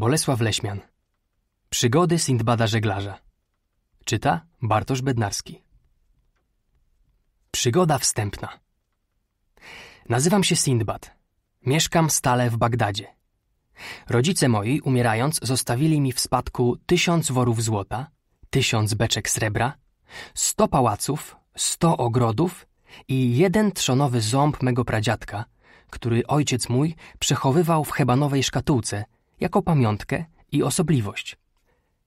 Bolesław Leśmian Przygody Sindbada Żeglarza Czyta Bartosz Bednarski Przygoda wstępna Nazywam się Sindbad. Mieszkam stale w Bagdadzie. Rodzice moi, umierając, zostawili mi w spadku tysiąc worów złota, tysiąc beczek srebra, sto pałaców, sto ogrodów i jeden trzonowy ząb mego pradziadka, który ojciec mój przechowywał w hebanowej szkatułce – jako pamiątkę i osobliwość.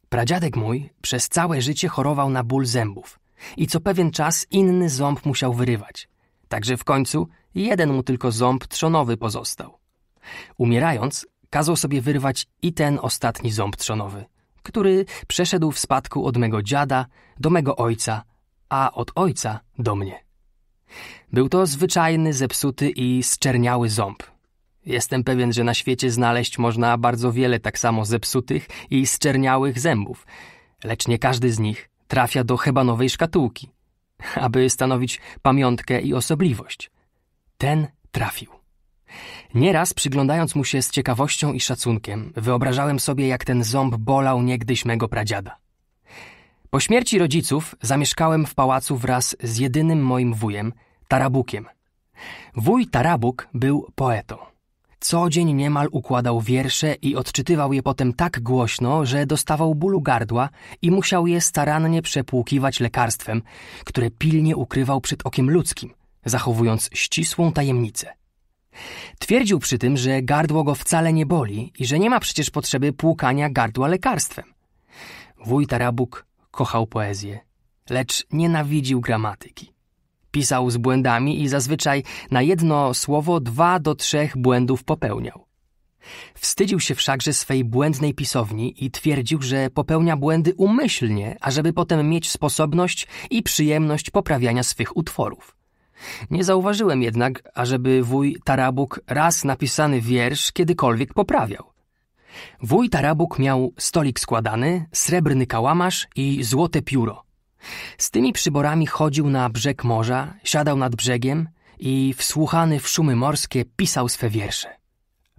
Pradziadek mój przez całe życie chorował na ból zębów i co pewien czas inny ząb musiał wyrywać, także w końcu jeden mu tylko ząb trzonowy pozostał. Umierając, kazał sobie wyrwać i ten ostatni ząb trzonowy, który przeszedł w spadku od mego dziada do mego ojca, a od ojca do mnie. Był to zwyczajny, zepsuty i zczerniały ząb, Jestem pewien, że na świecie znaleźć można bardzo wiele tak samo zepsutych i zczerniałych zębów, lecz nie każdy z nich trafia do hebanowej szkatułki, aby stanowić pamiątkę i osobliwość. Ten trafił. Nieraz przyglądając mu się z ciekawością i szacunkiem, wyobrażałem sobie, jak ten ząb bolał niegdyś mego pradziada. Po śmierci rodziców zamieszkałem w pałacu wraz z jedynym moim wujem, Tarabukiem. Wuj Tarabuk był poetą. Co dzień niemal układał wiersze i odczytywał je potem tak głośno, że dostawał bólu gardła i musiał je starannie przepłukiwać lekarstwem, które pilnie ukrywał przed okiem ludzkim, zachowując ścisłą tajemnicę. Twierdził przy tym, że gardło go wcale nie boli i że nie ma przecież potrzeby płukania gardła lekarstwem. Wuj Tarabuk kochał poezję, lecz nienawidził gramatyki pisał z błędami i zazwyczaj na jedno słowo dwa do trzech błędów popełniał. Wstydził się wszakże swej błędnej pisowni i twierdził, że popełnia błędy umyślnie, ażeby potem mieć sposobność i przyjemność poprawiania swych utworów. Nie zauważyłem jednak, ażeby wuj Tarabuk raz napisany wiersz kiedykolwiek poprawiał. Wuj Tarabuk miał stolik składany, srebrny kałamarz i złote pióro. Z tymi przyborami chodził na brzeg morza, siadał nad brzegiem i, wsłuchany w szumy morskie, pisał swe wiersze.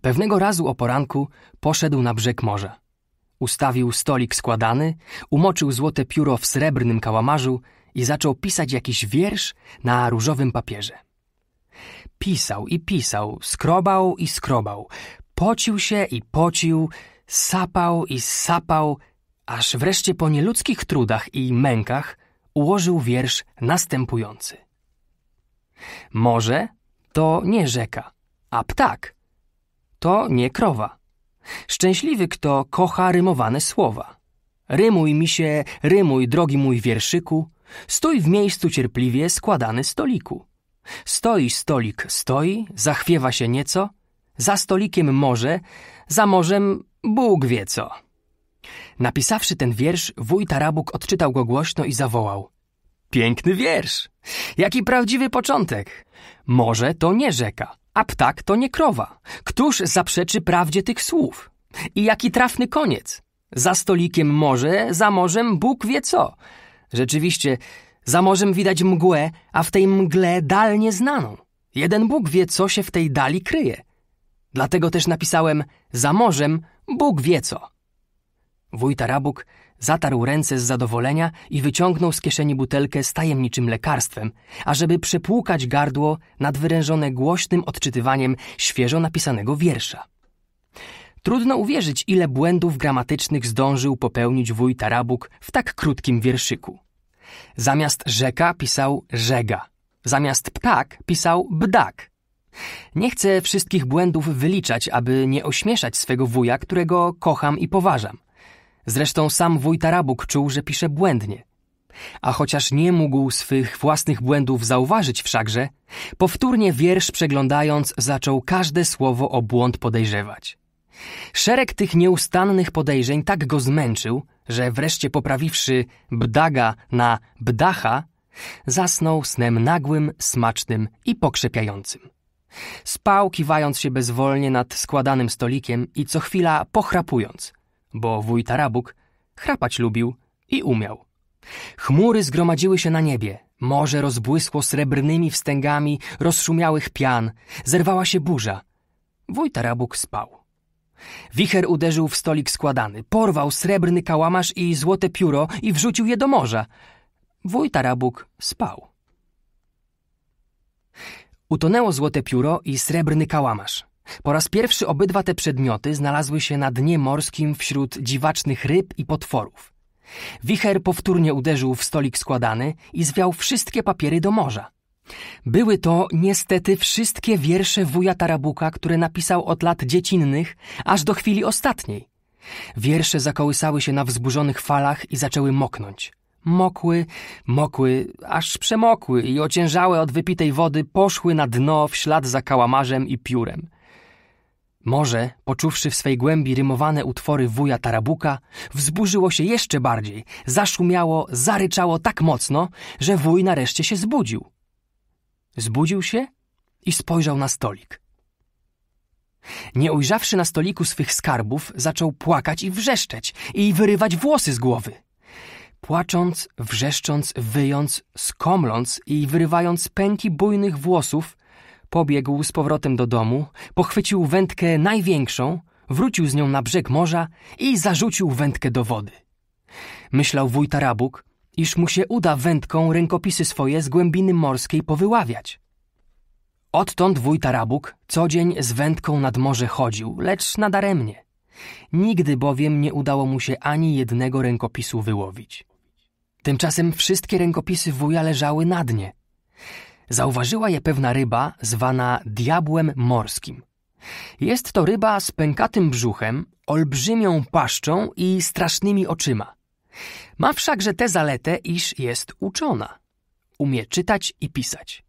Pewnego razu o poranku poszedł na brzeg morza. Ustawił stolik składany, umoczył złote pióro w srebrnym kałamarzu i zaczął pisać jakiś wiersz na różowym papierze. Pisał i pisał, skrobał i skrobał, pocił się i pocił, sapał i sapał, aż wreszcie po nieludzkich trudach i mękach ułożył wiersz następujący. Morze to nie rzeka, a ptak to nie krowa. Szczęśliwy, kto kocha rymowane słowa. Rymuj mi się, rymuj, drogi mój wierszyku, stój w miejscu cierpliwie składany stoliku. Stoi stolik, stoi, zachwiewa się nieco, za stolikiem morze, za morzem Bóg wie co. Napisawszy ten wiersz, wuj Tarabuk odczytał go głośno i zawołał. Piękny wiersz! Jaki prawdziwy początek! Morze to nie rzeka, a ptak to nie krowa. Któż zaprzeczy prawdzie tych słów? I jaki trafny koniec! Za stolikiem morze, za morzem Bóg wie co. Rzeczywiście, za morzem widać mgłę, a w tej mgle dal nieznaną. Jeden Bóg wie, co się w tej dali kryje. Dlatego też napisałem za morzem Bóg wie co. Wójta Rabuk zatarł ręce z zadowolenia i wyciągnął z kieszeni butelkę z tajemniczym lekarstwem, ażeby przepłukać gardło nadwyrężone głośnym odczytywaniem świeżo napisanego wiersza. Trudno uwierzyć, ile błędów gramatycznych zdążył popełnić wójta Rabuk w tak krótkim wierszyku. Zamiast rzeka pisał żega, zamiast ptak pisał bdak. Nie chcę wszystkich błędów wyliczać, aby nie ośmieszać swego wuja, którego kocham i poważam – Zresztą sam wuj Tarabuk czuł, że pisze błędnie. A chociaż nie mógł swych własnych błędów zauważyć wszakże, powtórnie wiersz przeglądając zaczął każde słowo o błąd podejrzewać. Szereg tych nieustannych podejrzeń tak go zmęczył, że wreszcie poprawiwszy bdaga na bdacha, zasnął snem nagłym, smacznym i pokrzepiającym. Spał kiwając się bezwolnie nad składanym stolikiem i co chwila pochrapując – bo wuj Tarabuk chrapać lubił i umiał. Chmury zgromadziły się na niebie, morze rozbłysło srebrnymi wstęgami rozszumiałych pian, zerwała się burza. Wuj Tarabuk spał. Wicher uderzył w stolik składany, porwał srebrny kałamarz i złote pióro i wrzucił je do morza. Wuj Tarabuk spał. Utonęło złote pióro i srebrny kałamarz. Po raz pierwszy obydwa te przedmioty znalazły się na dnie morskim wśród dziwacznych ryb i potworów. Wicher powtórnie uderzył w stolik składany i zwiał wszystkie papiery do morza. Były to niestety wszystkie wiersze wuja Tarabuka, które napisał od lat dziecinnych aż do chwili ostatniej. Wiersze zakołysały się na wzburzonych falach i zaczęły moknąć. Mokły, mokły, aż przemokły i ociężałe od wypitej wody poszły na dno w ślad za kałamarzem i piórem. Może poczuwszy w swej głębi rymowane utwory wuja Tarabuka, wzburzyło się jeszcze bardziej, zaszumiało, zaryczało tak mocno, że wuj nareszcie się zbudził. Zbudził się i spojrzał na stolik. Nie ujrzawszy na stoliku swych skarbów, zaczął płakać i wrzeszczeć i wyrywać włosy z głowy. Płacząc, wrzeszcząc, wyjąc, skomląc i wyrywając pęki bujnych włosów, Pobiegł z powrotem do domu, pochwycił wędkę największą, wrócił z nią na brzeg morza i zarzucił wędkę do wody. Myślał wuj Tarabuk, iż mu się uda wędką rękopisy swoje z głębiny morskiej powyławiać. Odtąd wuj Tarabuk co dzień z wędką nad morze chodził, lecz nadaremnie. Nigdy bowiem nie udało mu się ani jednego rękopisu wyłowić. Tymczasem wszystkie rękopisy wuja leżały na dnie zauważyła je pewna ryba zwana diabłem morskim. Jest to ryba z pękatym brzuchem, olbrzymią paszczą i strasznymi oczyma. Ma wszakże tę zaletę, iż jest uczona. Umie czytać i pisać.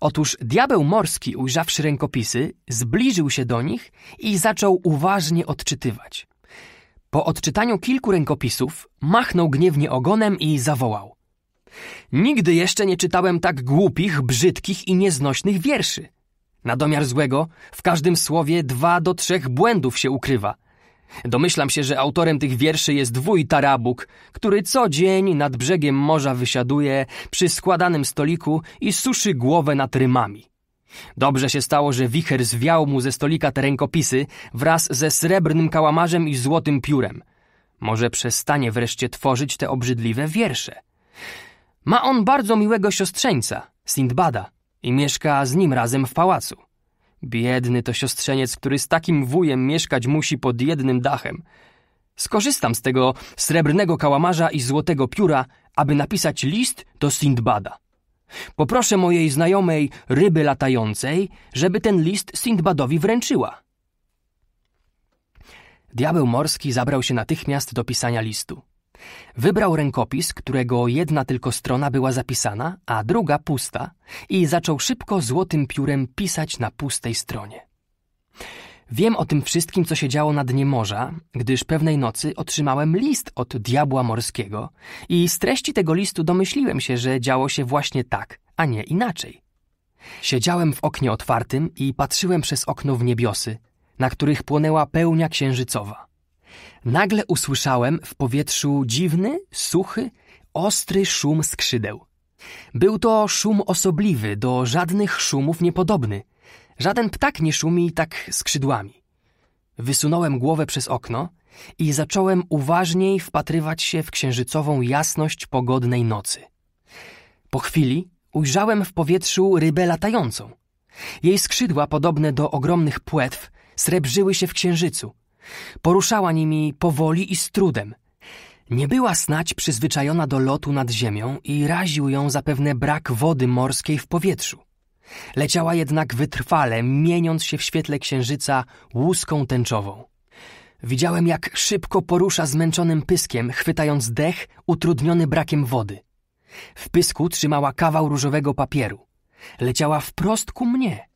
Otóż diabeł morski, ujrzawszy rękopisy, zbliżył się do nich i zaczął uważnie odczytywać. Po odczytaniu kilku rękopisów machnął gniewnie ogonem i zawołał: Nigdy jeszcze nie czytałem tak głupich, brzydkich i nieznośnych wierszy. Na domiar złego, w każdym słowie dwa do trzech błędów się ukrywa. Domyślam się, że autorem tych wierszy jest wuj Tarabuk, który co dzień nad brzegiem morza wysiaduje przy składanym stoliku i suszy głowę nad rymami. Dobrze się stało, że wicher zwiał mu ze stolika te rękopisy wraz ze srebrnym kałamarzem i złotym piórem. Może przestanie wreszcie tworzyć te obrzydliwe wiersze. Ma on bardzo miłego siostrzeńca, Sindbada, i mieszka z nim razem w pałacu. Biedny to siostrzeniec, który z takim wujem mieszkać musi pod jednym dachem. Skorzystam z tego srebrnego kałamarza i złotego pióra, aby napisać list do Sindbada. Poproszę mojej znajomej ryby latającej, żeby ten list Sindbadowi wręczyła. Diabeł morski zabrał się natychmiast do pisania listu. Wybrał rękopis, którego jedna tylko strona była zapisana, a druga pusta, i zaczął szybko złotym piórem pisać na pustej stronie. Wiem o tym wszystkim, co się działo na dnie morza, gdyż pewnej nocy otrzymałem list od diabła morskiego i z treści tego listu domyśliłem się, że działo się właśnie tak, a nie inaczej. Siedziałem w oknie otwartym i patrzyłem przez okno w niebiosy, na których płonęła pełnia księżycowa. Nagle usłyszałem w powietrzu dziwny, suchy, ostry szum skrzydeł. Był to szum osobliwy, do żadnych szumów niepodobny. Żaden ptak nie szumi tak skrzydłami. Wysunąłem głowę przez okno i zacząłem uważniej wpatrywać się w księżycową jasność pogodnej nocy. Po chwili ujrzałem w powietrzu rybę latającą. Jej skrzydła, podobne do ogromnych płetw, srebrzyły się w księżycu – Poruszała nimi powoli i z trudem. Nie była snać przyzwyczajona do lotu nad ziemią i raził ją zapewne brak wody morskiej w powietrzu. Leciała jednak wytrwale, mieniąc się w świetle księżyca łuską tęczową. Widziałem, jak szybko porusza zmęczonym pyskiem, chwytając dech utrudniony brakiem wody. W pysku trzymała kawał różowego papieru. Leciała wprost ku mnie.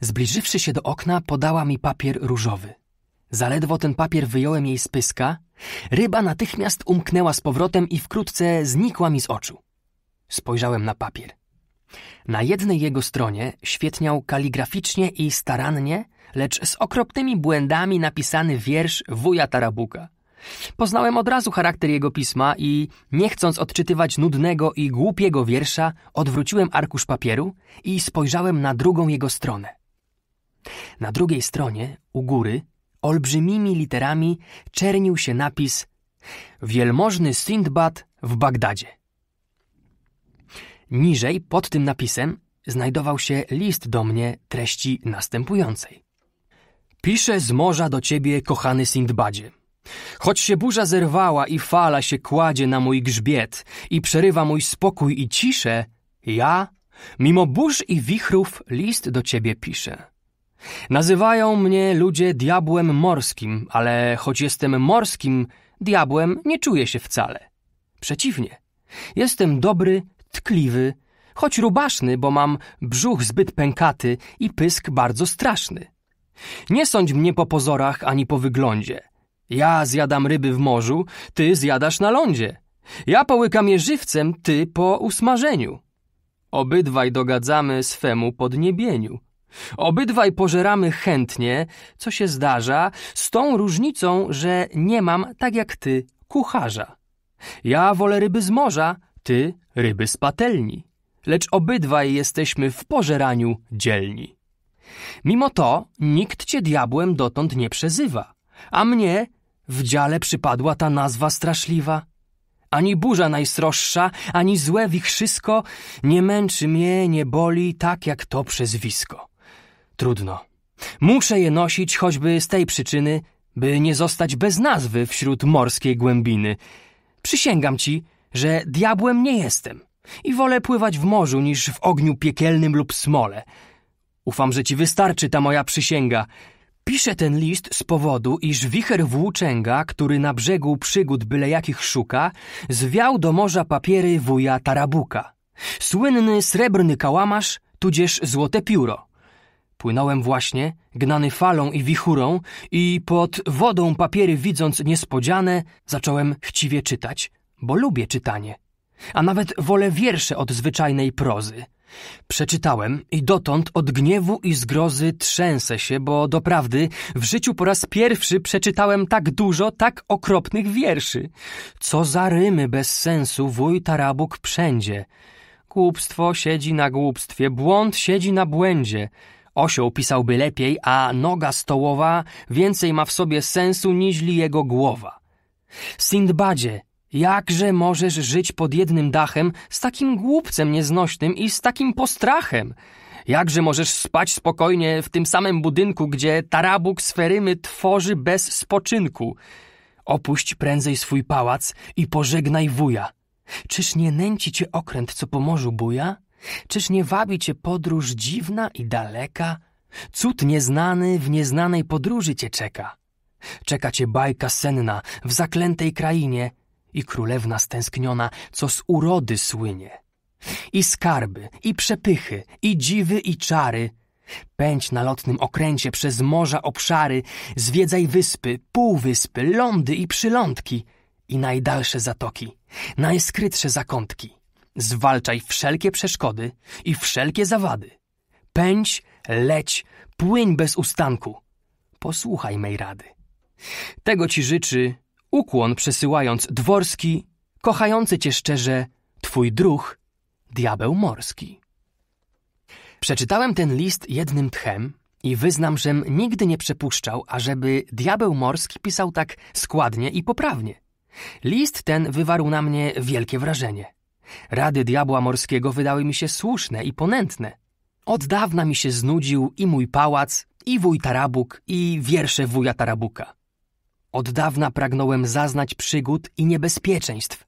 Zbliżywszy się do okna, podała mi papier różowy. Zaledwo ten papier wyjąłem jej z pyska, ryba natychmiast umknęła z powrotem i wkrótce znikła mi z oczu. Spojrzałem na papier. Na jednej jego stronie świetniał kaligraficznie i starannie, lecz z okropnymi błędami napisany wiersz wuja Tarabuka. Poznałem od razu charakter jego pisma i, nie chcąc odczytywać nudnego i głupiego wiersza, odwróciłem arkusz papieru i spojrzałem na drugą jego stronę. Na drugiej stronie, u góry, olbrzymimi literami czernił się napis Wielmożny Sindbad w Bagdadzie. Niżej, pod tym napisem, znajdował się list do mnie treści następującej. Piszę z morza do ciebie, kochany Sindbadzie. Choć się burza zerwała i fala się kładzie na mój grzbiet i przerywa mój spokój i ciszę, ja, mimo burz i wichrów, list do ciebie piszę. Nazywają mnie ludzie diabłem morskim, ale choć jestem morskim, diabłem nie czuję się wcale. Przeciwnie. Jestem dobry, tkliwy, choć rubaszny, bo mam brzuch zbyt pękaty i pysk bardzo straszny. Nie sądź mnie po pozorach ani po wyglądzie. Ja zjadam ryby w morzu, ty zjadasz na lądzie. Ja połykam je żywcem, ty po usmażeniu. Obydwaj dogadzamy swemu podniebieniu. Obydwaj pożeramy chętnie, co się zdarza, z tą różnicą, że nie mam, tak jak ty, kucharza. Ja wolę ryby z morza, ty ryby z patelni. Lecz obydwaj jesteśmy w pożeraniu dzielni. Mimo to nikt cię diabłem dotąd nie przezywa, a mnie w dziale przypadła ta nazwa straszliwa. Ani burza najstroższa, ani złe wichrzysko nie męczy mnie, nie boli tak jak to przezwisko. Trudno. Muszę je nosić choćby z tej przyczyny, by nie zostać bez nazwy wśród morskiej głębiny. Przysięgam ci, że diabłem nie jestem i wolę pływać w morzu niż w ogniu piekielnym lub smole. Ufam, że ci wystarczy ta moja przysięga. Piszę ten list z powodu, iż wicher włóczęga, który na brzegu przygód byle jakich szuka, zwiał do morza papiery wuja Tarabuka. Słynny srebrny kałamarz, tudzież złote pióro, Płynąłem właśnie, gnany falą i wichurą, i pod wodą papiery widząc niespodziane, zacząłem chciwie czytać, bo lubię czytanie. A nawet wolę wiersze od zwyczajnej prozy. Przeczytałem i dotąd od gniewu i zgrozy trzęsę się, bo doprawdy w życiu po raz pierwszy przeczytałem tak dużo, tak okropnych wierszy. Co za rymy bez sensu wuj Tarabuk wszędzie. Głupstwo siedzi na głupstwie, błąd siedzi na błędzie. Osioł pisałby lepiej, a noga stołowa więcej ma w sobie sensu niźli jego głowa. Sindbadzie, jakże możesz żyć pod jednym dachem z takim głupcem nieznośnym i z takim postrachem? Jakże możesz spać spokojnie w tym samym budynku, gdzie tarabuk sferymy tworzy bez spoczynku? Opuść prędzej swój pałac i pożegnaj wuja. Czyż nie nęci cię okręt, co po morzu buja? Czyż nie wabi cię podróż dziwna i daleka? Cud nieznany w nieznanej podróży cię czeka. Czeka cię bajka senna w zaklętej krainie i królewna stęskniona, co z urody słynie. I skarby, i przepychy, i dziwy, i czary. Pędź na lotnym okręcie przez morza obszary, zwiedzaj wyspy, półwyspy, lądy i przylądki i najdalsze zatoki, najskrytsze zakątki. Zwalczaj wszelkie przeszkody i wszelkie zawady. Pędź, leć, płyń bez ustanku. Posłuchaj mej rady. Tego ci życzy ukłon przesyłając dworski, kochający cię szczerze, twój druh, diabeł morski. Przeczytałem ten list jednym tchem i wyznam, żem nigdy nie przepuszczał, ażeby diabeł morski pisał tak składnie i poprawnie. List ten wywarł na mnie wielkie wrażenie. Rady diabła morskiego wydały mi się słuszne i ponętne. Od dawna mi się znudził i mój pałac, i wuj Tarabuk, i wiersze wuja Tarabuka. Od dawna pragnąłem zaznać przygód i niebezpieczeństw.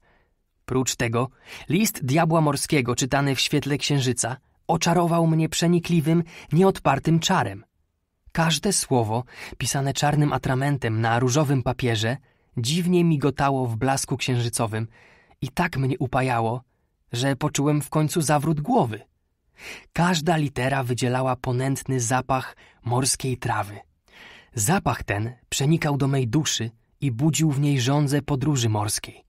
Prócz tego, list diabła morskiego czytany w świetle księżyca oczarował mnie przenikliwym, nieodpartym czarem. Każde słowo, pisane czarnym atramentem na różowym papierze, dziwnie migotało w blasku księżycowym, i tak mnie upajało, że poczułem w końcu zawrót głowy. Każda litera wydzielała ponętny zapach morskiej trawy. Zapach ten przenikał do mej duszy i budził w niej żądzę podróży morskiej.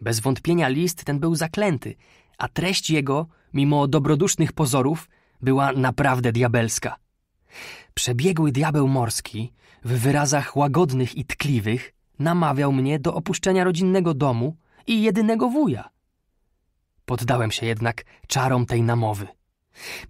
Bez wątpienia list ten był zaklęty, a treść jego, mimo dobrodusznych pozorów, była naprawdę diabelska. Przebiegły diabeł morski, w wyrazach łagodnych i tkliwych, namawiał mnie do opuszczenia rodzinnego domu i jedynego wuja. Poddałem się jednak czarom tej namowy.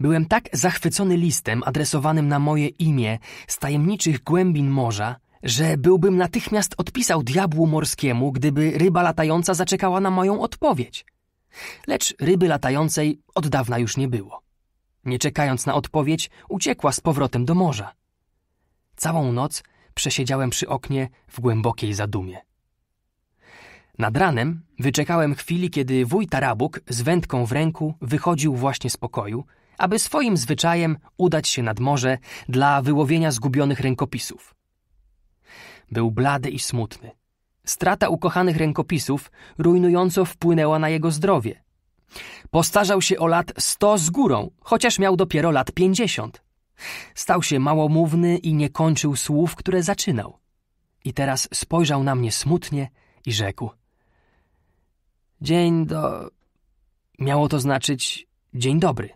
Byłem tak zachwycony listem adresowanym na moje imię z tajemniczych głębin morza, że byłbym natychmiast odpisał diabłu morskiemu, gdyby ryba latająca zaczekała na moją odpowiedź. Lecz ryby latającej od dawna już nie było. Nie czekając na odpowiedź, uciekła z powrotem do morza. Całą noc przesiedziałem przy oknie w głębokiej zadumie. Nad ranem wyczekałem chwili, kiedy wuj Tarabuk z wędką w ręku wychodził właśnie z pokoju, aby swoim zwyczajem udać się nad morze dla wyłowienia zgubionych rękopisów. Był blady i smutny. Strata ukochanych rękopisów rujnująco wpłynęła na jego zdrowie. Postarzał się o lat sto z górą, chociaż miał dopiero lat pięćdziesiąt. Stał się małomówny i nie kończył słów, które zaczynał. I teraz spojrzał na mnie smutnie i rzekł – Dzień do... Miało to znaczyć dzień dobry.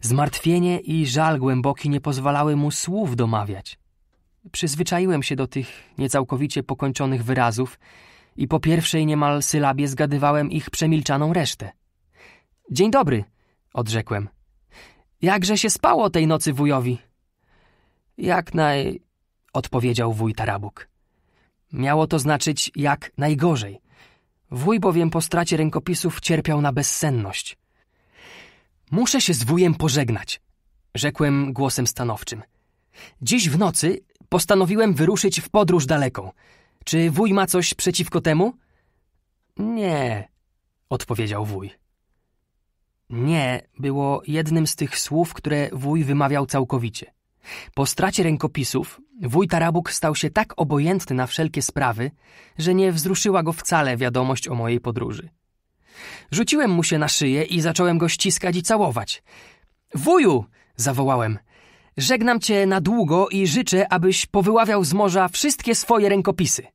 Zmartwienie i żal głęboki nie pozwalały mu słów domawiać. Przyzwyczaiłem się do tych niecałkowicie pokończonych wyrazów i po pierwszej niemal sylabie zgadywałem ich przemilczaną resztę. Dzień dobry, odrzekłem. Jakże się spało tej nocy wujowi? Jak naj... odpowiedział wuj Tarabuk. Miało to znaczyć jak najgorzej. Wuj bowiem po stracie rękopisów cierpiał na bezsenność. Muszę się z wujem pożegnać, rzekłem głosem stanowczym. Dziś w nocy postanowiłem wyruszyć w podróż daleką. Czy wuj ma coś przeciwko temu? Nie, odpowiedział wuj. Nie było jednym z tych słów, które wuj wymawiał całkowicie. Po stracie rękopisów wuj Tarabuk stał się tak obojętny na wszelkie sprawy, że nie wzruszyła go wcale wiadomość o mojej podróży. Rzuciłem mu się na szyję i zacząłem go ściskać i całować. Wuju! zawołałem. Żegnam cię na długo i życzę, abyś powyławiał z morza wszystkie swoje rękopisy.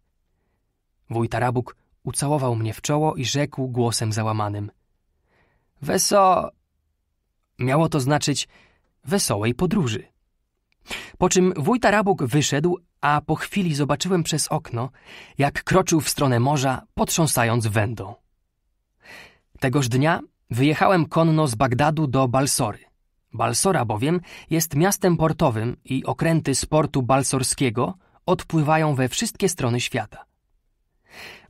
Wójt Tarabuk ucałował mnie w czoło i rzekł głosem załamanym. Weso... Miało to znaczyć wesołej podróży. Po czym wuj Tarabuk wyszedł, a po chwili zobaczyłem przez okno, jak kroczył w stronę morza, potrząsając wędą. Tegoż dnia wyjechałem konno z Bagdadu do Balsory. Balsora bowiem jest miastem portowym i okręty z portu balsorskiego odpływają we wszystkie strony świata.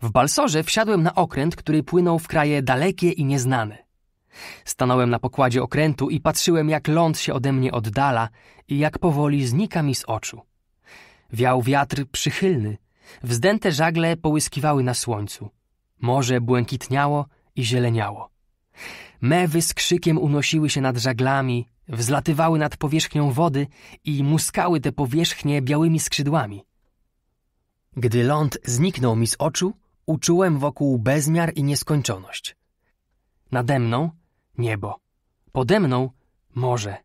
W Balsorze wsiadłem na okręt, który płynął w kraje dalekie i nieznane. Stanąłem na pokładzie okrętu i patrzyłem, jak ląd się ode mnie oddala i jak powoli znika mi z oczu. Wiał wiatr przychylny, wzdęte żagle połyskiwały na słońcu. Morze błękitniało i zieleniało. Mewy z krzykiem unosiły się nad żaglami, wzlatywały nad powierzchnią wody i muskały te powierzchnie białymi skrzydłami. Gdy ląd zniknął mi z oczu, uczułem wokół bezmiar i nieskończoność. Nade mną niebo, pode mną morze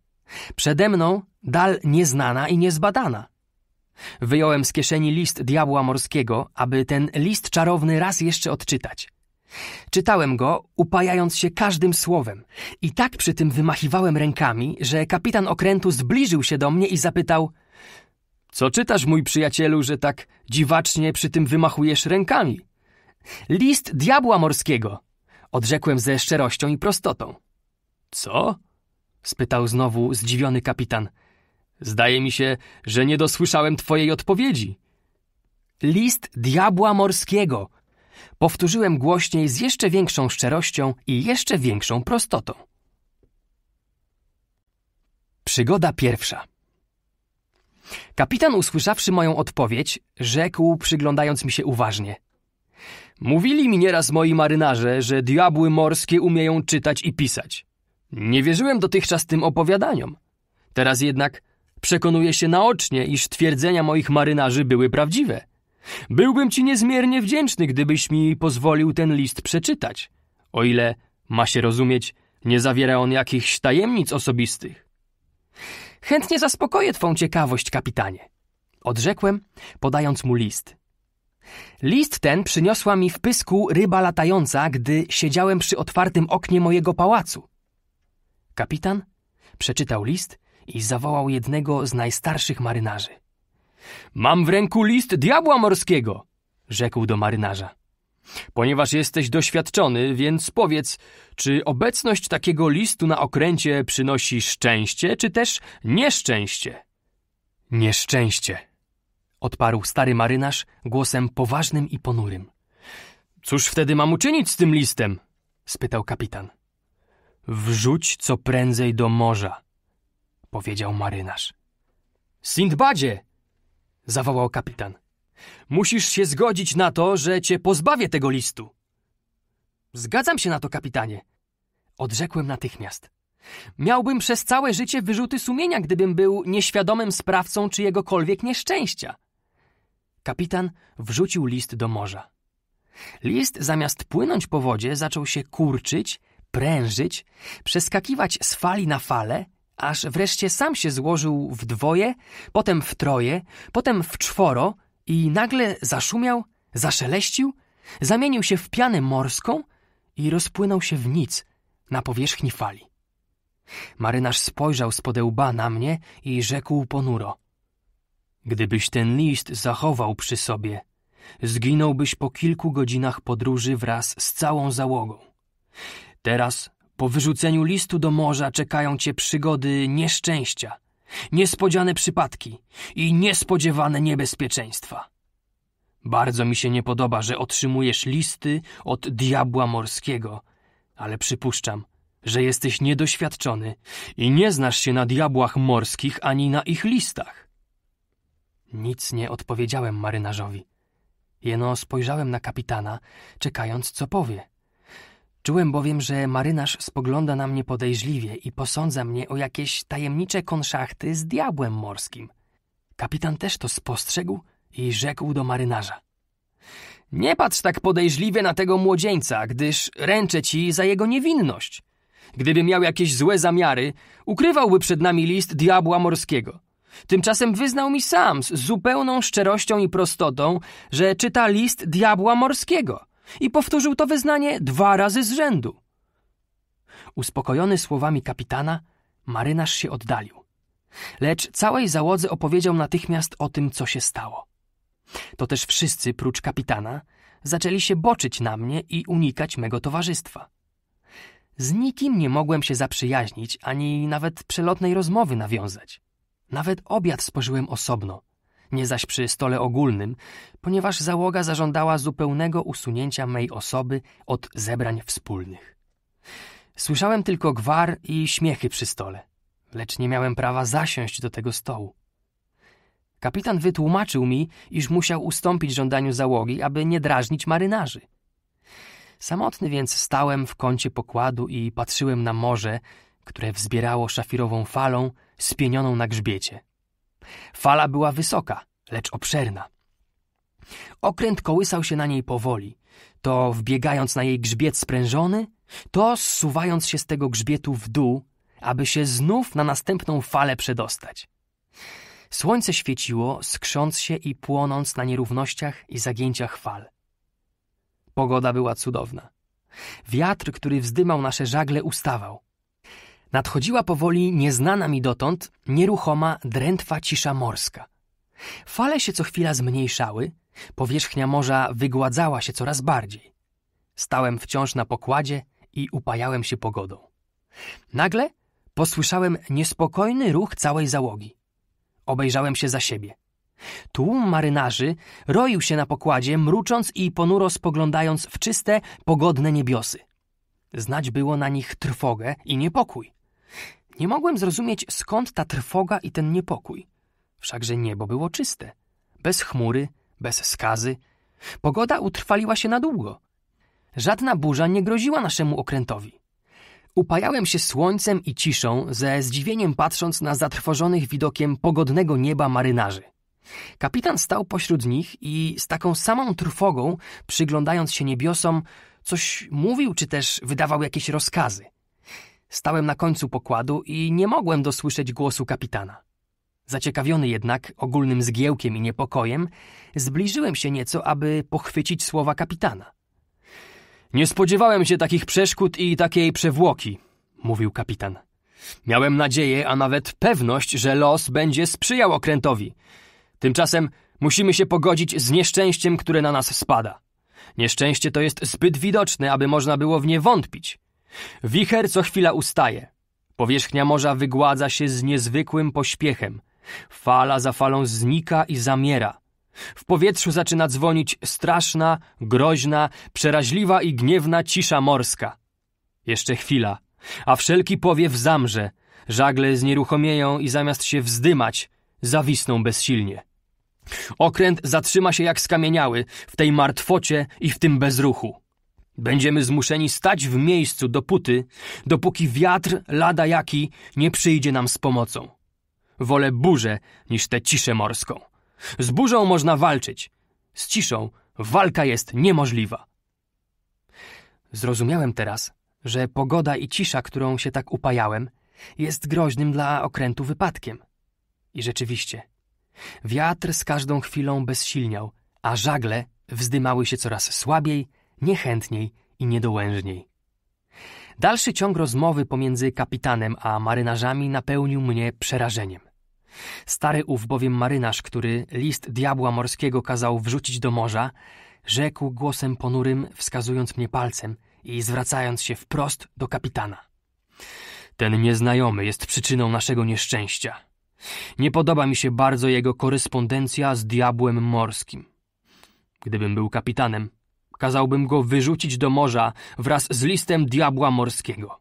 Przede mną dal nieznana i niezbadana. Wyjąłem z kieszeni list diabła morskiego, aby ten list czarowny raz jeszcze odczytać. Czytałem go, upajając się każdym słowem, i tak przy tym wymachiwałem rękami, że kapitan okrętu zbliżył się do mnie i zapytał: Co czytasz, mój przyjacielu, że tak dziwacznie przy tym wymachujesz rękami? List diabła morskiego, odrzekłem ze szczerością i prostotą. Co? spytał znowu zdziwiony kapitan. Zdaje mi się, że nie dosłyszałem twojej odpowiedzi. List diabła morskiego. Powtórzyłem głośniej z jeszcze większą szczerością i jeszcze większą prostotą. Przygoda pierwsza. Kapitan, usłyszawszy moją odpowiedź, rzekł, przyglądając mi się uważnie. Mówili mi nieraz moi marynarze, że diabły morskie umieją czytać i pisać. Nie wierzyłem dotychczas tym opowiadaniom. Teraz jednak przekonuję się naocznie, iż twierdzenia moich marynarzy były prawdziwe. Byłbym ci niezmiernie wdzięczny, gdybyś mi pozwolił ten list przeczytać. O ile, ma się rozumieć, nie zawiera on jakichś tajemnic osobistych. Chętnie zaspokoję twą ciekawość, kapitanie. Odrzekłem, podając mu list. List ten przyniosła mi w pysku ryba latająca, gdy siedziałem przy otwartym oknie mojego pałacu. Kapitan przeczytał list i zawołał jednego z najstarszych marynarzy. Mam w ręku list diabła morskiego, rzekł do marynarza. Ponieważ jesteś doświadczony, więc powiedz, czy obecność takiego listu na okręcie przynosi szczęście, czy też nieszczęście? Nieszczęście, odparł stary marynarz głosem poważnym i ponurym. Cóż wtedy mam uczynić z tym listem? spytał kapitan. Wrzuć co prędzej do morza, powiedział marynarz. Sindbadzie! zawołał kapitan. Musisz się zgodzić na to, że cię pozbawię tego listu. Zgadzam się na to, kapitanie, odrzekłem natychmiast. Miałbym przez całe życie wyrzuty sumienia, gdybym był nieświadomym sprawcą czyjegokolwiek nieszczęścia. Kapitan wrzucił list do morza. List zamiast płynąć po wodzie zaczął się kurczyć prężyć, przeskakiwać z fali na falę, aż wreszcie sam się złożył w dwoje, potem w troje, potem w czworo i nagle zaszumiał, zaszeleścił, zamienił się w pianę morską i rozpłynął się w nic na powierzchni fali. Marynarz spojrzał z podełba na mnie i rzekł ponuro. Gdybyś ten list zachował przy sobie, zginąłbyś po kilku godzinach podróży wraz z całą załogą. Teraz, po wyrzuceniu listu do morza, czekają cię przygody nieszczęścia, niespodziane przypadki i niespodziewane niebezpieczeństwa. Bardzo mi się nie podoba, że otrzymujesz listy od diabła morskiego, ale przypuszczam, że jesteś niedoświadczony i nie znasz się na diabłach morskich ani na ich listach. Nic nie odpowiedziałem marynarzowi. Jeno spojrzałem na kapitana, czekając, co powie. Czułem bowiem, że marynarz spogląda na mnie podejrzliwie i posądza mnie o jakieś tajemnicze konszachty z diabłem morskim. Kapitan też to spostrzegł i rzekł do marynarza. Nie patrz tak podejrzliwie na tego młodzieńca, gdyż ręczę ci za jego niewinność. Gdyby miał jakieś złe zamiary, ukrywałby przed nami list diabła morskiego. Tymczasem wyznał mi sam z zupełną szczerością i prostotą, że czyta list diabła morskiego – i powtórzył to wyznanie dwa razy z rzędu. Uspokojony słowami kapitana, marynarz się oddalił. Lecz całej załodze opowiedział natychmiast o tym, co się stało. To też wszyscy, prócz kapitana, zaczęli się boczyć na mnie i unikać mego towarzystwa. Z nikim nie mogłem się zaprzyjaźnić, ani nawet przelotnej rozmowy nawiązać. Nawet obiad spożyłem osobno – nie zaś przy stole ogólnym, ponieważ załoga zażądała zupełnego usunięcia mej osoby od zebrań wspólnych. Słyszałem tylko gwar i śmiechy przy stole, lecz nie miałem prawa zasiąść do tego stołu. Kapitan wytłumaczył mi, iż musiał ustąpić żądaniu załogi, aby nie drażnić marynarzy. Samotny więc stałem w kącie pokładu i patrzyłem na morze, które wzbierało szafirową falą spienioną na grzbiecie. Fala była wysoka, lecz obszerna. Okręt kołysał się na niej powoli, to wbiegając na jej grzbiet sprężony, to zsuwając się z tego grzbietu w dół, aby się znów na następną falę przedostać. Słońce świeciło, skrząc się i płonąc na nierównościach i zagięciach fal. Pogoda była cudowna. Wiatr, który wzdymał nasze żagle, ustawał. Nadchodziła powoli nieznana mi dotąd nieruchoma, drętwa cisza morska. Fale się co chwila zmniejszały, powierzchnia morza wygładzała się coraz bardziej. Stałem wciąż na pokładzie i upajałem się pogodą. Nagle posłyszałem niespokojny ruch całej załogi. Obejrzałem się za siebie. Tłum marynarzy roił się na pokładzie, mrucząc i ponuro spoglądając w czyste, pogodne niebiosy. Znać było na nich trwogę i niepokój. Nie mogłem zrozumieć, skąd ta trwoga i ten niepokój. Wszakże niebo było czyste, bez chmury, bez skazy. Pogoda utrwaliła się na długo. Żadna burza nie groziła naszemu okrętowi. Upajałem się słońcem i ciszą, ze zdziwieniem patrząc na zatrwożonych widokiem pogodnego nieba marynarzy. Kapitan stał pośród nich i z taką samą trwogą, przyglądając się niebiosom, coś mówił czy też wydawał jakieś rozkazy. Stałem na końcu pokładu i nie mogłem dosłyszeć głosu kapitana. Zaciekawiony jednak ogólnym zgiełkiem i niepokojem, zbliżyłem się nieco, aby pochwycić słowa kapitana. Nie spodziewałem się takich przeszkód i takiej przewłoki, mówił kapitan. Miałem nadzieję, a nawet pewność, że los będzie sprzyjał okrętowi. Tymczasem musimy się pogodzić z nieszczęściem, które na nas spada. Nieszczęście to jest zbyt widoczne, aby można było w nie wątpić. Wicher co chwila ustaje. Powierzchnia morza wygładza się z niezwykłym pośpiechem. Fala za falą znika i zamiera. W powietrzu zaczyna dzwonić straszna, groźna, przeraźliwa i gniewna cisza morska. Jeszcze chwila, a wszelki powiew zamrze, żagle znieruchomieją i zamiast się wzdymać, zawisną bezsilnie. Okręt zatrzyma się jak skamieniały w tej martwocie i w tym bezruchu. Będziemy zmuszeni stać w miejscu dopóty, dopóki wiatr, lada jaki, nie przyjdzie nam z pomocą. Wolę burzę niż tę ciszę morską. Z burzą można walczyć, z ciszą walka jest niemożliwa. Zrozumiałem teraz, że pogoda i cisza, którą się tak upajałem, jest groźnym dla okrętu wypadkiem. I rzeczywiście, wiatr z każdą chwilą bezsilniał, a żagle wzdymały się coraz słabiej niechętniej i niedołężniej. Dalszy ciąg rozmowy pomiędzy kapitanem a marynarzami napełnił mnie przerażeniem. Stary ów bowiem marynarz, który list diabła morskiego kazał wrzucić do morza, rzekł głosem ponurym, wskazując mnie palcem i zwracając się wprost do kapitana. Ten nieznajomy jest przyczyną naszego nieszczęścia. Nie podoba mi się bardzo jego korespondencja z diabłem morskim. Gdybym był kapitanem, kazałbym go wyrzucić do morza wraz z listem diabła morskiego.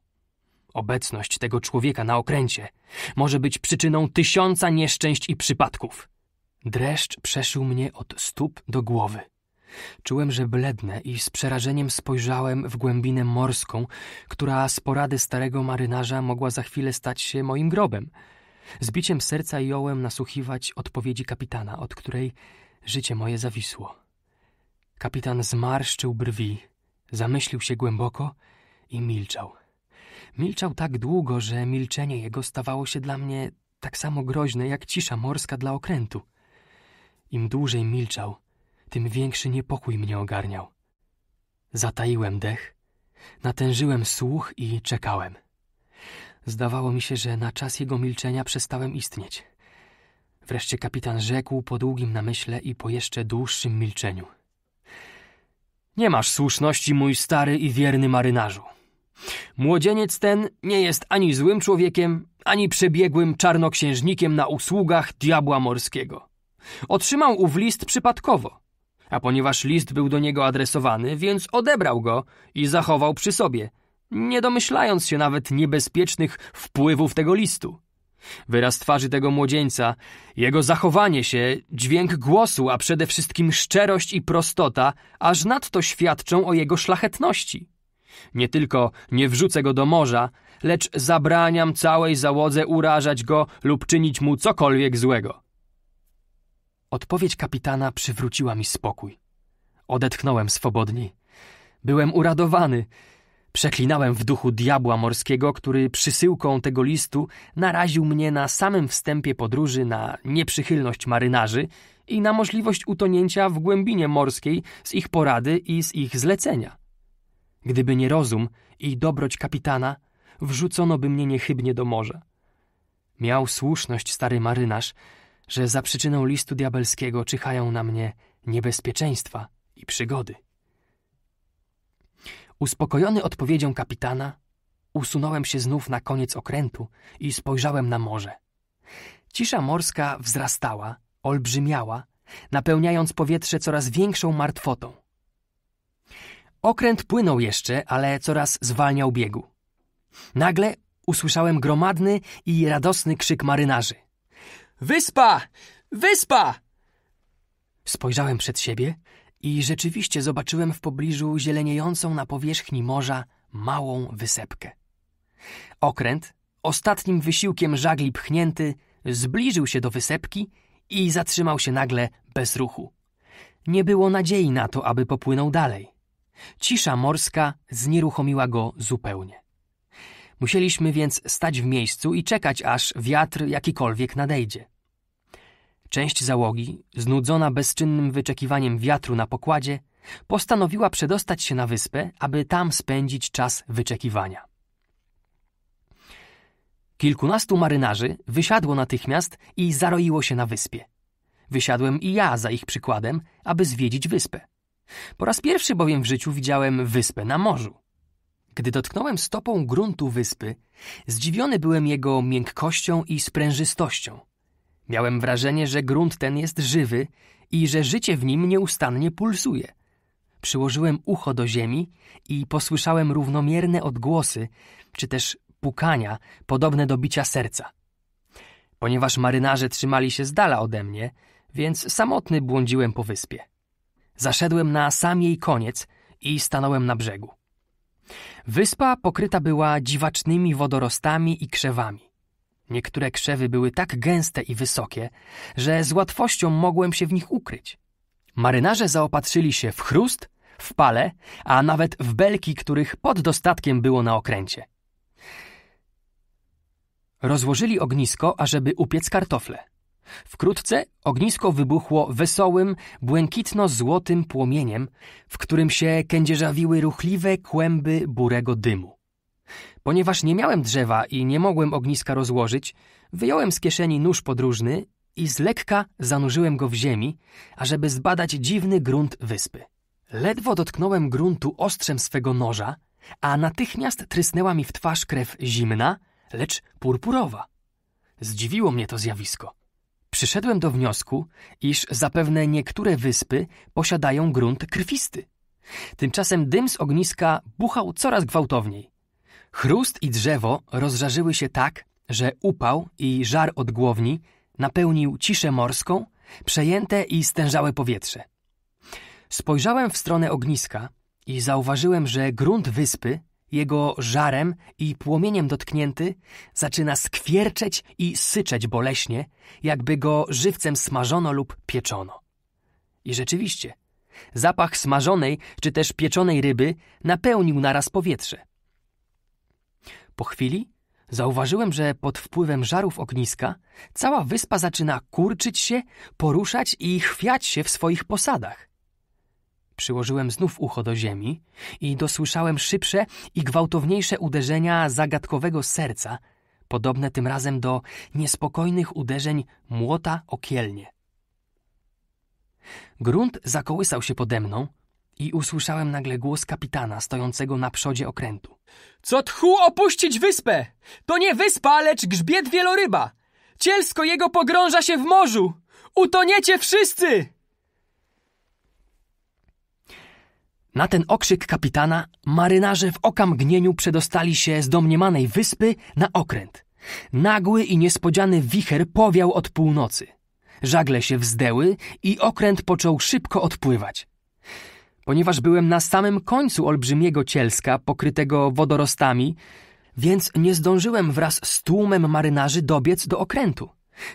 Obecność tego człowieka na okręcie może być przyczyną tysiąca nieszczęść i przypadków. Dreszcz przeszył mnie od stóp do głowy. Czułem, że blednę i z przerażeniem spojrzałem w głębinę morską, która z porady starego marynarza mogła za chwilę stać się moim grobem. Z biciem serca jąłem nasłuchiwać odpowiedzi kapitana, od której życie moje zawisło. Kapitan zmarszczył brwi, zamyślił się głęboko i milczał. Milczał tak długo, że milczenie jego stawało się dla mnie tak samo groźne jak cisza morska dla okrętu. Im dłużej milczał, tym większy niepokój mnie ogarniał. Zataiłem dech, natężyłem słuch i czekałem. Zdawało mi się, że na czas jego milczenia przestałem istnieć. Wreszcie kapitan rzekł po długim namyśle i po jeszcze dłuższym milczeniu – nie masz słuszności, mój stary i wierny marynarzu. Młodzieniec ten nie jest ani złym człowiekiem, ani przebiegłym czarnoksiężnikiem na usługach diabła morskiego. Otrzymał ów list przypadkowo, a ponieważ list był do niego adresowany, więc odebrał go i zachował przy sobie, nie domyślając się nawet niebezpiecznych wpływów tego listu. Wyraz twarzy tego młodzieńca, jego zachowanie się, dźwięk głosu, a przede wszystkim szczerość i prostota, aż nadto świadczą o jego szlachetności. Nie tylko nie wrzucę go do morza, lecz zabraniam całej załodze urażać go lub czynić mu cokolwiek złego. Odpowiedź kapitana przywróciła mi spokój. Odetchnąłem swobodniej. Byłem uradowany. Przeklinałem w duchu diabła morskiego, który przysyłką tego listu naraził mnie na samym wstępie podróży na nieprzychylność marynarzy i na możliwość utonięcia w głębinie morskiej z ich porady i z ich zlecenia. Gdyby nie rozum i dobroć kapitana, wrzucono by mnie niechybnie do morza. Miał słuszność stary marynarz, że za przyczyną listu diabelskiego czyhają na mnie niebezpieczeństwa i przygody. Uspokojony odpowiedzią kapitana, usunąłem się znów na koniec okrętu i spojrzałem na morze. Cisza morska wzrastała, olbrzymiała, napełniając powietrze coraz większą martwotą. Okręt płynął jeszcze, ale coraz zwalniał biegu. Nagle usłyszałem gromadny i radosny krzyk marynarzy. Wyspa! Wyspa! Spojrzałem przed siebie i rzeczywiście zobaczyłem w pobliżu zieleniejącą na powierzchni morza małą wysepkę. Okręt, ostatnim wysiłkiem żagli pchnięty, zbliżył się do wysepki i zatrzymał się nagle bez ruchu. Nie było nadziei na to, aby popłynął dalej. Cisza morska znieruchomiła go zupełnie. Musieliśmy więc stać w miejscu i czekać, aż wiatr jakikolwiek nadejdzie. Część załogi, znudzona bezczynnym wyczekiwaniem wiatru na pokładzie, postanowiła przedostać się na wyspę, aby tam spędzić czas wyczekiwania. Kilkunastu marynarzy wysiadło natychmiast i zaroiło się na wyspie. Wysiadłem i ja za ich przykładem, aby zwiedzić wyspę. Po raz pierwszy bowiem w życiu widziałem wyspę na morzu. Gdy dotknąłem stopą gruntu wyspy, zdziwiony byłem jego miękkością i sprężystością – Miałem wrażenie, że grunt ten jest żywy i że życie w nim nieustannie pulsuje. Przyłożyłem ucho do ziemi i posłyszałem równomierne odgłosy, czy też pukania, podobne do bicia serca. Ponieważ marynarze trzymali się z dala ode mnie, więc samotny błądziłem po wyspie. Zaszedłem na sam jej koniec i stanąłem na brzegu. Wyspa pokryta była dziwacznymi wodorostami i krzewami. Niektóre krzewy były tak gęste i wysokie, że z łatwością mogłem się w nich ukryć. Marynarze zaopatrzyli się w chrust, w pale, a nawet w belki, których pod dostatkiem było na okręcie. Rozłożyli ognisko, ażeby upiec kartofle. Wkrótce ognisko wybuchło wesołym, błękitno-złotym płomieniem, w którym się kędzierzawiły ruchliwe kłęby burego dymu. Ponieważ nie miałem drzewa i nie mogłem ogniska rozłożyć, wyjąłem z kieszeni nóż podróżny i z lekka zanurzyłem go w ziemi, ażeby zbadać dziwny grunt wyspy. Ledwo dotknąłem gruntu ostrzem swego noża, a natychmiast trysnęła mi w twarz krew zimna, lecz purpurowa. Zdziwiło mnie to zjawisko. Przyszedłem do wniosku, iż zapewne niektóre wyspy posiadają grunt krwisty. Tymczasem dym z ogniska buchał coraz gwałtowniej. Chrust i drzewo rozżarzyły się tak, że upał i żar od głowni napełnił ciszę morską, przejęte i stężałe powietrze. Spojrzałem w stronę ogniska i zauważyłem, że grunt wyspy, jego żarem i płomieniem dotknięty, zaczyna skwierczeć i syczeć boleśnie, jakby go żywcem smażono lub pieczono. I rzeczywiście, zapach smażonej czy też pieczonej ryby napełnił naraz powietrze. Po chwili zauważyłem, że pod wpływem żarów ogniska cała wyspa zaczyna kurczyć się, poruszać i chwiać się w swoich posadach. Przyłożyłem znów ucho do ziemi i dosłyszałem szybsze i gwałtowniejsze uderzenia zagadkowego serca, podobne tym razem do niespokojnych uderzeń młota o kielnie. Grunt zakołysał się pode mną, i usłyszałem nagle głos kapitana stojącego na przodzie okrętu. Co tchu opuścić wyspę! To nie wyspa, lecz grzbiet wieloryba! Cielsko jego pogrąża się w morzu! Utoniecie wszyscy! Na ten okrzyk kapitana marynarze w okamgnieniu przedostali się z domniemanej wyspy na okręt. Nagły i niespodziany wicher powiał od północy. Żagle się wzdęły i okręt począł szybko odpływać. Ponieważ byłem na samym końcu olbrzymiego cielska, pokrytego wodorostami, więc nie zdążyłem wraz z tłumem marynarzy dobiec do okrętu.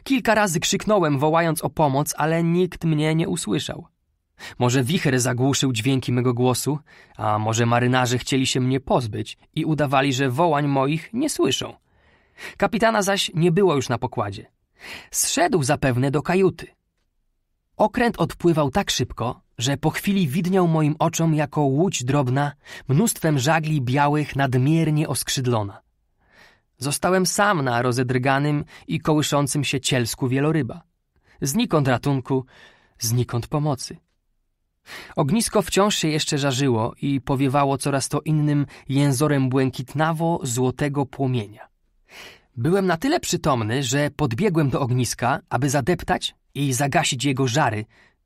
Kilka razy krzyknąłem, wołając o pomoc, ale nikt mnie nie usłyszał. Może wicher zagłuszył dźwięki mego głosu, a może marynarze chcieli się mnie pozbyć i udawali, że wołań moich nie słyszą. Kapitana zaś nie było już na pokładzie. Zszedł zapewne do kajuty. Okręt odpływał tak szybko, że po chwili widniał moim oczom jako łódź drobna, mnóstwem żagli białych nadmiernie oskrzydlona. Zostałem sam na rozedrganym i kołyszącym się cielsku wieloryba. Znikąd ratunku, znikąd pomocy. Ognisko wciąż się jeszcze żarzyło i powiewało coraz to innym jęzorem błękitnawo-złotego płomienia. Byłem na tyle przytomny, że podbiegłem do ogniska, aby zadeptać i zagasić jego żary,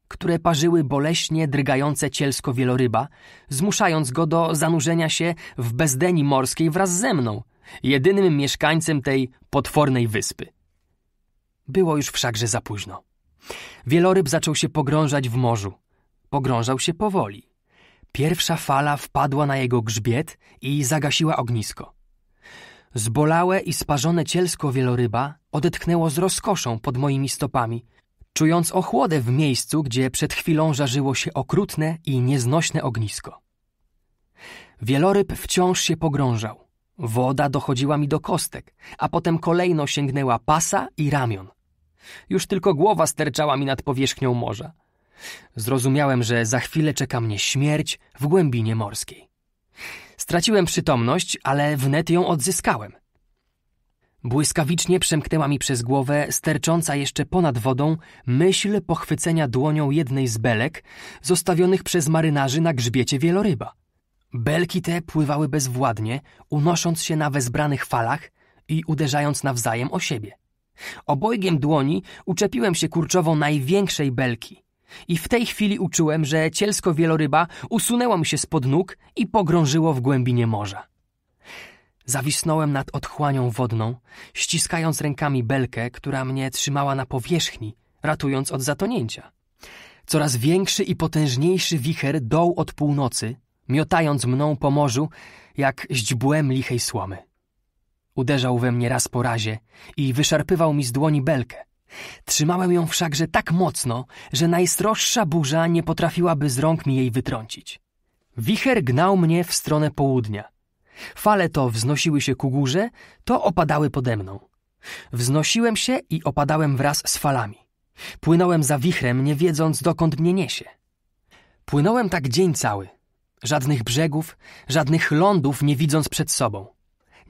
które parzyły boleśnie drgające cielsko wieloryba, zmuszając go do zanurzenia się w bezdeni morskiej wraz ze mną, jedynym mieszkańcem tej potwornej wyspy. Było już wszakże za późno. Wieloryb zaczął się pogrążać w morzu. Pogrążał się powoli. Pierwsza fala wpadła na jego grzbiet i zagasiła ognisko. Zbolałe i sparzone cielsko wieloryba odetchnęło z rozkoszą pod moimi stopami, czując ochłodę w miejscu, gdzie przed chwilą żarzyło się okrutne i nieznośne ognisko. Wieloryb wciąż się pogrążał. Woda dochodziła mi do kostek, a potem kolejno sięgnęła pasa i ramion. Już tylko głowa sterczała mi nad powierzchnią morza. Zrozumiałem, że za chwilę czeka mnie śmierć w głębinie morskiej. Straciłem przytomność, ale wnet ją odzyskałem. Błyskawicznie przemknęła mi przez głowę, stercząca jeszcze ponad wodą, myśl pochwycenia dłonią jednej z belek, zostawionych przez marynarzy na grzbiecie wieloryba. Belki te pływały bezwładnie, unosząc się na wezbranych falach i uderzając nawzajem o siebie. Obojgiem dłoni uczepiłem się kurczowo największej belki i w tej chwili uczułem, że cielsko wieloryba usunęło mi się spod nóg i pogrążyło w głębinie morza. Zawisnąłem nad otchłanią wodną, ściskając rękami belkę, która mnie trzymała na powierzchni, ratując od zatonięcia. Coraz większy i potężniejszy wicher doł od północy, miotając mną po morzu, jak źdźbłem lichej słomy. Uderzał we mnie raz po razie i wyszarpywał mi z dłoni belkę. Trzymałem ją wszakże tak mocno, że najstroższa burza nie potrafiłaby z rąk mi jej wytrącić. Wicher gnał mnie w stronę południa, Fale to wznosiły się ku górze, to opadały pode mną. Wznosiłem się i opadałem wraz z falami. Płynąłem za wichrem, nie wiedząc, dokąd mnie niesie. Płynąłem tak dzień cały. Żadnych brzegów, żadnych lądów nie widząc przed sobą.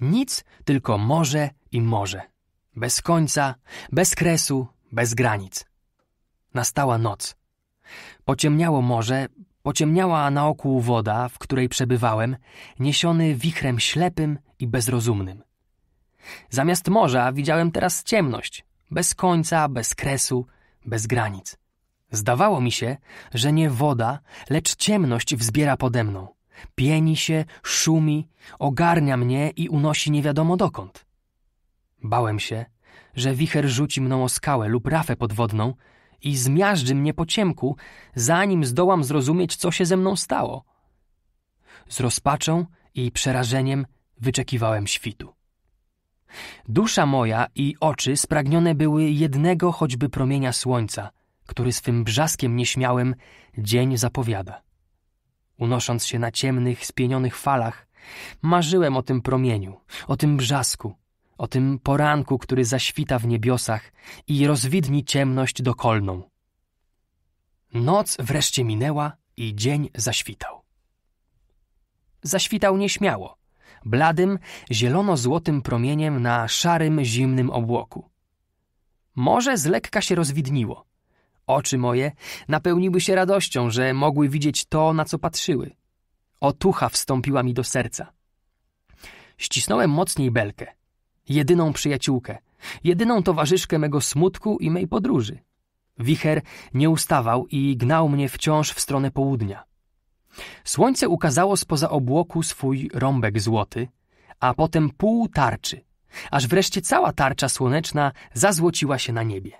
Nic, tylko morze i morze. Bez końca, bez kresu, bez granic. Nastała noc. Pociemniało morze, Pociemniała na oku woda, w której przebywałem, niesiony wichrem ślepym i bezrozumnym. Zamiast morza widziałem teraz ciemność, bez końca, bez kresu, bez granic. Zdawało mi się, że nie woda, lecz ciemność wzbiera pode mną. Pieni się, szumi, ogarnia mnie i unosi nie wiadomo dokąd. Bałem się, że wicher rzuci mną o skałę lub rafę podwodną i zmiażdży mnie po ciemku, zanim zdołam zrozumieć, co się ze mną stało. Z rozpaczą i przerażeniem wyczekiwałem świtu. Dusza moja i oczy spragnione były jednego choćby promienia słońca, który swym brzaskiem nieśmiałym dzień zapowiada. Unosząc się na ciemnych, spienionych falach, marzyłem o tym promieniu, o tym brzasku, o tym poranku, który zaświta w niebiosach i rozwidni ciemność dokolną. Noc wreszcie minęła i dzień zaświtał. Zaświtał nieśmiało, bladym, zielono-złotym promieniem na szarym, zimnym obłoku. Morze z lekka się rozwidniło. Oczy moje napełniły się radością, że mogły widzieć to, na co patrzyły. Otucha wstąpiła mi do serca. Ścisnąłem mocniej belkę jedyną przyjaciółkę, jedyną towarzyszkę mego smutku i mej podróży. Wicher nie ustawał i gnał mnie wciąż w stronę południa. Słońce ukazało spoza obłoku swój rąbek złoty, a potem pół tarczy, aż wreszcie cała tarcza słoneczna zazłociła się na niebie.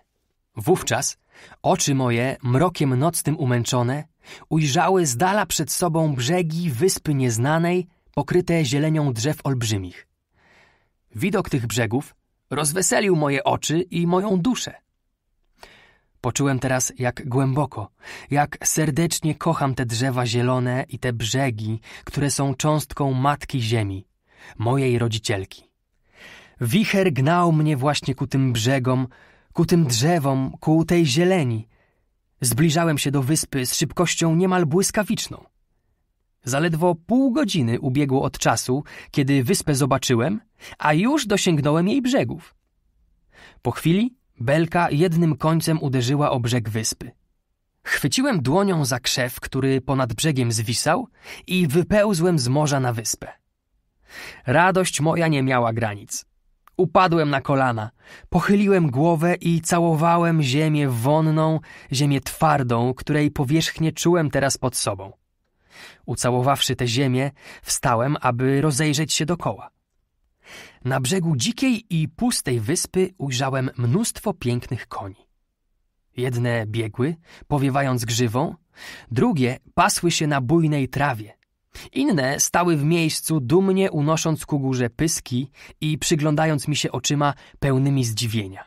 Wówczas oczy moje, mrokiem nocnym umęczone, ujrzały z dala przed sobą brzegi wyspy nieznanej, pokryte zielenią drzew olbrzymich. Widok tych brzegów rozweselił moje oczy i moją duszę. Poczułem teraz, jak głęboko, jak serdecznie kocham te drzewa zielone i te brzegi, które są cząstką matki ziemi, mojej rodzicielki. Wicher gnał mnie właśnie ku tym brzegom, ku tym drzewom, ku tej zieleni. Zbliżałem się do wyspy z szybkością niemal błyskawiczną. Zaledwo pół godziny ubiegło od czasu, kiedy wyspę zobaczyłem, a już dosięgnąłem jej brzegów. Po chwili belka jednym końcem uderzyła o brzeg wyspy. Chwyciłem dłonią za krzew, który ponad brzegiem zwisał i wypełzłem z morza na wyspę. Radość moja nie miała granic. Upadłem na kolana, pochyliłem głowę i całowałem ziemię wonną, ziemię twardą, której powierzchnię czułem teraz pod sobą. Ucałowawszy tę ziemię, wstałem, aby rozejrzeć się dokoła. Na brzegu dzikiej i pustej wyspy ujrzałem mnóstwo pięknych koni. Jedne biegły, powiewając grzywą, drugie pasły się na bujnej trawie. Inne stały w miejscu, dumnie unosząc ku górze pyski i przyglądając mi się oczyma pełnymi zdziwienia.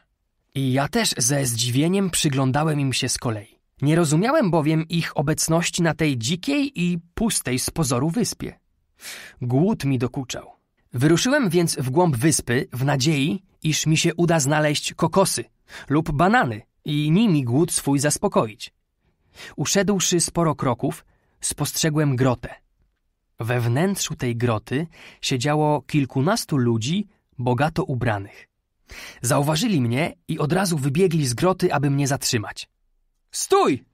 I ja też ze zdziwieniem przyglądałem im się z kolei. Nie rozumiałem bowiem ich obecności na tej dzikiej i pustej z pozoru wyspie. Głód mi dokuczał. Wyruszyłem więc w głąb wyspy w nadziei, iż mi się uda znaleźć kokosy lub banany i nimi głód swój zaspokoić. Uszedłszy sporo kroków, spostrzegłem grotę. We wnętrzu tej groty siedziało kilkunastu ludzi bogato ubranych. Zauważyli mnie i od razu wybiegli z groty, aby mnie zatrzymać. Stój!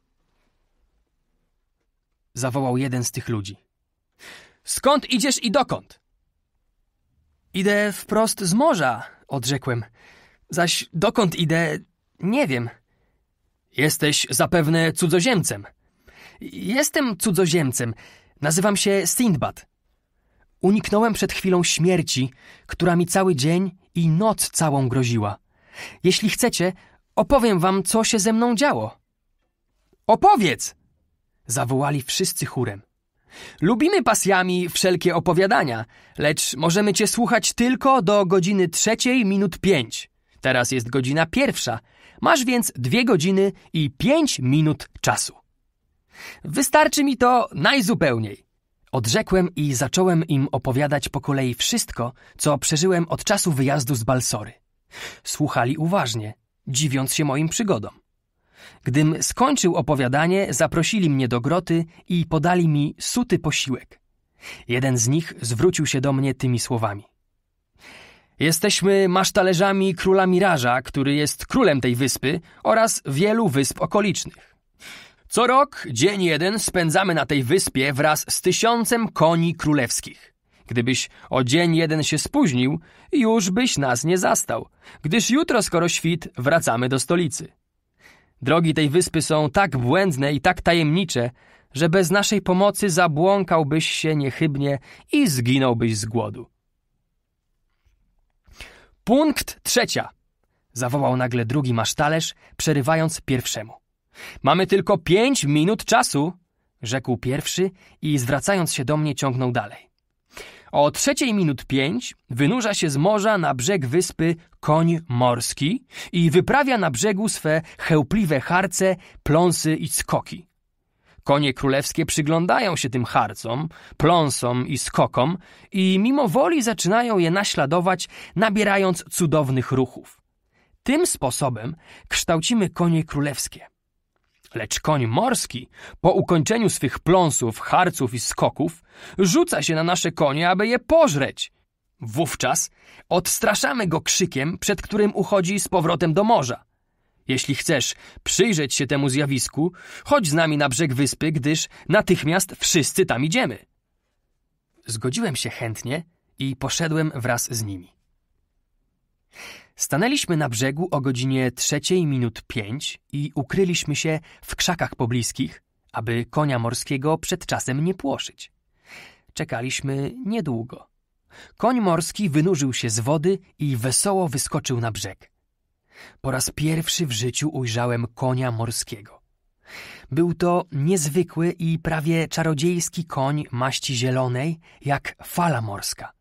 Zawołał jeden z tych ludzi. Skąd idziesz i dokąd? Idę wprost z morza, odrzekłem. Zaś dokąd idę, nie wiem. Jesteś zapewne cudzoziemcem. Jestem cudzoziemcem. Nazywam się Sindbad. Uniknąłem przed chwilą śmierci, która mi cały dzień i noc całą groziła. Jeśli chcecie, opowiem wam, co się ze mną działo. Opowiedz! Zawołali wszyscy chórem. Lubimy pasjami wszelkie opowiadania, lecz możemy cię słuchać tylko do godziny trzeciej minut pięć. Teraz jest godzina pierwsza. Masz więc dwie godziny i pięć minut czasu. Wystarczy mi to najzupełniej. Odrzekłem i zacząłem im opowiadać po kolei wszystko, co przeżyłem od czasu wyjazdu z Balsory. Słuchali uważnie, dziwiąc się moim przygodom. Gdym skończył opowiadanie, zaprosili mnie do groty i podali mi suty posiłek. Jeden z nich zwrócił się do mnie tymi słowami. Jesteśmy masztalerzami króla Miraża, który jest królem tej wyspy oraz wielu wysp okolicznych. Co rok, dzień jeden spędzamy na tej wyspie wraz z tysiącem koni królewskich. Gdybyś o dzień jeden się spóźnił, już byś nas nie zastał, gdyż jutro skoro świt wracamy do stolicy. Drogi tej wyspy są tak błędne i tak tajemnicze, że bez naszej pomocy zabłąkałbyś się niechybnie i zginąłbyś z głodu. Punkt trzecia! zawołał nagle drugi masztalerz, przerywając pierwszemu. Mamy tylko pięć minut czasu, rzekł pierwszy i zwracając się do mnie ciągnął dalej. O trzeciej minut pięć wynurza się z morza na brzeg wyspy koń morski i wyprawia na brzegu swe chełpliwe harce, pląsy i skoki. Konie królewskie przyglądają się tym harcom, pląsom i skokom i mimo woli zaczynają je naśladować, nabierając cudownych ruchów. Tym sposobem kształcimy konie królewskie. Lecz koń morski, po ukończeniu swych pląsów, harców i skoków, rzuca się na nasze konie, aby je pożreć. Wówczas odstraszamy go krzykiem, przed którym uchodzi z powrotem do morza. Jeśli chcesz przyjrzeć się temu zjawisku, chodź z nami na brzeg wyspy, gdyż natychmiast wszyscy tam idziemy. Zgodziłem się chętnie i poszedłem wraz z nimi. Stanęliśmy na brzegu o godzinie trzeciej minut pięć i ukryliśmy się w krzakach pobliskich, aby konia morskiego przed czasem nie płoszyć. Czekaliśmy niedługo. Koń morski wynurzył się z wody i wesoło wyskoczył na brzeg. Po raz pierwszy w życiu ujrzałem konia morskiego. Był to niezwykły i prawie czarodziejski koń maści zielonej, jak fala morska.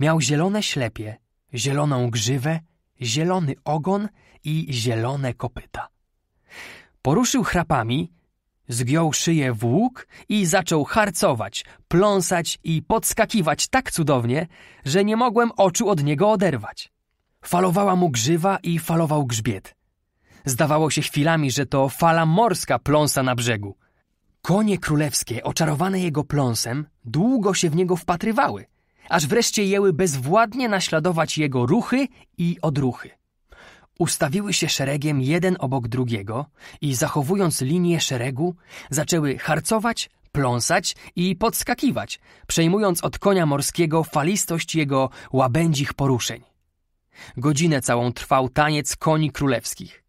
Miał zielone ślepie, zieloną grzywę zielony ogon i zielone kopyta. Poruszył chrapami, zgiął szyję w łuk i zaczął harcować, pląsać i podskakiwać tak cudownie, że nie mogłem oczu od niego oderwać. Falowała mu grzywa i falował grzbiet. Zdawało się chwilami, że to fala morska pląsa na brzegu. Konie królewskie, oczarowane jego pląsem, długo się w niego wpatrywały, aż wreszcie jęły bezwładnie naśladować jego ruchy i odruchy. Ustawiły się szeregiem jeden obok drugiego i zachowując linię szeregu, zaczęły harcować, pląsać i podskakiwać, przejmując od konia morskiego falistość jego łabędzich poruszeń. Godzinę całą trwał taniec koni królewskich.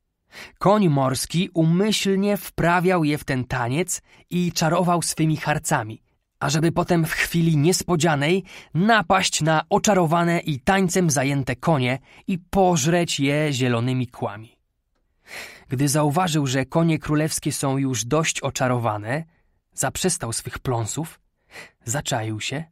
Koń morski umyślnie wprawiał je w ten taniec i czarował swymi harcami – ażeby potem w chwili niespodzianej napaść na oczarowane i tańcem zajęte konie i pożreć je zielonymi kłami. Gdy zauważył, że konie królewskie są już dość oczarowane, zaprzestał swych pląsów, zaczaił się,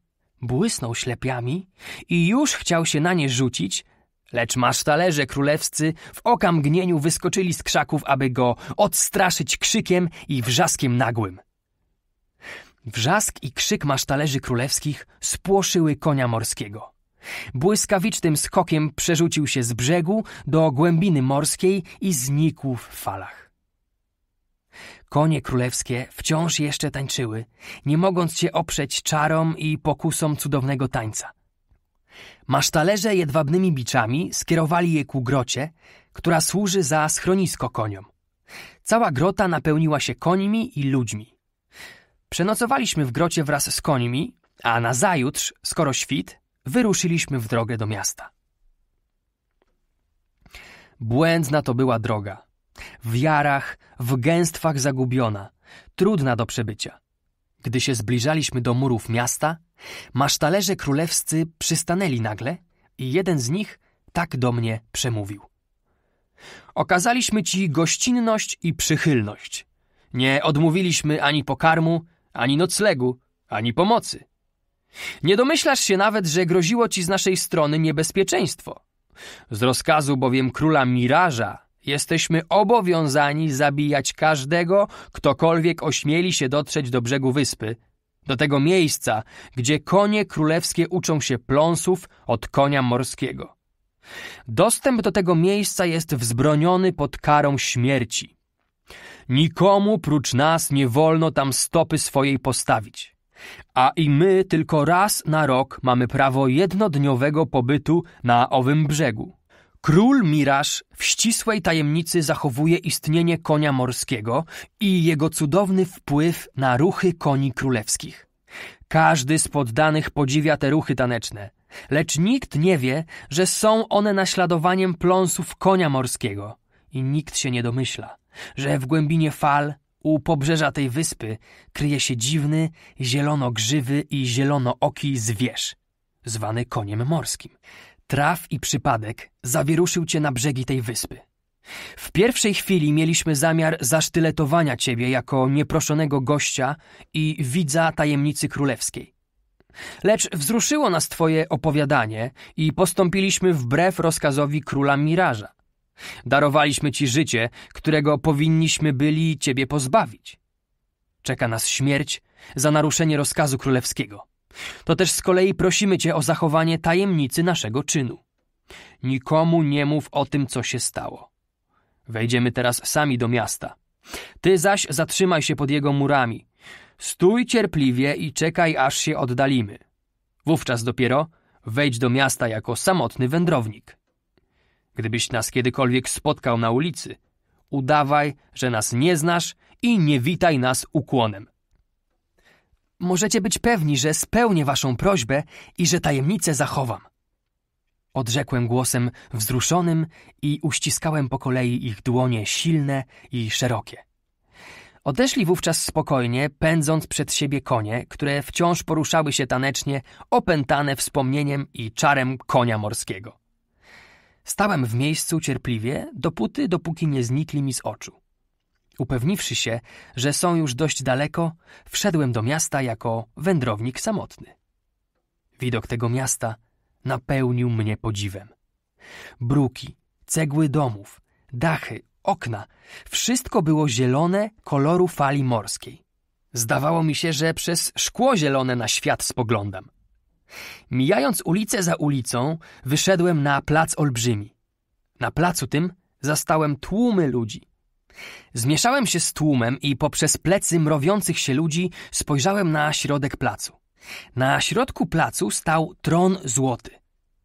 błysnął ślepiami i już chciał się na nie rzucić, lecz masztalerze królewscy w okamgnieniu wyskoczyli z krzaków, aby go odstraszyć krzykiem i wrzaskiem nagłym – Wrzask i krzyk masztalerzy królewskich spłoszyły konia morskiego. Błyskawicznym skokiem przerzucił się z brzegu do głębiny morskiej i znikł w falach. Konie królewskie wciąż jeszcze tańczyły, nie mogąc się oprzeć czarom i pokusom cudownego tańca. Masztalerze jedwabnymi biczami skierowali je ku grocie, która służy za schronisko koniom. Cała grota napełniła się końmi i ludźmi. Przenocowaliśmy w grocie wraz z końmi, a nazajutrz, skoro świt, wyruszyliśmy w drogę do miasta. Błędna to była droga. W jarach, w gęstwach zagubiona, trudna do przebycia. Gdy się zbliżaliśmy do murów miasta, masztalerze królewscy przystanęli nagle i jeden z nich tak do mnie przemówił. Okazaliśmy ci gościnność i przychylność. Nie odmówiliśmy ani pokarmu, ani noclegu, ani pomocy. Nie domyślasz się nawet, że groziło ci z naszej strony niebezpieczeństwo. Z rozkazu bowiem króla Miraża jesteśmy obowiązani zabijać każdego, ktokolwiek ośmieli się dotrzeć do brzegu wyspy, do tego miejsca, gdzie konie królewskie uczą się pląsów od konia morskiego. Dostęp do tego miejsca jest wzbroniony pod karą śmierci. Nikomu prócz nas nie wolno tam stopy swojej postawić. A i my tylko raz na rok mamy prawo jednodniowego pobytu na owym brzegu. Król Miraż w ścisłej tajemnicy zachowuje istnienie konia morskiego i jego cudowny wpływ na ruchy koni królewskich. Każdy z poddanych podziwia te ruchy taneczne, lecz nikt nie wie, że są one naśladowaniem pląsów konia morskiego – i nikt się nie domyśla, że w głębinie fal u pobrzeża tej wyspy kryje się dziwny, zielono-grzywy i zielono-oki zwierz, zwany koniem morskim. Traf i przypadek zawieruszył cię na brzegi tej wyspy. W pierwszej chwili mieliśmy zamiar zasztyletowania ciebie jako nieproszonego gościa i widza tajemnicy królewskiej. Lecz wzruszyło nas twoje opowiadanie i postąpiliśmy wbrew rozkazowi króla Miraża. Darowaliśmy Ci życie, którego powinniśmy byli Ciebie pozbawić. Czeka nas śmierć za naruszenie rozkazu królewskiego. To też z kolei prosimy Cię o zachowanie tajemnicy naszego czynu. Nikomu nie mów o tym, co się stało. Wejdziemy teraz sami do miasta. Ty zaś zatrzymaj się pod jego murami. Stój cierpliwie i czekaj, aż się oddalimy. Wówczas dopiero wejdź do miasta jako samotny wędrownik. Gdybyś nas kiedykolwiek spotkał na ulicy, udawaj, że nas nie znasz i nie witaj nas ukłonem. Możecie być pewni, że spełnię waszą prośbę i że tajemnicę zachowam. Odrzekłem głosem wzruszonym i uściskałem po kolei ich dłonie silne i szerokie. Odeszli wówczas spokojnie, pędząc przed siebie konie, które wciąż poruszały się tanecznie, opętane wspomnieniem i czarem konia morskiego. Stałem w miejscu cierpliwie, dopóty, dopóki nie znikli mi z oczu. Upewniwszy się, że są już dość daleko, wszedłem do miasta jako wędrownik samotny. Widok tego miasta napełnił mnie podziwem. Bruki, cegły domów, dachy, okna wszystko było zielone koloru fali morskiej. Zdawało mi się, że przez szkło zielone na świat spoglądam. Mijając ulicę za ulicą, wyszedłem na plac olbrzymi. Na placu tym zastałem tłumy ludzi. Zmieszałem się z tłumem i poprzez plecy mrowiących się ludzi spojrzałem na środek placu. Na środku placu stał tron złoty.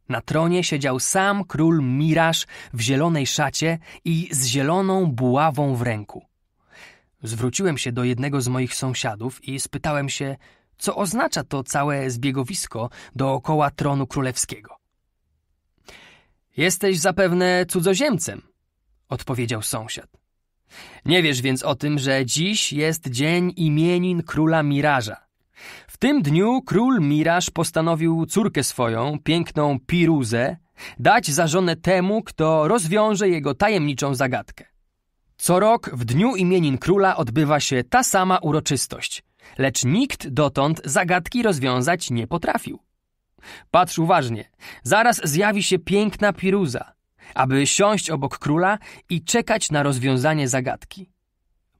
Na tronie siedział sam król Miraż w zielonej szacie i z zieloną buławą w ręku. Zwróciłem się do jednego z moich sąsiadów i spytałem się, co oznacza to całe zbiegowisko dookoła tronu królewskiego. Jesteś zapewne cudzoziemcem, odpowiedział sąsiad. Nie wiesz więc o tym, że dziś jest dzień imienin króla Miraża. W tym dniu król Miraż postanowił córkę swoją, piękną Piruzę, dać za żonę temu, kto rozwiąże jego tajemniczą zagadkę. Co rok w dniu imienin króla odbywa się ta sama uroczystość – Lecz nikt dotąd zagadki rozwiązać nie potrafił. Patrz uważnie, zaraz zjawi się piękna piruza, aby siąść obok króla i czekać na rozwiązanie zagadki.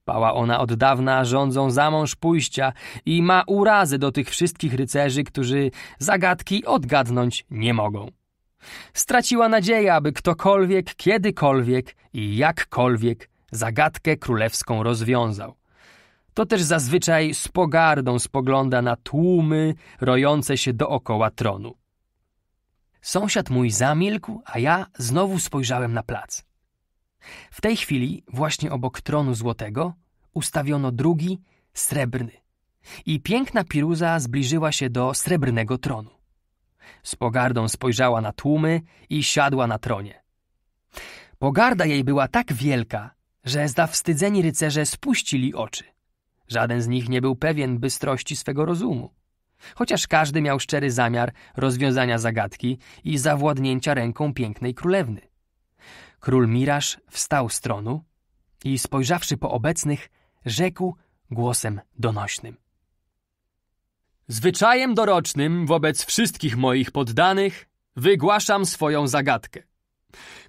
Pała ona od dawna rządzą za mąż pójścia i ma urazę do tych wszystkich rycerzy, którzy zagadki odgadnąć nie mogą. Straciła nadzieję, aby ktokolwiek, kiedykolwiek i jakkolwiek zagadkę królewską rozwiązał to też zazwyczaj z pogardą spogląda na tłumy rojące się dookoła tronu. Sąsiad mój zamilkł, a ja znowu spojrzałem na plac. W tej chwili, właśnie obok tronu złotego, ustawiono drugi, srebrny. I piękna piruza zbliżyła się do srebrnego tronu. Z pogardą spojrzała na tłumy i siadła na tronie. Pogarda jej była tak wielka, że zawstydzeni rycerze spuścili oczy. Żaden z nich nie był pewien bystrości swego rozumu. Chociaż każdy miał szczery zamiar rozwiązania zagadki i zawładnięcia ręką pięknej królewny. Król Miraż wstał z tronu i spojrzawszy po obecnych, rzekł głosem donośnym. Zwyczajem dorocznym wobec wszystkich moich poddanych wygłaszam swoją zagadkę.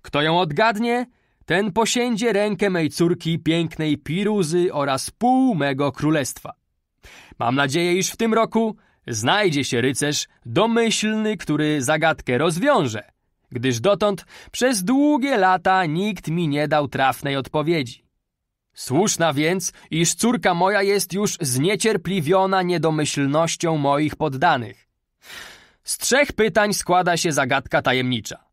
Kto ją odgadnie, ten posiędzie rękę mej córki pięknej Piruzy oraz pół mego królestwa. Mam nadzieję, iż w tym roku znajdzie się rycerz domyślny, który zagadkę rozwiąże, gdyż dotąd przez długie lata nikt mi nie dał trafnej odpowiedzi. Słuszna więc, iż córka moja jest już zniecierpliwiona niedomyślnością moich poddanych. Z trzech pytań składa się zagadka tajemnicza.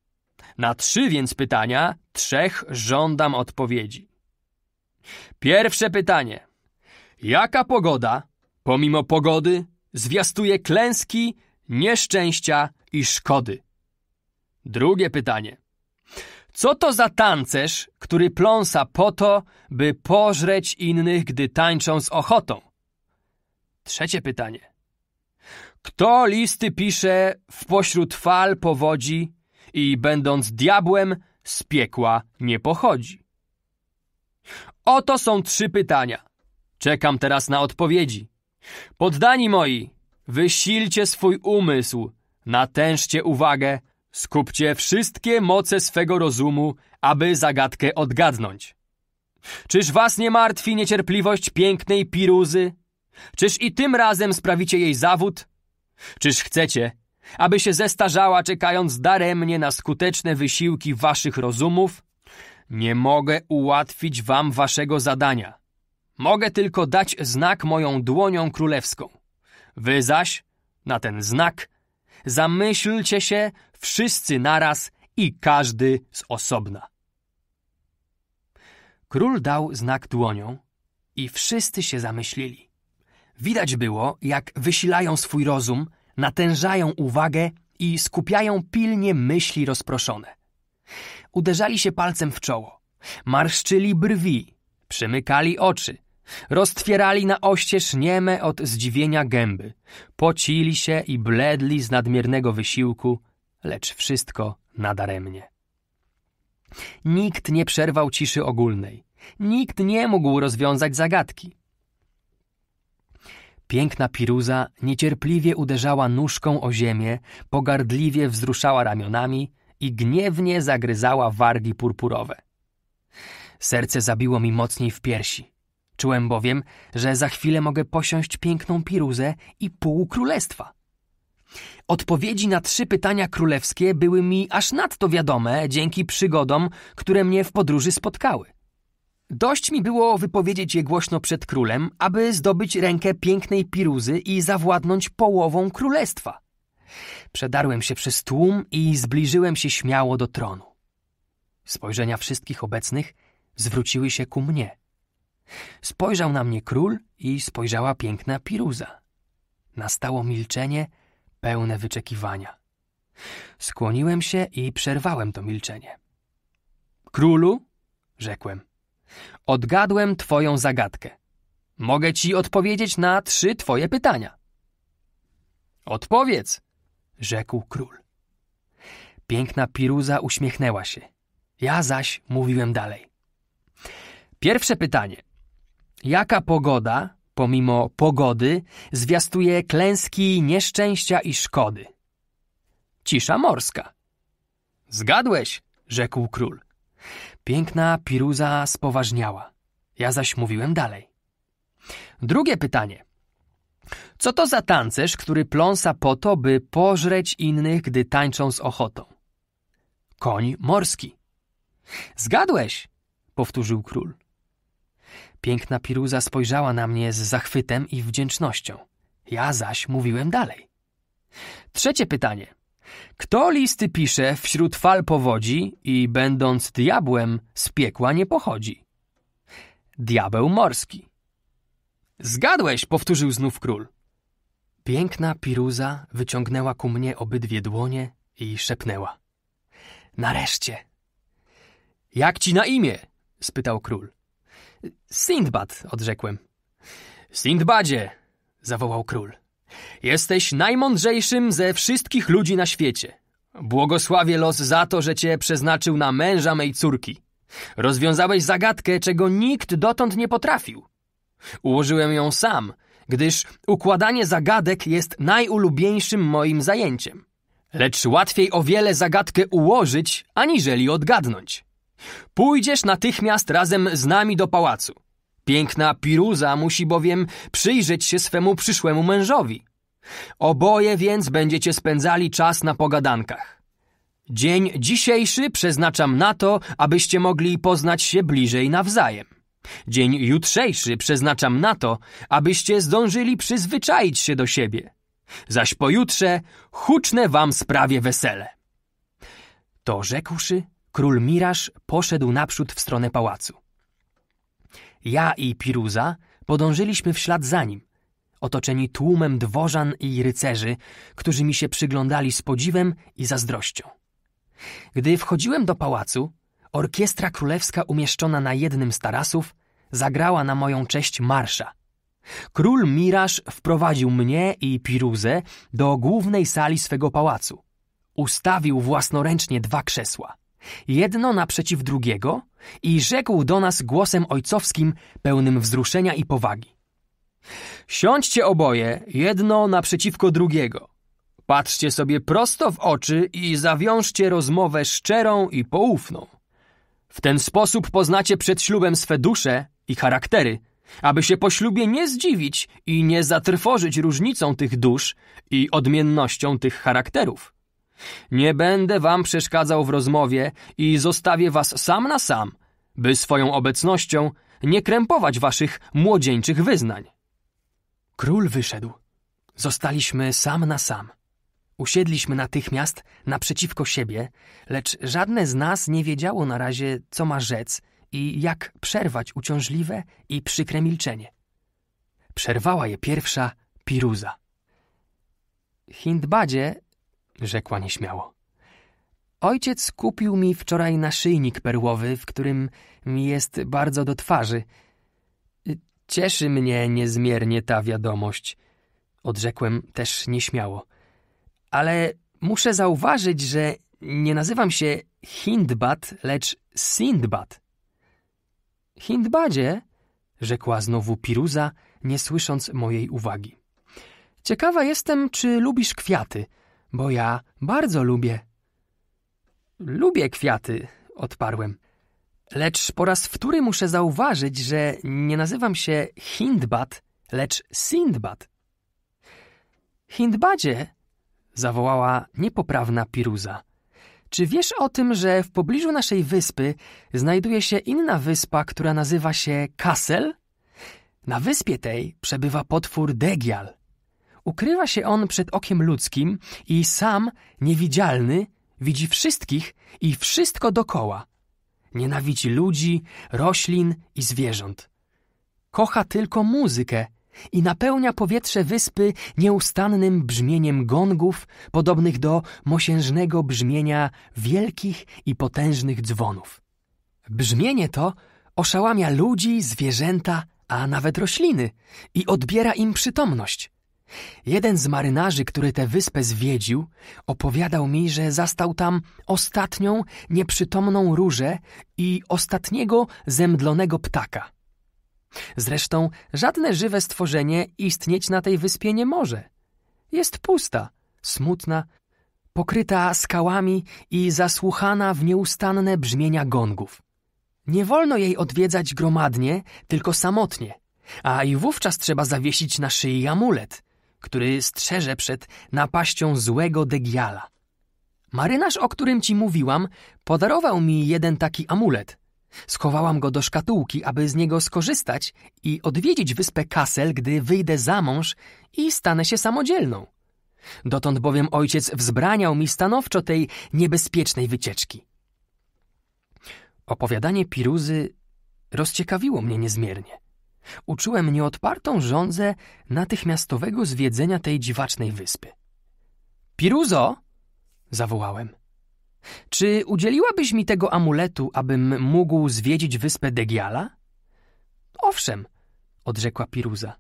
Na trzy więc pytania, trzech żądam odpowiedzi. Pierwsze pytanie. Jaka pogoda, pomimo pogody, zwiastuje klęski, nieszczęścia i szkody? Drugie pytanie. Co to za tancerz, który pląsa po to, by pożreć innych, gdy tańczą z ochotą? Trzecie pytanie. Kto listy pisze w pośród fal powodzi i będąc diabłem, z piekła nie pochodzi. Oto są trzy pytania. Czekam teraz na odpowiedzi. Poddani moi, wysilcie swój umysł, natężcie uwagę, skupcie wszystkie moce swego rozumu, aby zagadkę odgadnąć. Czyż was nie martwi niecierpliwość pięknej piruzy? Czyż i tym razem sprawicie jej zawód? Czyż chcecie, aby się zestarzała, czekając daremnie na skuteczne wysiłki waszych rozumów? Nie mogę ułatwić wam waszego zadania. Mogę tylko dać znak moją dłonią królewską. Wy zaś, na ten znak, zamyślcie się wszyscy naraz i każdy z osobna. Król dał znak dłonią i wszyscy się zamyślili. Widać było, jak wysilają swój rozum – natężają uwagę i skupiają pilnie myśli rozproszone. Uderzali się palcem w czoło, marszczyli brwi, przymykali oczy, roztwierali na oścież nieme od zdziwienia gęby, pocili się i bledli z nadmiernego wysiłku, lecz wszystko nadaremnie. Nikt nie przerwał ciszy ogólnej. Nikt nie mógł rozwiązać zagadki. Piękna Piruza niecierpliwie uderzała nóżką o ziemię, pogardliwie wzruszała ramionami i gniewnie zagryzała wargi purpurowe. Serce zabiło mi mocniej w piersi. Czułem bowiem, że za chwilę mogę posiąść piękną Piruzę i pół królestwa. Odpowiedzi na trzy pytania królewskie były mi aż nadto wiadome dzięki przygodom, które mnie w podróży spotkały. Dość mi było wypowiedzieć je głośno przed królem, aby zdobyć rękę pięknej Piruzy i zawładnąć połową królestwa. Przedarłem się przez tłum i zbliżyłem się śmiało do tronu. Spojrzenia wszystkich obecnych zwróciły się ku mnie. Spojrzał na mnie król i spojrzała piękna Piruza. Nastało milczenie pełne wyczekiwania. Skłoniłem się i przerwałem to milczenie. Królu, rzekłem. Odgadłem twoją zagadkę. Mogę ci odpowiedzieć na trzy twoje pytania. Odpowiedz, rzekł król. Piękna Piruza uśmiechnęła się. Ja zaś mówiłem dalej. Pierwsze pytanie. Jaka pogoda, pomimo pogody, zwiastuje klęski, nieszczęścia i szkody? Cisza morska. Zgadłeś, rzekł król. Piękna piruza spoważniała. Ja zaś mówiłem dalej. Drugie pytanie. Co to za tancerz, który pląsa po to, by pożreć innych, gdy tańczą z ochotą? Koń morski. Zgadłeś, powtórzył król. Piękna piruza spojrzała na mnie z zachwytem i wdzięcznością. Ja zaś mówiłem dalej. Trzecie pytanie. Kto listy pisze wśród fal powodzi i będąc diabłem z piekła nie pochodzi? Diabeł morski. Zgadłeś, powtórzył znów król. Piękna piruza wyciągnęła ku mnie obydwie dłonie i szepnęła. Nareszcie. Jak ci na imię? spytał król. Sindbad, odrzekłem. Sindbadzie, zawołał król. Jesteś najmądrzejszym ze wszystkich ludzi na świecie. Błogosławię los za to, że cię przeznaczył na męża mej córki. Rozwiązałeś zagadkę, czego nikt dotąd nie potrafił. Ułożyłem ją sam, gdyż układanie zagadek jest najulubieńszym moim zajęciem. Lecz łatwiej o wiele zagadkę ułożyć, aniżeli odgadnąć. Pójdziesz natychmiast razem z nami do pałacu. Piękna Piruza musi bowiem przyjrzeć się swemu przyszłemu mężowi. Oboje więc będziecie spędzali czas na pogadankach. Dzień dzisiejszy przeznaczam na to, abyście mogli poznać się bliżej nawzajem. Dzień jutrzejszy przeznaczam na to, abyście zdążyli przyzwyczaić się do siebie. Zaś pojutrze huczne wam sprawie wesele. To rzekłszy, król Miraż poszedł naprzód w stronę pałacu. Ja i Piruza podążyliśmy w ślad za nim, otoczeni tłumem dworzan i rycerzy, którzy mi się przyglądali z podziwem i zazdrością. Gdy wchodziłem do pałacu, orkiestra królewska umieszczona na jednym z tarasów zagrała na moją cześć marsza. Król Miraż wprowadził mnie i Piruzę do głównej sali swego pałacu. Ustawił własnoręcznie dwa krzesła jedno naprzeciw drugiego i rzekł do nas głosem ojcowskim, pełnym wzruszenia i powagi. Siądźcie oboje, jedno naprzeciwko drugiego. Patrzcie sobie prosto w oczy i zawiążcie rozmowę szczerą i poufną. W ten sposób poznacie przed ślubem swe dusze i charaktery, aby się po ślubie nie zdziwić i nie zatrwożyć różnicą tych dusz i odmiennością tych charakterów. Nie będę wam przeszkadzał w rozmowie i zostawię was sam na sam, by swoją obecnością nie krępować waszych młodzieńczych wyznań. Król wyszedł. Zostaliśmy sam na sam. Usiedliśmy natychmiast naprzeciwko siebie, lecz żadne z nas nie wiedziało na razie, co ma rzec i jak przerwać uciążliwe i przykre milczenie. Przerwała je pierwsza piruza. Hindbadzie rzekła nieśmiało. Ojciec kupił mi wczoraj naszyjnik perłowy, w którym mi jest bardzo do twarzy. Cieszy mnie niezmiernie ta wiadomość, odrzekłem też nieśmiało. Ale muszę zauważyć, że nie nazywam się Hindbad, lecz Sindbad. Hindbadzie, rzekła znowu Piruza, nie słysząc mojej uwagi. Ciekawa jestem, czy lubisz kwiaty – bo ja bardzo lubię. Lubię kwiaty, odparłem. Lecz po raz wtóry muszę zauważyć, że nie nazywam się Hindbad, lecz Sindbad. Hindbadzie, zawołała niepoprawna Piruza. Czy wiesz o tym, że w pobliżu naszej wyspy znajduje się inna wyspa, która nazywa się Kassel? Na wyspie tej przebywa potwór Degial. Ukrywa się on przed okiem ludzkim i sam, niewidzialny, widzi wszystkich i wszystko dokoła. Nienawidzi ludzi, roślin i zwierząt. Kocha tylko muzykę i napełnia powietrze wyspy nieustannym brzmieniem gongów, podobnych do mosiężnego brzmienia wielkich i potężnych dzwonów. Brzmienie to oszałamia ludzi, zwierzęta, a nawet rośliny i odbiera im przytomność. Jeden z marynarzy, który tę wyspę zwiedził, opowiadał mi, że zastał tam ostatnią nieprzytomną różę i ostatniego zemdlonego ptaka. Zresztą żadne żywe stworzenie istnieć na tej wyspie nie może. Jest pusta, smutna, pokryta skałami i zasłuchana w nieustanne brzmienia gongów. Nie wolno jej odwiedzać gromadnie, tylko samotnie, a i wówczas trzeba zawiesić na szyi amulet – który strzeże przed napaścią złego degiala. Marynarz, o którym ci mówiłam, podarował mi jeden taki amulet. Schowałam go do szkatułki, aby z niego skorzystać i odwiedzić wyspę Kassel, gdy wyjdę za mąż i stanę się samodzielną. Dotąd bowiem ojciec wzbraniał mi stanowczo tej niebezpiecznej wycieczki. Opowiadanie Piruzy rozciekawiło mnie niezmiernie. Uczułem nieodpartą żądzę natychmiastowego zwiedzenia tej dziwacznej wyspy. Piruzo! zawołałem. Czy udzieliłabyś mi tego amuletu, abym mógł zwiedzić wyspę Degiala? Owszem, odrzekła Piruza.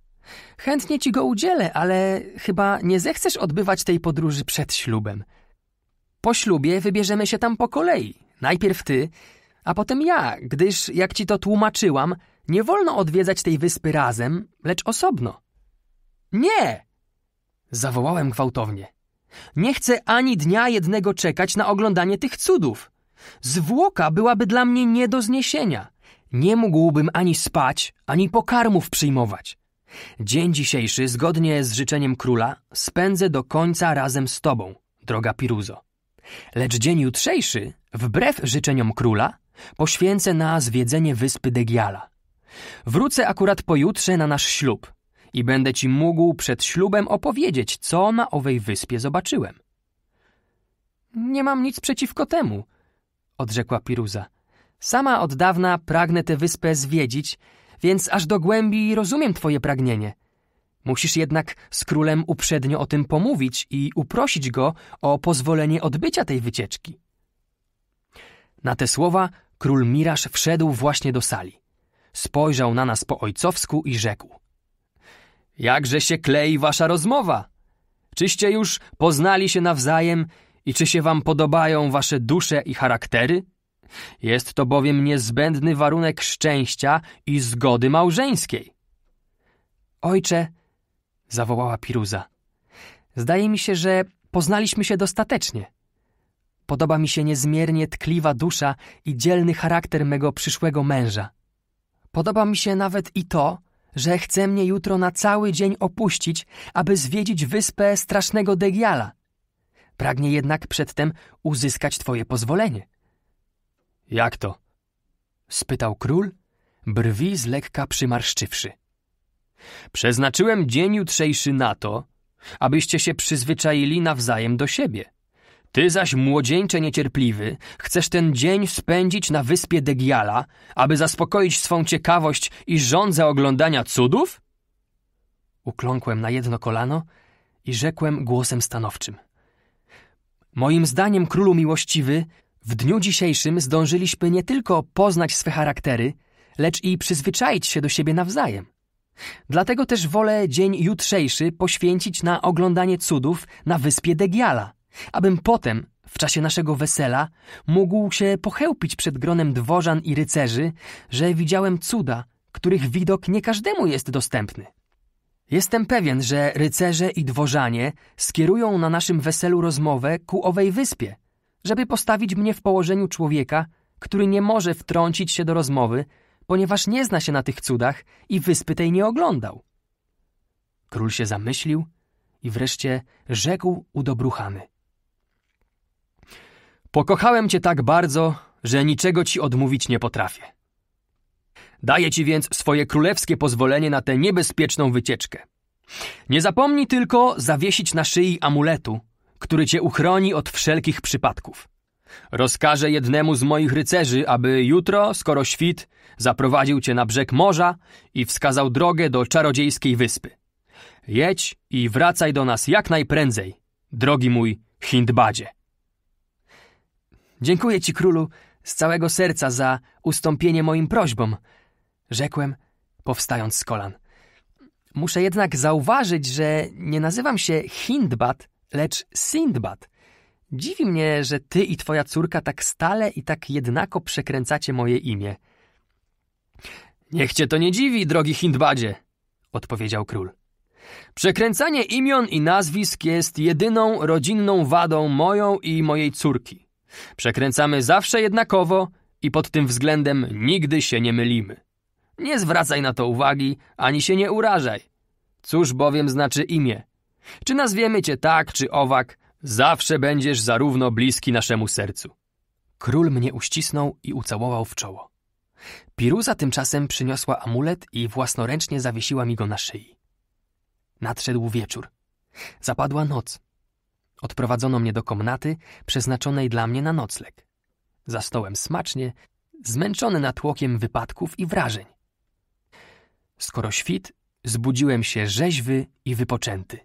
Chętnie ci go udzielę, ale chyba nie zechcesz odbywać tej podróży przed ślubem. Po ślubie wybierzemy się tam po kolei. Najpierw ty, a potem ja, gdyż, jak ci to tłumaczyłam, nie wolno odwiedzać tej wyspy razem, lecz osobno. Nie! Zawołałem gwałtownie. Nie chcę ani dnia jednego czekać na oglądanie tych cudów. Zwłoka byłaby dla mnie nie do zniesienia. Nie mógłbym ani spać, ani pokarmów przyjmować. Dzień dzisiejszy, zgodnie z życzeniem króla, spędzę do końca razem z tobą, droga Piruzo. Lecz dzień jutrzejszy, wbrew życzeniom króla, poświęcę na zwiedzenie wyspy Degiala, Wrócę akurat pojutrze na nasz ślub i będę ci mógł przed ślubem opowiedzieć, co na owej wyspie zobaczyłem. Nie mam nic przeciwko temu, odrzekła Piruza. Sama od dawna pragnę tę wyspę zwiedzić, więc aż do głębi rozumiem twoje pragnienie. Musisz jednak z królem uprzednio o tym pomówić i uprosić go o pozwolenie odbycia tej wycieczki. Na te słowa król Miraż wszedł właśnie do sali spojrzał na nas po ojcowsku i rzekł: Jakże się klei wasza rozmowa? Czyście już poznali się nawzajem i czy się wam podobają wasze dusze i charaktery? Jest to bowiem niezbędny warunek szczęścia i zgody małżeńskiej. Ojcze, zawołała Piruza, zdaje mi się, że poznaliśmy się dostatecznie. Podoba mi się niezmiernie tkliwa dusza i dzielny charakter mego przyszłego męża. Podoba mi się nawet i to, że chce mnie jutro na cały dzień opuścić, aby zwiedzić wyspę strasznego Degiala. Pragnie jednak przedtem uzyskać twoje pozwolenie. Jak to? spytał król, brwi z lekka przymarszczywszy. Przeznaczyłem dzień jutrzejszy na to, abyście się przyzwyczaili nawzajem do siebie. Ty zaś, młodzieńcze niecierpliwy, chcesz ten dzień spędzić na wyspie Degiala, aby zaspokoić swą ciekawość i żądzę oglądania cudów? Ukląkłem na jedno kolano i rzekłem głosem stanowczym. Moim zdaniem, królu miłościwy, w dniu dzisiejszym zdążyliśmy nie tylko poznać swe charaktery, lecz i przyzwyczaić się do siebie nawzajem. Dlatego też wolę dzień jutrzejszy poświęcić na oglądanie cudów na wyspie Degiala – abym potem, w czasie naszego wesela, mógł się pochełpić przed gronem dworzan i rycerzy, że widziałem cuda, których widok nie każdemu jest dostępny. Jestem pewien, że rycerze i dworzanie skierują na naszym weselu rozmowę ku owej wyspie, żeby postawić mnie w położeniu człowieka, który nie może wtrącić się do rozmowy, ponieważ nie zna się na tych cudach i wyspy tej nie oglądał. Król się zamyślił i wreszcie rzekł udobruchany. Pokochałem cię tak bardzo, że niczego ci odmówić nie potrafię. Daję ci więc swoje królewskie pozwolenie na tę niebezpieczną wycieczkę. Nie zapomnij tylko zawiesić na szyi amuletu, który cię uchroni od wszelkich przypadków. Rozkażę jednemu z moich rycerzy, aby jutro, skoro świt, zaprowadził cię na brzeg morza i wskazał drogę do czarodziejskiej wyspy. Jedź i wracaj do nas jak najprędzej, drogi mój Hindbadzie. Dziękuję ci, królu, z całego serca za ustąpienie moim prośbom, rzekłem, powstając z kolan. Muszę jednak zauważyć, że nie nazywam się Hindbad, lecz Sindbad. Dziwi mnie, że ty i twoja córka tak stale i tak jednako przekręcacie moje imię. Niech cię to nie dziwi, drogi Hindbadzie, odpowiedział król. Przekręcanie imion i nazwisk jest jedyną rodzinną wadą moją i mojej córki. Przekręcamy zawsze jednakowo i pod tym względem nigdy się nie mylimy. Nie zwracaj na to uwagi, ani się nie urażaj. Cóż bowiem znaczy imię? Czy nazwiemy cię tak czy owak, zawsze będziesz zarówno bliski naszemu sercu. Król mnie uścisnął i ucałował w czoło. Piruza tymczasem przyniosła amulet i własnoręcznie zawiesiła mi go na szyi. Nadszedł wieczór. Zapadła noc. Odprowadzono mnie do komnaty przeznaczonej dla mnie na nocleg. Za stołem smacznie, zmęczony natłokiem wypadków i wrażeń. Skoro świt, zbudziłem się rzeźwy i wypoczęty.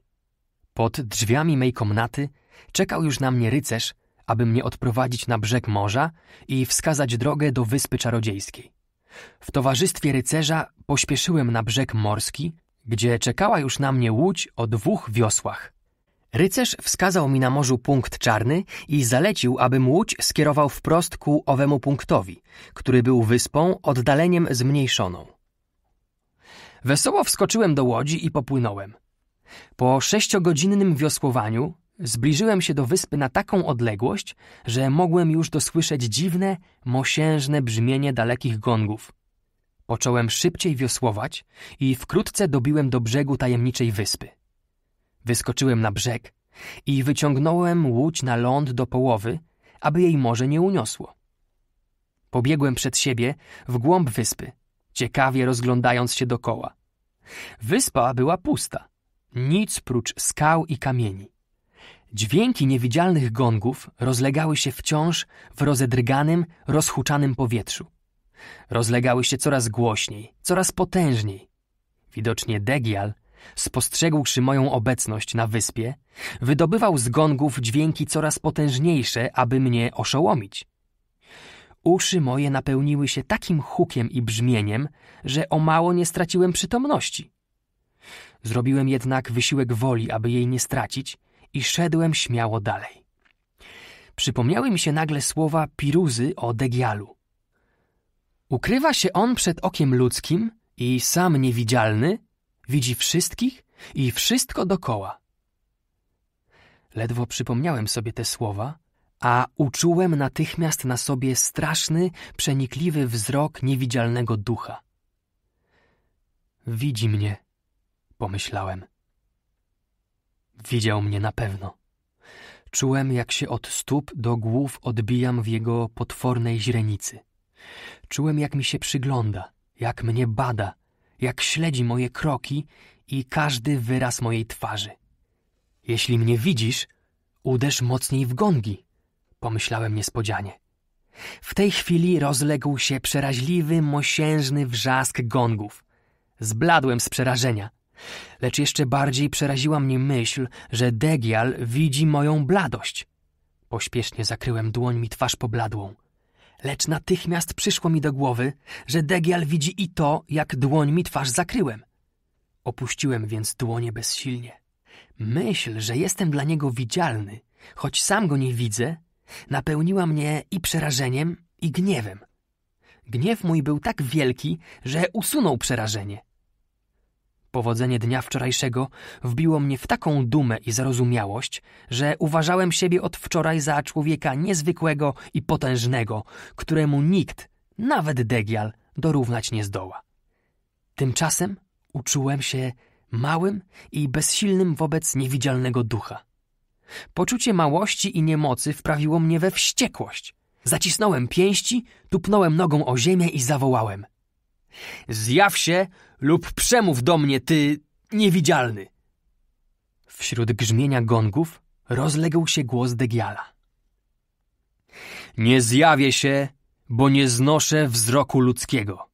Pod drzwiami mej komnaty czekał już na mnie rycerz, aby mnie odprowadzić na brzeg morza i wskazać drogę do Wyspy Czarodziejskiej. W towarzystwie rycerza pośpieszyłem na brzeg morski, gdzie czekała już na mnie łódź o dwóch wiosłach. Rycerz wskazał mi na morzu punkt czarny i zalecił, abym łódź skierował wprost ku owemu punktowi, który był wyspą oddaleniem zmniejszoną. Wesoło wskoczyłem do łodzi i popłynąłem. Po sześciogodzinnym wiosłowaniu zbliżyłem się do wyspy na taką odległość, że mogłem już dosłyszeć dziwne, mosiężne brzmienie dalekich gongów. Począłem szybciej wiosłować i wkrótce dobiłem do brzegu tajemniczej wyspy. Wyskoczyłem na brzeg i wyciągnąłem łódź na ląd do połowy, aby jej morze nie uniosło. Pobiegłem przed siebie w głąb wyspy, ciekawie rozglądając się dokoła. Wyspa była pusta, nic prócz skał i kamieni. Dźwięki niewidzialnych gongów rozlegały się wciąż w rozedrganym, rozhuczanym powietrzu. Rozlegały się coraz głośniej, coraz potężniej. Widocznie Degial spostrzegłszy moją obecność na wyspie, wydobywał z gongów dźwięki coraz potężniejsze, aby mnie oszołomić. Uszy moje napełniły się takim hukiem i brzmieniem, że o mało nie straciłem przytomności. Zrobiłem jednak wysiłek woli, aby jej nie stracić, i szedłem śmiało dalej. Przypomniały mi się nagle słowa Piruzy o Degialu. Ukrywa się on przed okiem ludzkim i sam niewidzialny, widzi wszystkich i wszystko dokoła. Ledwo przypomniałem sobie te słowa, a uczułem natychmiast na sobie straszny, przenikliwy wzrok niewidzialnego ducha. Widzi mnie, pomyślałem. Widział mnie na pewno. Czułem, jak się od stóp do głów odbijam w jego potwornej źrenicy. Czułem, jak mi się przygląda, jak mnie bada, jak śledzi moje kroki i każdy wyraz mojej twarzy. Jeśli mnie widzisz, uderz mocniej w gongi, pomyślałem niespodzianie. W tej chwili rozległ się przeraźliwy, mosiężny wrzask gongów. Zbladłem z przerażenia, lecz jeszcze bardziej przeraziła mnie myśl, że Degial widzi moją bladość. Pośpiesznie zakryłem dłońmi twarz pobladłą. Lecz natychmiast przyszło mi do głowy, że Degial widzi i to, jak dłoń mi twarz zakryłem. Opuściłem więc dłonie bezsilnie. Myśl, że jestem dla niego widzialny, choć sam go nie widzę, napełniła mnie i przerażeniem, i gniewem. Gniew mój był tak wielki, że usunął przerażenie powodzenie dnia wczorajszego wbiło mnie w taką dumę i zrozumiałość, że uważałem siebie od wczoraj za człowieka niezwykłego i potężnego, któremu nikt, nawet Degial, dorównać nie zdoła. Tymczasem uczułem się małym i bezsilnym wobec niewidzialnego ducha. Poczucie małości i niemocy wprawiło mnie we wściekłość. Zacisnąłem pięści, tupnąłem nogą o ziemię i zawołałem – Zjaw się lub przemów do mnie, ty niewidzialny. Wśród grzmienia gongów rozległ się głos Degiala. Nie zjawię się, bo nie znoszę wzroku ludzkiego.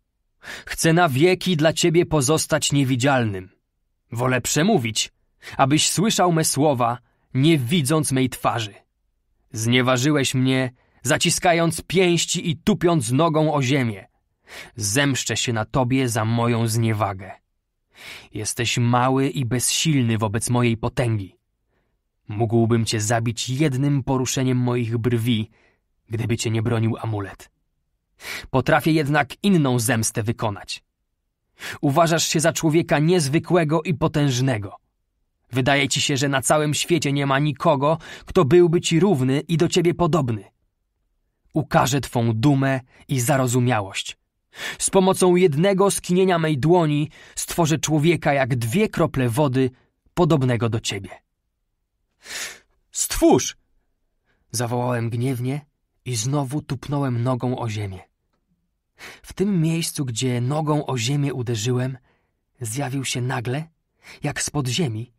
Chcę na wieki dla ciebie pozostać niewidzialnym. Wolę przemówić, abyś słyszał me słowa, nie widząc mej twarzy. Znieważyłeś mnie, zaciskając pięści i tupiąc nogą o ziemię zemszczę się na tobie za moją zniewagę. Jesteś mały i bezsilny wobec mojej potęgi. Mógłbym cię zabić jednym poruszeniem moich brwi, gdyby cię nie bronił amulet. Potrafię jednak inną zemstę wykonać. Uważasz się za człowieka niezwykłego i potężnego. Wydaje ci się, że na całym świecie nie ma nikogo, kto byłby ci równy i do ciebie podobny. Ukażę twą dumę i zarozumiałość. Z pomocą jednego skinienia mej dłoni stworzę człowieka jak dwie krople wody podobnego do ciebie. Stwórz! Zawołałem gniewnie i znowu tupnąłem nogą o ziemię. W tym miejscu, gdzie nogą o ziemię uderzyłem, zjawił się nagle, jak spod ziemi,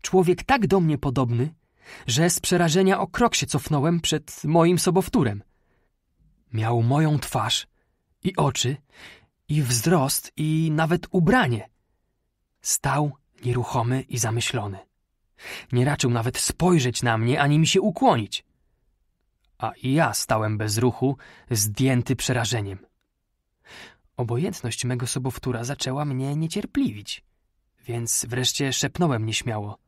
człowiek tak do mnie podobny, że z przerażenia o krok się cofnąłem przed moim sobowtórem. Miał moją twarz, i oczy, i wzrost, i nawet ubranie. Stał nieruchomy i zamyślony. Nie raczył nawet spojrzeć na mnie ani mi się ukłonić. A i ja stałem bez ruchu, zdjęty przerażeniem. Obojętność mego sobowtóra zaczęła mnie niecierpliwić, więc wreszcie szepnąłem nieśmiało.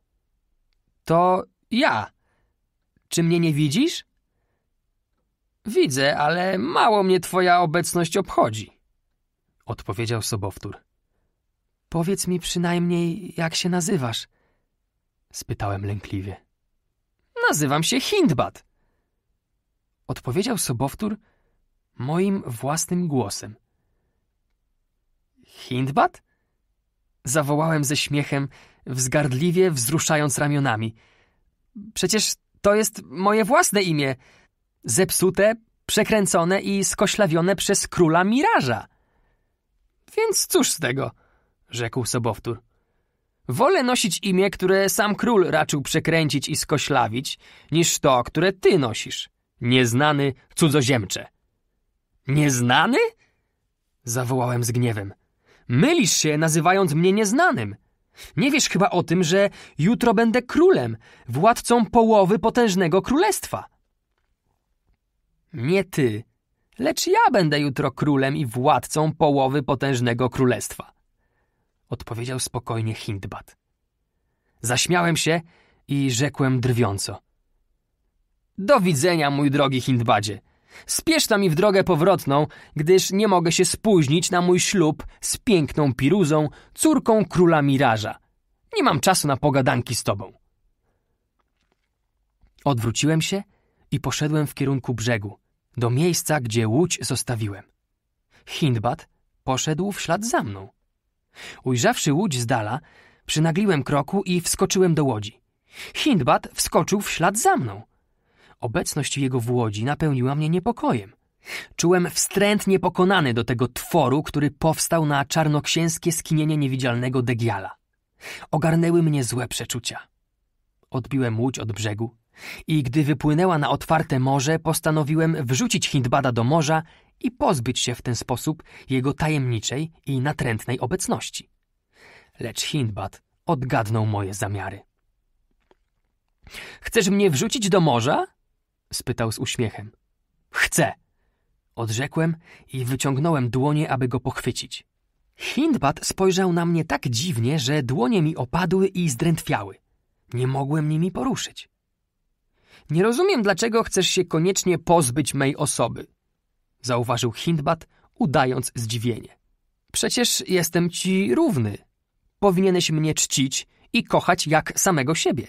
To ja! Czy mnie nie widzisz? Widzę, ale mało mnie twoja obecność obchodzi, odpowiedział sobowtór. Powiedz mi przynajmniej, jak się nazywasz? spytałem lękliwie. Nazywam się Hindbad. odpowiedział sobowtór moim własnym głosem. Hindbad? Zawołałem ze śmiechem, wzgardliwie wzruszając ramionami. Przecież to jest moje własne imię zepsute, przekręcone i skoślawione przez króla miraża. Więc cóż z tego, rzekł sobowtór. Wolę nosić imię, które sam król raczył przekręcić i skoślawić, niż to, które ty nosisz. Nieznany cudzoziemcze. Nieznany? Zawołałem z gniewem. Mylisz się, nazywając mnie nieznanym. Nie wiesz chyba o tym, że jutro będę królem, władcą połowy potężnego królestwa. Nie ty, lecz ja będę jutro królem i władcą połowy potężnego królestwa. Odpowiedział spokojnie Hindbad. Zaśmiałem się i rzekłem drwiąco. Do widzenia, mój drogi Hindbadzie. Spiesz tam mi w drogę powrotną, gdyż nie mogę się spóźnić na mój ślub z piękną Piruzą, córką króla Miraża. Nie mam czasu na pogadanki z tobą. Odwróciłem się i poszedłem w kierunku brzegu, do miejsca, gdzie łódź zostawiłem. Hindbad poszedł w ślad za mną. Ujrzawszy łódź z dala, przynagliłem kroku i wskoczyłem do łodzi. Hindbad wskoczył w ślad za mną. Obecność jego w łodzi napełniła mnie niepokojem. Czułem wstręt niepokonany do tego tworu, który powstał na czarnoksięskie skinienie niewidzialnego Degiala. Ogarnęły mnie złe przeczucia. Odbiłem łódź od brzegu i gdy wypłynęła na otwarte morze, postanowiłem wrzucić Hindbada do morza i pozbyć się w ten sposób jego tajemniczej i natrętnej obecności. Lecz Hindbad odgadnął moje zamiary. Chcesz mnie wrzucić do morza? spytał z uśmiechem. Chcę! odrzekłem i wyciągnąłem dłonie, aby go pochwycić. Hindbad spojrzał na mnie tak dziwnie, że dłonie mi opadły i zdrętwiały. Nie mogłem nimi poruszyć. Nie rozumiem, dlaczego chcesz się koniecznie pozbyć mej osoby, zauważył Hindbad, udając zdziwienie. Przecież jestem ci równy. Powinieneś mnie czcić i kochać jak samego siebie.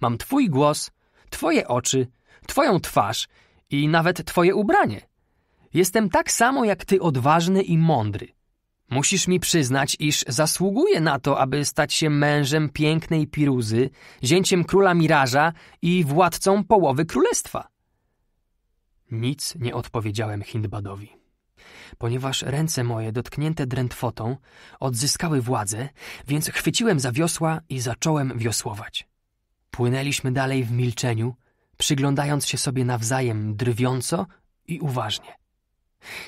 Mam twój głos, twoje oczy, twoją twarz i nawet twoje ubranie. Jestem tak samo jak ty odważny i mądry. Musisz mi przyznać, iż zasługuje na to, aby stać się mężem pięknej Piruzy, zięciem króla Miraża i władcą połowy królestwa. Nic nie odpowiedziałem Hindbadowi. Ponieważ ręce moje dotknięte drętwotą odzyskały władzę, więc chwyciłem za wiosła i zacząłem wiosłować. Płynęliśmy dalej w milczeniu, przyglądając się sobie nawzajem drwiąco i uważnie.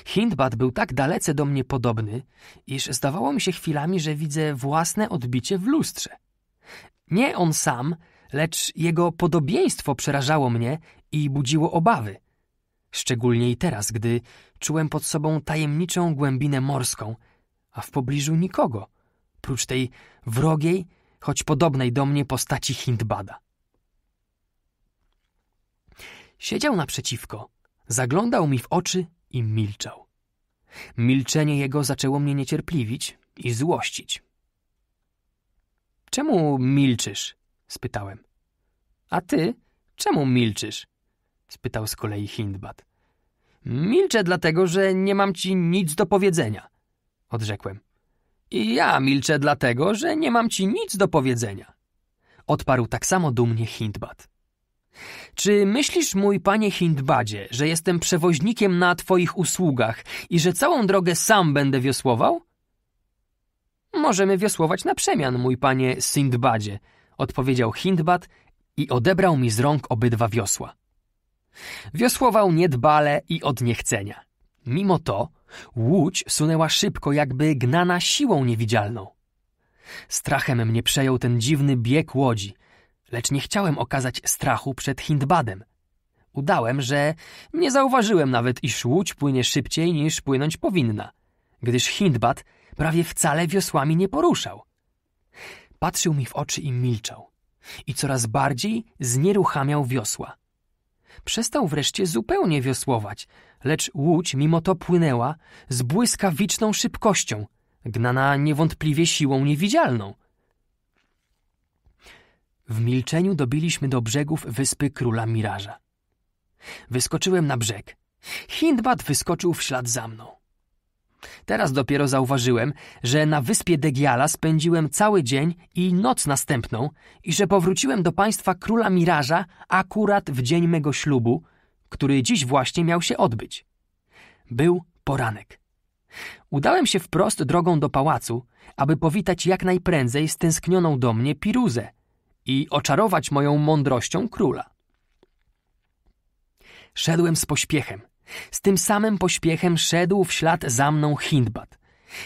Hindbad był tak dalece do mnie podobny, iż zdawało mi się chwilami, że widzę własne odbicie w lustrze. Nie on sam, lecz jego podobieństwo przerażało mnie i budziło obawy. Szczególnie i teraz, gdy czułem pod sobą tajemniczą głębinę morską, a w pobliżu nikogo, prócz tej wrogiej, choć podobnej do mnie postaci Hindbada. Siedział naprzeciwko, zaglądał mi w oczy i milczał. Milczenie jego zaczęło mnie niecierpliwić i złościć. Czemu milczysz? spytałem. A ty czemu milczysz? spytał z kolei Hindbad. Milczę dlatego, że nie mam ci nic do powiedzenia, odrzekłem. I ja milczę dlatego, że nie mam ci nic do powiedzenia, odparł tak samo dumnie Hindbad. Czy myślisz, mój panie Hindbadzie, że jestem przewoźnikiem na twoich usługach i że całą drogę sam będę wiosłował? Możemy wiosłować na przemian, mój panie Sindbadzie, odpowiedział Hindbad i odebrał mi z rąk obydwa wiosła. Wiosłował niedbale i od niechcenia. Mimo to łódź sunęła szybko, jakby gnana siłą niewidzialną. Strachem mnie przejął ten dziwny bieg łodzi – lecz nie chciałem okazać strachu przed Hindbadem. Udałem, że nie zauważyłem nawet, iż łódź płynie szybciej niż płynąć powinna, gdyż Hindbad prawie wcale wiosłami nie poruszał. Patrzył mi w oczy i milczał, i coraz bardziej znieruchamiał wiosła. Przestał wreszcie zupełnie wiosłować, lecz łódź mimo to płynęła z błyskawiczną szybkością, gnana niewątpliwie siłą niewidzialną – w milczeniu dobiliśmy do brzegów wyspy króla Miraża. Wyskoczyłem na brzeg. Hindbad wyskoczył w ślad za mną. Teraz dopiero zauważyłem, że na wyspie Degiala spędziłem cały dzień i noc następną i że powróciłem do państwa króla Miraża akurat w dzień mego ślubu, który dziś właśnie miał się odbyć. Był poranek. Udałem się wprost drogą do pałacu, aby powitać jak najprędzej stęsknioną do mnie Piruzę, i oczarować moją mądrością króla. Szedłem z pośpiechem. Z tym samym pośpiechem szedł w ślad za mną Hindbad.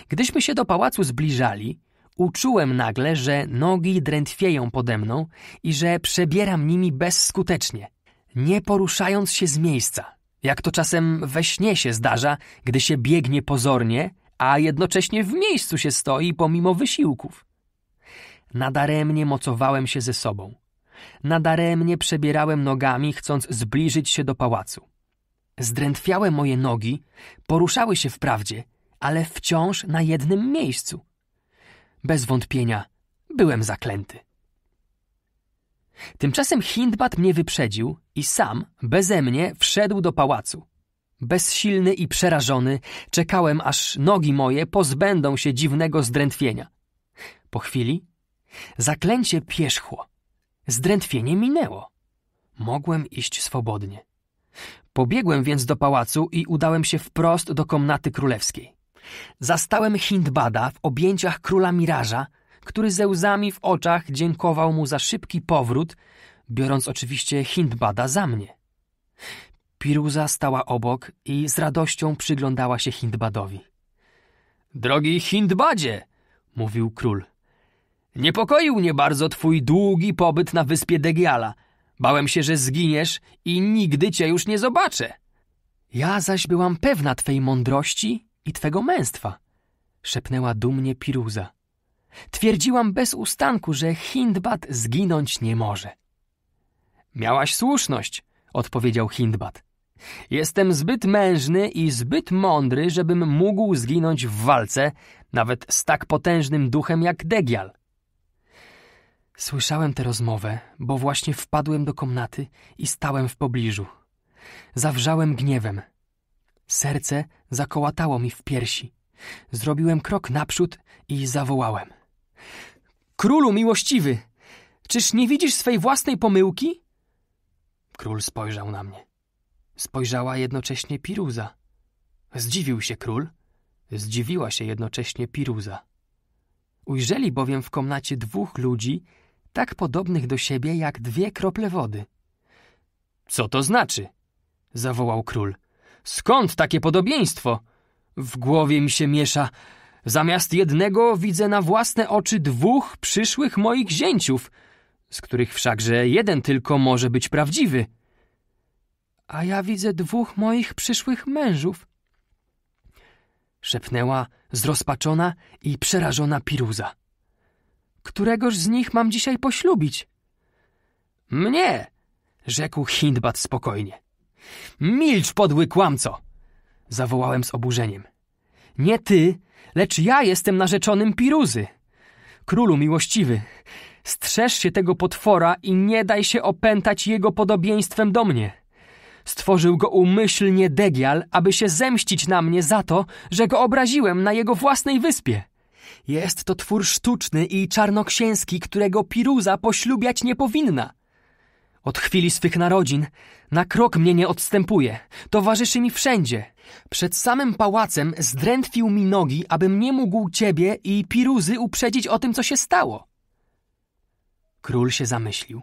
Gdyśmy się do pałacu zbliżali, uczułem nagle, że nogi drętwieją pode mną i że przebieram nimi bezskutecznie, nie poruszając się z miejsca, jak to czasem we śnie się zdarza, gdy się biegnie pozornie, a jednocześnie w miejscu się stoi pomimo wysiłków. Nadaremnie mocowałem się ze sobą. Nadaremnie przebierałem nogami, chcąc zbliżyć się do pałacu. Zdrętwiałe moje nogi poruszały się wprawdzie, ale wciąż na jednym miejscu. Bez wątpienia byłem zaklęty. Tymczasem Hindbad mnie wyprzedził i sam, beze mnie, wszedł do pałacu. Bezsilny i przerażony, czekałem, aż nogi moje pozbędą się dziwnego zdrętwienia. Po chwili Zaklęcie pierzchło. Zdrętwienie minęło. Mogłem iść swobodnie. Pobiegłem więc do pałacu i udałem się wprost do komnaty królewskiej. Zastałem Hindbada w objęciach króla Miraża, który ze łzami w oczach dziękował mu za szybki powrót, biorąc oczywiście Hindbada za mnie. Piruza stała obok i z radością przyglądała się Hindbadowi. — Drogi Hindbadzie! — mówił król. Niepokoił mnie bardzo twój długi pobyt na wyspie Degiala. Bałem się, że zginiesz i nigdy cię już nie zobaczę. Ja zaś byłam pewna twej mądrości i twego męstwa, szepnęła dumnie Piruza. Twierdziłam bez ustanku, że Hindbad zginąć nie może. Miałaś słuszność, odpowiedział Hindbad. Jestem zbyt mężny i zbyt mądry, żebym mógł zginąć w walce, nawet z tak potężnym duchem jak Degial. Słyszałem tę rozmowę, bo właśnie wpadłem do komnaty i stałem w pobliżu. Zawrzałem gniewem. Serce zakołatało mi w piersi. Zrobiłem krok naprzód i zawołałem. Królu miłościwy, czyż nie widzisz swej własnej pomyłki? Król spojrzał na mnie. Spojrzała jednocześnie Piruza. Zdziwił się król, zdziwiła się jednocześnie Piruza. Ujrzeli bowiem w komnacie dwóch ludzi, tak podobnych do siebie jak dwie krople wody. Co to znaczy? zawołał król. Skąd takie podobieństwo? W głowie mi się miesza. Zamiast jednego widzę na własne oczy dwóch przyszłych moich zięciów, z których wszakże jeden tylko może być prawdziwy. A ja widzę dwóch moich przyszłych mężów, szepnęła zrozpaczona i przerażona Piruza. Któregoż z nich mam dzisiaj poślubić? Mnie, rzekł Hindbad spokojnie. Milcz, podły kłamco! zawołałem z oburzeniem. Nie ty, lecz ja jestem narzeczonym Piruzy. Królu miłościwy, strzeż się tego potwora i nie daj się opętać jego podobieństwem do mnie. Stworzył go umyślnie Degial, aby się zemścić na mnie za to, że go obraziłem na jego własnej wyspie. Jest to twór sztuczny i czarnoksięski, którego Piruza poślubiać nie powinna. Od chwili swych narodzin na krok mnie nie odstępuje, towarzyszy mi wszędzie. Przed samym pałacem zdrętwił mi nogi, abym nie mógł ciebie i Piruzy uprzedzić o tym, co się stało. Król się zamyślił.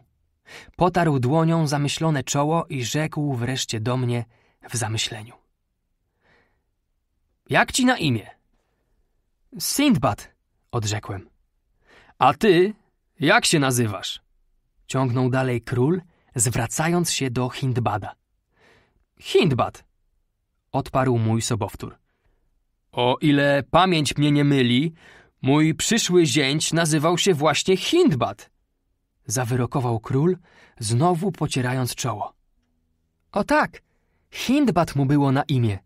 Potarł dłonią zamyślone czoło i rzekł wreszcie do mnie w zamyśleniu. Jak ci na imię? Sindbad, odrzekłem. A ty, jak się nazywasz? Ciągnął dalej król, zwracając się do Hindbada. Hindbad, odparł mój sobowtór. O ile pamięć mnie nie myli, mój przyszły zięć nazywał się właśnie Hindbad. Zawyrokował król, znowu pocierając czoło. O tak, Hindbad mu było na imię,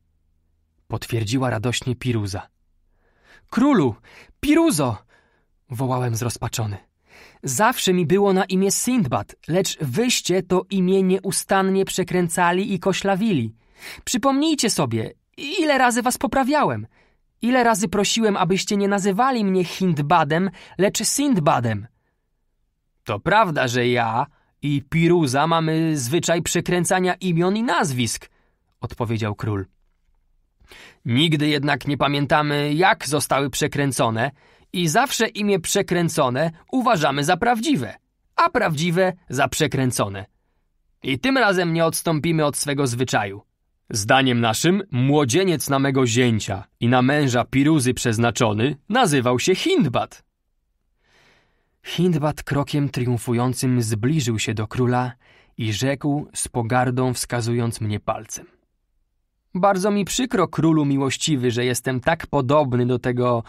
potwierdziła radośnie Piruza. Królu! Piruzo! wołałem zrozpaczony. Zawsze mi było na imię Sindbad, lecz wyście to imię nieustannie przekręcali i koślawili. Przypomnijcie sobie, ile razy was poprawiałem. Ile razy prosiłem, abyście nie nazywali mnie Hindbadem, lecz Sindbadem. To prawda, że ja i Piruza mamy zwyczaj przekręcania imion i nazwisk, odpowiedział król. Nigdy jednak nie pamiętamy, jak zostały przekręcone i zawsze imię przekręcone uważamy za prawdziwe, a prawdziwe za przekręcone. I tym razem nie odstąpimy od swego zwyczaju. Zdaniem naszym, młodzieniec na mego zięcia i na męża Piruzy przeznaczony nazywał się Hindbad. Hindbad krokiem triumfującym zbliżył się do króla i rzekł z pogardą wskazując mnie palcem – bardzo mi przykro, królu miłościwy, że jestem tak podobny do tego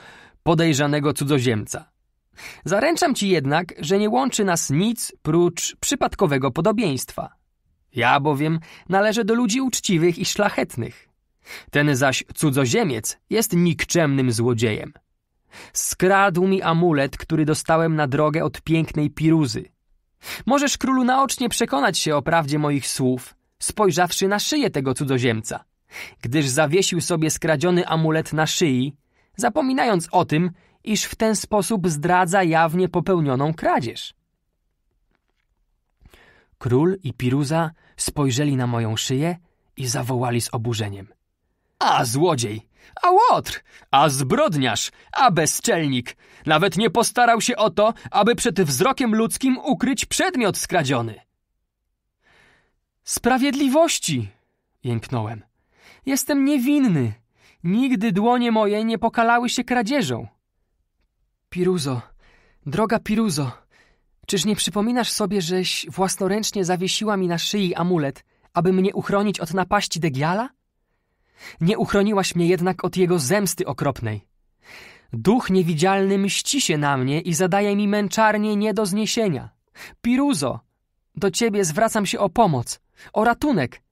podejrzanego cudzoziemca. Zaręczam ci jednak, że nie łączy nas nic prócz przypadkowego podobieństwa. Ja bowiem należę do ludzi uczciwych i szlachetnych. Ten zaś cudzoziemiec jest nikczemnym złodziejem. Skradł mi amulet, który dostałem na drogę od pięknej piruzy. Możesz królu naocznie przekonać się o prawdzie moich słów, spojrzawszy na szyję tego cudzoziemca gdyż zawiesił sobie skradziony amulet na szyi, zapominając o tym, iż w ten sposób zdradza jawnie popełnioną kradzież. Król i Piruza spojrzeli na moją szyję i zawołali z oburzeniem. A złodziej! A łotr! A zbrodniarz! A bezczelnik! Nawet nie postarał się o to, aby przed wzrokiem ludzkim ukryć przedmiot skradziony! Sprawiedliwości! jęknąłem. Jestem niewinny. Nigdy dłonie moje nie pokalały się kradzieżą. Piruzo, droga Piruzo, czyż nie przypominasz sobie, żeś własnoręcznie zawiesiła mi na szyi amulet, aby mnie uchronić od napaści Degiala? Nie uchroniłaś mnie jednak od jego zemsty okropnej. Duch niewidzialny mści się na mnie i zadaje mi męczarnie nie do zniesienia. Piruzo, do ciebie zwracam się o pomoc, o ratunek.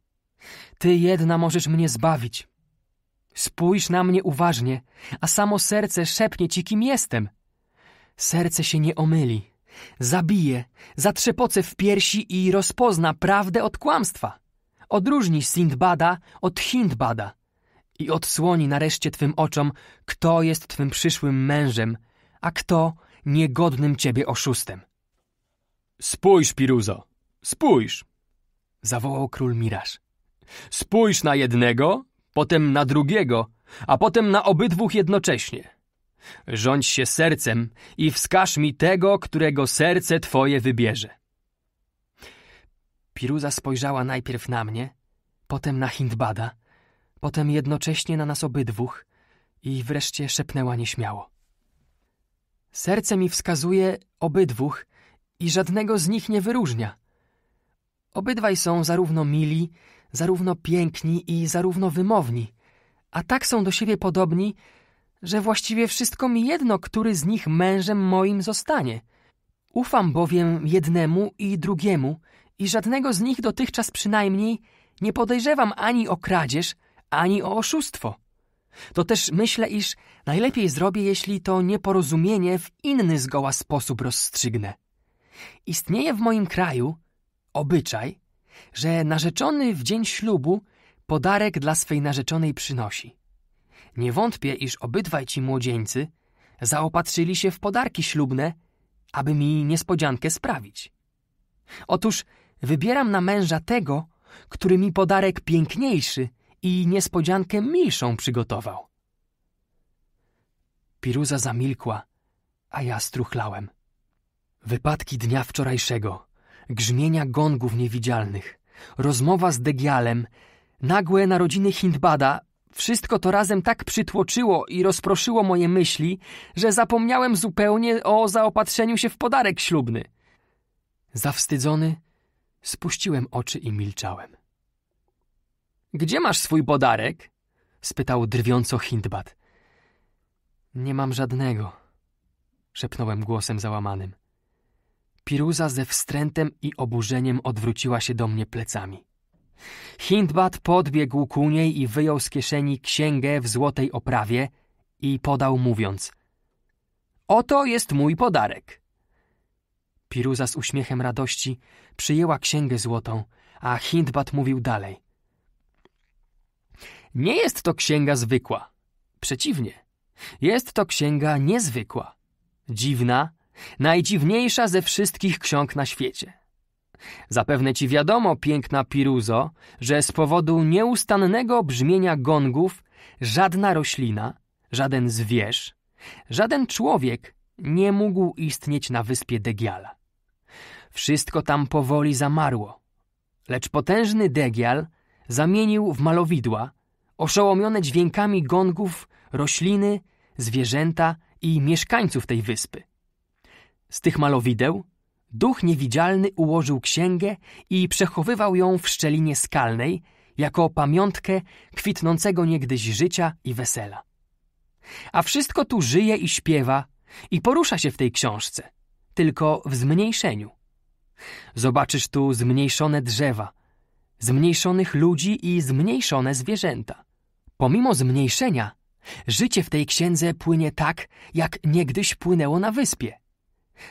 Ty jedna możesz mnie zbawić. Spójrz na mnie uważnie, a samo serce szepnie ci, kim jestem. Serce się nie omyli. Zabije, zatrzepoce w piersi i rozpozna prawdę od kłamstwa. Odróżni Sindbada od Hindbada i odsłoni nareszcie twym oczom, kto jest twym przyszłym mężem, a kto niegodnym ciebie oszustem. Spójrz, Piruzo, spójrz! zawołał król Miraż. Spójrz na jednego, potem na drugiego, a potem na obydwóch jednocześnie. Rządź się sercem i wskaż mi tego, którego serce twoje wybierze. Piruza spojrzała najpierw na mnie, potem na Hindbada, potem jednocześnie na nas obydwóch i wreszcie szepnęła nieśmiało. Serce mi wskazuje obydwóch i żadnego z nich nie wyróżnia. Obydwaj są zarówno mili, zarówno piękni i zarówno wymowni, a tak są do siebie podobni, że właściwie wszystko mi jedno, który z nich mężem moim zostanie. Ufam bowiem jednemu i drugiemu i żadnego z nich dotychczas przynajmniej nie podejrzewam ani o kradzież, ani o oszustwo. To też myślę, iż najlepiej zrobię, jeśli to nieporozumienie w inny zgoła sposób rozstrzygnę. Istnieje w moim kraju obyczaj, że narzeczony w dzień ślubu podarek dla swej narzeczonej przynosi. Nie wątpię, iż obydwaj ci młodzieńcy zaopatrzyli się w podarki ślubne, aby mi niespodziankę sprawić. Otóż wybieram na męża tego, który mi podarek piękniejszy i niespodziankę milszą przygotował. Piruza zamilkła, a ja struchlałem. Wypadki dnia wczorajszego grzmienia gongów niewidzialnych, rozmowa z Degialem, nagłe narodziny Hindbada, wszystko to razem tak przytłoczyło i rozproszyło moje myśli, że zapomniałem zupełnie o zaopatrzeniu się w podarek ślubny. Zawstydzony, spuściłem oczy i milczałem. Gdzie masz swój podarek? spytał drwiąco Hindbad. Nie mam żadnego, szepnąłem głosem załamanym. Piruza ze wstrętem i oburzeniem odwróciła się do mnie plecami. Hindbad podbiegł ku niej i wyjął z kieszeni księgę w złotej oprawie i podał mówiąc — Oto jest mój podarek. Piruza z uśmiechem radości przyjęła księgę złotą, a Hindbad mówił dalej — nie jest to księga zwykła. Przeciwnie, jest to księga niezwykła, dziwna Najdziwniejsza ze wszystkich ksiąg na świecie. Zapewne ci wiadomo, piękna Piruzo, że z powodu nieustannego brzmienia gongów żadna roślina, żaden zwierz, żaden człowiek nie mógł istnieć na wyspie Degiala. Wszystko tam powoli zamarło. Lecz potężny Degial zamienił w malowidła, oszołomione dźwiękami gongów, rośliny, zwierzęta i mieszkańców tej wyspy. Z tych malowideł duch niewidzialny ułożył księgę i przechowywał ją w szczelinie skalnej jako pamiątkę kwitnącego niegdyś życia i wesela. A wszystko tu żyje i śpiewa i porusza się w tej książce, tylko w zmniejszeniu. Zobaczysz tu zmniejszone drzewa, zmniejszonych ludzi i zmniejszone zwierzęta. Pomimo zmniejszenia, życie w tej księdze płynie tak, jak niegdyś płynęło na wyspie.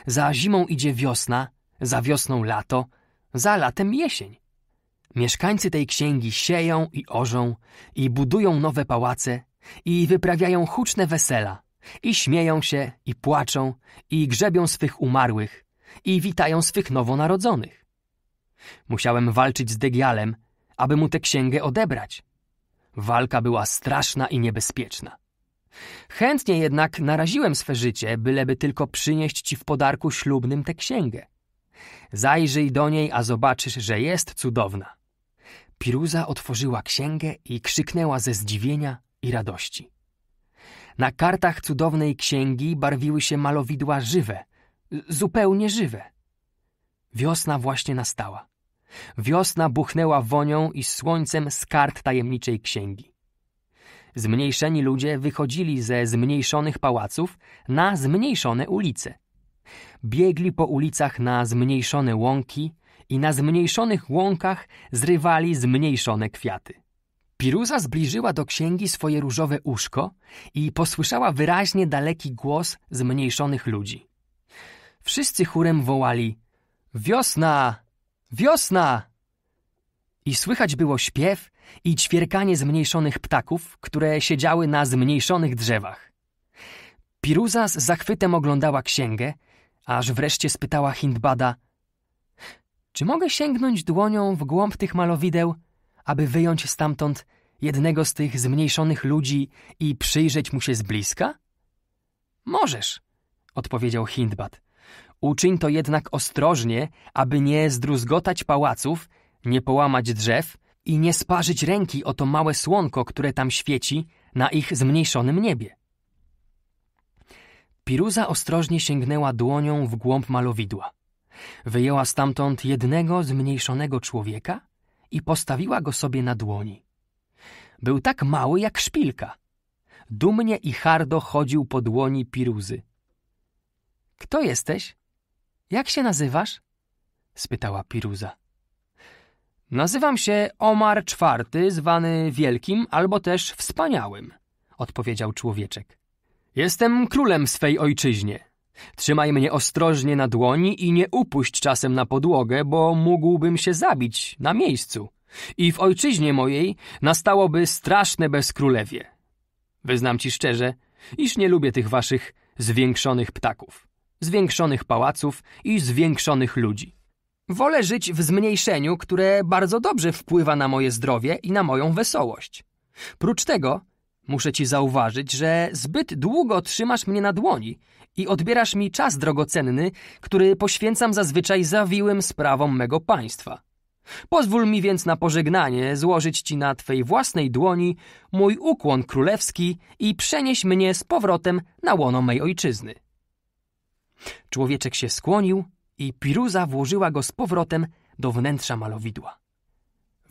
Za zimą idzie wiosna, za wiosną lato, za latem jesień. Mieszkańcy tej księgi sieją i orzą, i budują nowe pałace, i wyprawiają huczne wesela, i śmieją się, i płaczą, i grzebią swych umarłych, i witają swych nowonarodzonych. Musiałem walczyć z Degialem, aby mu tę księgę odebrać. Walka była straszna i niebezpieczna. Chętnie jednak naraziłem swe życie, byleby tylko przynieść ci w podarku ślubnym tę księgę. Zajrzyj do niej, a zobaczysz, że jest cudowna. Piruza otworzyła księgę i krzyknęła ze zdziwienia i radości. Na kartach cudownej księgi barwiły się malowidła żywe, zupełnie żywe. Wiosna właśnie nastała. Wiosna buchnęła wonią i słońcem z kart tajemniczej księgi. Zmniejszeni ludzie wychodzili ze zmniejszonych pałaców na zmniejszone ulice. Biegli po ulicach na zmniejszone łąki i na zmniejszonych łąkach zrywali zmniejszone kwiaty. Piruza zbliżyła do księgi swoje różowe uszko i posłyszała wyraźnie daleki głos zmniejszonych ludzi. Wszyscy chórem wołali: Wiosna! Wiosna! I słychać było śpiew i ćwierkanie zmniejszonych ptaków, które siedziały na zmniejszonych drzewach. Piruza z zachwytem oglądała księgę, aż wreszcie spytała Hindbada: Czy mogę sięgnąć dłonią w głąb tych malowideł, aby wyjąć stamtąd jednego z tych zmniejszonych ludzi i przyjrzeć mu się z bliska? Możesz, odpowiedział Hindbad. Uczyń to jednak ostrożnie, aby nie zdruzgotać pałaców, nie połamać drzew i nie sparzyć ręki o to małe słonko, które tam świeci na ich zmniejszonym niebie. Piruza ostrożnie sięgnęła dłonią w głąb malowidła. Wyjęła stamtąd jednego zmniejszonego człowieka i postawiła go sobie na dłoni. Był tak mały jak szpilka. Dumnie i hardo chodził po dłoni Piruzy. Kto jesteś? Jak się nazywasz? spytała Piruza. Nazywam się Omar IV, zwany Wielkim albo też Wspaniałym, odpowiedział człowieczek. Jestem królem swej ojczyźnie. Trzymaj mnie ostrożnie na dłoni i nie upuść czasem na podłogę, bo mógłbym się zabić na miejscu. I w ojczyźnie mojej nastałoby straszne bezkrólewie. Wyznam ci szczerze, iż nie lubię tych waszych zwiększonych ptaków, zwiększonych pałaców i zwiększonych ludzi. Wolę żyć w zmniejszeniu, które bardzo dobrze wpływa na moje zdrowie i na moją wesołość. Prócz tego muszę ci zauważyć, że zbyt długo trzymasz mnie na dłoni i odbierasz mi czas drogocenny, który poświęcam zazwyczaj zawiłym sprawom mego państwa. Pozwól mi więc na pożegnanie złożyć ci na twej własnej dłoni mój ukłon królewski i przenieś mnie z powrotem na łono mej ojczyzny. Człowieczek się skłonił i Piruza włożyła go z powrotem do wnętrza malowidła.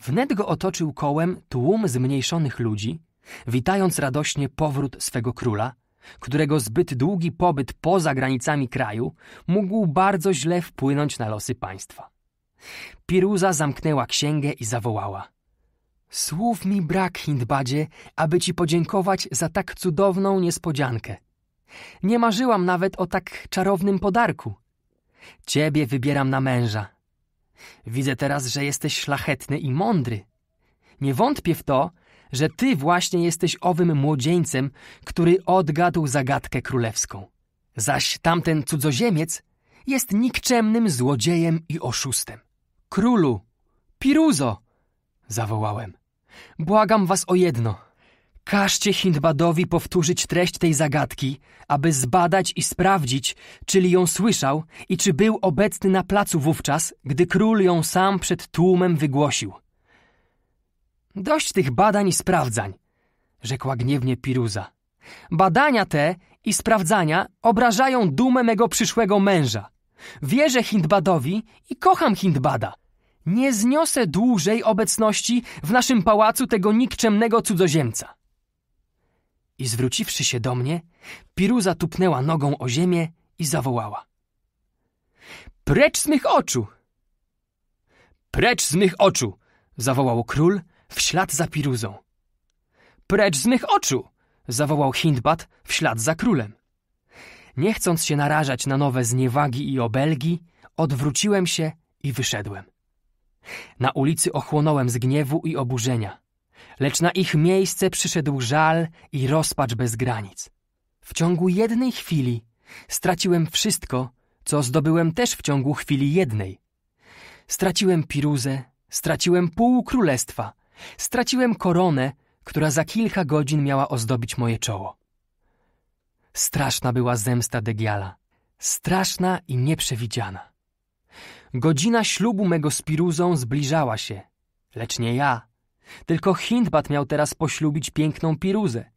Wnet go otoczył kołem tłum zmniejszonych ludzi, witając radośnie powrót swego króla, którego zbyt długi pobyt poza granicami kraju mógł bardzo źle wpłynąć na losy państwa. Piruza zamknęła księgę i zawołała – Słów mi brak, Hindbadzie, aby ci podziękować za tak cudowną niespodziankę. Nie marzyłam nawet o tak czarownym podarku – Ciebie wybieram na męża. Widzę teraz, że jesteś szlachetny i mądry. Nie wątpię w to, że ty właśnie jesteś owym młodzieńcem, który odgadł zagadkę królewską. Zaś tamten cudzoziemiec jest nikczemnym złodziejem i oszustem. Królu, Piruzo! zawołałem. Błagam was o jedno – Każcie Hindbadowi powtórzyć treść tej zagadki, aby zbadać i sprawdzić, czyli ją słyszał i czy był obecny na placu wówczas, gdy król ją sam przed tłumem wygłosił. Dość tych badań i sprawdzań, rzekła gniewnie Piruza. Badania te i sprawdzania obrażają dumę mego przyszłego męża. Wierzę Hindbadowi i kocham Hindbada. Nie zniosę dłużej obecności w naszym pałacu tego nikczemnego cudzoziemca i zwróciwszy się do mnie, Piruza tupnęła nogą o ziemię i zawołała. Precz z mych oczu! Precz z mych oczu! zawołał król w ślad za Piruzą. Precz z mych oczu! zawołał Hindbad w ślad za królem. Nie chcąc się narażać na nowe zniewagi i obelgi, odwróciłem się i wyszedłem. Na ulicy ochłonąłem z gniewu i oburzenia lecz na ich miejsce przyszedł żal i rozpacz bez granic. W ciągu jednej chwili straciłem wszystko, co zdobyłem też w ciągu chwili jednej. Straciłem piruzę, straciłem pół królestwa, straciłem koronę, która za kilka godzin miała ozdobić moje czoło. Straszna była zemsta Degiala, straszna i nieprzewidziana. Godzina ślubu mego z piruzą zbliżała się, lecz nie ja, tylko Hindbad miał teraz poślubić piękną piruzę.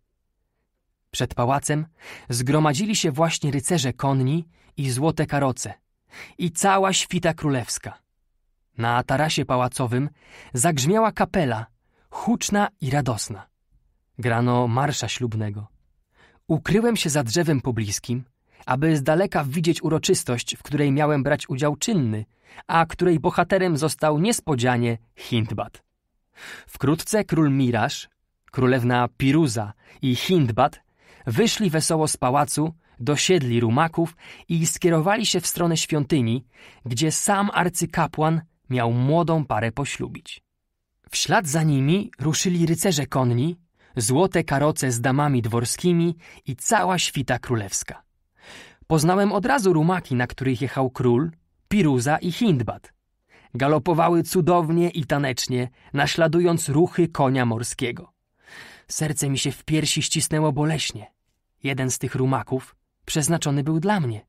Przed pałacem zgromadzili się właśnie rycerze konni i złote karoce i cała świta królewska. Na tarasie pałacowym zagrzmiała kapela, huczna i radosna. Grano marsza ślubnego. Ukryłem się za drzewem pobliskim, aby z daleka widzieć uroczystość, w której miałem brać udział czynny, a której bohaterem został niespodzianie Hindbad. Wkrótce król Miraż, królewna Piruza i Hindbad wyszli wesoło z pałacu, dosiedli rumaków i skierowali się w stronę świątyni, gdzie sam arcykapłan miał młodą parę poślubić. W ślad za nimi ruszyli rycerze konni, złote karoce z damami dworskimi i cała świta królewska. Poznałem od razu rumaki, na których jechał król, Piruza i Hindbad. Galopowały cudownie i tanecznie, naśladując ruchy konia morskiego. Serce mi się w piersi ścisnęło boleśnie. Jeden z tych rumaków przeznaczony był dla mnie.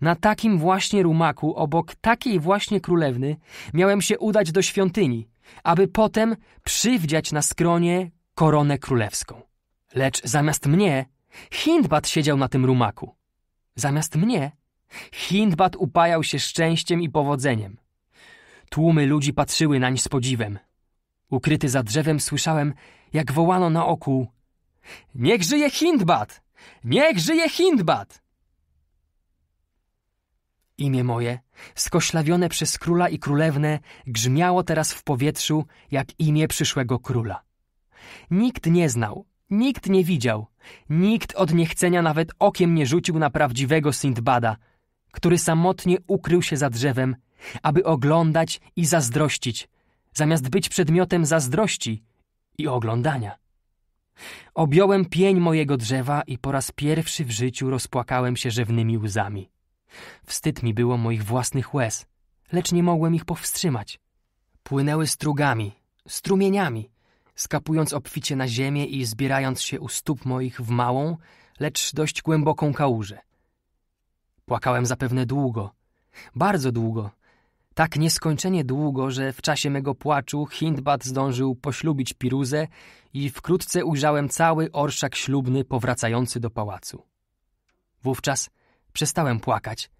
Na takim właśnie rumaku, obok takiej właśnie królewny, miałem się udać do świątyni, aby potem przywdziać na skronie koronę królewską. Lecz zamiast mnie Hindbad siedział na tym rumaku. Zamiast mnie Hindbad upajał się szczęściem i powodzeniem. Tłumy ludzi patrzyły nań z podziwem. Ukryty za drzewem słyszałem, jak wołano naokół Niech żyje Hindbad! Niech żyje Hindbad! Imię moje, skoślawione przez króla i królewnę, grzmiało teraz w powietrzu jak imię przyszłego króla. Nikt nie znał, nikt nie widział, nikt od niechcenia nawet okiem nie rzucił na prawdziwego Sindbada, który samotnie ukrył się za drzewem aby oglądać i zazdrościć, zamiast być przedmiotem zazdrości i oglądania. Objąłem pień mojego drzewa i po raz pierwszy w życiu rozpłakałem się rzewnymi łzami. Wstyd mi było moich własnych łez, lecz nie mogłem ich powstrzymać. Płynęły strugami, strumieniami, skapując obficie na ziemię i zbierając się u stóp moich w małą, lecz dość głęboką kałużę. Płakałem zapewne długo, bardzo długo, tak nieskończenie długo, że w czasie mego płaczu Hindbad zdążył poślubić Piruzę i wkrótce ujrzałem cały orszak ślubny powracający do pałacu. Wówczas przestałem płakać,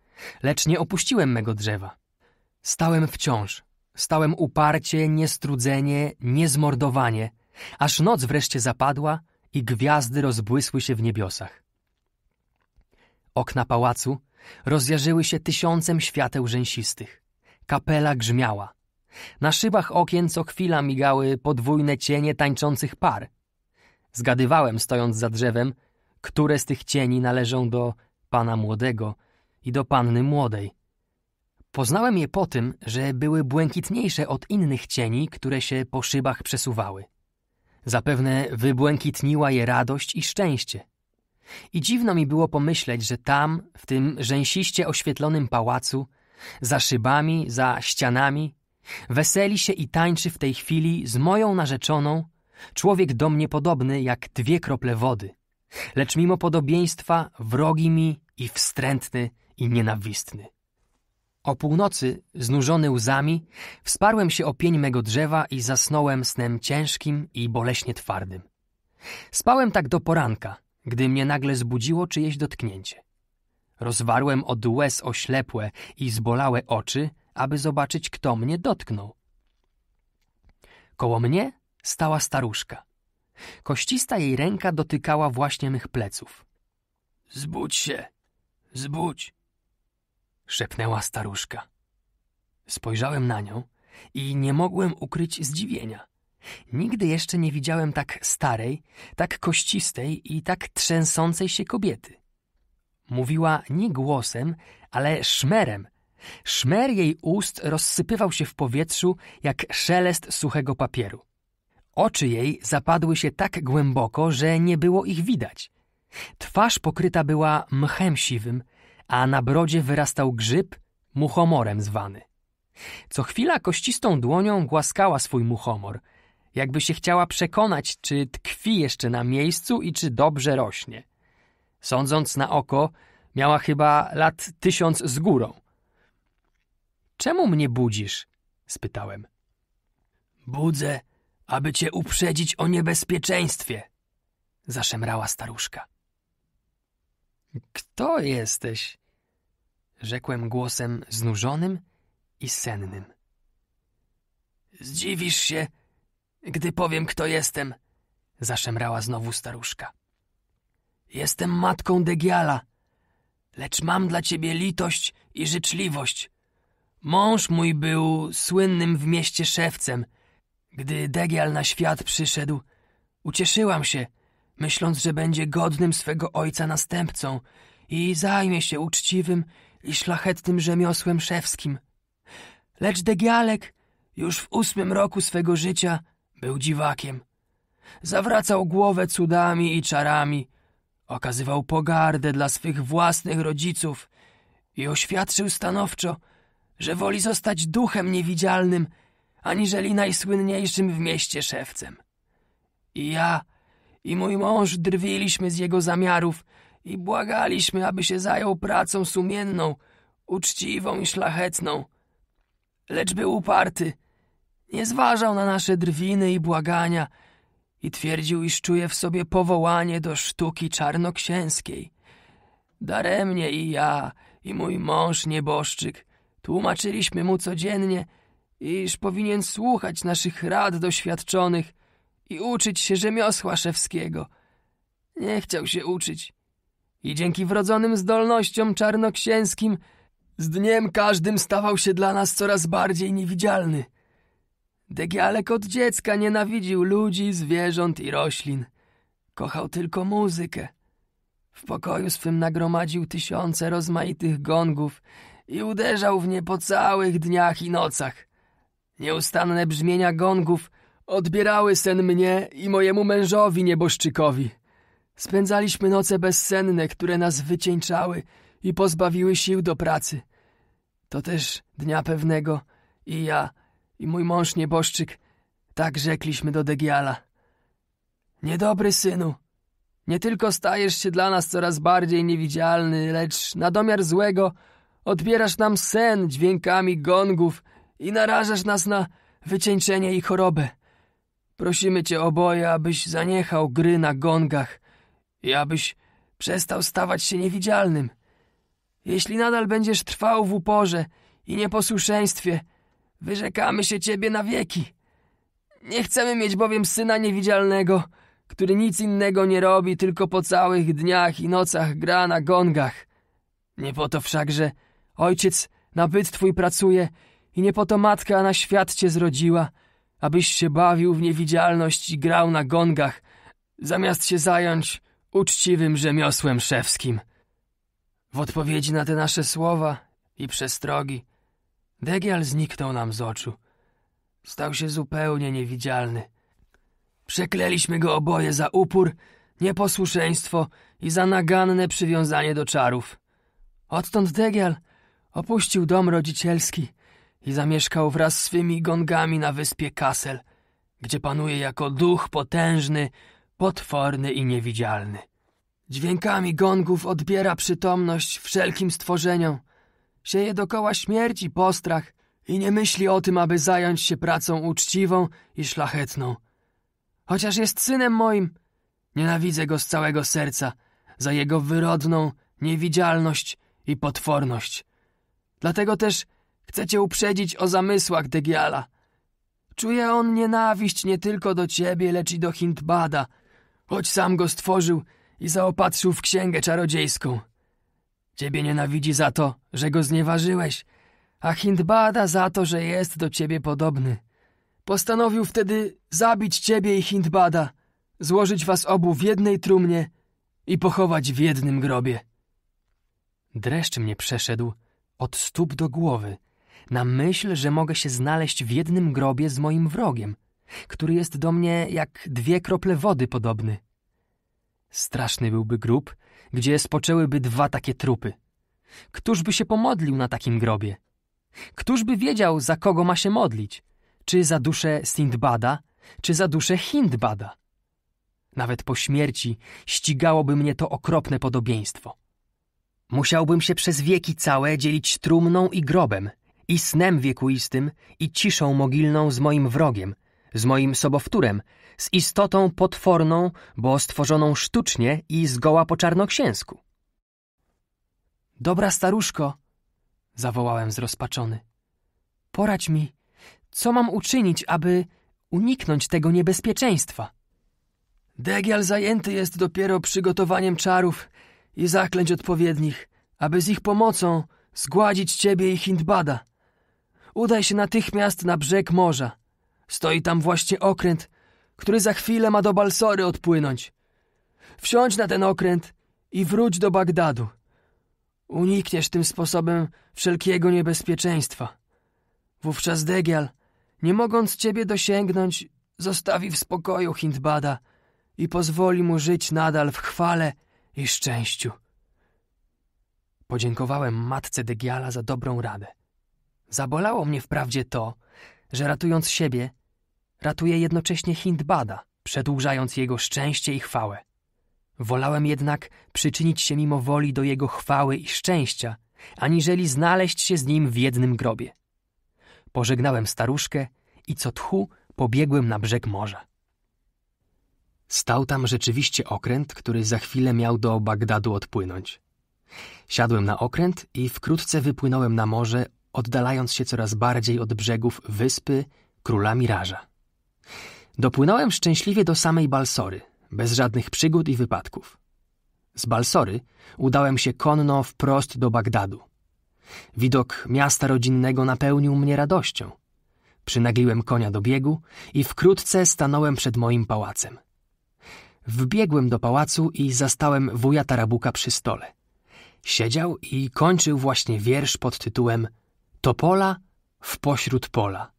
lecz nie opuściłem mego drzewa. Stałem wciąż, stałem uparcie, niestrudzenie, niezmordowanie, aż noc wreszcie zapadła i gwiazdy rozbłysły się w niebiosach. Okna pałacu rozjarzyły się tysiącem świateł rzęsistych. Kapela grzmiała. Na szybach okien co chwila migały podwójne cienie tańczących par. Zgadywałem, stojąc za drzewem, które z tych cieni należą do pana młodego i do panny młodej. Poznałem je po tym, że były błękitniejsze od innych cieni, które się po szybach przesuwały. Zapewne wybłękitniła je radość i szczęście. I dziwno mi było pomyśleć, że tam, w tym rzęsiście oświetlonym pałacu, za szybami, za ścianami. Weseli się i tańczy w tej chwili z moją narzeczoną, człowiek do mnie podobny jak dwie krople wody, lecz mimo podobieństwa wrogi mi i wstrętny i nienawistny. O północy, znużony łzami, wsparłem się o pień mego drzewa i zasnąłem snem ciężkim i boleśnie twardym. Spałem tak do poranka, gdy mnie nagle zbudziło czyjeś dotknięcie. Rozwarłem od łez oślepłe i zbolałe oczy, aby zobaczyć, kto mnie dotknął. Koło mnie stała staruszka. Koścista jej ręka dotykała właśnie mych pleców. Zbudź się, zbudź, szepnęła staruszka. Spojrzałem na nią i nie mogłem ukryć zdziwienia. Nigdy jeszcze nie widziałem tak starej, tak kościstej i tak trzęsącej się kobiety. Mówiła nie głosem, ale szmerem. Szmer jej ust rozsypywał się w powietrzu jak szelest suchego papieru. Oczy jej zapadły się tak głęboko, że nie było ich widać. Twarz pokryta była mchem siwym, a na brodzie wyrastał grzyb, muchomorem zwany. Co chwila kościstą dłonią głaskała swój muchomor, jakby się chciała przekonać, czy tkwi jeszcze na miejscu i czy dobrze rośnie. Sądząc na oko, miała chyba lat tysiąc z górą. Czemu mnie budzisz? spytałem. Budzę, aby cię uprzedzić o niebezpieczeństwie, zaszemrała staruszka. Kto jesteś? rzekłem głosem znużonym i sennym. Zdziwisz się, gdy powiem, kto jestem, zaszemrała znowu staruszka. Jestem matką Degiala, lecz mam dla ciebie litość i życzliwość. Mąż mój był słynnym w mieście szewcem. Gdy Degial na świat przyszedł, ucieszyłam się, myśląc, że będzie godnym swego ojca następcą i zajmie się uczciwym i szlachetnym rzemiosłem szewskim. Lecz Degialek już w ósmym roku swego życia był dziwakiem. Zawracał głowę cudami i czarami, Okazywał pogardę dla swych własnych rodziców i oświadczył stanowczo, że woli zostać duchem niewidzialnym, aniżeli najsłynniejszym w mieście szewcem. I ja i mój mąż drwiliśmy z jego zamiarów i błagaliśmy, aby się zajął pracą sumienną, uczciwą i szlachetną. Lecz był uparty, nie zważał na nasze drwiny i błagania – i twierdził, iż czuje w sobie powołanie do sztuki czarnoksięskiej. Daremnie i ja, i mój mąż nieboszczyk tłumaczyliśmy mu codziennie, iż powinien słuchać naszych rad doświadczonych i uczyć się rzemiosła szewskiego. Nie chciał się uczyć. I dzięki wrodzonym zdolnościom czarnoksięskim z dniem każdym stawał się dla nas coraz bardziej niewidzialny. Degialek od dziecka nienawidził ludzi, zwierząt i roślin. Kochał tylko muzykę. W pokoju swym nagromadził tysiące rozmaitych gongów i uderzał w nie po całych dniach i nocach. Nieustanne brzmienia gongów odbierały sen mnie i mojemu mężowi nieboszczykowi. Spędzaliśmy noce bezsenne, które nas wycieńczały i pozbawiły sił do pracy. To też dnia pewnego i ja i mój mąż nieboszczyk, tak rzekliśmy do Degiala. Niedobry synu, nie tylko stajesz się dla nas coraz bardziej niewidzialny, lecz na domiar złego odbierasz nam sen dźwiękami gongów i narażasz nas na wycieńczenie i chorobę. Prosimy cię oboje, abyś zaniechał gry na gongach i abyś przestał stawać się niewidzialnym. Jeśli nadal będziesz trwał w uporze i nieposłuszeństwie, Wyrzekamy się ciebie na wieki. Nie chcemy mieć bowiem syna niewidzialnego, który nic innego nie robi, tylko po całych dniach i nocach gra na gongach. Nie po to wszakże ojciec na byt twój pracuje i nie po to matka na świat cię zrodziła, abyś się bawił w niewidzialność i grał na gongach, zamiast się zająć uczciwym rzemiosłem szewskim. W odpowiedzi na te nasze słowa i przestrogi Degial zniknął nam z oczu. Stał się zupełnie niewidzialny. Przeklęliśmy go oboje za upór, nieposłuszeństwo i za naganne przywiązanie do czarów. Odtąd Degial opuścił dom rodzicielski i zamieszkał wraz z swymi gongami na wyspie Kassel, gdzie panuje jako duch potężny, potworny i niewidzialny. Dźwiękami gongów odbiera przytomność wszelkim stworzeniom – Sieje dokoła śmierć i postrach i nie myśli o tym, aby zająć się pracą uczciwą i szlachetną. Chociaż jest synem moim, nienawidzę go z całego serca za jego wyrodną niewidzialność i potworność. Dlatego też chcę cię uprzedzić o zamysłach Degiala. Czuje on nienawiść nie tylko do ciebie, lecz i do Hindbada, choć sam go stworzył i zaopatrzył w księgę czarodziejską. Ciebie nienawidzi za to, że go znieważyłeś, a Hindbada za to, że jest do ciebie podobny. Postanowił wtedy zabić ciebie i Hindbada, złożyć was obu w jednej trumnie i pochować w jednym grobie. Dreszcz mnie przeszedł od stóp do głowy na myśl, że mogę się znaleźć w jednym grobie z moim wrogiem, który jest do mnie jak dwie krople wody podobny. Straszny byłby grób, gdzie spoczęłyby dwa takie trupy. Któż by się pomodlił na takim grobie? Któż by wiedział, za kogo ma się modlić? Czy za duszę Sindbada, czy za duszę Hindbada? Nawet po śmierci ścigałoby mnie to okropne podobieństwo. Musiałbym się przez wieki całe dzielić trumną i grobem, i snem wiekuistym, i ciszą mogilną z moim wrogiem, z moim sobowtórem, z istotą potworną, bo stworzoną sztucznie i zgoła po czarnoksięsku. Dobra staruszko, zawołałem zrozpaczony. Poradź mi, co mam uczynić, aby uniknąć tego niebezpieczeństwa? Degial zajęty jest dopiero przygotowaniem czarów i zaklęć odpowiednich, aby z ich pomocą zgładzić ciebie i Hindbada. Udaj się natychmiast na brzeg morza. Stoi tam właśnie okręt, który za chwilę ma do Balsory odpłynąć. Wsiądź na ten okręt i wróć do Bagdadu. Unikniesz tym sposobem wszelkiego niebezpieczeństwa. Wówczas Degial, nie mogąc ciebie dosięgnąć, zostawi w spokoju Hindbada i pozwoli mu żyć nadal w chwale i szczęściu. Podziękowałem matce Degiala za dobrą radę. Zabolało mnie wprawdzie to, że ratując siebie, ratuje jednocześnie Hindbada, przedłużając jego szczęście i chwałę. Wolałem jednak przyczynić się mimo woli do jego chwały i szczęścia, aniżeli znaleźć się z nim w jednym grobie. Pożegnałem staruszkę i co tchu pobiegłem na brzeg morza. Stał tam rzeczywiście okręt, który za chwilę miał do Bagdadu odpłynąć. Siadłem na okręt i wkrótce wypłynąłem na morze, oddalając się coraz bardziej od brzegów wyspy Króla Miraża. Dopłynąłem szczęśliwie do samej Balsory, bez żadnych przygód i wypadków. Z Balsory udałem się konno wprost do Bagdadu. Widok miasta rodzinnego napełnił mnie radością. Przynagliłem konia do biegu i wkrótce stanąłem przed moim pałacem. Wbiegłem do pałacu i zastałem wuja Tarabuka przy stole. Siedział i kończył właśnie wiersz pod tytułem Topola w pośród pola.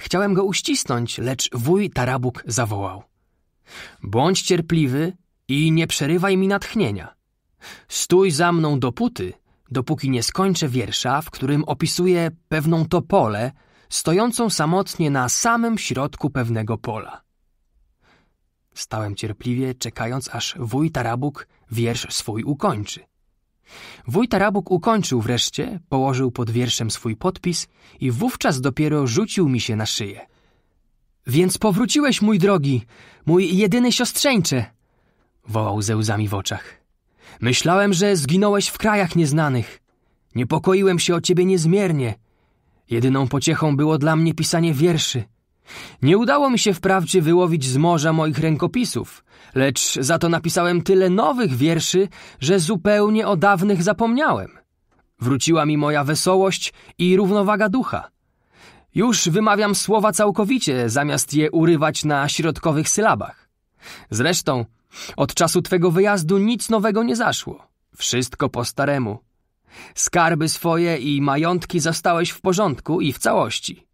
Chciałem go uścisnąć, lecz wuj Tarabuk zawołał. Bądź cierpliwy i nie przerywaj mi natchnienia. Stój za mną dopóty, dopóki nie skończę wiersza, w którym opisuję pewną topolę, stojącą samotnie na samym środku pewnego pola. Stałem cierpliwie, czekając, aż wuj Tarabuk wiersz swój ukończy. Wuj Rabuk ukończył wreszcie, położył pod wierszem swój podpis i wówczas dopiero rzucił mi się na szyję. Więc powróciłeś, mój drogi, mój jedyny siostrzeńcze! wołał ze łzami w oczach. Myślałem, że zginąłeś w krajach nieznanych. Niepokoiłem się o ciebie niezmiernie. Jedyną pociechą było dla mnie pisanie wierszy. Nie udało mi się wprawdzie wyłowić z morza moich rękopisów, lecz za to napisałem tyle nowych wierszy, że zupełnie o dawnych zapomniałem. Wróciła mi moja wesołość i równowaga ducha. Już wymawiam słowa całkowicie, zamiast je urywać na środkowych sylabach. Zresztą, od czasu twego wyjazdu nic nowego nie zaszło. Wszystko po staremu. Skarby swoje i majątki zastałeś w porządku i w całości.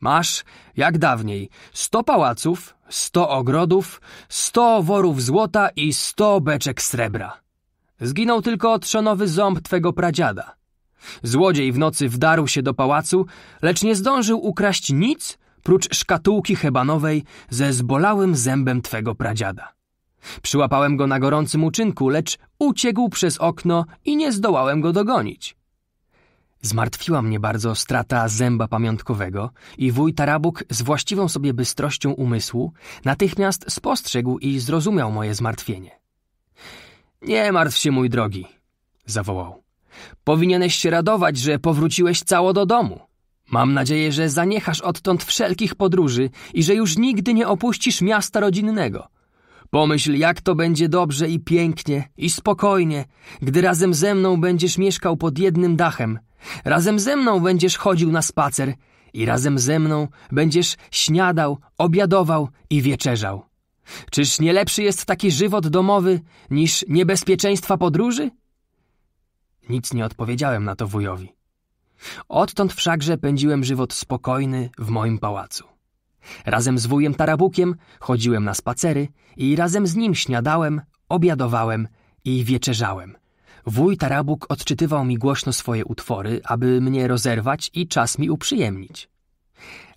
Masz, jak dawniej, sto pałaców, sto ogrodów, sto worów złota i sto beczek srebra. Zginął tylko trzonowy ząb twego pradziada. Złodziej w nocy wdarł się do pałacu, lecz nie zdążył ukraść nic prócz szkatułki hebanowej ze zbolałym zębem twego pradziada. Przyłapałem go na gorącym uczynku, lecz uciekł przez okno i nie zdołałem go dogonić. Zmartwiła mnie bardzo strata zęba pamiątkowego i wuj Tarabuk z właściwą sobie bystrością umysłu natychmiast spostrzegł i zrozumiał moje zmartwienie. Nie martw się, mój drogi, zawołał. Powinieneś się radować, że powróciłeś cało do domu. Mam nadzieję, że zaniechasz odtąd wszelkich podróży i że już nigdy nie opuścisz miasta rodzinnego. Pomyśl, jak to będzie dobrze i pięknie i spokojnie, gdy razem ze mną będziesz mieszkał pod jednym dachem – Razem ze mną będziesz chodził na spacer i razem ze mną będziesz śniadał, obiadował i wieczerzał. Czyż nie lepszy jest taki żywot domowy niż niebezpieczeństwa podróży? Nic nie odpowiedziałem na to wujowi. Odtąd wszakże pędziłem żywot spokojny w moim pałacu. Razem z wujem Tarabukiem chodziłem na spacery i razem z nim śniadałem, obiadowałem i wieczerzałem. Wuj Tarabuk odczytywał mi głośno swoje utwory, aby mnie rozerwać i czas mi uprzyjemnić.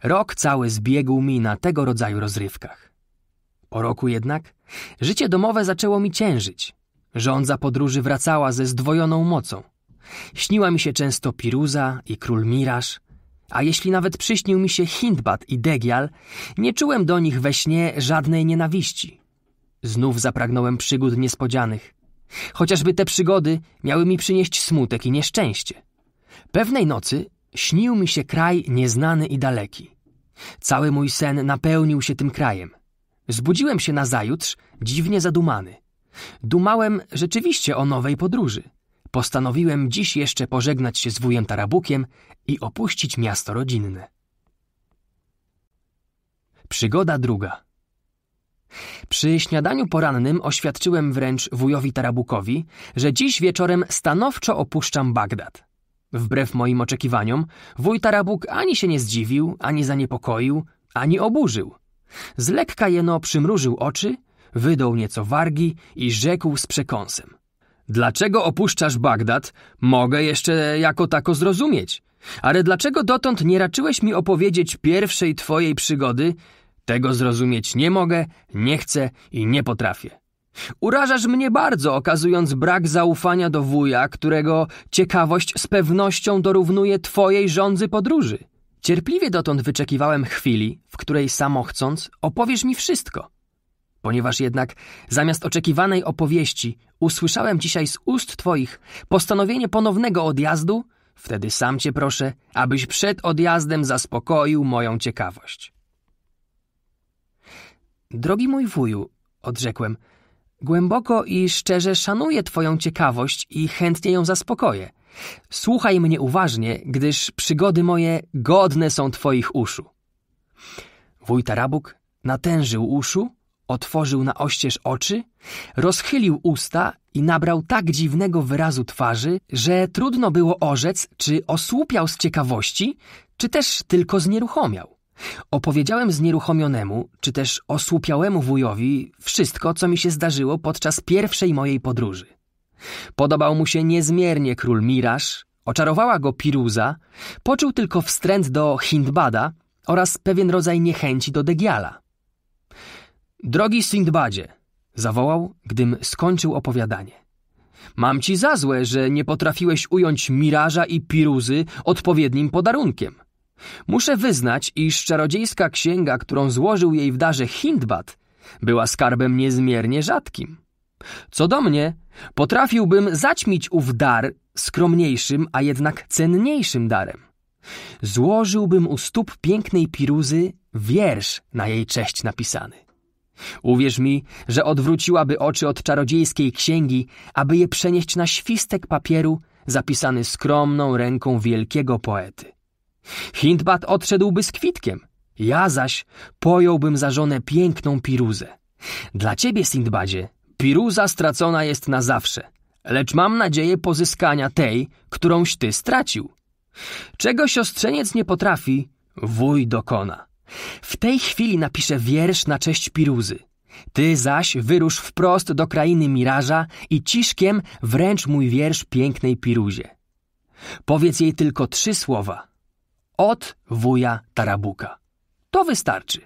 Rok cały zbiegł mi na tego rodzaju rozrywkach. Po roku jednak życie domowe zaczęło mi ciężyć. Rządza podróży wracała ze zdwojoną mocą. Śniła mi się często Piruza i król Miraż, a jeśli nawet przyśnił mi się Hindbad i Degial, nie czułem do nich we śnie żadnej nienawiści. Znów zapragnąłem przygód niespodzianych, Chociażby te przygody miały mi przynieść smutek i nieszczęście. Pewnej nocy śnił mi się kraj nieznany i daleki. Cały mój sen napełnił się tym krajem. Zbudziłem się nazajutrz, dziwnie zadumany. Dumałem rzeczywiście o nowej podróży. Postanowiłem dziś jeszcze pożegnać się z wujem Tarabukiem i opuścić miasto rodzinne. Przygoda druga. Przy śniadaniu porannym oświadczyłem wręcz wujowi Tarabukowi, że dziś wieczorem stanowczo opuszczam Bagdad. Wbrew moim oczekiwaniom, wuj Tarabuk ani się nie zdziwił, ani zaniepokoił, ani oburzył. Z lekka jeno przymrużył oczy, wydał nieco wargi i rzekł z przekąsem. Dlaczego opuszczasz Bagdad? Mogę jeszcze jako tako zrozumieć. Ale dlaczego dotąd nie raczyłeś mi opowiedzieć pierwszej twojej przygody tego zrozumieć nie mogę, nie chcę i nie potrafię. Urażasz mnie bardzo, okazując brak zaufania do wuja, którego ciekawość z pewnością dorównuje twojej żądzy podróży. Cierpliwie dotąd wyczekiwałem chwili, w której samochcąc opowiesz mi wszystko. Ponieważ jednak zamiast oczekiwanej opowieści usłyszałem dzisiaj z ust twoich postanowienie ponownego odjazdu, wtedy sam cię proszę, abyś przed odjazdem zaspokoił moją ciekawość. Drogi mój wuju, odrzekłem, głęboko i szczerze szanuję twoją ciekawość i chętnie ją zaspokoję. Słuchaj mnie uważnie, gdyż przygody moje godne są twoich uszu. Wuj Tarabuk natężył uszu, otworzył na oścież oczy, rozchylił usta i nabrał tak dziwnego wyrazu twarzy, że trudno było orzec, czy osłupiał z ciekawości, czy też tylko znieruchomiał. Opowiedziałem znieruchomionemu, czy też osłupiałemu wujowi wszystko, co mi się zdarzyło podczas pierwszej mojej podróży. Podobał mu się niezmiernie król Miraż, oczarowała go Piruza, poczuł tylko wstręt do Hindbada oraz pewien rodzaj niechęci do Degiala. Drogi Sindbadzie, zawołał, gdym skończył opowiadanie. Mam ci za złe, że nie potrafiłeś ująć Miraża i Piruzy odpowiednim podarunkiem. Muszę wyznać, iż czarodziejska księga, którą złożył jej w darze Hindbad, była skarbem niezmiernie rzadkim. Co do mnie, potrafiłbym zaćmić ów dar skromniejszym, a jednak cenniejszym darem. Złożyłbym u stóp pięknej piruzy wiersz na jej cześć napisany. Uwierz mi, że odwróciłaby oczy od czarodziejskiej księgi, aby je przenieść na świstek papieru zapisany skromną ręką wielkiego poety. Hindbad odszedłby z kwitkiem, ja zaś pojąłbym za żonę piękną piruzę. Dla ciebie, Sindbadzie, piruza stracona jest na zawsze, lecz mam nadzieję pozyskania tej, którąś ty stracił. Czego siostrzeniec nie potrafi, wuj dokona. W tej chwili napiszę wiersz na cześć piruzy. Ty zaś wyrusz wprost do krainy miraża i ciszkiem wręcz mój wiersz pięknej piruzie. Powiedz jej tylko trzy słowa – od wuja Tarabuka. To wystarczy.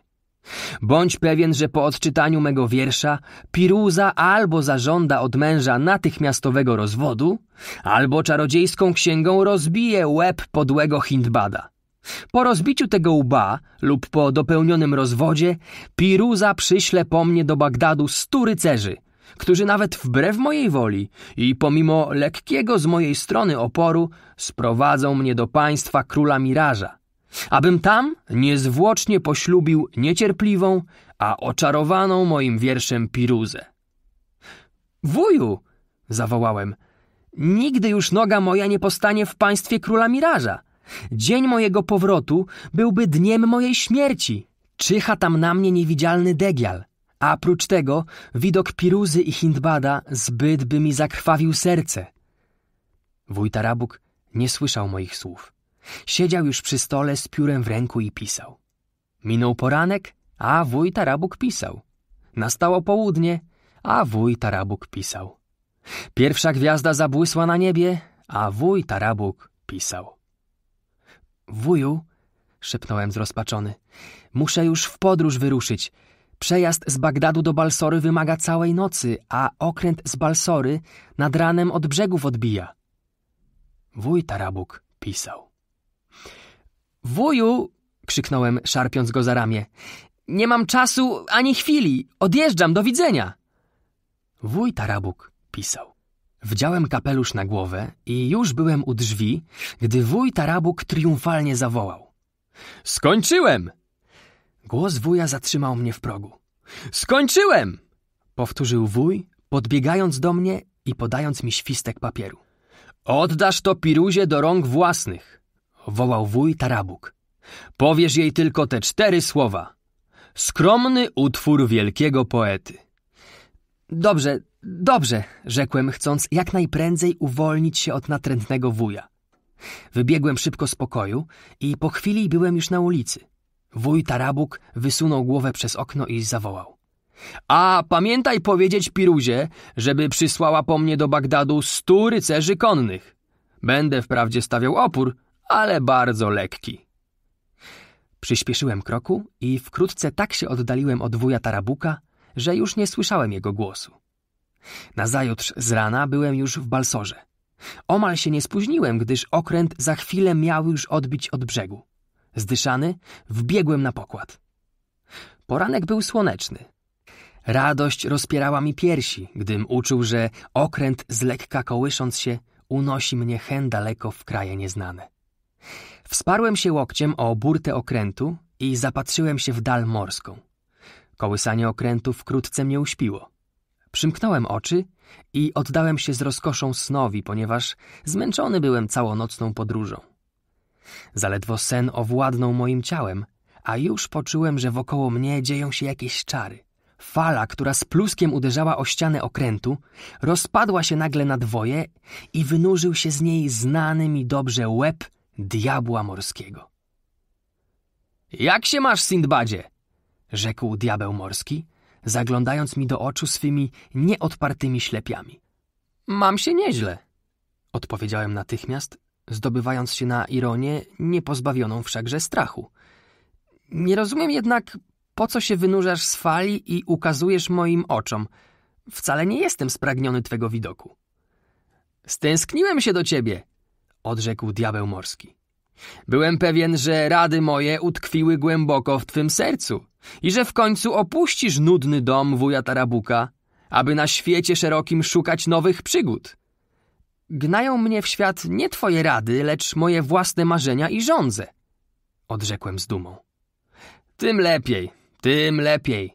Bądź pewien, że po odczytaniu mego wiersza Piruza albo zażąda od męża natychmiastowego rozwodu, albo czarodziejską księgą rozbije łeb podłego Hindbada. Po rozbiciu tego łba lub po dopełnionym rozwodzie Piruza przyśle po mnie do Bagdadu stu rycerzy – którzy nawet wbrew mojej woli i pomimo lekkiego z mojej strony oporu sprowadzą mnie do państwa króla Miraża, abym tam niezwłocznie poślubił niecierpliwą, a oczarowaną moim wierszem Piruzę. Wuju! zawołałem. Nigdy już noga moja nie postanie w państwie króla Miraża. Dzień mojego powrotu byłby dniem mojej śmierci. Czyha tam na mnie niewidzialny degial a prócz tego widok Piruzy i Hindbada zbyt by mi zakrwawił serce. Wuj Tarabuk nie słyszał moich słów. Siedział już przy stole z piórem w ręku i pisał. Minął poranek, a wuj Tarabuk pisał. Nastało południe, a wuj Tarabuk pisał. Pierwsza gwiazda zabłysła na niebie, a wuj Tarabuk pisał. Wuju, szepnąłem zrozpaczony, muszę już w podróż wyruszyć – Przejazd z Bagdadu do Balsory wymaga całej nocy, a okręt z Balsory nad ranem od brzegów odbija. Wuj Tarabuk pisał. Wuju! krzyknąłem, szarpiąc go za ramię. Nie mam czasu ani chwili. Odjeżdżam, do widzenia. Wuj Tarabuk pisał. Wdziałem kapelusz na głowę i już byłem u drzwi, gdy wuj Tarabuk triumfalnie zawołał. Skończyłem! Głos wuja zatrzymał mnie w progu. Skończyłem! Powtórzył wuj, podbiegając do mnie i podając mi świstek papieru. Oddasz to piruzie do rąk własnych! Wołał wuj Tarabuk. Powiesz jej tylko te cztery słowa. Skromny utwór wielkiego poety. Dobrze, dobrze, rzekłem, chcąc jak najprędzej uwolnić się od natrętnego wuja. Wybiegłem szybko z pokoju i po chwili byłem już na ulicy. Wuj Tarabuk wysunął głowę przez okno i zawołał. A pamiętaj powiedzieć Piruzie, żeby przysłała po mnie do Bagdadu stu rycerzy konnych. Będę wprawdzie stawiał opór, ale bardzo lekki. Przyspieszyłem kroku i wkrótce tak się oddaliłem od wuja Tarabuka, że już nie słyszałem jego głosu. Nazajutrz z rana byłem już w Balsorze. Omal się nie spóźniłem, gdyż okręt za chwilę miał już odbić od brzegu. Zdyszany, wbiegłem na pokład. Poranek był słoneczny. Radość rozpierała mi piersi, gdym uczuł, że okręt z lekka kołysząc się unosi mnie hen daleko w kraje nieznane. Wsparłem się łokciem o burtę okrętu i zapatrzyłem się w dal morską. Kołysanie okrętu wkrótce mnie uśpiło. Przymknąłem oczy i oddałem się z rozkoszą snowi, ponieważ zmęczony byłem całonocną podróżą. Zaledwo sen owładnął moim ciałem, a już poczułem, że wokoło mnie dzieją się jakieś czary. Fala, która z pluskiem uderzała o ścianę okrętu, rozpadła się nagle na dwoje i wynurzył się z niej znany mi dobrze łeb diabła morskiego. Jak się masz, Sindbadzie? rzekł diabeł morski, zaglądając mi do oczu swymi nieodpartymi ślepiami. Mam się nieźle, odpowiedziałem natychmiast, zdobywając się na ironię, nie pozbawioną wszakże strachu. Nie rozumiem jednak, po co się wynurzasz z fali i ukazujesz moim oczom. Wcale nie jestem spragniony twego widoku. Stęskniłem się do ciebie, odrzekł diabeł morski. Byłem pewien, że rady moje utkwiły głęboko w twym sercu i że w końcu opuścisz nudny dom wuja Tarabuka, aby na świecie szerokim szukać nowych przygód. Gnają mnie w świat nie twoje rady, lecz moje własne marzenia i żądze, odrzekłem z dumą. Tym lepiej, tym lepiej,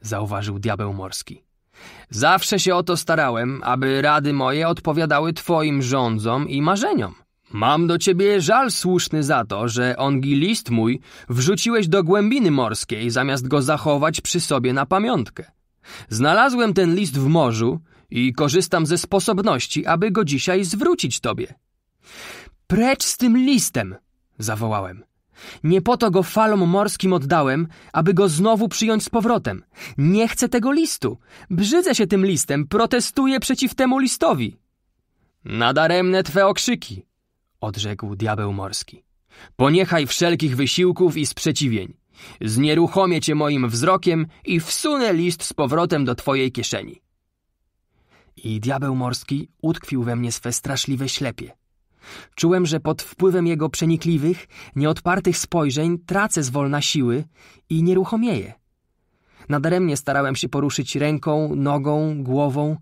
zauważył diabeł morski. Zawsze się o to starałem, aby rady moje odpowiadały twoim żądzom i marzeniom. Mam do ciebie żal słuszny za to, że ongilist mój wrzuciłeś do głębiny morskiej, zamiast go zachować przy sobie na pamiątkę. Znalazłem ten list w morzu i korzystam ze sposobności, aby go dzisiaj zwrócić tobie. Precz z tym listem! zawołałem. Nie po to go falom morskim oddałem, aby go znowu przyjąć z powrotem. Nie chcę tego listu. Brzydzę się tym listem, protestuję przeciw temu listowi. Nadaremne twe okrzyki, odrzekł diabeł morski. Poniechaj wszelkich wysiłków i sprzeciwień. Znieruchomię cię moim wzrokiem i wsunę list z powrotem do twojej kieszeni i diabeł morski utkwił we mnie swe straszliwe ślepie. Czułem, że pod wpływem jego przenikliwych, nieodpartych spojrzeń tracę zwolna siły i nieruchomieję. Nadaremnie starałem się poruszyć ręką, nogą, głową.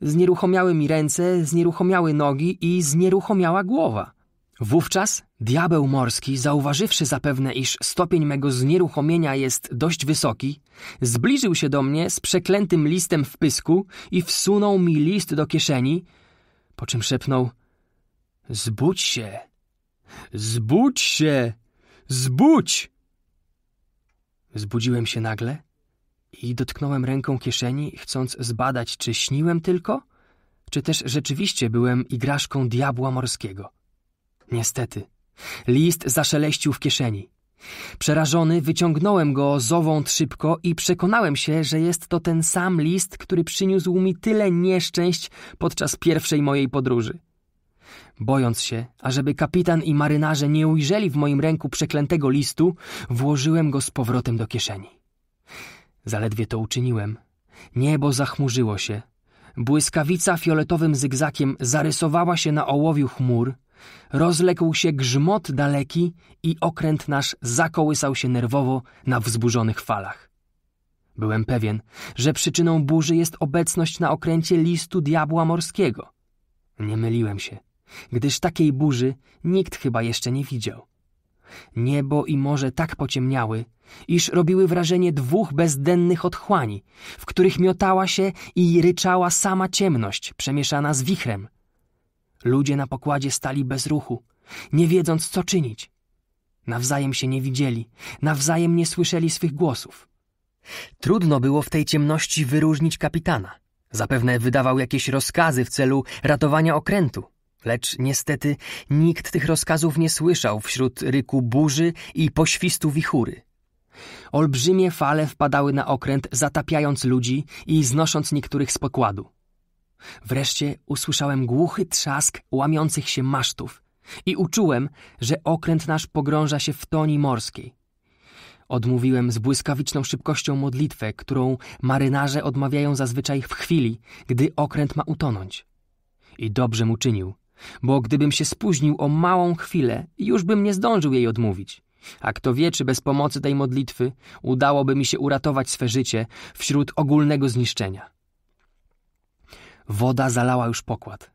Znieruchomiały mi ręce, znieruchomiały nogi i znieruchomiała głowa. Wówczas diabeł morski, zauważywszy zapewne, iż stopień mego znieruchomienia jest dość wysoki, zbliżył się do mnie z przeklętym listem w pysku i wsunął mi list do kieszeni, po czym szepnął — Zbudź się! Zbudź się! Zbudź! Zbudziłem się nagle i dotknąłem ręką kieszeni, chcąc zbadać, czy śniłem tylko, czy też rzeczywiście byłem igraszką diabła morskiego. Niestety. List zaszeleścił w kieszeni. Przerażony wyciągnąłem go zowąd szybko i przekonałem się, że jest to ten sam list, który przyniósł mi tyle nieszczęść podczas pierwszej mojej podróży. Bojąc się, ażeby kapitan i marynarze nie ujrzeli w moim ręku przeklętego listu, włożyłem go z powrotem do kieszeni. Zaledwie to uczyniłem. Niebo zachmurzyło się. Błyskawica fioletowym zygzakiem zarysowała się na ołowiu chmur – Rozległ się grzmot daleki i okręt nasz zakołysał się nerwowo na wzburzonych falach. Byłem pewien, że przyczyną burzy jest obecność na okręcie listu diabła morskiego. Nie myliłem się, gdyż takiej burzy nikt chyba jeszcze nie widział. Niebo i morze tak pociemniały, iż robiły wrażenie dwóch bezdennych otchłani, w których miotała się i ryczała sama ciemność przemieszana z wichrem, Ludzie na pokładzie stali bez ruchu, nie wiedząc co czynić. Nawzajem się nie widzieli, nawzajem nie słyszeli swych głosów. Trudno było w tej ciemności wyróżnić kapitana. Zapewne wydawał jakieś rozkazy w celu ratowania okrętu, lecz niestety nikt tych rozkazów nie słyszał wśród ryku burzy i poświstu wichury. Olbrzymie fale wpadały na okręt, zatapiając ludzi i znosząc niektórych z pokładu. Wreszcie usłyszałem głuchy trzask łamiących się masztów i uczułem, że okręt nasz pogrąża się w toni morskiej. Odmówiłem z błyskawiczną szybkością modlitwę, którą marynarze odmawiają zazwyczaj w chwili, gdy okręt ma utonąć. I dobrze mu czynił, bo gdybym się spóźnił o małą chwilę, już bym nie zdążył jej odmówić. A kto wie, czy bez pomocy tej modlitwy udałoby mi się uratować swe życie wśród ogólnego zniszczenia. Woda zalała już pokład.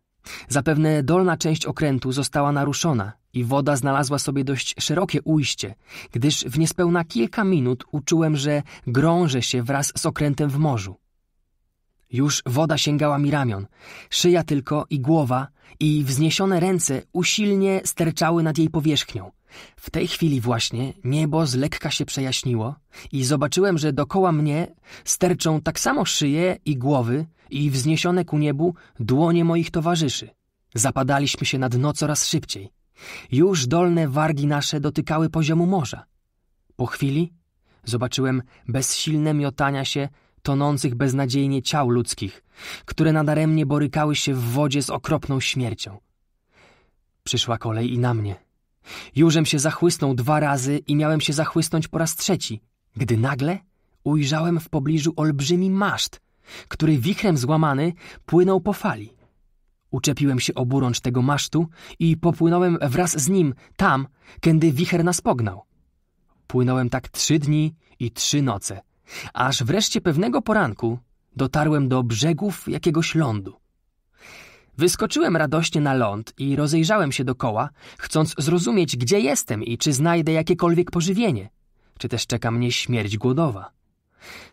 Zapewne dolna część okrętu została naruszona i woda znalazła sobie dość szerokie ujście, gdyż w niespełna kilka minut uczułem, że grążę się wraz z okrętem w morzu. Już woda sięgała mi ramion, szyja tylko i głowa i wzniesione ręce usilnie sterczały nad jej powierzchnią – w tej chwili właśnie niebo z lekka się przejaśniło i zobaczyłem, że dokoła mnie sterczą tak samo szyje i głowy i wzniesione ku niebu dłonie moich towarzyszy. Zapadaliśmy się na dno coraz szybciej. Już dolne wargi nasze dotykały poziomu morza. Po chwili zobaczyłem bezsilne miotania się tonących beznadziejnie ciał ludzkich, które nadaremnie borykały się w wodzie z okropną śmiercią. Przyszła kolej i na mnie. Jurzem się zachłysnął dwa razy i miałem się zachłysnąć po raz trzeci, gdy nagle ujrzałem w pobliżu olbrzymi maszt, który wichrem złamany płynął po fali. Uczepiłem się oburącz tego masztu i popłynąłem wraz z nim tam, kędy wicher nas pognał. Płynąłem tak trzy dni i trzy noce, aż wreszcie pewnego poranku dotarłem do brzegów jakiegoś lądu. Wyskoczyłem radośnie na ląd i rozejrzałem się dokoła, chcąc zrozumieć, gdzie jestem i czy znajdę jakiekolwiek pożywienie, czy też czeka mnie śmierć głodowa.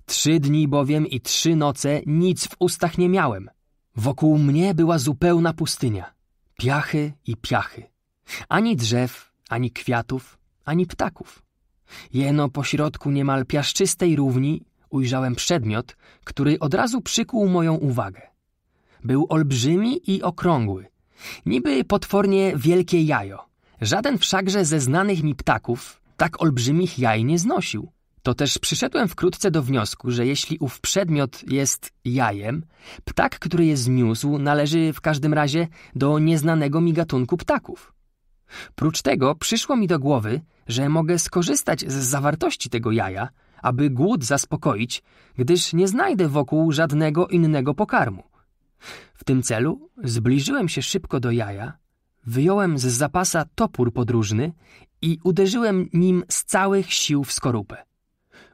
Trzy dni bowiem i trzy noce nic w ustach nie miałem. Wokół mnie była zupełna pustynia. Piachy i piachy. Ani drzew, ani kwiatów, ani ptaków. Jeno pośrodku niemal piaszczystej równi ujrzałem przedmiot, który od razu przykuł moją uwagę. Był olbrzymi i okrągły. Niby potwornie wielkie jajo. Żaden wszakże ze znanych mi ptaków tak olbrzymich jaj nie znosił. To też przyszedłem wkrótce do wniosku, że jeśli ów przedmiot jest jajem, ptak, który je zniósł, należy w każdym razie do nieznanego mi gatunku ptaków. Prócz tego przyszło mi do głowy, że mogę skorzystać z zawartości tego jaja, aby głód zaspokoić, gdyż nie znajdę wokół żadnego innego pokarmu. W tym celu zbliżyłem się szybko do jaja, wyjąłem z zapasa topór podróżny i uderzyłem nim z całych sił w skorupę.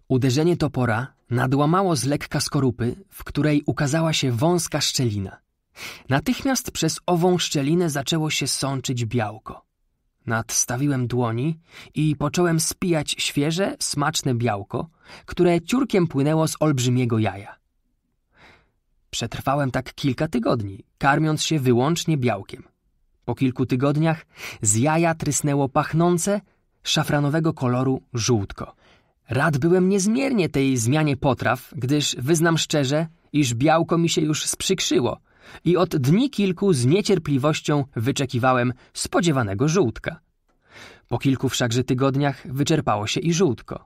Uderzenie topora nadłamało z lekka skorupy, w której ukazała się wąska szczelina. Natychmiast przez ową szczelinę zaczęło się sączyć białko. Nadstawiłem dłoni i począłem spijać świeże, smaczne białko, które ciurkiem płynęło z olbrzymiego jaja. Przetrwałem tak kilka tygodni, karmiąc się wyłącznie białkiem. Po kilku tygodniach z jaja trysnęło pachnące, szafranowego koloru żółtko. Rad byłem niezmiernie tej zmianie potraw, gdyż wyznam szczerze, iż białko mi się już sprzykrzyło i od dni kilku z niecierpliwością wyczekiwałem spodziewanego żółtka. Po kilku wszakże tygodniach wyczerpało się i żółtko.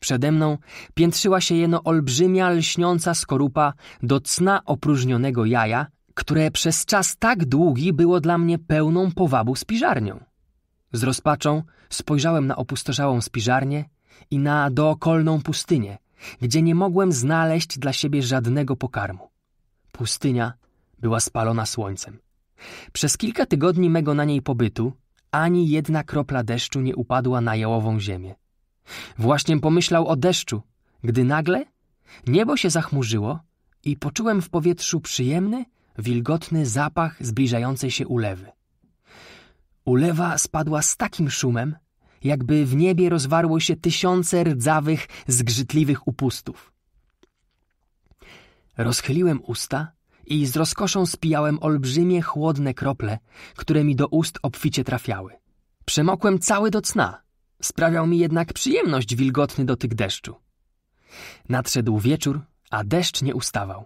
Przede mną piętrzyła się jeno olbrzymia, lśniąca skorupa do cna opróżnionego jaja, które przez czas tak długi było dla mnie pełną powabu spiżarnią. Z rozpaczą spojrzałem na opustoszałą spiżarnię i na dookolną pustynię, gdzie nie mogłem znaleźć dla siebie żadnego pokarmu. Pustynia była spalona słońcem. Przez kilka tygodni mego na niej pobytu ani jedna kropla deszczu nie upadła na jałową ziemię. Właśnie pomyślał o deszczu, gdy nagle niebo się zachmurzyło i poczułem w powietrzu przyjemny, wilgotny zapach zbliżającej się ulewy. Ulewa spadła z takim szumem, jakby w niebie rozwarło się tysiące rdzawych, zgrzytliwych upustów. Rozchyliłem usta i z rozkoszą spijałem olbrzymie, chłodne krople, które mi do ust obficie trafiały. Przemokłem cały do cna Sprawiał mi jednak przyjemność wilgotny dotyk deszczu. Nadszedł wieczór, a deszcz nie ustawał.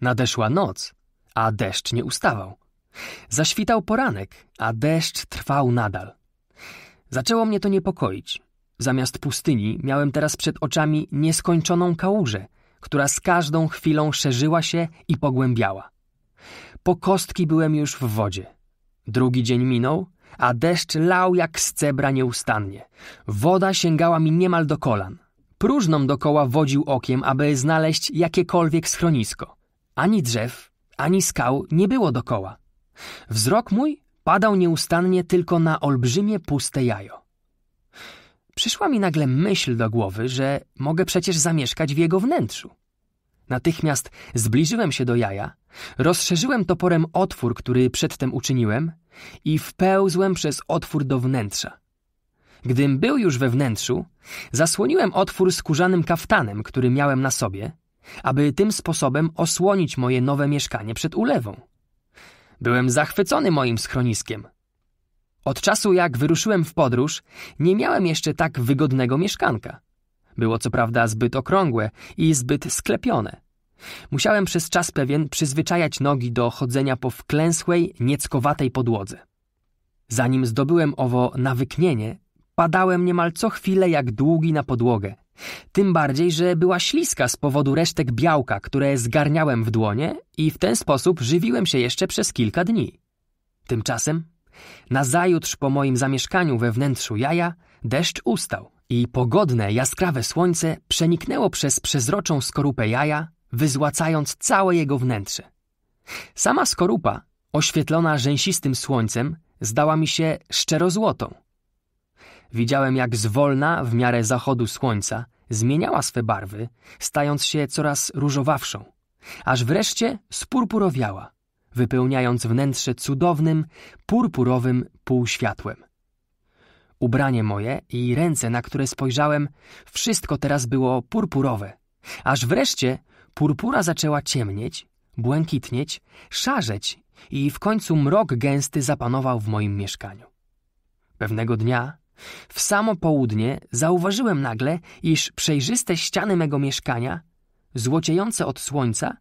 Nadeszła noc, a deszcz nie ustawał. Zaświtał poranek, a deszcz trwał nadal. Zaczęło mnie to niepokoić. Zamiast pustyni miałem teraz przed oczami nieskończoną kałużę, która z każdą chwilą szerzyła się i pogłębiała. Po kostki byłem już w wodzie. Drugi dzień minął, a deszcz lał jak z cebra nieustannie. Woda sięgała mi niemal do kolan. Próżną dokoła wodził okiem, aby znaleźć jakiekolwiek schronisko. Ani drzew, ani skał nie było dokoła. Wzrok mój padał nieustannie tylko na olbrzymie puste jajo. Przyszła mi nagle myśl do głowy, że mogę przecież zamieszkać w jego wnętrzu. Natychmiast zbliżyłem się do jaja, rozszerzyłem toporem otwór, który przedtem uczyniłem i wpełzłem przez otwór do wnętrza. Gdym był już we wnętrzu, zasłoniłem otwór skórzanym kaftanem, który miałem na sobie, aby tym sposobem osłonić moje nowe mieszkanie przed ulewą. Byłem zachwycony moim schroniskiem. Od czasu jak wyruszyłem w podróż, nie miałem jeszcze tak wygodnego mieszkanka. Było co prawda zbyt okrągłe i zbyt sklepione. Musiałem przez czas pewien przyzwyczajać nogi do chodzenia po wklęsłej, nieckowatej podłodze. Zanim zdobyłem owo nawyknienie, padałem niemal co chwilę jak długi na podłogę. Tym bardziej, że była śliska z powodu resztek białka, które zgarniałem w dłonie i w ten sposób żywiłem się jeszcze przez kilka dni. Tymczasem, nazajutrz po moim zamieszkaniu we wnętrzu jaja, deszcz ustał i pogodne, jaskrawe słońce przeniknęło przez przezroczą skorupę jaja, wyzłacając całe jego wnętrze. Sama skorupa, oświetlona rzęsistym słońcem, zdała mi się szczerozłotą. Widziałem, jak zwolna, w miarę zachodu słońca, zmieniała swe barwy, stając się coraz różowawszą, aż wreszcie spurpurowiała, wypełniając wnętrze cudownym, purpurowym półświatłem ubranie moje i ręce, na które spojrzałem, wszystko teraz było purpurowe. Aż wreszcie purpura zaczęła ciemnieć, błękitnieć, szarzeć i w końcu mrok gęsty zapanował w moim mieszkaniu. Pewnego dnia, w samo południe, zauważyłem nagle, iż przejrzyste ściany mego mieszkania, złociejące od słońca,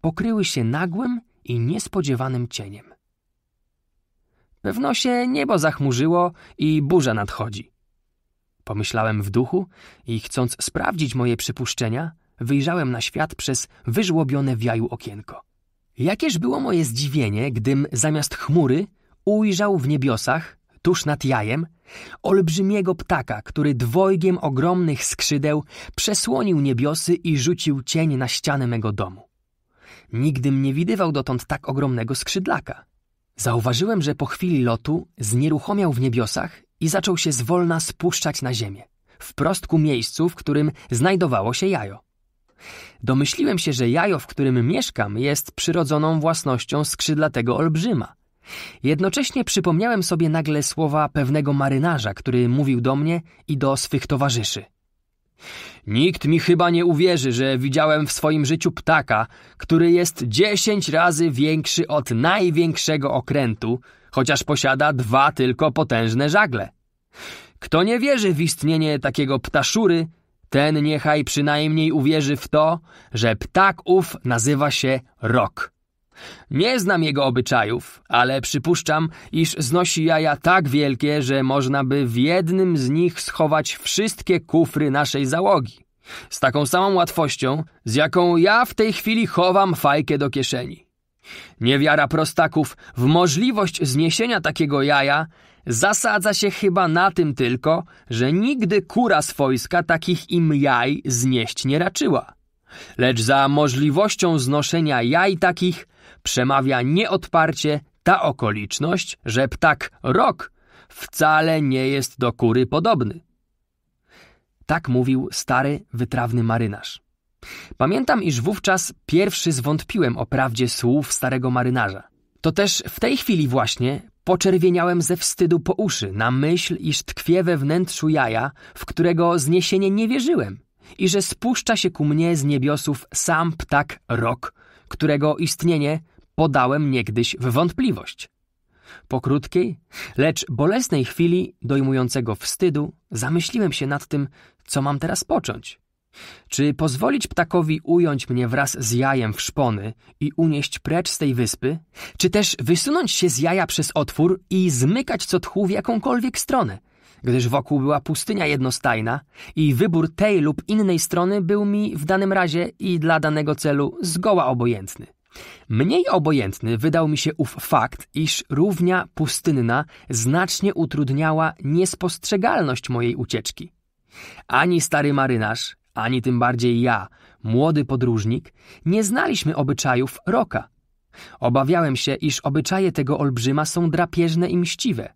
pokryły się nagłym i niespodziewanym cieniem. Pewno się niebo zachmurzyło i burza nadchodzi. Pomyślałem w duchu i chcąc sprawdzić moje przypuszczenia, wyjrzałem na świat przez wyżłobione w jaju okienko. Jakież było moje zdziwienie, gdym zamiast chmury ujrzał w niebiosach, tuż nad jajem, olbrzymiego ptaka, który dwojgiem ogromnych skrzydeł przesłonił niebiosy i rzucił cień na ścianę mego domu. Nigdym nie widywał dotąd tak ogromnego skrzydlaka. Zauważyłem, że po chwili lotu znieruchomiał w niebiosach i zaczął się zwolna spuszczać na ziemię, wprost ku miejscu, w którym znajdowało się jajo. Domyśliłem się, że jajo, w którym mieszkam, jest przyrodzoną własnością skrzydlatego olbrzyma. Jednocześnie przypomniałem sobie nagle słowa pewnego marynarza, który mówił do mnie i do swych towarzyszy – Nikt mi chyba nie uwierzy, że widziałem w swoim życiu ptaka, który jest dziesięć razy większy od największego okrętu, chociaż posiada dwa tylko potężne żagle. Kto nie wierzy w istnienie takiego ptaszury, ten niechaj przynajmniej uwierzy w to, że ptak ów nazywa się rok. Nie znam jego obyczajów, ale przypuszczam, iż znosi jaja tak wielkie, że można by w jednym z nich schować wszystkie kufry naszej załogi. Z taką samą łatwością, z jaką ja w tej chwili chowam fajkę do kieszeni. Niewiara prostaków w możliwość zniesienia takiego jaja zasadza się chyba na tym tylko, że nigdy kura swojska takich im jaj znieść nie raczyła. Lecz za możliwością znoszenia jaj takich przemawia nieodparcie ta okoliczność, że ptak rok wcale nie jest do kury podobny. Tak mówił stary, wytrawny marynarz. Pamiętam, iż wówczas pierwszy zwątpiłem o prawdzie słów starego marynarza. To też w tej chwili właśnie poczerwieniałem ze wstydu po uszy na myśl, iż tkwie we wnętrzu jaja, w którego zniesienie nie wierzyłem i że spuszcza się ku mnie z niebiosów sam ptak rok, którego istnienie podałem niegdyś w wątpliwość. Po krótkiej, lecz bolesnej chwili dojmującego wstydu, zamyśliłem się nad tym, co mam teraz począć. Czy pozwolić ptakowi ująć mnie wraz z jajem w szpony i unieść precz z tej wyspy, czy też wysunąć się z jaja przez otwór i zmykać co tchu w jakąkolwiek stronę, gdyż wokół była pustynia jednostajna i wybór tej lub innej strony był mi w danym razie i dla danego celu zgoła obojętny. Mniej obojętny wydał mi się ów fakt, iż równia pustynna znacznie utrudniała niespostrzegalność mojej ucieczki. Ani stary marynarz, ani tym bardziej ja, młody podróżnik, nie znaliśmy obyczajów roka. Obawiałem się, iż obyczaje tego olbrzyma są drapieżne i mściwe,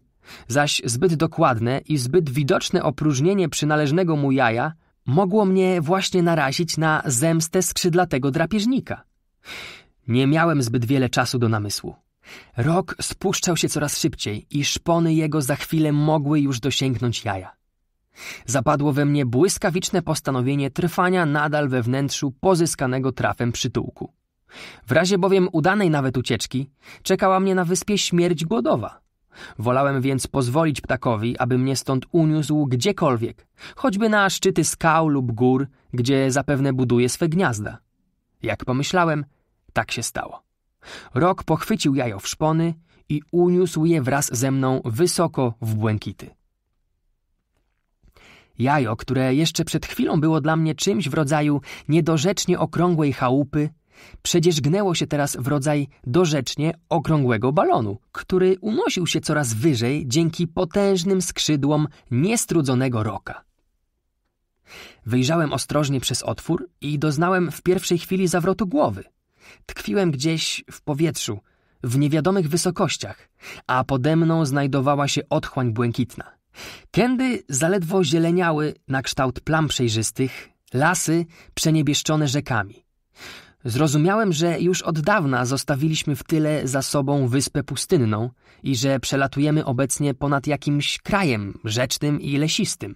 zaś zbyt dokładne i zbyt widoczne opróżnienie przynależnego mu jaja mogło mnie właśnie narazić na zemstę skrzydlatego drapieżnika. Nie miałem zbyt wiele czasu do namysłu. Rok spuszczał się coraz szybciej i szpony jego za chwilę mogły już dosięgnąć jaja. Zapadło we mnie błyskawiczne postanowienie trwania nadal we wnętrzu pozyskanego trafem przytułku. W razie bowiem udanej nawet ucieczki czekała mnie na wyspie śmierć głodowa. Wolałem więc pozwolić ptakowi, aby mnie stąd uniósł gdziekolwiek, choćby na szczyty skał lub gór, gdzie zapewne buduje swe gniazda. Jak pomyślałem, tak się stało. Rok pochwycił jajo w szpony i uniósł je wraz ze mną wysoko w błękity. Jajo, które jeszcze przed chwilą było dla mnie czymś w rodzaju niedorzecznie okrągłej chałupy, przedzierzgnęło się teraz w rodzaj dorzecznie okrągłego balonu, który unosił się coraz wyżej dzięki potężnym skrzydłom niestrudzonego roka. Wyjrzałem ostrożnie przez otwór i doznałem w pierwszej chwili zawrotu głowy – Tkwiłem gdzieś w powietrzu, w niewiadomych wysokościach, a pode mną znajdowała się otchłań błękitna. Kędy zaledwo zieleniały na kształt plam przejrzystych, lasy przeniebieszczone rzekami. Zrozumiałem, że już od dawna zostawiliśmy w tyle za sobą wyspę pustynną i że przelatujemy obecnie ponad jakimś krajem rzecznym i lesistym,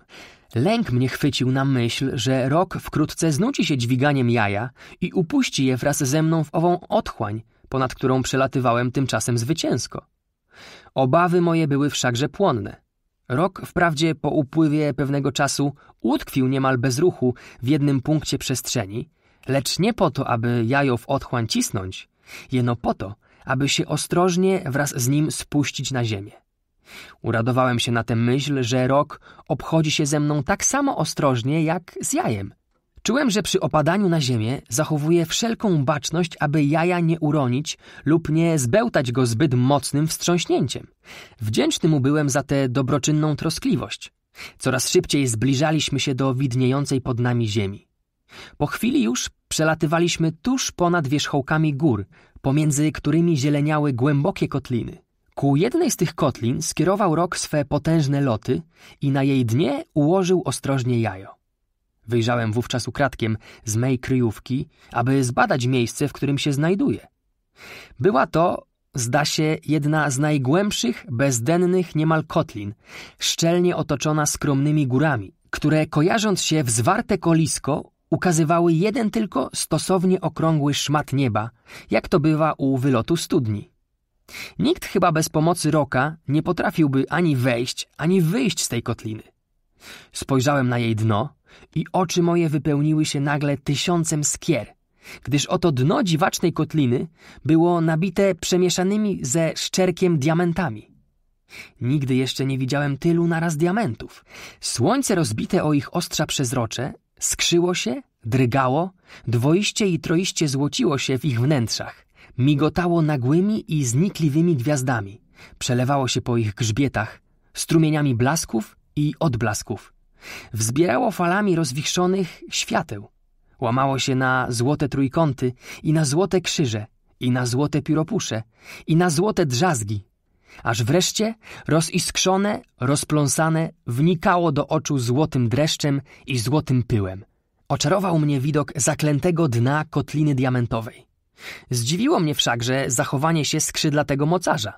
Lęk mnie chwycił na myśl, że rok wkrótce znuci się dźwiganiem jaja i upuści je wraz ze mną w ową otchłań, ponad którą przelatywałem tymczasem zwycięsko. Obawy moje były wszakże płonne. Rok wprawdzie po upływie pewnego czasu utkwił niemal bez ruchu w jednym punkcie przestrzeni, lecz nie po to, aby jajo w otchłań cisnąć, jeno po to, aby się ostrożnie wraz z nim spuścić na ziemię. Uradowałem się na tę myśl, że rok obchodzi się ze mną tak samo ostrożnie jak z jajem. Czułem, że przy opadaniu na ziemię zachowuję wszelką baczność, aby jaja nie uronić lub nie zbełtać go zbyt mocnym wstrząśnięciem. Wdzięczny mu byłem za tę dobroczynną troskliwość. Coraz szybciej zbliżaliśmy się do widniejącej pod nami ziemi. Po chwili już przelatywaliśmy tuż ponad wierzchołkami gór, pomiędzy którymi zieleniały głębokie kotliny. Ku jednej z tych kotlin skierował rok swe potężne loty i na jej dnie ułożył ostrożnie jajo. Wyjrzałem wówczas ukradkiem z mej kryjówki, aby zbadać miejsce, w którym się znajduje. Była to, zda się, jedna z najgłębszych, bezdennych niemal kotlin, szczelnie otoczona skromnymi górami, które kojarząc się w zwarte kolisko ukazywały jeden tylko stosownie okrągły szmat nieba, jak to bywa u wylotu studni. Nikt chyba bez pomocy roka nie potrafiłby ani wejść, ani wyjść z tej kotliny. Spojrzałem na jej dno i oczy moje wypełniły się nagle tysiącem skier, gdyż oto dno dziwacznej kotliny było nabite przemieszanymi ze szczerkiem diamentami. Nigdy jeszcze nie widziałem tylu naraz diamentów. Słońce rozbite o ich ostrza przezrocze skrzyło się, drgało, dwoiście i troiście złociło się w ich wnętrzach migotało nagłymi i znikliwymi gwiazdami, przelewało się po ich grzbietach, strumieniami blasków i odblasków. Wzbierało falami rozwichrzonych świateł. Łamało się na złote trójkąty i na złote krzyże, i na złote pióropusze, i na złote drzazgi. Aż wreszcie, roziskrzone, rozpląsane, wnikało do oczu złotym dreszczem i złotym pyłem. Oczarował mnie widok zaklętego dna kotliny diamentowej. Zdziwiło mnie wszakże zachowanie się skrzydlatego mocarza.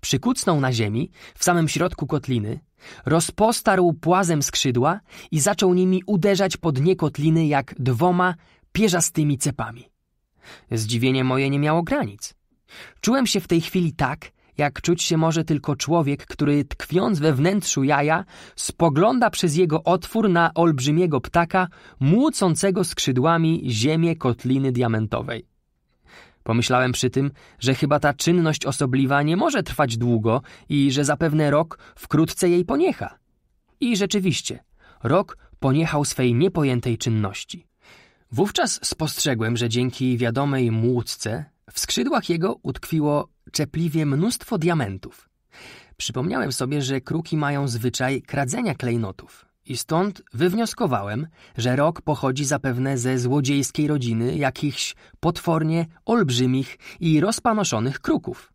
Przykucnął na ziemi, w samym środku kotliny, rozpostarł płazem skrzydła i zaczął nimi uderzać po dnie kotliny jak dwoma pierzastymi cepami. Zdziwienie moje nie miało granic. Czułem się w tej chwili tak, jak czuć się może tylko człowiek, który tkwiąc we wnętrzu jaja, spogląda przez jego otwór na olbrzymiego ptaka, młócącego skrzydłami ziemię kotliny diamentowej. Pomyślałem przy tym, że chyba ta czynność osobliwa nie może trwać długo i że zapewne rok wkrótce jej poniecha. I rzeczywiście, rok poniechał swej niepojętej czynności. Wówczas spostrzegłem, że dzięki wiadomej młódce w skrzydłach jego utkwiło czepliwie mnóstwo diamentów. Przypomniałem sobie, że kruki mają zwyczaj kradzenia klejnotów. I stąd wywnioskowałem, że rok pochodzi zapewne ze złodziejskiej rodziny jakichś potwornie olbrzymich i rozpanoszonych kruków.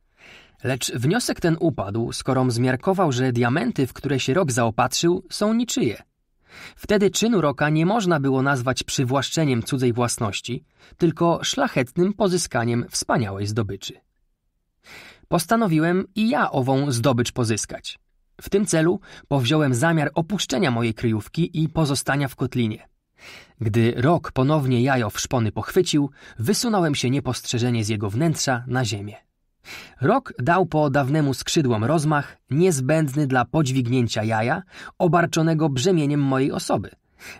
Lecz wniosek ten upadł, skorom zmiarkował, że diamenty, w które się rok zaopatrzył, są niczyje. Wtedy czynu roka nie można było nazwać przywłaszczeniem cudzej własności, tylko szlachetnym pozyskaniem wspaniałej zdobyczy. Postanowiłem i ja ową zdobycz pozyskać. W tym celu powziąłem zamiar opuszczenia mojej kryjówki i pozostania w kotlinie. Gdy rok ponownie jajo w szpony pochwycił, wysunąłem się niepostrzeżenie z jego wnętrza na ziemię. Rok dał po dawnemu skrzydłom rozmach niezbędny dla podźwignięcia jaja, obarczonego brzemieniem mojej osoby.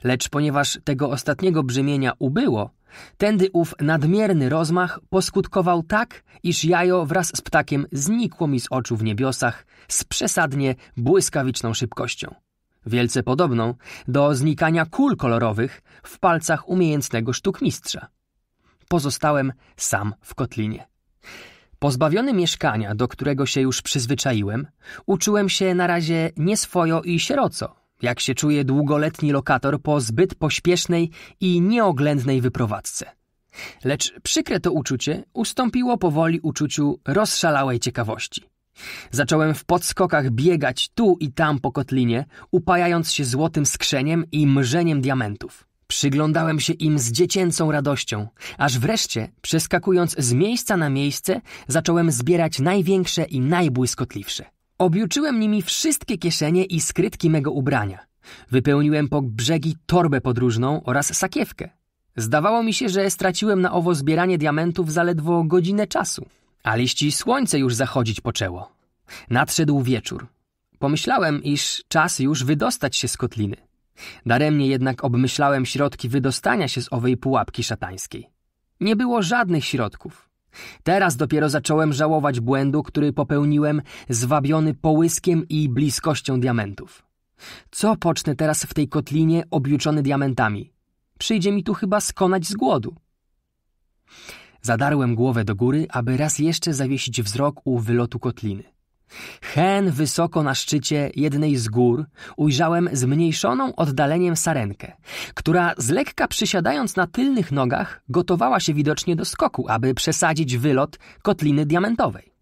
Lecz ponieważ tego ostatniego brzemienia ubyło, Tędy ów nadmierny rozmach poskutkował tak, iż jajo wraz z ptakiem znikło mi z oczu w niebiosach z przesadnie błyskawiczną szybkością. Wielce podobną do znikania kul kolorowych w palcach umiejętnego sztukmistrza. Pozostałem sam w kotlinie. Pozbawiony mieszkania, do którego się już przyzwyczaiłem, uczułem się na razie nieswojo i sieroco, jak się czuje długoletni lokator po zbyt pośpiesznej i nieoględnej wyprowadzce. Lecz przykre to uczucie ustąpiło powoli uczuciu rozszalałej ciekawości. Zacząłem w podskokach biegać tu i tam po kotlinie, upajając się złotym skrzeniem i mrzeniem diamentów. Przyglądałem się im z dziecięcą radością, aż wreszcie, przeskakując z miejsca na miejsce, zacząłem zbierać największe i najbłyskotliwsze. Objuczyłem nimi wszystkie kieszenie i skrytki mego ubrania. Wypełniłem po brzegi torbę podróżną oraz sakiewkę. Zdawało mi się, że straciłem na owo zbieranie diamentów zaledwo godzinę czasu, a liści słońce już zachodzić poczęło. Nadszedł wieczór. Pomyślałem, iż czas już wydostać się z kotliny. Daremnie jednak obmyślałem środki wydostania się z owej pułapki szatańskiej. Nie było żadnych środków. Teraz dopiero zacząłem żałować błędu, który popełniłem, zwabiony połyskiem i bliskością diamentów. Co pocznę teraz w tej kotlinie objuczony diamentami? Przyjdzie mi tu chyba skonać z głodu. Zadarłem głowę do góry, aby raz jeszcze zawiesić wzrok u wylotu kotliny. Hen wysoko na szczycie jednej z gór ujrzałem zmniejszoną oddaleniem sarenkę, która z lekka przysiadając na tylnych nogach gotowała się widocznie do skoku, aby przesadzić wylot kotliny diamentowej.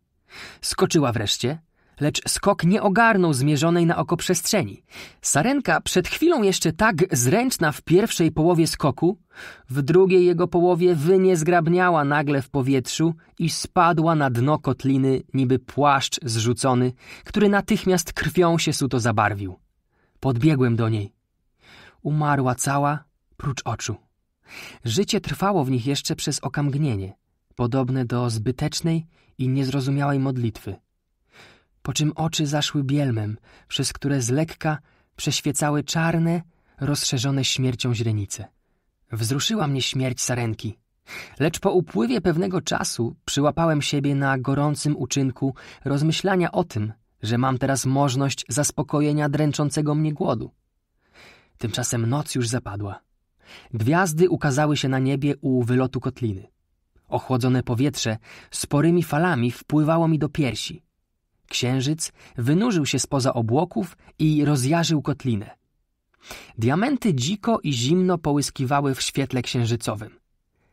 Skoczyła wreszcie, lecz skok nie ogarnął zmierzonej na oko przestrzeni. Sarenka, przed chwilą jeszcze tak zręczna w pierwszej połowie skoku, w drugiej jego połowie wyniezgrabniała nagle w powietrzu i spadła na dno kotliny niby płaszcz zrzucony, który natychmiast krwią się suto zabarwił. Podbiegłem do niej. Umarła cała, prócz oczu. Życie trwało w nich jeszcze przez okamgnienie, podobne do zbytecznej i niezrozumiałej modlitwy – po czym oczy zaszły bielmem, przez które z lekka przeświecały czarne, rozszerzone śmiercią źrenice. Wzruszyła mnie śmierć sarenki, lecz po upływie pewnego czasu przyłapałem siebie na gorącym uczynku rozmyślania o tym, że mam teraz możliwość zaspokojenia dręczącego mnie głodu. Tymczasem noc już zapadła. Gwiazdy ukazały się na niebie u wylotu kotliny. Ochłodzone powietrze sporymi falami wpływało mi do piersi. Księżyc wynurzył się spoza obłoków i rozjarzył kotlinę. Diamenty dziko i zimno połyskiwały w świetle księżycowym.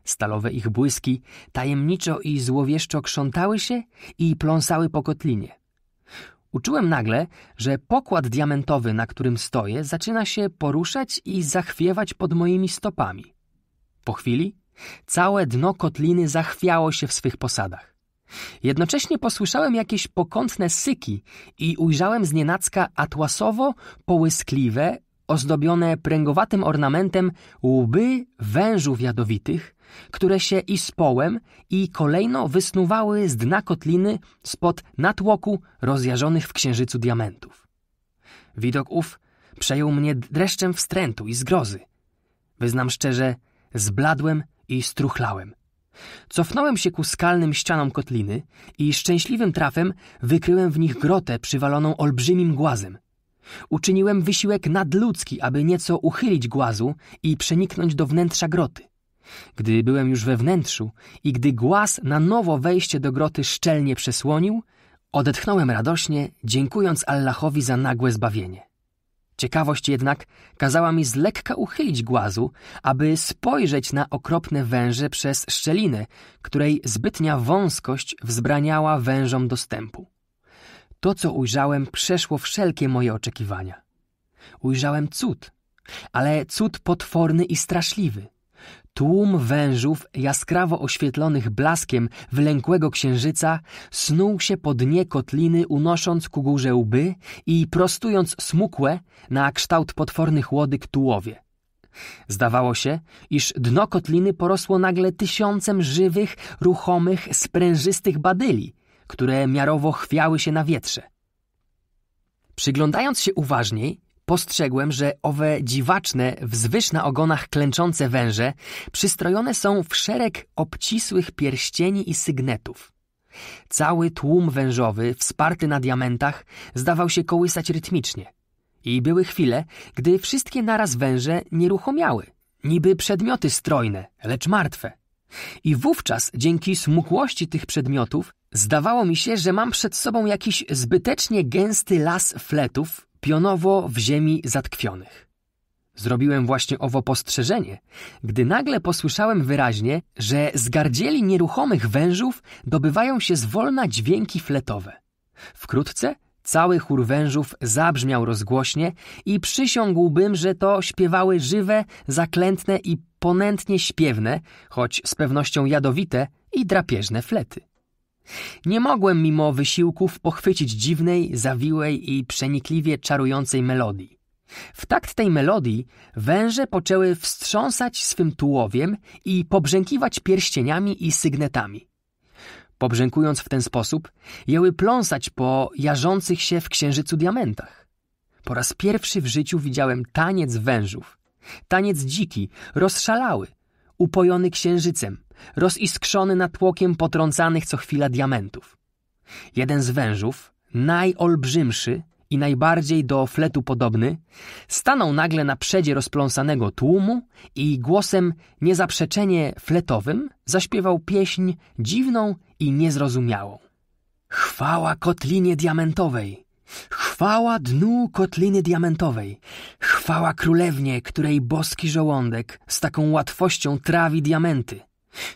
Stalowe ich błyski tajemniczo i złowieszczo krzątały się i pląsały po kotlinie. Uczułem nagle, że pokład diamentowy, na którym stoję, zaczyna się poruszać i zachwiewać pod moimi stopami. Po chwili całe dno kotliny zachwiało się w swych posadach. Jednocześnie posłyszałem jakieś pokątne syki i ujrzałem znienacka atłasowo połyskliwe, ozdobione pręgowatym ornamentem łby wężów jadowitych, które się i społem i kolejno wysnuwały z dna kotliny spod natłoku rozjarzonych w księżycu diamentów. Widok ów przejął mnie dreszczem wstrętu i zgrozy. Wyznam szczerze, zbladłem i struchlałem – Cofnąłem się ku skalnym ścianom kotliny i szczęśliwym trafem wykryłem w nich grotę przywaloną olbrzymim głazem. Uczyniłem wysiłek nadludzki, aby nieco uchylić głazu i przeniknąć do wnętrza groty. Gdy byłem już we wnętrzu i gdy głaz na nowo wejście do groty szczelnie przesłonił, odetchnąłem radośnie, dziękując Allahowi za nagłe zbawienie. Ciekawość jednak kazała mi z lekka uchylić głazu, aby spojrzeć na okropne węże przez szczelinę, której zbytnia wąskość wzbraniała wężom dostępu. To, co ujrzałem, przeszło wszelkie moje oczekiwania. Ujrzałem cud, ale cud potworny i straszliwy. Tłum wężów, jaskrawo oświetlonych blaskiem wylękłego księżyca, snuł się po dnie kotliny, unosząc ku górze łby i prostując smukłe na kształt potwornych łodyg tułowie. Zdawało się, iż dno kotliny porosło nagle tysiącem żywych, ruchomych, sprężystych badyli, które miarowo chwiały się na wietrze. Przyglądając się uważniej, postrzegłem, że owe dziwaczne, wzwyż na ogonach klęczące węże przystrojone są w szereg obcisłych pierścieni i sygnetów. Cały tłum wężowy, wsparty na diamentach, zdawał się kołysać rytmicznie. I były chwile, gdy wszystkie naraz węże nieruchomiały, niby przedmioty strojne, lecz martwe. I wówczas, dzięki smukłości tych przedmiotów, zdawało mi się, że mam przed sobą jakiś zbytecznie gęsty las fletów, pionowo w ziemi zatkwionych. Zrobiłem właśnie owo postrzeżenie, gdy nagle posłyszałem wyraźnie, że z gardzieli nieruchomych wężów dobywają się zwolna dźwięki fletowe. Wkrótce cały chór wężów zabrzmiał rozgłośnie i przysiągłbym, że to śpiewały żywe, zaklętne i ponętnie śpiewne, choć z pewnością jadowite i drapieżne flety. Nie mogłem mimo wysiłków pochwycić dziwnej, zawiłej i przenikliwie czarującej melodii. W takt tej melodii węże poczęły wstrząsać swym tułowiem i pobrzękiwać pierścieniami i sygnetami. Pobrzękując w ten sposób, jęły pląsać po jarzących się w księżycu diamentach. Po raz pierwszy w życiu widziałem taniec wężów. Taniec dziki, rozszalały, upojony księżycem, roziskrzony natłokiem potrącanych co chwila diamentów. Jeden z wężów, najolbrzymszy i najbardziej do fletu podobny, stanął nagle na przedzie rozpląsanego tłumu i głosem niezaprzeczenie fletowym zaśpiewał pieśń dziwną i niezrozumiałą. Chwała kotlinie diamentowej! Chwała dnu kotliny diamentowej! Chwała królewnie, której boski żołądek z taką łatwością trawi diamenty!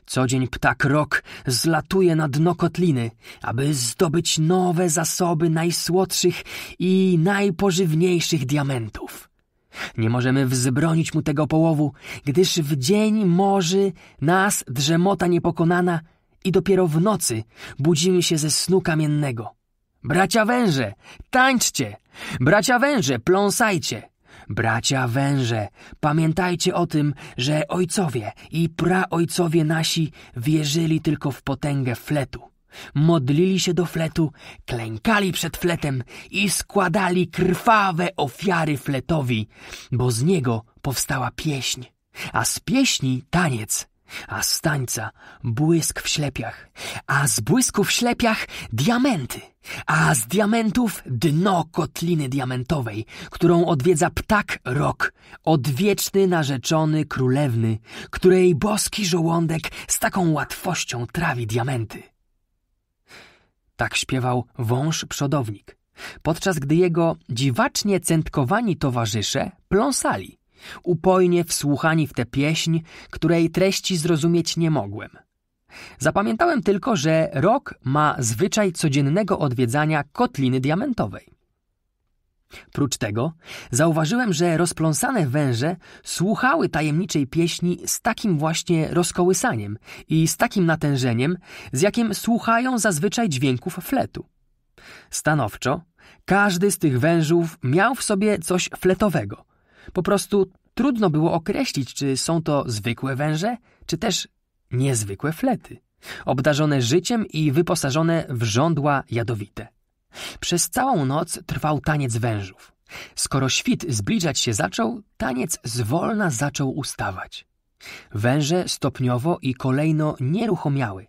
Co dzień ptak rok zlatuje na dno kotliny, aby zdobyć nowe zasoby najsłodszych i najpożywniejszych diamentów. Nie możemy wzbronić mu tego połowu, gdyż w dzień morzy nas drzemota niepokonana i dopiero w nocy budzimy się ze snu kamiennego. Bracia węże, tańczcie! Bracia węże, pląsajcie! Bracia węże, pamiętajcie o tym, że ojcowie i praojcowie nasi wierzyli tylko w potęgę fletu. Modlili się do fletu, klękali przed fletem i składali krwawe ofiary fletowi, bo z niego powstała pieśń, a z pieśni taniec a z tańca błysk w ślepiach, a z błysku w ślepiach diamenty, a z diamentów dno kotliny diamentowej, którą odwiedza ptak rok, odwieczny narzeczony królewny, której boski żołądek z taką łatwością trawi diamenty. Tak śpiewał wąż przodownik, podczas gdy jego dziwacznie centkowani towarzysze pląsali, Upojnie wsłuchani w tę pieśń, której treści zrozumieć nie mogłem. Zapamiętałem tylko, że rok ma zwyczaj codziennego odwiedzania kotliny diamentowej. Prócz tego zauważyłem, że rozpląsane węże słuchały tajemniczej pieśni z takim właśnie rozkołysaniem i z takim natężeniem, z jakim słuchają zazwyczaj dźwięków fletu. Stanowczo, każdy z tych wężów miał w sobie coś fletowego, po prostu trudno było określić, czy są to zwykłe węże, czy też niezwykłe flety, obdarzone życiem i wyposażone w żądła jadowite. Przez całą noc trwał taniec wężów. Skoro świt zbliżać się zaczął, taniec zwolna zaczął ustawać. Węże stopniowo i kolejno nieruchomiały,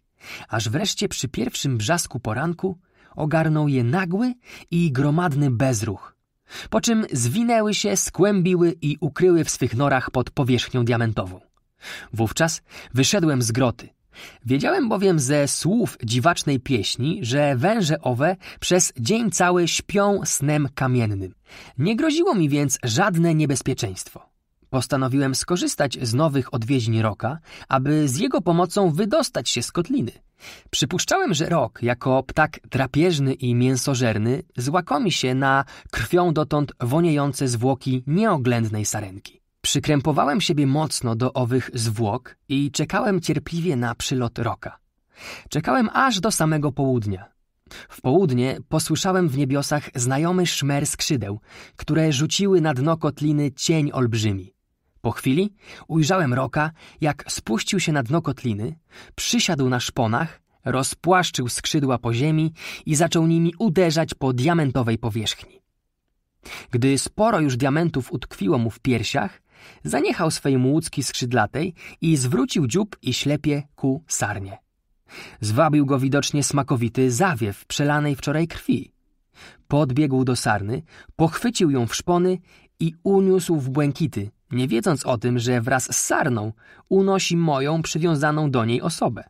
aż wreszcie przy pierwszym brzasku poranku ogarnął je nagły i gromadny bezruch, po czym zwinęły się, skłębiły i ukryły w swych norach pod powierzchnią diamentową. Wówczas wyszedłem z groty. Wiedziałem bowiem ze słów dziwacznej pieśni, że węże owe przez dzień cały śpią snem kamiennym. Nie groziło mi więc żadne niebezpieczeństwo. Postanowiłem skorzystać z nowych odwiedzin Roka, aby z jego pomocą wydostać się z kotliny – Przypuszczałem, że rok, jako ptak drapieżny i mięsożerny, złakomi się na krwią dotąd woniejące zwłoki nieoględnej sarenki. Przykrępowałem siebie mocno do owych zwłok i czekałem cierpliwie na przylot roka. Czekałem aż do samego południa. W południe posłyszałem w niebiosach znajomy szmer skrzydeł, które rzuciły na dno kotliny cień olbrzymi. Po chwili ujrzałem Roka, jak spuścił się na dno kotliny, przysiadł na szponach, rozpłaszczył skrzydła po ziemi i zaczął nimi uderzać po diamentowej powierzchni. Gdy sporo już diamentów utkwiło mu w piersiach, zaniechał swej młódzki skrzydlatej i zwrócił dziób i ślepie ku sarnie. Zwabił go widocznie smakowity zawiew przelanej wczoraj krwi. Podbiegł do sarny, pochwycił ją w szpony i uniósł w błękity, nie wiedząc o tym, że wraz z sarną unosi moją przywiązaną do niej osobę.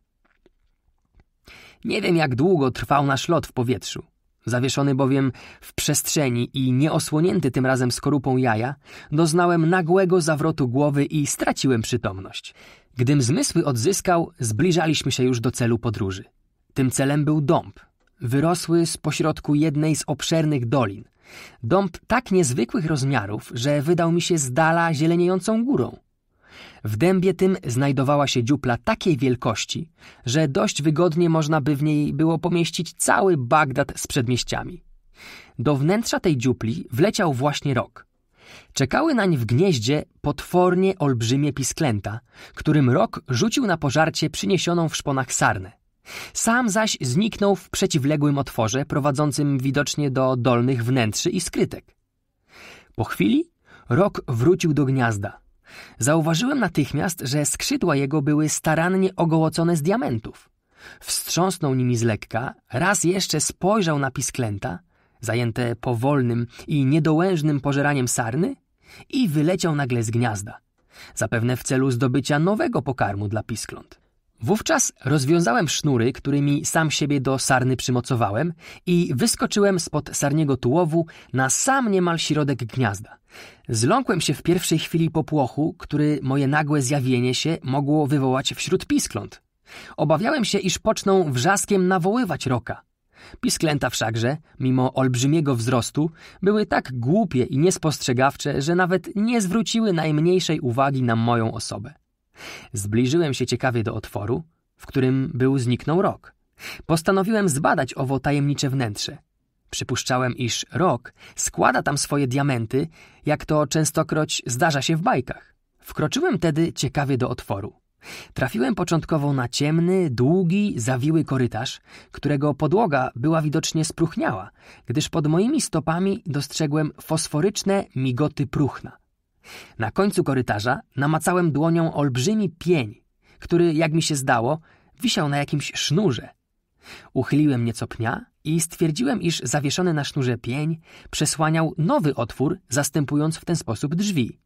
Nie wiem, jak długo trwał nasz lot w powietrzu. Zawieszony bowiem w przestrzeni i nieosłonięty tym razem skorupą jaja, doznałem nagłego zawrotu głowy i straciłem przytomność. Gdym zmysły odzyskał, zbliżaliśmy się już do celu podróży. Tym celem był dąb, wyrosły z pośrodku jednej z obszernych dolin – Dąb tak niezwykłych rozmiarów, że wydał mi się z dala zieleniejącą górą. W dębie tym znajdowała się dziupla takiej wielkości, że dość wygodnie można by w niej było pomieścić cały Bagdad z przedmieściami. Do wnętrza tej dziupli wleciał właśnie rok. Czekały nań w gnieździe potwornie olbrzymie pisklęta, którym rok rzucił na pożarcie przyniesioną w szponach sarnę. Sam zaś zniknął w przeciwległym otworze prowadzącym widocznie do dolnych wnętrzy i skrytek. Po chwili Rok wrócił do gniazda. Zauważyłem natychmiast, że skrzydła jego były starannie ogołocone z diamentów. Wstrząsnął nimi z lekka, raz jeszcze spojrzał na pisklęta, zajęte powolnym i niedołężnym pożeraniem sarny, i wyleciał nagle z gniazda, zapewne w celu zdobycia nowego pokarmu dla piskląt. Wówczas rozwiązałem sznury, którymi sam siebie do sarny przymocowałem i wyskoczyłem spod sarniego tułowu na sam niemal środek gniazda. Zląkłem się w pierwszej chwili popłochu, który moje nagłe zjawienie się mogło wywołać wśród piskląt. Obawiałem się, iż poczną wrzaskiem nawoływać roka. Pisklęta wszakże, mimo olbrzymiego wzrostu, były tak głupie i niespostrzegawcze, że nawet nie zwróciły najmniejszej uwagi na moją osobę. Zbliżyłem się ciekawie do otworu, w którym był zniknął rok. Postanowiłem zbadać owo tajemnicze wnętrze. Przypuszczałem, iż rok składa tam swoje diamenty, jak to częstokroć zdarza się w bajkach. Wkroczyłem tedy ciekawie do otworu. Trafiłem początkowo na ciemny, długi, zawiły korytarz, którego podłoga była widocznie spruchniała, gdyż pod moimi stopami dostrzegłem fosforyczne migoty próchna. Na końcu korytarza namacałem dłonią olbrzymi pień, który, jak mi się zdało, wisiał na jakimś sznurze. Uchyliłem nieco pnia i stwierdziłem, iż zawieszony na sznurze pień przesłaniał nowy otwór, zastępując w ten sposób drzwi.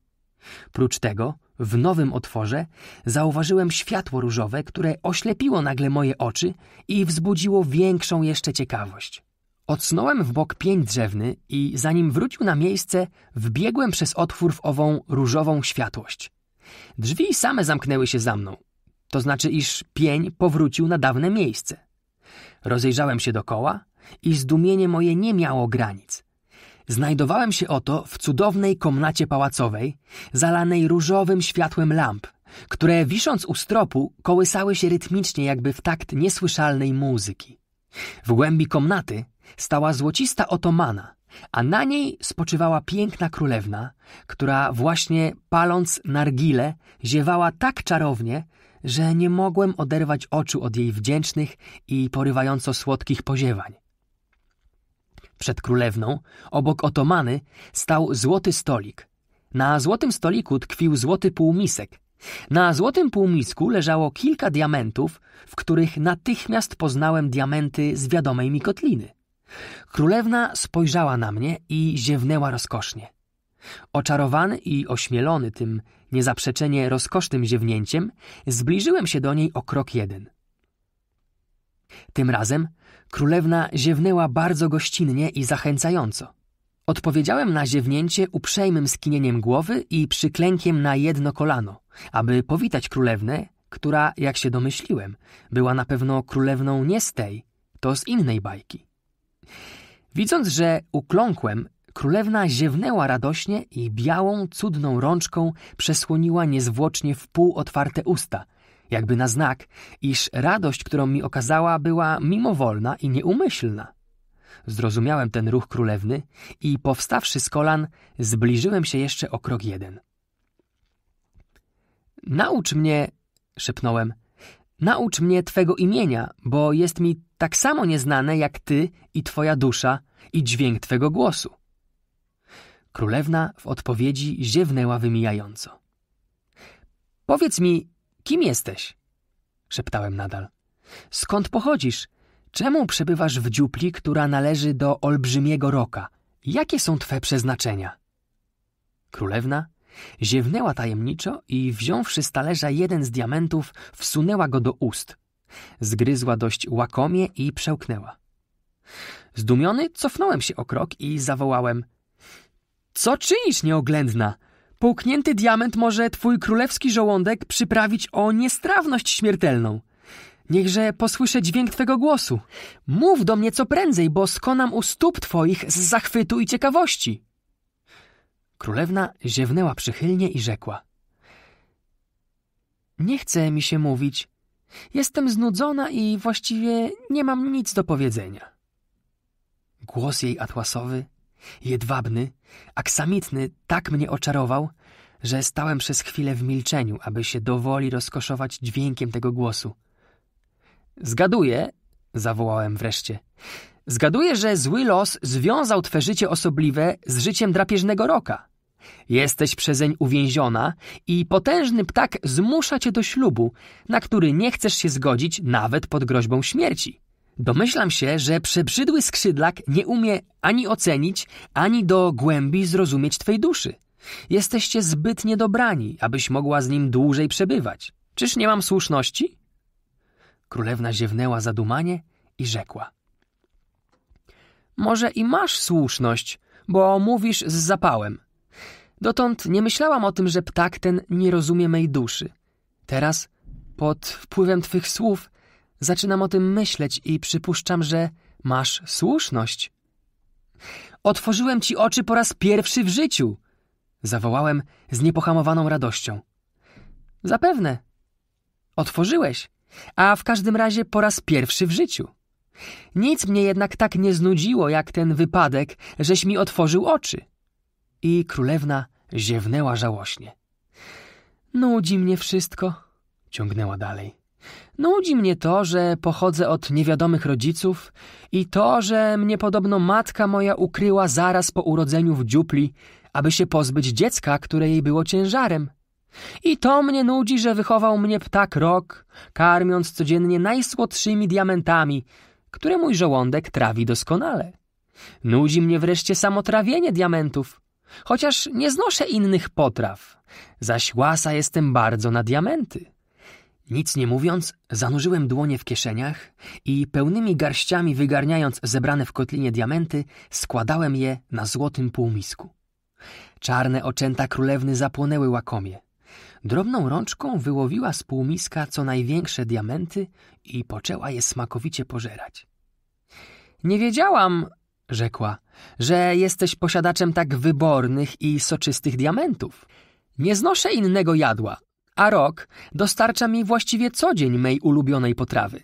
Prócz tego, w nowym otworze zauważyłem światło różowe, które oślepiło nagle moje oczy i wzbudziło większą jeszcze ciekawość. Odsunąłem w bok pień drzewny i zanim wrócił na miejsce, wbiegłem przez otwór w ową różową światłość. Drzwi same zamknęły się za mną, to znaczy, iż pień powrócił na dawne miejsce. Rozejrzałem się dokoła i zdumienie moje nie miało granic. Znajdowałem się oto w cudownej komnacie pałacowej, zalanej różowym światłem lamp, które wisząc u stropu kołysały się rytmicznie jakby w takt niesłyszalnej muzyki. W głębi komnaty stała złocista otomana, a na niej spoczywała piękna królewna, która właśnie paląc nargile ziewała tak czarownie, że nie mogłem oderwać oczu od jej wdzięcznych i porywająco słodkich poziewań. Przed królewną, obok otomany, stał złoty stolik. Na złotym stoliku tkwił złoty półmisek. Na złotym półmisku leżało kilka diamentów, w których natychmiast poznałem diamenty z wiadomej mi kotliny. Królewna spojrzała na mnie i ziewnęła rozkosznie. Oczarowany i ośmielony tym niezaprzeczenie rozkosznym ziewnięciem, zbliżyłem się do niej o krok jeden. Tym razem królewna ziewnęła bardzo gościnnie i zachęcająco. Odpowiedziałem na ziewnięcie uprzejmym skinieniem głowy i przyklękiem na jedno kolano, aby powitać królewnę, która, jak się domyśliłem, była na pewno królewną nie z tej, to z innej bajki. Widząc, że ukląkłem, królewna ziewnęła radośnie i białą, cudną rączką przesłoniła niezwłocznie wpół otwarte usta, jakby na znak, iż radość, którą mi okazała, była mimowolna i nieumyślna. Zrozumiałem ten ruch królewny i powstawszy z kolan, zbliżyłem się jeszcze o krok jeden. Naucz mnie, szepnąłem, naucz mnie twego imienia, bo jest mi tak samo nieznane jak ty i twoja dusza i dźwięk twego głosu. Królewna w odpowiedzi ziewnęła wymijająco. Powiedz mi, kim jesteś? szeptałem nadal. Skąd pochodzisz? Czemu przebywasz w dziupli, która należy do olbrzymiego roka? Jakie są twe przeznaczenia? Królewna ziewnęła tajemniczo i wziąwszy z talerza jeden z diamentów, wsunęła go do ust. Zgryzła dość łakomie i przełknęła. Zdumiony cofnąłem się o krok i zawołałem: Co czynisz, nieoględna? Połknięty diament może twój królewski żołądek przyprawić o niestrawność śmiertelną. Niechże posłyszę dźwięk twego głosu. Mów do mnie co prędzej, bo skonam u stóp twoich z zachwytu i ciekawości. Królewna ziewnęła przychylnie i rzekła: Nie chce mi się mówić. Jestem znudzona i właściwie nie mam nic do powiedzenia. Głos jej atłasowy, jedwabny, aksamitny tak mnie oczarował, że stałem przez chwilę w milczeniu, aby się dowoli rozkoszować dźwiękiem tego głosu. Zgaduję, zawołałem wreszcie. Zgaduję, że zły los związał twe życie osobliwe z życiem drapieżnego roka. Jesteś przezeń uwięziona i potężny ptak zmusza cię do ślubu, na który nie chcesz się zgodzić nawet pod groźbą śmierci. Domyślam się, że przebrzydły skrzydlak nie umie ani ocenić, ani do głębi zrozumieć twej duszy. Jesteście zbyt niedobrani, abyś mogła z nim dłużej przebywać. Czyż nie mam słuszności? Królewna ziewnęła zadumanie i rzekła. Może i masz słuszność, bo mówisz z zapałem, Dotąd nie myślałam o tym, że ptak ten nie rozumie mej duszy. Teraz, pod wpływem twych słów, zaczynam o tym myśleć i przypuszczam, że masz słuszność. Otworzyłem ci oczy po raz pierwszy w życiu! zawołałem z niepohamowaną radością. Zapewne. Otworzyłeś, a w każdym razie po raz pierwszy w życiu. Nic mnie jednak tak nie znudziło jak ten wypadek, żeś mi otworzył oczy. I królewna Ziewnęła żałośnie. Nudzi mnie wszystko, ciągnęła dalej. Nudzi mnie to, że pochodzę od niewiadomych rodziców i to, że mnie podobno matka moja ukryła zaraz po urodzeniu w dziupli, aby się pozbyć dziecka, które jej było ciężarem. I to mnie nudzi, że wychował mnie ptak rok, karmiąc codziennie najsłodszymi diamentami, które mój żołądek trawi doskonale. Nudzi mnie wreszcie samo trawienie diamentów, chociaż nie znoszę innych potraw, zaś łasa jestem bardzo na diamenty. Nic nie mówiąc, zanurzyłem dłonie w kieszeniach i pełnymi garściami wygarniając zebrane w kotlinie diamenty, składałem je na złotym półmisku. Czarne oczęta królewny zapłonęły łakomie. Drobną rączką wyłowiła z półmiska co największe diamenty i poczęła je smakowicie pożerać. Nie wiedziałam, rzekła, że jesteś posiadaczem tak wybornych i soczystych diamentów. Nie znoszę innego jadła, a rok dostarcza mi właściwie co dzień mej ulubionej potrawy.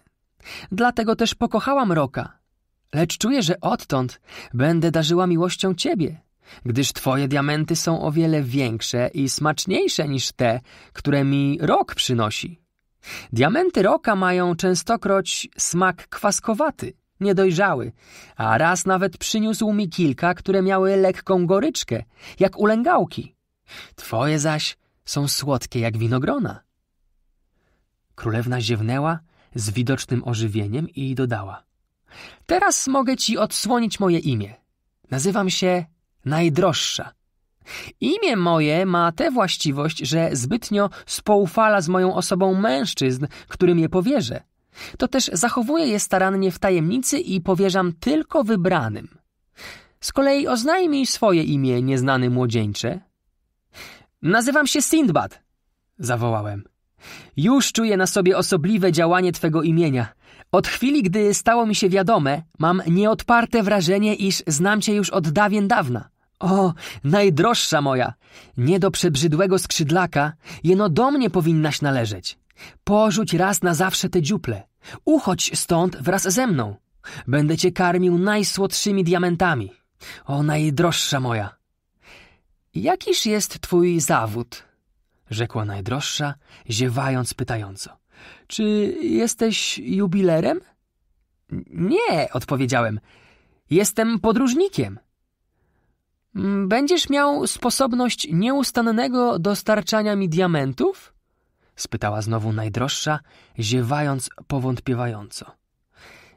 Dlatego też pokochałam roka, lecz czuję, że odtąd będę darzyła miłością ciebie, gdyż twoje diamenty są o wiele większe i smaczniejsze niż te, które mi rok przynosi. Diamenty roka mają częstokroć smak kwaskowaty – niedojrzały, a raz nawet przyniósł mi kilka, które miały lekką goryczkę, jak ulęgałki. Twoje zaś są słodkie jak winogrona. Królewna ziewnęła z widocznym ożywieniem i dodała. Teraz mogę ci odsłonić moje imię. Nazywam się Najdroższa. Imię moje ma tę właściwość, że zbytnio spoufala z moją osobą mężczyzn, którym je powierzę. To też zachowuję je starannie w tajemnicy i powierzam tylko wybranym. Z kolei oznajmij swoje imię, nieznany młodzieńcze. Nazywam się Sindbad, zawołałem. Już czuję na sobie osobliwe działanie twego imienia. Od chwili, gdy stało mi się wiadome, mam nieodparte wrażenie, iż znam cię już od dawien dawna. O, najdroższa moja! Nie do przebrzydłego skrzydlaka, jeno do mnie powinnaś należeć. Porzuć raz na zawsze te dziuple. Uchodź stąd wraz ze mną. Będę cię karmił najsłodszymi diamentami. O, najdroższa moja. Jakiż jest twój zawód? Rzekła najdroższa, ziewając pytająco. Czy jesteś jubilerem? Nie, odpowiedziałem. Jestem podróżnikiem. Będziesz miał sposobność nieustannego dostarczania mi diamentów? spytała znowu najdroższa, ziewając powątpiewająco.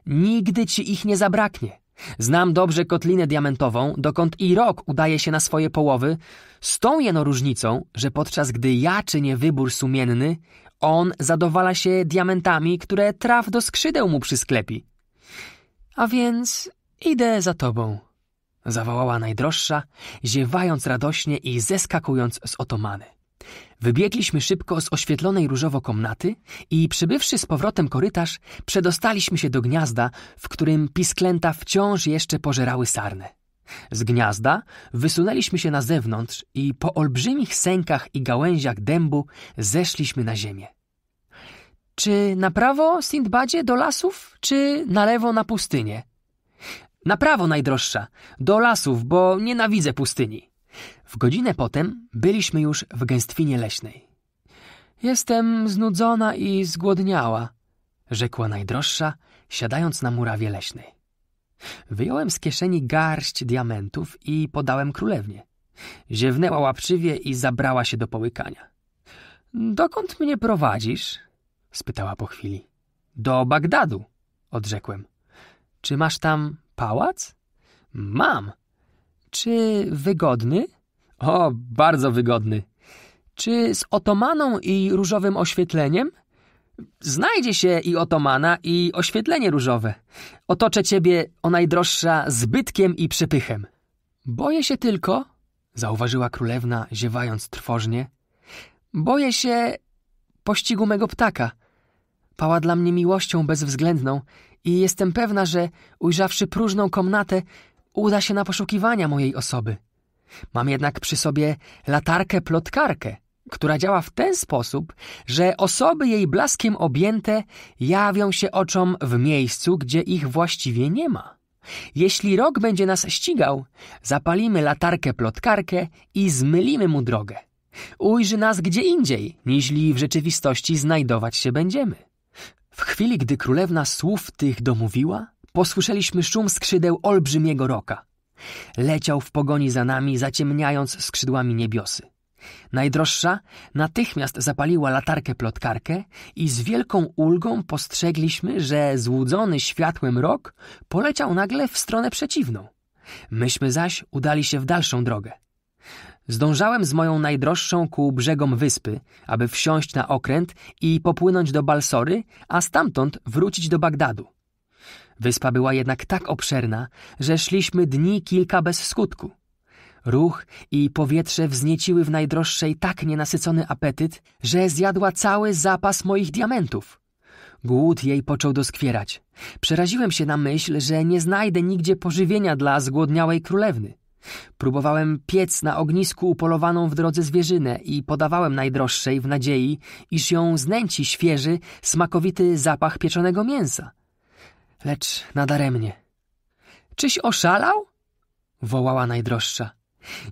Nigdy ci ich nie zabraknie. Znam dobrze kotlinę diamentową, dokąd i rok udaje się na swoje połowy, z tą jeno różnicą, że podczas gdy ja czynię wybór sumienny, on zadowala się diamentami, które traf do skrzydeł mu przysklepi. A więc idę za tobą, zawołała najdroższa, ziewając radośnie i zeskakując z otomany. Wybiegliśmy szybko z oświetlonej różowo komnaty i przybywszy z powrotem korytarz, przedostaliśmy się do gniazda, w którym pisklęta wciąż jeszcze pożerały sarnę. Z gniazda wysunęliśmy się na zewnątrz i po olbrzymich sękach i gałęziach dębu zeszliśmy na ziemię. Czy na prawo, Sindbadzie, do lasów, czy na lewo na pustynię? Na prawo najdroższa, do lasów, bo nienawidzę pustyni. W godzinę potem byliśmy już w gęstwinie leśnej. Jestem znudzona i zgłodniała, rzekła najdroższa, siadając na murawie leśnej. Wyjąłem z kieszeni garść diamentów i podałem królewnie. Ziewnęła łapczywie i zabrała się do połykania. Dokąd mnie prowadzisz? spytała po chwili. Do Bagdadu, odrzekłem. Czy masz tam pałac? Mam. Czy wygodny? O, bardzo wygodny. Czy z otomaną i różowym oświetleniem? Znajdzie się i otomana, i oświetlenie różowe. Otoczę ciebie, o najdroższa, zbytkiem i przepychem. Boję się tylko, zauważyła królewna, ziewając trwożnie, boję się pościgu mego ptaka. Pała dla mnie miłością bezwzględną i jestem pewna, że ujrzawszy próżną komnatę, uda się na poszukiwania mojej osoby. Mam jednak przy sobie latarkę plotkarkę, która działa w ten sposób, że osoby jej blaskiem objęte jawią się oczom w miejscu, gdzie ich właściwie nie ma. Jeśli rok będzie nas ścigał, zapalimy latarkę plotkarkę i zmylimy mu drogę. Ujrzy nas gdzie indziej, niźli w rzeczywistości znajdować się będziemy. W chwili, gdy królewna słów tych domówiła, posłyszeliśmy szum skrzydeł olbrzymiego roka. Leciał w pogoni za nami, zaciemniając skrzydłami niebiosy. Najdroższa natychmiast zapaliła latarkę plotkarkę i z wielką ulgą postrzegliśmy, że złudzony światłem rok poleciał nagle w stronę przeciwną. Myśmy zaś udali się w dalszą drogę. Zdążałem z moją najdroższą ku brzegom wyspy, aby wsiąść na okręt i popłynąć do Balsory, a stamtąd wrócić do Bagdadu. Wyspa była jednak tak obszerna, że szliśmy dni kilka bez skutku. Ruch i powietrze wznieciły w najdroższej tak nienasycony apetyt, że zjadła cały zapas moich diamentów. Głód jej począł doskwierać. Przeraziłem się na myśl, że nie znajdę nigdzie pożywienia dla zgłodniałej królewny. Próbowałem piec na ognisku upolowaną w drodze zwierzynę i podawałem najdroższej w nadziei, iż ją znęci świeży, smakowity zapach pieczonego mięsa. Lecz nadaremnie. Czyś oszalał? wołała najdroższa.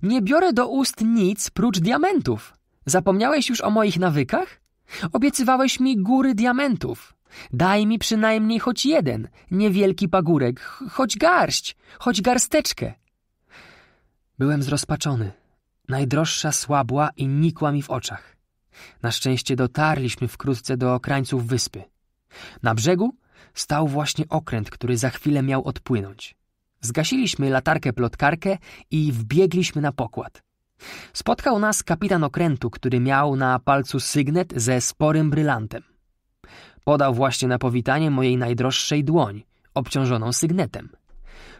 Nie biorę do ust nic prócz diamentów. Zapomniałeś już o moich nawykach? Obiecywałeś mi góry diamentów. Daj mi przynajmniej choć jeden, niewielki pagórek, choć garść, choć garsteczkę. Byłem zrozpaczony. Najdroższa słabła i nikła mi w oczach. Na szczęście dotarliśmy wkrótce do krańców wyspy. Na brzegu stał właśnie okręt, który za chwilę miał odpłynąć. Zgasiliśmy latarkę-plotkarkę i wbiegliśmy na pokład. Spotkał nas kapitan okrętu, który miał na palcu sygnet ze sporym brylantem. Podał właśnie na powitanie mojej najdroższej dłoń, obciążoną sygnetem.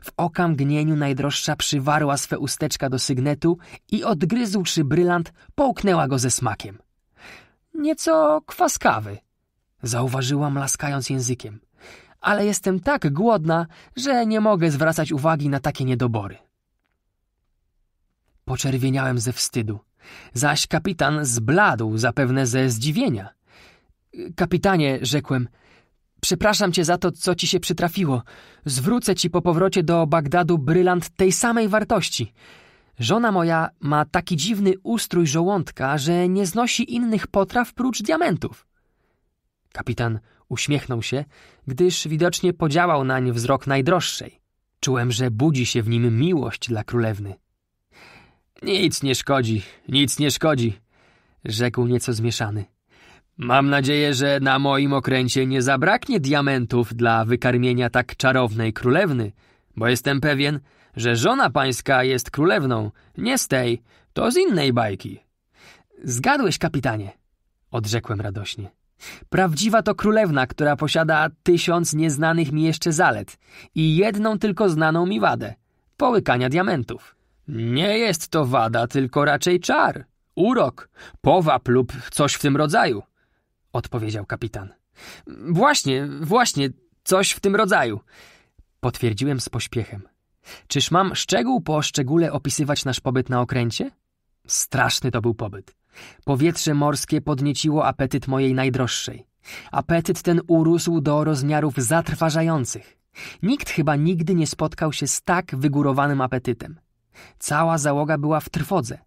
W okamgnieniu najdroższa przywarła swe usteczka do sygnetu i odgryzłszy brylant, połknęła go ze smakiem. Nieco kwaskawy, zauważyła laskając językiem ale jestem tak głodna, że nie mogę zwracać uwagi na takie niedobory. Poczerwieniałem ze wstydu, zaś kapitan zbladł zapewne ze zdziwienia. Kapitanie, rzekłem, przepraszam cię za to, co ci się przytrafiło. Zwrócę ci po powrocie do Bagdadu brylant tej samej wartości. Żona moja ma taki dziwny ustrój żołądka, że nie znosi innych potraw prócz diamentów. Kapitan Uśmiechnął się, gdyż widocznie podziałał nań wzrok najdroższej. Czułem, że budzi się w nim miłość dla królewny. Nic nie szkodzi, nic nie szkodzi, rzekł nieco zmieszany. Mam nadzieję, że na moim okręcie nie zabraknie diamentów dla wykarmienia tak czarownej królewny, bo jestem pewien, że żona pańska jest królewną, nie z tej, to z innej bajki. Zgadłeś, kapitanie, odrzekłem radośnie. Prawdziwa to królewna, która posiada tysiąc nieznanych mi jeszcze zalet i jedną tylko znaną mi wadę – połykania diamentów. Nie jest to wada, tylko raczej czar, urok, powab lub coś w tym rodzaju – odpowiedział kapitan. Właśnie, właśnie, coś w tym rodzaju potwierdziłem z pośpiechem. Czyż mam szczegół po szczególe opisywać nasz pobyt na okręcie? Straszny to był pobyt. Powietrze morskie podnieciło apetyt mojej najdroższej. Apetyt ten urósł do rozmiarów zatrważających. Nikt chyba nigdy nie spotkał się z tak wygórowanym apetytem. Cała załoga była w trwodze.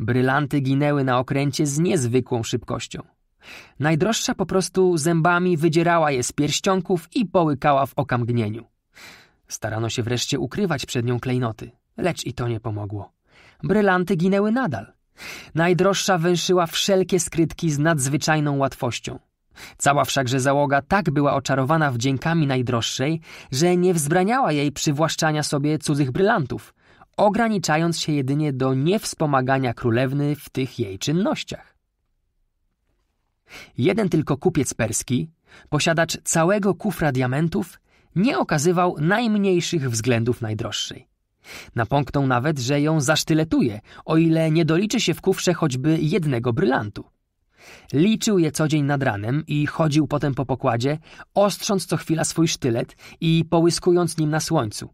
Brylanty ginęły na okręcie z niezwykłą szybkością. Najdroższa po prostu zębami wydzierała je z pierścionków i połykała w okamgnieniu. Starano się wreszcie ukrywać przed nią klejnoty, lecz i to nie pomogło. Brylanty ginęły nadal. Najdroższa węszyła wszelkie skrytki z nadzwyczajną łatwością. Cała wszakże załoga tak była oczarowana wdziękami najdroższej, że nie wzbraniała jej przywłaszczania sobie cudzych brylantów, ograniczając się jedynie do niewspomagania królewny w tych jej czynnościach. Jeden tylko kupiec perski, posiadacz całego kufra diamentów, nie okazywał najmniejszych względów najdroższej. Napomknął nawet, że ją zasztyletuje, o ile nie doliczy się w kufrze choćby jednego brylantu. Liczył je co dzień nad ranem i chodził potem po pokładzie, ostrząc co chwila swój sztylet i połyskując nim na słońcu.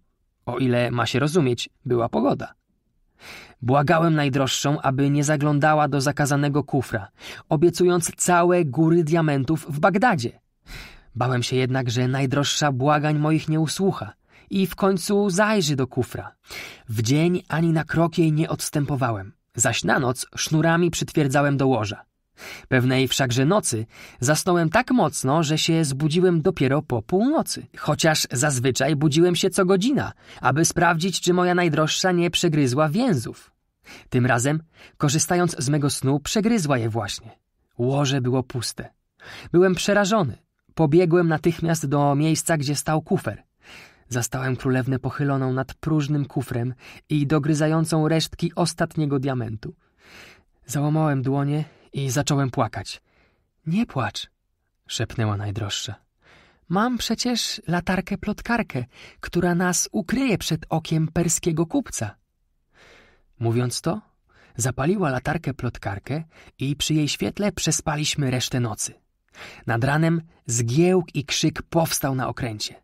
O ile ma się rozumieć, była pogoda. Błagałem najdroższą, aby nie zaglądała do zakazanego kufra, obiecując całe góry diamentów w Bagdadzie. Bałem się jednak, że najdroższa błagań moich nie usłucha i w końcu zajrzy do kufra. W dzień ani na krok jej nie odstępowałem, zaś na noc sznurami przytwierdzałem do łoża. Pewnej wszakże nocy zasnąłem tak mocno, że się zbudziłem dopiero po północy, chociaż zazwyczaj budziłem się co godzina, aby sprawdzić, czy moja najdroższa nie przegryzła więzów. Tym razem, korzystając z mego snu, przegryzła je właśnie. Łoże było puste. Byłem przerażony. Pobiegłem natychmiast do miejsca, gdzie stał kufer. Zastałem królewnę pochyloną nad próżnym kufrem i dogryzającą resztki ostatniego diamentu. Załamałem dłonie i zacząłem płakać. Nie płacz, szepnęła najdroższa. Mam przecież latarkę-plotkarkę, która nas ukryje przed okiem perskiego kupca. Mówiąc to, zapaliła latarkę-plotkarkę i przy jej świetle przespaliśmy resztę nocy. Nad ranem zgiełk i krzyk powstał na okręcie.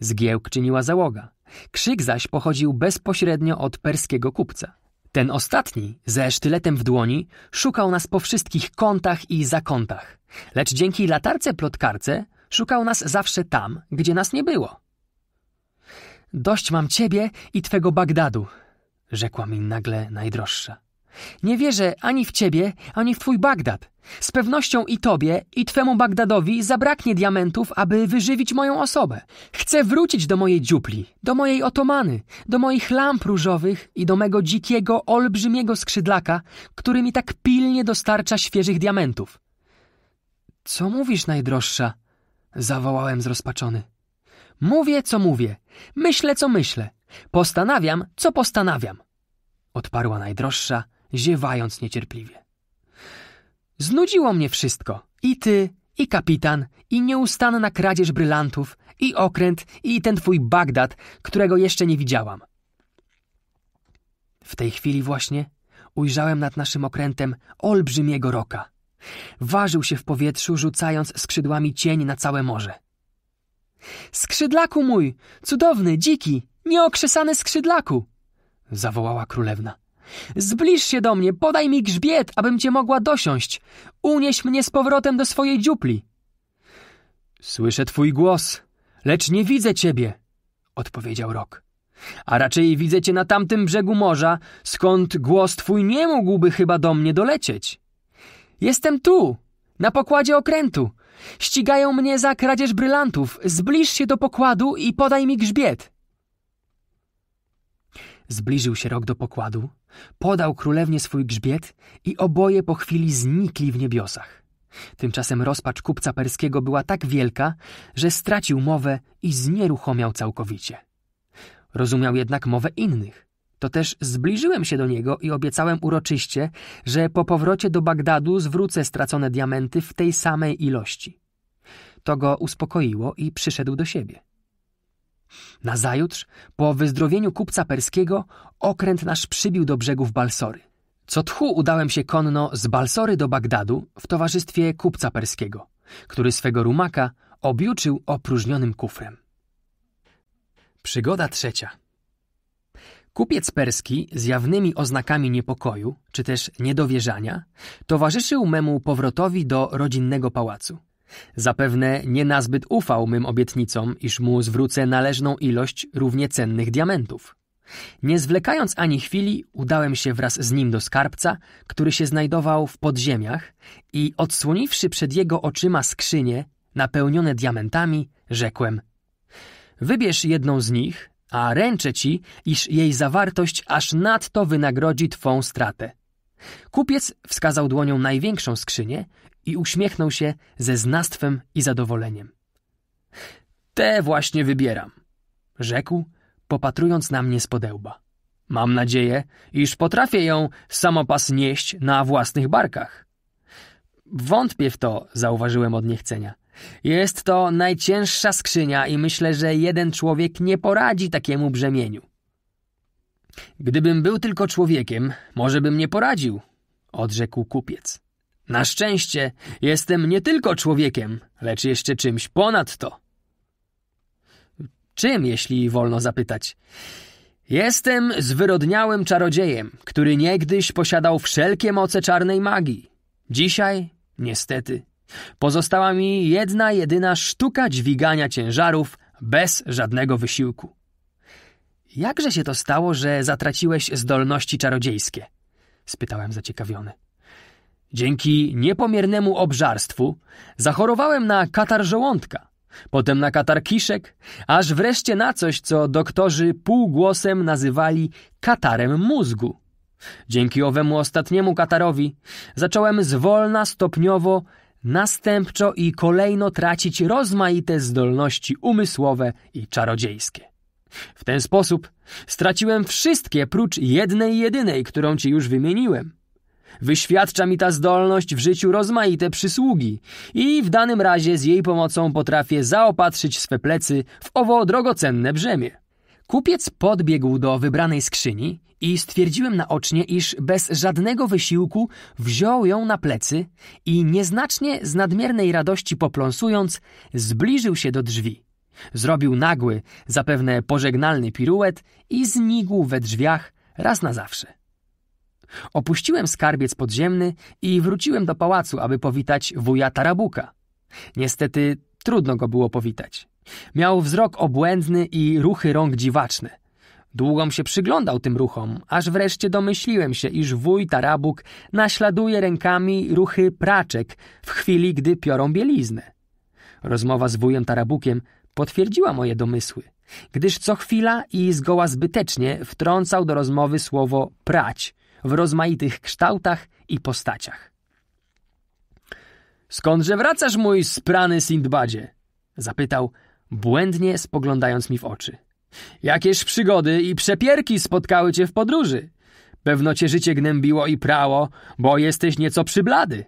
Zgiełk czyniła załoga. Krzyk zaś pochodził bezpośrednio od perskiego kupca. Ten ostatni, ze sztyletem w dłoni, szukał nas po wszystkich kątach i zakątach. Lecz dzięki latarce plotkarce szukał nas zawsze tam, gdzie nas nie było. Dość mam ciebie i twego Bagdadu, rzekła mi nagle najdroższa. Nie wierzę ani w ciebie, ani w twój Bagdad. Z pewnością i tobie, i twemu Bagdadowi zabraknie diamentów, aby wyżywić moją osobę. Chcę wrócić do mojej dziupli, do mojej otomany, do moich lamp różowych i do mego dzikiego, olbrzymiego skrzydlaka, który mi tak pilnie dostarcza świeżych diamentów. Co mówisz, najdroższa? zawołałem zrozpaczony. Mówię, co mówię, myślę, co myślę, postanawiam, co postanawiam, odparła najdroższa ziewając niecierpliwie. Znudziło mnie wszystko. I ty, i kapitan, i nieustanna kradzież brylantów, i okręt, i ten twój Bagdad, którego jeszcze nie widziałam. W tej chwili właśnie ujrzałem nad naszym okrętem olbrzymiego roka. Ważył się w powietrzu, rzucając skrzydłami cień na całe morze. Skrzydlaku mój, cudowny, dziki, nieokrzesany skrzydlaku! zawołała królewna. Zbliż się do mnie, podaj mi grzbiet, abym cię mogła dosiąść. Unieś mnie z powrotem do swojej dziupli. Słyszę twój głos, lecz nie widzę ciebie, odpowiedział Rok. A raczej widzę cię na tamtym brzegu morza, skąd głos twój nie mógłby chyba do mnie dolecieć. Jestem tu, na pokładzie okrętu. Ścigają mnie za kradzież brylantów. Zbliż się do pokładu i podaj mi grzbiet. Zbliżył się rok do pokładu, podał królewnie swój grzbiet i oboje po chwili znikli w niebiosach. Tymczasem rozpacz kupca perskiego była tak wielka, że stracił mowę i znieruchomiał całkowicie. Rozumiał jednak mowę innych. To też zbliżyłem się do niego i obiecałem uroczyście, że po powrocie do Bagdadu zwrócę stracone diamenty w tej samej ilości. To go uspokoiło i przyszedł do siebie. Nazajutrz, po wyzdrowieniu kupca perskiego, okręt nasz przybił do brzegów Balsory. Co tchu udałem się konno z Balsory do Bagdadu w towarzystwie kupca perskiego, który swego rumaka objuczył opróżnionym kufrem. Przygoda trzecia. Kupiec perski z jawnymi oznakami niepokoju, czy też niedowierzania, towarzyszył memu powrotowi do rodzinnego pałacu. Zapewne nie nazbyt ufał mym obietnicom, iż mu zwrócę należną ilość równie cennych diamentów. Nie zwlekając ani chwili, udałem się wraz z nim do skarbca, który się znajdował w podziemiach i odsłoniwszy przed jego oczyma skrzynie napełnione diamentami, rzekłem Wybierz jedną z nich, a ręczę ci, iż jej zawartość aż nadto wynagrodzi twą stratę. Kupiec wskazał dłonią największą skrzynię i uśmiechnął się ze znastwem i zadowoleniem. Te właśnie wybieram, rzekł, popatrując na mnie z podełba. Mam nadzieję, iż potrafię ją samopas nieść na własnych barkach. Wątpię w to, zauważyłem od niechcenia. Jest to najcięższa skrzynia i myślę, że jeden człowiek nie poradzi takiemu brzemieniu. Gdybym był tylko człowiekiem, może bym nie poradził, odrzekł kupiec. Na szczęście jestem nie tylko człowiekiem, lecz jeszcze czymś ponad to. Czym, jeśli wolno zapytać? Jestem zwyrodniałym czarodziejem, który niegdyś posiadał wszelkie moce czarnej magii. Dzisiaj, niestety, pozostała mi jedna jedyna sztuka dźwigania ciężarów bez żadnego wysiłku. Jakże się to stało, że zatraciłeś zdolności czarodziejskie? spytałem zaciekawiony. Dzięki niepomiernemu obżarstwu zachorowałem na katar żołądka, potem na katar kiszek, aż wreszcie na coś, co doktorzy półgłosem nazywali katarem mózgu. Dzięki owemu ostatniemu katarowi zacząłem zwolna, stopniowo, następczo i kolejno tracić rozmaite zdolności umysłowe i czarodziejskie. W ten sposób straciłem wszystkie prócz jednej jedynej, którą ci już wymieniłem, Wyświadcza mi ta zdolność w życiu rozmaite przysługi i w danym razie z jej pomocą potrafię zaopatrzyć swe plecy w owo drogocenne brzemię. Kupiec podbiegł do wybranej skrzyni i stwierdziłem naocznie, iż bez żadnego wysiłku wziął ją na plecy i nieznacznie z nadmiernej radości popląsując, zbliżył się do drzwi. Zrobił nagły, zapewne pożegnalny piruet i znikł we drzwiach raz na zawsze. Opuściłem skarbiec podziemny i wróciłem do pałacu, aby powitać wuja Tarabuka. Niestety trudno go było powitać. Miał wzrok obłędny i ruchy rąk dziwaczne. Długom się przyglądał tym ruchom, aż wreszcie domyśliłem się, iż wuj Tarabuk naśladuje rękami ruchy praczek w chwili, gdy piorą bieliznę. Rozmowa z wujem Tarabukiem potwierdziła moje domysły, gdyż co chwila i zgoła zbytecznie wtrącał do rozmowy słowo prać, w rozmaitych kształtach i postaciach. Skądże wracasz, mój sprany Sindbadzie? zapytał, błędnie spoglądając mi w oczy. Jakież przygody i przepierki spotkały cię w podróży? Pewno cię życie gnębiło i prało, bo jesteś nieco przyblady.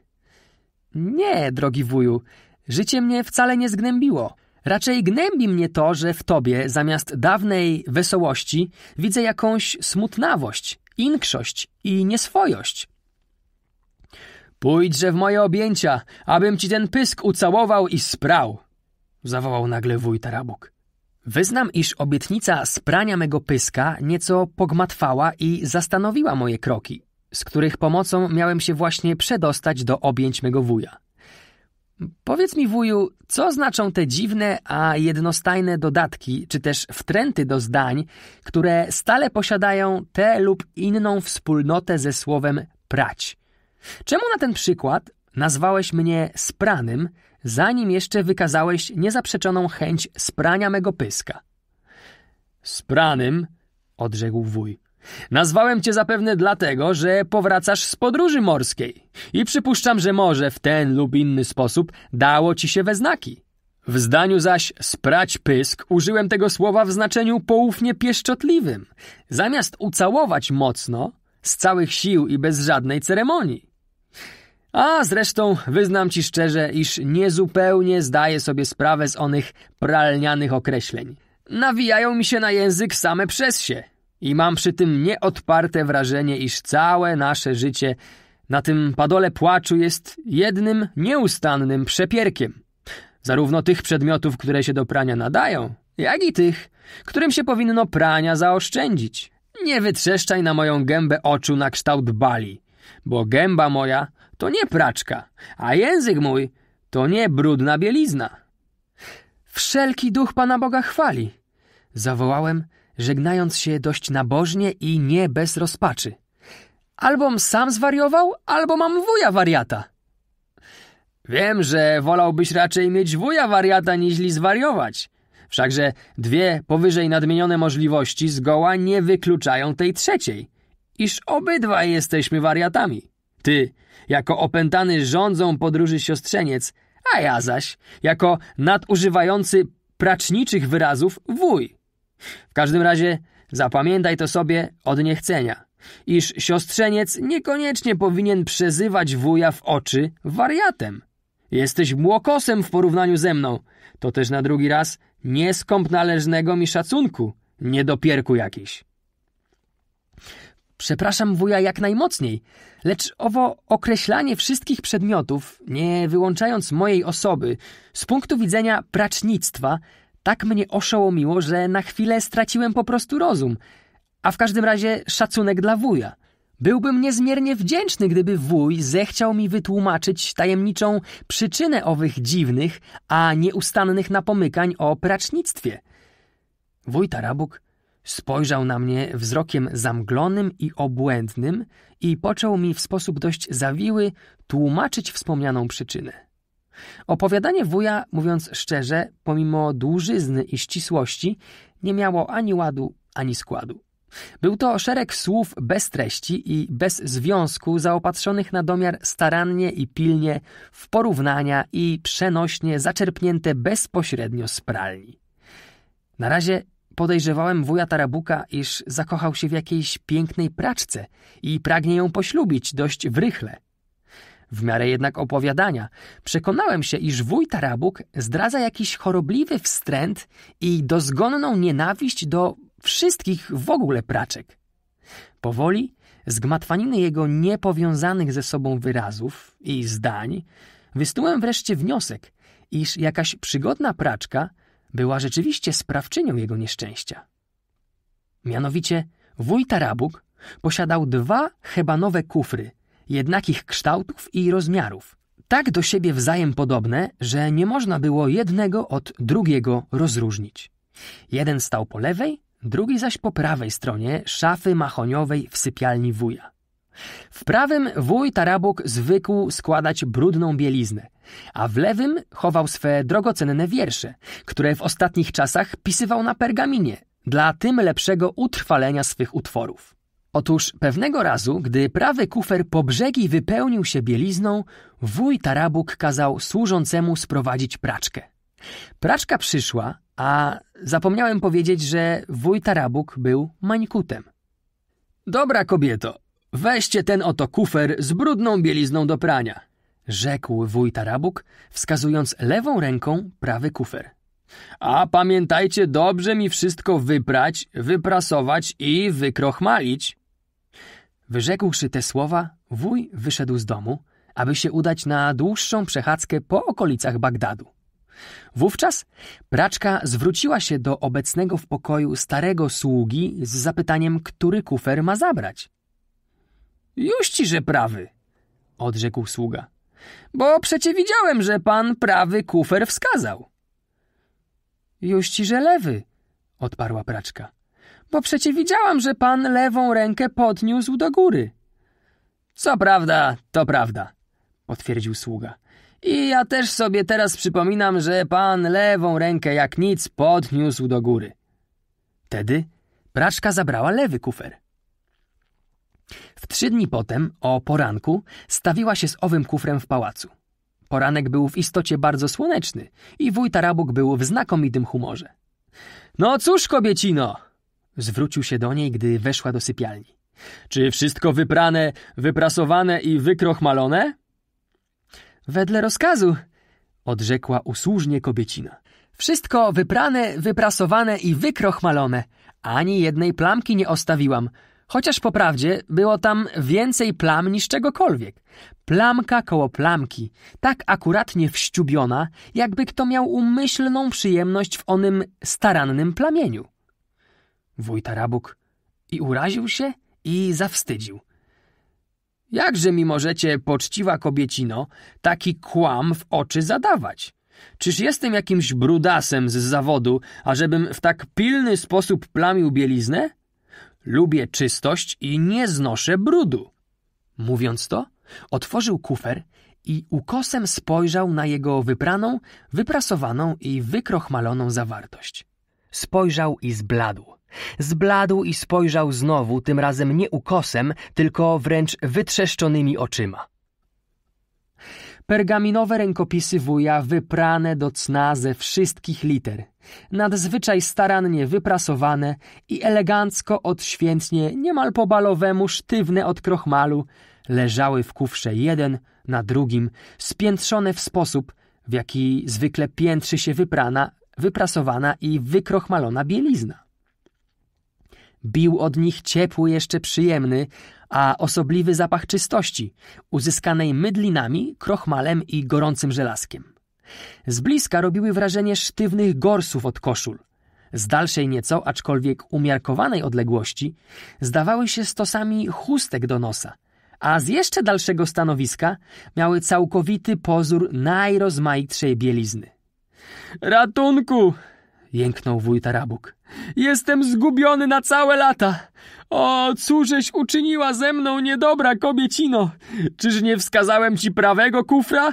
Nie, drogi wuju, życie mnie wcale nie zgnębiło. Raczej gnębi mnie to, że w tobie zamiast dawnej wesołości widzę jakąś smutnawość, inkszość i nieswojość. Pójdźże w moje objęcia, abym ci ten pysk ucałował i sprał, zawołał nagle wuj Tarabuk. Wyznam, iż obietnica sprania mego pyska nieco pogmatwała i zastanowiła moje kroki, z których pomocą miałem się właśnie przedostać do objęć mego wuja. Powiedz mi, wuju, co znaczą te dziwne, a jednostajne dodatki, czy też wtręty do zdań, które stale posiadają tę lub inną wspólnotę ze słowem prać? Czemu na ten przykład nazwałeś mnie spranym, zanim jeszcze wykazałeś niezaprzeczoną chęć sprania mego pyska? Spranym, odrzekł wuj. Nazwałem cię zapewne dlatego, że powracasz z podróży morskiej i przypuszczam, że może w ten lub inny sposób dało ci się we znaki. W zdaniu zaś sprać pysk użyłem tego słowa w znaczeniu poufnie pieszczotliwym, zamiast ucałować mocno, z całych sił i bez żadnej ceremonii. A zresztą wyznam ci szczerze, iż niezupełnie zdaję sobie sprawę z onych pralnianych określeń. Nawijają mi się na język same przez się – i mam przy tym nieodparte wrażenie, iż całe nasze życie na tym padole płaczu jest jednym nieustannym przepierkiem. Zarówno tych przedmiotów, które się do prania nadają, jak i tych, którym się powinno prania zaoszczędzić. Nie wytrzeszczaj na moją gębę oczu na kształt bali, bo gęba moja to nie praczka, a język mój to nie brudna bielizna. Wszelki duch Pana Boga chwali. Zawołałem, żegnając się dość nabożnie i nie bez rozpaczy. Albom sam zwariował, albo mam wuja wariata. Wiem, że wolałbyś raczej mieć wuja wariata niźli zwariować. Wszakże dwie powyżej nadmienione możliwości zgoła nie wykluczają tej trzeciej, iż obydwa jesteśmy wariatami. Ty, jako opętany rządzą podróży siostrzeniec, a ja zaś, jako nadużywający praczniczych wyrazów wuj. W każdym razie zapamiętaj to sobie od niechcenia, iż siostrzeniec niekoniecznie powinien przezywać wuja w oczy wariatem. Jesteś młokosem w porównaniu ze mną. To też na drugi raz nie skąp należnego mi szacunku, nie dopierku jakiś. Przepraszam wuja jak najmocniej, lecz owo określanie wszystkich przedmiotów, nie wyłączając mojej osoby, z punktu widzenia pracznictwa, tak mnie oszołomiło, że na chwilę straciłem po prostu rozum, a w każdym razie szacunek dla wuja. Byłbym niezmiernie wdzięczny, gdyby wuj zechciał mi wytłumaczyć tajemniczą przyczynę owych dziwnych, a nieustannych napomykań o pracznictwie. Wuj Tarabuk spojrzał na mnie wzrokiem zamglonym i obłędnym i począł mi w sposób dość zawiły tłumaczyć wspomnianą przyczynę. Opowiadanie wuja, mówiąc szczerze, pomimo dłużyzny i ścisłości, nie miało ani ładu, ani składu. Był to szereg słów bez treści i bez związku, zaopatrzonych na domiar starannie i pilnie w porównania i przenośnie zaczerpnięte bezpośrednio z pralni. Na razie podejrzewałem wuja Tarabuka, iż zakochał się w jakiejś pięknej praczce i pragnie ją poślubić dość wrychle – w miarę jednak opowiadania przekonałem się, iż wuj Tarabuk zdradza jakiś chorobliwy wstręt i dozgonną nienawiść do wszystkich w ogóle praczek. Powoli z gmatwaniny jego niepowiązanych ze sobą wyrazów i zdań wystułem wreszcie wniosek, iż jakaś przygodna praczka była rzeczywiście sprawczynią jego nieszczęścia. Mianowicie wuj Tarabuk posiadał dwa hebanowe kufry – jednakich kształtów i rozmiarów, tak do siebie wzajem podobne, że nie można było jednego od drugiego rozróżnić. Jeden stał po lewej, drugi zaś po prawej stronie szafy mahoniowej w sypialni wuja. W prawym wuj Tarabuk zwykł składać brudną bieliznę, a w lewym chował swe drogocenne wiersze, które w ostatnich czasach pisywał na pergaminie, dla tym lepszego utrwalenia swych utworów. Otóż pewnego razu, gdy prawy kufer po brzegi wypełnił się bielizną, wuj Tarabuk kazał służącemu sprowadzić praczkę. Praczka przyszła, a zapomniałem powiedzieć, że wuj Tarabuk był mańkutem. Dobra kobieto, weźcie ten oto kufer z brudną bielizną do prania, rzekł wuj Tarabuk, wskazując lewą ręką prawy kufer. A pamiętajcie dobrze mi wszystko wyprać, wyprasować i wykrochmalić. Wyrzekłszy te słowa, wuj wyszedł z domu, aby się udać na dłuższą przechadzkę po okolicach Bagdadu. Wówczas praczka zwróciła się do obecnego w pokoju starego sługi z zapytaniem, który kufer ma zabrać. Już ci, że prawy, odrzekł sługa. Bo przecie widziałem, że pan prawy kufer wskazał. Już ci, że lewy, odparła praczka. Bo przecie widziałam, że pan lewą rękę podniósł do góry. Co prawda, to prawda, potwierdził sługa. I ja też sobie teraz przypominam, że pan lewą rękę jak nic podniósł do góry. Wtedy praczka zabrała lewy kufer. W trzy dni potem, o poranku, stawiła się z owym kufrem w pałacu. Poranek był w istocie bardzo słoneczny i wuj Tarabuk był w znakomitym humorze. No cóż, kobiecino, Zwrócił się do niej, gdy weszła do sypialni. Czy wszystko wyprane, wyprasowane i wykrochmalone? Wedle rozkazu, odrzekła usłużnie kobiecina. Wszystko wyprane, wyprasowane i wykrochmalone. Ani jednej plamki nie ostawiłam. Chociaż po prawdzie było tam więcej plam niż czegokolwiek. Plamka koło plamki, tak akuratnie wściubiona, jakby kto miał umyślną przyjemność w onym starannym plamieniu wójta I uraził się i zawstydził. Jakże mi możecie, poczciwa kobiecino, taki kłam w oczy zadawać? Czyż jestem jakimś brudasem z zawodu, ażebym w tak pilny sposób plamił bieliznę? Lubię czystość i nie znoszę brudu. Mówiąc to, otworzył kufer i ukosem spojrzał na jego wypraną, wyprasowaną i wykrochmaloną zawartość. Spojrzał i zbladł. Zbladł i spojrzał znowu, tym razem nie ukosem, tylko wręcz wytrzeszczonymi oczyma. Pergaminowe rękopisy wuja wyprane do cna ze wszystkich liter, nadzwyczaj starannie wyprasowane i elegancko odświętnie, niemal po balowemu sztywne od krochmalu, leżały w kufrze jeden na drugim, spiętrzone w sposób, w jaki zwykle piętrzy się wyprana, wyprasowana i wykrochmalona bielizna. Bił od nich ciepły, jeszcze przyjemny, a osobliwy zapach czystości, uzyskanej mydlinami, krochmalem i gorącym żelazkiem. Z bliska robiły wrażenie sztywnych gorsów od koszul. Z dalszej nieco, aczkolwiek umiarkowanej odległości, zdawały się stosami chustek do nosa, a z jeszcze dalszego stanowiska miały całkowity pozór najrozmaitszej bielizny. Ratunku! jęknął wuj Tarabuk. Jestem zgubiony na całe lata. O, cóżeś uczyniła ze mną niedobra, kobiecino. Czyż nie wskazałem ci prawego kufra?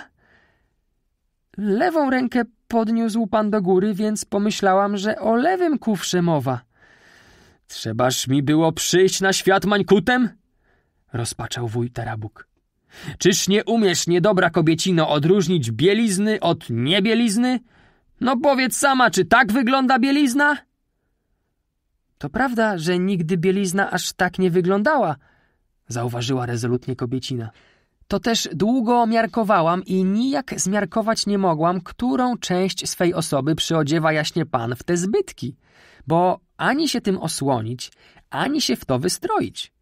Lewą rękę podniósł pan do góry, więc pomyślałam, że o lewym kufrze mowa. Trzebaż mi było przyjść na świat mańkutem? Rozpaczał wuj Tarabuk. Czyż nie umiesz, niedobra kobiecino, odróżnić bielizny od niebielizny? No powiedz sama, czy tak wygląda bielizna? To prawda, że nigdy bielizna aż tak nie wyglądała, zauważyła rezolutnie kobiecina. To też długo miarkowałam i nijak zmiarkować nie mogłam, którą część swej osoby przyodziewa jaśnie pan w te zbytki, bo ani się tym osłonić, ani się w to wystroić.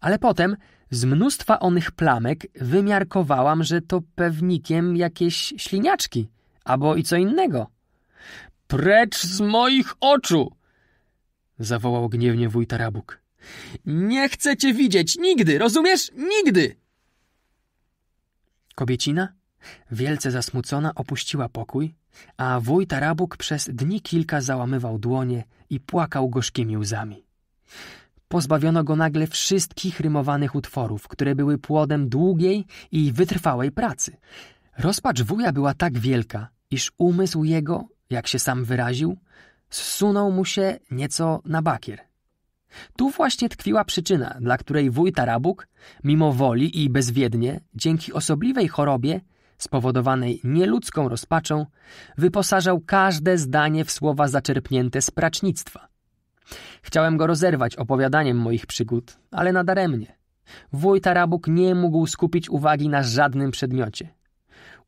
Ale potem z mnóstwa onych plamek wymiarkowałam, że to pewnikiem jakieś śliniaczki – albo i co innego. Precz z moich oczu! zawołał gniewnie wuj Tarabuk. Nie chcę cię widzieć nigdy, rozumiesz? Nigdy! Kobiecina, wielce zasmucona, opuściła pokój, a wuj Tarabuk przez dni kilka załamywał dłonie i płakał gorzkimi łzami. Pozbawiono go nagle wszystkich rymowanych utworów, które były płodem długiej i wytrwałej pracy. Rozpacz wuja była tak wielka, iż umysł jego, jak się sam wyraził, zsunął mu się nieco na bakier. Tu właśnie tkwiła przyczyna, dla której wuj Tarabuk, mimo woli i bezwiednie, dzięki osobliwej chorobie, spowodowanej nieludzką rozpaczą, wyposażał każde zdanie w słowa zaczerpnięte z pracznictwa. Chciałem go rozerwać opowiadaniem moich przygód, ale nadaremnie. Wuj Tarabuk nie mógł skupić uwagi na żadnym przedmiocie –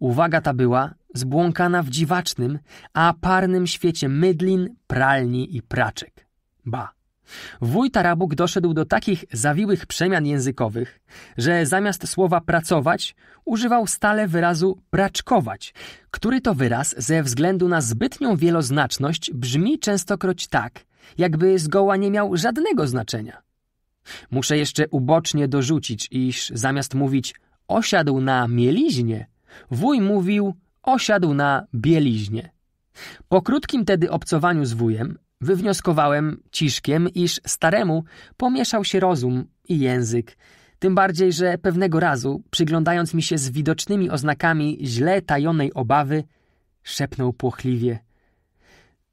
Uwaga ta była zbłąkana w dziwacznym, a parnym świecie mydlin, pralni i praczek. Ba. Wuj Tarabuk doszedł do takich zawiłych przemian językowych, że zamiast słowa pracować używał stale wyrazu praczkować, który to wyraz ze względu na zbytnią wieloznaczność brzmi częstokroć tak, jakby zgoła nie miał żadnego znaczenia. Muszę jeszcze ubocznie dorzucić, iż zamiast mówić osiadł na mieliźnie, Wuj mówił, osiadł na bieliźnie. Po krótkim tedy obcowaniu z wujem wywnioskowałem ciszkiem, iż staremu pomieszał się rozum i język. Tym bardziej, że pewnego razu, przyglądając mi się z widocznymi oznakami źle tajonej obawy, szepnął płochliwie.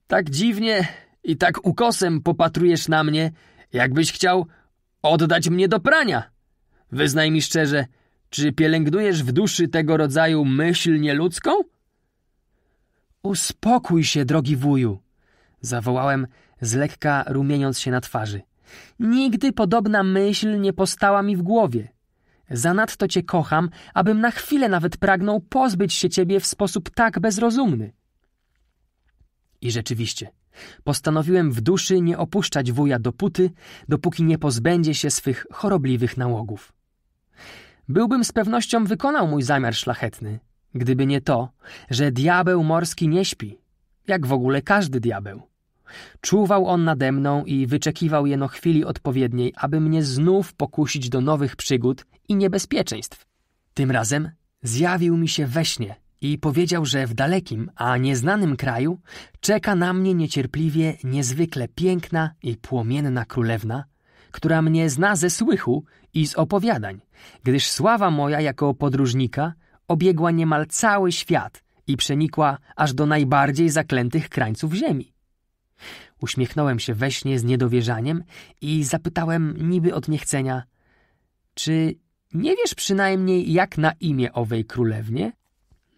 Tak dziwnie i tak ukosem popatrujesz na mnie, jakbyś chciał oddać mnie do prania. Wyznaj mi szczerze, czy pielęgnujesz w duszy tego rodzaju myśl nieludzką? Uspokój się, drogi wuju, zawołałem, z lekka rumieniąc się na twarzy. Nigdy podobna myśl nie postała mi w głowie. Zanadto cię kocham, abym na chwilę nawet pragnął pozbyć się ciebie w sposób tak bezrozumny. I rzeczywiście, postanowiłem w duszy nie opuszczać wuja dopóty, dopóki nie pozbędzie się swych chorobliwych nałogów byłbym z pewnością wykonał mój zamiar szlachetny, gdyby nie to, że diabeł morski nie śpi, jak w ogóle każdy diabeł. Czuwał on nade mną i wyczekiwał jeno chwili odpowiedniej, aby mnie znów pokusić do nowych przygód i niebezpieczeństw. Tym razem zjawił mi się we śnie i powiedział, że w dalekim, a nieznanym kraju czeka na mnie niecierpliwie niezwykle piękna i płomienna królewna, która mnie zna ze słychu i z opowiadań, gdyż sława moja jako podróżnika obiegła niemal cały świat i przenikła aż do najbardziej zaklętych krańców ziemi. Uśmiechnąłem się we śnie z niedowierzaniem i zapytałem niby od niechcenia: Czy nie wiesz przynajmniej, jak na imię owej królewnie?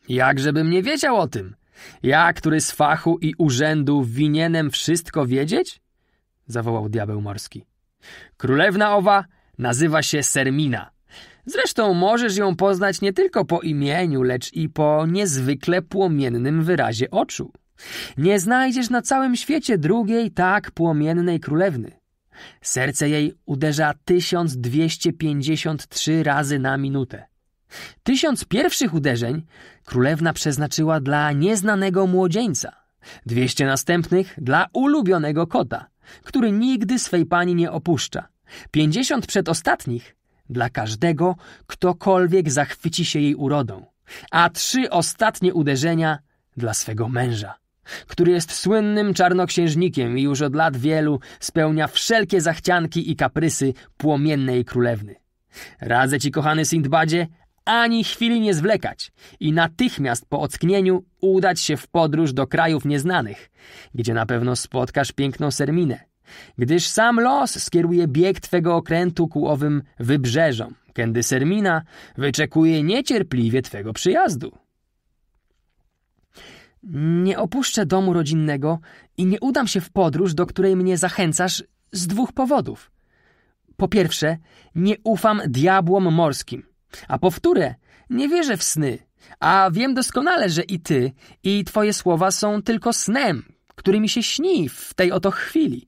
Jakżebym nie wiedział o tym? Ja, który z fachu i urzędu winienem wszystko wiedzieć? zawołał diabeł morski. Królewna owa Nazywa się Sermina. Zresztą możesz ją poznać nie tylko po imieniu, lecz i po niezwykle płomiennym wyrazie oczu. Nie znajdziesz na całym świecie drugiej tak płomiennej królewny. Serce jej uderza 1253 razy na minutę. Tysiąc pierwszych uderzeń królewna przeznaczyła dla nieznanego młodzieńca, dwieście następnych dla ulubionego kota, który nigdy swej pani nie opuszcza, Pięćdziesiąt przedostatnich dla każdego, ktokolwiek zachwyci się jej urodą, a trzy ostatnie uderzenia dla swego męża, który jest słynnym czarnoksiężnikiem i już od lat wielu spełnia wszelkie zachcianki i kaprysy płomiennej królewny. Radzę ci, kochany Sindbadzie, ani chwili nie zwlekać i natychmiast po ocknieniu udać się w podróż do krajów nieznanych, gdzie na pewno spotkasz piękną Serminę, gdyż sam los skieruje bieg twego okrętu ku owym wybrzeżom, kiedy Sermina wyczekuje niecierpliwie twego przyjazdu. Nie opuszczę domu rodzinnego i nie udam się w podróż, do której mnie zachęcasz z dwóch powodów. Po pierwsze, nie ufam diabłom morskim, a po wtóre, nie wierzę w sny, a wiem doskonale, że i ty, i twoje słowa są tylko snem, który mi się śni w tej oto chwili.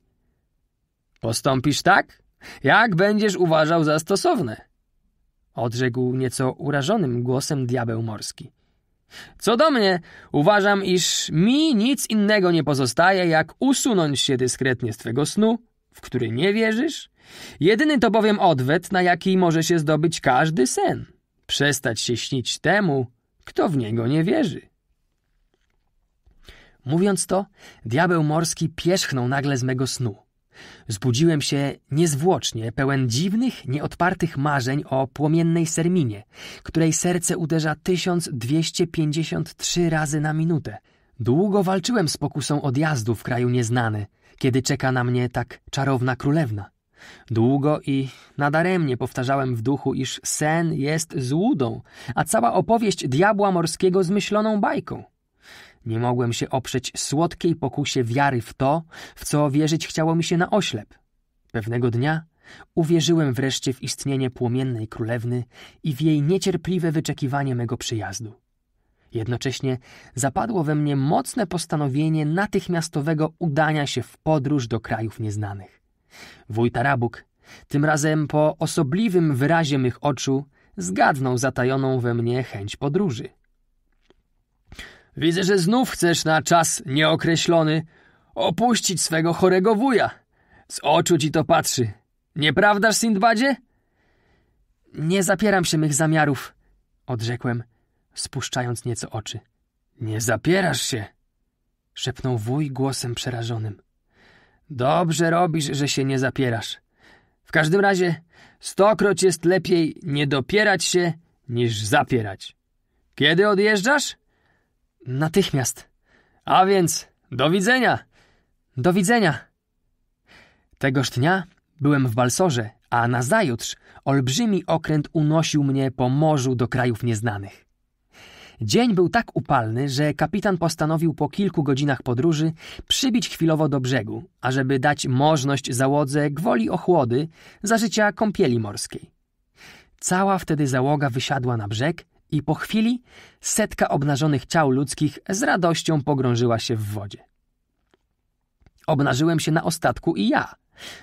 Postąpisz tak, jak będziesz uważał za stosowne. Odrzekł nieco urażonym głosem diabeł morski. Co do mnie, uważam, iż mi nic innego nie pozostaje, jak usunąć się dyskretnie z twego snu, w który nie wierzysz. Jedyny to bowiem odwet, na jaki może się zdobyć każdy sen. Przestać się śnić temu, kto w niego nie wierzy. Mówiąc to, diabeł morski pierzchnął nagle z mego snu. Zbudziłem się niezwłocznie, pełen dziwnych, nieodpartych marzeń o płomiennej serminie, której serce uderza 1253 razy na minutę. Długo walczyłem z pokusą odjazdu w kraju nieznany, kiedy czeka na mnie tak czarowna królewna. Długo i nadaremnie powtarzałem w duchu, iż sen jest złudą, a cała opowieść diabła morskiego zmyśloną bajką. Nie mogłem się oprzeć słodkiej pokusie wiary w to, w co wierzyć chciało mi się na oślep. Pewnego dnia uwierzyłem wreszcie w istnienie płomiennej królewny i w jej niecierpliwe wyczekiwanie mego przyjazdu. Jednocześnie zapadło we mnie mocne postanowienie natychmiastowego udania się w podróż do krajów nieznanych. Wuj Tarabuk, tym razem po osobliwym wyrazie mych oczu, zgadnął zatajoną we mnie chęć podróży. Widzę, że znów chcesz na czas nieokreślony opuścić swego chorego wuja. Z oczu ci to patrzy. Nieprawdaż, Sindbadzie? Nie zapieram się mych zamiarów, odrzekłem, spuszczając nieco oczy. Nie zapierasz się, szepnął wuj głosem przerażonym. Dobrze robisz, że się nie zapierasz. W każdym razie, stokroć jest lepiej nie dopierać się, niż zapierać. Kiedy odjeżdżasz? Natychmiast. A więc, do widzenia! Do widzenia! Tegoż dnia byłem w Balsorze, a nazajutrz olbrzymi okręt unosił mnie po morzu do krajów nieznanych. Dzień był tak upalny, że kapitan postanowił po kilku godzinach podróży przybić chwilowo do brzegu, ażeby dać możność załodze gwoli ochłody za życia kąpieli morskiej. Cała wtedy załoga wysiadła na brzeg i po chwili setka obnażonych ciał ludzkich z radością pogrążyła się w wodzie. Obnażyłem się na ostatku i ja.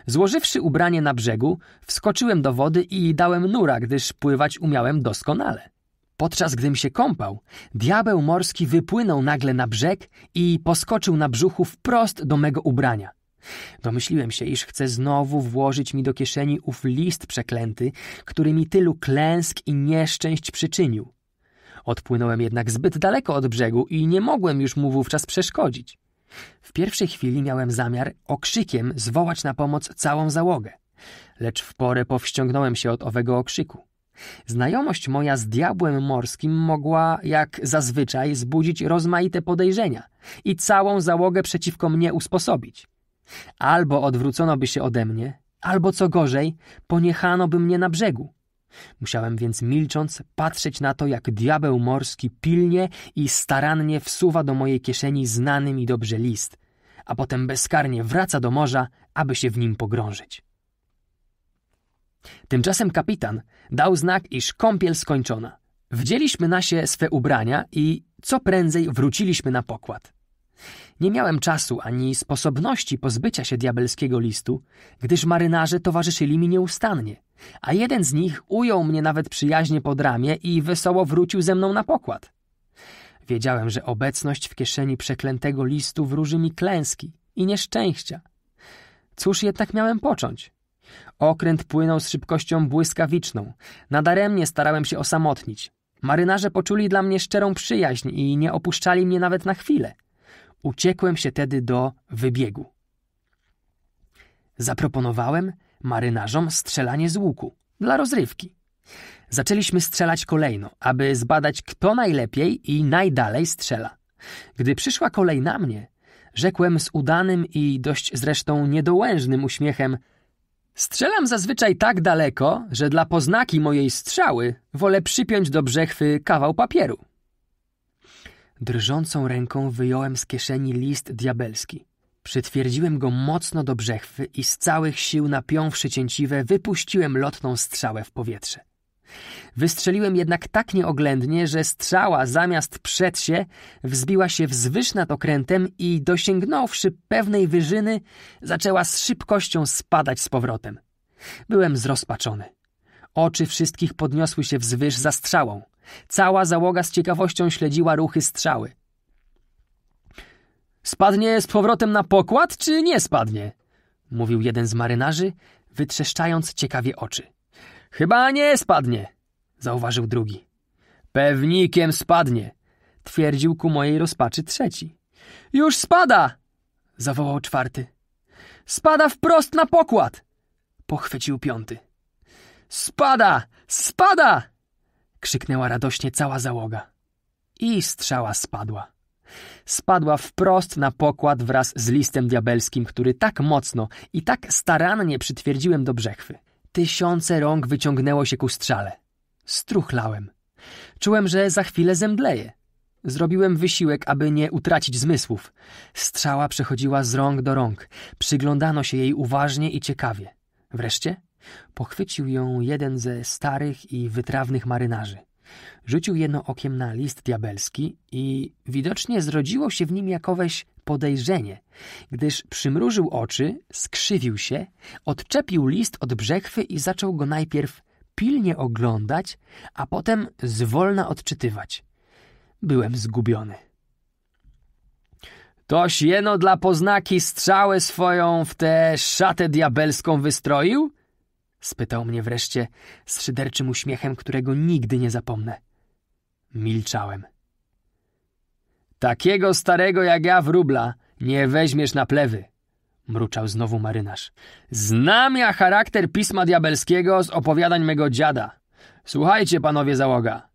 Złożywszy ubranie na brzegu, wskoczyłem do wody i dałem nura, gdyż pływać umiałem doskonale. Podczas gdym się kąpał, diabeł morski wypłynął nagle na brzeg i poskoczył na brzuchu wprost do mego ubrania. Domyśliłem się, iż chce znowu włożyć mi do kieszeni ów list przeklęty, który mi tylu klęsk i nieszczęść przyczynił. Odpłynąłem jednak zbyt daleko od brzegu i nie mogłem już mu wówczas przeszkodzić. W pierwszej chwili miałem zamiar okrzykiem zwołać na pomoc całą załogę, lecz w porę powściągnąłem się od owego okrzyku. Znajomość moja z diabłem morskim mogła, jak zazwyczaj, zbudzić rozmaite podejrzenia i całą załogę przeciwko mnie usposobić. Albo odwrócono by się ode mnie, albo co gorzej, poniechano by mnie na brzegu, Musiałem więc milcząc patrzeć na to, jak diabeł morski pilnie i starannie wsuwa do mojej kieszeni znany mi dobrze list, a potem bezkarnie wraca do morza, aby się w nim pogrążyć. Tymczasem kapitan dał znak, iż kąpiel skończona. Wdzieliśmy na się swe ubrania i co prędzej wróciliśmy na pokład. Nie miałem czasu ani sposobności pozbycia się diabelskiego listu, gdyż marynarze towarzyszyli mi nieustannie, a jeden z nich ujął mnie nawet przyjaźnie pod ramię i wesoło wrócił ze mną na pokład. Wiedziałem, że obecność w kieszeni przeklętego listu wróży mi klęski i nieszczęścia. Cóż jednak miałem począć? Okręt płynął z szybkością błyskawiczną. Nadaremnie starałem się osamotnić. Marynarze poczuli dla mnie szczerą przyjaźń i nie opuszczali mnie nawet na chwilę. Uciekłem się tedy do wybiegu. Zaproponowałem marynarzom strzelanie z łuku dla rozrywki. Zaczęliśmy strzelać kolejno, aby zbadać, kto najlepiej i najdalej strzela. Gdy przyszła kolej na mnie, rzekłem z udanym i dość zresztą niedołężnym uśmiechem: Strzelam zazwyczaj tak daleko, że dla poznaki mojej strzały wolę przypiąć do brzechwy kawał papieru. Drżącą ręką wyjąłem z kieszeni list diabelski. Przytwierdziłem go mocno do brzechwy i z całych sił napiąwszy cięciwe wypuściłem lotną strzałę w powietrze. Wystrzeliłem jednak tak nieoględnie, że strzała zamiast przed się wzbiła się wzwyż nad okrętem i dosięgnąwszy pewnej wyżyny zaczęła z szybkością spadać z powrotem. Byłem zrozpaczony. Oczy wszystkich podniosły się wzwyż za strzałą. Cała załoga z ciekawością śledziła ruchy strzały. Spadnie z powrotem na pokład, czy nie spadnie? mówił jeden z marynarzy, wytrzeszczając ciekawie oczy. Chyba nie spadnie, zauważył drugi. Pewnikiem spadnie, twierdził ku mojej rozpaczy trzeci. Już spada! zawołał czwarty. Spada wprost na pokład! pochwycił piąty. Spada! Spada! krzyknęła radośnie cała załoga. I strzała spadła. Spadła wprost na pokład wraz z listem diabelskim, który tak mocno i tak starannie przytwierdziłem do brzechwy. Tysiące rąk wyciągnęło się ku strzale. Struchlałem. Czułem, że za chwilę zemdleję. Zrobiłem wysiłek, aby nie utracić zmysłów. Strzała przechodziła z rąk do rąk. Przyglądano się jej uważnie i ciekawie. Wreszcie Pochwycił ją jeden ze starych i wytrawnych marynarzy. Rzucił jedno okiem na list diabelski i widocznie zrodziło się w nim jakoweś podejrzenie, gdyż przymrużył oczy, skrzywił się, odczepił list od brzechwy i zaczął go najpierw pilnie oglądać, a potem zwolna odczytywać. Byłem zgubiony. Toś jeno dla poznaki strzałę swoją w tę szatę diabelską wystroił? spytał mnie wreszcie z szyderczym uśmiechem, którego nigdy nie zapomnę. Milczałem. Takiego starego jak ja wróbla nie weźmiesz na plewy, mruczał znowu marynarz. Znam ja charakter pisma diabelskiego z opowiadań mego dziada. Słuchajcie, panowie załoga.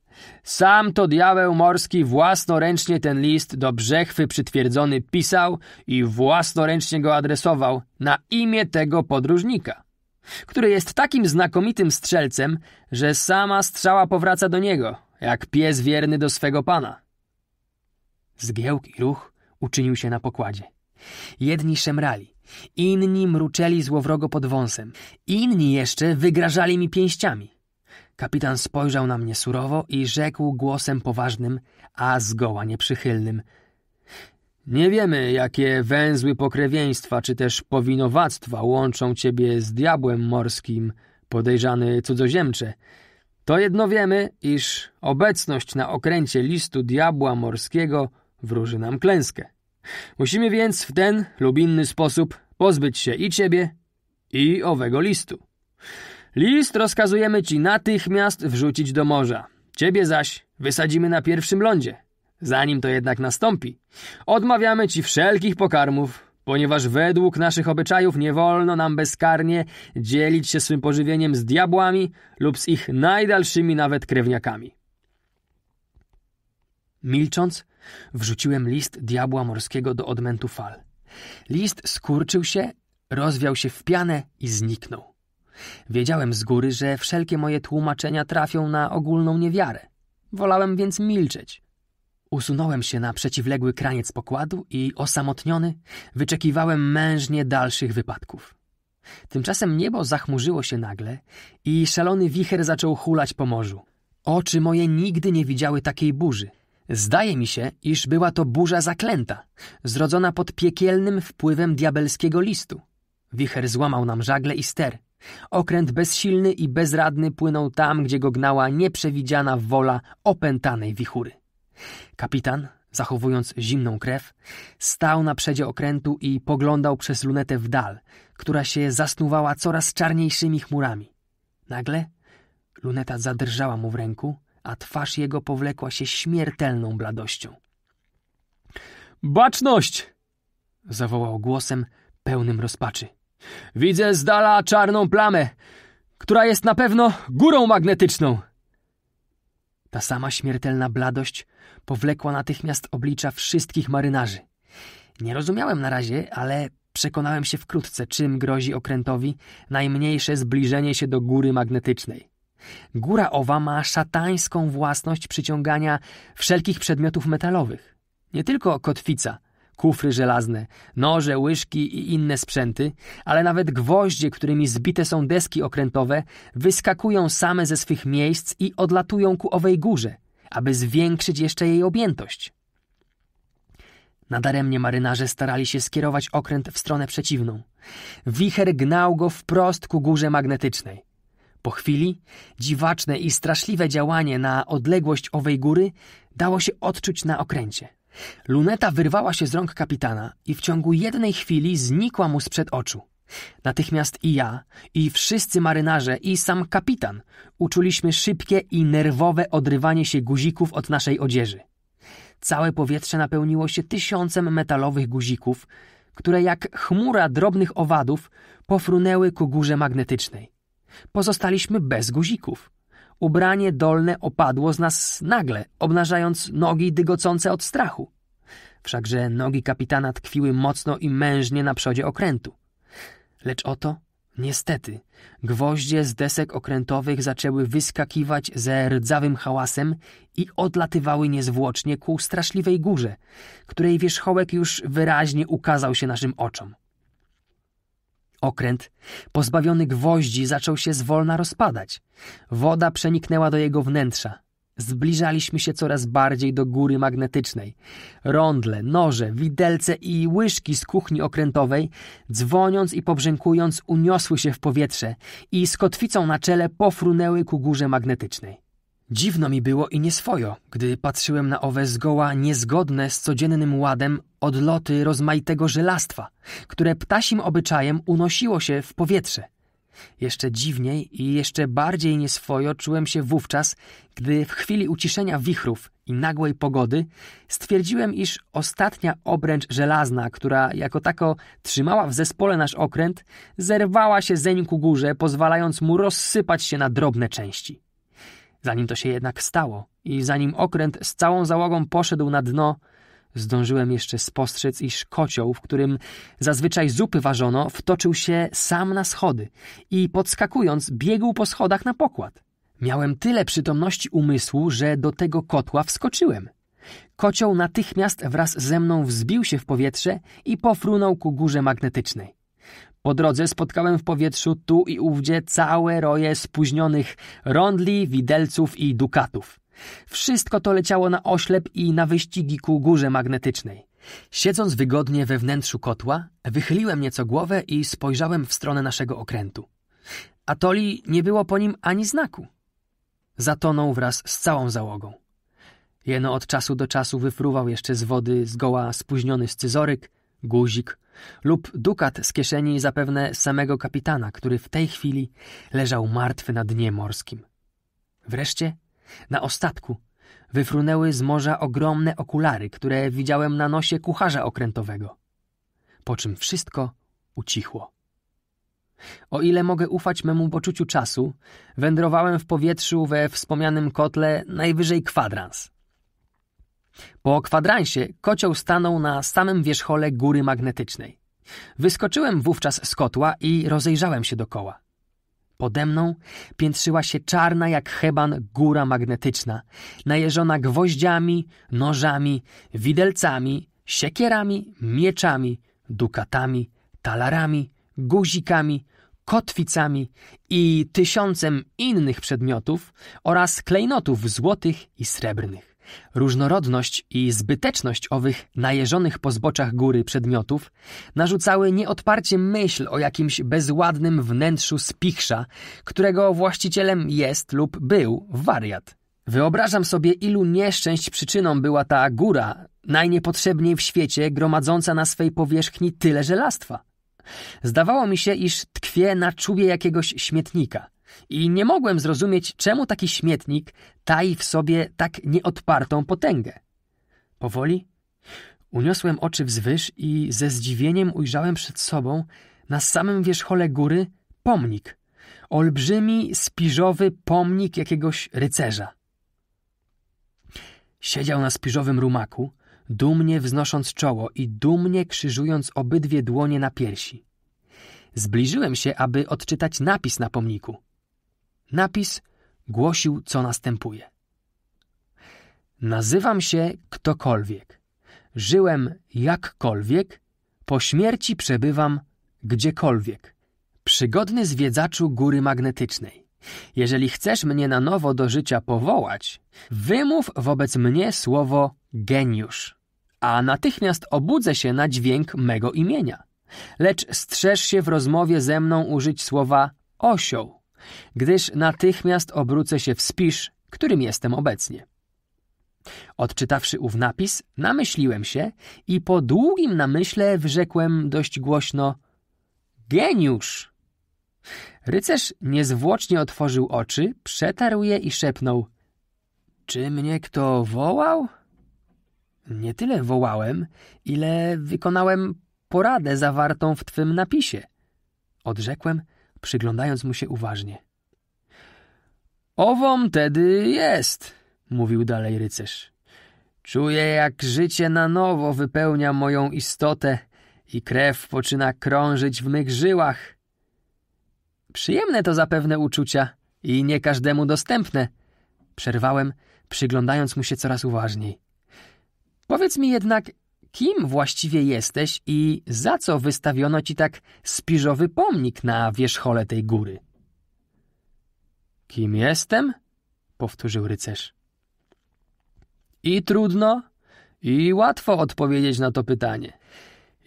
Sam to diabeł morski własnoręcznie ten list do brzechwy przytwierdzony pisał i własnoręcznie go adresował na imię tego podróżnika który jest takim znakomitym strzelcem, że sama strzała powraca do niego, jak pies wierny do swego pana. Zgiełk i ruch uczynił się na pokładzie. Jedni szemrali, inni mruczeli złowrogo pod wąsem, inni jeszcze wygrażali mi pięściami. Kapitan spojrzał na mnie surowo i rzekł głosem poważnym, a zgoła nieprzychylnym – nie wiemy, jakie węzły pokrewieństwa czy też powinowactwa łączą ciebie z diabłem morskim, podejrzany cudzoziemcze. To jedno wiemy, iż obecność na okręcie listu diabła morskiego wróży nam klęskę. Musimy więc w ten lub inny sposób pozbyć się i ciebie, i owego listu. List rozkazujemy ci natychmiast wrzucić do morza. Ciebie zaś wysadzimy na pierwszym lądzie. Zanim to jednak nastąpi, odmawiamy ci wszelkich pokarmów, ponieważ według naszych obyczajów nie wolno nam bezkarnie dzielić się swym pożywieniem z diabłami lub z ich najdalszymi nawet krewniakami. Milcząc, wrzuciłem list diabła morskiego do odmętu fal. List skurczył się, rozwiał się w pianę i zniknął. Wiedziałem z góry, że wszelkie moje tłumaczenia trafią na ogólną niewiarę. Wolałem więc milczeć, Usunąłem się na przeciwległy kraniec pokładu i osamotniony wyczekiwałem mężnie dalszych wypadków. Tymczasem niebo zachmurzyło się nagle i szalony wicher zaczął hulać po morzu. Oczy moje nigdy nie widziały takiej burzy. Zdaje mi się, iż była to burza zaklęta, zrodzona pod piekielnym wpływem diabelskiego listu. Wicher złamał nam żagle i ster. Okręt bezsilny i bezradny płynął tam, gdzie go gnała nieprzewidziana wola opętanej wichury. Kapitan, zachowując zimną krew, stał na przedzie okrętu i poglądał przez lunetę w dal, która się zasnuwała coraz czarniejszymi chmurami. Nagle luneta zadrżała mu w ręku, a twarz jego powlekła się śmiertelną bladością. Baczność! zawołał głosem pełnym rozpaczy. Widzę z dala czarną plamę, która jest na pewno górą magnetyczną. Ta sama śmiertelna bladość powlekła natychmiast oblicza wszystkich marynarzy. Nie rozumiałem na razie, ale przekonałem się wkrótce, czym grozi okrętowi najmniejsze zbliżenie się do góry magnetycznej. Góra owa ma szatańską własność przyciągania wszelkich przedmiotów metalowych. Nie tylko kotwica, kufry żelazne, noże, łyżki i inne sprzęty, ale nawet gwoździe, którymi zbite są deski okrętowe, wyskakują same ze swych miejsc i odlatują ku owej górze, aby zwiększyć jeszcze jej objętość. Nadaremnie marynarze starali się skierować okręt w stronę przeciwną. Wicher gnał go wprost ku górze magnetycznej. Po chwili dziwaczne i straszliwe działanie na odległość owej góry dało się odczuć na okręcie. Luneta wyrwała się z rąk kapitana i w ciągu jednej chwili znikła mu sprzed oczu. Natychmiast i ja, i wszyscy marynarze, i sam kapitan uczuliśmy szybkie i nerwowe odrywanie się guzików od naszej odzieży. Całe powietrze napełniło się tysiącem metalowych guzików, które jak chmura drobnych owadów pofrunęły ku górze magnetycznej. Pozostaliśmy bez guzików. Ubranie dolne opadło z nas nagle, obnażając nogi dygocące od strachu. Wszakże nogi kapitana tkwiły mocno i mężnie na przodzie okrętu. Lecz oto, niestety, gwoździe z desek okrętowych zaczęły wyskakiwać ze rdzawym hałasem i odlatywały niezwłocznie ku straszliwej górze, której wierzchołek już wyraźnie ukazał się naszym oczom. Okręt, pozbawiony gwoździ, zaczął się zwolna rozpadać. Woda przeniknęła do jego wnętrza. Zbliżaliśmy się coraz bardziej do góry magnetycznej. Rondle, noże, widelce i łyżki z kuchni okrętowej, dzwoniąc i pobrzękując, uniosły się w powietrze i z kotwicą na czele pofrunęły ku górze magnetycznej. Dziwno mi było i nieswojo, gdy patrzyłem na owe zgoła niezgodne z codziennym ładem odloty rozmaitego żelastwa, które ptasim obyczajem unosiło się w powietrze. Jeszcze dziwniej i jeszcze bardziej nieswojo czułem się wówczas, gdy w chwili uciszenia wichrów i nagłej pogody stwierdziłem, iż ostatnia obręcz żelazna, która jako tako trzymała w zespole nasz okręt, zerwała się zeń ku górze, pozwalając mu rozsypać się na drobne części. Zanim to się jednak stało i zanim okręt z całą załogą poszedł na dno, zdążyłem jeszcze spostrzec, iż kocioł, w którym zazwyczaj zupy ważono, wtoczył się sam na schody i podskakując biegł po schodach na pokład. Miałem tyle przytomności umysłu, że do tego kotła wskoczyłem. Kocioł natychmiast wraz ze mną wzbił się w powietrze i pofrunął ku górze magnetycznej. Po drodze spotkałem w powietrzu tu i ówdzie całe roje spóźnionych rondli, widelców i dukatów. Wszystko to leciało na oślep i na wyścigi ku górze magnetycznej. Siedząc wygodnie we wnętrzu kotła, wychyliłem nieco głowę i spojrzałem w stronę naszego okrętu. Atoli nie było po nim ani znaku. Zatonął wraz z całą załogą. Jeno od czasu do czasu wyfruwał jeszcze z wody zgoła spóźniony scyzoryk, guzik lub dukat z kieszeni zapewne samego kapitana, który w tej chwili leżał martwy na dnie morskim. Wreszcie, na ostatku, wyfrunęły z morza ogromne okulary, które widziałem na nosie kucharza okrętowego. Po czym wszystko ucichło. O ile mogę ufać memu poczuciu czasu, wędrowałem w powietrzu we wspomnianym kotle najwyżej kwadrans. Po kwadransie kocioł stanął na samym wierzchole góry magnetycznej. Wyskoczyłem wówczas z kotła i rozejrzałem się dokoła. Pode mną piętrzyła się czarna jak heban góra magnetyczna, najeżona gwoździami, nożami, widelcami, siekierami, mieczami, dukatami, talarami, guzikami, kotwicami i tysiącem innych przedmiotów oraz klejnotów złotych i srebrnych. Różnorodność i zbyteczność owych najeżonych po zboczach góry przedmiotów narzucały nieodparcie myśl o jakimś bezładnym wnętrzu spichrza, którego właścicielem jest lub był wariat. Wyobrażam sobie, ilu nieszczęść przyczyną była ta góra, najniepotrzebniej w świecie, gromadząca na swej powierzchni tyle żelastwa. Zdawało mi się, iż tkwie na czubie jakiegoś śmietnika – i nie mogłem zrozumieć, czemu taki śmietnik tai w sobie tak nieodpartą potęgę. Powoli uniosłem oczy wzwyż i ze zdziwieniem ujrzałem przed sobą, na samym wierzchole góry, pomnik. Olbrzymi, spiżowy pomnik jakiegoś rycerza. Siedział na spiżowym rumaku, dumnie wznosząc czoło i dumnie krzyżując obydwie dłonie na piersi. Zbliżyłem się, aby odczytać napis na pomniku. Napis głosił, co następuje. Nazywam się ktokolwiek. Żyłem jakkolwiek, po śmierci przebywam gdziekolwiek. Przygodny zwiedzaczu góry magnetycznej. Jeżeli chcesz mnie na nowo do życia powołać, wymów wobec mnie słowo geniusz, a natychmiast obudzę się na dźwięk mego imienia. Lecz strzeż się w rozmowie ze mną użyć słowa osioł, gdyż natychmiast obrócę się w spisz, którym jestem obecnie. Odczytawszy ów napis, namyśliłem się i po długim namyśle wrzekłem dość głośno Geniusz! Rycerz niezwłocznie otworzył oczy, przetarł je i szepnął Czy mnie kto wołał? Nie tyle wołałem, ile wykonałem poradę zawartą w twym napisie. Odrzekłem – przyglądając mu się uważnie. Ową tedy jest, mówił dalej rycerz. Czuję, jak życie na nowo wypełnia moją istotę i krew poczyna krążyć w mych żyłach. Przyjemne to zapewne uczucia i nie każdemu dostępne, przerwałem, przyglądając mu się coraz uważniej. Powiedz mi jednak, kim właściwie jesteś i za co wystawiono ci tak spiżowy pomnik na wierzchole tej góry? Kim jestem? powtórzył rycerz. I trudno, i łatwo odpowiedzieć na to pytanie.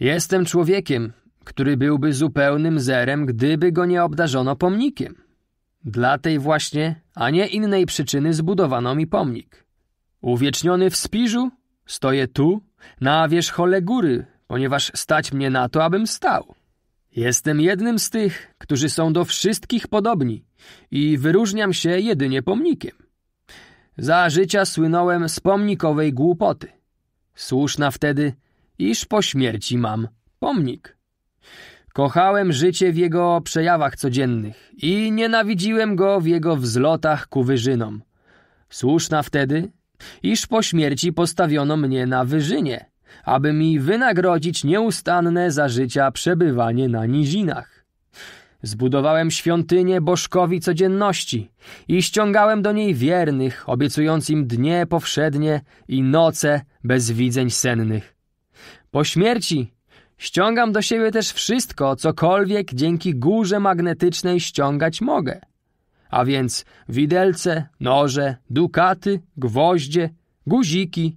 Jestem człowiekiem, który byłby zupełnym zerem, gdyby go nie obdarzono pomnikiem. Dla tej właśnie, a nie innej przyczyny zbudowano mi pomnik. Uwieczniony w spiżu, stoję tu na wierzchole góry, ponieważ stać mnie na to, abym stał. Jestem jednym z tych, którzy są do wszystkich podobni i wyróżniam się jedynie pomnikiem. Za życia słynąłem z pomnikowej głupoty. Słuszna wtedy, iż po śmierci mam pomnik. Kochałem życie w jego przejawach codziennych i nienawidziłem go w jego wzlotach ku wyżynom. Słuszna wtedy, iż po śmierci postawiono mnie na wyżynie, aby mi wynagrodzić nieustanne za życia przebywanie na nizinach. Zbudowałem świątynię bożkowi codzienności i ściągałem do niej wiernych, obiecując im dnie powszednie i noce bez widzeń sennych. Po śmierci ściągam do siebie też wszystko, cokolwiek dzięki górze magnetycznej ściągać mogę – a więc widelce, noże, dukaty, gwoździe, guziki.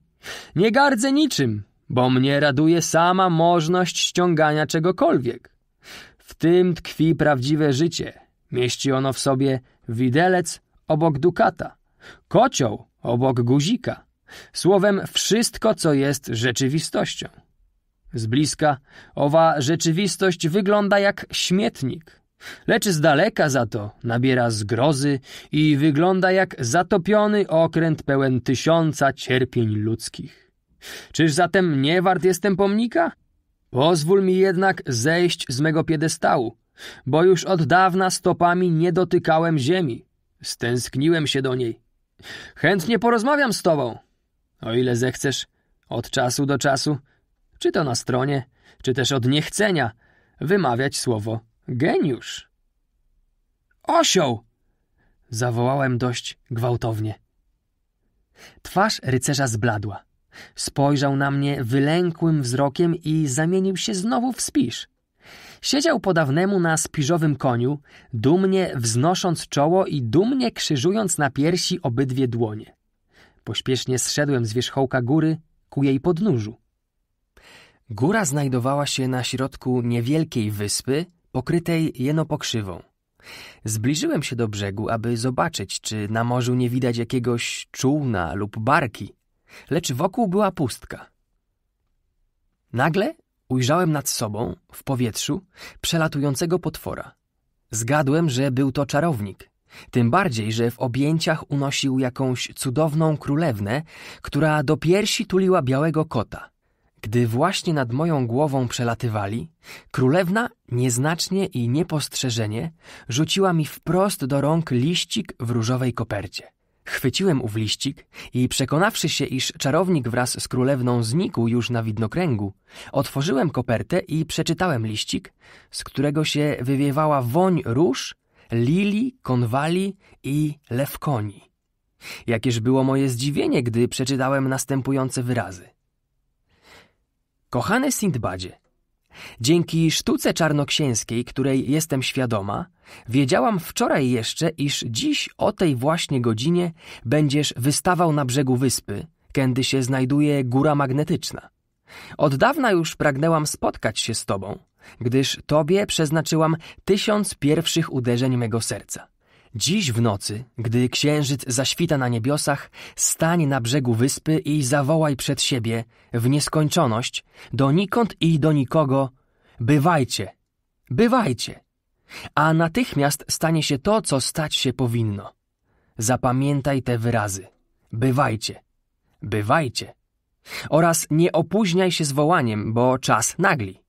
Nie gardzę niczym, bo mnie raduje sama możność ściągania czegokolwiek. W tym tkwi prawdziwe życie. Mieści ono w sobie widelec obok dukata, kocioł obok guzika. Słowem, wszystko, co jest rzeczywistością. Z bliska owa rzeczywistość wygląda jak śmietnik – Lecz z daleka za to nabiera zgrozy i wygląda jak zatopiony okręt pełen tysiąca cierpień ludzkich. Czyż zatem nie wart jestem pomnika? Pozwól mi jednak zejść z mego piedestału, bo już od dawna stopami nie dotykałem ziemi. Stęskniłem się do niej. Chętnie porozmawiam z tobą, o ile zechcesz, od czasu do czasu, czy to na stronie, czy też od niechcenia, wymawiać słowo Geniusz. Osioł! Zawołałem dość gwałtownie. Twarz rycerza zbladła. Spojrzał na mnie wylękłym wzrokiem i zamienił się znowu w spisz. Siedział po dawnemu na spiżowym koniu, dumnie wznosząc czoło i dumnie krzyżując na piersi obydwie dłonie. Pośpiesznie zszedłem z wierzchołka góry ku jej podnóżu. Góra znajdowała się na środku niewielkiej wyspy, pokrytej jeno pokrzywą. Zbliżyłem się do brzegu, aby zobaczyć, czy na morzu nie widać jakiegoś czółna lub barki, lecz wokół była pustka. Nagle ujrzałem nad sobą, w powietrzu, przelatującego potwora. Zgadłem, że był to czarownik, tym bardziej, że w objęciach unosił jakąś cudowną królewnę, która do piersi tuliła białego kota. Gdy właśnie nad moją głową przelatywali, królewna nieznacznie i niepostrzeżenie rzuciła mi wprost do rąk liścik w różowej kopercie. Chwyciłem ów liścik i przekonawszy się, iż czarownik wraz z królewną znikł już na widnokręgu, otworzyłem kopertę i przeczytałem liścik, z którego się wywiewała woń róż, lili, konwali i lewkoni. Jakież było moje zdziwienie, gdy przeczytałem następujące wyrazy – Kochany Sindbadzie, dzięki sztuce czarnoksięskiej, której jestem świadoma, wiedziałam wczoraj jeszcze, iż dziś o tej właśnie godzinie będziesz wystawał na brzegu wyspy, kędy się znajduje góra magnetyczna. Od dawna już pragnęłam spotkać się z tobą, gdyż tobie przeznaczyłam tysiąc pierwszych uderzeń mego serca. Dziś w nocy, gdy księżyc zaświta na niebiosach, stań na brzegu wyspy i zawołaj przed siebie, w nieskończoność, donikąd i do nikogo, bywajcie, bywajcie, a natychmiast stanie się to, co stać się powinno. Zapamiętaj te wyrazy, bywajcie, bywajcie oraz nie opóźniaj się z wołaniem, bo czas nagli.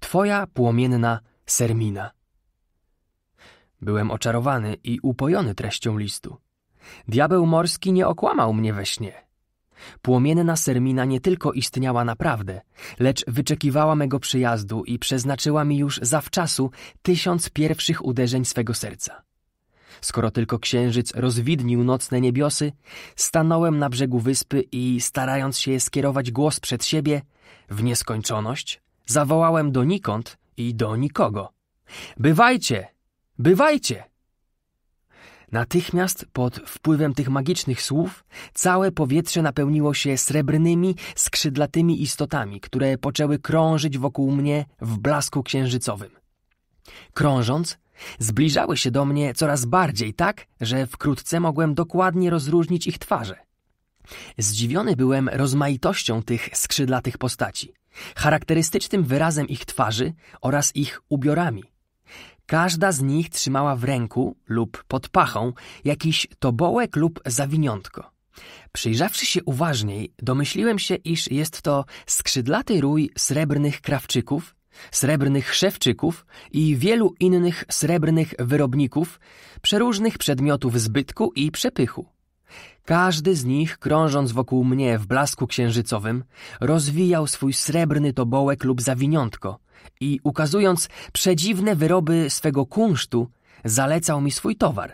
Twoja płomienna Sermina. Byłem oczarowany i upojony treścią listu. Diabeł morski nie okłamał mnie we śnie. Płomienna Sermina nie tylko istniała naprawdę, lecz wyczekiwała mego przyjazdu i przeznaczyła mi już zawczasu tysiąc pierwszych uderzeń swego serca. Skoro tylko księżyc rozwidnił nocne niebiosy, stanąłem na brzegu wyspy i, starając się skierować głos przed siebie, w nieskończoność, zawołałem donikąd i do nikogo. Bywajcie, Bywajcie! Natychmiast pod wpływem tych magicznych słów całe powietrze napełniło się srebrnymi, skrzydlatymi istotami, które poczęły krążyć wokół mnie w blasku księżycowym. Krążąc, zbliżały się do mnie coraz bardziej tak, że wkrótce mogłem dokładnie rozróżnić ich twarze. Zdziwiony byłem rozmaitością tych skrzydlatych postaci, charakterystycznym wyrazem ich twarzy oraz ich ubiorami. Każda z nich trzymała w ręku lub pod pachą jakiś tobołek lub zawiniątko. Przyjrzawszy się uważniej, domyśliłem się, iż jest to skrzydlaty rój srebrnych krawczyków, srebrnych szewczyków i wielu innych srebrnych wyrobników, przeróżnych przedmiotów zbytku i przepychu. Każdy z nich, krążąc wokół mnie w blasku księżycowym, rozwijał swój srebrny tobołek lub zawiniątko, i ukazując przedziwne wyroby swego kunsztu, zalecał mi swój towar.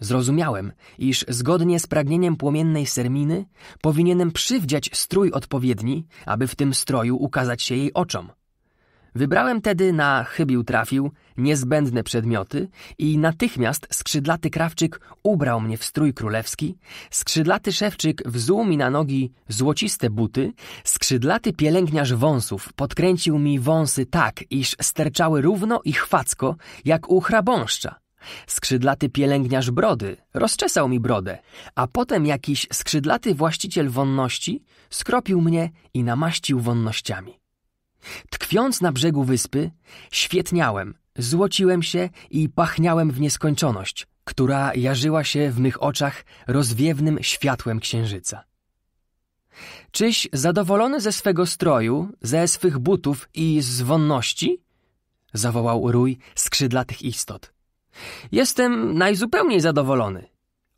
Zrozumiałem, iż zgodnie z pragnieniem płomiennej serminy powinienem przywdziać strój odpowiedni, aby w tym stroju ukazać się jej oczom. Wybrałem tedy na chybił trafił niezbędne przedmioty i natychmiast skrzydlaty krawczyk ubrał mnie w strój królewski, skrzydlaty szewczyk wzuł mi na nogi złociste buty, skrzydlaty pielęgniarz wąsów podkręcił mi wąsy tak, iż sterczały równo i chwacko, jak u chrabąszcza. Skrzydlaty pielęgniarz brody rozczesał mi brodę, a potem jakiś skrzydlaty właściciel wonności skropił mnie i namaścił wonnościami. Tkwiąc na brzegu wyspy, świetniałem, Złociłem się i pachniałem w nieskończoność, która jarzyła się w mych oczach rozwiewnym światłem księżyca. Czyś zadowolony ze swego stroju, ze swych butów i z wonności? zawołał rój skrzydlatych istot. Jestem najzupełniej zadowolony,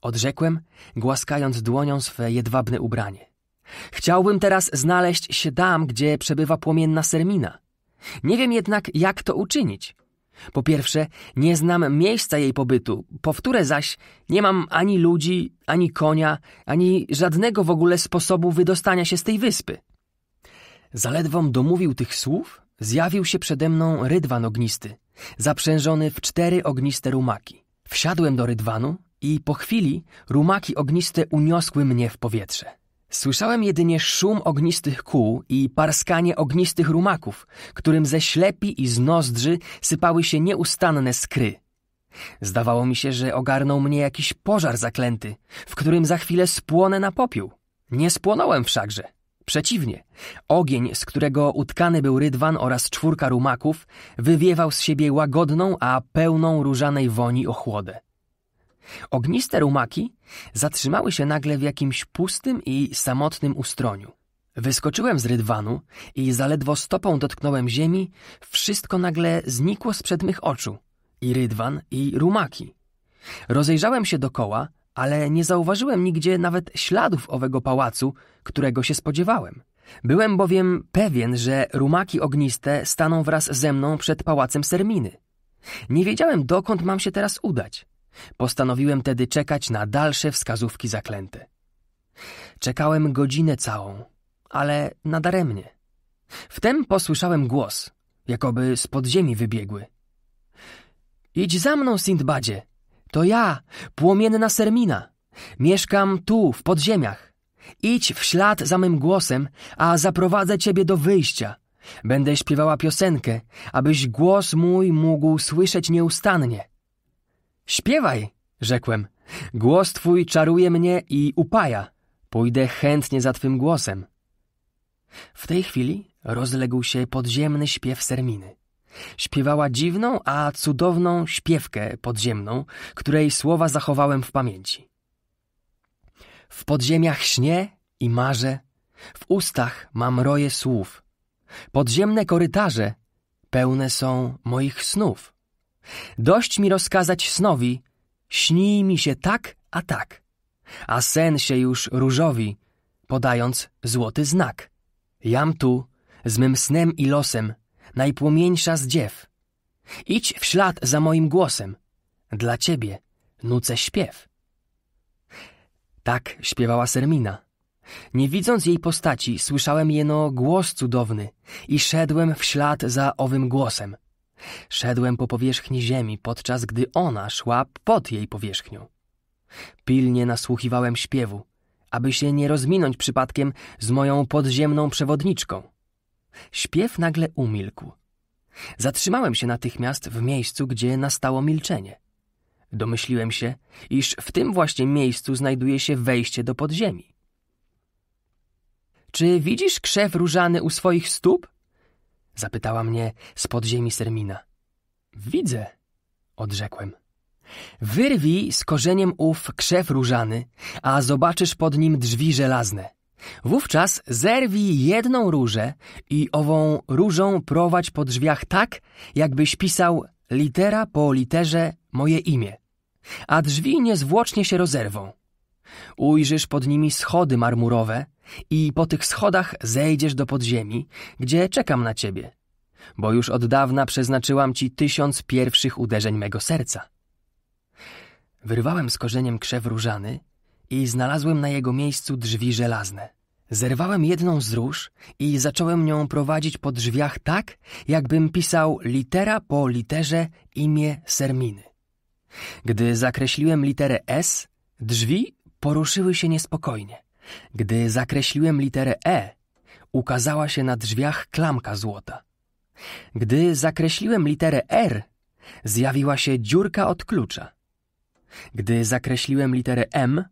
odrzekłem, głaskając dłonią swe jedwabne ubranie. Chciałbym teraz znaleźć się tam, gdzie przebywa płomienna sermina. Nie wiem jednak, jak to uczynić. Po pierwsze, nie znam miejsca jej pobytu, powtórę zaś, nie mam ani ludzi, ani konia, ani żadnego w ogóle sposobu wydostania się z tej wyspy. Zaledwom domówił tych słów, zjawił się przede mną rydwan ognisty, zaprzężony w cztery ogniste rumaki. Wsiadłem do rydwanu i po chwili rumaki ogniste uniosły mnie w powietrze. Słyszałem jedynie szum ognistych kół i parskanie ognistych rumaków, którym ze ślepi i z nozdrzy sypały się nieustanne skry. Zdawało mi się, że ogarnął mnie jakiś pożar zaklęty, w którym za chwilę spłonę na popiół. Nie spłonąłem wszakże. Przeciwnie, ogień, z którego utkany był rydwan oraz czwórka rumaków, wywiewał z siebie łagodną, a pełną różanej woni ochłodę. Ogniste rumaki zatrzymały się nagle w jakimś pustym i samotnym ustroniu. Wyskoczyłem z rydwanu i zaledwo stopą dotknąłem ziemi, wszystko nagle znikło sprzed mych oczu. I rydwan, i rumaki. Rozejrzałem się dokoła, ale nie zauważyłem nigdzie nawet śladów owego pałacu, którego się spodziewałem. Byłem bowiem pewien, że rumaki ogniste staną wraz ze mną przed pałacem Serminy. Nie wiedziałem, dokąd mam się teraz udać. Postanowiłem tedy czekać na dalsze wskazówki zaklęte. Czekałem godzinę całą, ale nadaremnie. Wtem posłyszałem głos, jakoby z podziemi wybiegły. Idź za mną, Sindbadzie. To ja, płomienna Sermina. Mieszkam tu, w podziemiach. Idź w ślad za mym głosem, a zaprowadzę ciebie do wyjścia. Będę śpiewała piosenkę, abyś głos mój mógł słyszeć nieustannie. Śpiewaj, rzekłem. Głos twój czaruje mnie i upaja. Pójdę chętnie za twym głosem. W tej chwili rozległ się podziemny śpiew Serminy. Śpiewała dziwną, a cudowną śpiewkę podziemną, której słowa zachowałem w pamięci. W podziemiach śnie i marzę, w ustach mam roje słów. Podziemne korytarze pełne są moich snów. Dość mi rozkazać snowi, śni mi się tak, a tak, a sen się już różowi, podając złoty znak. Jam tu, z mym snem i losem, najpłomieńsza z dziew. Idź w ślad za moim głosem, dla ciebie nucę śpiew. Tak śpiewała Sermina. Nie widząc jej postaci, słyszałem jeno głos cudowny i szedłem w ślad za owym głosem. Szedłem po powierzchni ziemi, podczas gdy ona szła pod jej powierzchnią. Pilnie nasłuchiwałem śpiewu, aby się nie rozminąć przypadkiem z moją podziemną przewodniczką. Śpiew nagle umilkł. Zatrzymałem się natychmiast w miejscu, gdzie nastało milczenie. Domyśliłem się, iż w tym właśnie miejscu znajduje się wejście do podziemi. Czy widzisz krzew różany u swoich stóp? Zapytała mnie z podziemi Sermina. Widzę, odrzekłem. Wyrwij z korzeniem ów krzew różany, a zobaczysz pod nim drzwi żelazne. Wówczas zerwij jedną różę i ową różą prowadź po drzwiach tak, jakbyś pisał litera po literze moje imię. A drzwi niezwłocznie się rozerwą. Ujrzysz pod nimi schody marmurowe, i po tych schodach zejdziesz do podziemi, gdzie czekam na ciebie, bo już od dawna przeznaczyłam ci tysiąc pierwszych uderzeń mego serca. Wyrwałem z korzeniem krzew różany i znalazłem na jego miejscu drzwi żelazne. Zerwałem jedną z róż i zacząłem nią prowadzić po drzwiach tak, jakbym pisał litera po literze imię Serminy. Gdy zakreśliłem literę S, drzwi poruszyły się niespokojnie. Gdy zakreśliłem literę E, ukazała się na drzwiach klamka złota. Gdy zakreśliłem literę R, zjawiła się dziurka od klucza. Gdy zakreśliłem literę M,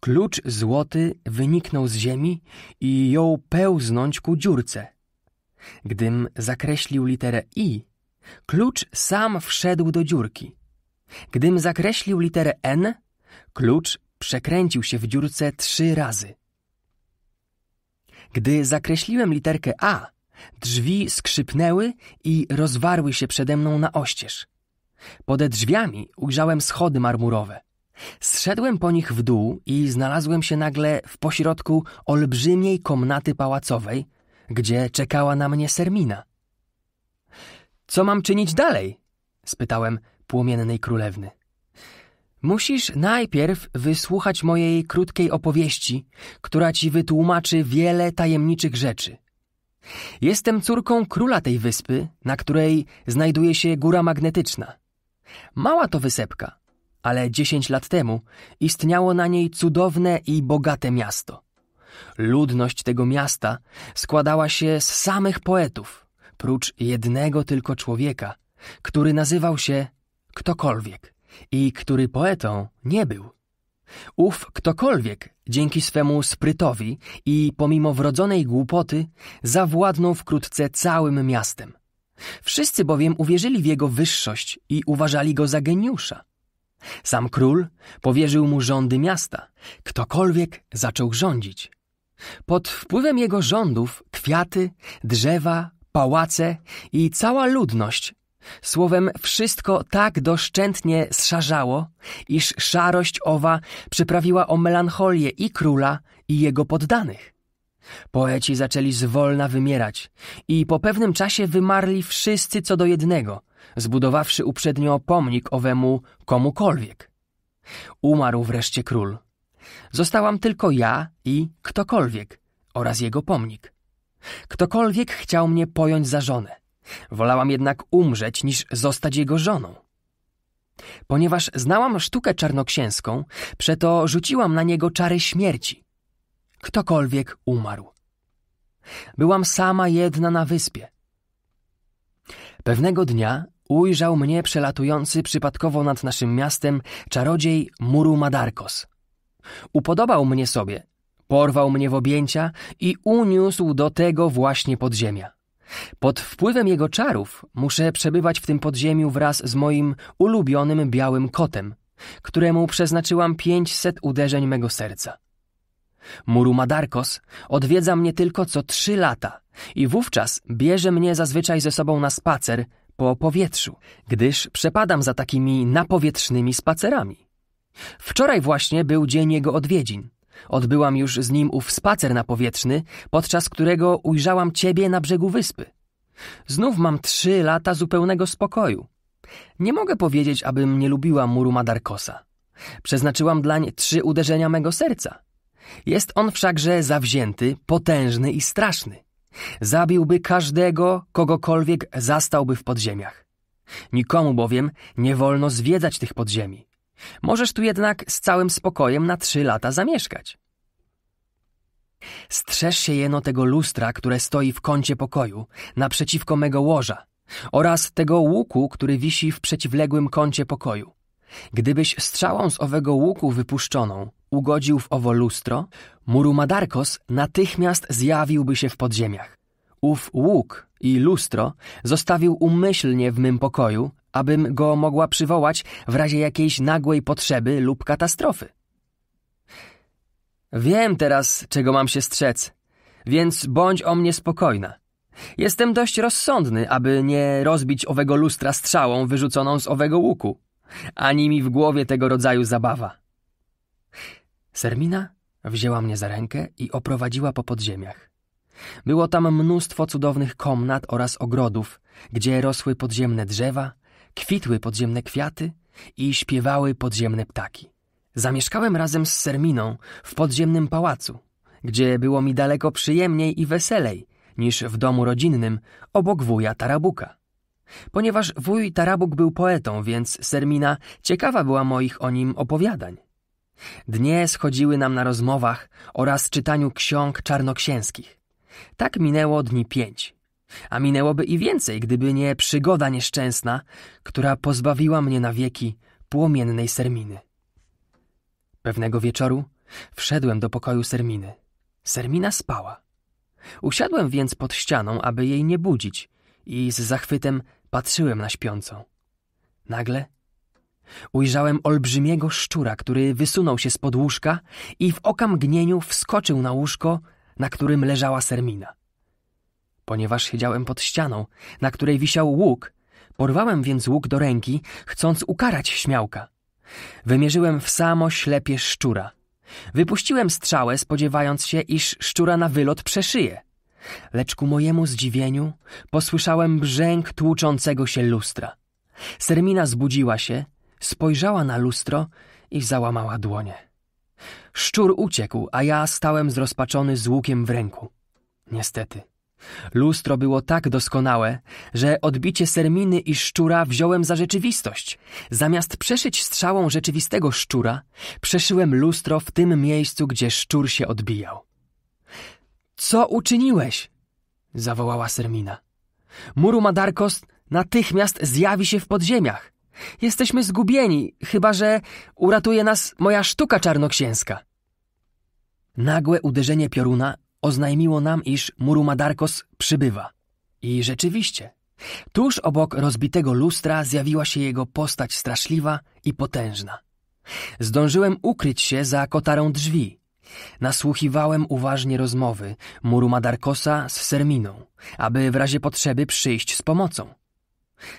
klucz złoty wyniknął z ziemi i jął pełznąć ku dziurce. Gdym zakreślił literę I, klucz sam wszedł do dziurki. Gdym zakreślił literę N, klucz Przekręcił się w dziurce trzy razy. Gdy zakreśliłem literkę A, drzwi skrzypnęły i rozwarły się przede mną na oścież. Pode drzwiami ujrzałem schody marmurowe. Zszedłem po nich w dół i znalazłem się nagle w pośrodku olbrzymiej komnaty pałacowej, gdzie czekała na mnie Sermina. Co mam czynić dalej? spytałem płomiennej królewny. Musisz najpierw wysłuchać mojej krótkiej opowieści, która ci wytłumaczy wiele tajemniczych rzeczy. Jestem córką króla tej wyspy, na której znajduje się góra magnetyczna. Mała to wysepka, ale dziesięć lat temu istniało na niej cudowne i bogate miasto. Ludność tego miasta składała się z samych poetów, prócz jednego tylko człowieka, który nazywał się ktokolwiek i który poetą nie był. Ów ktokolwiek, dzięki swemu sprytowi i pomimo wrodzonej głupoty, zawładnął wkrótce całym miastem. Wszyscy bowiem uwierzyli w jego wyższość i uważali go za geniusza. Sam król powierzył mu rządy miasta, ktokolwiek zaczął rządzić. Pod wpływem jego rządów kwiaty, drzewa, pałace i cała ludność Słowem, wszystko tak doszczętnie zszarzało, iż szarość owa przyprawiła o melancholię i króla, i jego poddanych. Poeci zaczęli zwolna wymierać i po pewnym czasie wymarli wszyscy co do jednego, zbudowawszy uprzednio pomnik owemu komukolwiek. Umarł wreszcie król. Zostałam tylko ja i ktokolwiek oraz jego pomnik. Ktokolwiek chciał mnie pojąć za żonę. Wolałam jednak umrzeć niż zostać jego żoną. Ponieważ znałam sztukę czarnoksięską, przeto rzuciłam na niego czary śmierci. Ktokolwiek umarł. Byłam sama jedna na wyspie. Pewnego dnia ujrzał mnie przelatujący przypadkowo nad naszym miastem czarodziej Muru Madarkos. Upodobał mnie sobie, porwał mnie w objęcia i uniósł do tego właśnie podziemia. Pod wpływem jego czarów muszę przebywać w tym podziemiu wraz z moim ulubionym białym kotem, któremu przeznaczyłam pięćset uderzeń mego serca. Muru Madarkos odwiedza mnie tylko co trzy lata i wówczas bierze mnie zazwyczaj ze sobą na spacer po powietrzu, gdyż przepadam za takimi napowietrznymi spacerami. Wczoraj właśnie był dzień jego odwiedzin Odbyłam już z nim ów spacer na powietrzny, podczas którego ujrzałam ciebie na brzegu wyspy. Znów mam trzy lata zupełnego spokoju. Nie mogę powiedzieć, abym nie lubiła muru Madarkosa. Przeznaczyłam dlań trzy uderzenia mego serca. Jest on wszakże zawzięty, potężny i straszny. Zabiłby każdego, kogokolwiek zastałby w podziemiach. Nikomu bowiem nie wolno zwiedzać tych podziemi. Możesz tu jednak z całym spokojem na trzy lata zamieszkać. Strzeż się jeno tego lustra, które stoi w kącie pokoju, naprzeciwko mego łoża, oraz tego łuku, który wisi w przeciwległym kącie pokoju. Gdybyś strzałą z owego łuku wypuszczoną ugodził w owo lustro, Murumadarkos natychmiast zjawiłby się w podziemiach. Ów łuk i lustro zostawił umyślnie w mym pokoju, abym go mogła przywołać w razie jakiejś nagłej potrzeby lub katastrofy. Wiem teraz, czego mam się strzec, więc bądź o mnie spokojna. Jestem dość rozsądny, aby nie rozbić owego lustra strzałą wyrzuconą z owego łuku, ani mi w głowie tego rodzaju zabawa. Sermina wzięła mnie za rękę i oprowadziła po podziemiach. Było tam mnóstwo cudownych komnat oraz ogrodów, gdzie rosły podziemne drzewa, Kwitły podziemne kwiaty i śpiewały podziemne ptaki. Zamieszkałem razem z Serminą w podziemnym pałacu, gdzie było mi daleko przyjemniej i weselej niż w domu rodzinnym obok wuja Tarabuka. Ponieważ wuj Tarabuk był poetą, więc Sermina ciekawa była moich o nim opowiadań. Dnie schodziły nam na rozmowach oraz czytaniu ksiąg czarnoksięskich. Tak minęło dni pięć. A minęłoby i więcej, gdyby nie przygoda nieszczęsna, która pozbawiła mnie na wieki płomiennej serminy. Pewnego wieczoru wszedłem do pokoju serminy. Sermina spała. Usiadłem więc pod ścianą, aby jej nie budzić i z zachwytem patrzyłem na śpiącą. Nagle ujrzałem olbrzymiego szczura, który wysunął się z pod łóżka i w okamgnieniu wskoczył na łóżko, na którym leżała Sermina ponieważ siedziałem pod ścianą, na której wisiał łuk. Porwałem więc łuk do ręki, chcąc ukarać śmiałka. Wymierzyłem w samo ślepie szczura. Wypuściłem strzałę, spodziewając się, iż szczura na wylot przeszyje. Lecz ku mojemu zdziwieniu posłyszałem brzęk tłuczącego się lustra. Sermina zbudziła się, spojrzała na lustro i załamała dłonie. Szczur uciekł, a ja stałem zrozpaczony z łukiem w ręku. Niestety. Lustro było tak doskonałe, że odbicie serminy i szczura wziąłem za rzeczywistość. Zamiast przeszyć strzałą rzeczywistego szczura, przeszyłem lustro w tym miejscu, gdzie szczur się odbijał. Co uczyniłeś? zawołała sermina. Muru Madarkost natychmiast zjawi się w podziemiach. Jesteśmy zgubieni, chyba że uratuje nas moja sztuka czarnoksięska. Nagłe uderzenie pioruna oznajmiło nam, iż Murumadarkos przybywa. I rzeczywiście, tuż obok rozbitego lustra zjawiła się jego postać straszliwa i potężna. Zdążyłem ukryć się za kotarą drzwi. Nasłuchiwałem uważnie rozmowy Murumadarkosa z Serminą, aby w razie potrzeby przyjść z pomocą.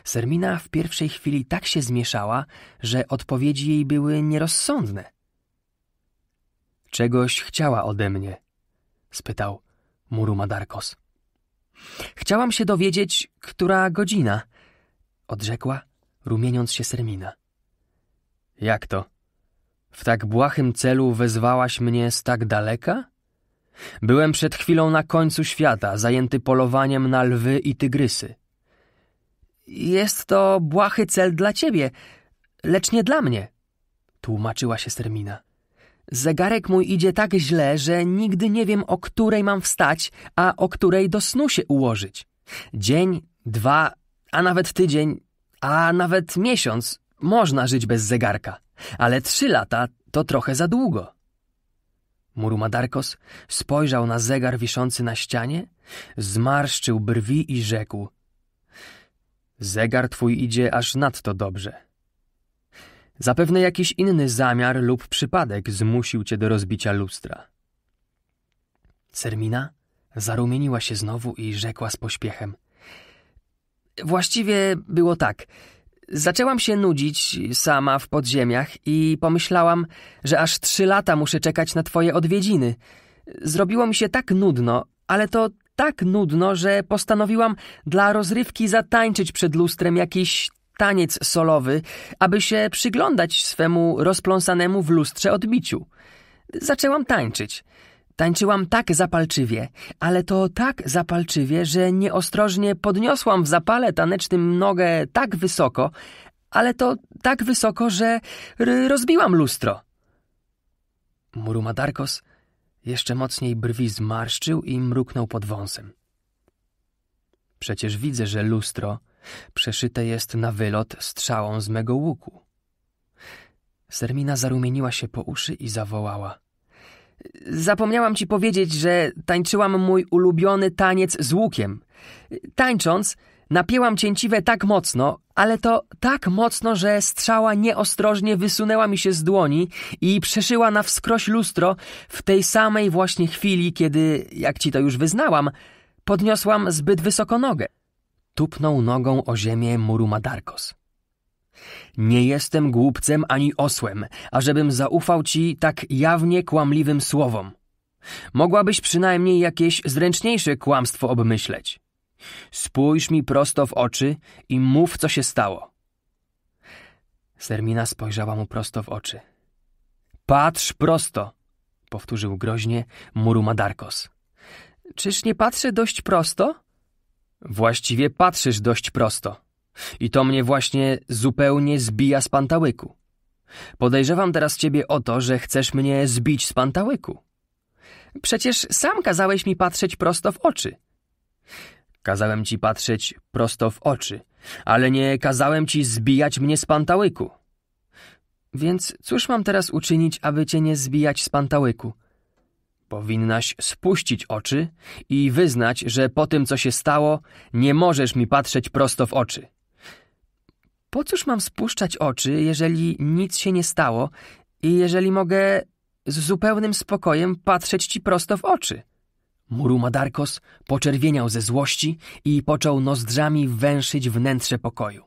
Sermina w pierwszej chwili tak się zmieszała, że odpowiedzi jej były nierozsądne. Czegoś chciała ode mnie – spytał Murumadarkos. Chciałam się dowiedzieć, która godzina, odrzekła, rumieniąc się Sermina. Jak to? W tak błahym celu wezwałaś mnie z tak daleka? Byłem przed chwilą na końcu świata, zajęty polowaniem na lwy i tygrysy. Jest to błahy cel dla ciebie, lecz nie dla mnie, tłumaczyła się Sermina. Zegarek mój idzie tak źle, że nigdy nie wiem, o której mam wstać, a o której do snu się ułożyć. Dzień, dwa, a nawet tydzień, a nawet miesiąc można żyć bez zegarka, ale trzy lata to trochę za długo. Murumadarkos spojrzał na zegar wiszący na ścianie, zmarszczył brwi i rzekł: Zegar twój idzie aż nadto dobrze. Zapewne jakiś inny zamiar lub przypadek zmusił cię do rozbicia lustra. Sermina zarumieniła się znowu i rzekła z pośpiechem. Właściwie było tak. Zaczęłam się nudzić sama w podziemiach i pomyślałam, że aż trzy lata muszę czekać na twoje odwiedziny. Zrobiło mi się tak nudno, ale to tak nudno, że postanowiłam dla rozrywki zatańczyć przed lustrem jakiś taniec solowy, aby się przyglądać swemu rozpląsanemu w lustrze odbiciu. Zaczęłam tańczyć. Tańczyłam tak zapalczywie, ale to tak zapalczywie, że nieostrożnie podniosłam w zapale tanecznym nogę tak wysoko, ale to tak wysoko, że rozbiłam lustro. Murumadarkos jeszcze mocniej brwi zmarszczył i mruknął pod wąsem. Przecież widzę, że lustro Przeszyte jest na wylot strzałą z mego łuku. Sermina zarumieniła się po uszy i zawołała. Zapomniałam ci powiedzieć, że tańczyłam mój ulubiony taniec z łukiem. Tańcząc, napięłam cięciwe tak mocno, ale to tak mocno, że strzała nieostrożnie wysunęła mi się z dłoni i przeszyła na wskroś lustro w tej samej właśnie chwili, kiedy, jak ci to już wyznałam, podniosłam zbyt wysoko nogę. Tupnął nogą o ziemię muru Nie jestem głupcem ani osłem, ażebym zaufał ci tak jawnie kłamliwym słowom. Mogłabyś przynajmniej jakieś zręczniejsze kłamstwo obmyśleć. Spójrz mi prosto w oczy i mów, co się stało. Sermina spojrzała mu prosto w oczy. Patrz prosto, powtórzył groźnie Muru Czyż nie patrzę dość prosto? Właściwie patrzysz dość prosto. I to mnie właśnie zupełnie zbija z pantałyku. Podejrzewam teraz ciebie o to, że chcesz mnie zbić z pantałyku. Przecież sam kazałeś mi patrzeć prosto w oczy. Kazałem ci patrzeć prosto w oczy, ale nie kazałem ci zbijać mnie z pantałyku. Więc cóż mam teraz uczynić, aby cię nie zbijać z pantałyku? Powinnaś spuścić oczy i wyznać, że po tym, co się stało, nie możesz mi patrzeć prosto w oczy. Po cóż mam spuszczać oczy, jeżeli nic się nie stało i jeżeli mogę z zupełnym spokojem patrzeć ci prosto w oczy? Murumadarkos poczerwieniał ze złości i począł nozdrzami węszyć wnętrze pokoju.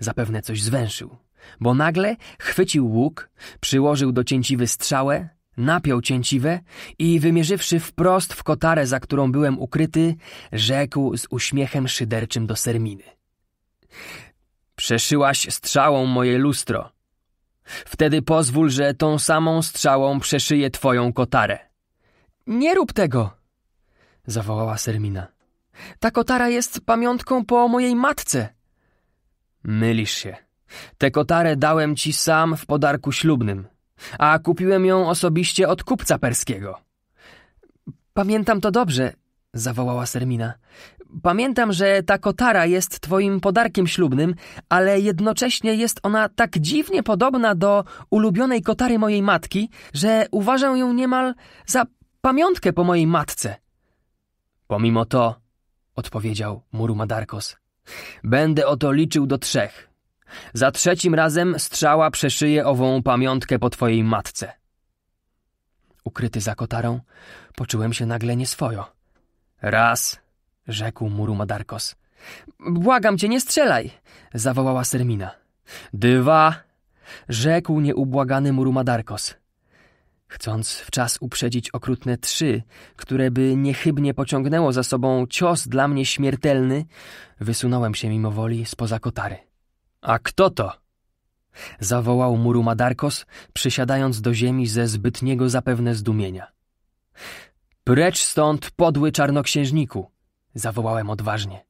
Zapewne coś zwęszył, bo nagle chwycił łuk, przyłożył do cięciwy strzałę, Napiął cięciwę i wymierzywszy wprost w kotarę, za którą byłem ukryty, rzekł z uśmiechem szyderczym do Serminy. Przeszyłaś strzałą moje lustro. Wtedy pozwól, że tą samą strzałą przeszyję twoją kotarę. Nie rób tego! zawołała Sermina. Ta kotara jest pamiątką po mojej matce. Mylisz się. Tę kotarę dałem ci sam w podarku ślubnym a kupiłem ją osobiście od kupca perskiego. Pamiętam to dobrze, zawołała Sermina. Pamiętam, że ta kotara jest twoim podarkiem ślubnym, ale jednocześnie jest ona tak dziwnie podobna do ulubionej kotary mojej matki, że uważam ją niemal za pamiątkę po mojej matce. Pomimo to, odpowiedział Murumadarkos, będę oto liczył do trzech. Za trzecim razem strzała przeszyje ową pamiątkę po twojej matce. Ukryty za kotarą, poczułem się nagle nieswojo. Raz, rzekł muru Rumadarkos. Błagam cię, nie strzelaj! zawołała Sermina. Dwa, rzekł nieubłagany Murumadarkos. Chcąc w czas uprzedzić okrutne trzy, które by niechybnie pociągnęło za sobą cios dla mnie śmiertelny, wysunąłem się mimo woli spoza kotary. A kto to? Zawołał Murumadarkos, przysiadając do ziemi ze zbytniego zapewne zdumienia. Precz stąd, podły czarnoksiężniku! Zawołałem odważnie.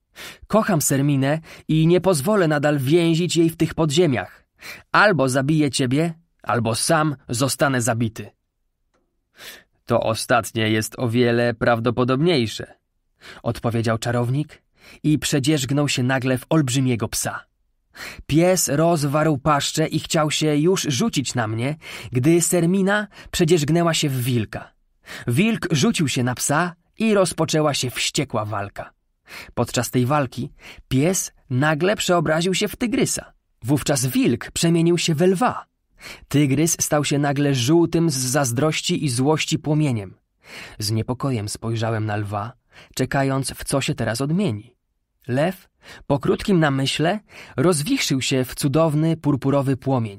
Kocham Serminę i nie pozwolę nadal więzić jej w tych podziemiach. Albo zabiję ciebie, albo sam zostanę zabity. To ostatnie jest o wiele prawdopodobniejsze, odpowiedział czarownik i przedzierzgnął się nagle w olbrzymiego psa. Pies rozwarł paszczę i chciał się już rzucić na mnie, gdy Sermina przedzierzgnęła się w wilka. Wilk rzucił się na psa i rozpoczęła się wściekła walka. Podczas tej walki pies nagle przeobraził się w tygrysa. Wówczas wilk przemienił się we lwa. Tygrys stał się nagle żółtym z zazdrości i złości płomieniem. Z niepokojem spojrzałem na lwa, czekając, w co się teraz odmieni. Lew, po krótkim namyśle, rozwichrzył się w cudowny, purpurowy płomień.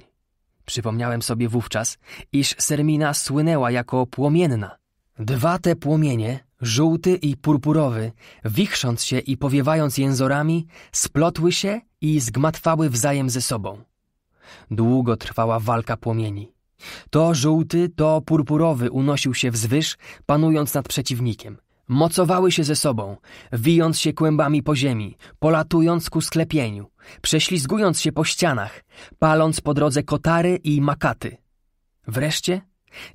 Przypomniałem sobie wówczas, iż Sermina słynęła jako płomienna. Dwa te płomienie, żółty i purpurowy, wichrząc się i powiewając jęzorami, splotły się i zgmatwały wzajem ze sobą. Długo trwała walka płomieni. To żółty, to purpurowy unosił się wzwyż, panując nad przeciwnikiem – Mocowały się ze sobą, wijąc się kłębami po ziemi, polatując ku sklepieniu, prześlizgując się po ścianach, paląc po drodze kotary i makaty. Wreszcie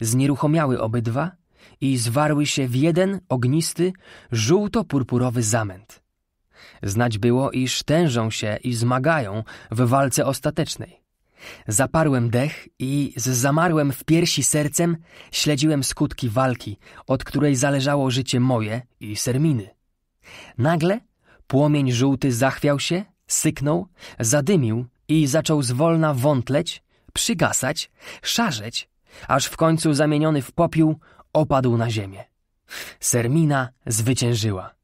znieruchomiały obydwa i zwarły się w jeden ognisty, żółto-purpurowy zamęt. Znać było, iż tężą się i zmagają w walce ostatecznej. Zaparłem dech i z zamarłem w piersi sercem śledziłem skutki walki, od której zależało życie moje i Serminy. Nagle płomień żółty zachwiał się, syknął, zadymił i zaczął zwolna wątleć, przygasać, szarzeć, aż w końcu zamieniony w popiół opadł na ziemię. Sermina zwyciężyła.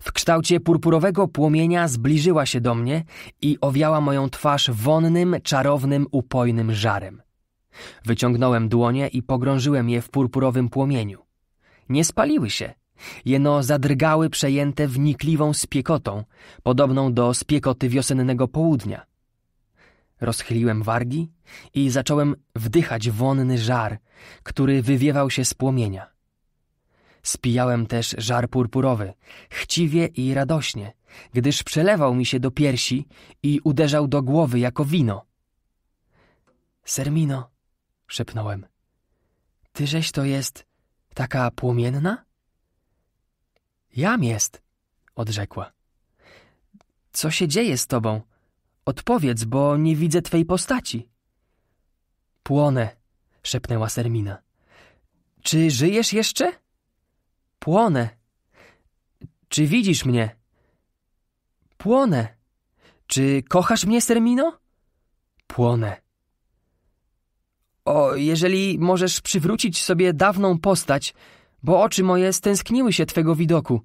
W kształcie purpurowego płomienia zbliżyła się do mnie i owiała moją twarz wonnym, czarownym, upojnym żarem. Wyciągnąłem dłonie i pogrążyłem je w purpurowym płomieniu. Nie spaliły się. Jeno zadrgały przejęte wnikliwą spiekotą, podobną do spiekoty wiosennego południa. Rozchyliłem wargi i zacząłem wdychać wonny żar, który wywiewał się z płomienia. Spijałem też żar purpurowy, chciwie i radośnie, gdyż przelewał mi się do piersi i uderzał do głowy jako wino. Sermino, szepnąłem, tyżeś to jest taka płomienna? Jam jest, odrzekła. Co się dzieje z tobą? Odpowiedz, bo nie widzę twej postaci. Płonę, szepnęła Sermina. Czy żyjesz jeszcze? Płonę. Czy widzisz mnie? Płonę. Czy kochasz mnie, Sermino? Płonę. O, jeżeli możesz przywrócić sobie dawną postać, bo oczy moje stęskniły się twego widoku.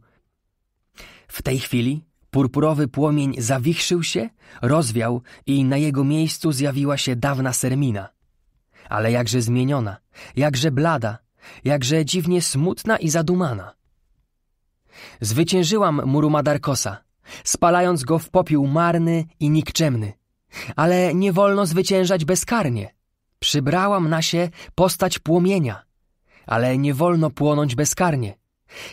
W tej chwili purpurowy płomień zawichrzył się, rozwiał i na jego miejscu zjawiła się dawna Sermina. Ale jakże zmieniona, jakże blada, jakże dziwnie smutna i zadumana. Zwyciężyłam Murumadarkosa, spalając go w popiół marny i nikczemny. Ale nie wolno zwyciężać bezkarnie. Przybrałam na się postać płomienia, ale nie wolno płonąć bezkarnie.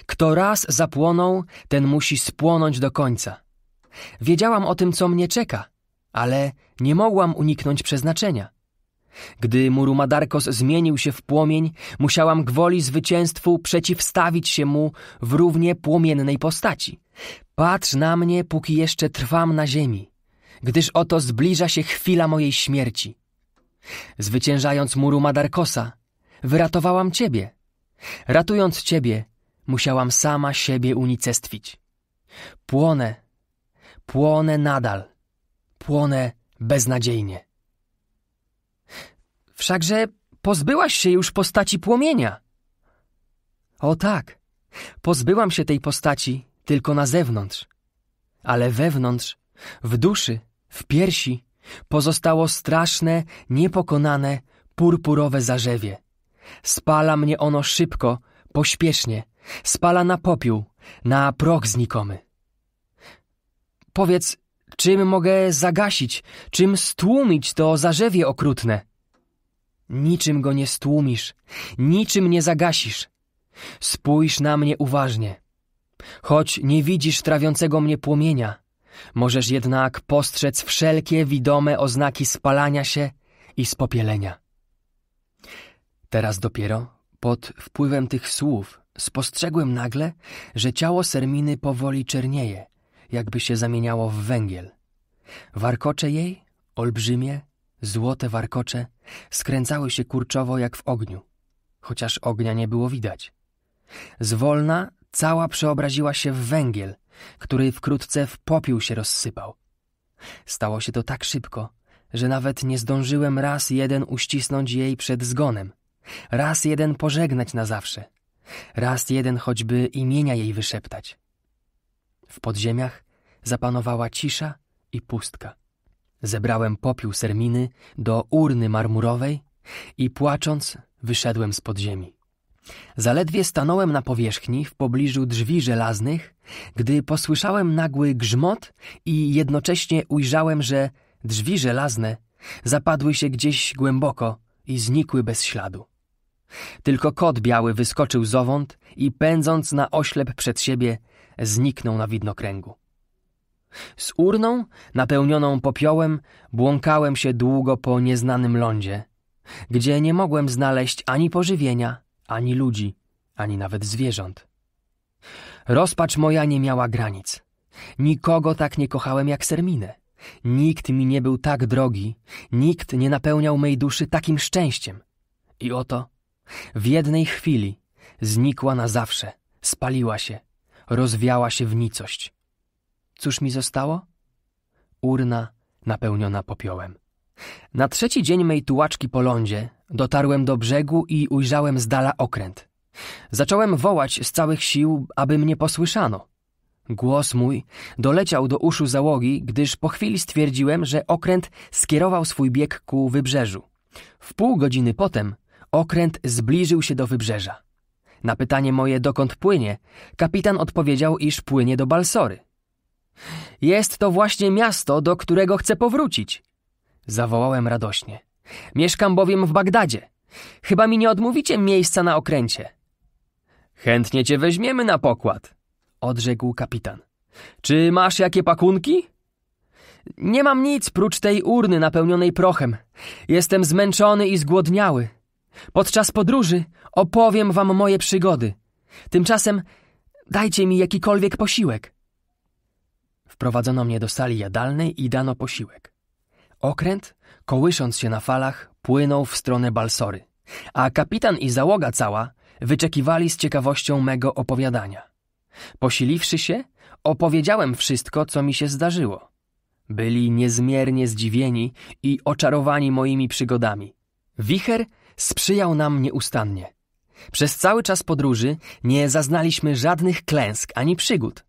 Kto raz zapłonął, ten musi spłonąć do końca. Wiedziałam o tym, co mnie czeka, ale nie mogłam uniknąć przeznaczenia. Gdy Murumadarkos zmienił się w płomień, musiałam gwoli zwycięstwu przeciwstawić się mu w równie płomiennej postaci. Patrz na mnie, póki jeszcze trwam na ziemi, gdyż oto zbliża się chwila mojej śmierci. Zwyciężając Murumadarkosa, wyratowałam ciebie. Ratując ciebie, musiałam sama siebie unicestwić. Płonę, płonę nadal, płonę beznadziejnie. Wszakże pozbyłaś się już postaci płomienia. O tak, pozbyłam się tej postaci tylko na zewnątrz, ale wewnątrz, w duszy, w piersi pozostało straszne, niepokonane, purpurowe zarzewie. Spala mnie ono szybko, pośpiesznie, spala na popiół, na prog znikomy. Powiedz, czym mogę zagasić, czym stłumić to zarzewie okrutne? Niczym go nie stłumisz, niczym nie zagasisz. Spójrz na mnie uważnie. Choć nie widzisz trawiącego mnie płomienia, możesz jednak postrzec wszelkie widome oznaki spalania się i spopielenia. Teraz dopiero, pod wpływem tych słów, spostrzegłem nagle, że ciało Serminy powoli czernieje, jakby się zamieniało w węgiel. Warkocze jej, olbrzymie, Złote warkocze skręcały się kurczowo jak w ogniu, chociaż ognia nie było widać. Zwolna cała przeobraziła się w węgiel, który wkrótce w popiół się rozsypał. Stało się to tak szybko, że nawet nie zdążyłem raz jeden uścisnąć jej przed zgonem, raz jeden pożegnać na zawsze, raz jeden choćby imienia jej wyszeptać. W podziemiach zapanowała cisza i pustka. Zebrałem popiół serminy do urny marmurowej i płacząc wyszedłem z podziemi. Zaledwie stanąłem na powierzchni w pobliżu drzwi żelaznych, gdy posłyszałem nagły grzmot i jednocześnie ujrzałem, że drzwi żelazne zapadły się gdzieś głęboko i znikły bez śladu. Tylko kot biały wyskoczył z owąd i pędząc na oślep przed siebie zniknął na widnokręgu. Z urną, napełnioną popiołem, błąkałem się długo po nieznanym lądzie, gdzie nie mogłem znaleźć ani pożywienia, ani ludzi, ani nawet zwierząt. Rozpacz moja nie miała granic. Nikogo tak nie kochałem jak Serminę. Nikt mi nie był tak drogi, nikt nie napełniał mej duszy takim szczęściem. I oto, w jednej chwili, znikła na zawsze, spaliła się, rozwiała się w nicość. Cóż mi zostało? Urna napełniona popiołem. Na trzeci dzień mej tułaczki po lądzie dotarłem do brzegu i ujrzałem z dala okręt. Zacząłem wołać z całych sił, aby mnie posłyszano. Głos mój doleciał do uszu załogi, gdyż po chwili stwierdziłem, że okręt skierował swój bieg ku wybrzeżu. W pół godziny potem okręt zbliżył się do wybrzeża. Na pytanie moje, dokąd płynie, kapitan odpowiedział, iż płynie do Balsory. Jest to właśnie miasto, do którego chcę powrócić. Zawołałem radośnie. Mieszkam bowiem w Bagdadzie. Chyba mi nie odmówicie miejsca na okręcie. Chętnie cię weźmiemy na pokład, odrzekł kapitan. Czy masz jakie pakunki? Nie mam nic prócz tej urny napełnionej prochem. Jestem zmęczony i zgłodniały. Podczas podróży opowiem wam moje przygody. Tymczasem dajcie mi jakikolwiek posiłek. Wprowadzono mnie do sali jadalnej i dano posiłek. Okręt, kołysząc się na falach, płynął w stronę Balsory, a kapitan i załoga cała wyczekiwali z ciekawością mego opowiadania. Posiliwszy się, opowiedziałem wszystko, co mi się zdarzyło. Byli niezmiernie zdziwieni i oczarowani moimi przygodami. Wicher sprzyjał nam nieustannie. Przez cały czas podróży nie zaznaliśmy żadnych klęsk ani przygód.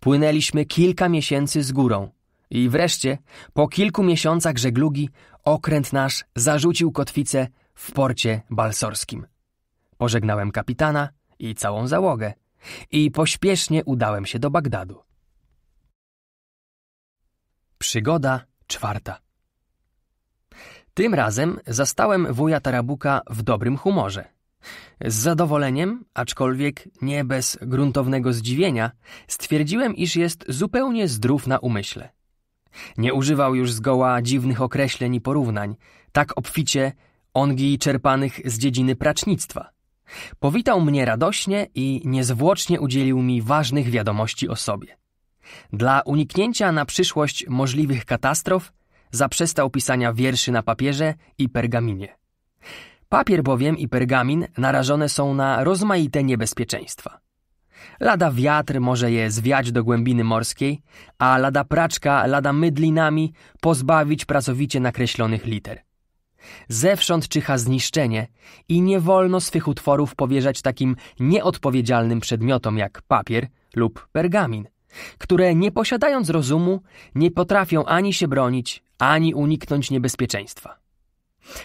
Płynęliśmy kilka miesięcy z górą. I wreszcie, po kilku miesiącach żeglugi, okręt nasz zarzucił kotwicę w porcie balsorskim. Pożegnałem kapitana i całą załogę i pośpiesznie udałem się do Bagdadu. Przygoda czwarta Tym razem zastałem wuja Tarabuka w dobrym humorze. Z zadowoleniem, aczkolwiek nie bez gruntownego zdziwienia, stwierdziłem, iż jest zupełnie zdrów na umyśle. Nie używał już zgoła dziwnych określeń i porównań, tak obficie ongi czerpanych z dziedziny pracznictwa. Powitał mnie radośnie i niezwłocznie udzielił mi ważnych wiadomości o sobie. Dla uniknięcia na przyszłość możliwych katastrof zaprzestał pisania wierszy na papierze i pergaminie. Papier bowiem i pergamin narażone są na rozmaite niebezpieczeństwa. Lada wiatr może je zwiać do głębiny morskiej, a lada praczka, lada mydlinami pozbawić pracowicie nakreślonych liter. Zewsząd czyha zniszczenie i nie wolno swych utworów powierzać takim nieodpowiedzialnym przedmiotom jak papier lub pergamin, które nie posiadając rozumu nie potrafią ani się bronić, ani uniknąć niebezpieczeństwa.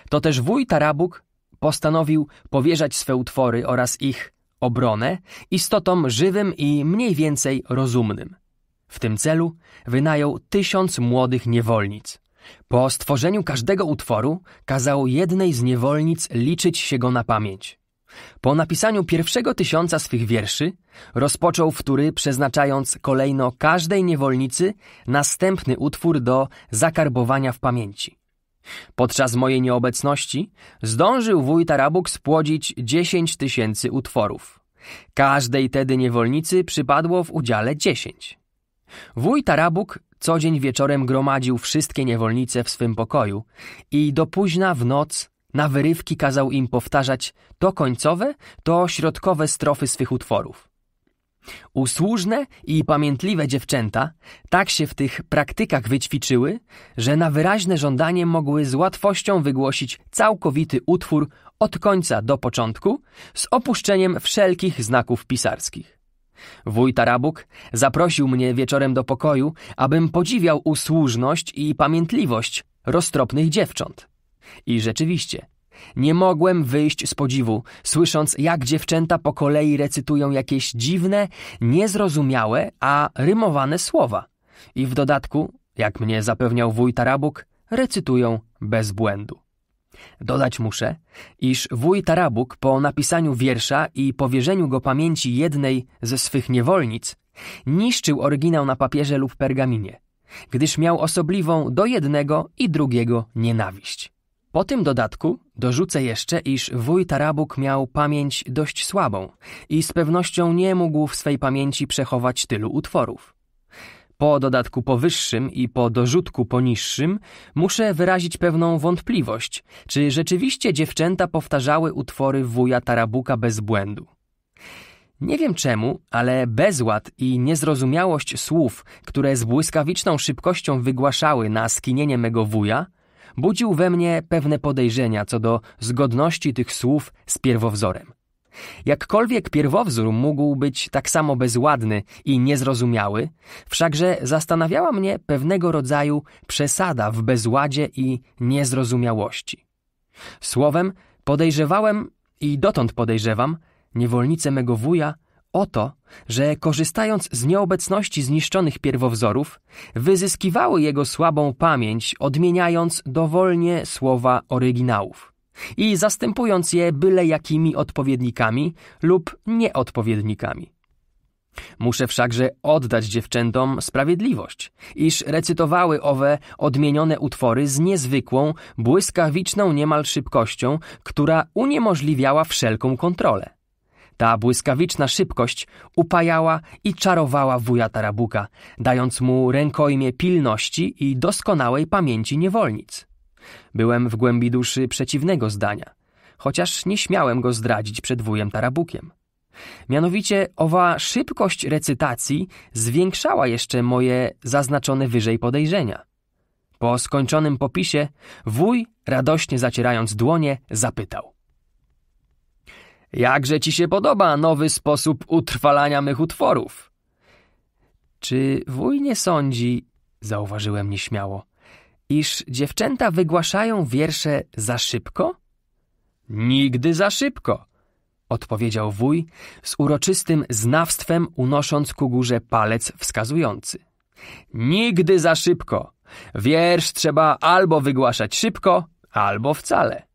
To też wuj Tarabuk postanowił powierzać swe utwory oraz ich obronę istotom żywym i mniej więcej rozumnym. W tym celu wynajął tysiąc młodych niewolnic. Po stworzeniu każdego utworu kazał jednej z niewolnic liczyć się go na pamięć. Po napisaniu pierwszego tysiąca swych wierszy rozpoczął wtóry przeznaczając kolejno każdej niewolnicy następny utwór do zakarbowania w pamięci. Podczas mojej nieobecności zdążył wuj Tarabuk spłodzić dziesięć tysięcy utworów. Każdej tedy niewolnicy przypadło w udziale dziesięć. Wuj Tarabuk co dzień wieczorem gromadził wszystkie niewolnice w swym pokoju i do późna w noc na wyrywki kazał im powtarzać to końcowe, to środkowe strofy swych utworów. Usłużne i pamiętliwe dziewczęta tak się w tych praktykach wyćwiczyły, że na wyraźne żądanie mogły z łatwością wygłosić całkowity utwór od końca do początku z opuszczeniem wszelkich znaków pisarskich. Wuj Tarabuk zaprosił mnie wieczorem do pokoju, abym podziwiał usłużność i pamiętliwość roztropnych dziewcząt. I rzeczywiście – nie mogłem wyjść z podziwu, słysząc, jak dziewczęta po kolei recytują jakieś dziwne, niezrozumiałe, a rymowane słowa. I w dodatku, jak mnie zapewniał wuj Tarabuk, recytują bez błędu. Dodać muszę, iż wuj Tarabuk po napisaniu wiersza i powierzeniu go pamięci jednej ze swych niewolnic niszczył oryginał na papierze lub pergaminie, gdyż miał osobliwą do jednego i drugiego nienawiść. Po tym dodatku dorzucę jeszcze, iż wuj Tarabuk miał pamięć dość słabą i z pewnością nie mógł w swej pamięci przechować tylu utworów. Po dodatku powyższym i po dorzutku poniższym muszę wyrazić pewną wątpliwość, czy rzeczywiście dziewczęta powtarzały utwory wuja Tarabuka bez błędu. Nie wiem czemu, ale bezład i niezrozumiałość słów, które z błyskawiczną szybkością wygłaszały na skinienie mego wuja – budził we mnie pewne podejrzenia co do zgodności tych słów z pierwowzorem. Jakkolwiek pierwowzór mógł być tak samo bezładny i niezrozumiały, wszakże zastanawiała mnie pewnego rodzaju przesada w bezładzie i niezrozumiałości. Słowem, podejrzewałem i dotąd podejrzewam niewolnicę mego wuja, o to, że korzystając z nieobecności zniszczonych pierwowzorów, wyzyskiwały jego słabą pamięć, odmieniając dowolnie słowa oryginałów i zastępując je byle jakimi odpowiednikami lub nieodpowiednikami. Muszę wszakże oddać dziewczętom sprawiedliwość, iż recytowały owe odmienione utwory z niezwykłą, błyskawiczną niemal szybkością, która uniemożliwiała wszelką kontrolę. Ta błyskawiczna szybkość upajała i czarowała wuja Tarabuka, dając mu rękojmie pilności i doskonałej pamięci niewolnic. Byłem w głębi duszy przeciwnego zdania, chociaż nie śmiałem go zdradzić przed wujem Tarabukiem. Mianowicie owa szybkość recytacji zwiększała jeszcze moje zaznaczone wyżej podejrzenia. Po skończonym popisie wuj, radośnie zacierając dłonie, zapytał – Jakże ci się podoba nowy sposób utrwalania mych utworów? Czy wuj nie sądzi, zauważyłem nieśmiało, iż dziewczęta wygłaszają wiersze za szybko? Nigdy za szybko, odpowiedział wuj z uroczystym znawstwem, unosząc ku górze palec wskazujący. Nigdy za szybko. Wiersz trzeba albo wygłaszać szybko, albo wcale.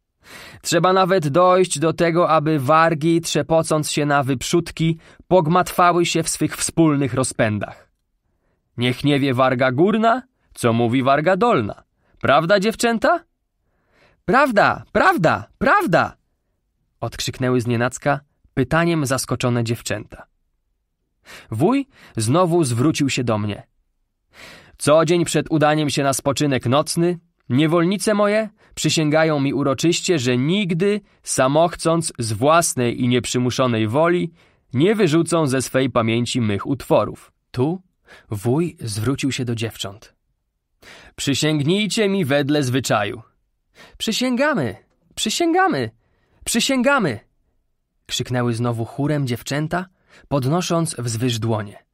Trzeba nawet dojść do tego, aby wargi, trzepocąc się na wyprzódki, pogmatwały się w swych wspólnych rozpędach. Niech nie wie warga górna, co mówi warga dolna. Prawda, dziewczęta? Prawda, prawda, prawda! Odkrzyknęły znienacka pytaniem zaskoczone dziewczęta. Wuj znowu zwrócił się do mnie. Co dzień przed udaniem się na spoczynek nocny Niewolnice moje przysięgają mi uroczyście, że nigdy, samochcąc z własnej i nieprzymuszonej woli, nie wyrzucą ze swej pamięci mych utworów. Tu wuj zwrócił się do dziewcząt. Przysięgnijcie mi wedle zwyczaju. Przysięgamy, przysięgamy, przysięgamy! Krzyknęły znowu chórem dziewczęta, podnosząc wzwyż dłonie.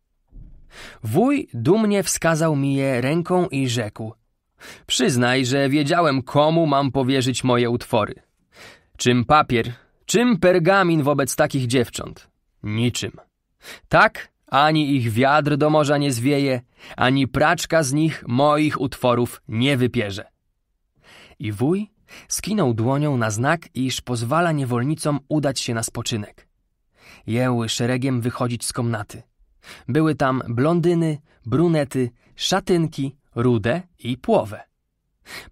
Wuj dumnie wskazał mi je ręką i rzekł – Przyznaj, że wiedziałem, komu mam powierzyć moje utwory. Czym papier, czym pergamin wobec takich dziewcząt? Niczym. Tak, ani ich wiatr do morza nie zwieje, ani praczka z nich moich utworów nie wypierze. I wuj skinął dłonią na znak, iż pozwala niewolnicom udać się na spoczynek. Jęły szeregiem wychodzić z komnaty. Były tam blondyny, brunety, szatynki, rude i płowe.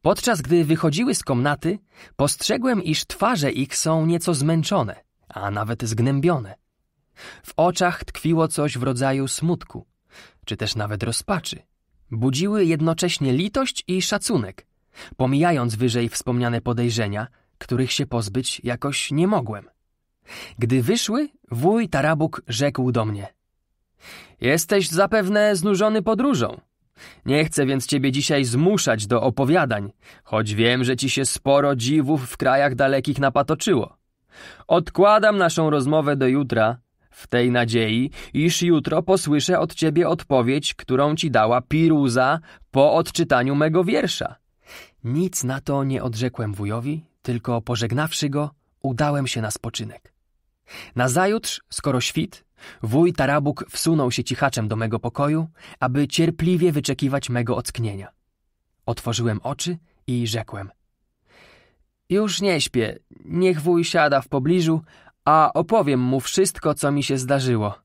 Podczas gdy wychodziły z komnaty, postrzegłem, iż twarze ich są nieco zmęczone, a nawet zgnębione. W oczach tkwiło coś w rodzaju smutku, czy też nawet rozpaczy. Budziły jednocześnie litość i szacunek, pomijając wyżej wspomniane podejrzenia, których się pozbyć jakoś nie mogłem. Gdy wyszły, wuj Tarabuk rzekł do mnie: Jesteś zapewne znużony podróżą. Nie chcę więc ciebie dzisiaj zmuszać do opowiadań, choć wiem, że ci się sporo dziwów w krajach dalekich napatoczyło. Odkładam naszą rozmowę do jutra, w tej nadziei, iż jutro posłyszę od ciebie odpowiedź, którą ci dała Piruza po odczytaniu mego wiersza. Nic na to nie odrzekłem wujowi, tylko pożegnawszy go, udałem się na spoczynek. Nazajutrz, skoro świt, Wuj Tarabuk wsunął się cichaczem do mego pokoju, aby cierpliwie wyczekiwać mego ocknienia. Otworzyłem oczy i rzekłem. Już nie śpię, niech wuj siada w pobliżu, a opowiem mu wszystko, co mi się zdarzyło.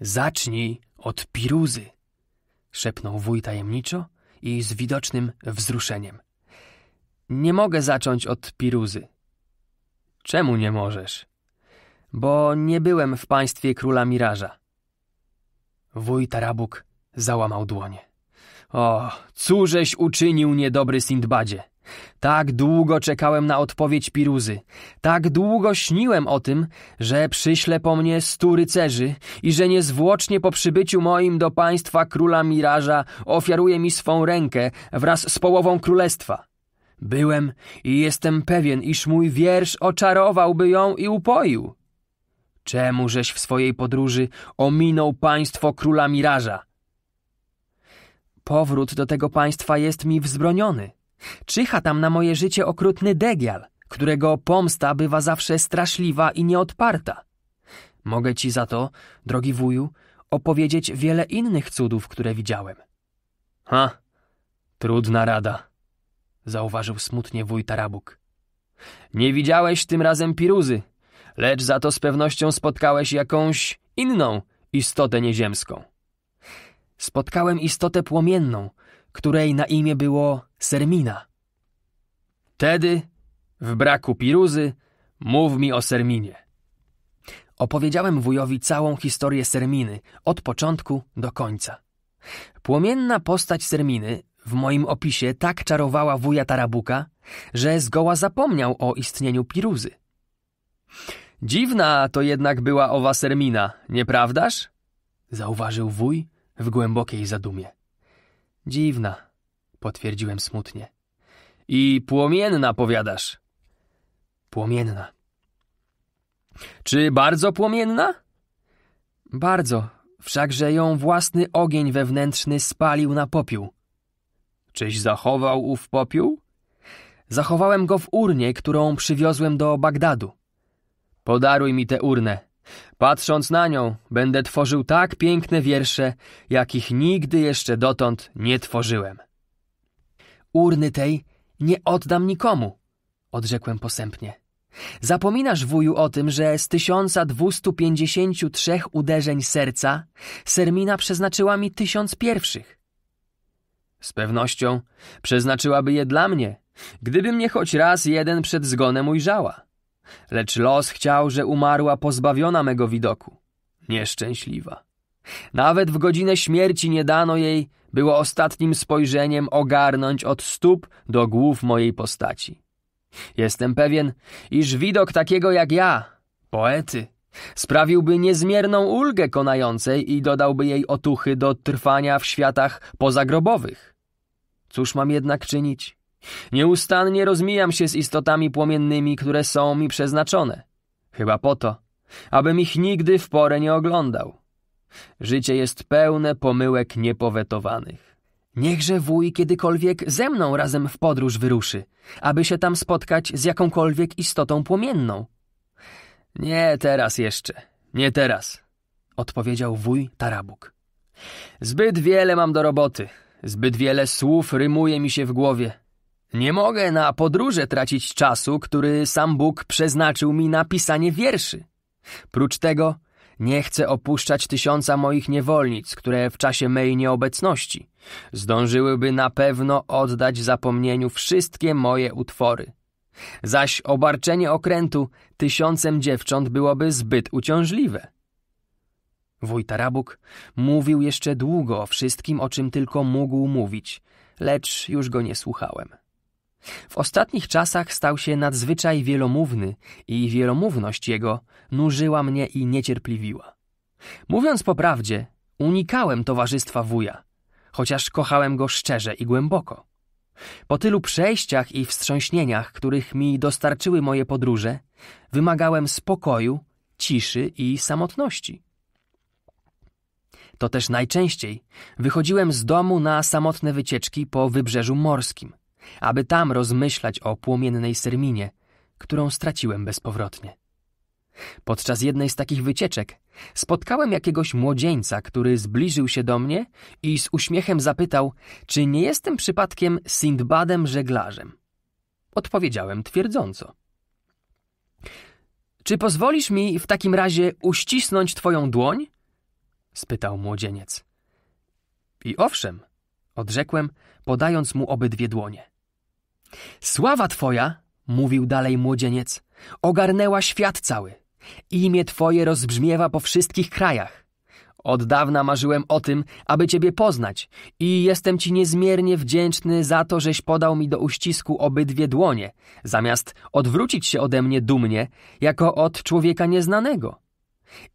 Zacznij od piruzy, szepnął wuj tajemniczo i z widocznym wzruszeniem. Nie mogę zacząć od piruzy. Czemu nie możesz? bo nie byłem w państwie króla Miraża. Wuj Tarabuk załamał dłonie. O, cóżeś uczynił niedobry Sindbadzie! Tak długo czekałem na odpowiedź Piruzy, tak długo śniłem o tym, że przyśle po mnie stu rycerzy i że niezwłocznie po przybyciu moim do państwa króla Miraża ofiaruje mi swą rękę wraz z połową królestwa. Byłem i jestem pewien, iż mój wiersz oczarowałby ją i upoił. Czemużeś w swojej podróży ominął państwo króla Miraża? Powrót do tego państwa jest mi wzbroniony. Czyha tam na moje życie okrutny degial, którego pomsta bywa zawsze straszliwa i nieodparta. Mogę ci za to, drogi wuju, opowiedzieć wiele innych cudów, które widziałem. Ha, trudna rada, zauważył smutnie wuj Tarabuk. Nie widziałeś tym razem piruzy, lecz za to z pewnością spotkałeś jakąś inną istotę nieziemską. Spotkałem istotę płomienną, której na imię było Sermina. Tedy, w braku piruzy, mów mi o Serminie. Opowiedziałem wujowi całą historię Serminy, od początku do końca. Płomienna postać Serminy w moim opisie tak czarowała wuja Tarabuka, że zgoła zapomniał o istnieniu piruzy. Dziwna to jednak była owa sermina, nieprawdaż? Zauważył wuj w głębokiej zadumie. Dziwna, potwierdziłem smutnie. I płomienna, powiadasz? Płomienna. Czy bardzo płomienna? Bardzo, wszakże ją własny ogień wewnętrzny spalił na popiół. Czyś zachował ów popiół? Zachowałem go w urnie, którą przywiozłem do Bagdadu. Podaruj mi tę urnę. Patrząc na nią, będę tworzył tak piękne wiersze, jakich nigdy jeszcze dotąd nie tworzyłem. Urny tej nie oddam nikomu, odrzekłem posępnie. Zapominasz, wuju, o tym, że z 1253 uderzeń serca Sermina przeznaczyła mi tysiąc pierwszych. Z pewnością przeznaczyłaby je dla mnie, gdyby mnie choć raz jeden przed zgonem ujrzała lecz los chciał, że umarła pozbawiona mego widoku. Nieszczęśliwa. Nawet w godzinę śmierci nie dano jej, było ostatnim spojrzeniem ogarnąć od stóp do głów mojej postaci. Jestem pewien, iż widok takiego jak ja, poety, sprawiłby niezmierną ulgę konającej i dodałby jej otuchy do trwania w światach pozagrobowych. Cóż mam jednak czynić? Nieustannie rozmijam się z istotami płomiennymi, które są mi przeznaczone. Chyba po to, abym ich nigdy w porę nie oglądał. Życie jest pełne pomyłek niepowetowanych. Niechże wuj kiedykolwiek ze mną razem w podróż wyruszy, aby się tam spotkać z jakąkolwiek istotą płomienną. Nie teraz jeszcze, nie teraz, odpowiedział wuj Tarabuk. Zbyt wiele mam do roboty, zbyt wiele słów rymuje mi się w głowie. Nie mogę na podróże tracić czasu, który sam Bóg przeznaczył mi na pisanie wierszy. Prócz tego nie chcę opuszczać tysiąca moich niewolnic, które w czasie mej nieobecności zdążyłyby na pewno oddać zapomnieniu wszystkie moje utwory. Zaś obarczenie okrętu tysiącem dziewcząt byłoby zbyt uciążliwe. Wuj Tarabuk mówił jeszcze długo o wszystkim, o czym tylko mógł mówić, lecz już go nie słuchałem. W ostatnich czasach stał się nadzwyczaj wielomówny i wielomówność jego nużyła mnie i niecierpliwiła. Mówiąc po prawdzie, unikałem towarzystwa wuja, chociaż kochałem go szczerze i głęboko. Po tylu przejściach i wstrząśnieniach, których mi dostarczyły moje podróże, wymagałem spokoju, ciszy i samotności. To też najczęściej wychodziłem z domu na samotne wycieczki po wybrzeżu morskim, aby tam rozmyślać o płomiennej serminie, którą straciłem bezpowrotnie. Podczas jednej z takich wycieczek spotkałem jakiegoś młodzieńca, który zbliżył się do mnie i z uśmiechem zapytał, czy nie jestem przypadkiem Sindbadem żeglarzem. Odpowiedziałem twierdząco. Czy pozwolisz mi w takim razie uścisnąć twoją dłoń? spytał młodzieniec. I owszem, odrzekłem, podając mu obydwie dłonie. Sława Twoja, mówił dalej młodzieniec, ogarnęła świat cały. Imię Twoje rozbrzmiewa po wszystkich krajach. Od dawna marzyłem o tym, aby Ciebie poznać i jestem Ci niezmiernie wdzięczny za to, żeś podał mi do uścisku obydwie dłonie, zamiast odwrócić się ode mnie dumnie, jako od człowieka nieznanego.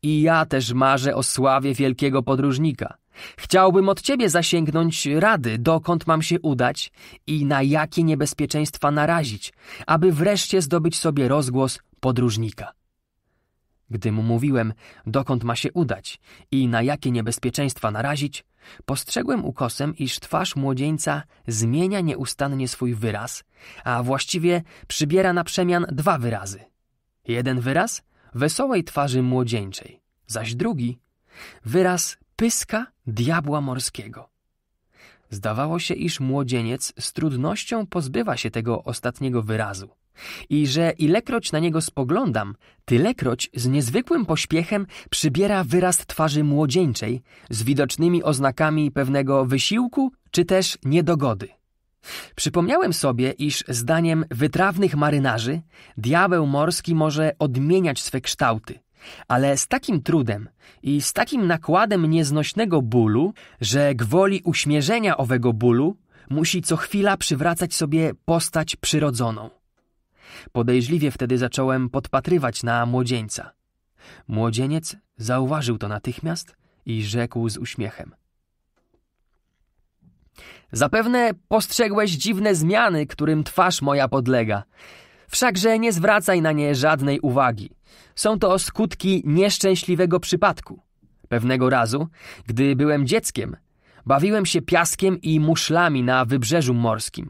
I ja też marzę o sławie wielkiego podróżnika – Chciałbym od ciebie zasięgnąć rady, dokąd mam się udać i na jakie niebezpieczeństwa narazić, aby wreszcie zdobyć sobie rozgłos podróżnika. Gdy mu mówiłem, dokąd ma się udać i na jakie niebezpieczeństwa narazić, postrzegłem ukosem, iż twarz młodzieńca zmienia nieustannie swój wyraz, a właściwie przybiera na przemian dwa wyrazy. Jeden wyraz wesołej twarzy młodzieńczej, zaś drugi wyraz pyska diabła morskiego. Zdawało się, iż młodzieniec z trudnością pozbywa się tego ostatniego wyrazu i że ilekroć na niego spoglądam, tylekroć z niezwykłym pośpiechem przybiera wyraz twarzy młodzieńczej z widocznymi oznakami pewnego wysiłku czy też niedogody. Przypomniałem sobie, iż zdaniem wytrawnych marynarzy diabeł morski może odmieniać swe kształty, ale z takim trudem i z takim nakładem nieznośnego bólu, że gwoli uśmierzenia owego bólu musi co chwila przywracać sobie postać przyrodzoną. Podejrzliwie wtedy zacząłem podpatrywać na młodzieńca. Młodzieniec zauważył to natychmiast i rzekł z uśmiechem. Zapewne postrzegłeś dziwne zmiany, którym twarz moja podlega. Wszakże nie zwracaj na nie żadnej uwagi. Są to skutki nieszczęśliwego przypadku. Pewnego razu, gdy byłem dzieckiem, bawiłem się piaskiem i muszlami na wybrzeżu morskim.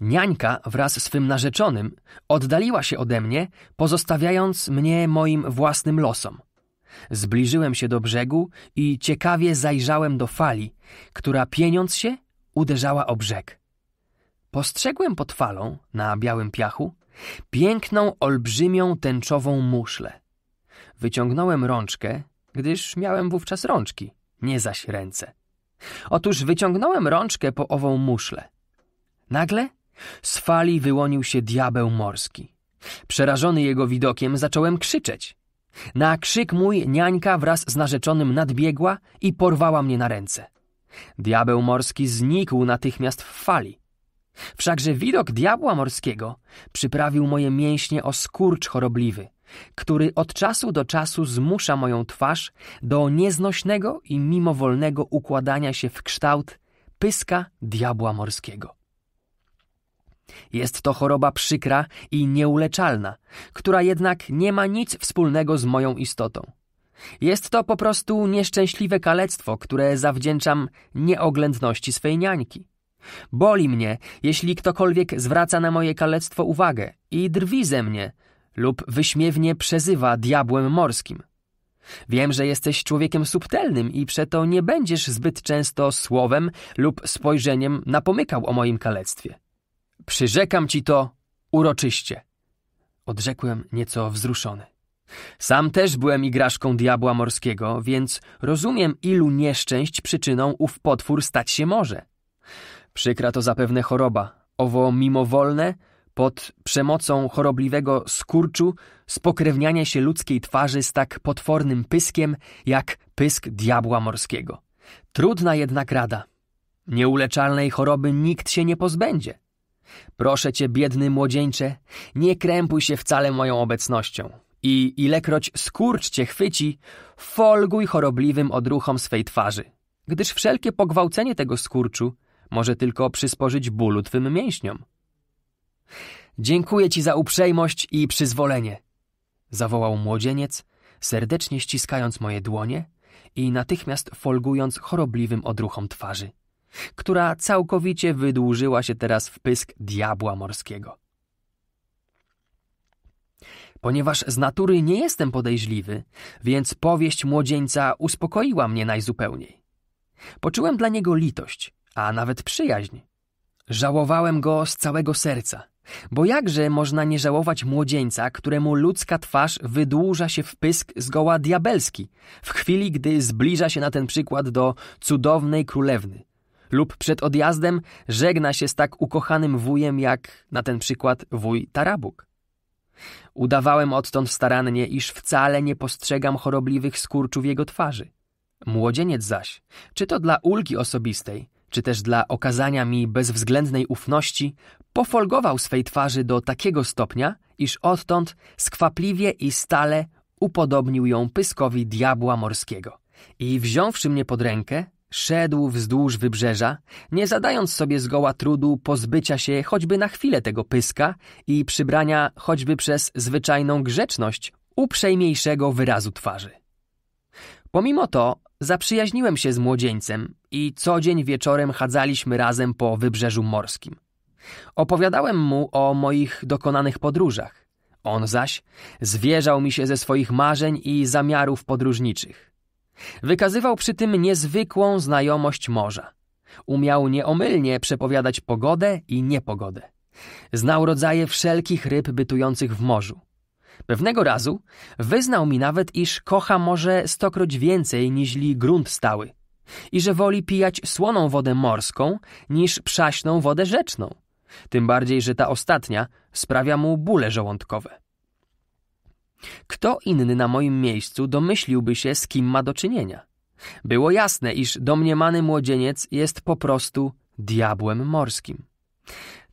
Niańka wraz z swym narzeczonym oddaliła się ode mnie, pozostawiając mnie moim własnym losom. Zbliżyłem się do brzegu i ciekawie zajrzałem do fali, która pieniąc się uderzała o brzeg. Postrzegłem pod falą, na białym piachu, Piękną, olbrzymią, tęczową muszlę. Wyciągnąłem rączkę, gdyż miałem wówczas rączki, nie zaś ręce. Otóż wyciągnąłem rączkę po ową muszlę. Nagle z fali wyłonił się diabeł morski. Przerażony jego widokiem zacząłem krzyczeć. Na krzyk mój niańka wraz z narzeczonym nadbiegła i porwała mnie na ręce. Diabeł morski znikł natychmiast w fali. Wszakże widok diabła morskiego przyprawił moje mięśnie o skurcz chorobliwy, który od czasu do czasu zmusza moją twarz do nieznośnego i mimowolnego układania się w kształt pyska diabła morskiego. Jest to choroba przykra i nieuleczalna, która jednak nie ma nic wspólnego z moją istotą. Jest to po prostu nieszczęśliwe kalectwo, które zawdzięczam nieoględności swej niańki. Boli mnie, jeśli ktokolwiek zwraca na moje kalectwo uwagę i drwi ze mnie lub wyśmiewnie przezywa diabłem morskim. Wiem, że jesteś człowiekiem subtelnym i przeto nie będziesz zbyt często słowem lub spojrzeniem napomykał o moim kalectwie. Przyrzekam ci to uroczyście. Odrzekłem nieco wzruszony. Sam też byłem igraszką diabła morskiego, więc rozumiem, ilu nieszczęść przyczyną ów potwór stać się może. Przykra to zapewne choroba, owo mimowolne, pod przemocą chorobliwego skurczu, spokrewnianie się ludzkiej twarzy z tak potwornym pyskiem, jak pysk diabła morskiego. Trudna jednak rada. Nieuleczalnej choroby nikt się nie pozbędzie. Proszę cię, biedny młodzieńcze, nie krępuj się wcale moją obecnością. I ilekroć skurcz cię chwyci, folguj chorobliwym odruchom swej twarzy. Gdyż wszelkie pogwałcenie tego skurczu może tylko przysporzyć bólu twym mięśniom. Dziękuję ci za uprzejmość i przyzwolenie, zawołał młodzieniec, serdecznie ściskając moje dłonie i natychmiast folgując chorobliwym odruchom twarzy, która całkowicie wydłużyła się teraz w pysk diabła morskiego. Ponieważ z natury nie jestem podejrzliwy, więc powieść młodzieńca uspokoiła mnie najzupełniej. Poczułem dla niego litość a nawet przyjaźń. Żałowałem go z całego serca, bo jakże można nie żałować młodzieńca, któremu ludzka twarz wydłuża się w pysk zgoła diabelski, w chwili gdy zbliża się na ten przykład do cudownej królewny, lub przed odjazdem żegna się z tak ukochanym wujem jak na ten przykład wuj Tarabuk. Udawałem odtąd starannie, iż wcale nie postrzegam chorobliwych skurczów jego twarzy. Młodzieniec zaś, czy to dla ulgi osobistej, czy też dla okazania mi bezwzględnej ufności, pofolgował swej twarzy do takiego stopnia, iż odtąd skwapliwie i stale upodobnił ją pyskowi diabła morskiego. I wziąwszy mnie pod rękę, szedł wzdłuż wybrzeża, nie zadając sobie zgoła trudu pozbycia się choćby na chwilę tego pyska i przybrania choćby przez zwyczajną grzeczność uprzejmiejszego wyrazu twarzy. Pomimo to Zaprzyjaźniłem się z młodzieńcem i co dzień wieczorem chadzaliśmy razem po wybrzeżu morskim. Opowiadałem mu o moich dokonanych podróżach. On zaś zwierzał mi się ze swoich marzeń i zamiarów podróżniczych. Wykazywał przy tym niezwykłą znajomość morza. Umiał nieomylnie przepowiadać pogodę i niepogodę. Znał rodzaje wszelkich ryb bytujących w morzu. Pewnego razu wyznał mi nawet, iż kocha może stokroć więcej niźli grunt stały i że woli pijać słoną wodę morską niż przaśną wodę rzeczną. Tym bardziej, że ta ostatnia sprawia mu bóle żołądkowe. Kto inny na moim miejscu domyśliłby się, z kim ma do czynienia? Było jasne, iż domniemany młodzieniec jest po prostu diabłem morskim.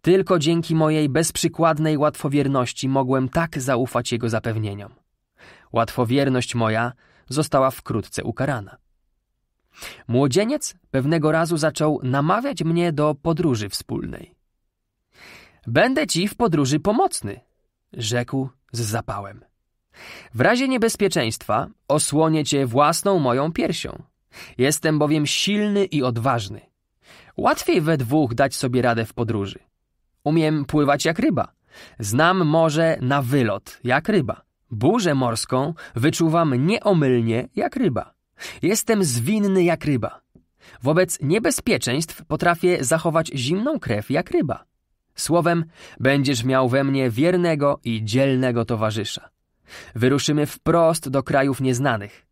Tylko dzięki mojej bezprzykładnej łatwowierności mogłem tak zaufać jego zapewnieniom. Łatwowierność moja została wkrótce ukarana. Młodzieniec pewnego razu zaczął namawiać mnie do podróży wspólnej. Będę ci w podróży pomocny, rzekł z zapałem. W razie niebezpieczeństwa osłonię cię własną moją piersią. Jestem bowiem silny i odważny. Łatwiej we dwóch dać sobie radę w podróży. Umiem pływać jak ryba. Znam morze na wylot, jak ryba. Burzę morską wyczuwam nieomylnie jak ryba. Jestem zwinny jak ryba. Wobec niebezpieczeństw potrafię zachować zimną krew jak ryba. Słowem, będziesz miał we mnie wiernego i dzielnego towarzysza. Wyruszymy wprost do krajów nieznanych.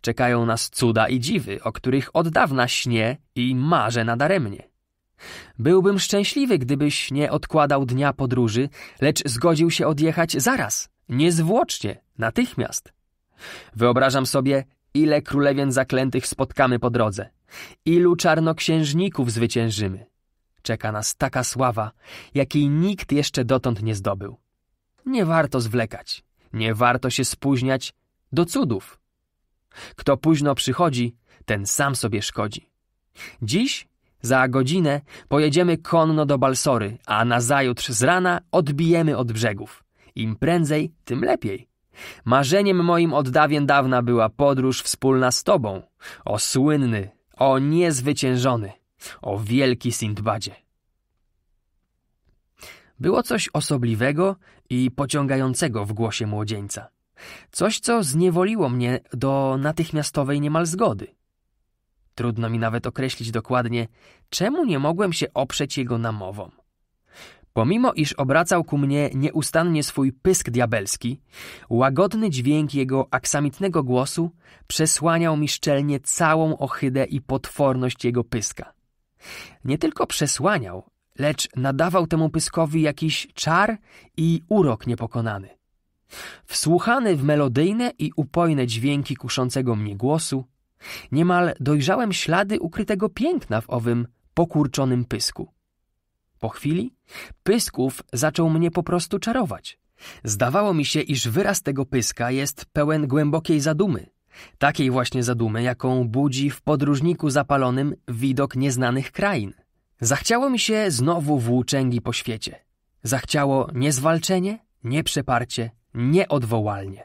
Czekają nas cuda i dziwy, o których od dawna śnie i marzę nadaremnie. Byłbym szczęśliwy, gdybyś nie odkładał dnia podróży, lecz zgodził się odjechać zaraz, niezwłocznie, natychmiast. Wyobrażam sobie, ile królewien zaklętych spotkamy po drodze, ilu czarnoksiężników zwyciężymy. Czeka nas taka sława, jakiej nikt jeszcze dotąd nie zdobył. Nie warto zwlekać, nie warto się spóźniać do cudów. Kto późno przychodzi, ten sam sobie szkodzi. Dziś za godzinę pojedziemy konno do Balsory, a nazajutrz z rana odbijemy od brzegów. Im prędzej, tym lepiej. Marzeniem moim od dawien dawna była podróż wspólna z tobą. O słynny, o niezwyciężony, o wielki Sindbadzie. Było coś osobliwego i pociągającego w głosie młodzieńca. Coś, co zniewoliło mnie do natychmiastowej niemal zgody. Trudno mi nawet określić dokładnie, czemu nie mogłem się oprzeć jego namowom. Pomimo iż obracał ku mnie nieustannie swój pysk diabelski, łagodny dźwięk jego aksamitnego głosu przesłaniał mi szczelnie całą ohydę i potworność jego pyska. Nie tylko przesłaniał, lecz nadawał temu pyskowi jakiś czar i urok niepokonany. Wsłuchany w melodyjne i upojne dźwięki kuszącego mnie głosu, Niemal dojrzałem ślady ukrytego piękna w owym pokurczonym pysku. Po chwili pysków zaczął mnie po prostu czarować. Zdawało mi się, iż wyraz tego pyska jest pełen głębokiej zadumy. Takiej właśnie zadumy, jaką budzi w podróżniku zapalonym widok nieznanych krain. Zachciało mi się znowu włóczęgi po świecie. Zachciało niezwalczenie, nieprzeparcie, nieodwołalnie.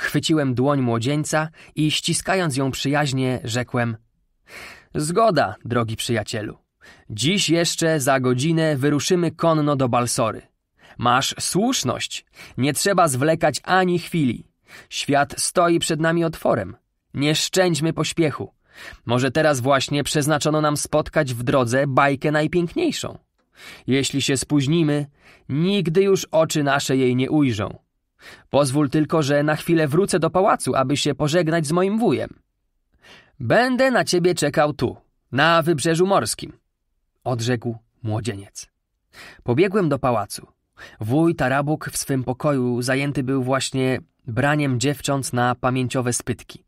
Chwyciłem dłoń młodzieńca i ściskając ją przyjaźnie, rzekłem: Zgoda, drogi przyjacielu. Dziś jeszcze za godzinę wyruszymy konno do Balsory. Masz słuszność. Nie trzeba zwlekać ani chwili. Świat stoi przed nami otworem. Nie szczędźmy pośpiechu. Może teraz właśnie przeznaczono nam spotkać w drodze bajkę najpiękniejszą. Jeśli się spóźnimy, nigdy już oczy nasze jej nie ujrzą. Pozwól tylko, że na chwilę wrócę do pałacu, aby się pożegnać z moim wujem. Będę na ciebie czekał tu, na wybrzeżu morskim, odrzekł młodzieniec. Pobiegłem do pałacu. Wuj Tarabuk w swym pokoju zajęty był właśnie braniem dziewcząt na pamięciowe spytki.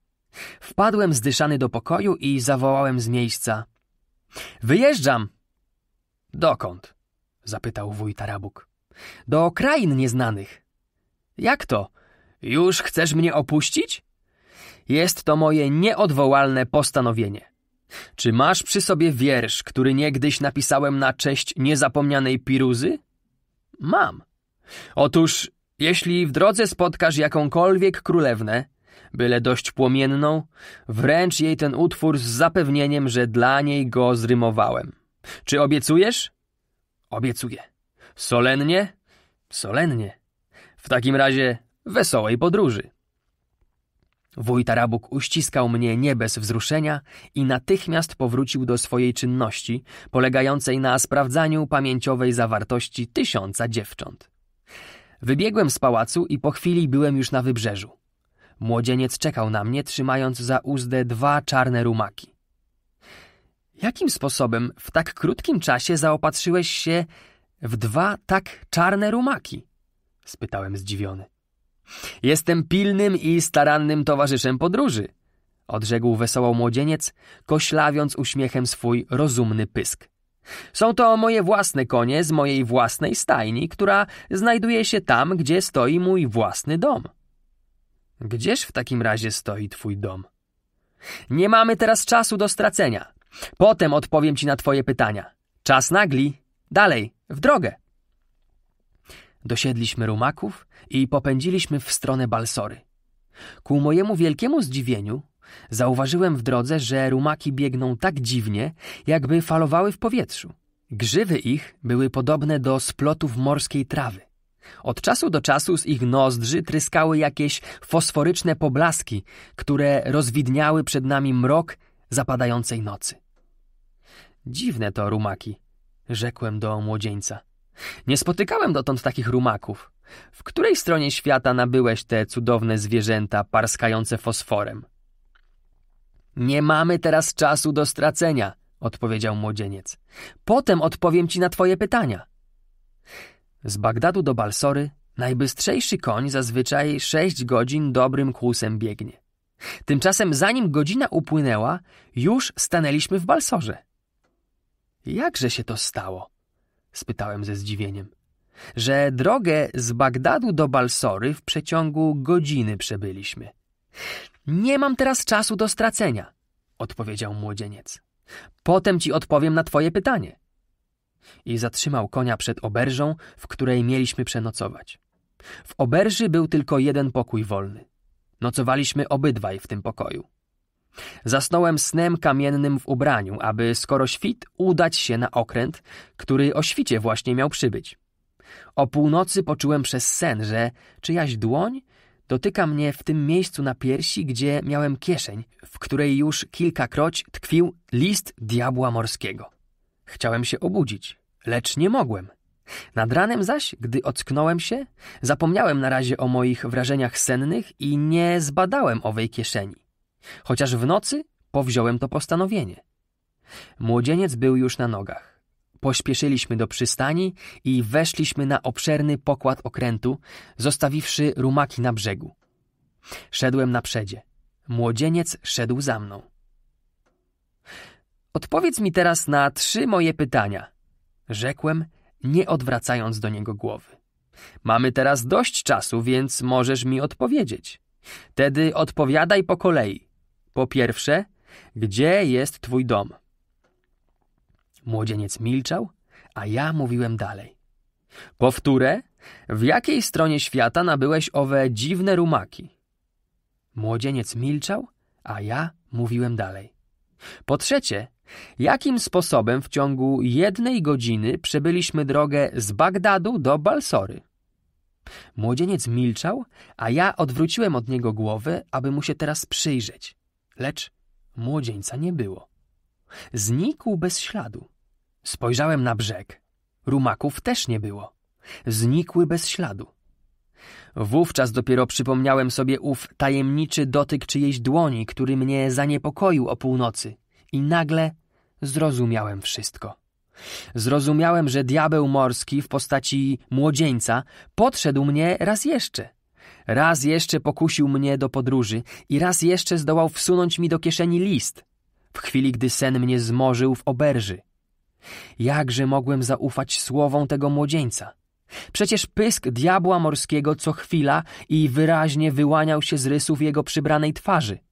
Wpadłem zdyszany do pokoju i zawołałem z miejsca. Wyjeżdżam! Dokąd? zapytał wuj Tarabuk. Do krain nieznanych, jak to? Już chcesz mnie opuścić? Jest to moje nieodwołalne postanowienie. Czy masz przy sobie wiersz, który niegdyś napisałem na cześć niezapomnianej Piruzy? Mam. Otóż, jeśli w drodze spotkasz jakąkolwiek królewnę, byle dość płomienną, wręcz jej ten utwór z zapewnieniem, że dla niej go zrymowałem. Czy obiecujesz? Obiecuję. Solennie? Solennie. W takim razie wesołej podróży. Wójt Tarabuk uściskał mnie nie bez wzruszenia i natychmiast powrócił do swojej czynności, polegającej na sprawdzaniu pamięciowej zawartości tysiąca dziewcząt. Wybiegłem z pałacu i po chwili byłem już na wybrzeżu. Młodzieniec czekał na mnie, trzymając za uzdę dwa czarne rumaki. Jakim sposobem w tak krótkim czasie zaopatrzyłeś się w dwa tak czarne rumaki? spytałem zdziwiony. Jestem pilnym i starannym towarzyszem podróży, odrzekł wesoło młodzieniec, koślawiąc uśmiechem swój rozumny pysk. Są to moje własne konie z mojej własnej stajni, która znajduje się tam, gdzie stoi mój własny dom. Gdzież w takim razie stoi twój dom? Nie mamy teraz czasu do stracenia. Potem odpowiem ci na twoje pytania. Czas nagli. Dalej, w drogę. Dosiedliśmy rumaków i popędziliśmy w stronę Balsory. Ku mojemu wielkiemu zdziwieniu zauważyłem w drodze, że rumaki biegną tak dziwnie, jakby falowały w powietrzu. Grzywy ich były podobne do splotów morskiej trawy. Od czasu do czasu z ich nozdrzy tryskały jakieś fosforyczne poblaski, które rozwidniały przed nami mrok zapadającej nocy. Dziwne to rumaki, rzekłem do młodzieńca. Nie spotykałem dotąd takich rumaków. W której stronie świata nabyłeś te cudowne zwierzęta parskające fosforem? Nie mamy teraz czasu do stracenia, odpowiedział młodzieniec. Potem odpowiem ci na twoje pytania. Z Bagdadu do Balsory najbystrzejszy koń zazwyczaj sześć godzin dobrym kłusem biegnie. Tymczasem zanim godzina upłynęła, już stanęliśmy w Balsorze. Jakże się to stało? spytałem ze zdziwieniem. Że drogę z Bagdadu do Balsory w przeciągu godziny przebyliśmy. Nie mam teraz czasu do stracenia, odpowiedział młodzieniec. Potem ci odpowiem na twoje pytanie. I zatrzymał konia przed oberżą, w której mieliśmy przenocować. W oberży był tylko jeden pokój wolny. Nocowaliśmy obydwaj w tym pokoju. Zasnąłem snem kamiennym w ubraniu, aby skoro świt udać się na okręt, który o świcie właśnie miał przybyć. O północy poczułem przez sen, że czyjaś dłoń dotyka mnie w tym miejscu na piersi, gdzie miałem kieszeń, w której już kilkakroć tkwił list diabła morskiego. Chciałem się obudzić, lecz nie mogłem. Nad ranem zaś, gdy ocknąłem się, zapomniałem na razie o moich wrażeniach sennych i nie zbadałem owej kieszeni. Chociaż w nocy powziąłem to postanowienie. Młodzieniec był już na nogach. Pośpieszyliśmy do przystani i weszliśmy na obszerny pokład okrętu, zostawiwszy rumaki na brzegu. Szedłem na przedzie. Młodzieniec szedł za mną. Odpowiedz mi teraz na trzy moje pytania, rzekłem, nie odwracając do niego głowy. Mamy teraz dość czasu, więc możesz mi odpowiedzieć. Tedy odpowiadaj po kolei. Po pierwsze, gdzie jest twój dom? Młodzieniec milczał, a ja mówiłem dalej. Powtórę, w jakiej stronie świata nabyłeś owe dziwne rumaki? Młodzieniec milczał, a ja mówiłem dalej. Po trzecie, jakim sposobem w ciągu jednej godziny przebyliśmy drogę z Bagdadu do Balsory? Młodzieniec milczał, a ja odwróciłem od niego głowę, aby mu się teraz przyjrzeć lecz młodzieńca nie było. Znikł bez śladu. Spojrzałem na brzeg. Rumaków też nie było. Znikły bez śladu. Wówczas dopiero przypomniałem sobie ów tajemniczy dotyk czyjejś dłoni, który mnie zaniepokoił o północy i nagle zrozumiałem wszystko. Zrozumiałem, że diabeł morski w postaci młodzieńca podszedł mnie raz jeszcze – Raz jeszcze pokusił mnie do podróży i raz jeszcze zdołał wsunąć mi do kieszeni list, w chwili gdy sen mnie zmorzył w oberży. Jakże mogłem zaufać słowom tego młodzieńca? Przecież pysk diabła morskiego co chwila i wyraźnie wyłaniał się z rysów jego przybranej twarzy –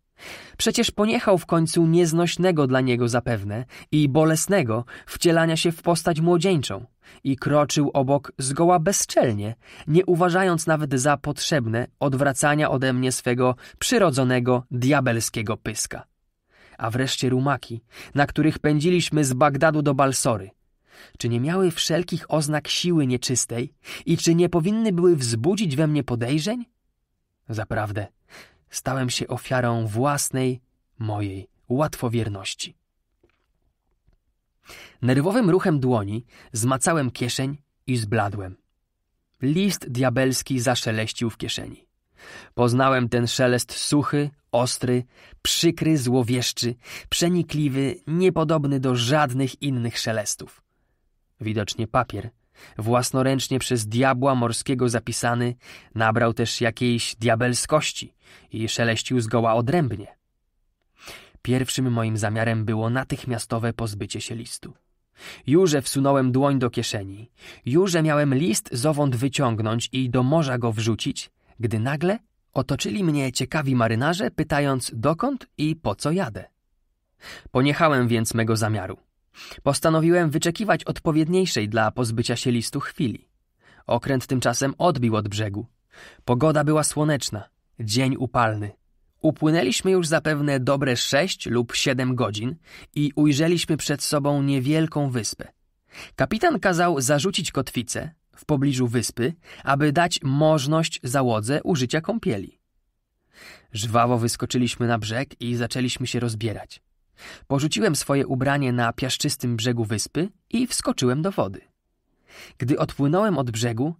Przecież poniechał w końcu nieznośnego dla niego zapewne i bolesnego wcielania się w postać młodzieńczą i kroczył obok zgoła bezczelnie, nie uważając nawet za potrzebne odwracania ode mnie swego przyrodzonego diabelskiego pyska. A wreszcie rumaki, na których pędziliśmy z Bagdadu do Balsory. Czy nie miały wszelkich oznak siły nieczystej i czy nie powinny były wzbudzić we mnie podejrzeń? Zaprawdę, stałem się ofiarą własnej, mojej łatwowierności. Nerwowym ruchem dłoni zmacałem kieszeń i zbladłem. List diabelski zaszeleścił w kieszeni. Poznałem ten szelest suchy, ostry, przykry, złowieszczy, przenikliwy, niepodobny do żadnych innych szelestów. Widocznie papier własnoręcznie przez diabła morskiego zapisany, nabrał też jakiejś diabelskości i szeleścił zgoła odrębnie. Pierwszym moim zamiarem było natychmiastowe pozbycie się listu. Jurze wsunąłem dłoń do kieszeni. Jurze miałem list zowąd wyciągnąć i do morza go wrzucić, gdy nagle otoczyli mnie ciekawi marynarze, pytając dokąd i po co jadę. Poniechałem więc mego zamiaru. Postanowiłem wyczekiwać odpowiedniejszej dla pozbycia się listu chwili. Okręt tymczasem odbił od brzegu. Pogoda była słoneczna, dzień upalny. Upłynęliśmy już zapewne dobre sześć lub siedem godzin i ujrzeliśmy przed sobą niewielką wyspę. Kapitan kazał zarzucić kotwicę w pobliżu wyspy, aby dać możność załodze użycia kąpieli. Żwawo wyskoczyliśmy na brzeg i zaczęliśmy się rozbierać. Porzuciłem swoje ubranie na piaszczystym brzegu wyspy i wskoczyłem do wody. Gdy odpłynąłem od brzegu,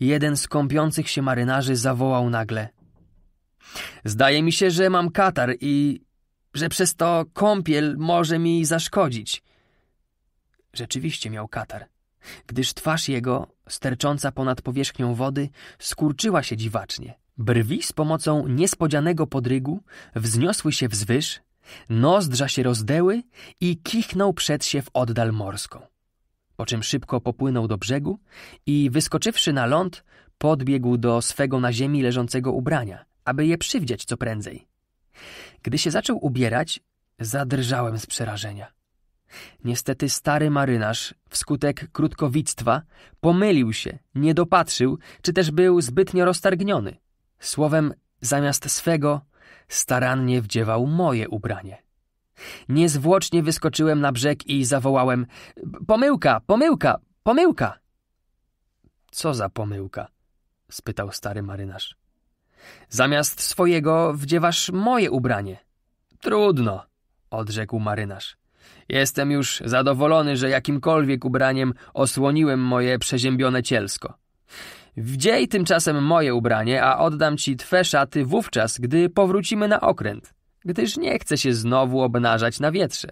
jeden z kąpiących się marynarzy zawołał nagle: Zdaje mi się, że mam katar i że przez to kąpiel może mi zaszkodzić. Rzeczywiście miał katar, gdyż twarz jego, stercząca ponad powierzchnią wody, skurczyła się dziwacznie. Brwi z pomocą niespodzianego podrygu wzniosły się wzwyż, Nozdrza się rozdeły i kichnął przed się w oddal morską. Po czym szybko popłynął do brzegu i wyskoczywszy na ląd, podbiegł do swego na ziemi leżącego ubrania, aby je przywdziać co prędzej. Gdy się zaczął ubierać, zadrżałem z przerażenia. Niestety stary marynarz, wskutek krótkowictwa, pomylił się, nie dopatrzył, czy też był zbytnio roztargniony. Słowem, zamiast swego starannie wdziewał moje ubranie. Niezwłocznie wyskoczyłem na brzeg i zawołałem: Pomyłka, pomyłka, pomyłka! Co za pomyłka? spytał stary marynarz. Zamiast swojego wdziewasz moje ubranie. Trudno, odrzekł marynarz. Jestem już zadowolony, że jakimkolwiek ubraniem osłoniłem moje przeziębione cielsko. Wdziej tymczasem moje ubranie, a oddam ci twe szaty wówczas, gdy powrócimy na okręt, gdyż nie chcę się znowu obnażać na wietrze.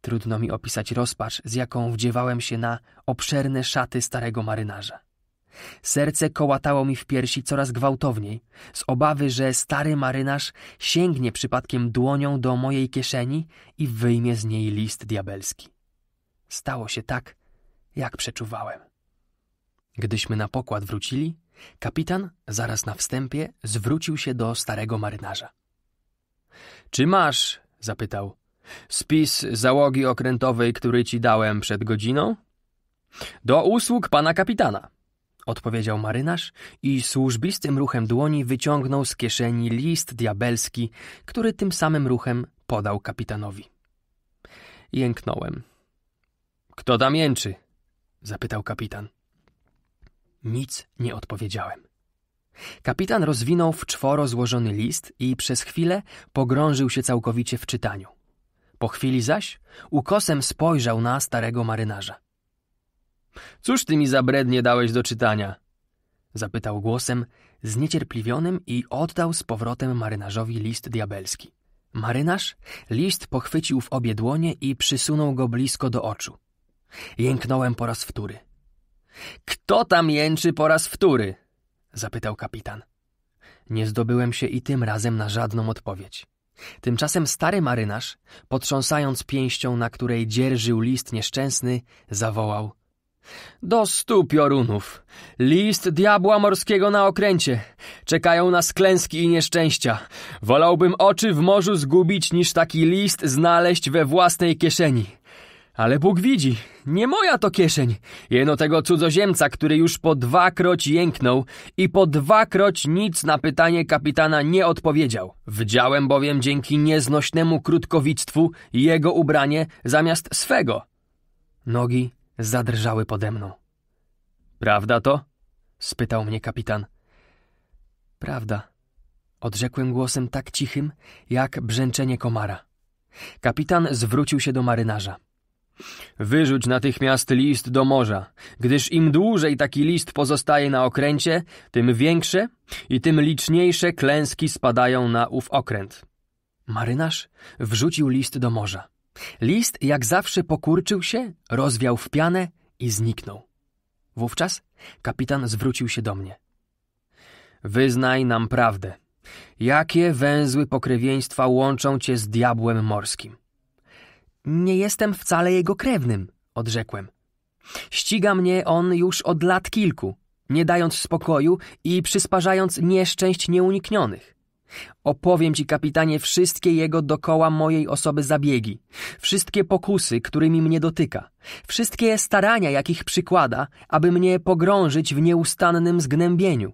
Trudno mi opisać rozpacz, z jaką wdziewałem się na obszerne szaty starego marynarza. Serce kołatało mi w piersi coraz gwałtowniej, z obawy, że stary marynarz sięgnie przypadkiem dłonią do mojej kieszeni i wyjmie z niej list diabelski. Stało się tak, jak przeczuwałem. Gdyśmy na pokład wrócili, kapitan zaraz na wstępie zwrócił się do starego marynarza. Czy masz, zapytał, spis załogi okrętowej, który ci dałem przed godziną? Do usług pana kapitana, odpowiedział marynarz i służbistym ruchem dłoni wyciągnął z kieszeni list diabelski, który tym samym ruchem podał kapitanowi. Jęknąłem. Kto tam jęczy? zapytał kapitan. Nic nie odpowiedziałem. Kapitan rozwinął w czworo złożony list i przez chwilę pogrążył się całkowicie w czytaniu. Po chwili zaś ukosem spojrzał na starego marynarza. Cóż ty mi za brednie dałeś do czytania? zapytał głosem zniecierpliwionym i oddał z powrotem marynarzowi list diabelski. Marynarz list pochwycił w obie dłonie i przysunął go blisko do oczu. Jęknąłem po raz wtóry. Kto tam jęczy po raz wtóry? zapytał kapitan. Nie zdobyłem się i tym razem na żadną odpowiedź. Tymczasem stary marynarz, potrząsając pięścią, na której dzierżył list nieszczęsny, zawołał Do stu piorunów! List diabła morskiego na okręcie! Czekają nas klęski i nieszczęścia! Wolałbym oczy w morzu zgubić, niż taki list znaleźć we własnej kieszeni! Ale Bóg widzi, nie moja to kieszeń, jeno tego cudzoziemca, który już po dwakroć jęknął i po dwakroć nic na pytanie kapitana nie odpowiedział. Wdziałem bowiem dzięki nieznośnemu krótkowictwu jego ubranie zamiast swego. Nogi zadrżały pode mną. Prawda to? spytał mnie kapitan. Prawda, odrzekłem głosem tak cichym, jak brzęczenie komara. Kapitan zwrócił się do marynarza. Wyrzuć natychmiast list do morza, gdyż im dłużej taki list pozostaje na okręcie, tym większe i tym liczniejsze klęski spadają na ów okręt. Marynarz wrzucił list do morza. List, jak zawsze, pokurczył się, rozwiał w pianę i zniknął. Wówczas kapitan zwrócił się do mnie. Wyznaj nam prawdę. Jakie węzły pokrewieństwa łączą cię z diabłem morskim? Nie jestem wcale jego krewnym, odrzekłem. Ściga mnie on już od lat kilku, nie dając spokoju i przysparzając nieszczęść nieuniknionych. Opowiem ci, kapitanie, wszystkie jego dokoła mojej osoby zabiegi, wszystkie pokusy, którymi mnie dotyka, wszystkie starania, jakich przykłada, aby mnie pogrążyć w nieustannym zgnębieniu.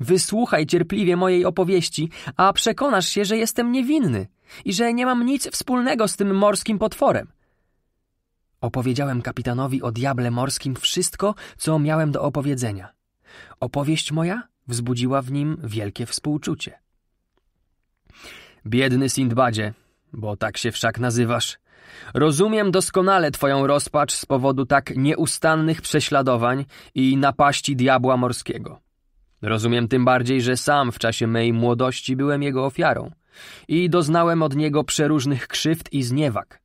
Wysłuchaj cierpliwie mojej opowieści, a przekonasz się, że jestem niewinny i że nie mam nic wspólnego z tym morskim potworem. Opowiedziałem kapitanowi o diable morskim wszystko, co miałem do opowiedzenia. Opowieść moja wzbudziła w nim wielkie współczucie. Biedny Sindbadzie, bo tak się wszak nazywasz, rozumiem doskonale twoją rozpacz z powodu tak nieustannych prześladowań i napaści diabła morskiego. Rozumiem tym bardziej, że sam w czasie mej młodości byłem jego ofiarą i doznałem od niego przeróżnych krzywd i zniewag.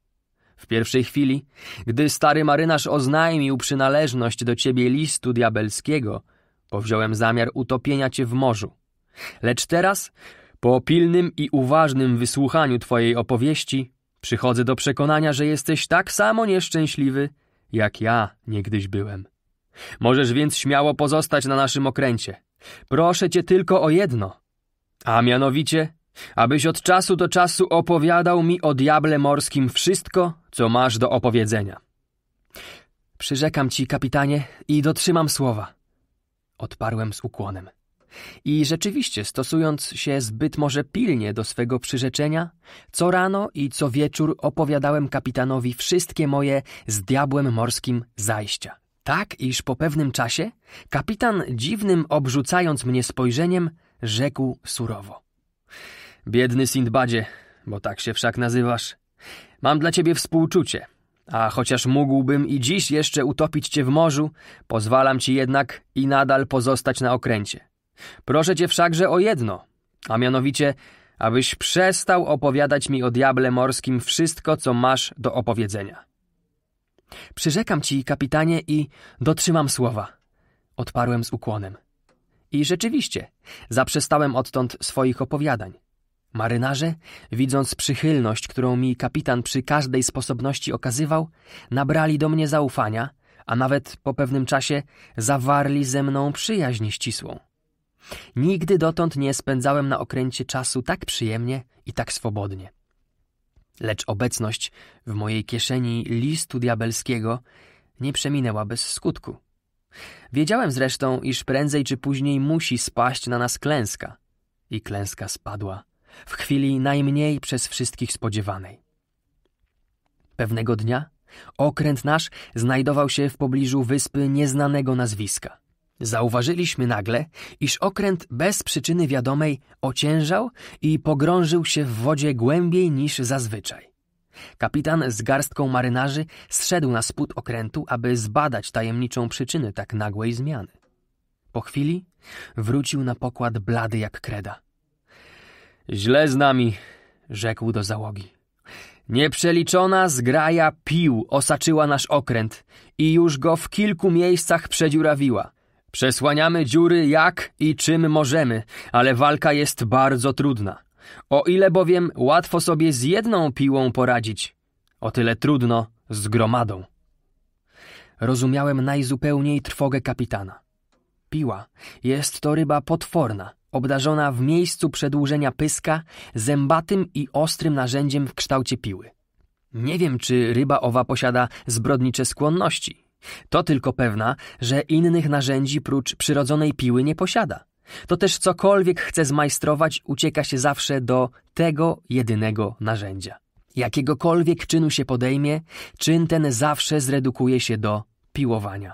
W pierwszej chwili, gdy stary marynarz oznajmił przynależność do ciebie listu diabelskiego, powziąłem zamiar utopienia cię w morzu. Lecz teraz, po pilnym i uważnym wysłuchaniu twojej opowieści, przychodzę do przekonania, że jesteś tak samo nieszczęśliwy, jak ja niegdyś byłem. Możesz więc śmiało pozostać na naszym okręcie. Proszę cię tylko o jedno, a mianowicie abyś od czasu do czasu opowiadał mi o diable morskim wszystko, co masz do opowiedzenia. Przyrzekam ci, kapitanie, i dotrzymam słowa. Odparłem z ukłonem. I rzeczywiście, stosując się zbyt może pilnie do swego przyrzeczenia, co rano i co wieczór opowiadałem kapitanowi wszystkie moje z diabłem morskim zajścia. Tak, iż po pewnym czasie kapitan dziwnym obrzucając mnie spojrzeniem, rzekł surowo. Biedny Sindbadzie, bo tak się wszak nazywasz. Mam dla ciebie współczucie. A chociaż mógłbym i dziś jeszcze utopić cię w morzu, pozwalam ci jednak i nadal pozostać na okręcie. Proszę cię wszakże o jedno, a mianowicie, abyś przestał opowiadać mi o diable morskim wszystko, co masz do opowiedzenia. Przyrzekam ci, kapitanie, i dotrzymam słowa, odparłem z ukłonem. I rzeczywiście, zaprzestałem odtąd swoich opowiadań. Marynarze, widząc przychylność, którą mi kapitan przy każdej sposobności okazywał, nabrali do mnie zaufania, a nawet po pewnym czasie zawarli ze mną przyjaźń ścisłą. Nigdy dotąd nie spędzałem na okręcie czasu tak przyjemnie i tak swobodnie. Lecz obecność w mojej kieszeni listu diabelskiego nie przeminęła bez skutku. Wiedziałem zresztą, iż prędzej czy później musi spaść na nas klęska. I klęska spadła w chwili najmniej przez wszystkich spodziewanej. Pewnego dnia okręt nasz znajdował się w pobliżu wyspy nieznanego nazwiska. Zauważyliśmy nagle, iż okręt bez przyczyny wiadomej ociężał i pogrążył się w wodzie głębiej niż zazwyczaj. Kapitan z garstką marynarzy zszedł na spód okrętu, aby zbadać tajemniczą przyczynę tak nagłej zmiany. Po chwili wrócił na pokład blady jak kreda. Źle z nami, rzekł do załogi. Nieprzeliczona zgraja pił osaczyła nasz okręt i już go w kilku miejscach przedziurawiła. Przesłaniamy dziury jak i czym możemy, ale walka jest bardzo trudna. O ile bowiem łatwo sobie z jedną piłą poradzić, o tyle trudno z gromadą. Rozumiałem najzupełniej trwogę kapitana. Piła jest to ryba potworna, obdarzona w miejscu przedłużenia pyska zębatym i ostrym narzędziem w kształcie piły. Nie wiem, czy ryba owa posiada zbrodnicze skłonności. To tylko pewna, że innych narzędzi prócz przyrodzonej piły nie posiada. To też cokolwiek chce zmajstrować, ucieka się zawsze do tego jedynego narzędzia. Jakiegokolwiek czynu się podejmie, czyn ten zawsze zredukuje się do piłowania.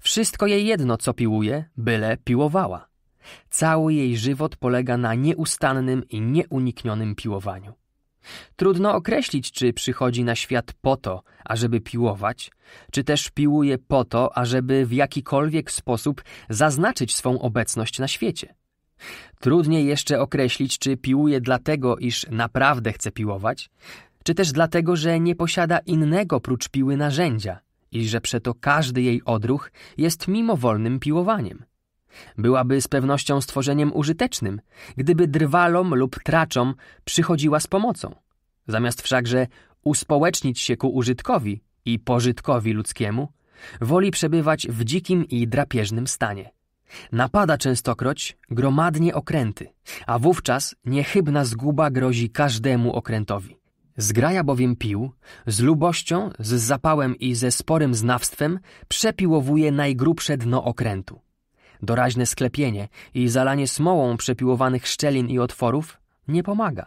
Wszystko jej jedno, co piłuje, byle piłowała. Cały jej żywot polega na nieustannym i nieuniknionym piłowaniu. Trudno określić, czy przychodzi na świat po to, ażeby piłować, czy też piłuje po to, ażeby w jakikolwiek sposób zaznaczyć swą obecność na świecie. Trudniej jeszcze określić, czy piłuje dlatego, iż naprawdę chce piłować, czy też dlatego, że nie posiada innego prócz piły narzędzia i że przeto każdy jej odruch jest mimowolnym piłowaniem. Byłaby z pewnością stworzeniem użytecznym, gdyby drwalom lub traczom przychodziła z pomocą. Zamiast wszakże uspołecznić się ku użytkowi i pożytkowi ludzkiemu, woli przebywać w dzikim i drapieżnym stanie. Napada częstokroć gromadnie okręty, a wówczas niechybna zguba grozi każdemu okrętowi. Zgraja bowiem pił, z lubością, z zapałem i ze sporym znawstwem przepiłowuje najgrubsze dno okrętu. Doraźne sklepienie i zalanie smołą przepiłowanych szczelin i otworów nie pomaga,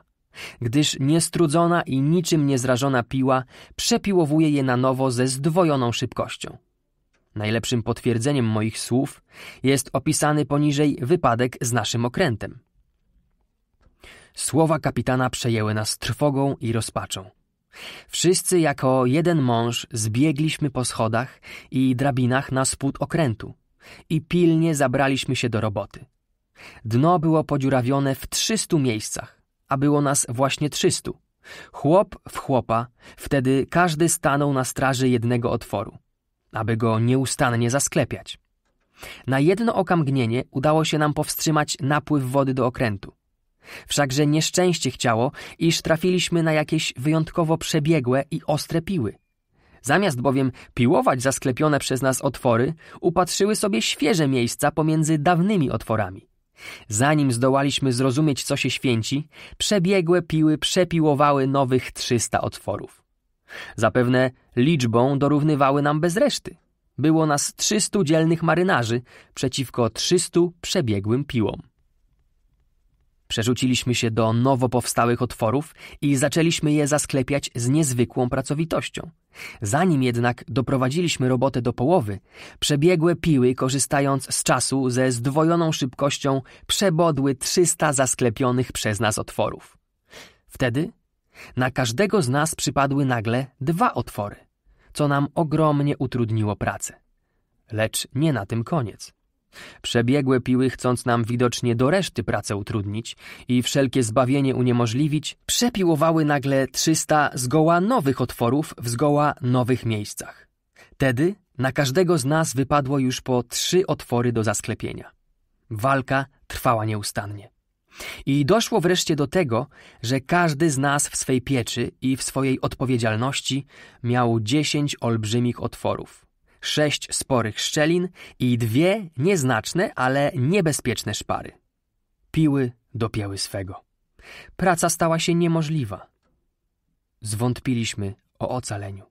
gdyż niestrudzona i niczym niezrażona piła przepiłowuje je na nowo ze zdwojoną szybkością. Najlepszym potwierdzeniem moich słów jest opisany poniżej wypadek z naszym okrętem. Słowa kapitana przejęły nas trwogą i rozpaczą. Wszyscy jako jeden mąż zbiegliśmy po schodach i drabinach na spód okrętu, i pilnie zabraliśmy się do roboty. Dno było podziurawione w trzystu miejscach, a było nas właśnie trzystu. Chłop w chłopa, wtedy każdy stanął na straży jednego otworu, aby go nieustannie zasklepiać. Na jedno okamgnienie udało się nam powstrzymać napływ wody do okrętu. Wszakże nieszczęście chciało, iż trafiliśmy na jakieś wyjątkowo przebiegłe i ostre piły – Zamiast bowiem piłować zasklepione przez nas otwory, upatrzyły sobie świeże miejsca pomiędzy dawnymi otworami. Zanim zdołaliśmy zrozumieć, co się święci, przebiegłe piły przepiłowały nowych 300 otworów. Zapewne liczbą dorównywały nam bez reszty. Było nas 300 dzielnych marynarzy przeciwko 300 przebiegłym piłom. Przerzuciliśmy się do nowo powstałych otworów i zaczęliśmy je zasklepiać z niezwykłą pracowitością. Zanim jednak doprowadziliśmy robotę do połowy, przebiegłe piły, korzystając z czasu ze zdwojoną szybkością, przebodły 300 zasklepionych przez nas otworów. Wtedy na każdego z nas przypadły nagle dwa otwory, co nam ogromnie utrudniło pracę. Lecz nie na tym koniec. Przebiegłe piły, chcąc nam widocznie do reszty pracę utrudnić i wszelkie zbawienie uniemożliwić, przepiłowały nagle trzysta zgoła nowych otworów w zgoła nowych miejscach. Tedy na każdego z nas wypadło już po trzy otwory do zasklepienia. Walka trwała nieustannie. I doszło wreszcie do tego, że każdy z nas w swej pieczy i w swojej odpowiedzialności miał dziesięć olbrzymich otworów sześć sporych szczelin i dwie nieznaczne, ale niebezpieczne szpary. Piły dopięły swego. Praca stała się niemożliwa. Zwątpiliśmy o ocaleniu.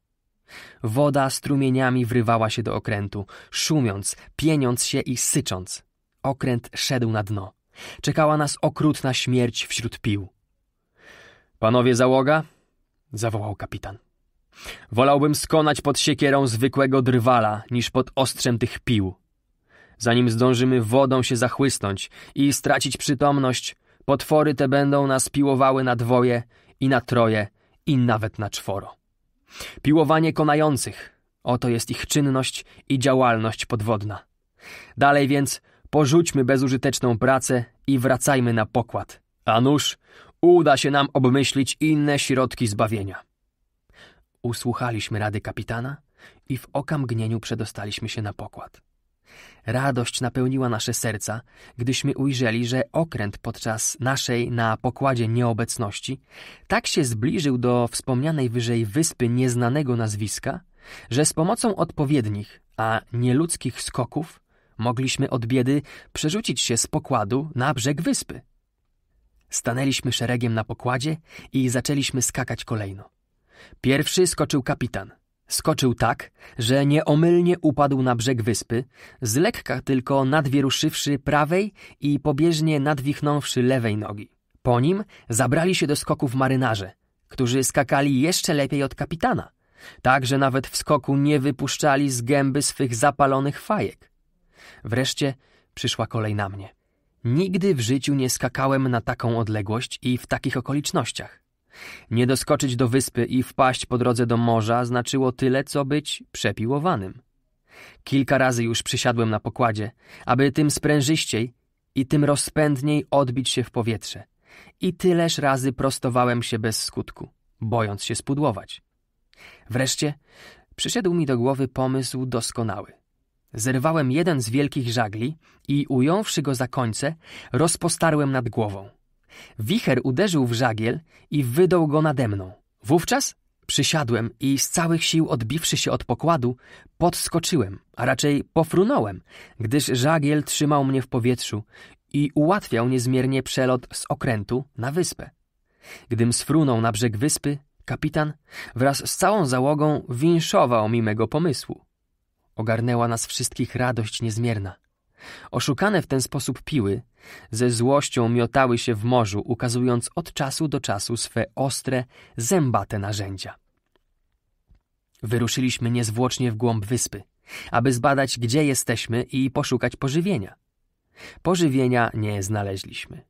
Woda strumieniami wrywała się do okrętu, szumiąc, pieniąc się i sycząc. Okręt szedł na dno. Czekała nas okrutna śmierć wśród pił. Panowie załoga? zawołał kapitan. Wolałbym skonać pod siekierą zwykłego drwala, niż pod ostrzem tych pił. Zanim zdążymy wodą się zachłysnąć i stracić przytomność, potwory te będą nas piłowały na dwoje i na troje i nawet na czworo. Piłowanie konających – Oto jest ich czynność i działalność podwodna. Dalej więc porzućmy bezużyteczną pracę i wracajmy na pokład. A nuż uda się nam obmyślić inne środki zbawienia. Usłuchaliśmy rady kapitana i w okamgnieniu przedostaliśmy się na pokład. Radość napełniła nasze serca, gdyśmy ujrzeli, że okręt podczas naszej na pokładzie nieobecności tak się zbliżył do wspomnianej wyżej wyspy nieznanego nazwiska, że z pomocą odpowiednich, a nieludzkich skoków mogliśmy od biedy przerzucić się z pokładu na brzeg wyspy. Stanęliśmy szeregiem na pokładzie i zaczęliśmy skakać kolejno. Pierwszy skoczył kapitan. Skoczył tak, że nieomylnie upadł na brzeg wyspy, z lekka tylko nadwieruszywszy prawej i pobieżnie nadwichnąwszy lewej nogi. Po nim zabrali się do skoków marynarze, którzy skakali jeszcze lepiej od kapitana, tak że nawet w skoku nie wypuszczali z gęby swych zapalonych fajek. Wreszcie przyszła kolej na mnie. Nigdy w życiu nie skakałem na taką odległość i w takich okolicznościach. Nie doskoczyć do wyspy i wpaść po drodze do morza znaczyło tyle, co być przepiłowanym. Kilka razy już przysiadłem na pokładzie, aby tym sprężyściej i tym rozpędniej odbić się w powietrze. I tyleż razy prostowałem się bez skutku, bojąc się spudłować. Wreszcie przyszedł mi do głowy pomysł doskonały. Zerwałem jeden z wielkich żagli i, ująwszy go za końce, rozpostarłem nad głową. Wicher uderzył w żagiel i wydał go nade mną. Wówczas przysiadłem i z całych sił odbiwszy się od pokładu, podskoczyłem, a raczej pofrunąłem, gdyż żagiel trzymał mnie w powietrzu i ułatwiał niezmiernie przelot z okrętu na wyspę. Gdym sfrunął na brzeg wyspy, kapitan wraz z całą załogą winszował mi mego pomysłu. Ogarnęła nas wszystkich radość niezmierna – Oszukane w ten sposób piły ze złością miotały się w morzu, ukazując od czasu do czasu swe ostre, zębate narzędzia. Wyruszyliśmy niezwłocznie w głąb wyspy, aby zbadać, gdzie jesteśmy i poszukać pożywienia. Pożywienia nie znaleźliśmy,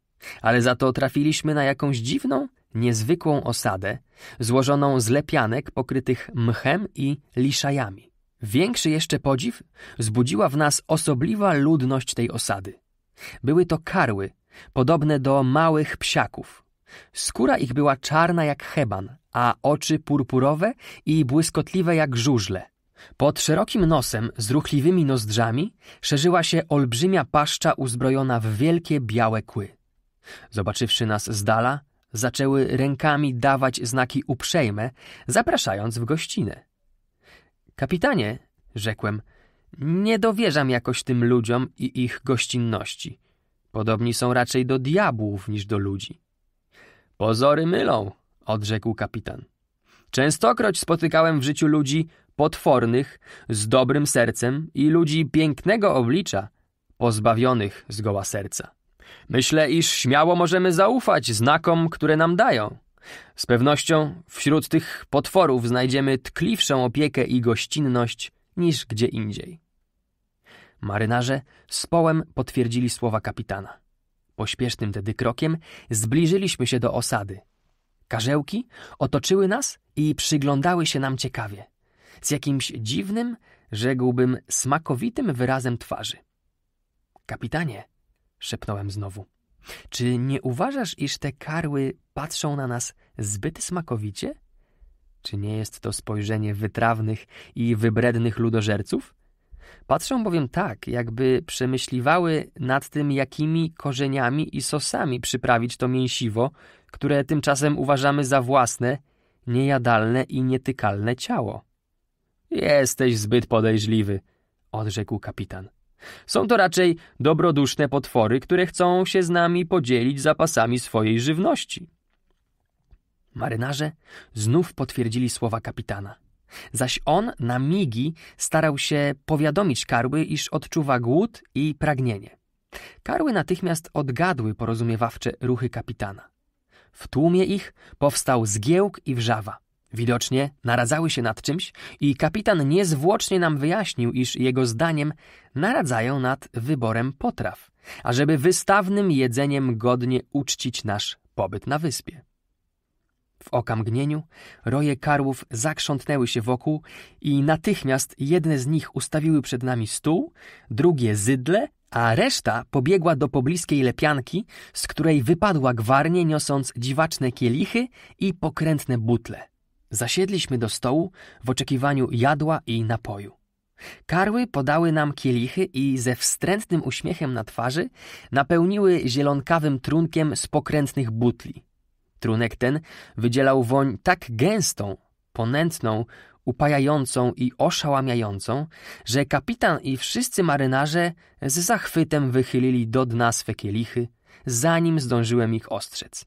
ale za to trafiliśmy na jakąś dziwną, niezwykłą osadę, złożoną z lepianek pokrytych mchem i liszajami. Większy jeszcze podziw zbudziła w nas osobliwa ludność tej osady. Były to karły, podobne do małych psiaków. Skóra ich była czarna jak heban, a oczy purpurowe i błyskotliwe jak żużle. Pod szerokim nosem z ruchliwymi nozdrzami szerzyła się olbrzymia paszcza uzbrojona w wielkie białe kły. Zobaczywszy nas z dala, zaczęły rękami dawać znaki uprzejme, zapraszając w gościnę. Kapitanie, rzekłem, nie dowierzam jakoś tym ludziom i ich gościnności. Podobni są raczej do diabłów niż do ludzi. Pozory mylą, odrzekł kapitan. Częstokroć spotykałem w życiu ludzi potwornych, z dobrym sercem i ludzi pięknego oblicza, pozbawionych zgoła serca. Myślę, iż śmiało możemy zaufać znakom, które nam dają. Z pewnością wśród tych potworów znajdziemy tkliwszą opiekę i gościnność niż gdzie indziej. Marynarze z połem potwierdzili słowa kapitana. Pośpiesznym tedy krokiem zbliżyliśmy się do osady. Karzełki otoczyły nas i przyglądały się nam ciekawie, z jakimś dziwnym, rzekłbym, smakowitym wyrazem twarzy. Kapitanie, szepnąłem znowu. Czy nie uważasz, iż te karły patrzą na nas zbyt smakowicie? Czy nie jest to spojrzenie wytrawnych i wybrednych ludożerców? Patrzą bowiem tak, jakby przemyśliwały nad tym, jakimi korzeniami i sosami przyprawić to mięsiwo, które tymczasem uważamy za własne, niejadalne i nietykalne ciało. Jesteś zbyt podejrzliwy, odrzekł kapitan. Są to raczej dobroduszne potwory, które chcą się z nami podzielić zapasami swojej żywności. Marynarze znów potwierdzili słowa kapitana. Zaś on na migi starał się powiadomić karły, iż odczuwa głód i pragnienie. Karły natychmiast odgadły porozumiewawcze ruchy kapitana. W tłumie ich powstał zgiełk i wrzawa. Widocznie naradzały się nad czymś i kapitan niezwłocznie nam wyjaśnił, iż jego zdaniem naradzają nad wyborem potraw, ażeby wystawnym jedzeniem godnie uczcić nasz pobyt na wyspie. W okamgnieniu roje karłów zakrzątnęły się wokół i natychmiast jedne z nich ustawiły przed nami stół, drugie zydle, a reszta pobiegła do pobliskiej lepianki, z której wypadła gwarnie niosąc dziwaczne kielichy i pokrętne butle. Zasiedliśmy do stołu w oczekiwaniu jadła i napoju. Karły podały nam kielichy i ze wstrętnym uśmiechem na twarzy napełniły zielonkawym trunkiem z pokrętnych butli. Trunek ten wydzielał woń tak gęstą, ponętną, upajającą i oszałamiającą, że kapitan i wszyscy marynarze z zachwytem wychylili do dna swe kielichy, zanim zdążyłem ich ostrzec.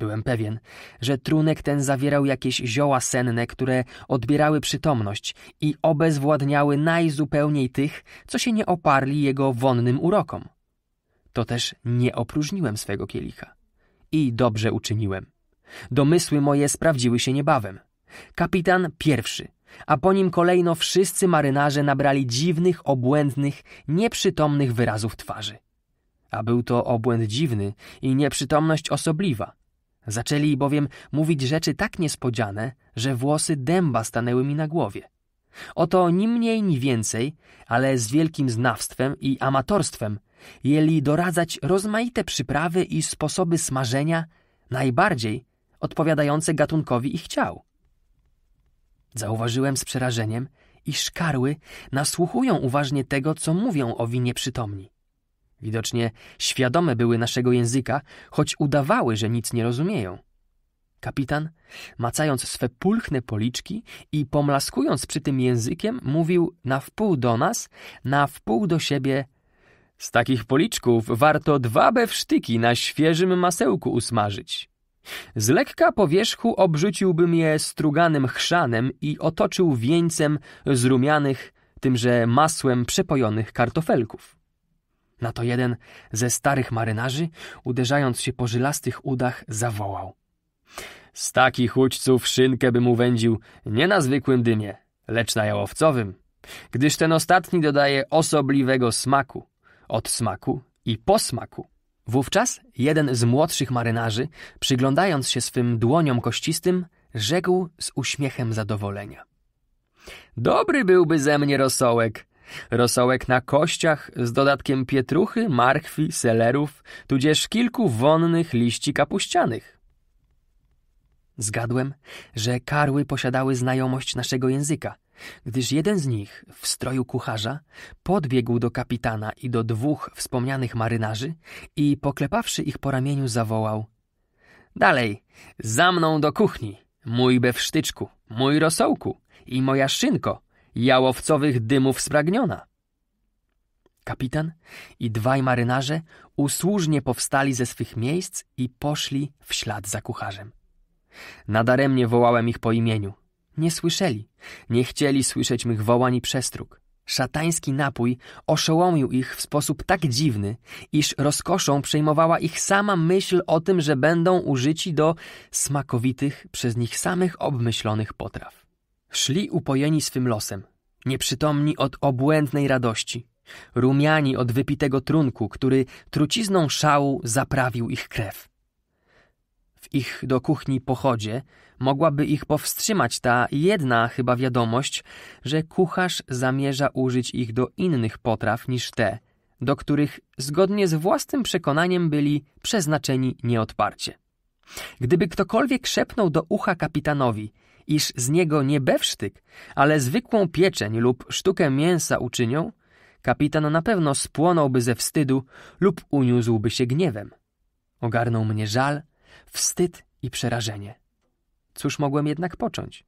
Byłem pewien, że trunek ten zawierał jakieś zioła senne, które odbierały przytomność i obezwładniały najzupełniej tych, co się nie oparli jego wonnym urokom. To też nie opróżniłem swego kielicha. I dobrze uczyniłem. Domysły moje sprawdziły się niebawem. Kapitan pierwszy, a po nim kolejno wszyscy marynarze nabrali dziwnych, obłędnych, nieprzytomnych wyrazów twarzy. A był to obłęd dziwny i nieprzytomność osobliwa, Zaczęli bowiem mówić rzeczy tak niespodziane, że włosy dęba stanęły mi na głowie. Oto ni mniej, ni więcej, ale z wielkim znawstwem i amatorstwem jeli doradzać rozmaite przyprawy i sposoby smażenia, najbardziej odpowiadające gatunkowi ich ciał. Zauważyłem z przerażeniem, iż szkarły nasłuchują uważnie tego, co mówią owi nieprzytomni. Widocznie świadome były naszego języka, choć udawały, że nic nie rozumieją. Kapitan, macając swe pulchne policzki i pomlaskując przy tym językiem, mówił na wpół do nas, na wpół do siebie. Z takich policzków warto dwa bewsztyki na świeżym masełku usmażyć. Z lekka po wierzchu obrzuciłbym je struganym chrzanem i otoczył wieńcem zrumianych, tymże masłem przepojonych kartofelków. Na to jeden ze starych marynarzy, uderzając się po żylastych udach, zawołał. Z takich ućców szynkę bym uwędził nie na zwykłym dymie, lecz na jałowcowym, gdyż ten ostatni dodaje osobliwego smaku, od smaku i posmaku. Wówczas jeden z młodszych marynarzy, przyglądając się swym dłoniom kościstym, rzekł z uśmiechem zadowolenia. Dobry byłby ze mnie rosołek, rosołek na kościach z dodatkiem pietruchy, marchwi, selerów, tudzież kilku wonnych liści kapuścianych. Zgadłem, że karły posiadały znajomość naszego języka, gdyż jeden z nich, w stroju kucharza, podbiegł do kapitana i do dwóch wspomnianych marynarzy i poklepawszy ich po ramieniu zawołał Dalej, za mną do kuchni, mój bewsztyczku, mój rosołku i moja szynko, jałowcowych dymów spragniona. Kapitan i dwaj marynarze usłużnie powstali ze swych miejsc i poszli w ślad za kucharzem. Nadaremnie wołałem ich po imieniu. Nie słyszeli, nie chcieli słyszeć mych wołań i przestróg. Szatański napój oszołomił ich w sposób tak dziwny, iż rozkoszą przejmowała ich sama myśl o tym, że będą użyci do smakowitych przez nich samych obmyślonych potraw. Szli upojeni swym losem, nieprzytomni od obłędnej radości, rumiani od wypitego trunku, który trucizną szału zaprawił ich krew. W ich do kuchni pochodzie mogłaby ich powstrzymać ta jedna chyba wiadomość, że kucharz zamierza użyć ich do innych potraw niż te, do których zgodnie z własnym przekonaniem byli przeznaczeni nieodparcie. Gdyby ktokolwiek szepnął do ucha kapitanowi, iż z niego nie bewsztyk, ale zwykłą pieczeń lub sztukę mięsa uczynią, kapitan na pewno spłonąłby ze wstydu lub uniósłby się gniewem. Ogarnął mnie żal, wstyd i przerażenie. Cóż mogłem jednak począć?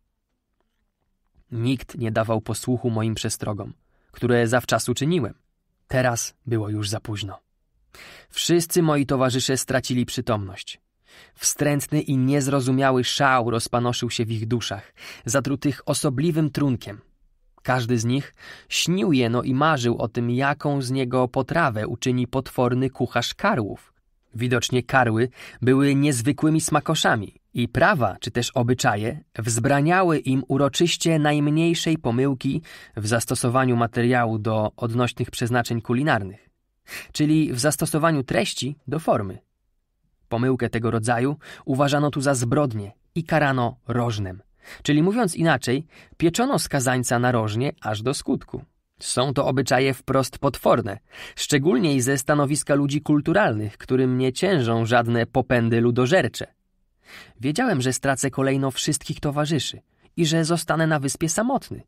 Nikt nie dawał posłuchu moim przestrogom, które zawczasu czyniłem. Teraz było już za późno. Wszyscy moi towarzysze stracili przytomność. Wstrętny i niezrozumiały szał rozpanoszył się w ich duszach, zatrutych osobliwym trunkiem. Każdy z nich śnił jeno i marzył o tym, jaką z niego potrawę uczyni potworny kucharz karłów. Widocznie karły były niezwykłymi smakoszami i prawa, czy też obyczaje, wzbraniały im uroczyście najmniejszej pomyłki w zastosowaniu materiału do odnośnych przeznaczeń kulinarnych, czyli w zastosowaniu treści do formy. Pomyłkę tego rodzaju uważano tu za zbrodnię i karano rożnem. Czyli mówiąc inaczej, pieczono skazańca na rożnie aż do skutku. Są to obyczaje wprost potworne, szczególnie ze stanowiska ludzi kulturalnych, którym nie ciężą żadne popędy ludożercze. Wiedziałem, że stracę kolejno wszystkich towarzyszy i że zostanę na wyspie samotny.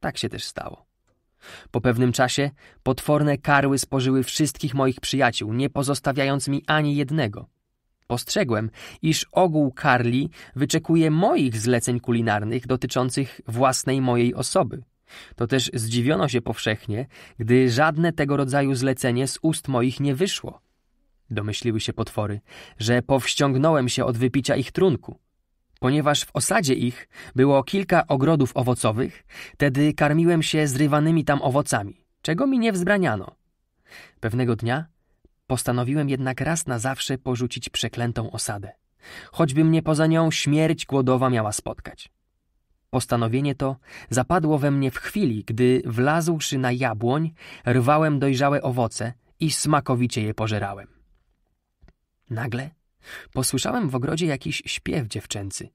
Tak się też stało. Po pewnym czasie potworne karły spożyły wszystkich moich przyjaciół, nie pozostawiając mi ani jednego. Spostrzegłem, iż ogół Karli wyczekuje moich zleceń kulinarnych dotyczących własnej mojej osoby. To też zdziwiono się powszechnie, gdy żadne tego rodzaju zlecenie z ust moich nie wyszło. Domyśliły się potwory, że powściągnąłem się od wypicia ich trunku. Ponieważ w osadzie ich było kilka ogrodów owocowych, tedy karmiłem się zrywanymi tam owocami, czego mi nie wzbraniano. Pewnego dnia Postanowiłem jednak raz na zawsze porzucić przeklętą osadę. Choćby mnie poza nią śmierć głodowa miała spotkać. Postanowienie to zapadło we mnie w chwili, gdy wlazłszy na jabłoń, rwałem dojrzałe owoce i smakowicie je pożerałem. Nagle posłyszałem w ogrodzie jakiś śpiew dziewczęcy.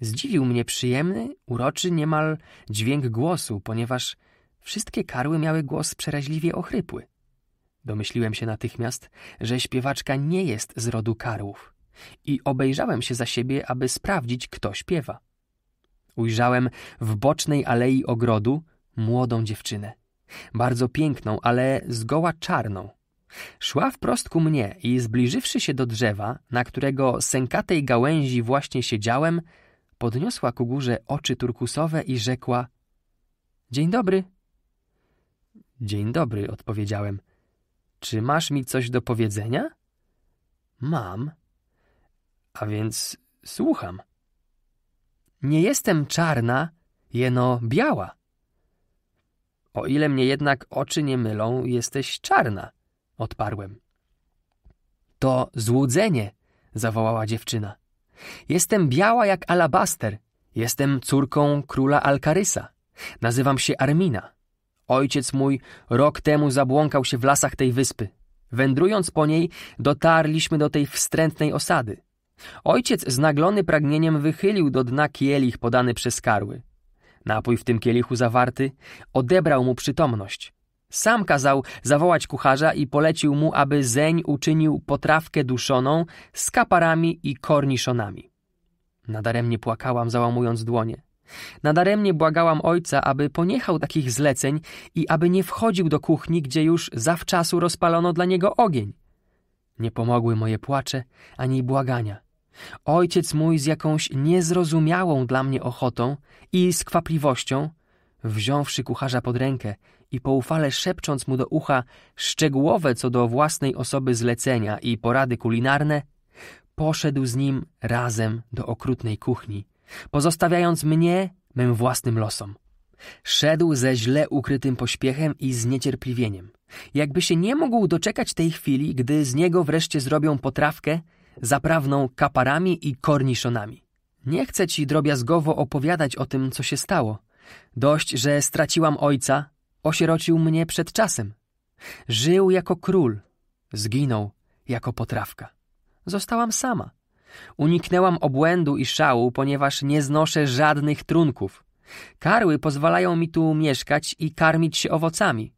Zdziwił mnie przyjemny, uroczy niemal dźwięk głosu, ponieważ wszystkie karły miały głos przeraźliwie ochrypły. Domyśliłem się natychmiast, że śpiewaczka nie jest z rodu karłów i obejrzałem się za siebie, aby sprawdzić, kto śpiewa. Ujrzałem w bocznej alei ogrodu młodą dziewczynę, bardzo piękną, ale zgoła czarną. Szła wprost ku mnie i zbliżywszy się do drzewa, na którego sękatej gałęzi właśnie siedziałem, podniosła ku górze oczy turkusowe i rzekła — Dzień dobry. — Dzień dobry — odpowiedziałem — czy masz mi coś do powiedzenia? Mam. A więc słucham. Nie jestem czarna, jeno biała. O ile mnie jednak oczy nie mylą, jesteś czarna, odparłem. To złudzenie, zawołała dziewczyna. Jestem biała jak alabaster. Jestem córką króla Alkarysa. Nazywam się Armina. Ojciec mój rok temu zabłąkał się w lasach tej wyspy. Wędrując po niej, dotarliśmy do tej wstrętnej osady. Ojciec znaglony pragnieniem wychylił do dna kielich podany przez karły. Napój w tym kielichu zawarty odebrał mu przytomność. Sam kazał zawołać kucharza i polecił mu, aby zeń uczynił potrawkę duszoną z kaparami i korniszonami. Nadaremnie płakałam, załamując dłonie. Nadaremnie błagałam ojca, aby poniechał takich zleceń i aby nie wchodził do kuchni, gdzie już zawczasu rozpalono dla niego ogień. Nie pomogły moje płacze ani błagania. Ojciec mój z jakąś niezrozumiałą dla mnie ochotą i skwapliwością, wziąwszy kucharza pod rękę i poufale szepcząc mu do ucha szczegółowe co do własnej osoby zlecenia i porady kulinarne, poszedł z nim razem do okrutnej kuchni, pozostawiając mnie mym własnym losom. Szedł ze źle ukrytym pośpiechem i zniecierpliwieniem, jakby się nie mógł doczekać tej chwili, gdy z niego wreszcie zrobią potrawkę zaprawną kaparami i korniszonami. Nie chcę ci drobiazgowo opowiadać o tym, co się stało. Dość, że straciłam ojca, osierocił mnie przed czasem. Żył jako król, zginął jako potrawka. Zostałam sama. Uniknęłam obłędu i szału, ponieważ nie znoszę żadnych trunków. Karły pozwalają mi tu mieszkać i karmić się owocami.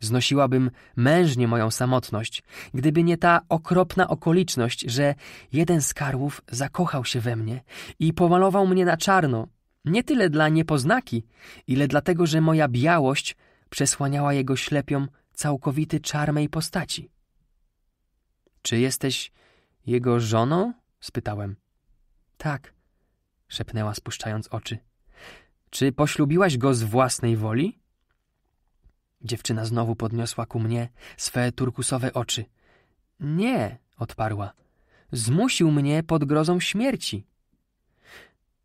Znosiłabym mężnie moją samotność, gdyby nie ta okropna okoliczność, że jeden z karłów zakochał się we mnie i pomalował mnie na czarno, nie tyle dla niepoznaki, ile dlatego, że moja białość przesłaniała jego ślepią całkowity czar mej postaci. Czy jesteś jego żoną? spytałem. Tak, szepnęła spuszczając oczy. Czy poślubiłaś go z własnej woli? Dziewczyna znowu podniosła ku mnie swe turkusowe oczy. Nie, odparła. Zmusił mnie pod grozą śmierci.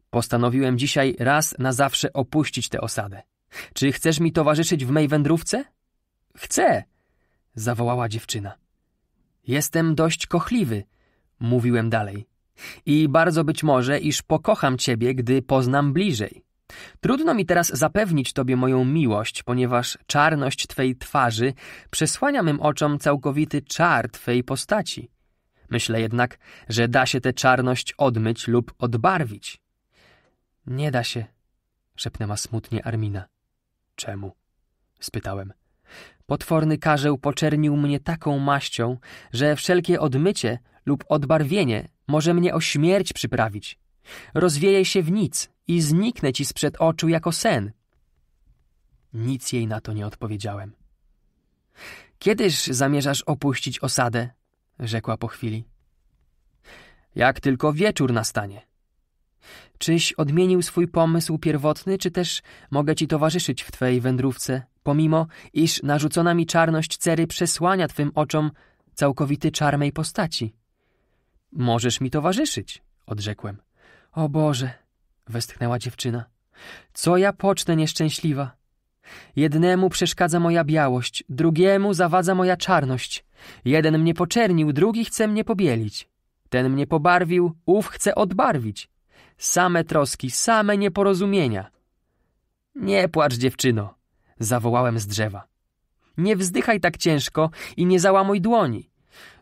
Postanowiłem dzisiaj raz na zawsze opuścić tę osadę. Czy chcesz mi towarzyszyć w mej wędrówce? Chcę! zawołała dziewczyna. Jestem dość kochliwy Mówiłem dalej. I bardzo być może, iż pokocham ciebie, gdy poznam bliżej. Trudno mi teraz zapewnić tobie moją miłość, ponieważ czarność twej twarzy przesłania mym oczom całkowity czar twej postaci. Myślę jednak, że da się tę czarność odmyć lub odbarwić. Nie da się, szepnęła smutnie Armina. Czemu? spytałem. Potworny karzeł poczernił mnie taką maścią, że wszelkie odmycie lub odbarwienie może mnie o śmierć przyprawić. Rozwieje się w nic i zniknę ci sprzed oczu jako sen. Nic jej na to nie odpowiedziałem. Kiedyż zamierzasz opuścić osadę? rzekła po chwili. Jak tylko wieczór nastanie. Czyś odmienił swój pomysł pierwotny, czy też mogę ci towarzyszyć w twojej wędrówce, pomimo iż narzucona mi czarność cery przesłania twym oczom całkowity czar mej postaci? Możesz mi towarzyszyć, odrzekłem. O Boże, westchnęła dziewczyna. Co ja pocznę nieszczęśliwa? Jednemu przeszkadza moja białość, drugiemu zawadza moja czarność. Jeden mnie poczernił, drugi chce mnie pobielić. Ten mnie pobarwił, ów chce odbarwić. Same troski, same nieporozumienia. Nie płacz, dziewczyno, zawołałem z drzewa. Nie wzdychaj tak ciężko i nie załamuj dłoni.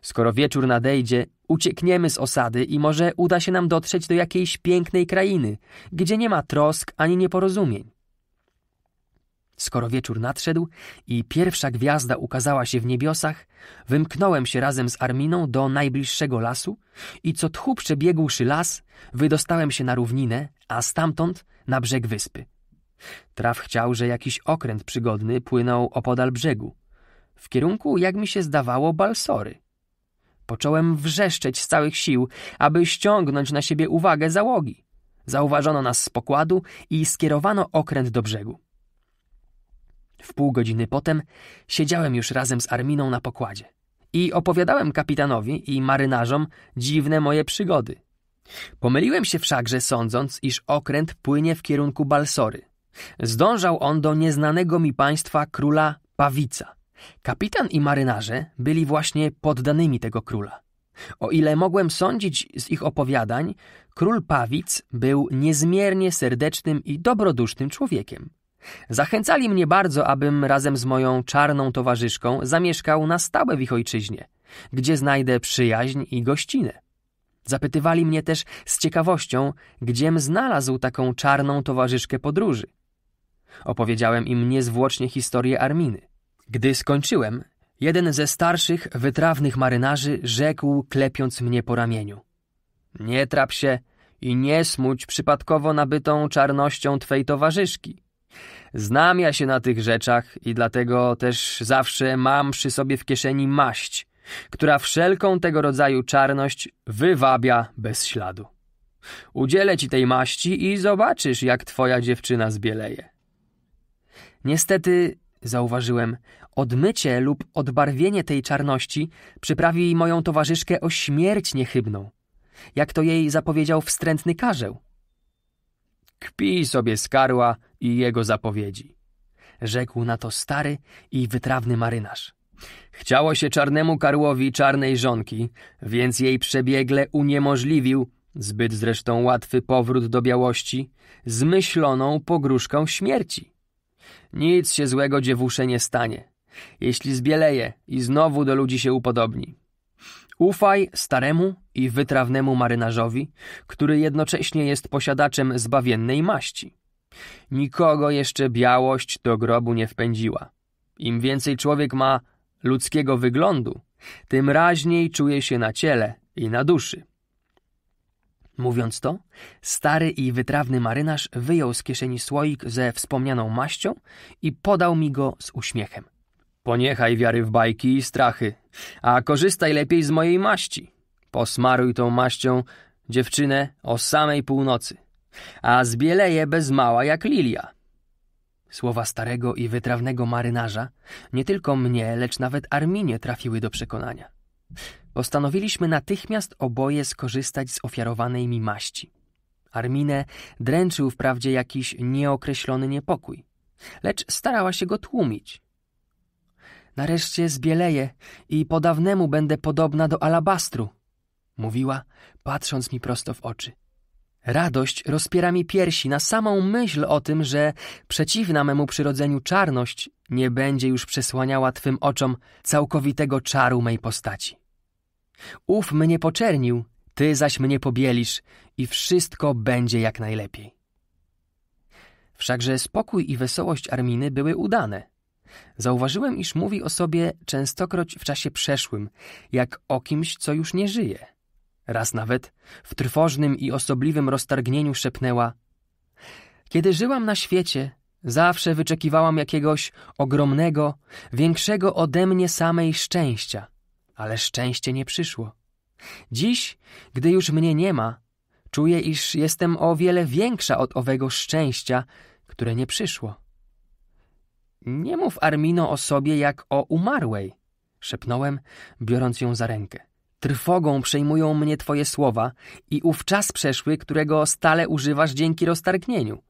Skoro wieczór nadejdzie, Uciekniemy z osady i może uda się nam dotrzeć do jakiejś pięknej krainy, gdzie nie ma trosk ani nieporozumień. Skoro wieczór nadszedł i pierwsza gwiazda ukazała się w niebiosach, wymknąłem się razem z Arminą do najbliższego lasu i co tchu przebiegłszy las, wydostałem się na równinę, a stamtąd na brzeg wyspy. Traf chciał, że jakiś okręt przygodny płynął opodal brzegu, w kierunku, jak mi się zdawało, Balsory. Począłem wrzeszczeć z całych sił, aby ściągnąć na siebie uwagę załogi. Zauważono nas z pokładu i skierowano okręt do brzegu. W pół godziny potem siedziałem już razem z Arminą na pokładzie i opowiadałem kapitanowi i marynarzom dziwne moje przygody. Pomyliłem się wszakże sądząc, iż okręt płynie w kierunku Balsory. Zdążał on do nieznanego mi państwa króla Pawica. Kapitan i marynarze byli właśnie poddanymi tego króla. O ile mogłem sądzić z ich opowiadań, król Pawic był niezmiernie serdecznym i dobrodusznym człowiekiem. Zachęcali mnie bardzo, abym razem z moją czarną towarzyszką zamieszkał na stałe w ich ojczyźnie, gdzie znajdę przyjaźń i gościnę. Zapytywali mnie też z ciekawością, gdziem znalazł taką czarną towarzyszkę podróży. Opowiedziałem im niezwłocznie historię Arminy. Gdy skończyłem, jeden ze starszych, wytrawnych marynarzy rzekł, klepiąc mnie po ramieniu. Nie trap się i nie smuć przypadkowo nabytą czarnością twej towarzyszki. Znam ja się na tych rzeczach i dlatego też zawsze mam przy sobie w kieszeni maść, która wszelką tego rodzaju czarność wywabia bez śladu. Udzielę ci tej maści i zobaczysz, jak twoja dziewczyna zbieleje. Niestety zauważyłem. Odmycie lub odbarwienie tej czarności przyprawi moją towarzyszkę o śmierć niechybną, jak to jej zapowiedział wstrętny karzeł. Kpij sobie skarła i jego zapowiedzi, rzekł na to stary i wytrawny marynarz. Chciało się czarnemu karłowi czarnej żonki, więc jej przebiegle uniemożliwił, zbyt zresztą łatwy powrót do białości, zmyśloną pogróżką śmierci. Nic się złego dziewusze nie stanie, jeśli zbieleje i znowu do ludzi się upodobni. Ufaj staremu i wytrawnemu marynarzowi, który jednocześnie jest posiadaczem zbawiennej maści. Nikogo jeszcze białość do grobu nie wpędziła. Im więcej człowiek ma ludzkiego wyglądu, tym raźniej czuje się na ciele i na duszy. Mówiąc to, stary i wytrawny marynarz wyjął z kieszeni słoik ze wspomnianą maścią i podał mi go z uśmiechem. Poniechaj wiary w bajki i strachy, a korzystaj lepiej z mojej maści. Posmaruj tą maścią dziewczynę o samej północy, a zbieleje bez mała jak lilia. Słowa starego i wytrawnego marynarza nie tylko mnie, lecz nawet Arminie trafiły do przekonania. Postanowiliśmy natychmiast oboje skorzystać z ofiarowanej mi maści. Arminę dręczył wprawdzie jakiś nieokreślony niepokój, lecz starała się go tłumić. Nareszcie zbieleję i po dawnemu będę podobna do alabastru, mówiła, patrząc mi prosto w oczy. Radość rozpiera mi piersi na samą myśl o tym, że przeciwna memu przyrodzeniu czarność nie będzie już przesłaniała twym oczom całkowitego czaru mej postaci. Ów mnie poczernił, ty zaś mnie pobielisz i wszystko będzie jak najlepiej. Wszakże spokój i wesołość Arminy były udane. Zauważyłem, iż mówi o sobie częstokroć w czasie przeszłym, jak o kimś, co już nie żyje. Raz nawet w trwożnym i osobliwym roztargnieniu szepnęła Kiedy żyłam na świecie, zawsze wyczekiwałam jakiegoś ogromnego, większego ode mnie samej szczęścia – ale szczęście nie przyszło. Dziś, gdy już mnie nie ma, czuję, iż jestem o wiele większa od owego szczęścia, które nie przyszło. Nie mów Armino o sobie jak o umarłej, szepnąłem, biorąc ją za rękę. Trwogą przejmują mnie twoje słowa i ów czas przeszły, którego stale używasz dzięki roztargnieniu.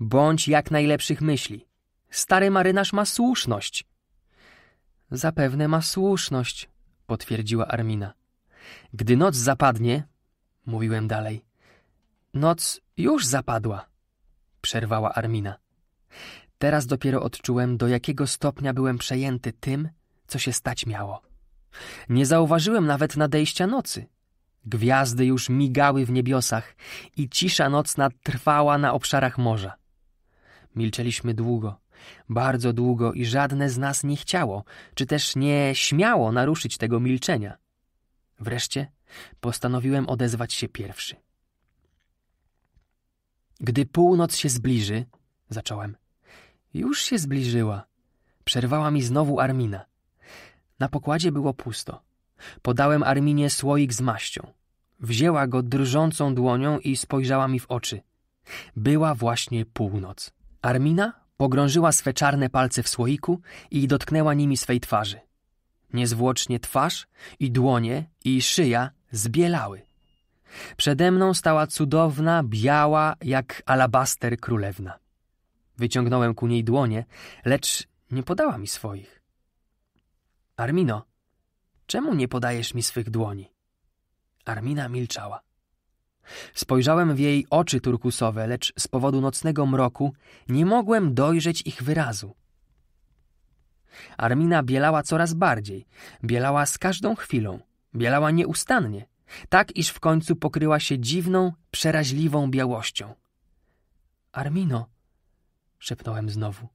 Bądź jak najlepszych myśli. Stary marynarz ma słuszność. Zapewne ma słuszność, potwierdziła Armina. Gdy noc zapadnie, mówiłem dalej. Noc już zapadła, przerwała Armina. Teraz dopiero odczułem, do jakiego stopnia byłem przejęty tym, co się stać miało. Nie zauważyłem nawet nadejścia nocy. Gwiazdy już migały w niebiosach i cisza nocna trwała na obszarach morza. Milczeliśmy długo. Bardzo długo i żadne z nas nie chciało, czy też nie śmiało naruszyć tego milczenia. Wreszcie postanowiłem odezwać się pierwszy. Gdy północ się zbliży, zacząłem. Już się zbliżyła. Przerwała mi znowu Armina. Na pokładzie było pusto. Podałem Arminie słoik z maścią. Wzięła go drżącą dłonią i spojrzała mi w oczy. Była właśnie północ. Armina Pogrążyła swe czarne palce w słoiku i dotknęła nimi swej twarzy. Niezwłocznie twarz i dłonie i szyja zbielały. Przede mną stała cudowna, biała jak alabaster królewna. Wyciągnąłem ku niej dłonie, lecz nie podała mi swoich. Armino, czemu nie podajesz mi swych dłoni? Armina milczała. Spojrzałem w jej oczy turkusowe, lecz z powodu nocnego mroku nie mogłem dojrzeć ich wyrazu. Armina bielała coraz bardziej, bielała z każdą chwilą, bielała nieustannie, tak iż w końcu pokryła się dziwną, przeraźliwą białością. Armino, szepnąłem znowu,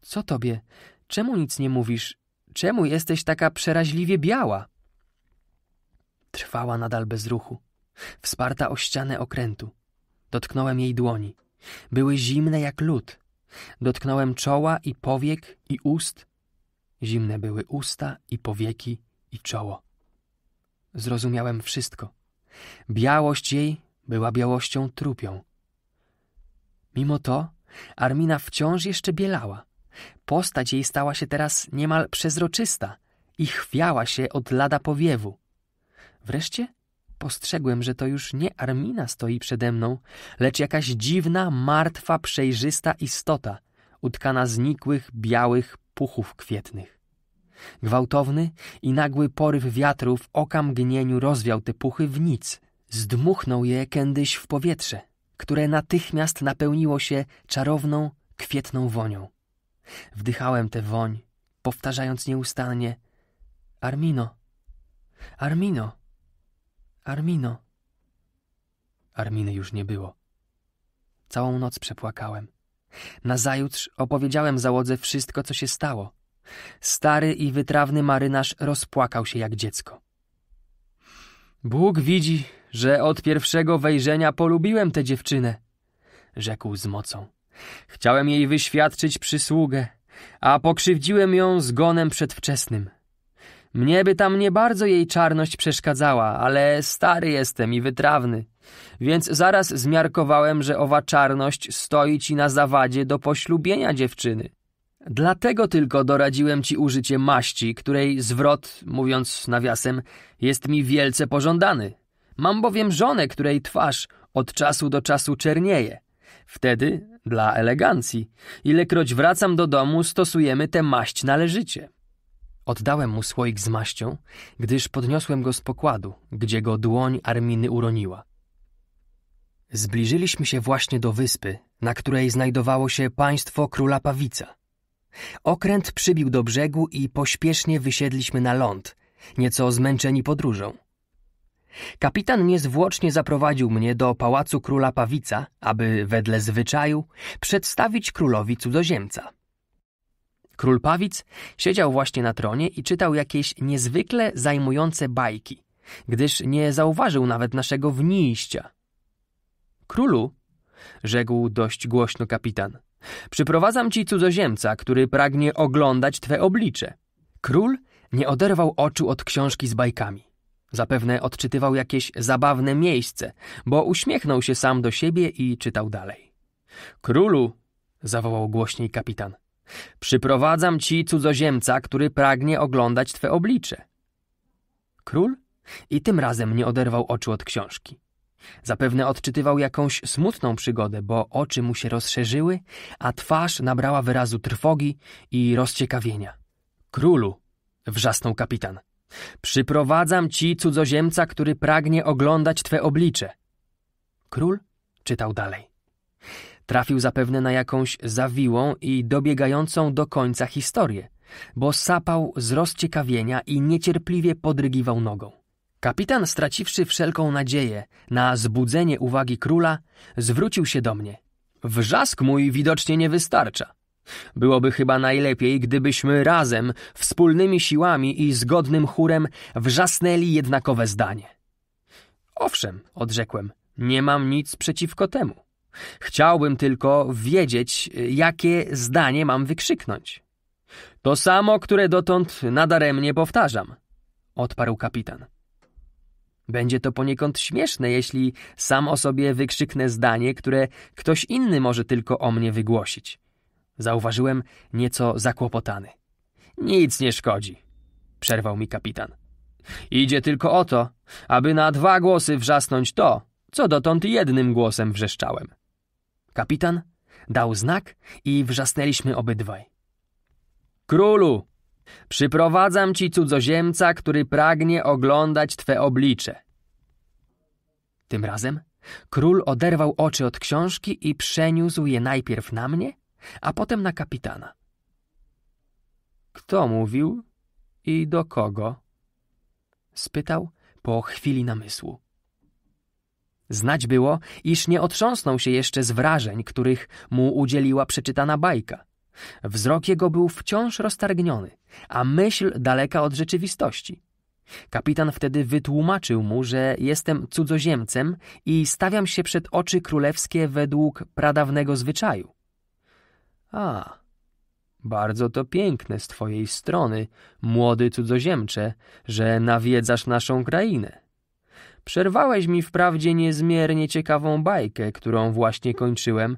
co tobie? Czemu nic nie mówisz? Czemu jesteś taka przeraźliwie biała? Trwała nadal bez ruchu wsparta o ścianę okrętu. Dotknąłem jej dłoni. Były zimne jak lód. Dotknąłem czoła i powiek i ust. Zimne były usta i powieki i czoło. Zrozumiałem wszystko. Białość jej była białością trupią. Mimo to Armina wciąż jeszcze bielała. Postać jej stała się teraz niemal przezroczysta i chwiała się od lada powiewu. Wreszcie spostrzegłem, że to już nie Armina stoi przede mną, lecz jakaś dziwna, martwa, przejrzysta istota, utkana znikłych, białych puchów kwietnych. Gwałtowny i nagły poryw wiatru w okamgnieniu rozwiał te puchy w nic, zdmuchnął je kiedyś w powietrze, które natychmiast napełniło się czarowną, kwietną wonią. Wdychałem tę woń, powtarzając nieustannie Armino, Armino, Armino. Arminy już nie było. Całą noc przepłakałem. Nazajutrz opowiedziałem załodze wszystko, co się stało. Stary i wytrawny marynarz rozpłakał się jak dziecko. Bóg widzi, że od pierwszego wejrzenia polubiłem tę dziewczynę, rzekł z mocą. Chciałem jej wyświadczyć przysługę, a pokrzywdziłem ją zgonem przedwczesnym. Mnie by tam nie bardzo jej czarność przeszkadzała, ale stary jestem i wytrawny. Więc zaraz zmiarkowałem, że owa czarność stoi ci na zawadzie do poślubienia dziewczyny. Dlatego tylko doradziłem ci użycie maści, której zwrot, mówiąc nawiasem, jest mi wielce pożądany. Mam bowiem żonę, której twarz od czasu do czasu czernieje. Wtedy, dla elegancji, ilekroć wracam do domu, stosujemy tę maść należycie. Oddałem mu słoik z maścią, gdyż podniosłem go z pokładu, gdzie go dłoń Arminy uroniła. Zbliżyliśmy się właśnie do wyspy, na której znajdowało się państwo króla Pawica. Okręt przybił do brzegu i pośpiesznie wysiedliśmy na ląd, nieco zmęczeni podróżą. Kapitan niezwłocznie zaprowadził mnie do pałacu króla Pawica, aby wedle zwyczaju przedstawić królowi cudzoziemca. Król Pawic siedział właśnie na tronie i czytał jakieś niezwykle zajmujące bajki, gdyż nie zauważył nawet naszego wnijścia. Królu, rzekł dość głośno kapitan, przyprowadzam ci cudzoziemca, który pragnie oglądać twe oblicze. Król nie oderwał oczu od książki z bajkami. Zapewne odczytywał jakieś zabawne miejsce, bo uśmiechnął się sam do siebie i czytał dalej. Królu, zawołał głośniej kapitan, Przyprowadzam ci cudzoziemca, który pragnie oglądać twe oblicze. Król i tym razem nie oderwał oczu od książki. Zapewne odczytywał jakąś smutną przygodę, bo oczy mu się rozszerzyły, a twarz nabrała wyrazu trwogi i rozciekawienia. Królu, wrzasnął kapitan, przyprowadzam ci cudzoziemca, który pragnie oglądać twe oblicze. Król czytał dalej. Trafił zapewne na jakąś zawiłą i dobiegającą do końca historię, bo sapał z rozciekawienia i niecierpliwie podrygiwał nogą. Kapitan, straciwszy wszelką nadzieję na zbudzenie uwagi króla, zwrócił się do mnie. Wrzask mój widocznie nie wystarcza. Byłoby chyba najlepiej, gdybyśmy razem, wspólnymi siłami i zgodnym chórem wrzasnęli jednakowe zdanie. Owszem, odrzekłem, nie mam nic przeciwko temu. Chciałbym tylko wiedzieć, jakie zdanie mam wykrzyknąć. To samo, które dotąd nadaremnie powtarzam, odparł kapitan. Będzie to poniekąd śmieszne, jeśli sam o sobie wykrzyknę zdanie, które ktoś inny może tylko o mnie wygłosić. Zauważyłem nieco zakłopotany. Nic nie szkodzi, przerwał mi kapitan. Idzie tylko o to, aby na dwa głosy wrzasnąć to, co dotąd jednym głosem wrzeszczałem. Kapitan dał znak i wrzasnęliśmy obydwaj. Królu, przyprowadzam ci cudzoziemca, który pragnie oglądać twe oblicze. Tym razem król oderwał oczy od książki i przeniósł je najpierw na mnie, a potem na kapitana. Kto mówił i do kogo? spytał po chwili namysłu. Znać było, iż nie otrząsnął się jeszcze z wrażeń, których mu udzieliła przeczytana bajka. Wzrok jego był wciąż roztargniony, a myśl daleka od rzeczywistości. Kapitan wtedy wytłumaczył mu, że jestem cudzoziemcem i stawiam się przed oczy królewskie według pradawnego zwyczaju. A, bardzo to piękne z twojej strony, młody cudzoziemcze, że nawiedzasz naszą krainę. Przerwałeś mi wprawdzie niezmiernie ciekawą bajkę, którą właśnie kończyłem,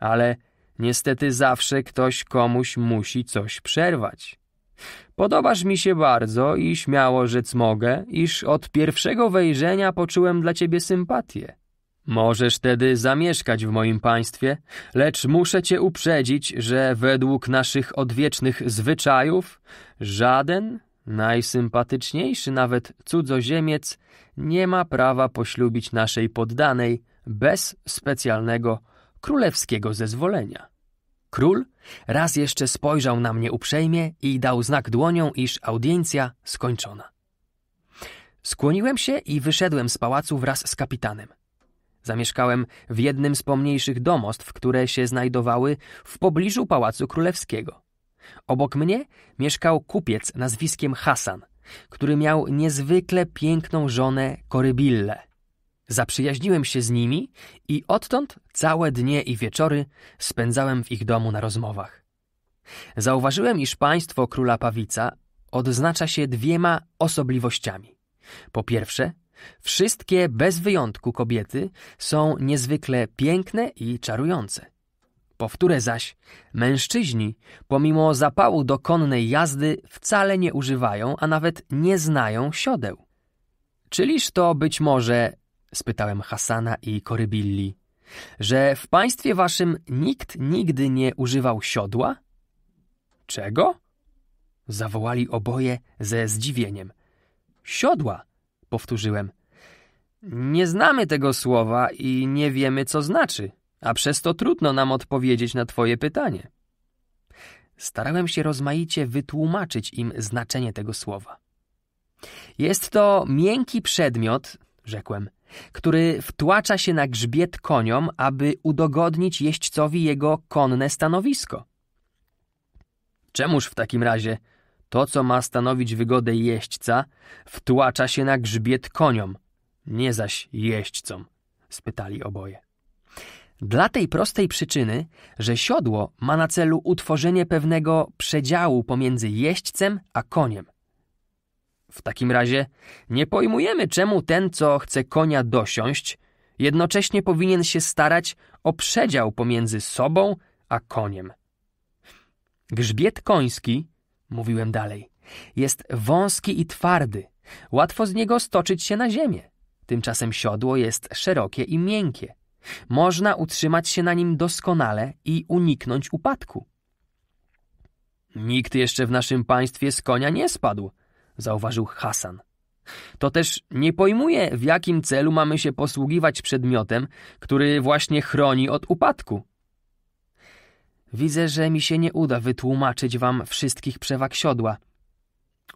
ale niestety zawsze ktoś komuś musi coś przerwać. Podobasz mi się bardzo i śmiało rzec mogę, iż od pierwszego wejrzenia poczułem dla ciebie sympatię. Możesz tedy zamieszkać w moim państwie, lecz muszę cię uprzedzić, że według naszych odwiecznych zwyczajów żaden Najsympatyczniejszy nawet cudzoziemiec nie ma prawa poślubić naszej poddanej bez specjalnego królewskiego zezwolenia. Król raz jeszcze spojrzał na mnie uprzejmie i dał znak dłonią, iż audiencja skończona. Skłoniłem się i wyszedłem z pałacu wraz z kapitanem. Zamieszkałem w jednym z pomniejszych domostw, które się znajdowały w pobliżu Pałacu Królewskiego. Obok mnie mieszkał kupiec nazwiskiem Hasan, który miał niezwykle piękną żonę Korybille. Zaprzyjaźniłem się z nimi i odtąd całe dnie i wieczory spędzałem w ich domu na rozmowach. Zauważyłem, iż państwo króla Pawica odznacza się dwiema osobliwościami. Po pierwsze, wszystkie bez wyjątku kobiety są niezwykle piękne i czarujące. Powtórę zaś, mężczyźni, pomimo zapału do konnej jazdy, wcale nie używają, a nawet nie znają siodeł. Czyliż to być może, spytałem Hasana i Korybilli, że w państwie waszym nikt nigdy nie używał siodła? Czego? Zawołali oboje ze zdziwieniem. Siodła, powtórzyłem. Nie znamy tego słowa i nie wiemy, co znaczy, a przez to trudno nam odpowiedzieć na Twoje pytanie. Starałem się rozmaicie wytłumaczyć im znaczenie tego słowa. Jest to miękki przedmiot, rzekłem, który wtłacza się na grzbiet koniom, aby udogodnić jeźdźcowi jego konne stanowisko. Czemuż w takim razie to, co ma stanowić wygodę jeźdźca, wtłacza się na grzbiet koniom, nie zaś jeźdźcom? spytali oboje. Dla tej prostej przyczyny, że siodło ma na celu utworzenie pewnego przedziału pomiędzy jeźdźcem a koniem. W takim razie nie pojmujemy, czemu ten, co chce konia dosiąść, jednocześnie powinien się starać o przedział pomiędzy sobą a koniem. Grzbiet koński, mówiłem dalej, jest wąski i twardy, łatwo z niego stoczyć się na ziemię. Tymczasem siodło jest szerokie i miękkie. Można utrzymać się na nim doskonale i uniknąć upadku. Nikt jeszcze w naszym państwie z konia nie spadł, zauważył Hasan. To też nie pojmuje, w jakim celu mamy się posługiwać przedmiotem, który właśnie chroni od upadku. Widzę, że mi się nie uda wytłumaczyć wam wszystkich przewag siodła.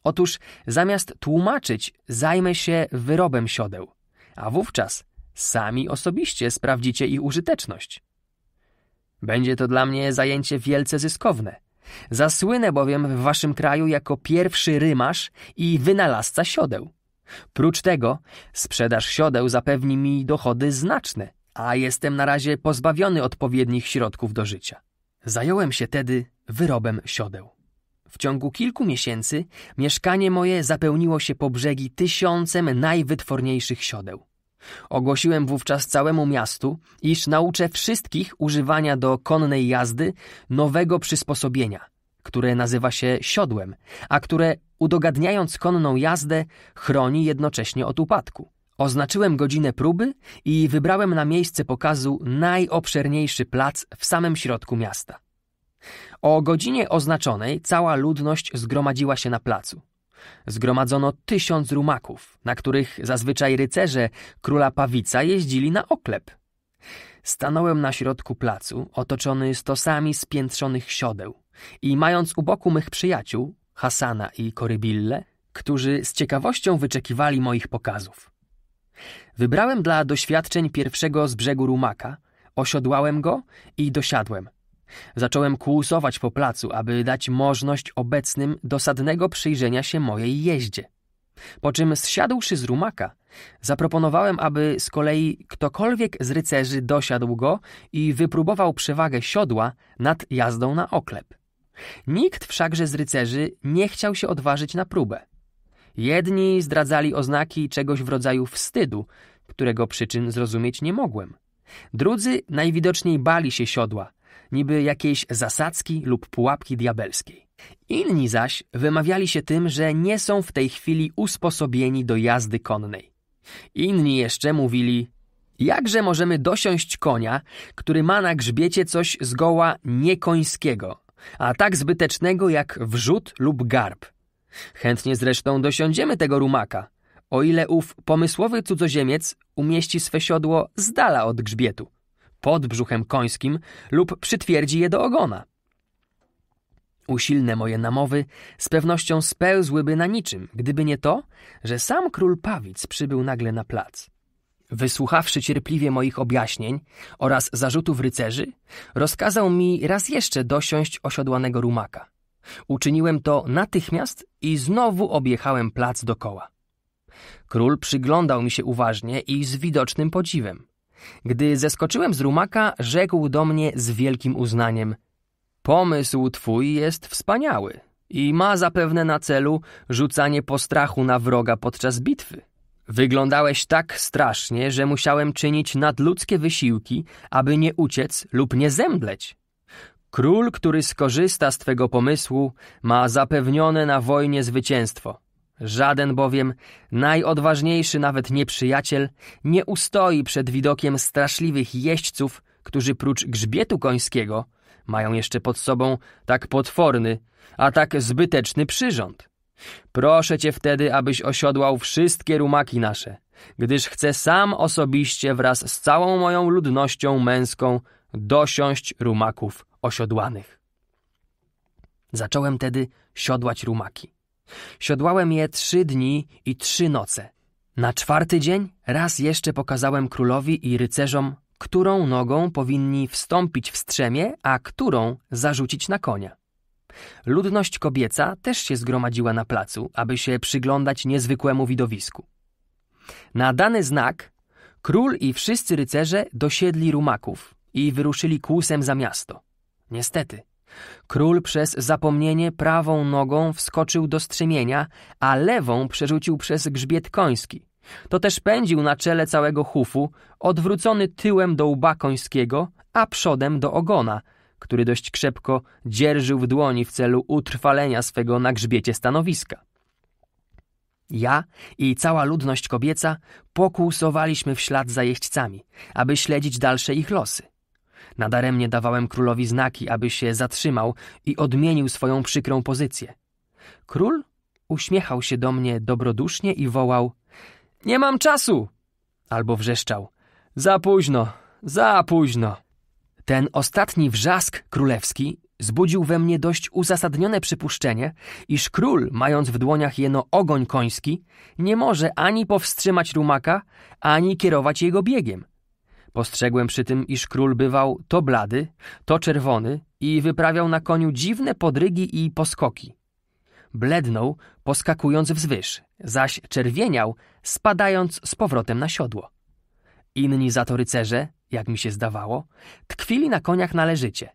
Otóż zamiast tłumaczyć, zajmę się wyrobem siodeł, a wówczas Sami osobiście sprawdzicie ich użyteczność. Będzie to dla mnie zajęcie wielce zyskowne. Zasłynę bowiem w waszym kraju jako pierwszy rymarz i wynalazca siodeł. Prócz tego, sprzedaż siodeł zapewni mi dochody znaczne, a jestem na razie pozbawiony odpowiednich środków do życia. Zająłem się tedy wyrobem siodeł. W ciągu kilku miesięcy mieszkanie moje zapełniło się po brzegi tysiącem najwytworniejszych siodeł. Ogłosiłem wówczas całemu miastu, iż nauczę wszystkich używania do konnej jazdy nowego przysposobienia, które nazywa się siodłem, a które, udogadniając konną jazdę, chroni jednocześnie od upadku. Oznaczyłem godzinę próby i wybrałem na miejsce pokazu najobszerniejszy plac w samym środku miasta. O godzinie oznaczonej cała ludność zgromadziła się na placu. Zgromadzono tysiąc rumaków, na których zazwyczaj rycerze króla Pawica jeździli na oklep. Stanąłem na środku placu, otoczony stosami spiętrzonych siodeł i mając u boku mych przyjaciół, Hasana i Korybille, którzy z ciekawością wyczekiwali moich pokazów. Wybrałem dla doświadczeń pierwszego z brzegu rumaka, osiodłałem go i dosiadłem – Zacząłem kłusować po placu, aby dać możliwość obecnym dosadnego przyjrzenia się mojej jeździe. Po czym zsiadłszy z rumaka, zaproponowałem, aby z kolei ktokolwiek z rycerzy dosiadł go i wypróbował przewagę siodła nad jazdą na oklep. Nikt wszakże z rycerzy nie chciał się odważyć na próbę. Jedni zdradzali oznaki czegoś w rodzaju wstydu, którego przyczyn zrozumieć nie mogłem. Drudzy najwidoczniej bali się siodła, niby jakiejś zasadzki lub pułapki diabelskiej. Inni zaś wymawiali się tym, że nie są w tej chwili usposobieni do jazdy konnej. Inni jeszcze mówili: Jakże możemy dosiąść konia, który ma na grzbiecie coś zgoła niekońskiego, a tak zbytecznego jak wrzut lub garb? Chętnie zresztą dosiądziemy tego rumaka, o ile ów pomysłowy cudzoziemiec umieści swe siodło z dala od grzbietu pod brzuchem końskim lub przytwierdzi je do ogona. Usilne moje namowy z pewnością spełzłyby na niczym, gdyby nie to, że sam król Pawic przybył nagle na plac. Wysłuchawszy cierpliwie moich objaśnień oraz zarzutów rycerzy, rozkazał mi raz jeszcze dosiąść osiodłanego rumaka. Uczyniłem to natychmiast i znowu objechałem plac dokoła. Król przyglądał mi się uważnie i z widocznym podziwem. Gdy zeskoczyłem z rumaka, rzekł do mnie z wielkim uznaniem: Pomysł twój jest wspaniały i ma zapewne na celu rzucanie postrachu na wroga podczas bitwy. Wyglądałeś tak strasznie, że musiałem czynić nadludzkie wysiłki, aby nie uciec lub nie zemdleć. Król, który skorzysta z twego pomysłu, ma zapewnione na wojnie zwycięstwo. Żaden bowiem, najodważniejszy nawet nieprzyjaciel, nie ustoi przed widokiem straszliwych jeźdźców, którzy prócz grzbietu końskiego mają jeszcze pod sobą tak potworny, a tak zbyteczny przyrząd. Proszę cię wtedy, abyś osiodłał wszystkie rumaki nasze, gdyż chcę sam osobiście wraz z całą moją ludnością męską dosiąść rumaków osiodłanych. Zacząłem tedy siodłać rumaki. Siodłałem je trzy dni i trzy noce. Na czwarty dzień raz jeszcze pokazałem królowi i rycerzom, którą nogą powinni wstąpić w strzemię, a którą zarzucić na konia. Ludność kobieca też się zgromadziła na placu, aby się przyglądać niezwykłemu widowisku. Na dany znak król i wszyscy rycerze dosiedli rumaków i wyruszyli kłusem za miasto. Niestety, Król przez zapomnienie prawą nogą wskoczył do strzemienia, a lewą przerzucił przez grzbiet koński. To też pędził na czele całego hufu, odwrócony tyłem do łba końskiego, a przodem do ogona, który dość krzepko dzierżył w dłoni w celu utrwalenia swego na grzbiecie stanowiska. Ja i cała ludność kobieca pokłusowaliśmy w ślad za jeźdźcami, aby śledzić dalsze ich losy. Nadaremnie dawałem królowi znaki, aby się zatrzymał i odmienił swoją przykrą pozycję. Król uśmiechał się do mnie dobrodusznie i wołał — Nie mam czasu! Albo wrzeszczał — Za późno, za późno! Ten ostatni wrzask królewski zbudził we mnie dość uzasadnione przypuszczenie, iż król, mając w dłoniach jeno ogoń koński, nie może ani powstrzymać rumaka, ani kierować jego biegiem, Postrzegłem przy tym, iż król bywał to blady, to czerwony i wyprawiał na koniu dziwne podrygi i poskoki. Blednął, poskakując wzwyż, zaś czerwieniał, spadając z powrotem na siodło. Inni za to rycerze, jak mi się zdawało, tkwili na koniach należycie.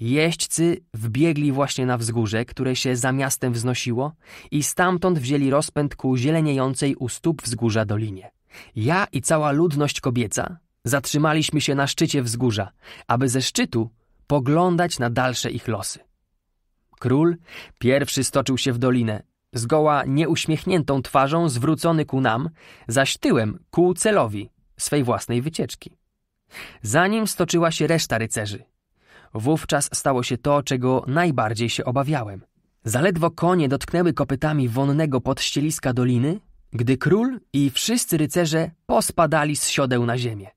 Jeźdźcy wbiegli właśnie na wzgórze, które się za miastem wznosiło i stamtąd wzięli rozpęd ku zieleniejącej u stóp wzgórza dolinie. Ja i cała ludność kobieca, Zatrzymaliśmy się na szczycie wzgórza, aby ze szczytu poglądać na dalsze ich losy. Król pierwszy stoczył się w dolinę, zgoła nieuśmiechniętą twarzą zwrócony ku nam, zaś tyłem ku celowi swej własnej wycieczki. Za nim stoczyła się reszta rycerzy. Wówczas stało się to, czego najbardziej się obawiałem. Zaledwo konie dotknęły kopytami wonnego podścieliska doliny, gdy król i wszyscy rycerze pospadali z siodeł na ziemię.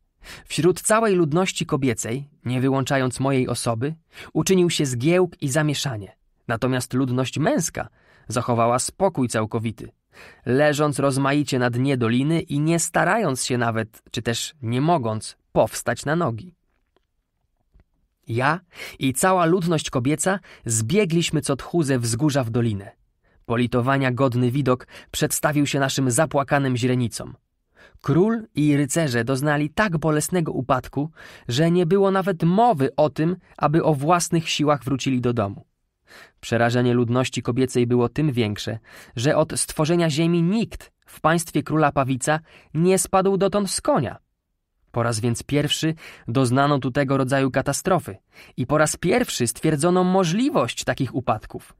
Wśród całej ludności kobiecej, nie wyłączając mojej osoby, uczynił się zgiełk i zamieszanie. Natomiast ludność męska zachowała spokój całkowity, leżąc rozmaicie na dnie doliny i nie starając się nawet, czy też nie mogąc, powstać na nogi. Ja i cała ludność kobieca zbiegliśmy co tchu ze wzgórza w dolinę. Politowania godny widok przedstawił się naszym zapłakanym źrenicom – Król i rycerze doznali tak bolesnego upadku, że nie było nawet mowy o tym, aby o własnych siłach wrócili do domu. Przerażenie ludności kobiecej było tym większe, że od stworzenia ziemi nikt w państwie króla Pawica nie spadł dotąd z konia. Po raz więc pierwszy doznano tu tego rodzaju katastrofy i po raz pierwszy stwierdzono możliwość takich upadków.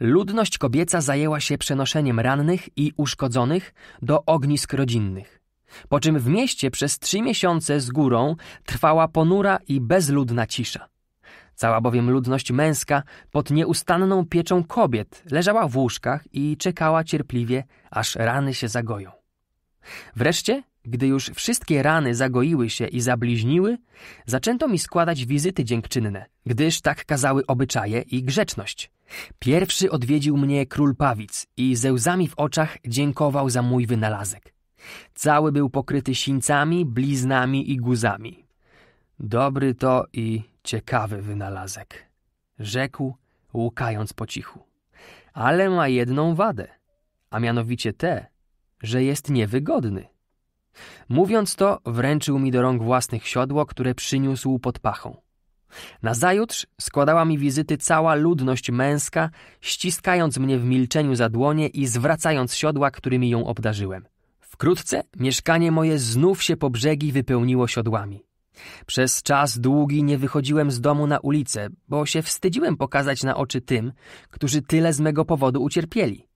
Ludność kobieca zajęła się przenoszeniem rannych i uszkodzonych do ognisk rodzinnych. Po czym w mieście przez trzy miesiące z górą trwała ponura i bezludna cisza. Cała bowiem ludność męska pod nieustanną pieczą kobiet leżała w łóżkach i czekała cierpliwie, aż rany się zagoją. Wreszcie, gdy już wszystkie rany zagoiły się i zabliźniły, zaczęto mi składać wizyty dziękczynne, gdyż tak kazały obyczaje i grzeczność. Pierwszy odwiedził mnie król Pawic i ze łzami w oczach dziękował za mój wynalazek. Cały był pokryty sińcami, bliznami i guzami. Dobry to i ciekawy wynalazek, rzekł, łukając po cichu. Ale ma jedną wadę, a mianowicie tę, że jest niewygodny. Mówiąc to, wręczył mi do rąk własnych siodło, które przyniósł pod pachą. Nazajutrz składała mi wizyty cała ludność męska, ściskając mnie w milczeniu za dłonie i zwracając siodła, którymi ją obdarzyłem. Wkrótce mieszkanie moje znów się po brzegi wypełniło siodłami. Przez czas długi nie wychodziłem z domu na ulicę, bo się wstydziłem pokazać na oczy tym, którzy tyle z mego powodu ucierpieli.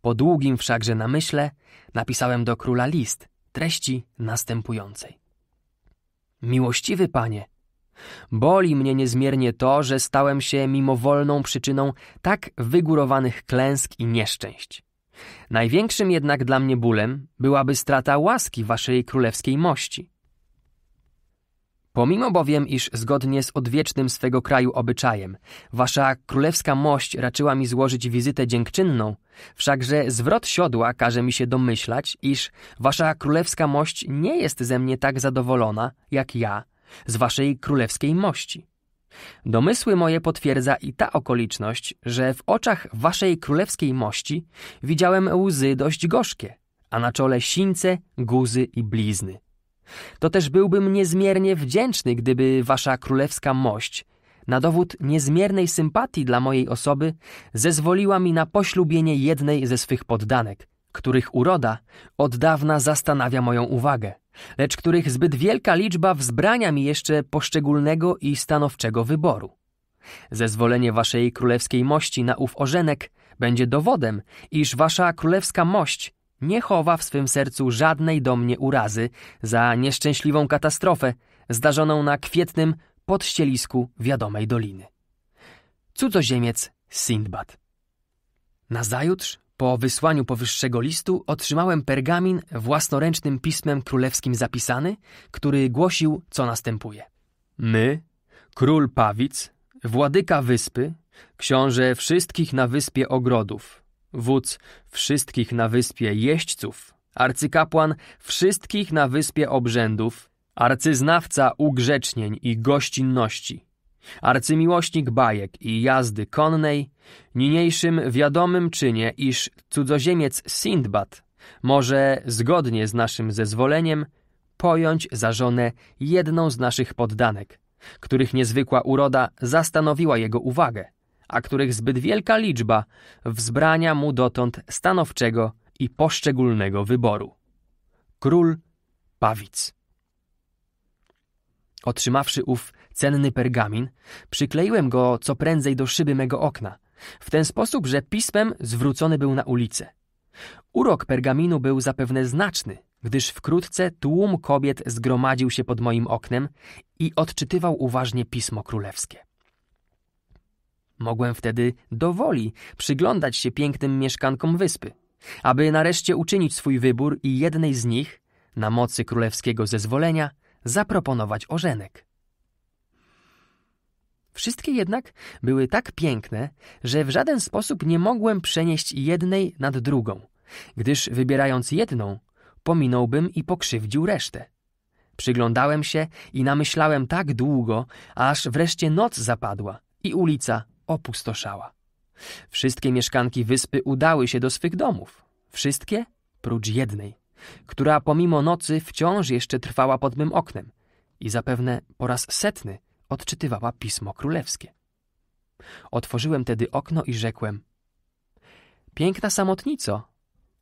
Po długim wszakże namyśle napisałem do króla list treści następującej. Miłościwy panie, boli mnie niezmiernie to, że stałem się mimowolną przyczyną tak wygórowanych klęsk i nieszczęść. Największym jednak dla mnie bólem byłaby strata łaski waszej królewskiej mości. Pomimo bowiem, iż zgodnie z odwiecznym swego kraju obyczajem, wasza królewska mość raczyła mi złożyć wizytę dziękczynną, wszakże zwrot siodła każe mi się domyślać, iż wasza królewska mość nie jest ze mnie tak zadowolona, jak ja, z waszej królewskiej mości. Domysły moje potwierdza i ta okoliczność, że w oczach waszej królewskiej mości widziałem łzy dość gorzkie, a na czole sińce, guzy i blizny. To też byłbym niezmiernie wdzięczny, gdyby wasza królewska mość, na dowód niezmiernej sympatii dla mojej osoby, zezwoliła mi na poślubienie jednej ze swych poddanek, których uroda od dawna zastanawia moją uwagę, lecz których zbyt wielka liczba wzbrania mi jeszcze poszczególnego i stanowczego wyboru. Zezwolenie waszej królewskiej mości na ów ożenek będzie dowodem, iż wasza królewska mość nie chowa w swym sercu żadnej do mnie urazy za nieszczęśliwą katastrofę zdarzoną na kwietnym podścielisku wiadomej doliny. Cudzoziemiec Sindbad. Nazajutrz po wysłaniu powyższego listu otrzymałem pergamin własnoręcznym pismem królewskim zapisany, który głosił, co następuje. My, król Pawic, władyka wyspy, książę wszystkich na wyspie ogrodów, wódz wszystkich na wyspie jeźdźców, arcykapłan wszystkich na wyspie obrzędów, arcyznawca ugrzecznień i gościnności, Arcymiłośnik bajek i jazdy konnej, niniejszym wiadomym czynie, iż cudzoziemiec Sindbad może, zgodnie z naszym zezwoleniem, pojąć za żonę jedną z naszych poddanek, których niezwykła uroda zastanowiła jego uwagę, a których zbyt wielka liczba wzbrania mu dotąd stanowczego i poszczególnego wyboru. Król Pawic. Otrzymawszy ów cenny pergamin, przykleiłem go co prędzej do szyby mego okna, w ten sposób, że pismem zwrócony był na ulicę. Urok pergaminu był zapewne znaczny, gdyż wkrótce tłum kobiet zgromadził się pod moim oknem i odczytywał uważnie pismo królewskie. Mogłem wtedy dowoli przyglądać się pięknym mieszkankom wyspy, aby nareszcie uczynić swój wybór i jednej z nich, na mocy królewskiego zezwolenia, zaproponować ożenek. Wszystkie jednak były tak piękne, że w żaden sposób nie mogłem przenieść jednej nad drugą, gdyż wybierając jedną, pominąłbym i pokrzywdził resztę. Przyglądałem się i namyślałem tak długo, aż wreszcie noc zapadła i ulica opustoszała. Wszystkie mieszkanki wyspy udały się do swych domów. Wszystkie prócz jednej, która pomimo nocy wciąż jeszcze trwała pod mym oknem i zapewne po raz setny odczytywała pismo królewskie. Otworzyłem tedy okno i rzekłem: Piękna samotnico,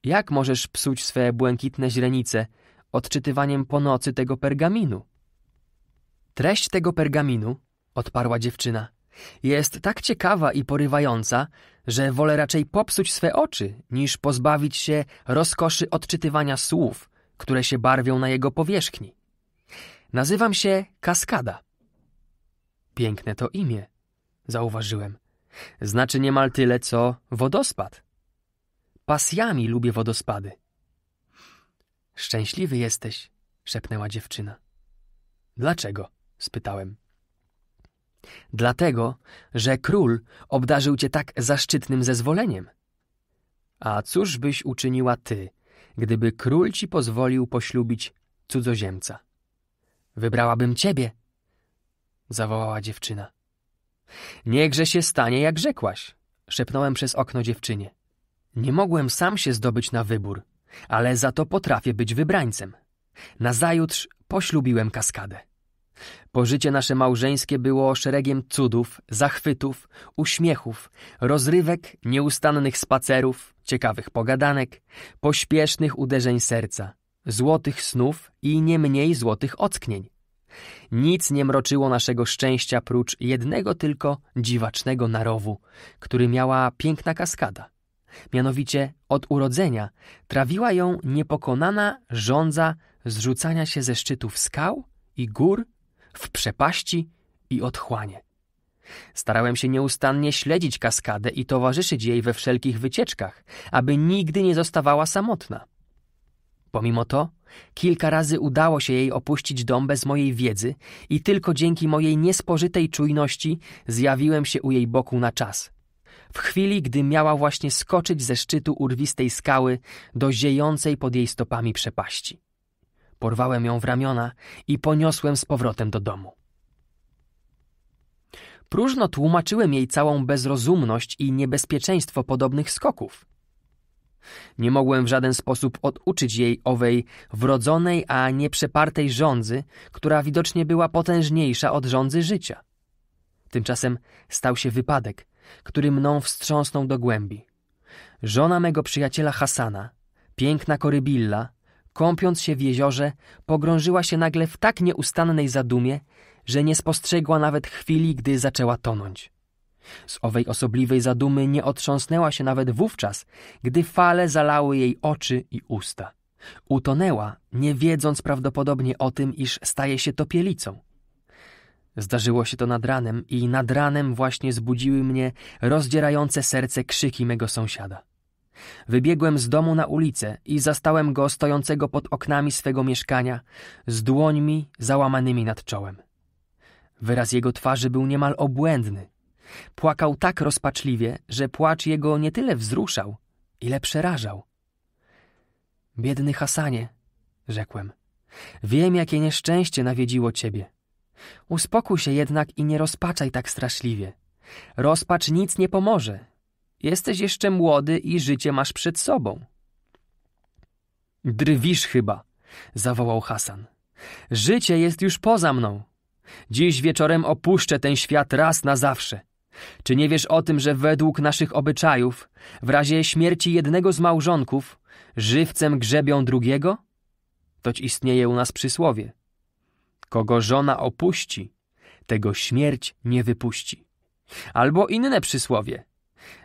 jak możesz psuć swe błękitne źrenice odczytywaniem po nocy tego pergaminu? Treść tego pergaminu, odparła dziewczyna, jest tak ciekawa i porywająca, że wolę raczej popsuć swe oczy, niż pozbawić się rozkoszy odczytywania słów, które się barwią na jego powierzchni. Nazywam się Kaskada. Piękne to imię, zauważyłem. Znaczy niemal tyle, co wodospad. Pasjami lubię wodospady. Szczęśliwy jesteś, szepnęła dziewczyna. Dlaczego? spytałem. Dlatego, że król obdarzył cię tak zaszczytnym zezwoleniem. A cóż byś uczyniła ty, gdyby król ci pozwolił poślubić cudzoziemca? Wybrałabym ciebie, zawołała dziewczyna. Niechże się stanie, jak rzekłaś, szepnąłem przez okno dziewczynie. Nie mogłem sam się zdobyć na wybór, ale za to potrafię być wybrańcem. Nazajutrz poślubiłem kaskadę. Pożycie nasze małżeńskie było szeregiem cudów, zachwytów, uśmiechów, rozrywek, nieustannych spacerów, ciekawych pogadanek, pośpiesznych uderzeń serca, złotych snów i nie mniej złotych ocknień. Nic nie mroczyło naszego szczęścia prócz jednego tylko dziwacznego narowu, który miała piękna kaskada. Mianowicie od urodzenia trawiła ją niepokonana żądza zrzucania się ze szczytów skał i gór w przepaści i otchłanie. Starałem się nieustannie śledzić kaskadę i towarzyszyć jej we wszelkich wycieczkach, aby nigdy nie zostawała samotna. Pomimo to Kilka razy udało się jej opuścić dom bez mojej wiedzy i tylko dzięki mojej niespożytej czujności zjawiłem się u jej boku na czas. W chwili, gdy miała właśnie skoczyć ze szczytu urwistej skały do ziejącej pod jej stopami przepaści. Porwałem ją w ramiona i poniosłem z powrotem do domu. Próżno tłumaczyłem jej całą bezrozumność i niebezpieczeństwo podobnych skoków. Nie mogłem w żaden sposób oduczyć jej owej wrodzonej, a nieprzepartej żądzy, która widocznie była potężniejsza od żądzy życia. Tymczasem stał się wypadek, który mną wstrząsnął do głębi. Żona mego przyjaciela Hasana, piękna Korybilla, kąpiąc się w jeziorze, pogrążyła się nagle w tak nieustannej zadumie, że nie spostrzegła nawet chwili, gdy zaczęła tonąć. Z owej osobliwej zadumy nie otrząsnęła się nawet wówczas, gdy fale zalały jej oczy i usta. Utonęła, nie wiedząc prawdopodobnie o tym, iż staje się topielicą. Zdarzyło się to nad ranem i nad ranem właśnie zbudziły mnie rozdzierające serce krzyki mego sąsiada. Wybiegłem z domu na ulicę i zastałem go stojącego pod oknami swego mieszkania z dłońmi załamanymi nad czołem. Wyraz jego twarzy był niemal obłędny. Płakał tak rozpaczliwie, że płacz jego nie tyle wzruszał, ile przerażał. Biedny Hasanie, rzekłem, wiem, jakie nieszczęście nawiedziło ciebie. Uspokój się jednak i nie rozpaczaj tak straszliwie. Rozpacz nic nie pomoże. Jesteś jeszcze młody i życie masz przed sobą. Drwisz chyba, zawołał Hasan. Życie jest już poza mną. Dziś wieczorem opuszczę ten świat raz na zawsze. Czy nie wiesz o tym, że według naszych obyczajów, w razie śmierci jednego z małżonków, żywcem grzebią drugiego? Toć istnieje u nas przysłowie. Kogo żona opuści, tego śmierć nie wypuści. Albo inne przysłowie.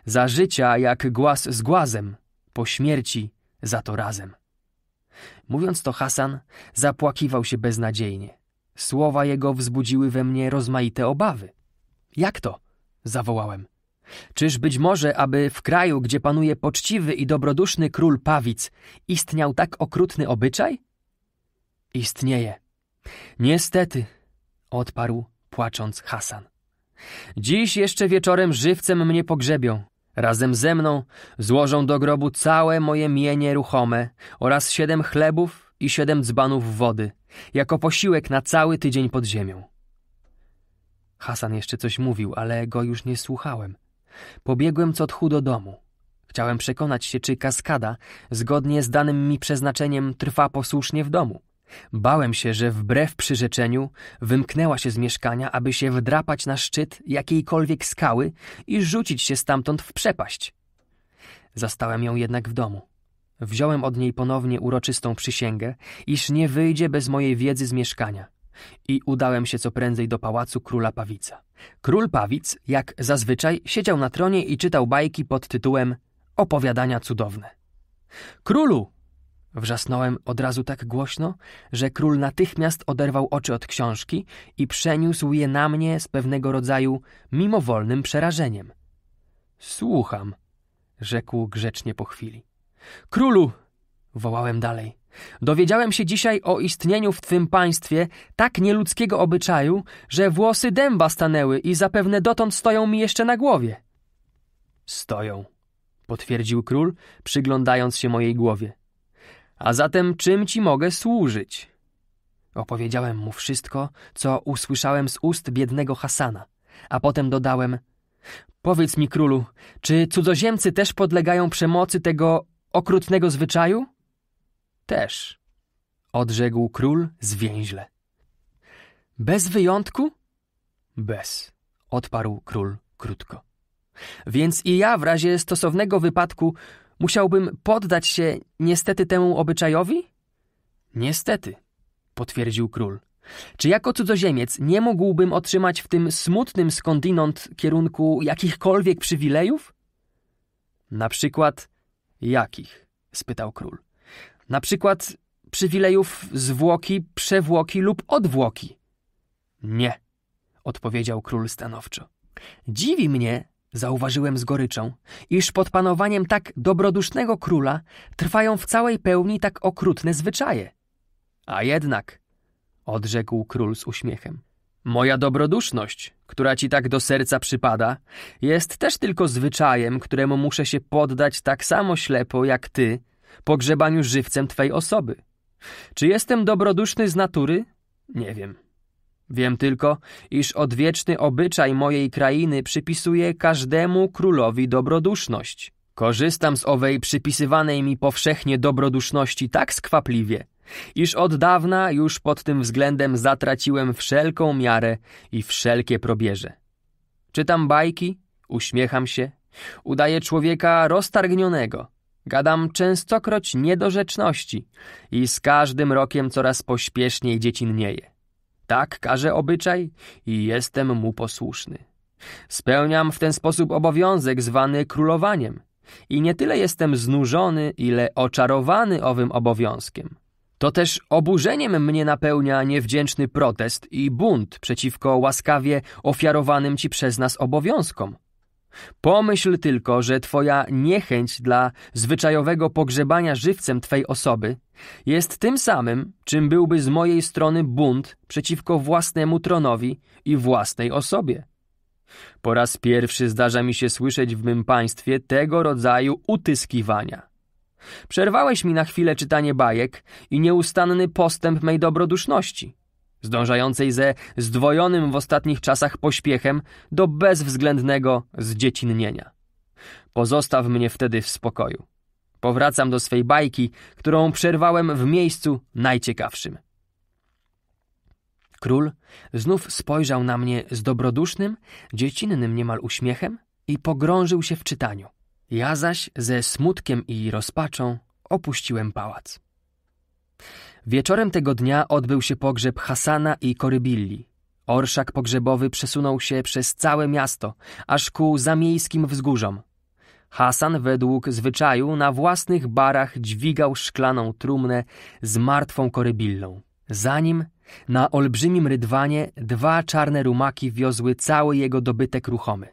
Za życia jak głaz z głazem, po śmierci za to razem. Mówiąc to, Hasan zapłakiwał się beznadziejnie. Słowa jego wzbudziły we mnie rozmaite obawy. Jak to? zawołałem. Czyż być może, aby w kraju, gdzie panuje poczciwy i dobroduszny król Pawic, istniał tak okrutny obyczaj? Istnieje. Niestety, odparł, płacząc Hasan. Dziś jeszcze wieczorem żywcem mnie pogrzebią. Razem ze mną złożą do grobu całe moje mienie ruchome oraz siedem chlebów i siedem dzbanów wody, jako posiłek na cały tydzień pod ziemią. Hasan jeszcze coś mówił, ale go już nie słuchałem. Pobiegłem co tchu do domu. Chciałem przekonać się, czy kaskada, zgodnie z danym mi przeznaczeniem, trwa posłusznie w domu. Bałem się, że wbrew przyrzeczeniu wymknęła się z mieszkania, aby się wdrapać na szczyt jakiejkolwiek skały i rzucić się stamtąd w przepaść. Zastałem ją jednak w domu. Wziąłem od niej ponownie uroczystą przysięgę, iż nie wyjdzie bez mojej wiedzy z mieszkania i udałem się co prędzej do pałacu króla Pawica. Król Pawic, jak zazwyczaj, siedział na tronie i czytał bajki pod tytułem Opowiadania cudowne. Królu! Wrzasnąłem od razu tak głośno, że król natychmiast oderwał oczy od książki i przeniósł je na mnie z pewnego rodzaju mimowolnym przerażeniem. Słucham, rzekł grzecznie po chwili. Królu! wołałem dalej. Dowiedziałem się dzisiaj o istnieniu w twym państwie tak nieludzkiego obyczaju, że włosy dęba stanęły i zapewne dotąd stoją mi jeszcze na głowie. Stoją, potwierdził król, przyglądając się mojej głowie. A zatem czym ci mogę służyć? Opowiedziałem mu wszystko, co usłyszałem z ust biednego Hasana, a potem dodałem: Powiedz mi, królu, czy cudzoziemcy też podlegają przemocy tego okrutnego zwyczaju? Też, odrzekł król zwięźle. Bez wyjątku? Bez, odparł król krótko. Więc i ja w razie stosownego wypadku musiałbym poddać się niestety temu obyczajowi? Niestety, potwierdził król. Czy jako cudzoziemiec nie mógłbym otrzymać w tym smutnym skądinąd kierunku jakichkolwiek przywilejów? Na przykład jakich? spytał król. Na przykład przywilejów zwłoki, przewłoki lub odwłoki. Nie, odpowiedział król stanowczo. Dziwi mnie, zauważyłem z goryczą, iż pod panowaniem tak dobrodusznego króla trwają w całej pełni tak okrutne zwyczaje. A jednak, odrzekł król z uśmiechem, moja dobroduszność, która ci tak do serca przypada, jest też tylko zwyczajem, któremu muszę się poddać tak samo ślepo jak ty pogrzebaniu żywcem twej osoby. Czy jestem dobroduszny z natury? Nie wiem. Wiem tylko, iż odwieczny obyczaj mojej krainy przypisuje każdemu królowi dobroduszność. Korzystam z owej przypisywanej mi powszechnie dobroduszności tak skwapliwie, iż od dawna już pod tym względem zatraciłem wszelką miarę i wszelkie probierze. Czytam bajki, uśmiecham się, udaję człowieka roztargnionego, Gadam częstokroć niedorzeczności i z każdym rokiem coraz pośpieszniej dziecinnieje. Tak każe obyczaj i jestem mu posłuszny. Spełniam w ten sposób obowiązek zwany królowaniem i nie tyle jestem znużony, ile oczarowany owym obowiązkiem. To też oburzeniem mnie napełnia niewdzięczny protest i bunt przeciwko łaskawie ofiarowanym ci przez nas obowiązkom. Pomyśl tylko, że Twoja niechęć dla zwyczajowego pogrzebania żywcem Twej osoby jest tym samym, czym byłby z mojej strony bunt przeciwko własnemu tronowi i własnej osobie. Po raz pierwszy zdarza mi się słyszeć w mym państwie tego rodzaju utyskiwania. Przerwałeś mi na chwilę czytanie bajek i nieustanny postęp mej dobroduszności zdążającej ze zdwojonym w ostatnich czasach pośpiechem do bezwzględnego zdziecinnienia. Pozostaw mnie wtedy w spokoju. Powracam do swej bajki, którą przerwałem w miejscu najciekawszym. Król znów spojrzał na mnie z dobrodusznym, dziecinnym niemal uśmiechem i pogrążył się w czytaniu. Ja zaś ze smutkiem i rozpaczą opuściłem pałac. Wieczorem tego dnia odbył się pogrzeb Hasana i Korybilli. Orszak pogrzebowy przesunął się przez całe miasto, aż ku zamiejskim wzgórzom. Hasan według zwyczaju na własnych barach dźwigał szklaną trumnę z martwą korybillą. Za nim, na olbrzymim rydwanie, dwa czarne rumaki wiozły cały jego dobytek ruchomy.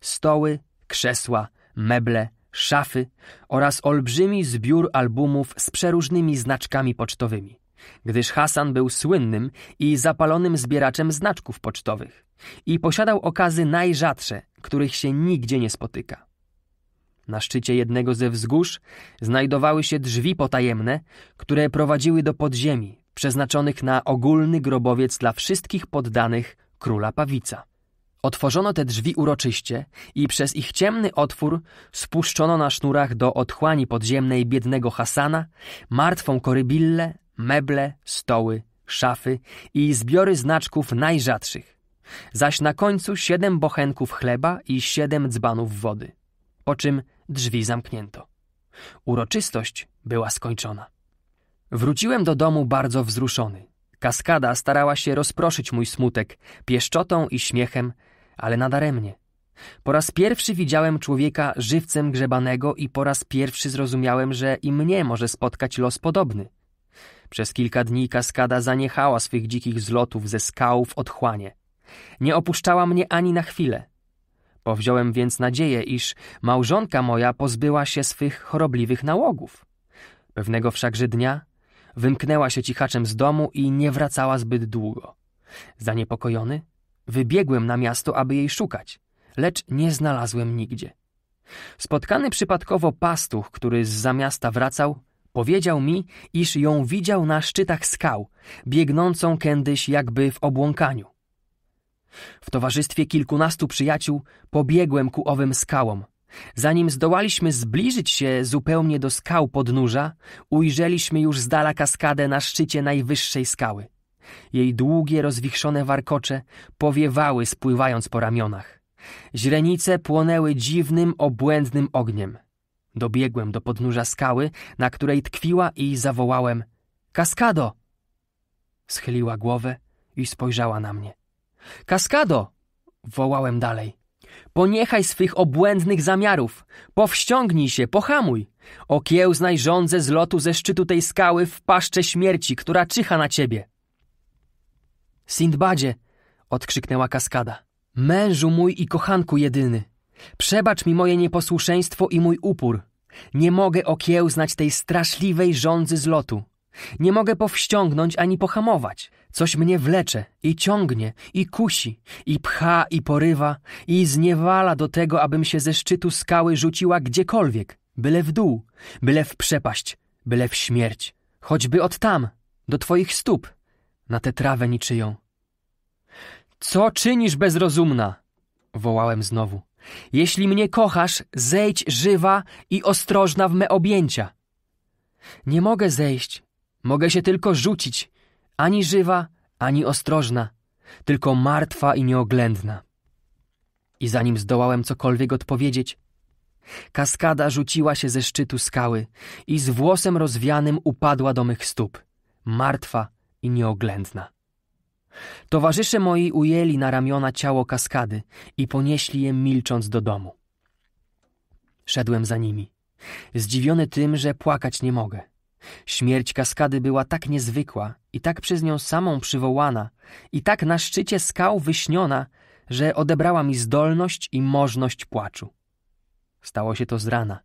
Stoły, krzesła, meble – szafy oraz olbrzymi zbiór albumów z przeróżnymi znaczkami pocztowymi, gdyż Hasan był słynnym i zapalonym zbieraczem znaczków pocztowych i posiadał okazy najrzadsze, których się nigdzie nie spotyka. Na szczycie jednego ze wzgórz znajdowały się drzwi potajemne, które prowadziły do podziemi, przeznaczonych na ogólny grobowiec dla wszystkich poddanych króla Pawica. Otworzono te drzwi uroczyście i przez ich ciemny otwór spuszczono na sznurach do otchłani podziemnej biednego Hasana, martwą korybillę, meble, stoły, szafy i zbiory znaczków najrzadszych. Zaś na końcu siedem bochenków chleba i siedem dzbanów wody. Po czym drzwi zamknięto. Uroczystość była skończona. Wróciłem do domu bardzo wzruszony. Kaskada starała się rozproszyć mój smutek pieszczotą i śmiechem, ale nadaremnie. Po raz pierwszy widziałem człowieka żywcem grzebanego i po raz pierwszy zrozumiałem, że i mnie może spotkać los podobny. Przez kilka dni kaskada zaniechała swych dzikich zlotów ze skał w otchłanie. Nie opuszczała mnie ani na chwilę. Powziąłem więc nadzieję, iż małżonka moja pozbyła się swych chorobliwych nałogów. Pewnego wszakże dnia wymknęła się cichaczem z domu i nie wracała zbyt długo. Zaniepokojony, Wybiegłem na miasto, aby jej szukać, lecz nie znalazłem nigdzie. Spotkany przypadkowo pastuch, który z zamiasta wracał, powiedział mi, iż ją widział na szczytach skał, biegnącą kiedyś jakby w obłąkaniu. W towarzystwie kilkunastu przyjaciół pobiegłem ku owym skałom. Zanim zdołaliśmy zbliżyć się zupełnie do skał podnóża, ujrzeliśmy już z dala kaskadę na szczycie najwyższej skały. Jej długie, rozwichrzone warkocze powiewały, spływając po ramionach. Źrenice płonęły dziwnym, obłędnym ogniem. Dobiegłem do podnóża skały, na której tkwiła i zawołałem — Kaskado! Schyliła głowę i spojrzała na mnie. — Kaskado! — wołałem dalej. — Poniechaj swych obłędnych zamiarów! Powściągnij się, pohamuj! Okiełznaj żądzę z lotu ze szczytu tej skały w paszcze śmierci, która czyha na ciebie! Sindbadzie! odkrzyknęła kaskada. Mężu mój i kochanku jedyny! Przebacz mi moje nieposłuszeństwo i mój upór. Nie mogę okiełznać tej straszliwej żądzy zlotu. Nie mogę powściągnąć ani pohamować. Coś mnie wlecze i ciągnie, i kusi, i pcha, i porywa, i zniewala do tego, abym się ze szczytu skały rzuciła gdziekolwiek, byle w dół, byle w przepaść, byle w śmierć, choćby od tam, do twoich stóp na tę trawę niczyją. Co czynisz, bezrozumna? wołałem znowu. Jeśli mnie kochasz, zejdź żywa i ostrożna w me objęcia. Nie mogę zejść, mogę się tylko rzucić, ani żywa, ani ostrożna, tylko martwa i nieoględna. I zanim zdołałem cokolwiek odpowiedzieć, kaskada rzuciła się ze szczytu skały i z włosem rozwianym upadła do mych stóp, martwa i nieoględna. Towarzysze moi ujęli na ramiona ciało kaskady i ponieśli je milcząc do domu. Szedłem za nimi, zdziwiony tym, że płakać nie mogę. Śmierć kaskady była tak niezwykła i tak przez nią samą przywołana i tak na szczycie skał wyśniona, że odebrała mi zdolność i możność płaczu. Stało się to z rana,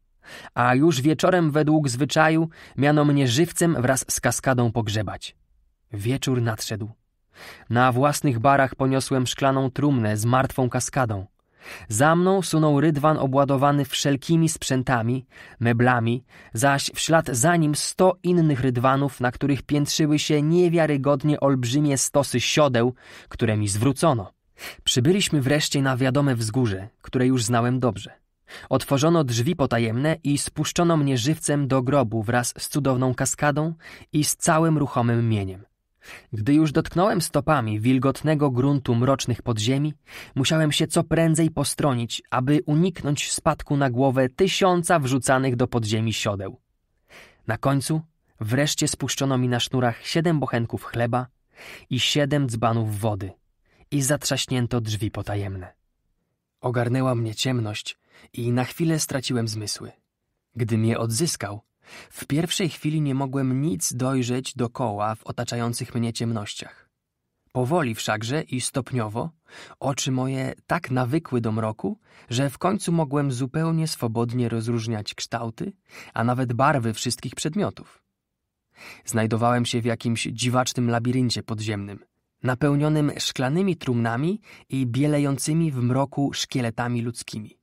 a już wieczorem według zwyczaju miano mnie żywcem wraz z kaskadą pogrzebać. Wieczór nadszedł. Na własnych barach poniosłem szklaną trumnę z martwą kaskadą. Za mną sunął rydwan obładowany wszelkimi sprzętami, meblami, zaś w ślad za nim sto innych rydwanów, na których piętrzyły się niewiarygodnie olbrzymie stosy siodeł, które mi zwrócono. Przybyliśmy wreszcie na wiadome wzgórze, które już znałem dobrze. Otworzono drzwi potajemne i spuszczono mnie żywcem do grobu wraz z cudowną kaskadą i z całym ruchomym mieniem. Gdy już dotknąłem stopami wilgotnego gruntu mrocznych podziemi, musiałem się co prędzej postronić, aby uniknąć spadku na głowę tysiąca wrzucanych do podziemi siodeł. Na końcu wreszcie spuszczono mi na sznurach siedem bochenków chleba i siedem dzbanów wody i zatrzaśnięto drzwi potajemne. Ogarnęła mnie ciemność i na chwilę straciłem zmysły. Gdy mnie odzyskał, w pierwszej chwili nie mogłem nic dojrzeć dokoła w otaczających mnie ciemnościach. Powoli wszakże i stopniowo oczy moje tak nawykły do mroku, że w końcu mogłem zupełnie swobodnie rozróżniać kształty, a nawet barwy wszystkich przedmiotów. Znajdowałem się w jakimś dziwacznym labiryncie podziemnym, napełnionym szklanymi trumnami i bielejącymi w mroku szkieletami ludzkimi.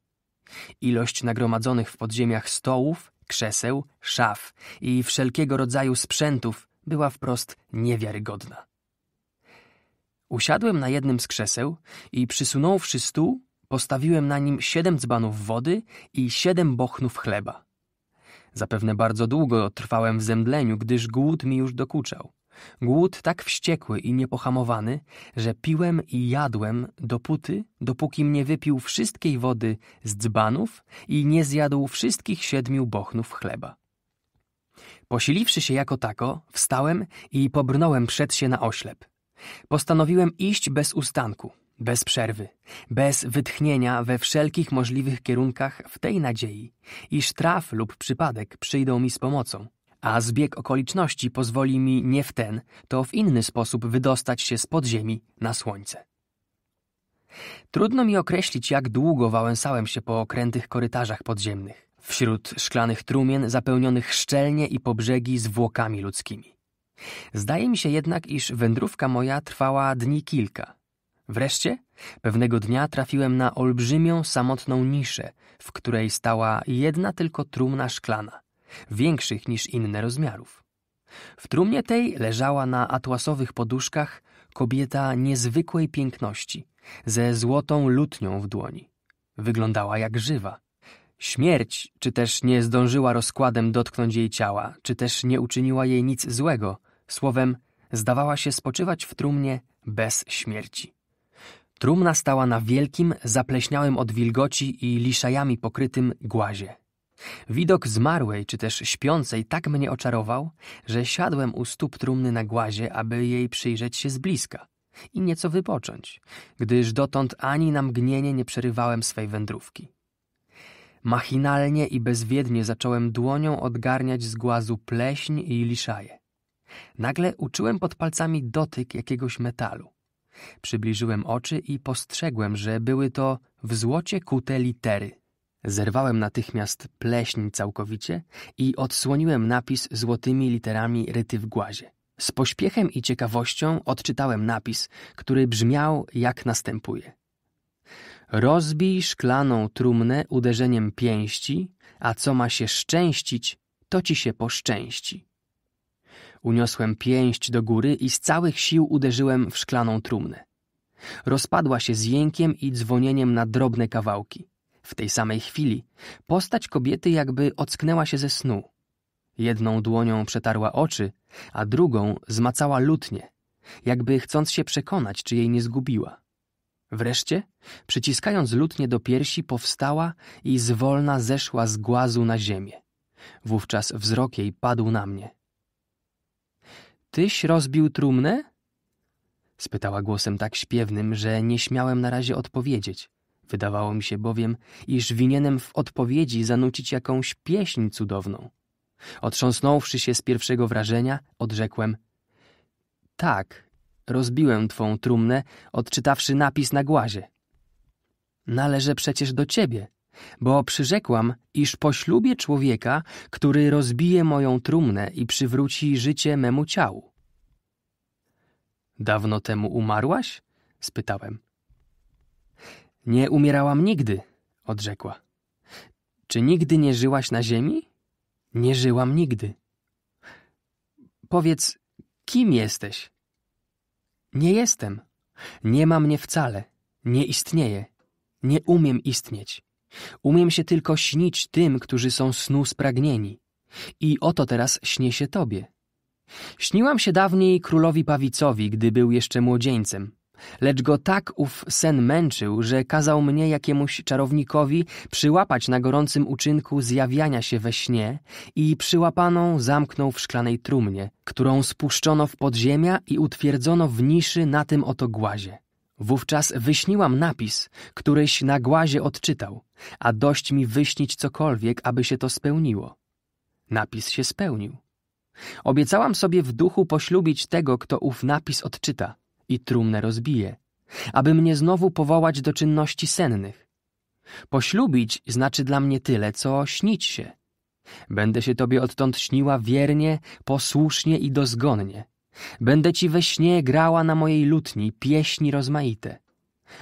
Ilość nagromadzonych w podziemiach stołów, krzeseł, szaf i wszelkiego rodzaju sprzętów była wprost niewiarygodna. Usiadłem na jednym z krzeseł i przysunąwszy stół, postawiłem na nim siedem dzbanów wody i siedem bochnów chleba. Zapewne bardzo długo trwałem w zemdleniu, gdyż głód mi już dokuczał. Głód tak wściekły i niepohamowany, że piłem i jadłem dopóty, dopóki mnie wypił wszystkiej wody z dzbanów i nie zjadł wszystkich siedmiu bochnów chleba. Posiliwszy się jako tako, wstałem i pobrnąłem przed się na oślep. Postanowiłem iść bez ustanku, bez przerwy, bez wytchnienia we wszelkich możliwych kierunkach w tej nadziei, iż traf lub przypadek przyjdą mi z pomocą, a zbieg okoliczności pozwoli mi nie w ten, to w inny sposób wydostać się z podziemi na słońce. Trudno mi określić, jak długo wałęsałem się po okrętych korytarzach podziemnych, wśród szklanych trumien zapełnionych szczelnie i po brzegi zwłokami ludzkimi. Zdaje mi się jednak, iż wędrówka moja trwała dni kilka. Wreszcie, pewnego dnia trafiłem na olbrzymią, samotną niszę, w której stała jedna tylko trumna szklana większych niż inne rozmiarów. W trumnie tej leżała na atłasowych poduszkach kobieta niezwykłej piękności, ze złotą lutnią w dłoni. Wyglądała jak żywa. Śmierć, czy też nie zdążyła rozkładem dotknąć jej ciała, czy też nie uczyniła jej nic złego, słowem, zdawała się spoczywać w trumnie bez śmierci. Trumna stała na wielkim, zapleśniałym od wilgoci i liszajami pokrytym głazie. Widok zmarłej czy też śpiącej tak mnie oczarował, że siadłem u stóp trumny na głazie, aby jej przyjrzeć się z bliska i nieco wypocząć, gdyż dotąd ani na mgnienie nie przerywałem swej wędrówki. Machinalnie i bezwiednie zacząłem dłonią odgarniać z głazu pleśń i liszaje. Nagle uczułem pod palcami dotyk jakiegoś metalu. Przybliżyłem oczy i postrzegłem, że były to w złocie kute litery – Zerwałem natychmiast pleśń całkowicie i odsłoniłem napis złotymi literami ryty w głazie. Z pośpiechem i ciekawością odczytałem napis, który brzmiał jak następuje. Rozbij szklaną trumnę uderzeniem pięści, a co ma się szczęścić, to ci się poszczęści. Uniosłem pięść do góry i z całych sił uderzyłem w szklaną trumnę. Rozpadła się z jękiem i dzwonieniem na drobne kawałki. W tej samej chwili postać kobiety jakby ocknęła się ze snu. Jedną dłonią przetarła oczy, a drugą zmacała lutnie, jakby chcąc się przekonać, czy jej nie zgubiła. Wreszcie, przyciskając lutnie do piersi, powstała i zwolna zeszła z głazu na ziemię. Wówczas wzrok jej padł na mnie. Tyś rozbił trumnę? spytała głosem tak śpiewnym, że nie śmiałem na razie odpowiedzieć. Wydawało mi się bowiem, iż winienem w odpowiedzi zanucić jakąś pieśń cudowną. Otrząsnąwszy się z pierwszego wrażenia, odrzekłem: Tak, rozbiłem twą trumnę, odczytawszy napis na głazie. Należę przecież do ciebie, bo przyrzekłam, iż poślubię człowieka, który rozbije moją trumnę i przywróci życie memu ciału. Dawno temu umarłaś? spytałem. Nie umierałam nigdy, odrzekła. Czy nigdy nie żyłaś na ziemi? Nie żyłam nigdy. Powiedz, kim jesteś? Nie jestem. Nie ma mnie wcale. Nie istnieję. Nie umiem istnieć. Umiem się tylko śnić tym, którzy są snu spragnieni. I oto teraz śnię się tobie. Śniłam się dawniej królowi Pawicowi, gdy był jeszcze młodzieńcem. Lecz go tak ów sen męczył, że kazał mnie jakiemuś czarownikowi przyłapać na gorącym uczynku zjawiania się we śnie i przyłapaną zamknął w szklanej trumnie, którą spuszczono w podziemia i utwierdzono w niszy na tym oto głazie. Wówczas wyśniłam napis, któryś na głazie odczytał, a dość mi wyśnić cokolwiek, aby się to spełniło. Napis się spełnił. Obiecałam sobie w duchu poślubić tego, kto ów napis odczyta – i trumnę rozbije, aby mnie znowu powołać do czynności sennych. Poślubić znaczy dla mnie tyle, co śnić się. Będę się Tobie odtąd śniła wiernie, posłusznie i dozgonnie. Będę Ci we śnie grała na mojej lutni pieśni rozmaite.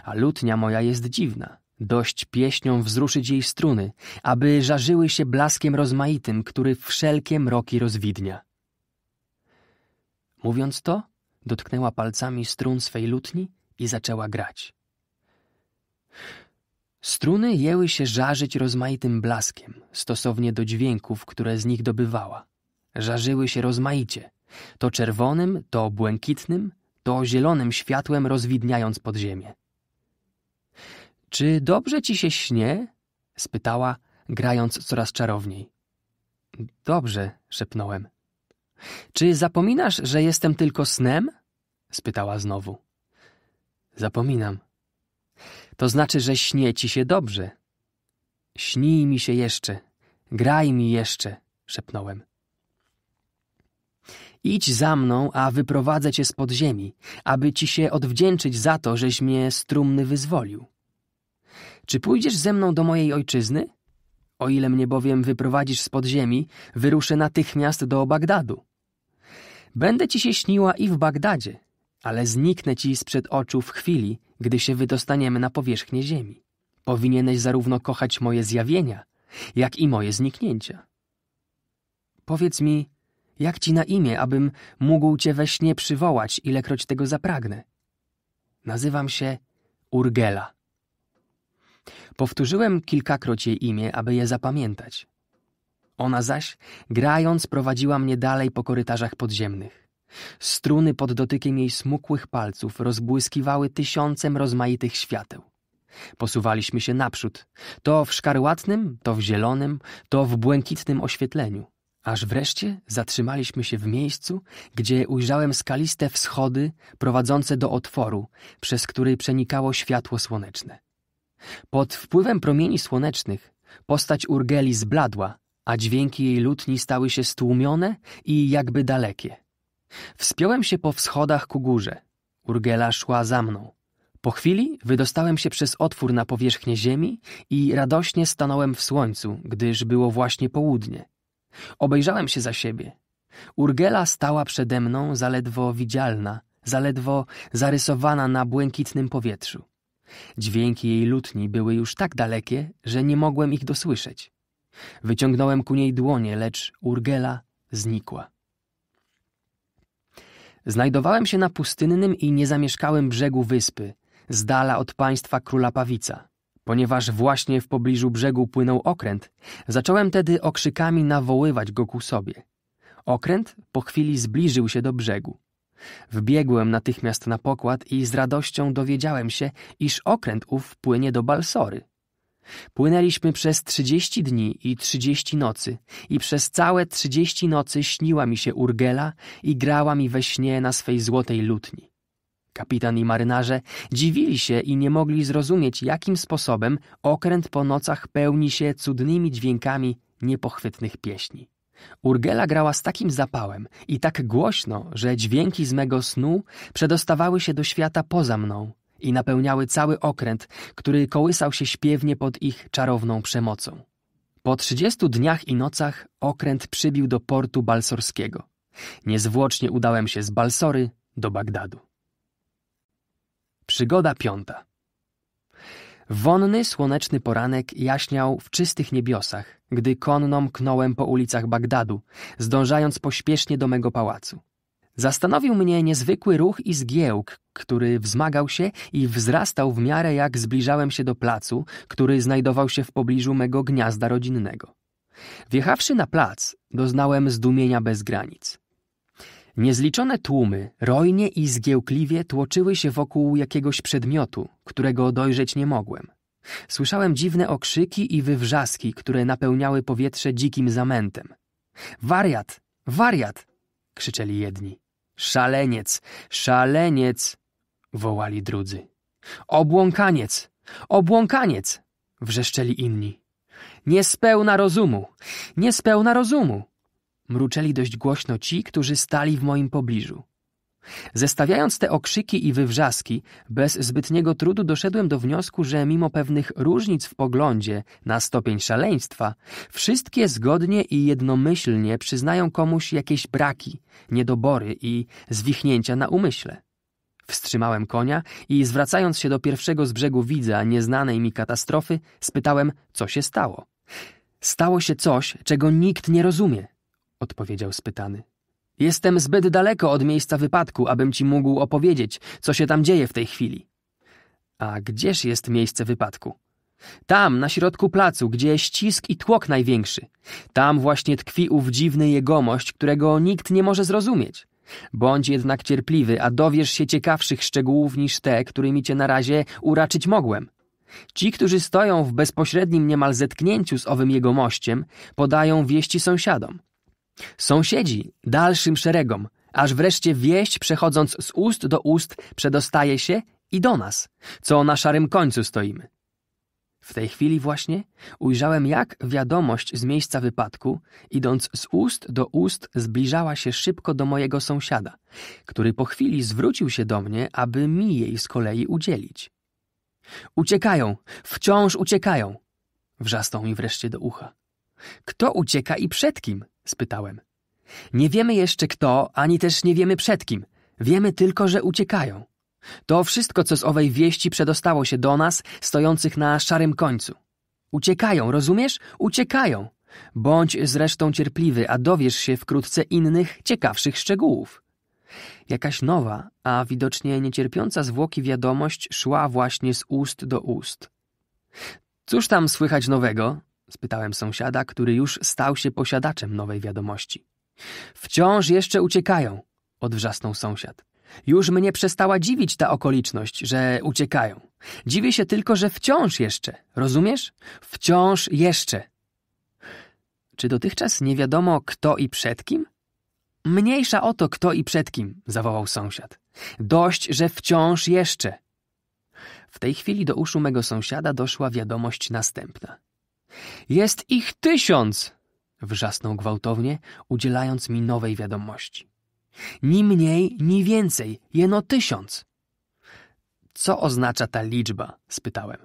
A lutnia moja jest dziwna. Dość pieśnią wzruszyć jej struny, aby żarzyły się blaskiem rozmaitym, który wszelkie mroki rozwidnia. Mówiąc to, dotknęła palcami strun swej lutni i zaczęła grać. Struny jęły się żarzyć rozmaitym blaskiem, stosownie do dźwięków, które z nich dobywała. Żarzyły się rozmaicie, to czerwonym, to błękitnym, to zielonym światłem rozwidniając podziemie. Czy dobrze ci się śnie? spytała, grając coraz czarowniej. Dobrze, szepnąłem. Czy zapominasz, że jestem tylko snem? spytała znowu. Zapominam. To znaczy, że śnie ci się dobrze. Śnij mi się jeszcze, graj mi jeszcze, szepnąłem. Idź za mną, a wyprowadzę cię z podziemi, aby ci się odwdzięczyć za to, żeś mnie z trumny wyzwolił. Czy pójdziesz ze mną do mojej ojczyzny? O ile mnie bowiem wyprowadzisz z podziemi, wyruszę natychmiast do Bagdadu. Będę ci się śniła i w Bagdadzie, ale zniknę ci sprzed oczu w chwili, gdy się wydostaniemy na powierzchnię ziemi. Powinieneś zarówno kochać moje zjawienia, jak i moje zniknięcia. Powiedz mi, jak ci na imię, abym mógł cię we śnie przywołać, ilekroć tego zapragnę? Nazywam się Urgela. Powtórzyłem kilkakroć jej imię, aby je zapamiętać. Ona zaś, grając, prowadziła mnie dalej po korytarzach podziemnych. Struny pod dotykiem jej smukłych palców rozbłyskiwały tysiącem rozmaitych świateł. Posuwaliśmy się naprzód, to w szkarłatnym, to w zielonym, to w błękitnym oświetleniu. Aż wreszcie zatrzymaliśmy się w miejscu, gdzie ujrzałem skaliste wschody prowadzące do otworu, przez który przenikało światło słoneczne. Pod wpływem promieni słonecznych postać Urgeli zbladła, a dźwięki jej lutni stały się stłumione i jakby dalekie. Wspiąłem się po wschodach ku górze. Urgela szła za mną. Po chwili wydostałem się przez otwór na powierzchnię ziemi i radośnie stanąłem w słońcu, gdyż było właśnie południe. Obejrzałem się za siebie. Urgela stała przede mną zaledwo widzialna, zaledwo zarysowana na błękitnym powietrzu. Dźwięki jej lutni były już tak dalekie, że nie mogłem ich dosłyszeć. Wyciągnąłem ku niej dłonie, lecz Urgela znikła. Znajdowałem się na pustynnym i niezamieszkałym brzegu wyspy, z dala od państwa króla Pawica. Ponieważ właśnie w pobliżu brzegu płynął okręt, zacząłem tedy okrzykami nawoływać go ku sobie. Okręt po chwili zbliżył się do brzegu. Wbiegłem natychmiast na pokład i z radością dowiedziałem się, iż okręt ów płynie do Balsory. Płynęliśmy przez trzydzieści dni i trzydzieści nocy i przez całe trzydzieści nocy śniła mi się Urgela i grała mi we śnie na swej złotej lutni. Kapitan i marynarze dziwili się i nie mogli zrozumieć, jakim sposobem okręt po nocach pełni się cudnymi dźwiękami niepochwytnych pieśni. Urgela grała z takim zapałem i tak głośno, że dźwięki z mego snu przedostawały się do świata poza mną, i napełniały cały okręt, który kołysał się śpiewnie pod ich czarowną przemocą. Po trzydziestu dniach i nocach okręt przybił do portu balsorskiego. Niezwłocznie udałem się z Balsory do Bagdadu. Przygoda piąta. Wonny, słoneczny poranek jaśniał w czystych niebiosach, gdy konną mknąłem po ulicach Bagdadu, zdążając pośpiesznie do mego pałacu. Zastanowił mnie niezwykły ruch i zgiełk, który wzmagał się i wzrastał w miarę jak zbliżałem się do placu, który znajdował się w pobliżu mego gniazda rodzinnego. Wjechawszy na plac, doznałem zdumienia bez granic. Niezliczone tłumy rojnie i zgiełkliwie tłoczyły się wokół jakiegoś przedmiotu, którego dojrzeć nie mogłem. Słyszałem dziwne okrzyki i wywrzaski, które napełniały powietrze dzikim zamętem. Wariat! Wariat! krzyczeli jedni. Szaleniec, szaleniec, wołali drudzy. Obłąkaniec, obłąkaniec, wrzeszczeli inni. Niespełna rozumu, niespełna rozumu, mruczeli dość głośno ci, którzy stali w moim pobliżu. Zestawiając te okrzyki i wywrzaski, bez zbytniego trudu doszedłem do wniosku, że mimo pewnych różnic w poglądzie na stopień szaleństwa, wszystkie zgodnie i jednomyślnie przyznają komuś jakieś braki, niedobory i zwichnięcia na umyśle. Wstrzymałem konia i zwracając się do pierwszego z brzegu widza nieznanej mi katastrofy, spytałem, co się stało. Stało się coś, czego nikt nie rozumie, odpowiedział spytany. Jestem zbyt daleko od miejsca wypadku, abym ci mógł opowiedzieć, co się tam dzieje w tej chwili. A gdzież jest miejsce wypadku? Tam, na środku placu, gdzie ścisk i tłok największy. Tam właśnie tkwi ów dziwny jegomość, którego nikt nie może zrozumieć. Bądź jednak cierpliwy, a dowiesz się ciekawszych szczegółów niż te, którymi cię na razie uraczyć mogłem. Ci, którzy stoją w bezpośrednim niemal zetknięciu z owym jegomościem, podają wieści sąsiadom. Sąsiedzi, dalszym szeregom, aż wreszcie wieść przechodząc z ust do ust przedostaje się i do nas, co na szarym końcu stoimy. W tej chwili właśnie ujrzałem, jak wiadomość z miejsca wypadku, idąc z ust do ust, zbliżała się szybko do mojego sąsiada, który po chwili zwrócił się do mnie, aby mi jej z kolei udzielić. Uciekają, wciąż uciekają, wrzasnął mi wreszcie do ucha. Kto ucieka i przed kim? spytałem. Nie wiemy jeszcze kto, ani też nie wiemy przed kim. Wiemy tylko, że uciekają. To wszystko, co z owej wieści przedostało się do nas, stojących na szarym końcu. Uciekają, rozumiesz? Uciekają. Bądź zresztą cierpliwy, a dowiesz się wkrótce innych, ciekawszych szczegółów. Jakaś nowa, a widocznie niecierpiąca zwłoki wiadomość szła właśnie z ust do ust. Cóż tam słychać nowego? spytałem sąsiada, który już stał się posiadaczem nowej wiadomości. Wciąż jeszcze uciekają, odwrzasnął sąsiad. Już mnie przestała dziwić ta okoliczność, że uciekają. Dziwię się tylko, że wciąż jeszcze, rozumiesz? Wciąż jeszcze. Czy dotychczas nie wiadomo kto i przed kim? Mniejsza o to, kto i przed kim, zawołał sąsiad. Dość, że wciąż jeszcze. W tej chwili do uszu mego sąsiada doszła wiadomość następna. Jest ich tysiąc! wrzasnął gwałtownie, udzielając mi nowej wiadomości. Ni mniej, ni więcej, jeno tysiąc. Co oznacza ta liczba? spytałem.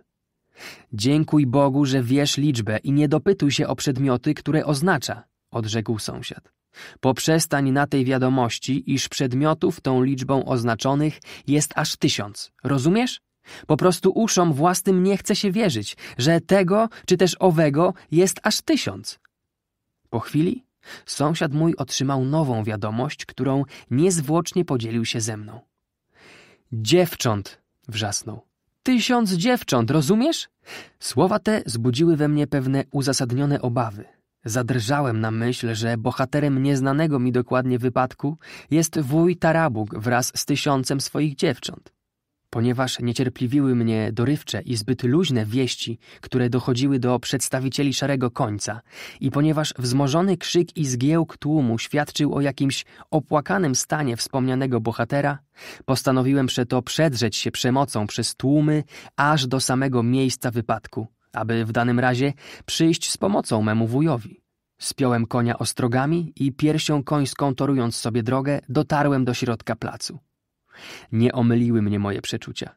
Dziękuj Bogu, że wiesz liczbę i nie dopytuj się o przedmioty, które oznacza, odrzekł sąsiad. Poprzestań na tej wiadomości, iż przedmiotów tą liczbą oznaczonych jest aż tysiąc. Rozumiesz? Po prostu uszom własnym nie chce się wierzyć, że tego czy też owego jest aż tysiąc. Po chwili sąsiad mój otrzymał nową wiadomość, którą niezwłocznie podzielił się ze mną. Dziewcząt! wrzasnął. Tysiąc dziewcząt, rozumiesz? Słowa te zbudziły we mnie pewne uzasadnione obawy. Zadrżałem na myśl, że bohaterem nieznanego mi dokładnie wypadku jest wuj Tarabuk wraz z tysiącem swoich dziewcząt ponieważ niecierpliwiły mnie dorywcze i zbyt luźne wieści, które dochodziły do przedstawicieli szarego końca i ponieważ wzmożony krzyk i zgiełk tłumu świadczył o jakimś opłakanym stanie wspomnianego bohatera, postanowiłem przeto przedrzeć się przemocą przez tłumy aż do samego miejsca wypadku, aby w danym razie przyjść z pomocą memu wujowi. Spiąłem konia ostrogami i piersią końską torując sobie drogę dotarłem do środka placu. Nie omyliły mnie moje przeczucia.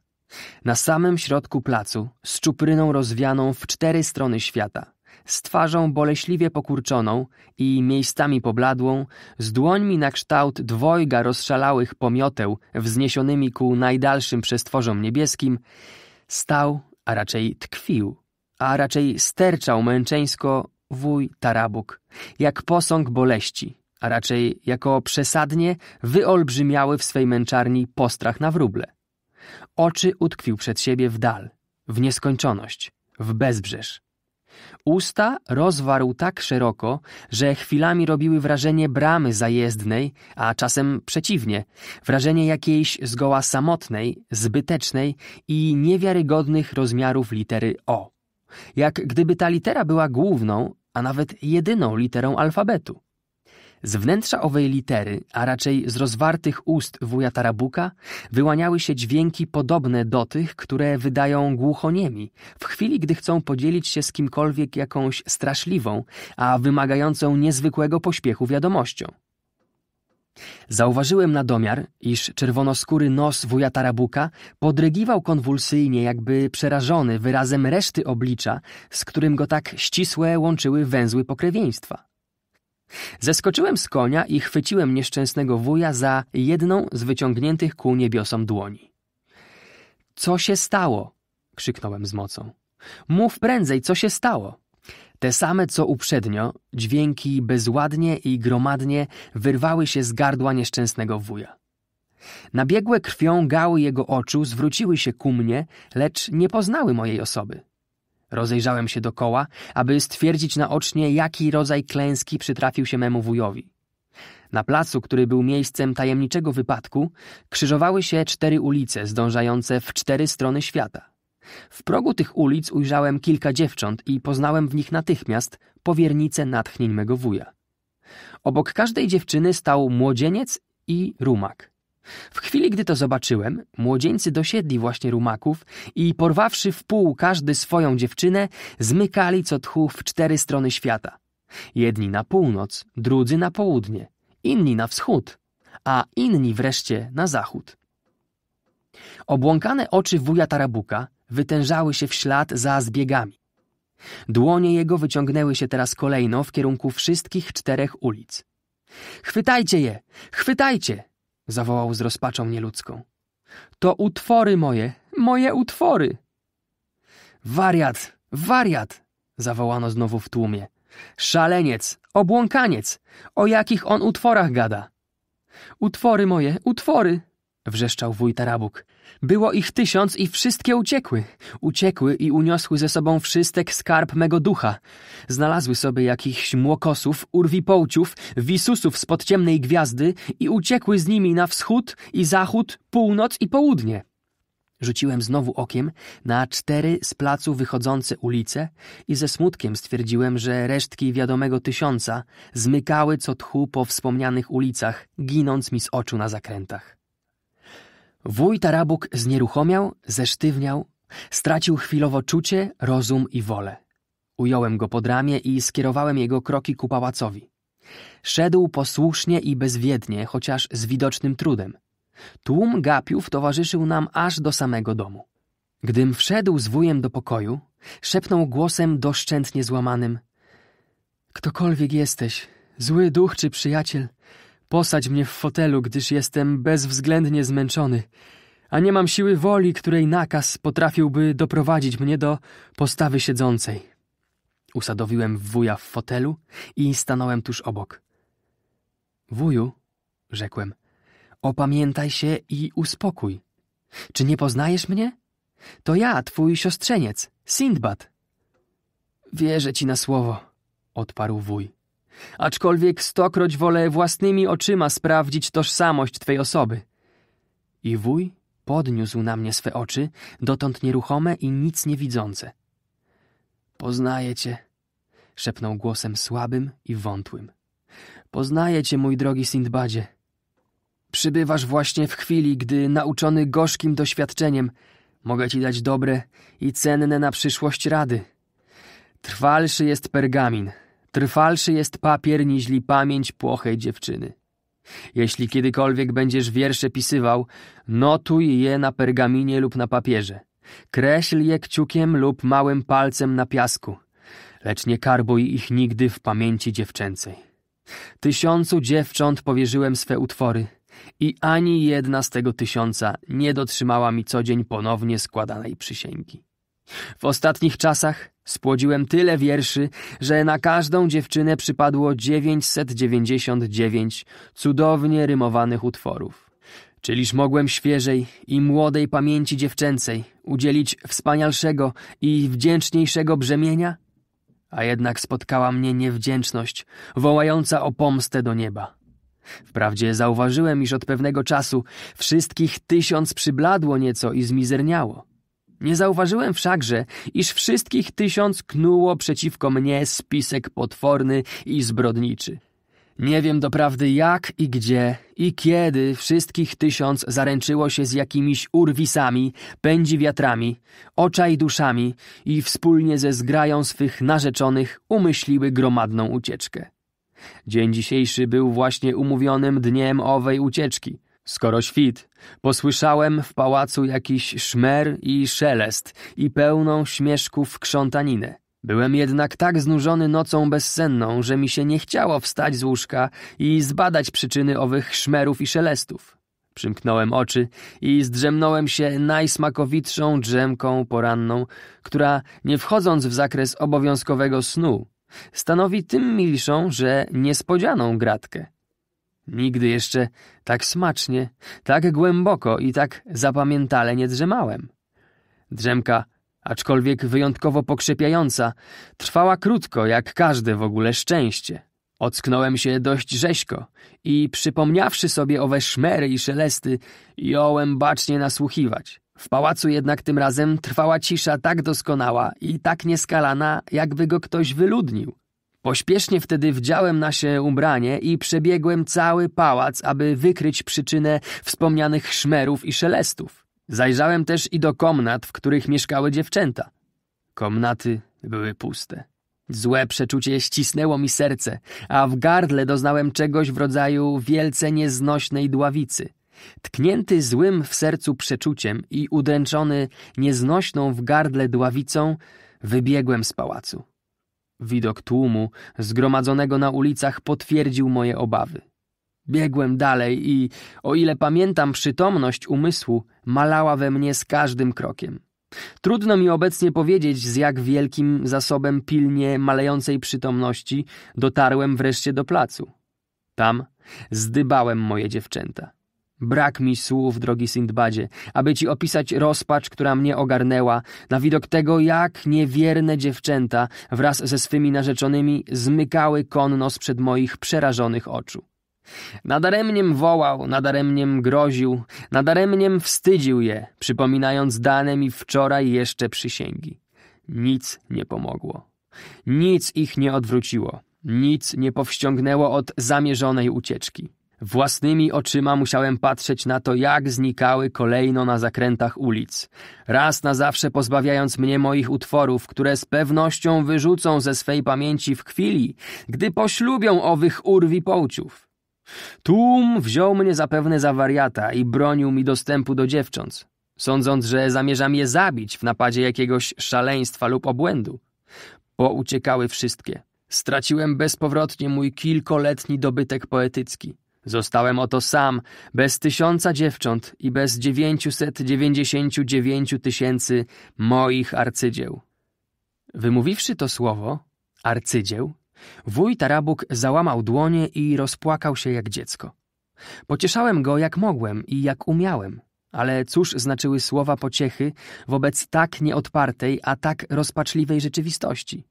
Na samym środku placu, z czupryną rozwianą w cztery strony świata, z twarzą boleśliwie pokurczoną i miejscami pobladłą, z dłońmi na kształt dwojga rozszalałych pomioteł wzniesionymi ku najdalszym przestworzom niebieskim, stał, a raczej tkwił, a raczej sterczał męczeńsko wuj Tarabuk, jak posąg boleści, a raczej jako przesadnie wyolbrzymiały w swej męczarni postrach na wróble. Oczy utkwił przed siebie w dal, w nieskończoność, w bezbrzeż. Usta rozwarł tak szeroko, że chwilami robiły wrażenie bramy zajezdnej, a czasem przeciwnie, wrażenie jakiejś zgoła samotnej, zbytecznej i niewiarygodnych rozmiarów litery O. Jak gdyby ta litera była główną, a nawet jedyną literą alfabetu. Z wnętrza owej litery, a raczej z rozwartych ust wuja Tarabuka, wyłaniały się dźwięki podobne do tych, które wydają głuchoniemi, w chwili gdy chcą podzielić się z kimkolwiek jakąś straszliwą, a wymagającą niezwykłego pośpiechu wiadomością. Zauważyłem na domiar, iż czerwonoskóry nos wuja Tarabuka podrygiwał konwulsyjnie, jakby przerażony wyrazem reszty oblicza, z którym go tak ścisłe łączyły węzły pokrewieństwa. Zeskoczyłem z konia i chwyciłem nieszczęsnego wuja za jedną z wyciągniętych ku niebiosom dłoni. Co się stało? krzyknąłem z mocą. Mów prędzej, co się stało. Te same co uprzednio, dźwięki bezładnie i gromadnie wyrwały się z gardła nieszczęsnego wuja. Nabiegłe krwią gały jego oczu zwróciły się ku mnie, lecz nie poznały mojej osoby. Rozejrzałem się dokoła, aby stwierdzić naocznie, jaki rodzaj klęski przytrafił się memu wujowi. Na placu, który był miejscem tajemniczego wypadku, krzyżowały się cztery ulice zdążające w cztery strony świata. W progu tych ulic ujrzałem kilka dziewcząt i poznałem w nich natychmiast powiernicę natchnień mego wuja. Obok każdej dziewczyny stał młodzieniec i rumak. W chwili, gdy to zobaczyłem, młodzieńcy dosiedli właśnie rumaków i porwawszy w pół każdy swoją dziewczynę, zmykali co tchu w cztery strony świata. Jedni na północ, drudzy na południe, inni na wschód, a inni wreszcie na zachód. Obłąkane oczy wuja Tarabuka wytężały się w ślad za zbiegami. Dłonie jego wyciągnęły się teraz kolejno w kierunku wszystkich czterech ulic. Chwytajcie je! Chwytajcie! zawołał z rozpaczą nieludzką. To utwory moje, moje utwory! Wariat, wariat! zawołano znowu w tłumie. Szaleniec, obłąkaniec! O jakich on utworach gada? Utwory moje, utwory! wrzeszczał wuj Tarabuk. Było ich tysiąc i wszystkie uciekły. Uciekły i uniosły ze sobą wszystek skarb mego ducha. Znalazły sobie jakichś młokosów, urwipołciów, wisusów spod ciemnej gwiazdy i uciekły z nimi na wschód i zachód, północ i południe. Rzuciłem znowu okiem na cztery z placu wychodzące ulice i ze smutkiem stwierdziłem, że resztki wiadomego tysiąca zmykały co tchu po wspomnianych ulicach, ginąc mi z oczu na zakrętach. Wuj Tarabuk znieruchomiał, zesztywniał, stracił chwilowo czucie, rozum i wolę. Ująłem go pod ramię i skierowałem jego kroki ku pałacowi. Szedł posłusznie i bezwiednie, chociaż z widocznym trudem. Tłum gapiów towarzyszył nam aż do samego domu. Gdym wszedł z wujem do pokoju, szepnął głosem doszczętnie złamanym — Ktokolwiek jesteś, zły duch czy przyjaciel, Posadź mnie w fotelu, gdyż jestem bezwzględnie zmęczony, a nie mam siły woli, której nakaz potrafiłby doprowadzić mnie do postawy siedzącej. Usadowiłem wuja w fotelu i stanąłem tuż obok. Wuju, rzekłem, opamiętaj się i uspokój. Czy nie poznajesz mnie? To ja, twój siostrzeniec, Sindbad. Wierzę ci na słowo, odparł wuj aczkolwiek stokroć wolę własnymi oczyma sprawdzić tożsamość twej osoby. I wuj podniósł na mnie swe oczy, dotąd nieruchome i nic nie widzące. Poznaję cię, szepnął głosem słabym i wątłym. Poznaję cię, mój drogi Sindbadzie. Przybywasz właśnie w chwili, gdy nauczony gorzkim doświadczeniem mogę ci dać dobre i cenne na przyszłość rady. Trwalszy jest pergamin, Trwalszy jest papier niźli pamięć płochej dziewczyny. Jeśli kiedykolwiek będziesz wiersze pisywał, notuj je na pergaminie lub na papierze. Kreśl je kciukiem lub małym palcem na piasku, lecz nie karbuj ich nigdy w pamięci dziewczęcej. Tysiącu dziewcząt powierzyłem swe utwory i ani jedna z tego tysiąca nie dotrzymała mi co dzień ponownie składanej przysięgi. W ostatnich czasach spłodziłem tyle wierszy, że na każdą dziewczynę przypadło 999 cudownie rymowanych utworów. Czyliż mogłem świeżej i młodej pamięci dziewczęcej udzielić wspanialszego i wdzięczniejszego brzemienia? A jednak spotkała mnie niewdzięczność, wołająca o pomstę do nieba. Wprawdzie zauważyłem, iż od pewnego czasu wszystkich tysiąc przybladło nieco i zmizerniało. Nie zauważyłem wszakże, iż wszystkich tysiąc knuło przeciwko mnie spisek potworny i zbrodniczy. Nie wiem doprawdy jak i gdzie i kiedy wszystkich tysiąc zaręczyło się z jakimiś urwisami, wiatrami, oczaj duszami i wspólnie ze zgrają swych narzeczonych umyśliły gromadną ucieczkę. Dzień dzisiejszy był właśnie umówionym dniem owej ucieczki – Skoro świt, posłyszałem w pałacu jakiś szmer i szelest i pełną śmieszków krzątaninę. Byłem jednak tak znużony nocą bezsenną, że mi się nie chciało wstać z łóżka i zbadać przyczyny owych szmerów i szelestów. Przymknąłem oczy i zdrzemnąłem się najsmakowitszą drzemką poranną, która, nie wchodząc w zakres obowiązkowego snu, stanowi tym milszą, że niespodzianą gratkę. Nigdy jeszcze tak smacznie, tak głęboko i tak zapamiętale nie drzemałem. Drzemka, aczkolwiek wyjątkowo pokrzepiająca, trwała krótko, jak każde w ogóle szczęście. Ocknąłem się dość rzeźko i przypomniawszy sobie owe szmery i szelesty, jąłem bacznie nasłuchiwać. W pałacu jednak tym razem trwała cisza tak doskonała i tak nieskalana, jakby go ktoś wyludnił. Pośpiesznie wtedy wdziałem na się ubranie i przebiegłem cały pałac, aby wykryć przyczynę wspomnianych szmerów i szelestów. Zajrzałem też i do komnat, w których mieszkały dziewczęta. Komnaty były puste. Złe przeczucie ścisnęło mi serce, a w gardle doznałem czegoś w rodzaju wielce nieznośnej dławicy. Tknięty złym w sercu przeczuciem i udręczony nieznośną w gardle dławicą, wybiegłem z pałacu. Widok tłumu zgromadzonego na ulicach potwierdził moje obawy. Biegłem dalej i, o ile pamiętam, przytomność umysłu malała we mnie z każdym krokiem. Trudno mi obecnie powiedzieć, z jak wielkim zasobem pilnie malejącej przytomności dotarłem wreszcie do placu. Tam zdybałem moje dziewczęta. Brak mi słów, drogi Sindbadzie, aby ci opisać rozpacz, która mnie ogarnęła na widok tego, jak niewierne dziewczęta wraz ze swymi narzeczonymi zmykały konno sprzed moich przerażonych oczu. Nadaremniem wołał, nadaremniem groził, nadaremniem wstydził je, przypominając dane mi wczoraj jeszcze przysięgi. Nic nie pomogło. Nic ich nie odwróciło. Nic nie powściągnęło od zamierzonej ucieczki. Własnymi oczyma musiałem patrzeć na to, jak znikały kolejno na zakrętach ulic, raz na zawsze pozbawiając mnie moich utworów, które z pewnością wyrzucą ze swej pamięci w chwili, gdy poślubią owych urwi połciów. Tłum wziął mnie zapewne za wariata i bronił mi dostępu do dziewcząt, sądząc, że zamierzam je zabić w napadzie jakiegoś szaleństwa lub obłędu. Pouciekały wszystkie. Straciłem bezpowrotnie mój kilkoletni dobytek poetycki. Zostałem oto sam, bez tysiąca dziewcząt i bez dziewięciuset dziewięćdziesięciu dziewięciu tysięcy moich arcydzieł. Wymówiwszy to słowo, arcydzieł, wuj Tarabuk załamał dłonie i rozpłakał się jak dziecko. Pocieszałem go jak mogłem i jak umiałem, ale cóż znaczyły słowa pociechy wobec tak nieodpartej, a tak rozpaczliwej rzeczywistości?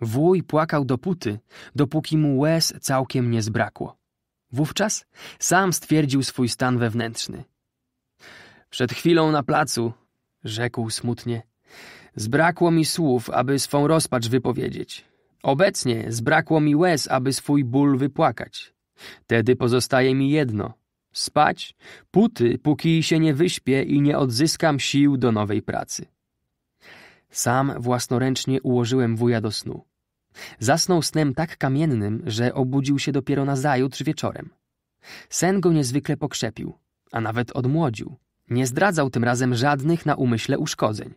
Wuj płakał dopóty, dopóki mu łez całkiem nie zbrakło. Wówczas sam stwierdził swój stan wewnętrzny. Przed chwilą na placu, rzekł smutnie, zbrakło mi słów, aby swą rozpacz wypowiedzieć. Obecnie zbrakło mi łez, aby swój ból wypłakać. Tedy pozostaje mi jedno — spać, póty, póki się nie wyśpię i nie odzyskam sił do nowej pracy. Sam własnoręcznie ułożyłem wuja do snu. Zasnął snem tak kamiennym, że obudził się dopiero nazajutrz wieczorem. Sen go niezwykle pokrzepił, a nawet odmłodził. Nie zdradzał tym razem żadnych na umyśle uszkodzeń.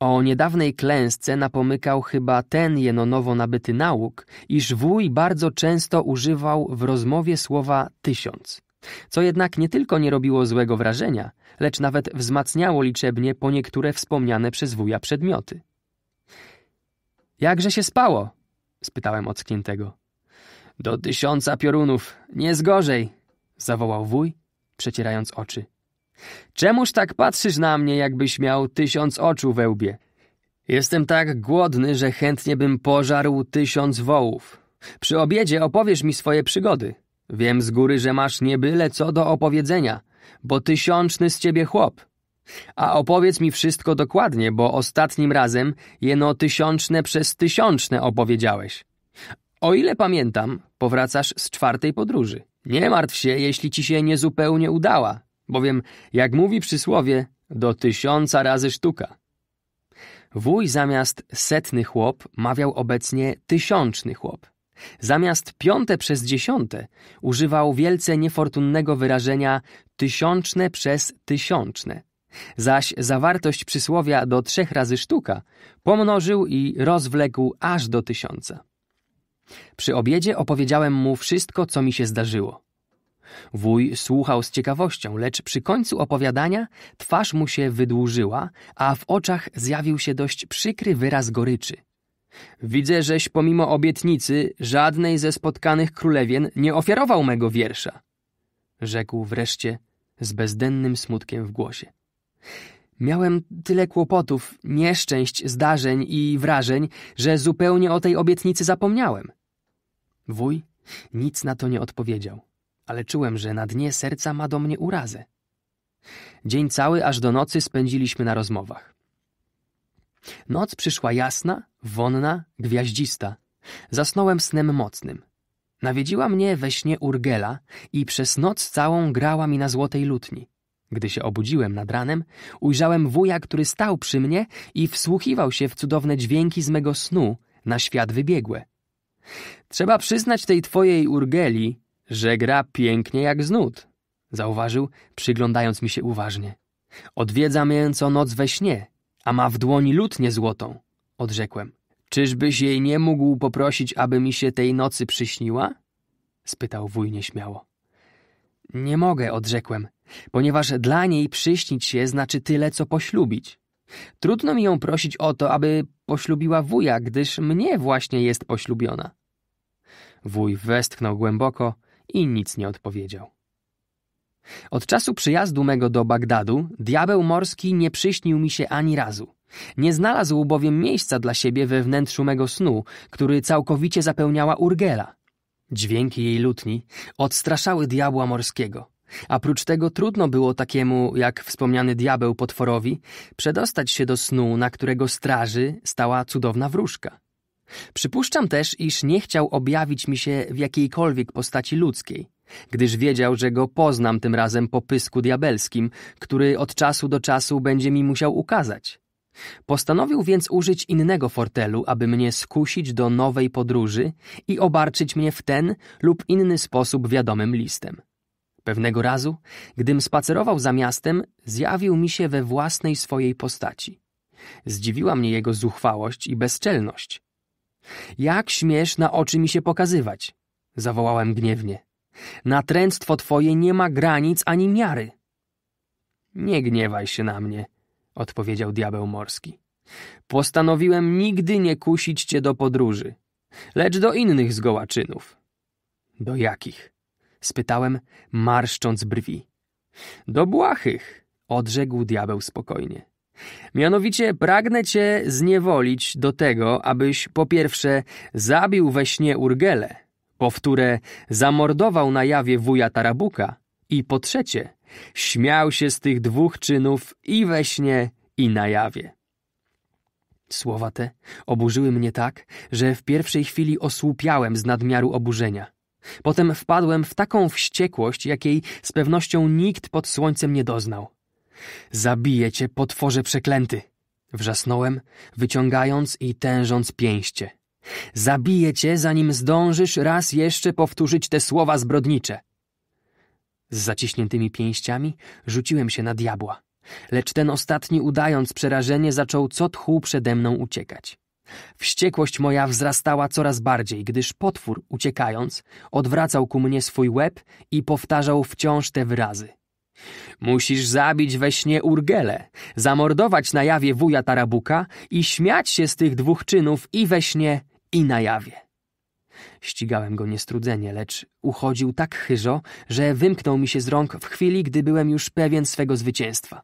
O niedawnej klęsce napomykał chyba ten nowo nabyty nauk, iż wuj bardzo często używał w rozmowie słowa tysiąc, co jednak nie tylko nie robiło złego wrażenia, lecz nawet wzmacniało liczebnie po niektóre wspomniane przez wuja przedmioty. Jakże się spało? spytałem ockniętego. Do tysiąca piorunów, nie zgorzej! zawołał wuj, przecierając oczy. Czemuż tak patrzysz na mnie, jakbyś miał tysiąc oczu we łbie? Jestem tak głodny, że chętnie bym pożarł tysiąc wołów. Przy obiedzie opowiesz mi swoje przygody. Wiem z góry, że masz niebyle co do opowiedzenia, bo tysiączny z ciebie chłop. A opowiedz mi wszystko dokładnie, bo ostatnim razem jeno tysiączne przez tysiączne opowiedziałeś. O ile pamiętam, powracasz z czwartej podróży. Nie martw się, jeśli ci się niezupełnie udała, bowiem, jak mówi przysłowie, do tysiąca razy sztuka. Wuj zamiast setny chłop mawiał obecnie tysiączny chłop. Zamiast piąte przez dziesiąte używał wielce niefortunnego wyrażenia tysiączne przez tysiączne. Zaś zawartość przysłowia do trzech razy sztuka pomnożył i rozwlekł aż do tysiąca. Przy obiedzie opowiedziałem mu wszystko, co mi się zdarzyło. Wuj słuchał z ciekawością, lecz przy końcu opowiadania twarz mu się wydłużyła, a w oczach zjawił się dość przykry wyraz goryczy. Widzę, żeś pomimo obietnicy żadnej ze spotkanych królewien nie ofiarował mego wiersza, rzekł wreszcie z bezdennym smutkiem w głosie. Miałem tyle kłopotów, nieszczęść, zdarzeń i wrażeń, że zupełnie o tej obietnicy zapomniałem. Wuj nic na to nie odpowiedział, ale czułem, że na dnie serca ma do mnie urazę. Dzień cały aż do nocy spędziliśmy na rozmowach. Noc przyszła jasna, wonna, gwiaździsta. Zasnąłem snem mocnym. Nawiedziła mnie we śnie Urgela i przez noc całą grała mi na złotej lutni. Gdy się obudziłem nad ranem, ujrzałem wuja, który stał przy mnie i wsłuchiwał się w cudowne dźwięki z mego snu na świat wybiegłe. Trzeba przyznać tej twojej urgeli, że gra pięknie jak znud, zauważył, przyglądając mi się uważnie. Odwiedza mnie co noc we śnie, a ma w dłoni lutnię złotą, odrzekłem. Czyżbyś jej nie mógł poprosić, aby mi się tej nocy przyśniła? spytał wuj nieśmiało. Nie mogę, odrzekłem ponieważ dla niej przyśnić się znaczy tyle, co poślubić. Trudno mi ją prosić o to, aby poślubiła wuja, gdyż mnie właśnie jest poślubiona. Wuj westchnął głęboko i nic nie odpowiedział. Od czasu przyjazdu mego do Bagdadu diabeł morski nie przyśnił mi się ani razu. Nie znalazł bowiem miejsca dla siebie we wnętrzu mego snu, który całkowicie zapełniała Urgela. Dźwięki jej lutni odstraszały diabła morskiego. A prócz tego trudno było takiemu, jak wspomniany diabeł potworowi, przedostać się do snu, na którego straży stała cudowna wróżka. Przypuszczam też, iż nie chciał objawić mi się w jakiejkolwiek postaci ludzkiej, gdyż wiedział, że go poznam tym razem po pysku diabelskim, który od czasu do czasu będzie mi musiał ukazać. Postanowił więc użyć innego fortelu, aby mnie skusić do nowej podróży i obarczyć mnie w ten lub inny sposób wiadomym listem. Pewnego razu, gdym spacerował za miastem, zjawił mi się we własnej swojej postaci. Zdziwiła mnie jego zuchwałość i bezczelność. Jak śmiesz na oczy mi się pokazywać? zawołałem gniewnie. Natręctwo twoje nie ma granic ani miary. Nie gniewaj się na mnie, odpowiedział diabeł morski. Postanowiłem nigdy nie kusić cię do podróży, lecz do innych zgoła czynów. Do jakich? spytałem, marszcząc brwi. Do błahych, odrzekł diabeł spokojnie. Mianowicie pragnę cię zniewolić do tego, abyś po pierwsze zabił we śnie Urgele, po wtóre zamordował na jawie wuja Tarabuka i po trzecie śmiał się z tych dwóch czynów i we śnie, i na jawie. Słowa te oburzyły mnie tak, że w pierwszej chwili osłupiałem z nadmiaru oburzenia. Potem wpadłem w taką wściekłość, jakiej z pewnością nikt pod słońcem nie doznał. Zabiję cię, potworze przeklęty! Wrzasnąłem, wyciągając i tężąc pięście. Zabiję cię, zanim zdążysz raz jeszcze powtórzyć te słowa zbrodnicze. Z zaciśniętymi pięściami rzuciłem się na diabła, lecz ten ostatni, udając przerażenie, zaczął co tchu przede mną uciekać. Wściekłość moja wzrastała coraz bardziej, gdyż potwór, uciekając, odwracał ku mnie swój łeb i powtarzał wciąż te wyrazy. Musisz zabić we śnie Urgele, zamordować na jawie wuja Tarabuka i śmiać się z tych dwóch czynów i we śnie, i na jawie. Ścigałem go niestrudzenie, lecz uchodził tak chyżo, że wymknął mi się z rąk w chwili, gdy byłem już pewien swego zwycięstwa.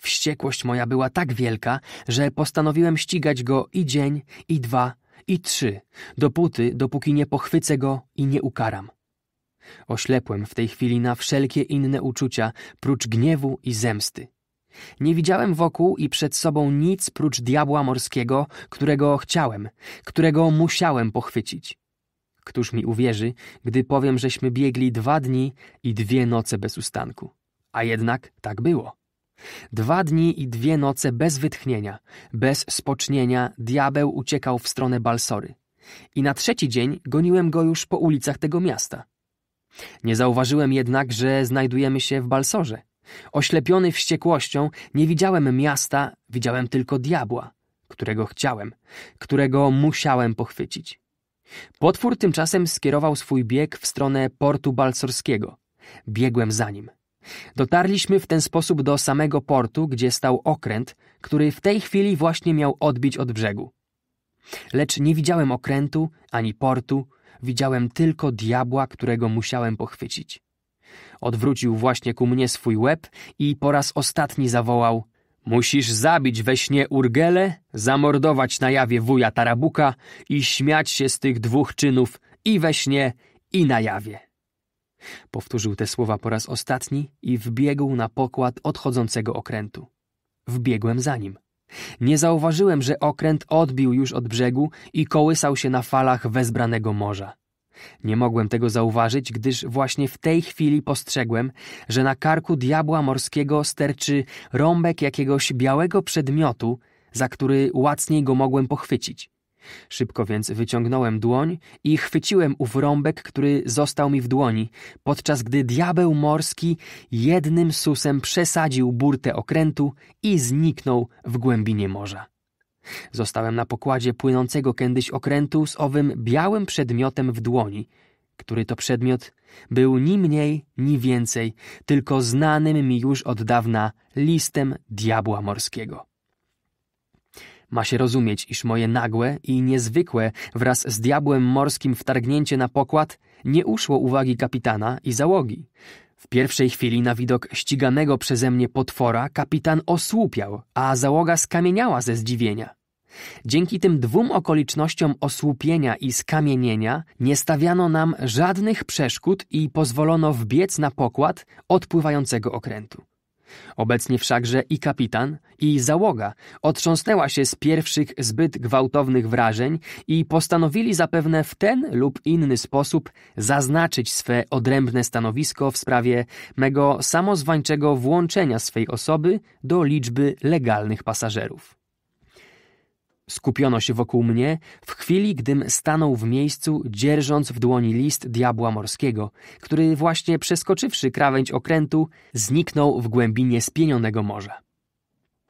Wściekłość moja była tak wielka, że postanowiłem ścigać go i dzień, i dwa, i trzy, dopóty, dopóki nie pochwycę go i nie ukaram. Oślepłem w tej chwili na wszelkie inne uczucia, prócz gniewu i zemsty. Nie widziałem wokół i przed sobą nic prócz diabła morskiego, którego chciałem, którego musiałem pochwycić. Któż mi uwierzy, gdy powiem, żeśmy biegli dwa dni i dwie noce bez ustanku? A jednak tak było. Dwa dni i dwie noce bez wytchnienia, bez spocznienia diabeł uciekał w stronę Balsory. I na trzeci dzień goniłem go już po ulicach tego miasta. Nie zauważyłem jednak, że znajdujemy się w Balsorze. Oślepiony wściekłością, nie widziałem miasta, widziałem tylko diabła, którego chciałem, którego musiałem pochwycić. Potwór tymczasem skierował swój bieg w stronę portu balsorskiego. Biegłem za nim. Dotarliśmy w ten sposób do samego portu, gdzie stał okręt, który w tej chwili właśnie miał odbić od brzegu. Lecz nie widziałem okrętu ani portu, widziałem tylko diabła, którego musiałem pochwycić. Odwrócił właśnie ku mnie swój łeb i po raz ostatni zawołał: Musisz zabić we śnie Urgele, zamordować na jawie wuja Tarabuka i śmiać się z tych dwóch czynów i we śnie, i na jawie. Powtórzył te słowa po raz ostatni i wbiegł na pokład odchodzącego okrętu. Wbiegłem za nim. Nie zauważyłem, że okręt odbił już od brzegu i kołysał się na falach wezbranego morza. Nie mogłem tego zauważyć, gdyż właśnie w tej chwili postrzegłem, że na karku diabła morskiego sterczy rąbek jakiegoś białego przedmiotu, za który łacniej go mogłem pochwycić. Szybko więc wyciągnąłem dłoń i chwyciłem ów rąbek, który został mi w dłoni, podczas gdy diabeł morski jednym susem przesadził burtę okrętu i zniknął w głębinie morza. Zostałem na pokładzie płynącego kiedyś okrętu z owym białym przedmiotem w dłoni, który to przedmiot był ni mniej, ni więcej, tylko znanym mi już od dawna listem diabła morskiego. Ma się rozumieć, iż moje nagłe i niezwykłe wraz z diabłem morskim wtargnięcie na pokład nie uszło uwagi kapitana i załogi. W pierwszej chwili na widok ściganego przeze mnie potwora kapitan osłupiał, a załoga skamieniała ze zdziwienia. Dzięki tym dwóm okolicznościom osłupienia i skamienienia nie stawiano nam żadnych przeszkód i pozwolono wbiec na pokład odpływającego okrętu. Obecnie wszakże i kapitan, i załoga otrząsnęła się z pierwszych zbyt gwałtownych wrażeń i postanowili zapewne w ten lub inny sposób zaznaczyć swe odrębne stanowisko w sprawie mego samozwańczego włączenia swej osoby do liczby legalnych pasażerów. Skupiono się wokół mnie w chwili, gdym stanął w miejscu, dzierżąc w dłoni list diabła morskiego, który właśnie przeskoczywszy krawędź okrętu, zniknął w głębinie spienionego morza.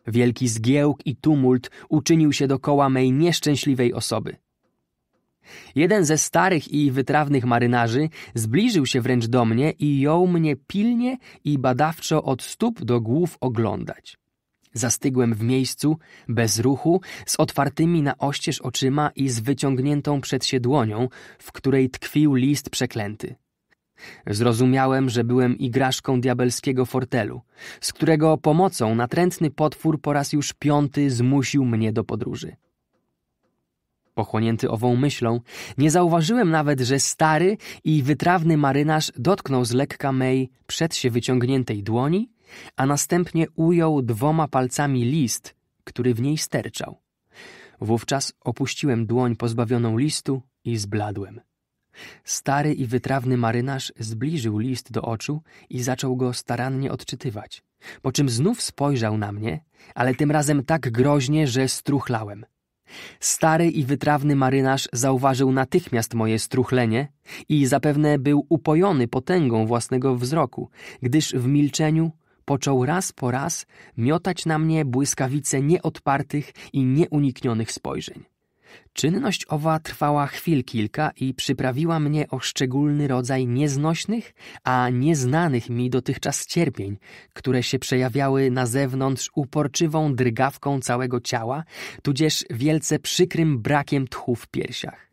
Wielki zgiełk i tumult uczynił się dokoła mej nieszczęśliwej osoby. Jeden ze starych i wytrawnych marynarzy zbliżył się wręcz do mnie i jął mnie pilnie i badawczo od stóp do głów oglądać. Zastygłem w miejscu, bez ruchu, z otwartymi na oścież oczyma i z wyciągniętą przed się dłonią, w której tkwił list przeklęty. Zrozumiałem, że byłem igraszką diabelskiego fortelu, z którego pomocą natrętny potwór po raz już piąty zmusił mnie do podróży. Pochłonięty ową myślą, nie zauważyłem nawet, że stary i wytrawny marynarz dotknął z lekka mej przed się wyciągniętej dłoni a następnie ujął dwoma palcami list, który w niej sterczał. Wówczas opuściłem dłoń pozbawioną listu i zbladłem. Stary i wytrawny marynarz zbliżył list do oczu i zaczął go starannie odczytywać, po czym znów spojrzał na mnie, ale tym razem tak groźnie, że struchlałem. Stary i wytrawny marynarz zauważył natychmiast moje struchlenie i zapewne był upojony potęgą własnego wzroku, gdyż w milczeniu począł raz po raz miotać na mnie błyskawice nieodpartych i nieuniknionych spojrzeń. Czynność owa trwała chwil kilka i przyprawiła mnie o szczególny rodzaj nieznośnych, a nieznanych mi dotychczas cierpień, które się przejawiały na zewnątrz uporczywą drgawką całego ciała, tudzież wielce przykrym brakiem tchu w piersiach.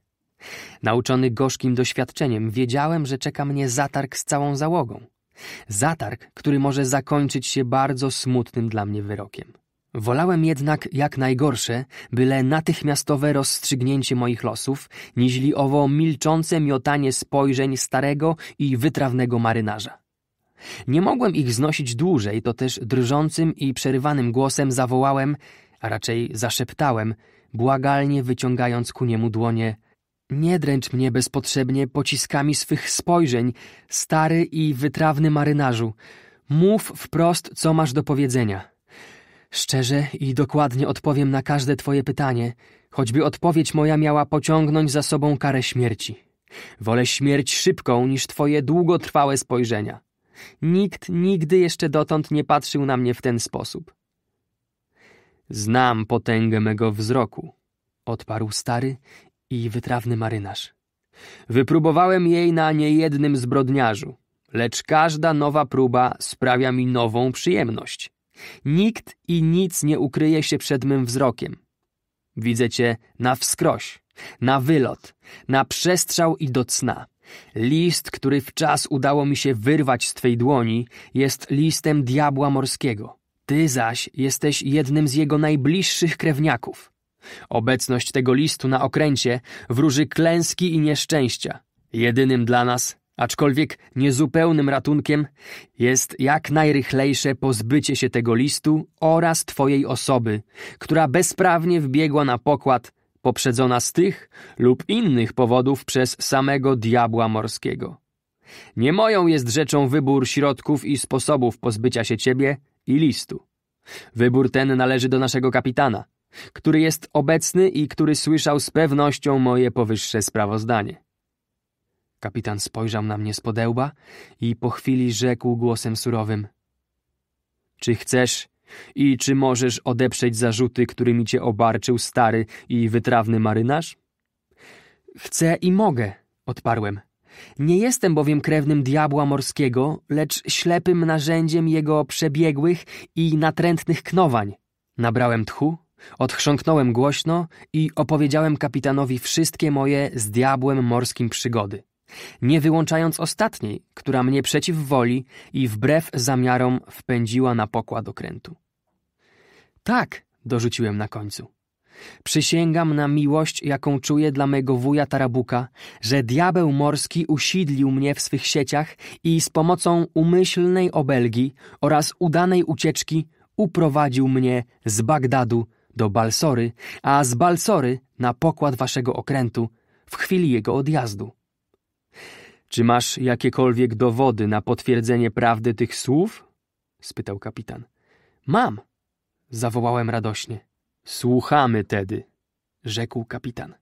Nauczony gorzkim doświadczeniem, wiedziałem, że czeka mnie zatarg z całą załogą. Zatarg, który może zakończyć się bardzo smutnym dla mnie wyrokiem. Wolałem jednak jak najgorsze, byle natychmiastowe rozstrzygnięcie moich losów, niźli owo milczące miotanie spojrzeń starego i wytrawnego marynarza. Nie mogłem ich znosić dłużej, to też drżącym i przerywanym głosem zawołałem, a raczej zaszeptałem, błagalnie wyciągając ku niemu dłonie – nie dręcz mnie bezpotrzebnie pociskami swych spojrzeń, stary i wytrawny marynarzu. Mów wprost, co masz do powiedzenia. Szczerze i dokładnie odpowiem na każde twoje pytanie, choćby odpowiedź moja miała pociągnąć za sobą karę śmierci. Wolę śmierć szybką niż twoje długotrwałe spojrzenia. Nikt nigdy jeszcze dotąd nie patrzył na mnie w ten sposób. Znam potęgę mego wzroku, odparł stary i wytrawny marynarz. Wypróbowałem jej na niejednym zbrodniarzu, lecz każda nowa próba sprawia mi nową przyjemność. Nikt i nic nie ukryje się przed mym wzrokiem. Widzę cię na wskroś, na wylot, na przestrzał i do cna. List, który w czas udało mi się wyrwać z twej dłoni, jest listem diabła morskiego. Ty zaś jesteś jednym z jego najbliższych krewniaków. Obecność tego listu na okręcie wróży klęski i nieszczęścia. Jedynym dla nas, aczkolwiek niezupełnym ratunkiem, jest jak najrychlejsze pozbycie się tego listu oraz Twojej osoby, która bezprawnie wbiegła na pokład, poprzedzona z tych lub innych powodów przez samego diabła morskiego. Nie moją jest rzeczą wybór środków i sposobów pozbycia się ciebie i listu. Wybór ten należy do naszego kapitana – który jest obecny i który słyszał z pewnością moje powyższe sprawozdanie. Kapitan spojrzał na mnie z podełba i po chwili rzekł głosem surowym: Czy chcesz i czy możesz odeprzeć zarzuty, którymi cię obarczył stary i wytrawny marynarz? Chcę i mogę, odparłem. Nie jestem bowiem krewnym diabła morskiego, lecz ślepym narzędziem jego przebiegłych i natrętnych knowań. Nabrałem tchu Odchrząknąłem głośno i opowiedziałem kapitanowi wszystkie moje z diabłem morskim przygody, nie wyłączając ostatniej, która mnie przeciw woli i wbrew zamiarom wpędziła na pokład okrętu. Tak, dorzuciłem na końcu. Przysięgam na miłość, jaką czuję dla mego wuja Tarabuka, że diabeł morski usidlił mnie w swych sieciach i z pomocą umyślnej obelgi oraz udanej ucieczki uprowadził mnie z Bagdadu do Balsory, a z Balsory na pokład waszego okrętu w chwili jego odjazdu. Czy masz jakiekolwiek dowody na potwierdzenie prawdy tych słów? spytał kapitan. Mam! zawołałem radośnie. Słuchamy tedy, rzekł kapitan.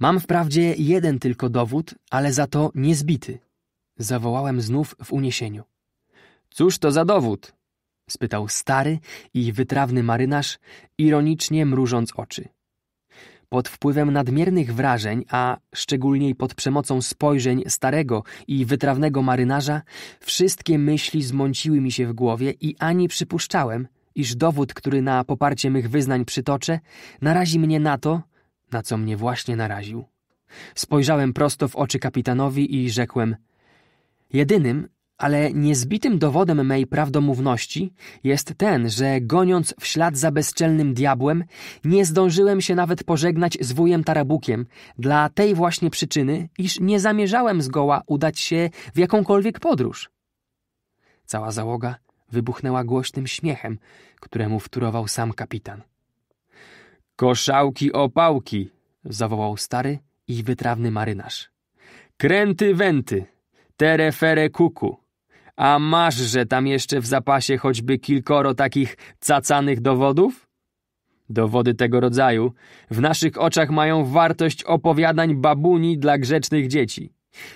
Mam wprawdzie jeden tylko dowód, ale za to niezbity. Zawołałem znów w uniesieniu. Cóż to za dowód? spytał stary i wytrawny marynarz, ironicznie mrużąc oczy. Pod wpływem nadmiernych wrażeń, a szczególniej pod przemocą spojrzeń starego i wytrawnego marynarza, wszystkie myśli zmąciły mi się w głowie i ani przypuszczałem, iż dowód, który na poparcie mych wyznań przytoczę, narazi mnie na to, na co mnie właśnie naraził. Spojrzałem prosto w oczy kapitanowi i rzekłem: Jedynym, ale niezbitym dowodem mej prawdomówności jest ten, że goniąc w ślad za bezczelnym diabłem, nie zdążyłem się nawet pożegnać z wujem Tarabukiem, dla tej właśnie przyczyny, iż nie zamierzałem zgoła udać się w jakąkolwiek podróż. Cała załoga wybuchnęła głośnym śmiechem, któremu wtórował sam kapitan. Koszałki opałki! zawołał stary i wytrawny marynarz. Kręty węty! Tere fere kuku! A masz, że tam jeszcze w zapasie choćby kilkoro takich cacanych dowodów? Dowody tego rodzaju w naszych oczach mają wartość opowiadań babuni dla grzecznych dzieci.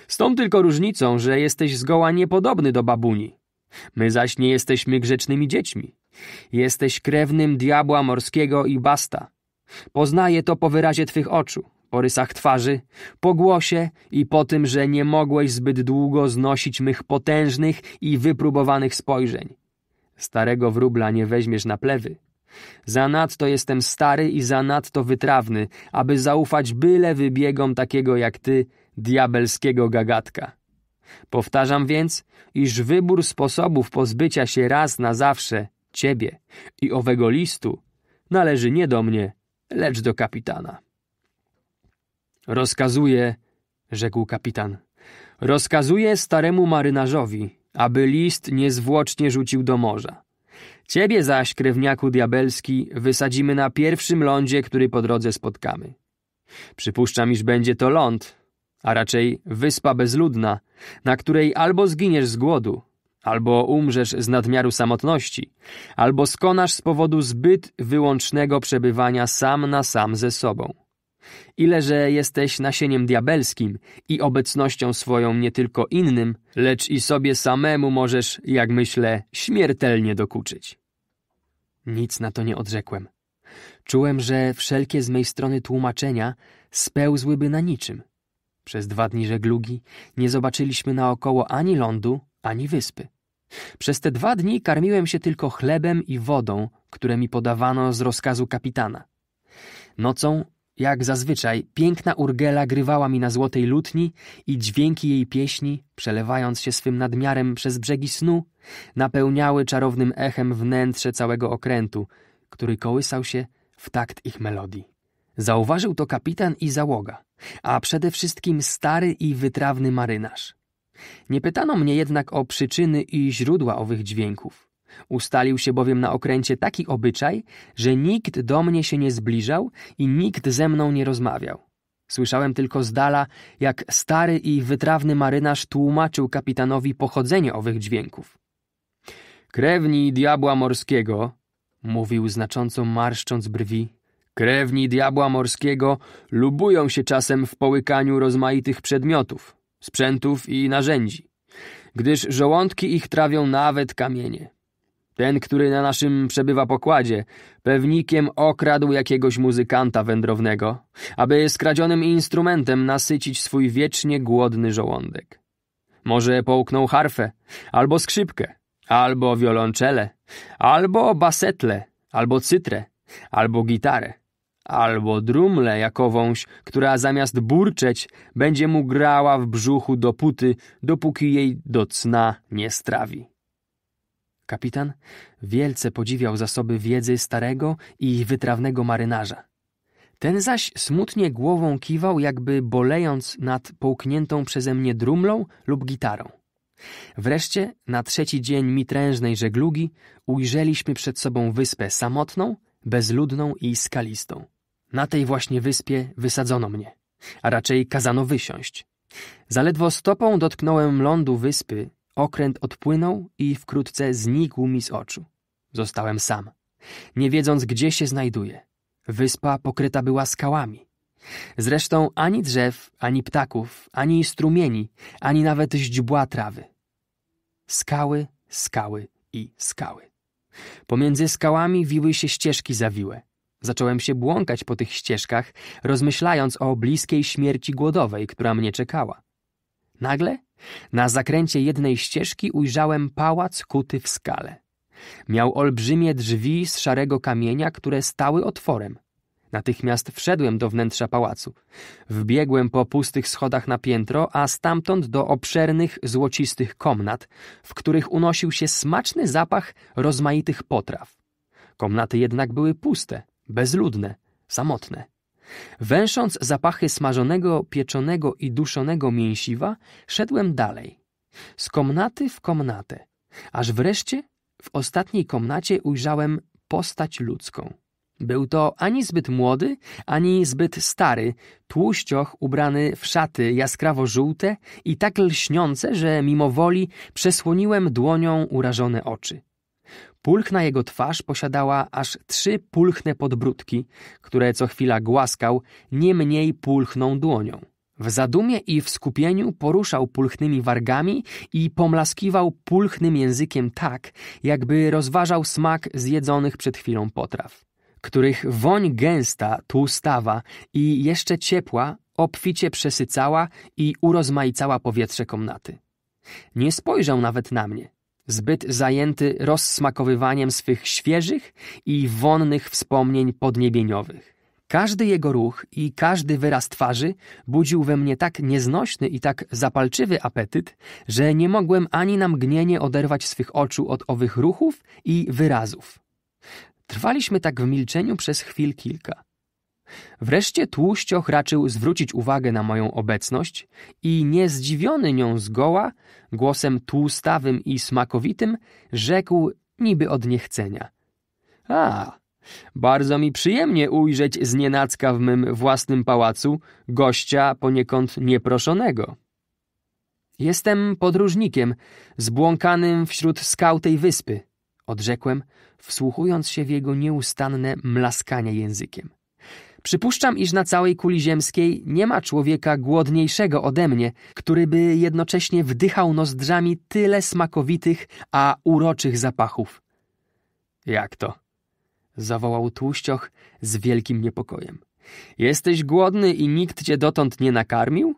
Z tą tylko różnicą, że jesteś zgoła niepodobny do babuni. My zaś nie jesteśmy grzecznymi dziećmi. Jesteś krewnym diabła morskiego i basta. Poznaję to po wyrazie twych oczu po rysach twarzy, po głosie i po tym, że nie mogłeś zbyt długo znosić mych potężnych i wypróbowanych spojrzeń. Starego wróbla nie weźmiesz na plewy. Zanadto jestem stary i zanadto wytrawny, aby zaufać byle wybiegom takiego jak ty, diabelskiego gagatka. Powtarzam więc, iż wybór sposobów pozbycia się raz na zawsze ciebie i owego listu należy nie do mnie, lecz do kapitana. Rozkazuje, rzekł kapitan. Rozkazuje staremu marynarzowi, aby list niezwłocznie rzucił do morza. Ciebie zaś, krewniaku diabelski, wysadzimy na pierwszym lądzie, który po drodze spotkamy. Przypuszczam, iż będzie to ląd, a raczej wyspa bezludna, na której albo zginiesz z głodu, albo umrzesz z nadmiaru samotności, albo skonasz z powodu zbyt wyłącznego przebywania sam na sam ze sobą ile że jesteś nasieniem diabelskim i obecnością swoją nie tylko innym, lecz i sobie samemu możesz, jak myślę, śmiertelnie dokuczyć. Nic na to nie odrzekłem. Czułem, że wszelkie z mej strony tłumaczenia spełzłyby na niczym. Przez dwa dni żeglugi nie zobaczyliśmy naokoło ani lądu, ani wyspy. Przez te dwa dni karmiłem się tylko chlebem i wodą, które mi podawano z rozkazu kapitana. Nocą jak zazwyczaj, piękna Urgela grywała mi na złotej lutni i dźwięki jej pieśni, przelewając się swym nadmiarem przez brzegi snu, napełniały czarownym echem wnętrze całego okrętu, który kołysał się w takt ich melodii. Zauważył to kapitan i załoga, a przede wszystkim stary i wytrawny marynarz. Nie pytano mnie jednak o przyczyny i źródła owych dźwięków. Ustalił się bowiem na okręcie taki obyczaj, że nikt do mnie się nie zbliżał i nikt ze mną nie rozmawiał. Słyszałem tylko z dala, jak stary i wytrawny marynarz tłumaczył kapitanowi pochodzenie owych dźwięków. Krewni diabła morskiego, mówił znacząco marszcząc brwi, krewni diabła morskiego lubują się czasem w połykaniu rozmaitych przedmiotów, sprzętów i narzędzi, gdyż żołądki ich trawią nawet kamienie. Ten, który na naszym przebywa pokładzie, pewnikiem okradł jakiegoś muzykanta wędrownego, aby skradzionym instrumentem nasycić swój wiecznie głodny żołądek. Może połknął harfę, albo skrzypkę, albo wiolonczele, albo basetle, albo cytrę, albo gitarę, albo drumlę jakowąś, która zamiast burczeć będzie mu grała w brzuchu dopóty, dopóki jej do cna nie strawi. Kapitan wielce podziwiał zasoby wiedzy starego i wytrawnego marynarza. Ten zaś smutnie głową kiwał, jakby bolejąc nad połkniętą przeze mnie drumlą lub gitarą. Wreszcie, na trzeci dzień mitrężnej żeglugi, ujrzeliśmy przed sobą wyspę samotną, bezludną i skalistą. Na tej właśnie wyspie wysadzono mnie, a raczej kazano wysiąść. Zaledwo stopą dotknąłem lądu wyspy, Okręt odpłynął i wkrótce znikł mi z oczu. Zostałem sam, nie wiedząc gdzie się znajduję. Wyspa pokryta była skałami. Zresztą ani drzew, ani ptaków, ani strumieni, ani nawet źdźbła trawy. Skały, skały i skały. Pomiędzy skałami wiły się ścieżki zawiłe. Zacząłem się błąkać po tych ścieżkach, rozmyślając o bliskiej śmierci głodowej, która mnie czekała. Nagle na zakręcie jednej ścieżki ujrzałem pałac kuty w skale. Miał olbrzymie drzwi z szarego kamienia, które stały otworem. Natychmiast wszedłem do wnętrza pałacu. Wbiegłem po pustych schodach na piętro, a stamtąd do obszernych, złocistych komnat, w których unosił się smaczny zapach rozmaitych potraw. Komnaty jednak były puste, bezludne, samotne. Węsząc zapachy smażonego, pieczonego i duszonego mięsiwa, szedłem dalej. Z komnaty w komnatę, aż wreszcie w ostatniej komnacie ujrzałem postać ludzką. Był to ani zbyt młody, ani zbyt stary, tłuścioch ubrany w szaty jaskrawo-żółte i tak lśniące, że mimo woli przesłoniłem dłonią urażone oczy. Pulchna jego twarz posiadała aż trzy pulchne podbródki, które co chwila głaskał nie mniej pulchną dłonią. W zadumie i w skupieniu poruszał pulchnymi wargami i pomlaskiwał pulchnym językiem tak, jakby rozważał smak zjedzonych przed chwilą potraw, których woń gęsta, tłustawa i jeszcze ciepła obficie przesycała i urozmaicała powietrze komnaty. Nie spojrzał nawet na mnie zbyt zajęty rozsmakowywaniem swych świeżych i wonnych wspomnień podniebieniowych. Każdy jego ruch i każdy wyraz twarzy budził we mnie tak nieznośny i tak zapalczywy apetyt, że nie mogłem ani na mgnienie oderwać swych oczu od owych ruchów i wyrazów. Trwaliśmy tak w milczeniu przez chwil kilka. Wreszcie tłuścioch raczył zwrócić uwagę na moją obecność i niezdziwiony nią zgoła, głosem tłustawym i smakowitym, rzekł niby od niechcenia. A, bardzo mi przyjemnie ujrzeć znienacka w mym własnym pałacu gościa poniekąd nieproszonego. Jestem podróżnikiem, zbłąkanym wśród skał tej wyspy, odrzekłem, wsłuchując się w jego nieustanne mlaskanie językiem. Przypuszczam, iż na całej kuli ziemskiej nie ma człowieka głodniejszego ode mnie, który by jednocześnie wdychał nozdrzami tyle smakowitych, a uroczych zapachów. Jak to? zawołał tłuścioch z wielkim niepokojem. Jesteś głodny i nikt cię dotąd nie nakarmił?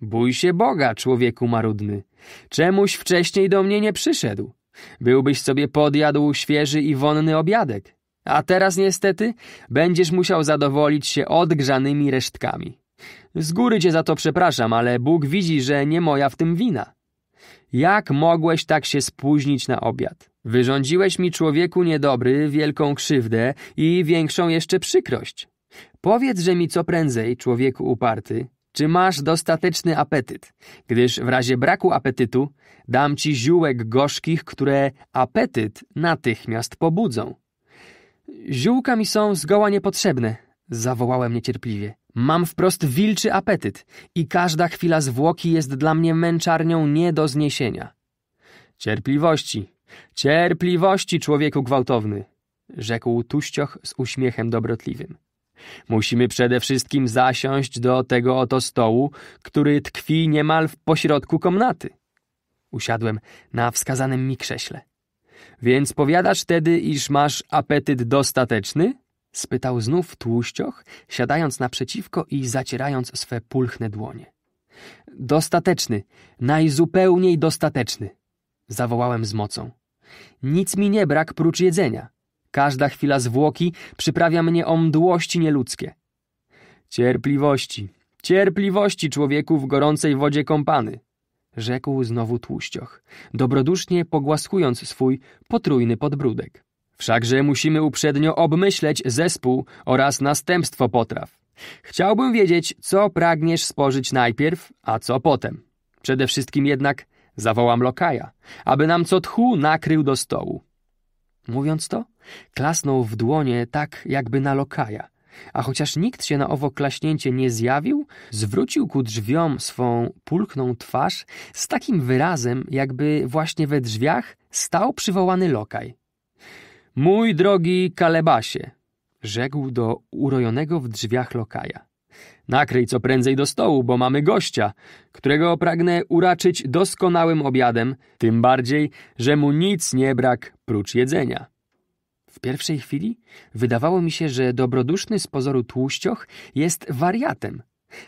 Bój się Boga, człowieku marudny. Czemuś wcześniej do mnie nie przyszedł? Byłbyś sobie podjadł świeży i wonny obiadek. A teraz niestety będziesz musiał zadowolić się odgrzanymi resztkami. Z góry cię za to przepraszam, ale Bóg widzi, że nie moja w tym wina. Jak mogłeś tak się spóźnić na obiad? Wyrządziłeś mi człowieku niedobry wielką krzywdę i większą jeszcze przykrość. Powiedz, że mi co prędzej, człowieku uparty, czy masz dostateczny apetyt, gdyż w razie braku apetytu dam ci ziółek gorzkich, które apetyt natychmiast pobudzą. Ziółka mi są zgoła niepotrzebne, zawołałem niecierpliwie. Mam wprost wilczy apetyt i każda chwila zwłoki jest dla mnie męczarnią nie do zniesienia. Cierpliwości, cierpliwości, człowieku gwałtowny, rzekł Tuścioch z uśmiechem dobrotliwym. Musimy przede wszystkim zasiąść do tego oto stołu, który tkwi niemal w pośrodku komnaty. Usiadłem na wskazanym mi krześle. Więc powiadasz tedy, iż masz apetyt dostateczny? spytał znów tłuścioch, siadając naprzeciwko i zacierając swe pulchne dłonie. Dostateczny, najzupełniej dostateczny, zawołałem z mocą. Nic mi nie brak prócz jedzenia. Każda chwila zwłoki przyprawia mnie o mdłości nieludzkie. Cierpliwości, cierpliwości człowieku w gorącej wodzie kąpany, rzekł znowu tłuścioch, dobrodusznie pogłaskując swój potrójny podbródek. Wszakże musimy uprzednio obmyśleć zespół oraz następstwo potraw. Chciałbym wiedzieć, co pragniesz spożyć najpierw, a co potem. Przede wszystkim jednak zawołam lokaja, aby nam co tchu nakrył do stołu. Mówiąc to, klasnął w dłonie tak, jakby na lokaja – a chociaż nikt się na owo klaśnięcie nie zjawił, zwrócił ku drzwiom swą pulkną twarz z takim wyrazem, jakby właśnie we drzwiach stał przywołany lokaj. Mój drogi Kalebasie, rzekł do urojonego w drzwiach lokaja. Nakryj co prędzej do stołu, bo mamy gościa, którego pragnę uraczyć doskonałym obiadem, tym bardziej, że mu nic nie brak prócz jedzenia. W pierwszej chwili wydawało mi się, że dobroduszny z pozoru tłuścioch jest wariatem,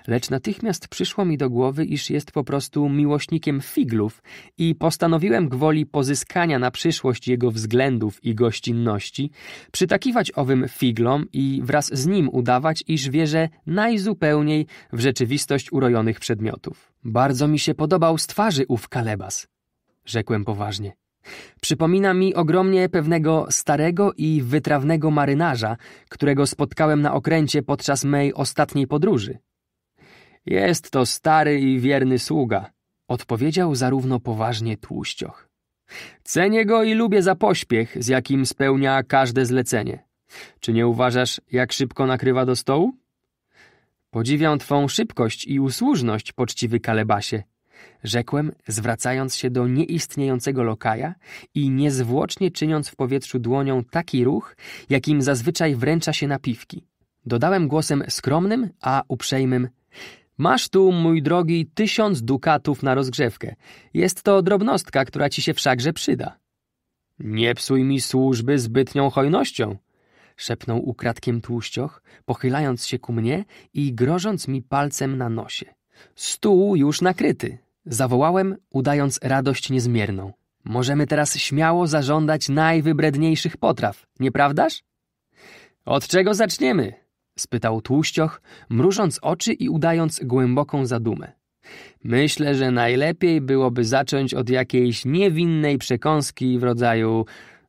lecz natychmiast przyszło mi do głowy, iż jest po prostu miłośnikiem figlów i postanowiłem gwoli pozyskania na przyszłość jego względów i gościnności przytakiwać owym figlom i wraz z nim udawać, iż wierzę najzupełniej w rzeczywistość urojonych przedmiotów. Bardzo mi się podobał z twarzy ów kalebas, rzekłem poważnie. Przypomina mi ogromnie pewnego starego i wytrawnego marynarza, którego spotkałem na okręcie podczas mej ostatniej podróży. Jest to stary i wierny sługa, odpowiedział zarówno poważnie tłuścioch. Cenię go i lubię za pośpiech, z jakim spełnia każde zlecenie. Czy nie uważasz, jak szybko nakrywa do stołu? Podziwiam twą szybkość i usłużność, poczciwy Kalebasie, rzekłem, zwracając się do nieistniejącego lokaja i niezwłocznie czyniąc w powietrzu dłonią taki ruch, jakim zazwyczaj wręcza się napiwki. Dodałem głosem skromnym, a uprzejmym Masz tu, mój drogi, tysiąc dukatów na rozgrzewkę. Jest to drobnostka, która ci się wszakże przyda. Nie psuj mi służby zbytnią hojnością, szepnął ukradkiem tłuścioch, pochylając się ku mnie i grożąc mi palcem na nosie. Stół już nakryty. Zawołałem, udając radość niezmierną. Możemy teraz śmiało zażądać najwybredniejszych potraw, nieprawdaż? Od czego zaczniemy? spytał tłuścioch, mrużąc oczy i udając głęboką zadumę. Myślę, że najlepiej byłoby zacząć od jakiejś niewinnej przekąski w rodzaju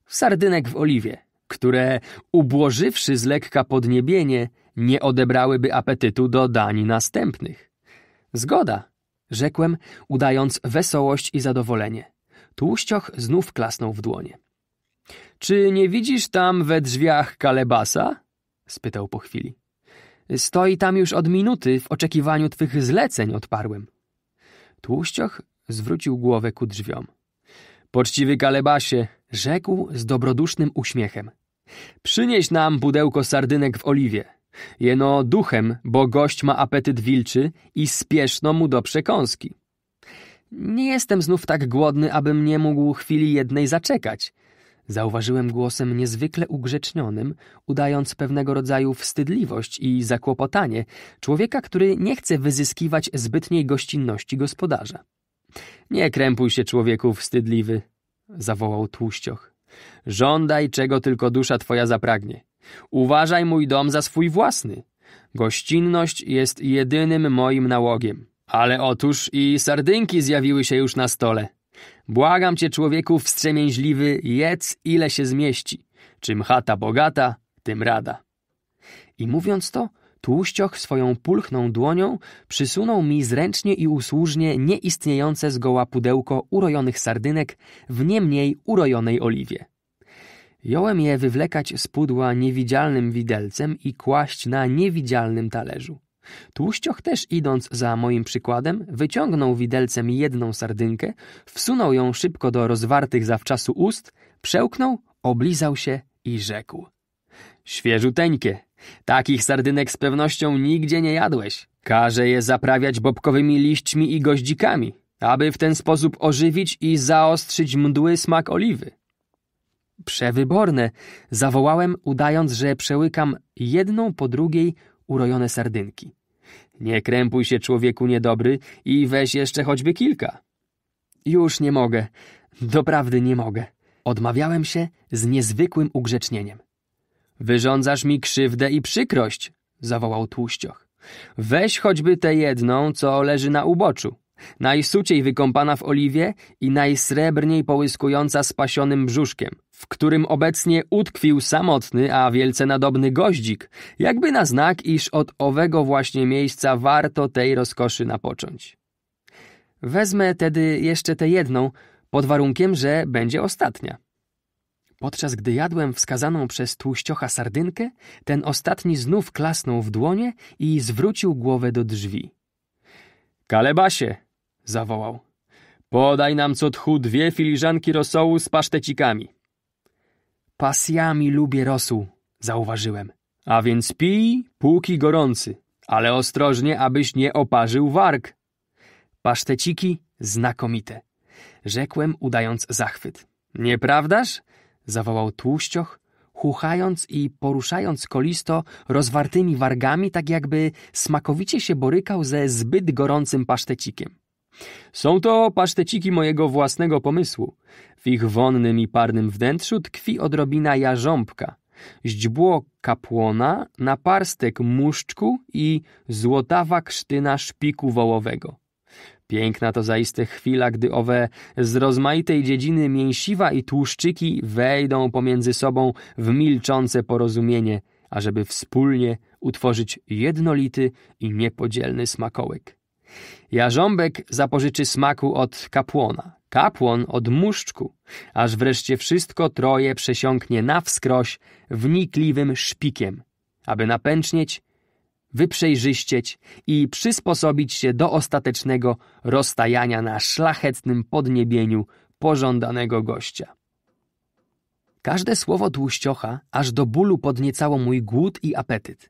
sardynek w oliwie, które, ubłożywszy z lekka podniebienie, nie odebrałyby apetytu do dań następnych. Zgoda, rzekłem, udając wesołość i zadowolenie. Tłuścioch znów klasnął w dłonie. Czy nie widzisz tam we drzwiach kalebasa? spytał po chwili. Stoi tam już od minuty w oczekiwaniu twych zleceń, odparłem. Tłuścioch zwrócił głowę ku drzwiom. Poczciwy kalebasie, rzekł z dobrodusznym uśmiechem. Przynieś nam pudełko sardynek w oliwie. Jeno duchem, bo gość ma apetyt wilczy i spieszno mu do przekąski. Nie jestem znów tak głodny, abym nie mógł chwili jednej zaczekać. Zauważyłem głosem niezwykle ugrzecznionym, udając pewnego rodzaju wstydliwość i zakłopotanie człowieka, który nie chce wyzyskiwać zbytniej gościnności gospodarza. Nie krępuj się, człowieku wstydliwy, zawołał tłuścioch. Żądaj, czego tylko dusza twoja zapragnie. Uważaj mój dom za swój własny. Gościnność jest jedynym moim nałogiem. Ale otóż i sardynki zjawiły się już na stole. Błagam cię, człowieku wstrzemięźliwy, jedz ile się zmieści. Czym chata bogata, tym rada. I mówiąc to, tłuścioch swoją pulchną dłonią przysunął mi zręcznie i usłużnie nieistniejące zgoła pudełko urojonych sardynek w niemniej urojonej oliwie. Jąłem je wywlekać z pudła niewidzialnym widelcem i kłaść na niewidzialnym talerzu. Tłuścioch też idąc za moim przykładem, wyciągnął widelcem jedną sardynkę, wsunął ją szybko do rozwartych zawczasu ust, przełknął, oblizał się i rzekł. Świeżuteńkie. Takich sardynek z pewnością nigdzie nie jadłeś. Każę je zaprawiać bobkowymi liśćmi i goździkami, aby w ten sposób ożywić i zaostrzyć mdły smak oliwy. Przewyborne! zawołałem, udając, że przełykam jedną po drugiej urojone sardynki. Nie krępuj się, człowieku niedobry, i weź jeszcze choćby kilka. Już nie mogę, doprawdy nie mogę. Odmawiałem się z niezwykłym ugrzecznieniem. Wyrządzasz mi krzywdę i przykrość, zawołał tłuścioch. Weź choćby tę jedną, co leży na uboczu najsuciej wykąpana w oliwie i najsrebrniej połyskująca spasionym brzuszkiem, w którym obecnie utkwił samotny, a wielce nadobny goździk, jakby na znak, iż od owego właśnie miejsca warto tej rozkoszy napocząć. Wezmę tedy jeszcze tę jedną, pod warunkiem, że będzie ostatnia. Podczas gdy jadłem wskazaną przez tłuściocha sardynkę, ten ostatni znów klasnął w dłonie i zwrócił głowę do drzwi. Kalebasie! zawołał. Podaj nam co tchu dwie filiżanki rosołu z pasztecikami. Pasjami lubię rosół, zauważyłem. A więc pij, póki gorący, ale ostrożnie, abyś nie oparzył warg. Paszteciki znakomite, rzekłem, udając zachwyt. Nieprawdaż? zawołał tłuścioch, chuchając i poruszając kolisto rozwartymi wargami, tak jakby smakowicie się borykał ze zbyt gorącym pasztecikiem. Są to paszteciki mojego własnego pomysłu. W ich wonnym i parnym wnętrzu tkwi odrobina jarząbka, źdźbło kapłona, naparstek muszczku i złotawa krztyna szpiku wołowego. Piękna to zaiste chwila, gdy owe z rozmaitej dziedziny mięsiwa i tłuszczyki wejdą pomiędzy sobą w milczące porozumienie, ażeby wspólnie utworzyć jednolity i niepodzielny smakołek. Jarząbek zapożyczy smaku od kapłona, kapłon od muszczku, aż wreszcie wszystko troje przesiąknie na wskroś wnikliwym szpikiem, aby napęcznieć wyprzejrzyścieć i przysposobić się do ostatecznego rozstajania na szlachetnym podniebieniu pożądanego gościa. Każde słowo tłuściocha aż do bólu podniecało mój głód i apetyt.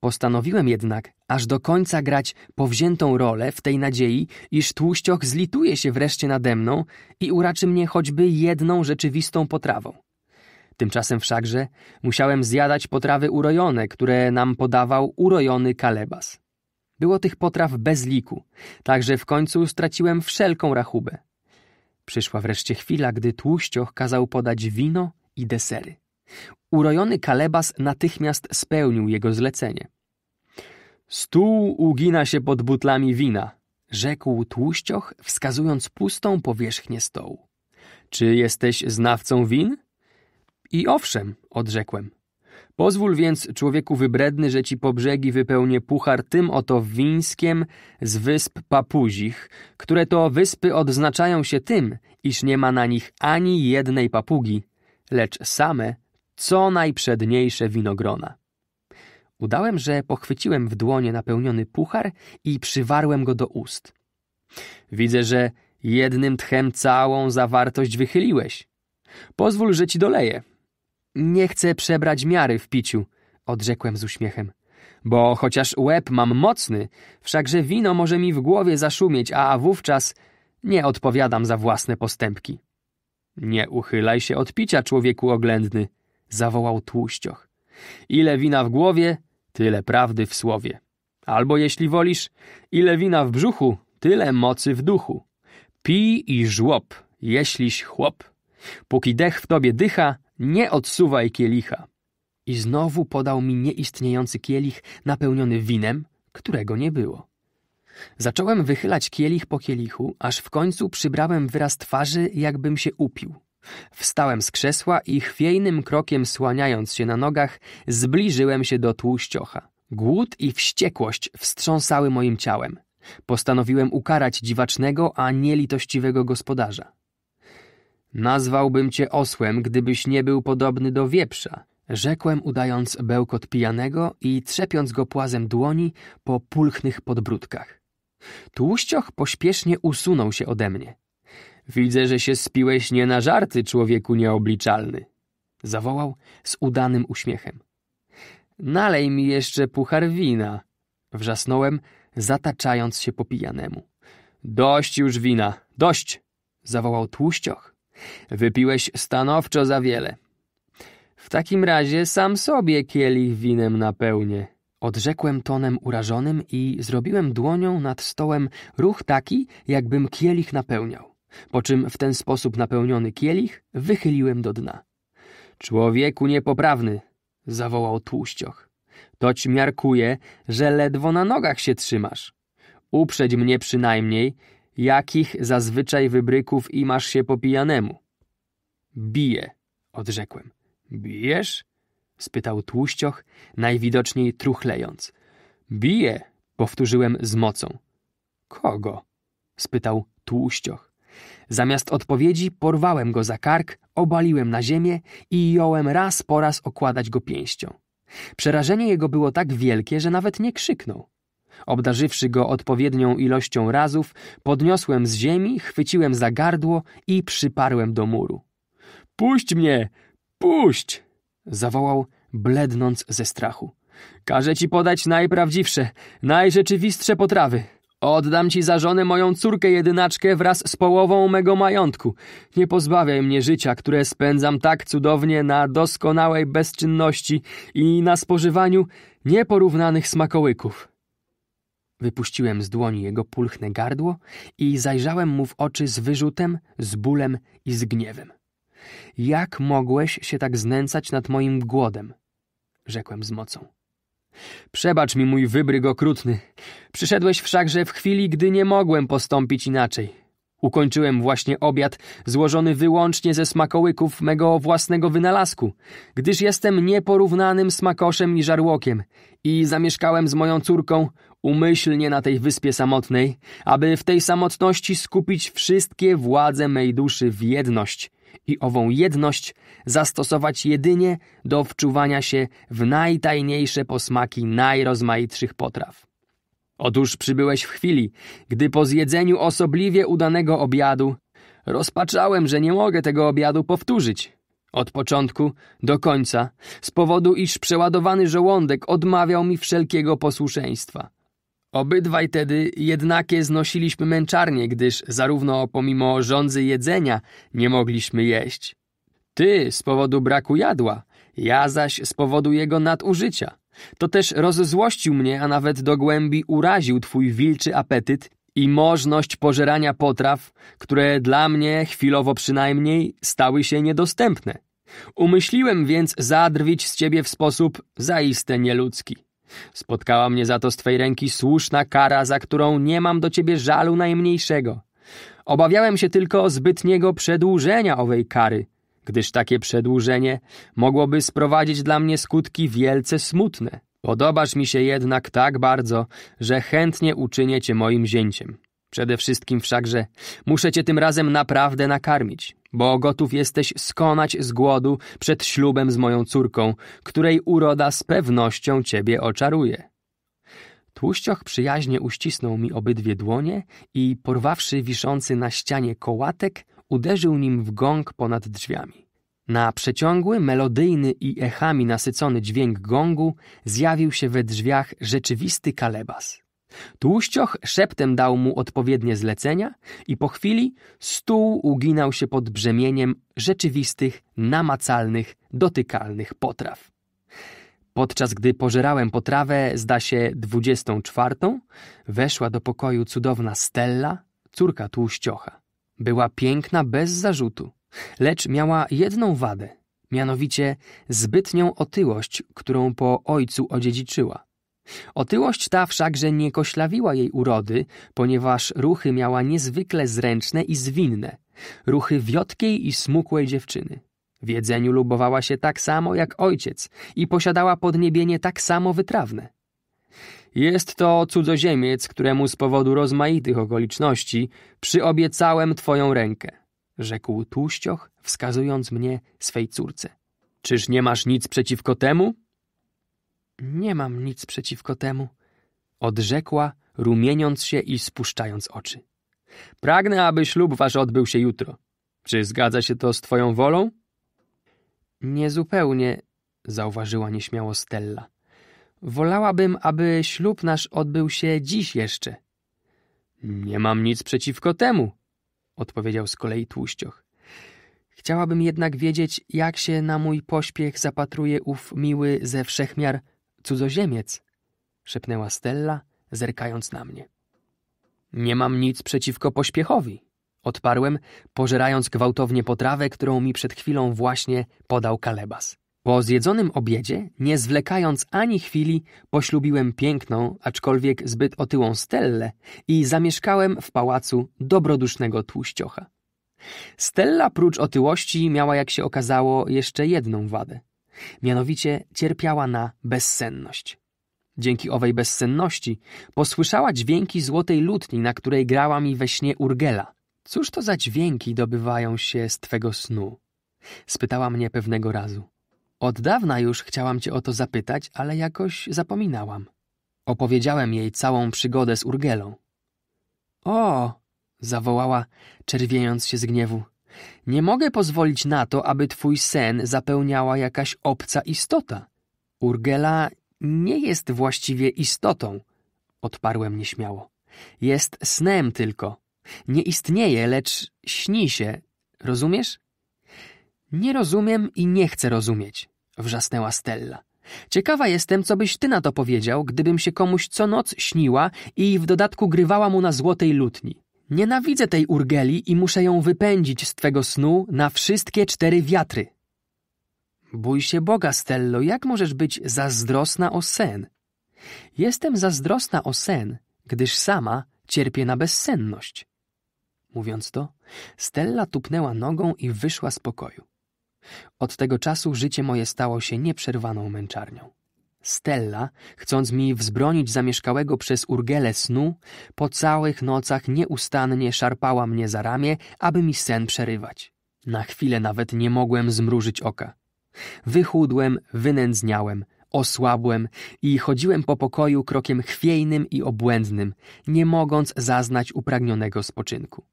Postanowiłem jednak aż do końca grać powziętą rolę w tej nadziei, iż tłuścioch zlituje się wreszcie nade mną i uraczy mnie choćby jedną rzeczywistą potrawą. Tymczasem wszakże musiałem zjadać potrawy urojone, które nam podawał urojony kalebas. Było tych potraw bez liku, tak że w końcu straciłem wszelką rachubę. Przyszła wreszcie chwila, gdy tłuścioch kazał podać wino i desery. Urojony kalebas natychmiast spełnił jego zlecenie. Stół ugina się pod butlami wina, rzekł tłuścioch, wskazując pustą powierzchnię stołu. Czy jesteś znawcą win? I owszem, odrzekłem. Pozwól więc, człowieku wybredny, że ci po brzegi wypełnię puchar tym oto wińskiem z wysp Papuzich, które to wyspy odznaczają się tym, iż nie ma na nich ani jednej papugi, lecz same, co najprzedniejsze winogrona. Udałem, że pochwyciłem w dłonie napełniony puchar i przywarłem go do ust. Widzę, że jednym tchem całą zawartość wychyliłeś. Pozwól, że ci doleję, nie chcę przebrać miary w piciu, odrzekłem z uśmiechem. Bo chociaż łeb mam mocny, wszakże wino może mi w głowie zaszumieć, a wówczas nie odpowiadam za własne postępki. Nie uchylaj się od picia, człowieku oględny, zawołał tłuścioch. Ile wina w głowie, tyle prawdy w słowie. Albo jeśli wolisz, ile wina w brzuchu, tyle mocy w duchu. Pij i żłob, jeśliś chłop. Póki dech w tobie dycha, nie odsuwaj kielicha. I znowu podał mi nieistniejący kielich napełniony winem, którego nie było. Zacząłem wychylać kielich po kielichu, aż w końcu przybrałem wyraz twarzy, jakbym się upił. Wstałem z krzesła i chwiejnym krokiem słaniając się na nogach, zbliżyłem się do tłuściocha. Głód i wściekłość wstrząsały moim ciałem. Postanowiłem ukarać dziwacznego, a nielitościwego gospodarza. Nazwałbym cię osłem, gdybyś nie był podobny do wieprza, rzekłem udając bełkot pijanego i trzepiąc go płazem dłoni po pulchnych podbródkach. Tłuścioch pośpiesznie usunął się ode mnie. Widzę, że się spiłeś nie na żarty, człowieku nieobliczalny. Zawołał z udanym uśmiechem. Nalej mi jeszcze puchar wina. Wrzasnąłem, zataczając się po pijanemu. Dość już wina, dość! Zawołał tłuścioch, Wypiłeś stanowczo za wiele. W takim razie sam sobie kielich winem napełnię. Odrzekłem tonem urażonym i zrobiłem dłonią nad stołem ruch taki, jakbym kielich napełniał. Po czym w ten sposób napełniony kielich wychyliłem do dna. Człowieku niepoprawny! zawołał tłuścioch. Toć miarkuje, że ledwo na nogach się trzymasz. Uprzedź mnie przynajmniej, Jakich zazwyczaj wybryków i masz się po pijanemu? Bije, odrzekłem. Bijesz? spytał tłuścioch, najwidoczniej truchlejąc. Bije, powtórzyłem z mocą. Kogo? spytał tłuścioch. Zamiast odpowiedzi porwałem go za kark, obaliłem na ziemię i jąłem raz po raz okładać go pięścią. Przerażenie jego było tak wielkie, że nawet nie krzyknął. Obdarzywszy go odpowiednią ilością razów, podniosłem z ziemi, chwyciłem za gardło i przyparłem do muru. Puść mnie! Puść! zawołał, blednąc ze strachu. Każę ci podać najprawdziwsze, najrzeczywistsze potrawy. Oddam ci za żonę moją córkę jedynaczkę wraz z połową mego majątku. Nie pozbawiaj mnie życia, które spędzam tak cudownie na doskonałej bezczynności i na spożywaniu nieporównanych smakołyków. Wypuściłem z dłoni jego pulchne gardło i zajrzałem mu w oczy z wyrzutem, z bólem i z gniewem. Jak mogłeś się tak znęcać nad moim głodem? rzekłem z mocą. Przebacz mi mój wybryg okrutny. Przyszedłeś wszakże w chwili, gdy nie mogłem postąpić inaczej. Ukończyłem właśnie obiad złożony wyłącznie ze smakołyków mego własnego wynalazku, gdyż jestem nieporównanym smakoszem i żarłokiem i zamieszkałem z moją córką, umyślnie na tej wyspie samotnej, aby w tej samotności skupić wszystkie władze mej duszy w jedność i ową jedność zastosować jedynie do wczuwania się w najtajniejsze posmaki najrozmaitszych potraw. Otóż przybyłeś w chwili, gdy po zjedzeniu osobliwie udanego obiadu rozpaczałem, że nie mogę tego obiadu powtórzyć – od początku do końca, z powodu iż przeładowany żołądek odmawiał mi wszelkiego posłuszeństwa. Obydwaj tedy jednakie znosiliśmy męczarnie, gdyż zarówno pomimo rządzy jedzenia nie mogliśmy jeść. Ty z powodu braku jadła, ja zaś z powodu jego nadużycia. To też rozzłościł mnie, a nawet do głębi uraził twój wilczy apetyt i możność pożerania potraw, które dla mnie, chwilowo przynajmniej, stały się niedostępne. Umyśliłem więc zadrwić z ciebie w sposób zaiste nieludzki. Spotkała mnie za to z twej ręki słuszna kara, za którą nie mam do ciebie żalu najmniejszego. Obawiałem się tylko zbytniego przedłużenia owej kary, gdyż takie przedłużenie mogłoby sprowadzić dla mnie skutki wielce smutne. Podobasz mi się jednak tak bardzo, że chętnie uczynię cię moim zięciem. Przede wszystkim wszakże muszę cię tym razem naprawdę nakarmić, bo gotów jesteś skonać z głodu przed ślubem z moją córką, której uroda z pewnością ciebie oczaruje. Tłuścioch przyjaźnie uścisnął mi obydwie dłonie i, porwawszy wiszący na ścianie kołatek, uderzył nim w gong ponad drzwiami. Na przeciągły, melodyjny i echami nasycony dźwięk gongu zjawił się we drzwiach rzeczywisty kalebas. Tłuścioch szeptem dał mu odpowiednie zlecenia i po chwili stół uginał się pod brzemieniem rzeczywistych, namacalnych, dotykalnych potraw. Podczas gdy pożerałem potrawę, zda się dwudziestą czwartą, weszła do pokoju cudowna Stella, córka tłuściocha. Była piękna bez zarzutu, lecz miała jedną wadę, mianowicie zbytnią otyłość, którą po ojcu odziedziczyła. Otyłość ta wszakże nie koślawiła jej urody, ponieważ ruchy miała niezwykle zręczne i zwinne, ruchy wiotkiej i smukłej dziewczyny. W jedzeniu lubowała się tak samo jak ojciec i posiadała podniebienie tak samo wytrawne. Jest to cudzoziemiec, któremu z powodu rozmaitych okoliczności przyobiecałem twoją rękę, rzekł tłuścioch, wskazując mnie swej córce. Czyż nie masz nic przeciwko temu? Nie mam nic przeciwko temu, odrzekła, rumieniąc się i spuszczając oczy. Pragnę, aby ślub wasz odbył się jutro. Czy zgadza się to z twoją wolą? Niezupełnie, zauważyła nieśmiało Stella. Wolałabym, aby ślub nasz odbył się dziś jeszcze. Nie mam nic przeciwko temu, odpowiedział z kolei tłuścioch. Chciałabym jednak wiedzieć, jak się na mój pośpiech zapatruje ów miły ze wszechmiar Cudzoziemiec, szepnęła Stella, zerkając na mnie. Nie mam nic przeciwko pośpiechowi, odparłem, pożerając gwałtownie potrawę, którą mi przed chwilą właśnie podał Kalebas. Po zjedzonym obiedzie, nie zwlekając ani chwili, poślubiłem piękną, aczkolwiek zbyt otyłą Stellę i zamieszkałem w pałacu dobrodusznego tłuściocha. Stella prócz otyłości miała, jak się okazało, jeszcze jedną wadę. Mianowicie cierpiała na bezsenność. Dzięki owej bezsenności posłyszała dźwięki złotej lutni, na której grała mi we śnie Urgela. Cóż to za dźwięki dobywają się z twego snu? Spytała mnie pewnego razu. Od dawna już chciałam cię o to zapytać, ale jakoś zapominałam. Opowiedziałem jej całą przygodę z Urgelą. O! zawołała, czerwiejąc się z gniewu. Nie mogę pozwolić na to, aby twój sen zapełniała jakaś obca istota. Urgela nie jest właściwie istotą, odparłem nieśmiało. Jest snem tylko. Nie istnieje, lecz śni się. Rozumiesz? Nie rozumiem i nie chcę rozumieć, wrzasnęła Stella. Ciekawa jestem, co byś ty na to powiedział, gdybym się komuś co noc śniła i w dodatku grywała mu na złotej lutni. Nienawidzę tej urgeli i muszę ją wypędzić z twego snu na wszystkie cztery wiatry. Bój się Boga, Stello, jak możesz być zazdrosna o sen? Jestem zazdrosna o sen, gdyż sama cierpię na bezsenność. Mówiąc to, Stella tupnęła nogą i wyszła z pokoju. Od tego czasu życie moje stało się nieprzerwaną męczarnią. Stella, chcąc mi wzbronić zamieszkałego przez urgele snu, po całych nocach nieustannie szarpała mnie za ramię, aby mi sen przerywać. Na chwilę nawet nie mogłem zmrużyć oka. Wychudłem, wynędzniałem, osłabłem i chodziłem po pokoju krokiem chwiejnym i obłędnym, nie mogąc zaznać upragnionego spoczynku.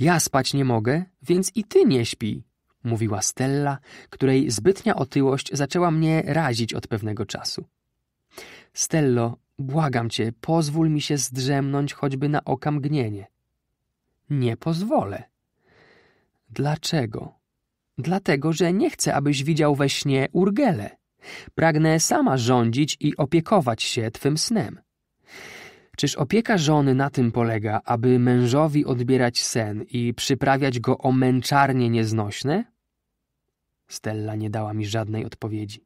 Ja spać nie mogę, więc i ty nie śpi, mówiła Stella, której zbytnia otyłość zaczęła mnie razić od pewnego czasu. Stello, błagam cię, pozwól mi się zdrzemnąć choćby na okamgnienie. Nie pozwolę. Dlaczego? Dlatego, że nie chcę, abyś widział we śnie urgele. Pragnę sama rządzić i opiekować się twym snem. Czyż opieka żony na tym polega, aby mężowi odbierać sen i przyprawiać go o męczarnie nieznośne? Stella nie dała mi żadnej odpowiedzi.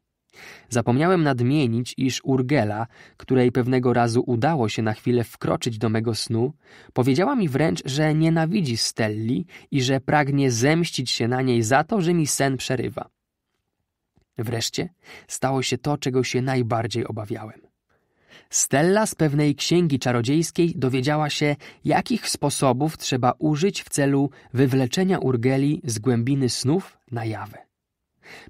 Zapomniałem nadmienić, iż Urgela, której pewnego razu udało się na chwilę wkroczyć do mego snu, powiedziała mi wręcz, że nienawidzi Stelli i że pragnie zemścić się na niej za to, że mi sen przerywa. Wreszcie stało się to, czego się najbardziej obawiałem. Stella z pewnej księgi czarodziejskiej dowiedziała się, jakich sposobów trzeba użyć w celu wywleczenia Urgeli z głębiny snów na jawę.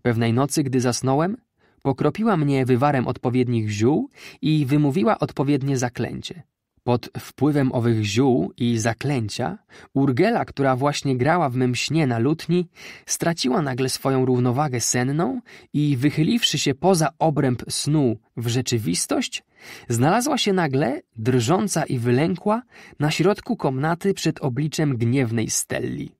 Pewnej nocy, gdy zasnąłem, pokropiła mnie wywarem odpowiednich ziół i wymówiła odpowiednie zaklęcie. Pod wpływem owych ziół i zaklęcia, Urgela, która właśnie grała w mym śnie na lutni, straciła nagle swoją równowagę senną i wychyliwszy się poza obręb snu w rzeczywistość, znalazła się nagle, drżąca i wylękła, na środku komnaty przed obliczem gniewnej Stelli.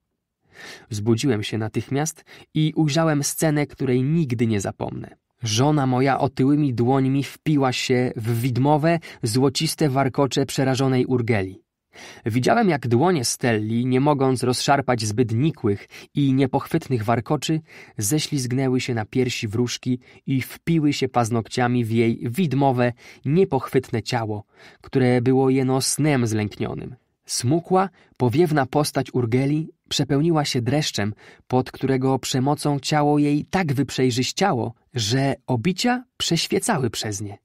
Wzbudziłem się natychmiast i ujrzałem scenę, której nigdy nie zapomnę. Żona moja otyłymi dłońmi wpiła się w widmowe, złociste warkocze przerażonej urgeli. Widziałem, jak dłonie Stelli, nie mogąc rozszarpać zbyt nikłych i niepochwytnych warkoczy, ześlizgnęły się na piersi wróżki i wpiły się paznokciami w jej widmowe, niepochwytne ciało, które było jeno snem zlęknionym. Smukła, powiewna postać Urgeli przepełniła się dreszczem, pod którego przemocą ciało jej tak wyprzejrzyściało, że obicia przeświecały przez nie.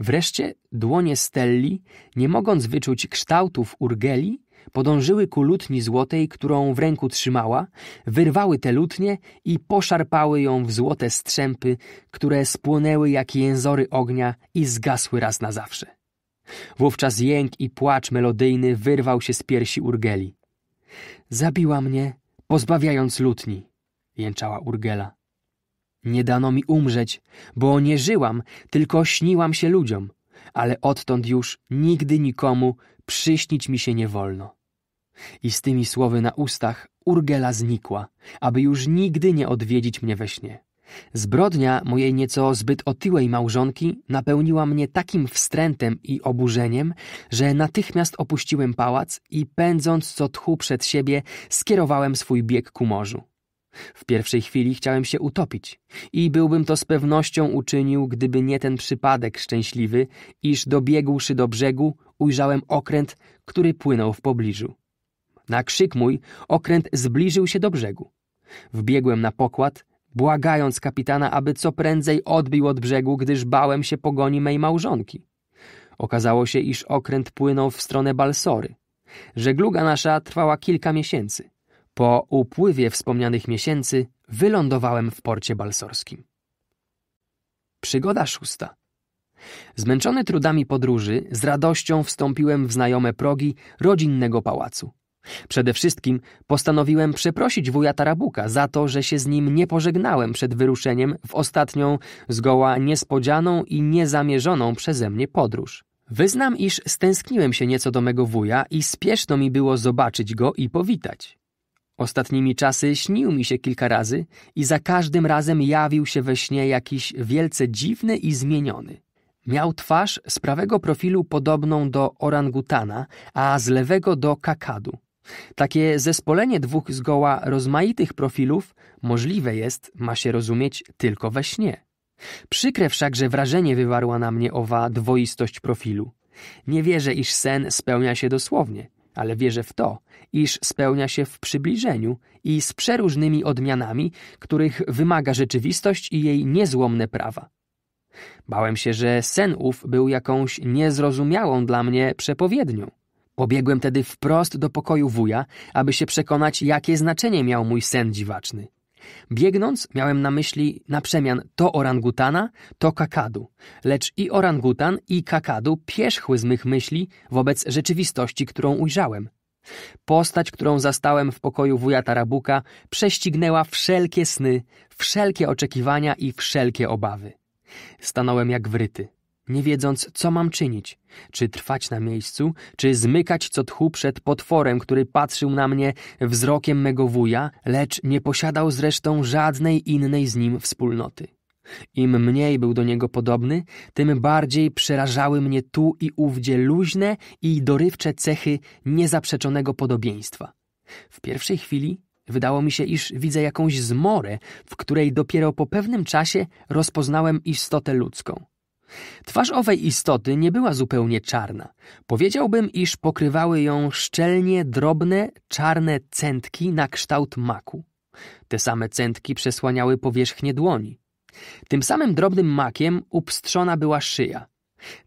Wreszcie dłonie Stelli, nie mogąc wyczuć kształtów Urgeli, podążyły ku lutni złotej, którą w ręku trzymała, wyrwały te lutnie i poszarpały ją w złote strzępy, które spłonęły jak jęzory ognia i zgasły raz na zawsze. Wówczas jęk i płacz melodyjny wyrwał się z piersi Urgeli. Zabiła mnie, pozbawiając lutni, jęczała Urgela. Nie dano mi umrzeć, bo nie żyłam, tylko śniłam się ludziom, ale odtąd już nigdy nikomu przyśnić mi się nie wolno. I z tymi słowy na ustach Urgela znikła, aby już nigdy nie odwiedzić mnie we śnie. Zbrodnia mojej nieco zbyt otyłej małżonki napełniła mnie takim wstrętem i oburzeniem, że natychmiast opuściłem pałac i pędząc co tchu przed siebie skierowałem swój bieg ku morzu. W pierwszej chwili chciałem się utopić i byłbym to z pewnością uczynił, gdyby nie ten przypadek szczęśliwy, iż dobiegłszy do brzegu ujrzałem okręt, który płynął w pobliżu. Na krzyk mój okręt zbliżył się do brzegu. Wbiegłem na pokład błagając kapitana, aby co prędzej odbił od brzegu, gdyż bałem się pogoni mej małżonki. Okazało się, iż okręt płynął w stronę Balsory. Żegluga nasza trwała kilka miesięcy. Po upływie wspomnianych miesięcy wylądowałem w porcie balsorskim. Przygoda szósta. Zmęczony trudami podróży, z radością wstąpiłem w znajome progi rodzinnego pałacu. Przede wszystkim postanowiłem przeprosić wuja Tarabuka za to, że się z nim nie pożegnałem przed wyruszeniem w ostatnią, zgoła niespodzianą i niezamierzoną przeze mnie podróż. Wyznam, iż stęskniłem się nieco do mego wuja i spieszno mi było zobaczyć go i powitać. Ostatnimi czasy śnił mi się kilka razy i za każdym razem jawił się we śnie jakiś wielce dziwny i zmieniony. Miał twarz z prawego profilu podobną do orangutana, a z lewego do kakadu. Takie zespolenie dwóch zgoła rozmaitych profilów możliwe jest, ma się rozumieć, tylko we śnie. Przykre wszakże wrażenie wywarła na mnie owa dwoistość profilu. Nie wierzę, iż sen spełnia się dosłownie, ale wierzę w to, iż spełnia się w przybliżeniu i z przeróżnymi odmianami, których wymaga rzeczywistość i jej niezłomne prawa. Bałem się, że sen ów był jakąś niezrozumiałą dla mnie przepowiednią. Pobiegłem tedy wprost do pokoju wuja, aby się przekonać, jakie znaczenie miał mój sen dziwaczny. Biegnąc, miałem na myśli na przemian to orangutana, to kakadu, lecz i orangutan, i kakadu pierzchły z mych myśli wobec rzeczywistości, którą ujrzałem. Postać, którą zastałem w pokoju wuja Tarabuka, prześcignęła wszelkie sny, wszelkie oczekiwania i wszelkie obawy. Stanąłem jak wryty nie wiedząc, co mam czynić. Czy trwać na miejscu, czy zmykać co tchu przed potworem, który patrzył na mnie wzrokiem mego wuja, lecz nie posiadał zresztą żadnej innej z nim wspólnoty. Im mniej był do niego podobny, tym bardziej przerażały mnie tu i ówdzie luźne i dorywcze cechy niezaprzeczonego podobieństwa. W pierwszej chwili Wydało mi się, iż widzę jakąś zmorę, w której dopiero po pewnym czasie rozpoznałem istotę ludzką. Twarz owej istoty nie była zupełnie czarna. Powiedziałbym, iż pokrywały ją szczelnie drobne, czarne centki na kształt maku. Te same centki przesłaniały powierzchnię dłoni. Tym samym drobnym makiem upstrzona była szyja.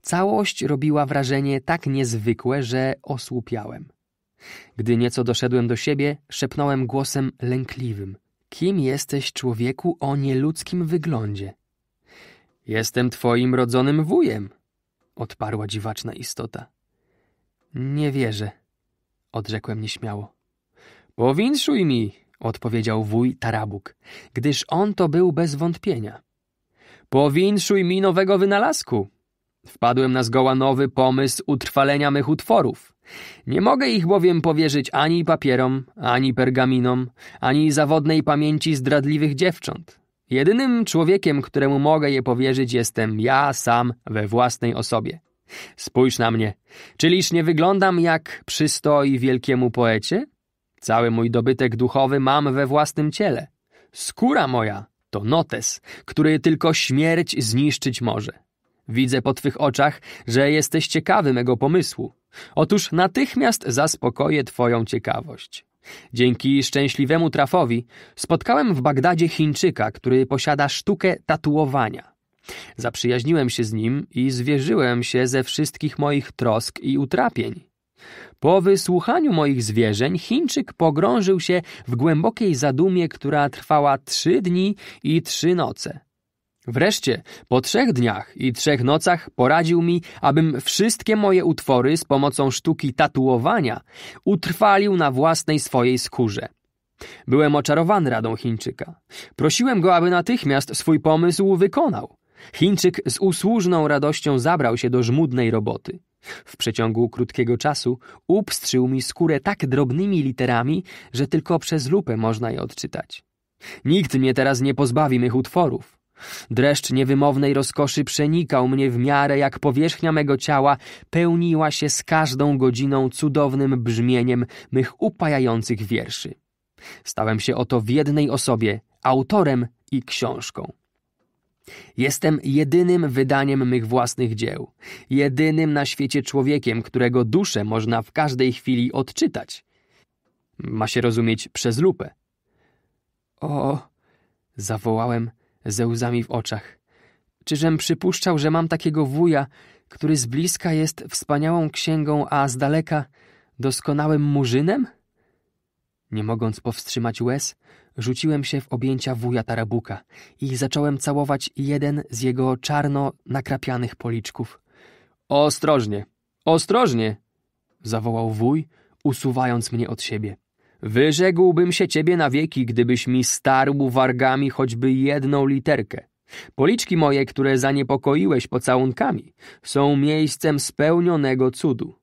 Całość robiła wrażenie tak niezwykłe, że osłupiałem. Gdy nieco doszedłem do siebie, szepnąłem głosem lękliwym. Kim jesteś, człowieku, o nieludzkim wyglądzie? Jestem twoim rodzonym wujem, odparła dziwaczna istota. Nie wierzę, odrzekłem nieśmiało. Powinszuj mi, odpowiedział wuj Tarabuk, gdyż on to był bez wątpienia. Powinszuj mi nowego wynalazku. Wpadłem na zgoła nowy pomysł utrwalenia mych utworów. Nie mogę ich bowiem powierzyć ani papierom, ani pergaminom, ani zawodnej pamięci zdradliwych dziewcząt. Jedynym człowiekiem, któremu mogę je powierzyć, jestem ja sam we własnej osobie. Spójrz na mnie. Czyliż nie wyglądam jak przystoi wielkiemu poecie? Cały mój dobytek duchowy mam we własnym ciele. Skóra moja to notes, który tylko śmierć zniszczyć może. Widzę po twych oczach, że jesteś ciekawy mego pomysłu. Otóż natychmiast zaspokoję twoją ciekawość. Dzięki szczęśliwemu trafowi spotkałem w Bagdadzie Chińczyka, który posiada sztukę tatuowania. Zaprzyjaźniłem się z nim i zwierzyłem się ze wszystkich moich trosk i utrapień. Po wysłuchaniu moich zwierzeń Chińczyk pogrążył się w głębokiej zadumie, która trwała trzy dni i trzy noce. Wreszcie, po trzech dniach i trzech nocach poradził mi, abym wszystkie moje utwory z pomocą sztuki tatuowania utrwalił na własnej swojej skórze. Byłem oczarowany radą Chińczyka. Prosiłem go, aby natychmiast swój pomysł wykonał. Chińczyk z usłużną radością zabrał się do żmudnej roboty. W przeciągu krótkiego czasu upstrzył mi skórę tak drobnymi literami, że tylko przez lupę można je odczytać. Nikt mnie teraz nie pozbawi mych utworów. Dreszcz niewymownej rozkoszy przenikał mnie w miarę, jak powierzchnia mego ciała pełniła się z każdą godziną cudownym brzmieniem mych upajających wierszy. Stałem się oto w jednej osobie, autorem i książką. Jestem jedynym wydaniem mych własnych dzieł, jedynym na świecie człowiekiem, którego duszę można w każdej chwili odczytać. Ma się rozumieć przez lupę. O! zawołałem ze łzami w oczach. Czyżem przypuszczał, że mam takiego wuja, który z bliska jest wspaniałą księgą, a z daleka doskonałym murzynem? Nie mogąc powstrzymać łez, rzuciłem się w objęcia wuja Tarabuka i zacząłem całować jeden z jego czarno nakrapianych policzków. Ostrożnie, ostrożnie! zawołał wuj, usuwając mnie od siebie. Wyrzekłbym się ciebie na wieki, gdybyś mi starł wargami choćby jedną literkę. Policzki moje, które zaniepokoiłeś pocałunkami, są miejscem spełnionego cudu.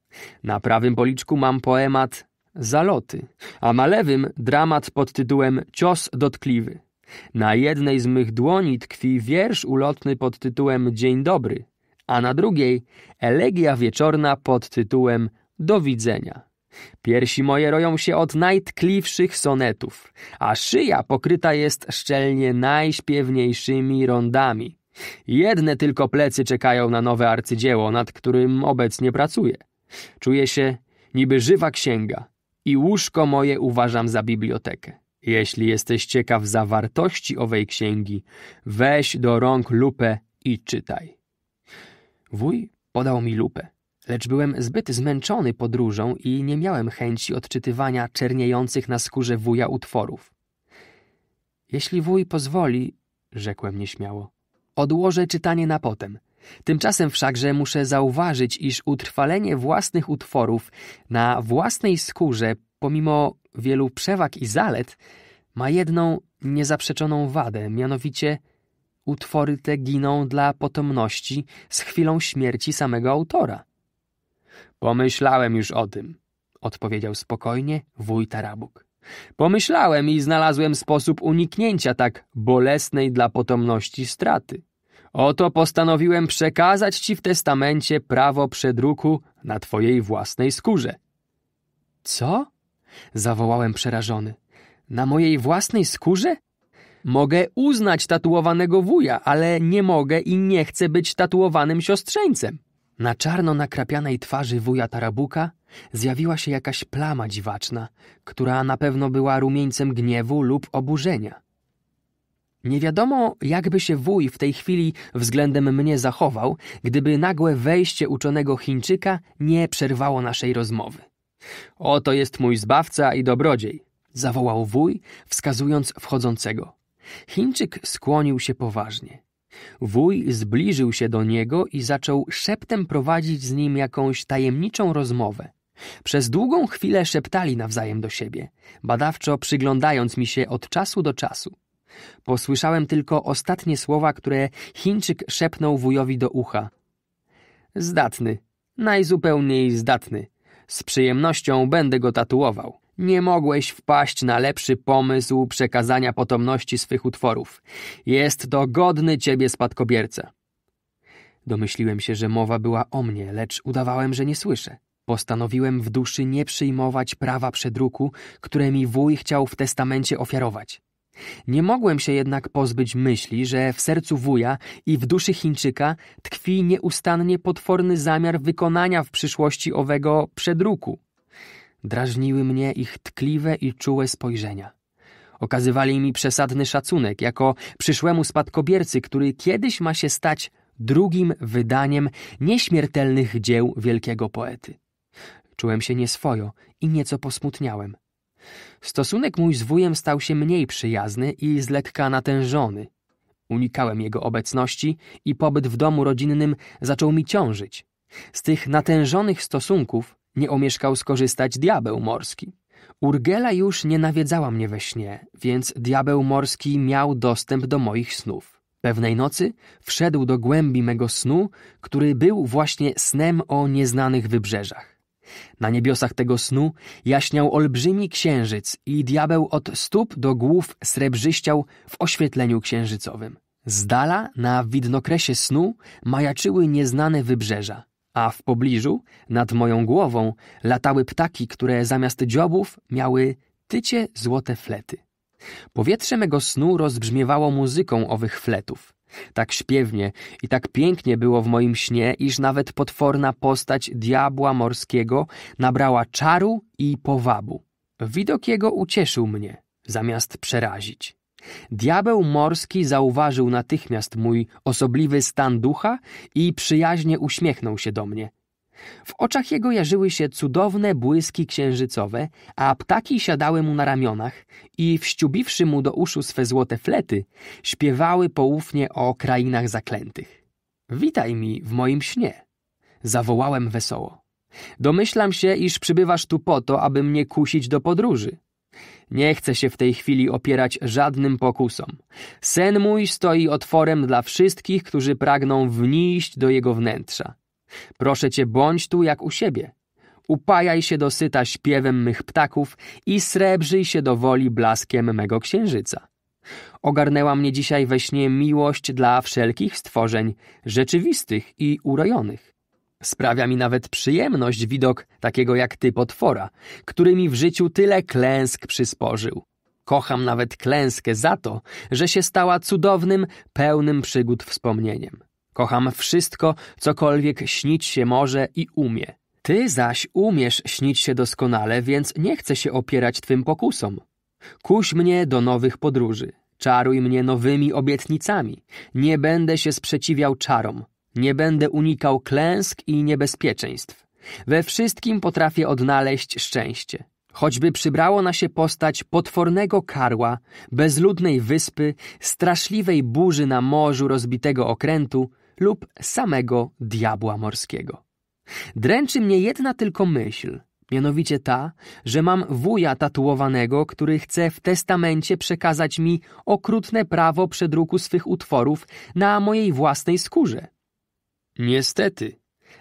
Na prawym policzku mam poemat Zaloty, a na lewym dramat pod tytułem Cios dotkliwy. Na jednej z mych dłoni tkwi wiersz ulotny pod tytułem Dzień dobry, a na drugiej elegia wieczorna pod tytułem Do widzenia. Piersi moje roją się od najtkliwszych sonetów, a szyja pokryta jest szczelnie najśpiewniejszymi rondami. Jedne tylko plecy czekają na nowe arcydzieło, nad którym obecnie pracuję. Czuję się niby żywa księga i łóżko moje uważam za bibliotekę. Jeśli jesteś ciekaw zawartości owej księgi, weź do rąk lupę i czytaj. Wuj podał mi lupę lecz byłem zbyt zmęczony podróżą i nie miałem chęci odczytywania czerniejących na skórze wuja utworów. Jeśli wuj pozwoli, rzekłem nieśmiało, odłożę czytanie na potem. Tymczasem wszakże muszę zauważyć, iż utrwalenie własnych utworów na własnej skórze, pomimo wielu przewag i zalet, ma jedną niezaprzeczoną wadę, mianowicie utwory te giną dla potomności z chwilą śmierci samego autora. Pomyślałem już o tym, odpowiedział spokojnie wuj Tarabuk. Pomyślałem i znalazłem sposób uniknięcia tak bolesnej dla potomności straty. Oto postanowiłem przekazać ci w testamencie prawo przedruku na twojej własnej skórze. Co? zawołałem przerażony. Na mojej własnej skórze? Mogę uznać tatuowanego wuja, ale nie mogę i nie chcę być tatuowanym siostrzeńcem. Na czarno nakrapianej twarzy wuja Tarabuka zjawiła się jakaś plama dziwaczna, która na pewno była rumieńcem gniewu lub oburzenia. Nie wiadomo, jakby się wuj w tej chwili względem mnie zachował, gdyby nagłe wejście uczonego Chińczyka nie przerwało naszej rozmowy. Oto jest mój zbawca i dobrodziej, zawołał wuj, wskazując wchodzącego. Chińczyk skłonił się poważnie. Wuj zbliżył się do niego i zaczął szeptem prowadzić z nim jakąś tajemniczą rozmowę. Przez długą chwilę szeptali nawzajem do siebie, badawczo przyglądając mi się od czasu do czasu. Posłyszałem tylko ostatnie słowa, które Chińczyk szepnął wujowi do ucha. Zdatny, najzupełniej zdatny. Z przyjemnością będę go tatuował. Nie mogłeś wpaść na lepszy pomysł przekazania potomności swych utworów. Jest to godny ciebie spadkobierca. Domyśliłem się, że mowa była o mnie, lecz udawałem, że nie słyszę. Postanowiłem w duszy nie przyjmować prawa przedruku, które mi wuj chciał w testamencie ofiarować. Nie mogłem się jednak pozbyć myśli, że w sercu wuja i w duszy Chińczyka tkwi nieustannie potworny zamiar wykonania w przyszłości owego przedruku. Drażniły mnie ich tkliwe i czułe spojrzenia. Okazywali mi przesadny szacunek jako przyszłemu spadkobiercy, który kiedyś ma się stać drugim wydaniem nieśmiertelnych dzieł wielkiego poety. Czułem się nieswojo i nieco posmutniałem. Stosunek mój z wujem stał się mniej przyjazny i z lekka natężony. Unikałem jego obecności i pobyt w domu rodzinnym zaczął mi ciążyć. Z tych natężonych stosunków nie omieszkał skorzystać diabeł morski. Urgela już nie nawiedzała mnie we śnie, więc diabeł morski miał dostęp do moich snów. Pewnej nocy wszedł do głębi mego snu, który był właśnie snem o nieznanych wybrzeżach. Na niebiosach tego snu jaśniał olbrzymi księżyc i diabeł od stóp do głów srebrzyściał w oświetleniu księżycowym. Z dala na widnokresie snu majaczyły nieznane wybrzeża a w pobliżu, nad moją głową, latały ptaki, które zamiast dziobów miały tycie złote flety. Powietrze mego snu rozbrzmiewało muzyką owych fletów. Tak śpiewnie i tak pięknie było w moim śnie, iż nawet potworna postać diabła morskiego nabrała czaru i powabu. Widok jego ucieszył mnie, zamiast przerazić. Diabeł morski zauważył natychmiast mój osobliwy stan ducha i przyjaźnie uśmiechnął się do mnie. W oczach jego jarzyły się cudowne błyski księżycowe, a ptaki siadały mu na ramionach i, wściubiwszy mu do uszu swe złote flety, śpiewały poufnie o krainach zaklętych. Witaj mi w moim śnie! Zawołałem wesoło. Domyślam się, iż przybywasz tu po to, aby mnie kusić do podróży. Nie chcę się w tej chwili opierać żadnym pokusom. Sen mój stoi otworem dla wszystkich, którzy pragną wnieść do jego wnętrza. Proszę cię, bądź tu jak u siebie. Upajaj się dosyta śpiewem mych ptaków i srebrzyj się do woli blaskiem mego księżyca. Ogarnęła mnie dzisiaj we śnie miłość dla wszelkich stworzeń, rzeczywistych i urojonych. Sprawia mi nawet przyjemność widok takiego jak ty potwora, który mi w życiu tyle klęsk przysporzył. Kocham nawet klęskę za to, że się stała cudownym, pełnym przygód wspomnieniem. Kocham wszystko, cokolwiek śnić się może i umie. Ty zaś umiesz śnić się doskonale, więc nie chcę się opierać twym pokusom. Kuś mnie do nowych podróży, czaruj mnie nowymi obietnicami. Nie będę się sprzeciwiał czarom, nie będę unikał klęsk i niebezpieczeństw. We wszystkim potrafię odnaleźć szczęście. Choćby przybrało na się postać potwornego karła, bezludnej wyspy, straszliwej burzy na morzu rozbitego okrętu lub samego diabła morskiego. Dręczy mnie jedna tylko myśl, mianowicie ta, że mam wuja tatuowanego, który chce w testamencie przekazać mi okrutne prawo przedruku swych utworów na mojej własnej skórze. Niestety,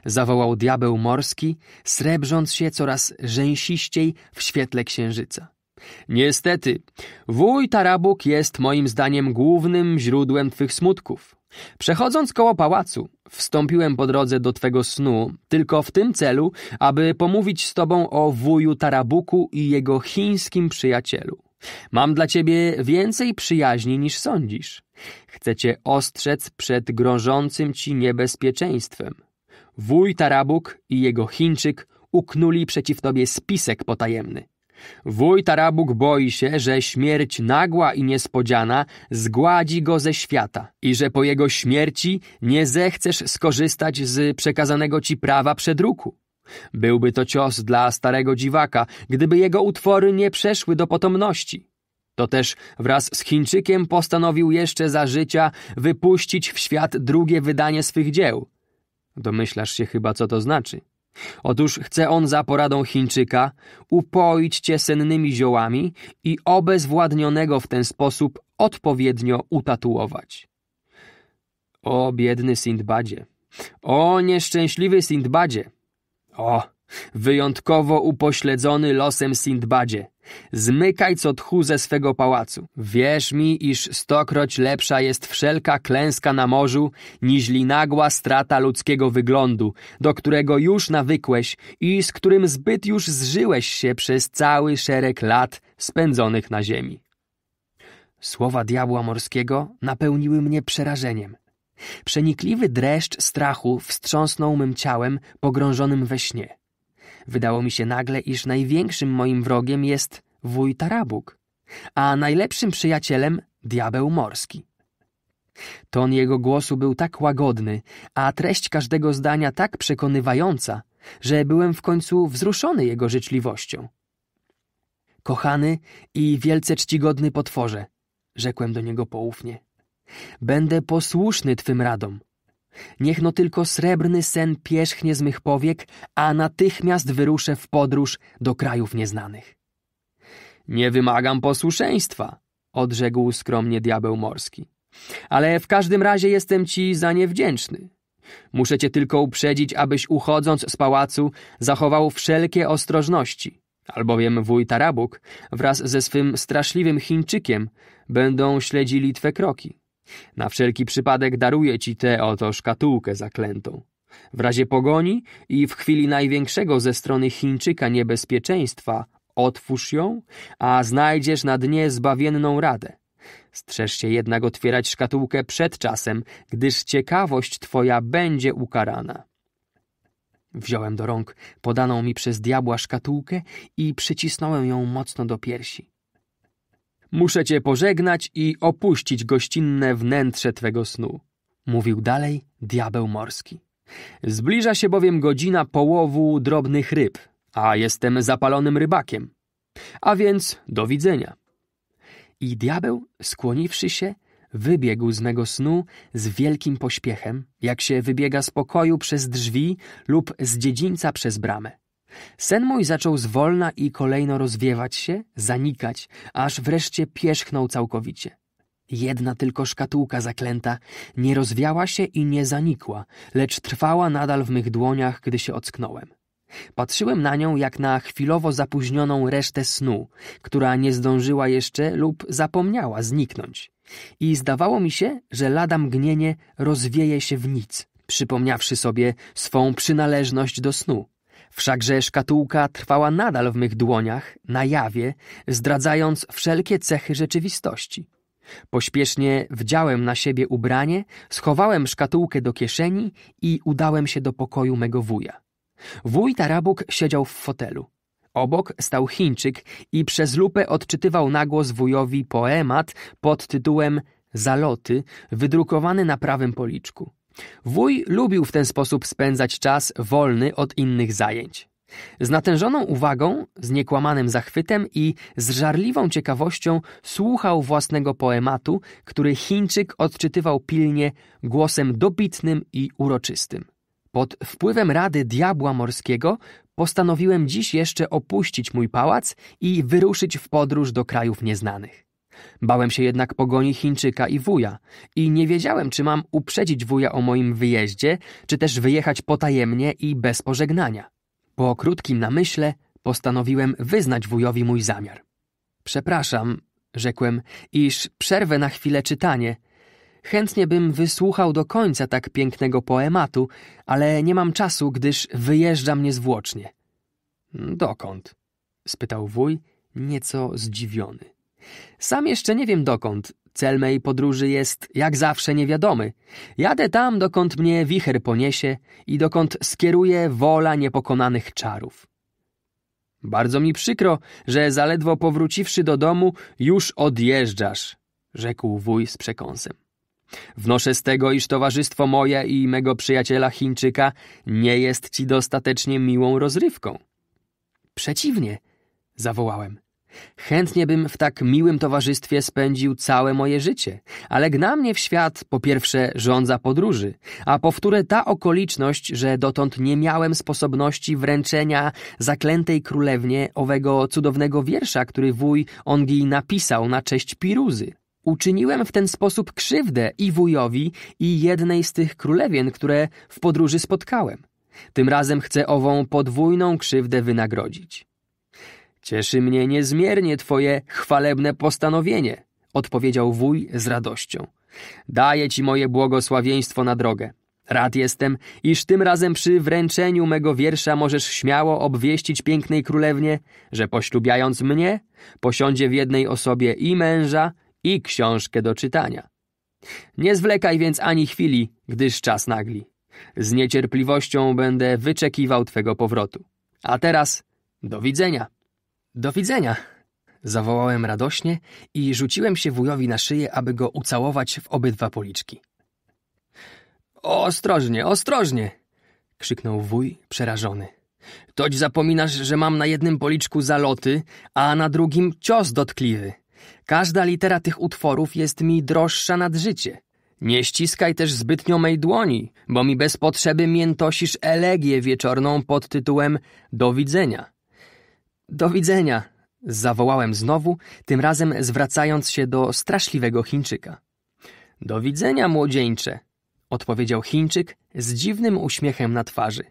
zawołał diabeł morski, srebrząc się coraz rzęsiściej w świetle księżyca. Niestety, wuj Tarabuk jest moim zdaniem głównym źródłem twych smutków. Przechodząc koło pałacu, wstąpiłem po drodze do twego snu tylko w tym celu, aby pomówić z tobą o wuju Tarabuku i jego chińskim przyjacielu. Mam dla ciebie więcej przyjaźni niż sądzisz. Chcecie ostrzec przed grożącym ci niebezpieczeństwem. Wuj Tarabuk i jego Chińczyk uknuli przeciw tobie spisek potajemny. Wuj Tarabuk boi się, że śmierć nagła i niespodziana zgładzi go ze świata i że po jego śmierci nie zechcesz skorzystać z przekazanego ci prawa przedruku. Byłby to cios dla starego dziwaka, gdyby jego utwory nie przeszły do potomności. To też wraz z Chińczykiem postanowił jeszcze za życia wypuścić w świat drugie wydanie swych dzieł. Domyślasz się chyba, co to znaczy. Otóż chce on za poradą Chińczyka upoić cię sennymi ziołami i obezwładnionego w ten sposób odpowiednio utatuować. O biedny Sindbadzie! O nieszczęśliwy Sindbadzie! O, wyjątkowo upośledzony losem Sindbadzie. Zmykaj co tchu ze swego pałacu. Wierz mi, iż stokroć lepsza jest wszelka klęska na morzu, niźli nagła strata ludzkiego wyglądu, do którego już nawykłeś i z którym zbyt już zżyłeś się przez cały szereg lat spędzonych na ziemi. Słowa diabła morskiego napełniły mnie przerażeniem. Przenikliwy dreszcz strachu wstrząsnął mym ciałem pogrążonym we śnie. Wydało mi się nagle, iż największym moim wrogiem jest wuj Tarabuk, a najlepszym przyjacielem diabeł morski. Ton jego głosu był tak łagodny, a treść każdego zdania tak przekonywająca, że byłem w końcu wzruszony jego życzliwością. Kochany i wielce czcigodny potworze, rzekłem do niego poufnie. Będę posłuszny twym radom. Niech no tylko srebrny sen pierzchnie z mych powiek, a natychmiast wyruszę w podróż do krajów nieznanych. Nie wymagam posłuszeństwa, odrzekł skromnie diabeł morski. Ale w każdym razie jestem ci za niewdzięczny. Muszę cię tylko uprzedzić, abyś uchodząc z pałacu zachował wszelkie ostrożności, albowiem wuj Tarabuk wraz ze swym straszliwym Chińczykiem będą śledzili twe kroki. Na wszelki przypadek daruję ci tę oto szkatułkę zaklętą. W razie pogoni i w chwili największego ze strony Chińczyka niebezpieczeństwa otwórz ją, a znajdziesz na dnie zbawienną radę. Strzeż się jednak otwierać szkatułkę przed czasem, gdyż ciekawość twoja będzie ukarana. Wziąłem do rąk podaną mi przez diabła szkatułkę i przycisnąłem ją mocno do piersi. Muszę cię pożegnać i opuścić gościnne wnętrze twego snu. Mówił dalej diabeł morski. Zbliża się bowiem godzina połowu drobnych ryb, a jestem zapalonym rybakiem. A więc do widzenia. I diabeł, skłoniwszy się, wybiegł z mego snu z wielkim pośpiechem, jak się wybiega z pokoju przez drzwi lub z dziedzińca przez bramę. Sen mój zaczął zwolna i kolejno rozwiewać się, zanikać, aż wreszcie pierzchnął całkowicie. Jedna tylko szkatułka zaklęta nie rozwiała się i nie zanikła, lecz trwała nadal w mych dłoniach, gdy się ocknąłem. Patrzyłem na nią jak na chwilowo zapóźnioną resztę snu, która nie zdążyła jeszcze lub zapomniała zniknąć. I zdawało mi się, że lada mgnienie rozwieje się w nic, przypomniawszy sobie swą przynależność do snu, Wszakże szkatułka trwała nadal w mych dłoniach, na jawie, zdradzając wszelkie cechy rzeczywistości. Pośpiesznie wdziałem na siebie ubranie, schowałem szkatułkę do kieszeni i udałem się do pokoju mego wuja. Wuj Tarabuk siedział w fotelu. Obok stał Chińczyk i przez lupę odczytywał nagłos wujowi poemat pod tytułem Zaloty, wydrukowany na prawym policzku. Wuj lubił w ten sposób spędzać czas wolny od innych zajęć. Z natężoną uwagą, z niekłamanym zachwytem i z żarliwą ciekawością słuchał własnego poematu, który Chińczyk odczytywał pilnie głosem dobitnym i uroczystym. Pod wpływem rady diabła morskiego postanowiłem dziś jeszcze opuścić mój pałac i wyruszyć w podróż do krajów nieznanych. Bałem się jednak pogoni Chińczyka i wuja i nie wiedziałem, czy mam uprzedzić wuja o moim wyjeździe, czy też wyjechać potajemnie i bez pożegnania. Po krótkim namyśle postanowiłem wyznać wujowi mój zamiar. Przepraszam, rzekłem, iż przerwę na chwilę czytanie. Chętnie bym wysłuchał do końca tak pięknego poematu, ale nie mam czasu, gdyż wyjeżdżam niezwłocznie. Dokąd? spytał wuj, nieco zdziwiony. Sam jeszcze nie wiem dokąd. Cel mej podróży jest, jak zawsze, niewiadomy. Jadę tam, dokąd mnie wicher poniesie i dokąd skieruje wola niepokonanych czarów. Bardzo mi przykro, że zaledwo powróciwszy do domu, już odjeżdżasz, rzekł wuj z przekąsem. Wnoszę z tego, iż towarzystwo moje i mego przyjaciela Chińczyka nie jest ci dostatecznie miłą rozrywką. Przeciwnie, zawołałem. Chętnie bym w tak miłym towarzystwie spędził całe moje życie, ale gna mnie w świat po pierwsze żądza podróży, a po wtóre ta okoliczność, że dotąd nie miałem sposobności wręczenia zaklętej królewnie owego cudownego wiersza, który wuj Ongi napisał na cześć Piruzy. Uczyniłem w ten sposób krzywdę i wujowi, i jednej z tych królewien, które w podróży spotkałem. Tym razem chcę ową podwójną krzywdę wynagrodzić. Cieszy mnie niezmiernie twoje chwalebne postanowienie, odpowiedział wuj z radością. Daję ci moje błogosławieństwo na drogę. Rad jestem, iż tym razem przy wręczeniu mego wiersza możesz śmiało obwieścić pięknej królewnie, że poślubiając mnie, posiądzie w jednej osobie i męża, i książkę do czytania. Nie zwlekaj więc ani chwili, gdyż czas nagli. Z niecierpliwością będę wyczekiwał twego powrotu. A teraz do widzenia. Do widzenia! Zawołałem radośnie i rzuciłem się wujowi na szyję, aby go ucałować w obydwa policzki. Ostrożnie, ostrożnie! krzyknął wuj, przerażony. Toć zapominasz, że mam na jednym policzku zaloty, a na drugim cios dotkliwy. Każda litera tych utworów jest mi droższa nad życie. Nie ściskaj też zbytnio mej dłoni, bo mi bez potrzeby miętosisz elegię wieczorną pod tytułem Do widzenia. Do widzenia! zawołałem znowu, tym razem zwracając się do straszliwego Chińczyka. Do widzenia, młodzieńcze! odpowiedział Chińczyk z dziwnym uśmiechem na twarzy.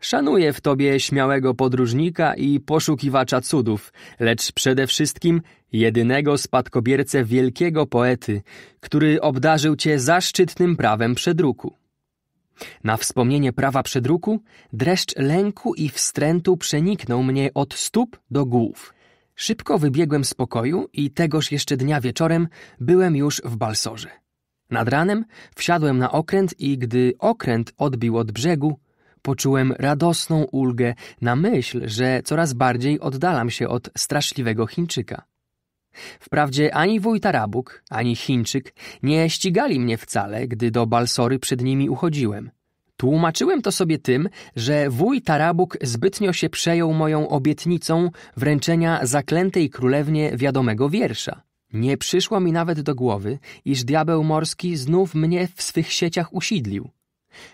Szanuję w tobie śmiałego podróżnika i poszukiwacza cudów, lecz przede wszystkim jedynego spadkobiercę wielkiego poety, który obdarzył cię zaszczytnym prawem przedruku. Na wspomnienie prawa przedruku dreszcz lęku i wstrętu przeniknął mnie od stóp do głów. Szybko wybiegłem z pokoju i tegoż jeszcze dnia wieczorem byłem już w Balsorze. Nad ranem wsiadłem na okręt i gdy okręt odbił od brzegu, poczułem radosną ulgę na myśl, że coraz bardziej oddalam się od straszliwego Chińczyka. Wprawdzie ani wuj Tarabuk, ani Chińczyk nie ścigali mnie wcale, gdy do Balsory przed nimi uchodziłem. Tłumaczyłem to sobie tym, że wuj Tarabuk zbytnio się przejął moją obietnicą wręczenia zaklętej królewnie wiadomego wiersza. Nie przyszło mi nawet do głowy, iż diabeł morski znów mnie w swych sieciach usidlił.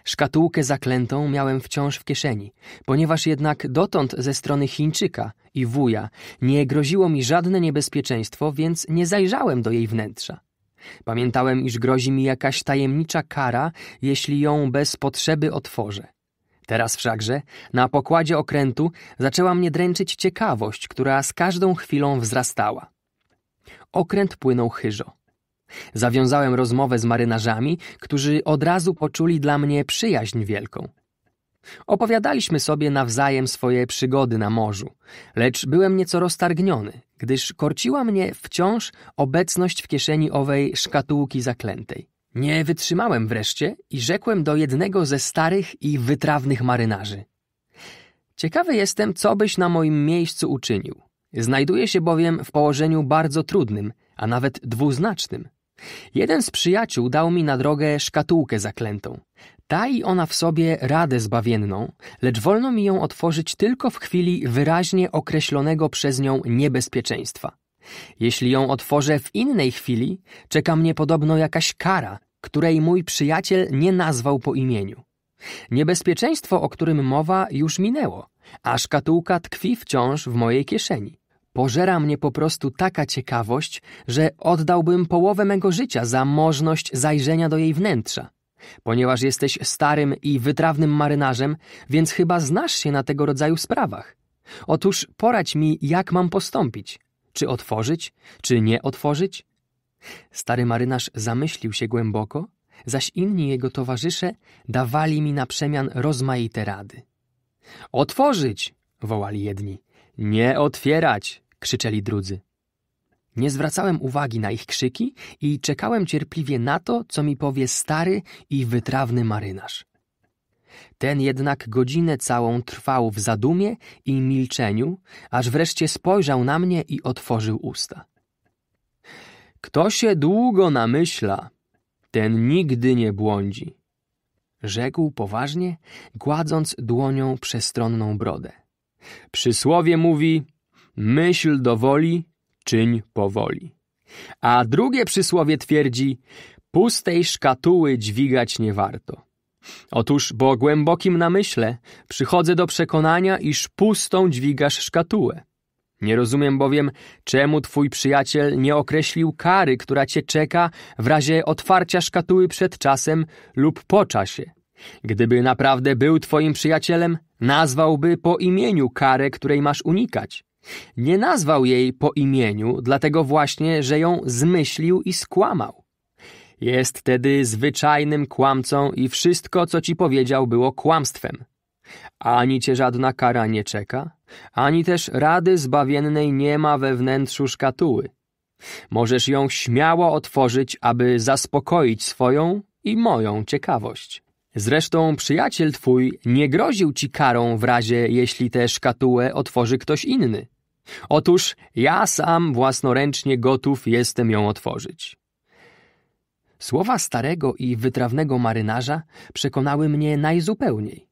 Szkatułkę zaklętą miałem wciąż w kieszeni, ponieważ jednak dotąd ze strony Chińczyka i wuja nie groziło mi żadne niebezpieczeństwo, więc nie zajrzałem do jej wnętrza. Pamiętałem, iż grozi mi jakaś tajemnicza kara, jeśli ją bez potrzeby otworzę. Teraz wszakże, na pokładzie okrętu zaczęła mnie dręczyć ciekawość, która z każdą chwilą wzrastała. Okręt płynął chyżo. Zawiązałem rozmowę z marynarzami, którzy od razu poczuli dla mnie przyjaźń wielką. Opowiadaliśmy sobie nawzajem swoje przygody na morzu, lecz byłem nieco roztargniony, gdyż korciła mnie wciąż obecność w kieszeni owej szkatułki zaklętej. Nie wytrzymałem wreszcie i rzekłem do jednego ze starych i wytrawnych marynarzy. Ciekawy jestem, co byś na moim miejscu uczynił. Znajduję się bowiem w położeniu bardzo trudnym, a nawet dwuznacznym. Jeden z przyjaciół dał mi na drogę szkatułkę zaklętą. Ta i ona w sobie radę zbawienną, lecz wolno mi ją otworzyć tylko w chwili wyraźnie określonego przez nią niebezpieczeństwa. Jeśli ją otworzę w innej chwili, czeka mnie podobno jakaś kara, której mój przyjaciel nie nazwał po imieniu. Niebezpieczeństwo, o którym mowa, już minęło, a szkatułka tkwi wciąż w mojej kieszeni. Pożera mnie po prostu taka ciekawość, że oddałbym połowę mego życia za możność zajrzenia do jej wnętrza. Ponieważ jesteś starym i wytrawnym marynarzem, więc chyba znasz się na tego rodzaju sprawach. Otóż poradź mi, jak mam postąpić. Czy otworzyć, czy nie otworzyć? Stary marynarz zamyślił się głęboko, zaś inni jego towarzysze dawali mi na przemian rozmaite rady. Otworzyć! wołali jedni. Nie otwierać! krzyczeli drudzy. Nie zwracałem uwagi na ich krzyki i czekałem cierpliwie na to, co mi powie stary i wytrawny marynarz. Ten jednak godzinę całą trwał w zadumie i milczeniu, aż wreszcie spojrzał na mnie i otworzył usta. Kto się długo namyśla, ten nigdy nie błądzi, rzekł poważnie, gładząc dłonią przestronną brodę. Przysłowie mówi: Myśl do woli, czyń powoli. A drugie przysłowie twierdzi, pustej szkatuły dźwigać nie warto. Otóż, bo głębokim namyśle przychodzę do przekonania, iż pustą dźwigasz szkatułę. Nie rozumiem bowiem, czemu twój przyjaciel nie określił kary, która cię czeka w razie otwarcia szkatuły przed czasem lub po czasie. Gdyby naprawdę był twoim przyjacielem, nazwałby po imieniu karę, której masz unikać. Nie nazwał jej po imieniu, dlatego właśnie, że ją zmyślił i skłamał. Jest tedy zwyczajnym kłamcą i wszystko, co ci powiedział, było kłamstwem. Ani cię żadna kara nie czeka, ani też rady zbawiennej nie ma we wnętrzu szkatuły. Możesz ją śmiało otworzyć, aby zaspokoić swoją i moją ciekawość. Zresztą przyjaciel twój nie groził ci karą w razie, jeśli tę szkatułę otworzy ktoś inny. Otóż ja sam własnoręcznie gotów jestem ją otworzyć. Słowa starego i wytrawnego marynarza przekonały mnie najzupełniej.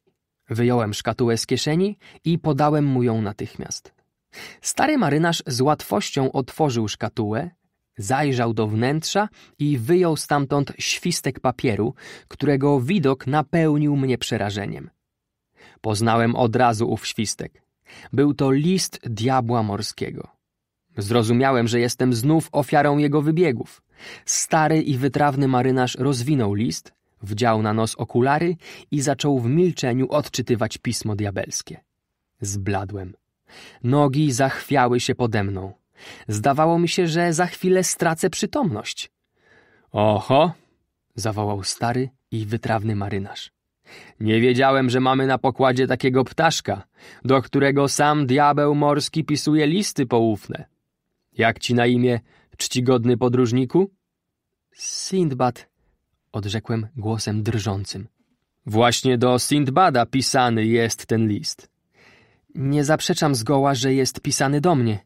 Wyjąłem szkatułę z kieszeni i podałem mu ją natychmiast. Stary marynarz z łatwością otworzył szkatułę, zajrzał do wnętrza i wyjął stamtąd świstek papieru, którego widok napełnił mnie przerażeniem. Poznałem od razu ów świstek. Był to list diabła morskiego. Zrozumiałem, że jestem znów ofiarą jego wybiegów. Stary i wytrawny marynarz rozwinął list, wdział na nos okulary i zaczął w milczeniu odczytywać pismo diabelskie. Zbladłem. Nogi zachwiały się pode mną. Zdawało mi się, że za chwilę stracę przytomność. Oho! zawołał stary i wytrawny marynarz. Nie wiedziałem, że mamy na pokładzie takiego ptaszka, do którego sam diabeł morski pisuje listy poufne. Jak ci na imię, czcigodny podróżniku? Sindbad, odrzekłem głosem drżącym. Właśnie do Sindbada pisany jest ten list. Nie zaprzeczam zgoła, że jest pisany do mnie.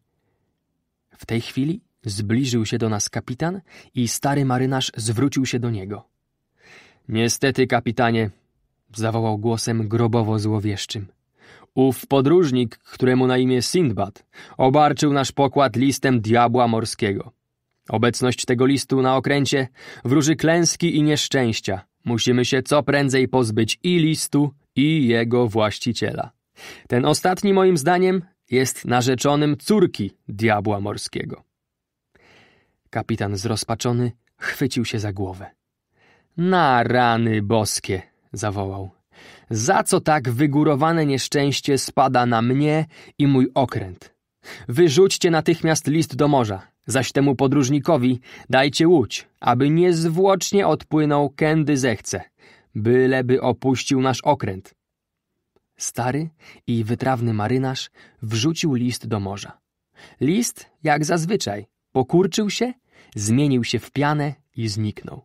W tej chwili zbliżył się do nas kapitan i stary marynarz zwrócił się do niego. Niestety, kapitanie, zawołał głosem grobowo złowieszczym. Ów podróżnik, któremu na imię Sindbad, obarczył nasz pokład listem diabła morskiego. Obecność tego listu na okręcie wróży klęski i nieszczęścia. Musimy się co prędzej pozbyć i listu, i jego właściciela. Ten ostatni, moim zdaniem, jest narzeczonym córki diabła morskiego. Kapitan zrozpaczony chwycił się za głowę. Na rany boskie! zawołał. Za co tak wygórowane nieszczęście spada na mnie i mój okręt? Wyrzućcie natychmiast list do morza, zaś temu podróżnikowi dajcie łódź, aby niezwłocznie odpłynął kędy zechce, byleby opuścił nasz okręt. Stary i wytrawny marynarz wrzucił list do morza. List, jak zazwyczaj, pokurczył się, zmienił się w pianę i zniknął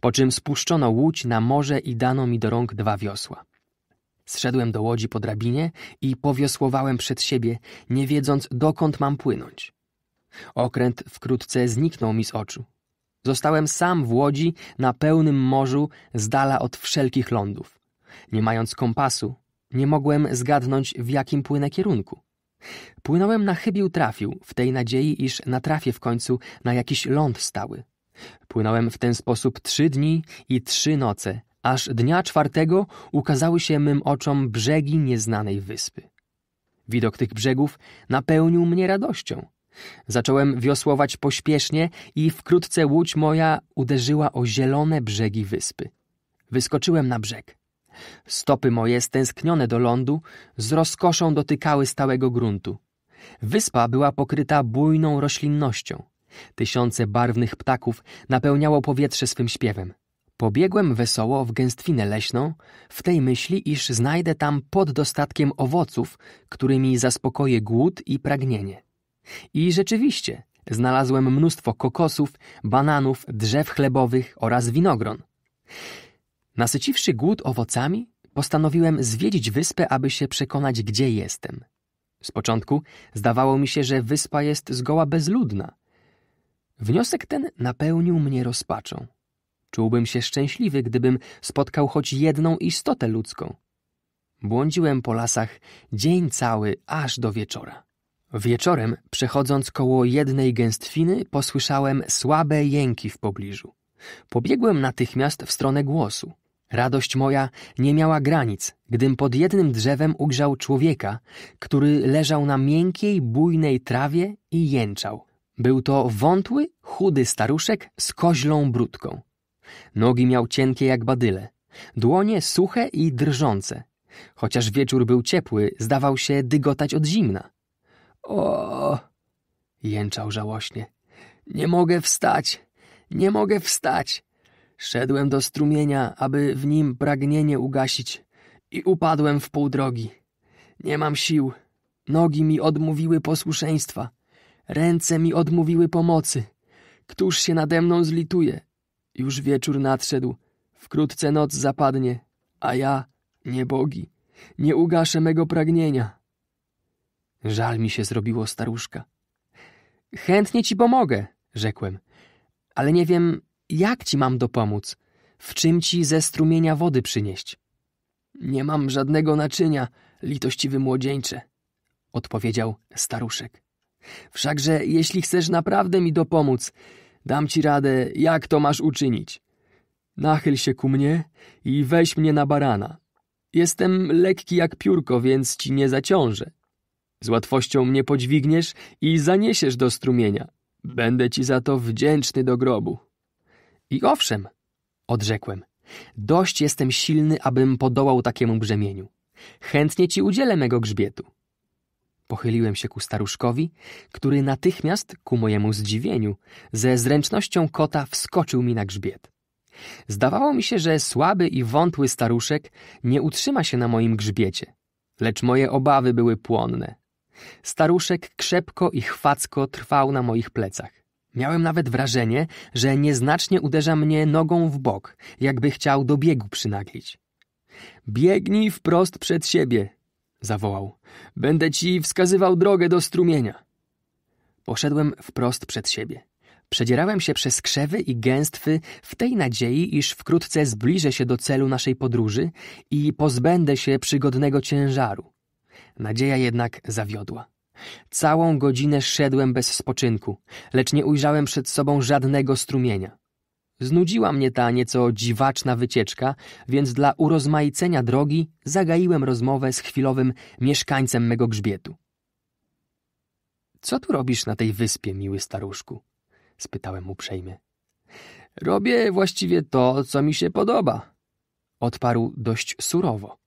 po czym spuszczono łódź na morze i dano mi do rąk dwa wiosła. Zszedłem do łodzi po drabinie i powiosłowałem przed siebie, nie wiedząc dokąd mam płynąć. Okręt wkrótce zniknął mi z oczu. Zostałem sam w łodzi na pełnym morzu, z dala od wszelkich lądów. Nie mając kompasu, nie mogłem zgadnąć, w jakim płynę kierunku. Płynąłem na chybił trafił, w tej nadziei, iż natrafię w końcu na jakiś ląd stały. Płynąłem w ten sposób trzy dni i trzy noce, aż dnia czwartego ukazały się mym oczom brzegi nieznanej wyspy. Widok tych brzegów napełnił mnie radością. Zacząłem wiosłować pośpiesznie i wkrótce łódź moja uderzyła o zielone brzegi wyspy. Wyskoczyłem na brzeg. Stopy moje, stęsknione do lądu, z rozkoszą dotykały stałego gruntu. Wyspa była pokryta bujną roślinnością. Tysiące barwnych ptaków napełniało powietrze swym śpiewem. Pobiegłem wesoło w gęstwinę leśną, w tej myśli, iż znajdę tam pod dostatkiem owoców, którymi zaspokoję głód i pragnienie. I rzeczywiście, znalazłem mnóstwo kokosów, bananów, drzew chlebowych oraz winogron. Nasyciwszy głód owocami, postanowiłem zwiedzić wyspę, aby się przekonać, gdzie jestem. Z początku zdawało mi się, że wyspa jest zgoła bezludna, Wniosek ten napełnił mnie rozpaczą. Czułbym się szczęśliwy, gdybym spotkał choć jedną istotę ludzką. Błądziłem po lasach dzień cały, aż do wieczora. Wieczorem, przechodząc koło jednej gęstwiny, posłyszałem słabe jęki w pobliżu. Pobiegłem natychmiast w stronę głosu. Radość moja nie miała granic, gdym pod jednym drzewem ugrzał człowieka, który leżał na miękkiej, bujnej trawie i jęczał. Był to wątły, chudy staruszek z koźlą brudką. Nogi miał cienkie jak badyle, dłonie suche i drżące. Chociaż wieczór był ciepły, zdawał się dygotać od zimna. O! jęczał żałośnie. Nie mogę wstać, nie mogę wstać. Szedłem do strumienia, aby w nim pragnienie ugasić i upadłem w pół drogi. Nie mam sił. Nogi mi odmówiły posłuszeństwa. Ręce mi odmówiły pomocy. Któż się nade mną zlituje? Już wieczór nadszedł. Wkrótce noc zapadnie, a ja, niebogi, nie ugaszę mego pragnienia. Żal mi się zrobiło staruszka. Chętnie ci pomogę, rzekłem, ale nie wiem, jak ci mam dopomóc, w czym ci ze strumienia wody przynieść. Nie mam żadnego naczynia, litościwy młodzieńcze, odpowiedział staruszek. Wszakże, jeśli chcesz naprawdę mi dopomóc, dam ci radę, jak to masz uczynić. Nachyl się ku mnie i weź mnie na barana. Jestem lekki jak piórko, więc ci nie zaciążę. Z łatwością mnie podźwigniesz i zaniesiesz do strumienia. Będę ci za to wdzięczny do grobu. I owszem, odrzekłem, dość jestem silny, abym podołał takiemu brzemieniu. Chętnie ci udzielę mego grzbietu. Pochyliłem się ku staruszkowi, który natychmiast, ku mojemu zdziwieniu, ze zręcznością kota wskoczył mi na grzbiet. Zdawało mi się, że słaby i wątły staruszek nie utrzyma się na moim grzbiecie, lecz moje obawy były płonne. Staruszek krzepko i chwacko trwał na moich plecach. Miałem nawet wrażenie, że nieznacznie uderza mnie nogą w bok, jakby chciał do biegu przynaglić. Biegnij wprost przed siebie, zawołał. Będę ci wskazywał drogę do strumienia. Poszedłem wprost przed siebie. Przedzierałem się przez krzewy i gęstwy w tej nadziei, iż wkrótce zbliżę się do celu naszej podróży i pozbędę się przygodnego ciężaru. Nadzieja jednak zawiodła. Całą godzinę szedłem bez spoczynku, lecz nie ujrzałem przed sobą żadnego strumienia. Znudziła mnie ta nieco dziwaczna wycieczka, więc dla urozmaicenia drogi zagaiłem rozmowę z chwilowym mieszkańcem mego grzbietu. Co tu robisz na tej wyspie, miły staruszku? spytałem uprzejmie. Robię właściwie to, co mi się podoba, odparł dość surowo.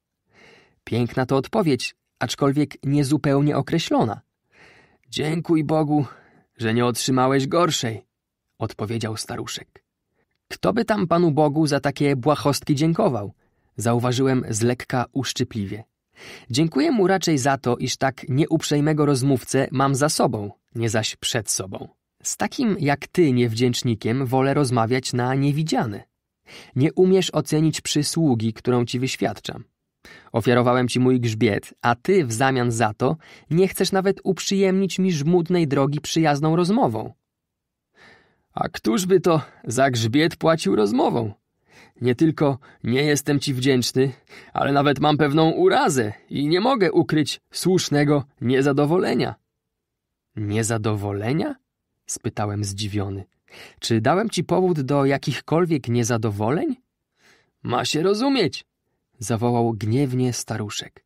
Piękna to odpowiedź, aczkolwiek niezupełnie określona. Dziękuj Bogu, że nie otrzymałeś gorszej, odpowiedział staruszek. Kto by tam Panu Bogu za takie błahostki dziękował? Zauważyłem z lekka uszczypliwie. Dziękuję mu raczej za to, iż tak nieuprzejmego rozmówcę mam za sobą, nie zaś przed sobą. Z takim jak ty, niewdzięcznikiem, wolę rozmawiać na niewidziane. Nie umiesz ocenić przysługi, którą ci wyświadczam. Ofiarowałem ci mój grzbiet, a ty w zamian za to nie chcesz nawet uprzyjemnić mi żmudnej drogi przyjazną rozmową. A któżby to za grzbiet płacił rozmową? Nie tylko nie jestem ci wdzięczny, ale nawet mam pewną urazę i nie mogę ukryć słusznego niezadowolenia. Niezadowolenia? spytałem zdziwiony. Czy dałem ci powód do jakichkolwiek niezadowoleń? Ma się rozumieć, zawołał gniewnie staruszek.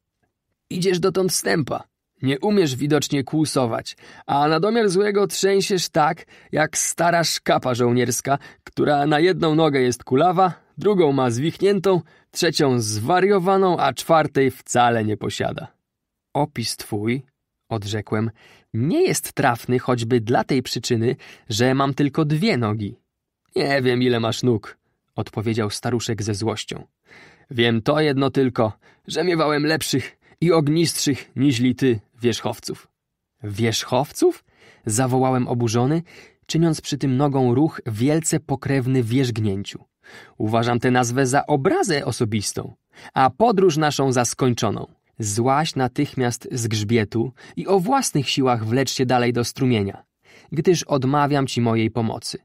Idziesz dotąd stępa. Nie umiesz widocznie kłusować, a na domiar złego trzęsiesz tak, jak stara szkapa żołnierska, która na jedną nogę jest kulawa, drugą ma zwichniętą, trzecią zwariowaną, a czwartej wcale nie posiada. Opis twój, odrzekłem, nie jest trafny choćby dla tej przyczyny, że mam tylko dwie nogi. Nie wiem, ile masz nóg, odpowiedział staruszek ze złością. Wiem to jedno tylko, że miewałem lepszych i ognistszych niźli ty wierzchowców. Wierzchowców? Zawołałem oburzony, czyniąc przy tym nogą ruch wielce pokrewny wierzgnięciu. Uważam tę nazwę za obrazę osobistą, a podróż naszą za skończoną. Złaś natychmiast z grzbietu i o własnych siłach wlecz się dalej do strumienia, gdyż odmawiam ci mojej pomocy.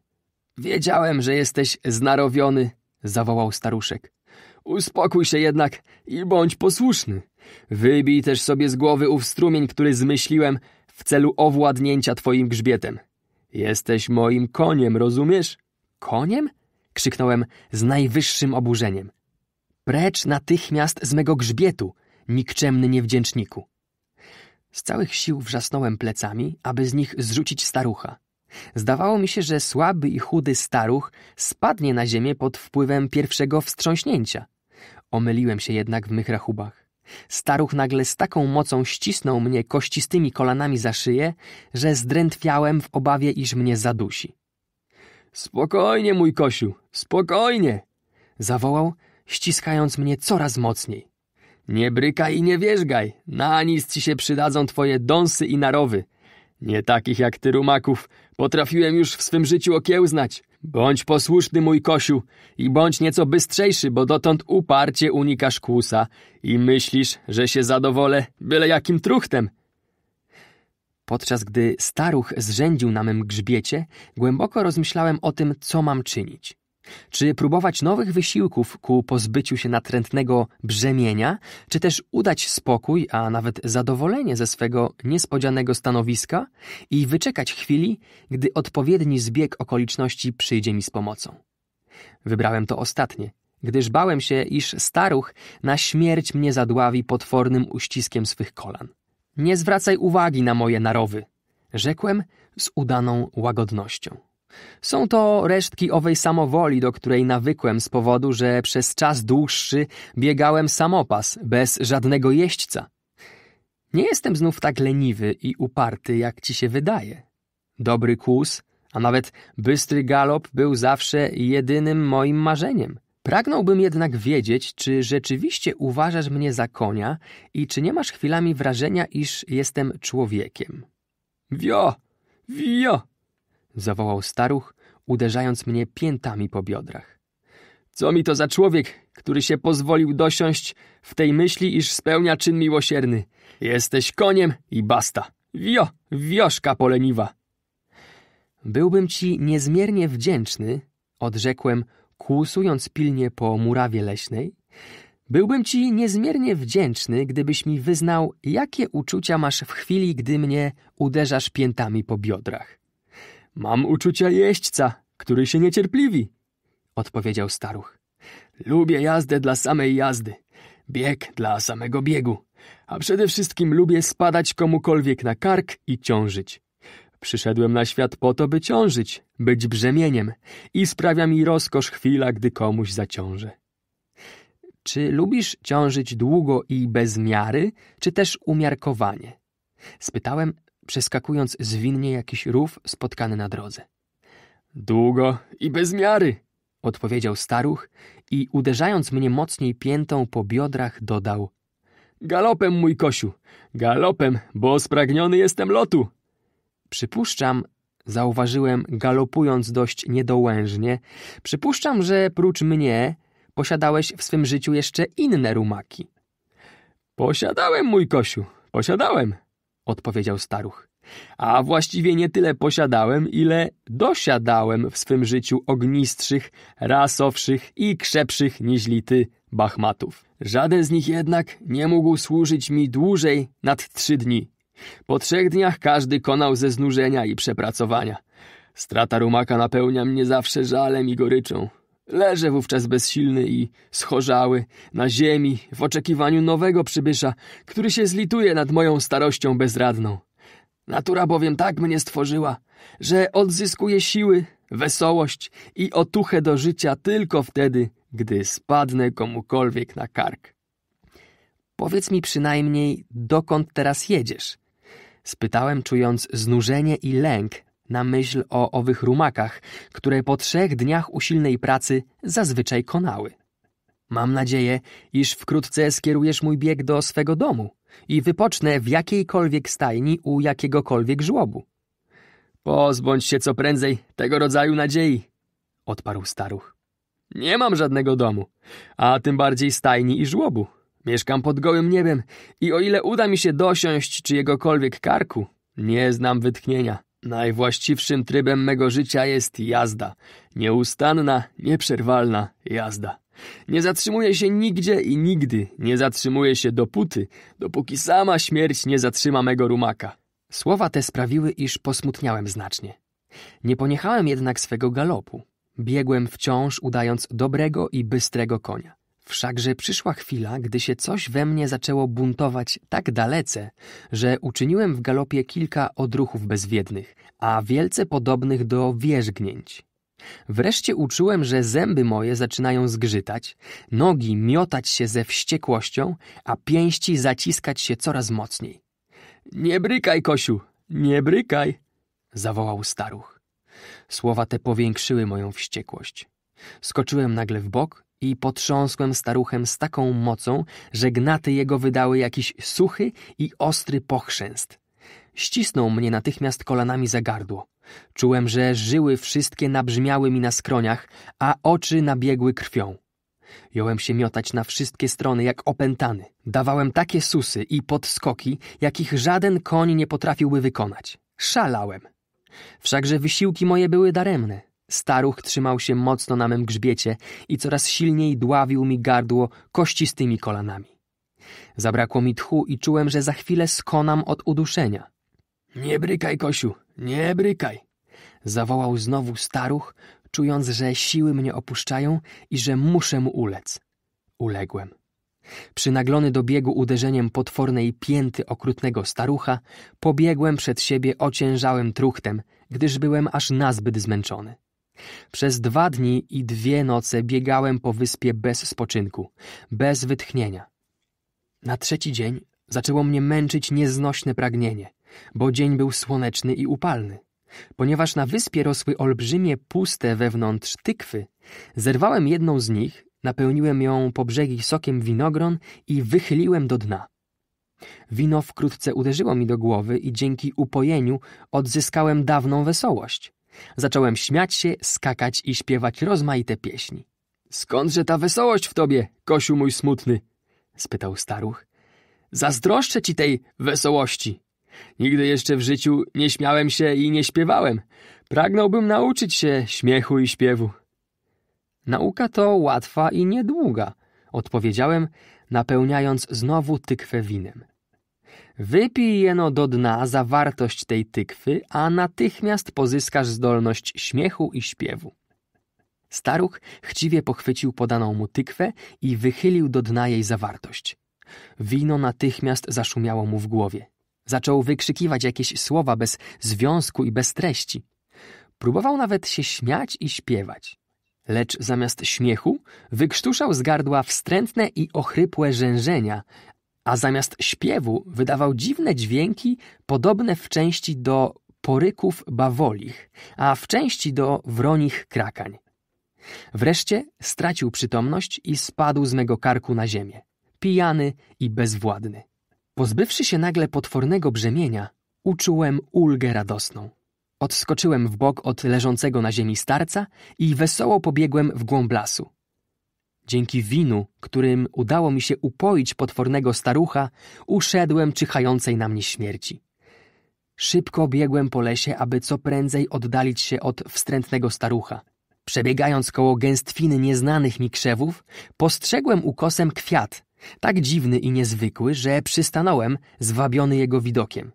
Wiedziałem, że jesteś znarowiony, zawołał staruszek. Uspokój się jednak i bądź posłuszny. Wybij też sobie z głowy ów strumień, który zmyśliłem w celu owładnięcia twoim grzbietem. Jesteś moim koniem, rozumiesz? Koniem? Krzyknąłem z najwyższym oburzeniem. Precz natychmiast z mego grzbietu, nikczemny niewdzięczniku. Z całych sił wrzasnąłem plecami, aby z nich zrzucić starucha. Zdawało mi się, że słaby i chudy staruch spadnie na ziemię pod wpływem pierwszego wstrząśnięcia. Omyliłem się jednak w mych rachubach. Staruch nagle z taką mocą ścisnął mnie kościstymi kolanami za szyję, że zdrętwiałem w obawie, iż mnie zadusi. Spokojnie, mój kosiu, spokojnie! zawołał, ściskając mnie coraz mocniej. Nie brykaj i nie wierzgaj, na nic ci się przydadzą twoje dąsy i narowy. Nie takich jak ty rumaków, Potrafiłem już w swym życiu okiełznać. Bądź posłuszny, mój kosiu, i bądź nieco bystrzejszy, bo dotąd uparcie unikasz kłusa i myślisz, że się zadowolę byle jakim truchtem. Podczas gdy staruch zrzędził na mym grzbiecie, głęboko rozmyślałem o tym, co mam czynić. Czy próbować nowych wysiłków ku pozbyciu się natrętnego brzemienia, czy też udać spokój, a nawet zadowolenie ze swego niespodzianego stanowiska i wyczekać chwili, gdy odpowiedni zbieg okoliczności przyjdzie mi z pomocą? Wybrałem to ostatnie, gdyż bałem się, iż staruch na śmierć mnie zadławi potwornym uściskiem swych kolan. Nie zwracaj uwagi na moje narowy, rzekłem z udaną łagodnością. Są to resztki owej samowoli, do której nawykłem z powodu, że przez czas dłuższy biegałem samopas, bez żadnego jeźdźca. Nie jestem znów tak leniwy i uparty, jak ci się wydaje. Dobry kłus, a nawet bystry galop był zawsze jedynym moim marzeniem. Pragnąłbym jednak wiedzieć, czy rzeczywiście uważasz mnie za konia i czy nie masz chwilami wrażenia, iż jestem człowiekiem. Wio! Wio! zawołał staruch, uderzając mnie piętami po biodrach. Co mi to za człowiek, który się pozwolił dosiąść w tej myśli, iż spełnia czyn miłosierny? Jesteś koniem i basta. Wio, wioszka poleniwa. Byłbym ci niezmiernie wdzięczny, odrzekłem, kłusując pilnie po murawie leśnej. Byłbym ci niezmiernie wdzięczny, gdybyś mi wyznał, jakie uczucia masz w chwili, gdy mnie uderzasz piętami po biodrach. Mam uczucia jeźdźca, który się niecierpliwi, odpowiedział staruch. Lubię jazdę dla samej jazdy, bieg dla samego biegu, a przede wszystkim lubię spadać komukolwiek na kark i ciążyć. Przyszedłem na świat po to, by ciążyć, być brzemieniem i sprawia mi rozkosz chwila, gdy komuś zaciążę. Czy lubisz ciążyć długo i bez miary, czy też umiarkowanie? Spytałem, przeskakując zwinnie jakiś rów spotkany na drodze. Długo i bez miary, odpowiedział staruch i uderzając mnie mocniej piętą po biodrach dodał: Galopem, mój kosiu, galopem, bo spragniony jestem lotu. Przypuszczam, zauważyłem, galopując dość niedołężnie, przypuszczam, że prócz mnie posiadałeś w swym życiu jeszcze inne rumaki. Posiadałem, mój kosiu, posiadałem, odpowiedział staruch. A właściwie nie tyle posiadałem, ile dosiadałem w swym życiu ognistszych, rasowszych i krzepszych niż lity bachmatów. Żaden z nich jednak nie mógł służyć mi dłużej nad trzy dni. Po trzech dniach każdy konał ze znużenia i przepracowania. Strata rumaka napełnia mnie zawsze żalem i goryczą. Leżę wówczas bezsilny i schorzały na ziemi w oczekiwaniu nowego przybysza, który się zlituje nad moją starością bezradną. Natura bowiem tak mnie stworzyła, że odzyskuje siły, wesołość i otuchę do życia tylko wtedy, gdy spadnę komukolwiek na kark. Powiedz mi przynajmniej, dokąd teraz jedziesz? Spytałem, czując znużenie i lęk na myśl o owych rumakach, które po trzech dniach usilnej pracy zazwyczaj konały. Mam nadzieję, iż wkrótce skierujesz mój bieg do swego domu i wypocznę w jakiejkolwiek stajni u jakiegokolwiek żłobu. Pozbądź się co prędzej tego rodzaju nadziei, odparł staruch. Nie mam żadnego domu, a tym bardziej stajni i żłobu. Mieszkam pod gołym niebem i o ile uda mi się dosiąść czyjegokolwiek karku, nie znam wytchnienia. Najwłaściwszym trybem mego życia jest jazda. Nieustanna, nieprzerwalna jazda. Nie zatrzymuje się nigdzie i nigdy, nie zatrzymuje się dopóty, dopóki sama śmierć nie zatrzyma mego rumaka. Słowa te sprawiły, iż posmutniałem znacznie. Nie poniechałem jednak swego galopu. Biegłem wciąż, udając dobrego i bystrego konia. Wszakże przyszła chwila, gdy się coś we mnie zaczęło buntować tak dalece, że uczyniłem w galopie kilka odruchów bezwiednych, a wielce podobnych do wierzgnięć. Wreszcie uczułem, że zęby moje zaczynają zgrzytać, nogi miotać się ze wściekłością, a pięści zaciskać się coraz mocniej. Nie brykaj, Kosiu, nie brykaj! zawołał staruch. Słowa te powiększyły moją wściekłość. Skoczyłem nagle w bok i potrząsłem staruchem z taką mocą, że gnaty jego wydały jakiś suchy i ostry pochrzęst. Ścisnął mnie natychmiast kolanami za gardło. Czułem, że żyły wszystkie nabrzmiały mi na skroniach, a oczy nabiegły krwią. Jąłem się miotać na wszystkie strony jak opętany. Dawałem takie susy i podskoki, jakich żaden koń nie potrafiłby wykonać. Szalałem. Wszakże wysiłki moje były daremne. Staruch trzymał się mocno na mym grzbiecie i coraz silniej dławił mi gardło kościstymi kolanami. Zabrakło mi tchu i czułem, że za chwilę skonam od uduszenia. Nie brykaj, Kosiu, nie brykaj! Zawołał znowu staruch, czując, że siły mnie opuszczają i że muszę mu ulec. Uległem. Przynaglony do biegu uderzeniem potwornej pięty okrutnego starucha, pobiegłem przed siebie ociężałym truchtem, gdyż byłem aż nazbyt zmęczony. Przez dwa dni i dwie noce biegałem po wyspie bez spoczynku, bez wytchnienia. Na trzeci dzień zaczęło mnie męczyć nieznośne pragnienie, bo dzień był słoneczny i upalny. Ponieważ na wyspie rosły olbrzymie puste wewnątrz tykwy, zerwałem jedną z nich, napełniłem ją po brzegi sokiem winogron i wychyliłem do dna. Wino wkrótce uderzyło mi do głowy i dzięki upojeniu odzyskałem dawną wesołość. Zacząłem śmiać się, skakać i śpiewać rozmaite pieśni. Skądże ta wesołość w tobie, Kosiu mój smutny? spytał staruch. Zazdroszczę ci tej wesołości. Nigdy jeszcze w życiu nie śmiałem się i nie śpiewałem. Pragnąłbym nauczyć się śmiechu i śpiewu. Nauka to łatwa i niedługa, odpowiedziałem, napełniając znowu tykwę winem. Wypij jeno do dna zawartość tej tykwy, a natychmiast pozyskasz zdolność śmiechu i śpiewu. Staruch chciwie pochwycił podaną mu tykwę i wychylił do dna jej zawartość. Wino natychmiast zaszumiało mu w głowie. Zaczął wykrzykiwać jakieś słowa bez związku i bez treści. Próbował nawet się śmiać i śpiewać. Lecz zamiast śmiechu wykrztuszał z gardła wstrętne i ochrypłe rzężenia, a zamiast śpiewu wydawał dziwne dźwięki podobne w części do poryków bawolich, a w części do wronich krakań. Wreszcie stracił przytomność i spadł z mego karku na ziemię, pijany i bezwładny. Pozbywszy się nagle potwornego brzemienia, uczułem ulgę radosną. Odskoczyłem w bok od leżącego na ziemi starca i wesoło pobiegłem w głąb lasu. Dzięki winu, którym udało mi się upoić potwornego starucha, uszedłem czyhającej na mnie śmierci. Szybko biegłem po lesie, aby co prędzej oddalić się od wstrętnego starucha. Przebiegając koło gęstwiny nieznanych mi krzewów, postrzegłem ukosem kwiat, tak dziwny i niezwykły, że przystanąłem, zwabiony jego widokiem.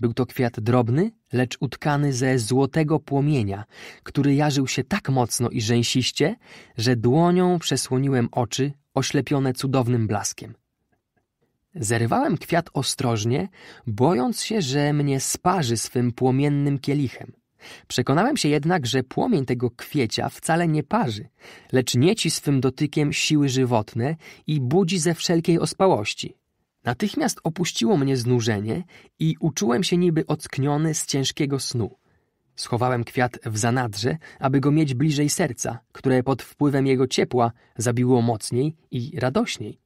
Był to kwiat drobny, lecz utkany ze złotego płomienia, który jarzył się tak mocno i rzęsiście, że dłonią przesłoniłem oczy, oślepione cudownym blaskiem. Zerwałem kwiat ostrożnie, bojąc się, że mnie sparzy swym płomiennym kielichem. Przekonałem się jednak, że płomień tego kwiecia wcale nie parzy, lecz nieci swym dotykiem siły żywotne i budzi ze wszelkiej ospałości. Natychmiast opuściło mnie znużenie i uczułem się niby ockniony z ciężkiego snu. Schowałem kwiat w zanadrze, aby go mieć bliżej serca, które pod wpływem jego ciepła zabiło mocniej i radośniej.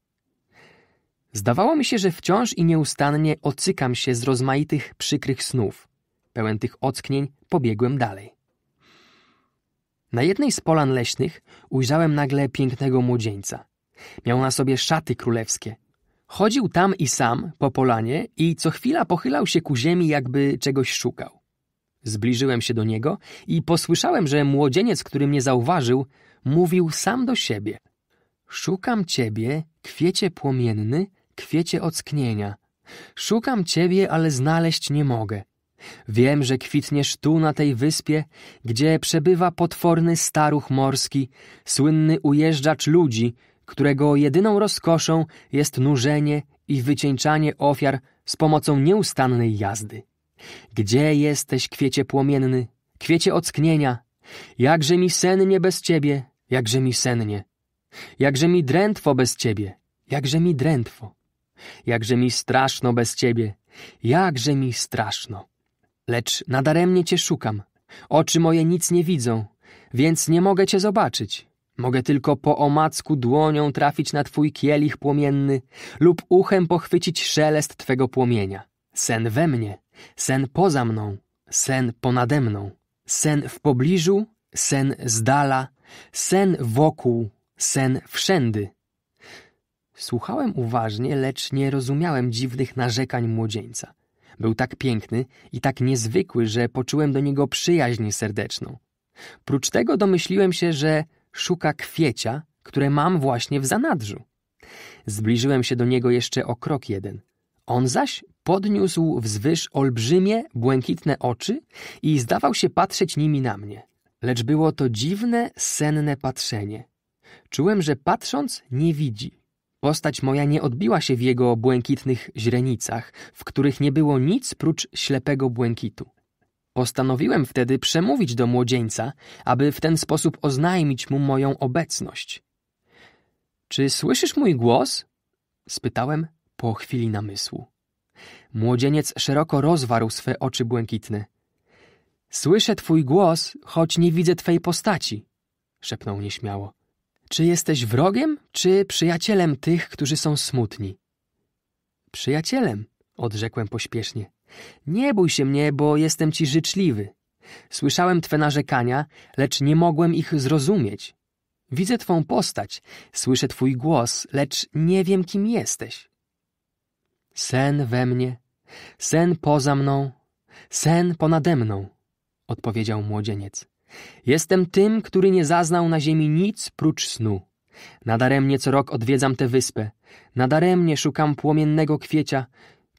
Zdawało mi się, że wciąż i nieustannie ocykam się z rozmaitych przykrych snów. Pełen tych ocknień pobiegłem dalej. Na jednej z polan leśnych ujrzałem nagle pięknego młodzieńca. Miał na sobie szaty królewskie – Chodził tam i sam po polanie i co chwila pochylał się ku ziemi, jakby czegoś szukał. Zbliżyłem się do niego i posłyszałem, że młodzieniec, który mnie zauważył, mówił sam do siebie. Szukam ciebie, kwiecie płomienny, kwiecie ocknienia. Szukam ciebie, ale znaleźć nie mogę. Wiem, że kwitniesz tu na tej wyspie, gdzie przebywa potworny staruch morski, słynny ujeżdżacz ludzi, którego jedyną rozkoszą jest nużenie i wycieńczanie ofiar z pomocą nieustannej jazdy. Gdzie jesteś, kwiecie płomienny, kwiecie ocknienia? Jakże mi sennie bez ciebie, jakże mi sennie. Jakże mi drętwo bez ciebie, jakże mi drętwo. Jakże mi straszno bez ciebie, jakże mi straszno. Lecz nadaremnie cię szukam. Oczy moje nic nie widzą, więc nie mogę cię zobaczyć. Mogę tylko po omacku dłonią trafić na twój kielich płomienny lub uchem pochwycić szelest twego płomienia. Sen we mnie, sen poza mną, sen ponade mną, sen w pobliżu, sen z dala, sen wokół, sen wszędy. Słuchałem uważnie, lecz nie rozumiałem dziwnych narzekań młodzieńca. Był tak piękny i tak niezwykły, że poczułem do niego przyjaźń serdeczną. Prócz tego domyśliłem się, że Szuka kwiecia, które mam właśnie w zanadrzu. Zbliżyłem się do niego jeszcze o krok jeden. On zaś podniósł wzwyż olbrzymie, błękitne oczy i zdawał się patrzeć nimi na mnie. Lecz było to dziwne, senne patrzenie. Czułem, że patrząc nie widzi. Postać moja nie odbiła się w jego błękitnych źrenicach, w których nie było nic prócz ślepego błękitu. Postanowiłem wtedy przemówić do młodzieńca, aby w ten sposób oznajmić mu moją obecność. Czy słyszysz mój głos? spytałem po chwili namysłu. Młodzieniec szeroko rozwarł swe oczy błękitne. Słyszę twój głos, choć nie widzę twej postaci, szepnął nieśmiało. Czy jesteś wrogiem, czy przyjacielem tych, którzy są smutni? Przyjacielem, odrzekłem pośpiesznie. Nie bój się mnie, bo jestem ci życzliwy. Słyszałem twe narzekania, lecz nie mogłem ich zrozumieć. Widzę twą postać, słyszę twój głos, lecz nie wiem, kim jesteś. Sen we mnie, sen poza mną, sen ponade mną, odpowiedział młodzieniec. Jestem tym, który nie zaznał na ziemi nic prócz snu. Nadaremnie co rok odwiedzam tę wyspę, nadaremnie szukam płomiennego kwiecia,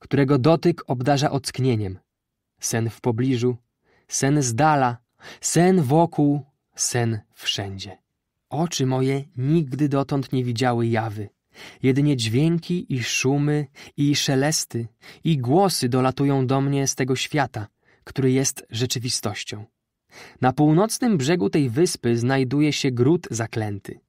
którego dotyk obdarza ocknieniem. Sen w pobliżu, sen z dala, sen wokół, sen wszędzie. Oczy moje nigdy dotąd nie widziały jawy. Jedynie dźwięki i szumy i szelesty i głosy dolatują do mnie z tego świata, który jest rzeczywistością. Na północnym brzegu tej wyspy znajduje się gród zaklęty.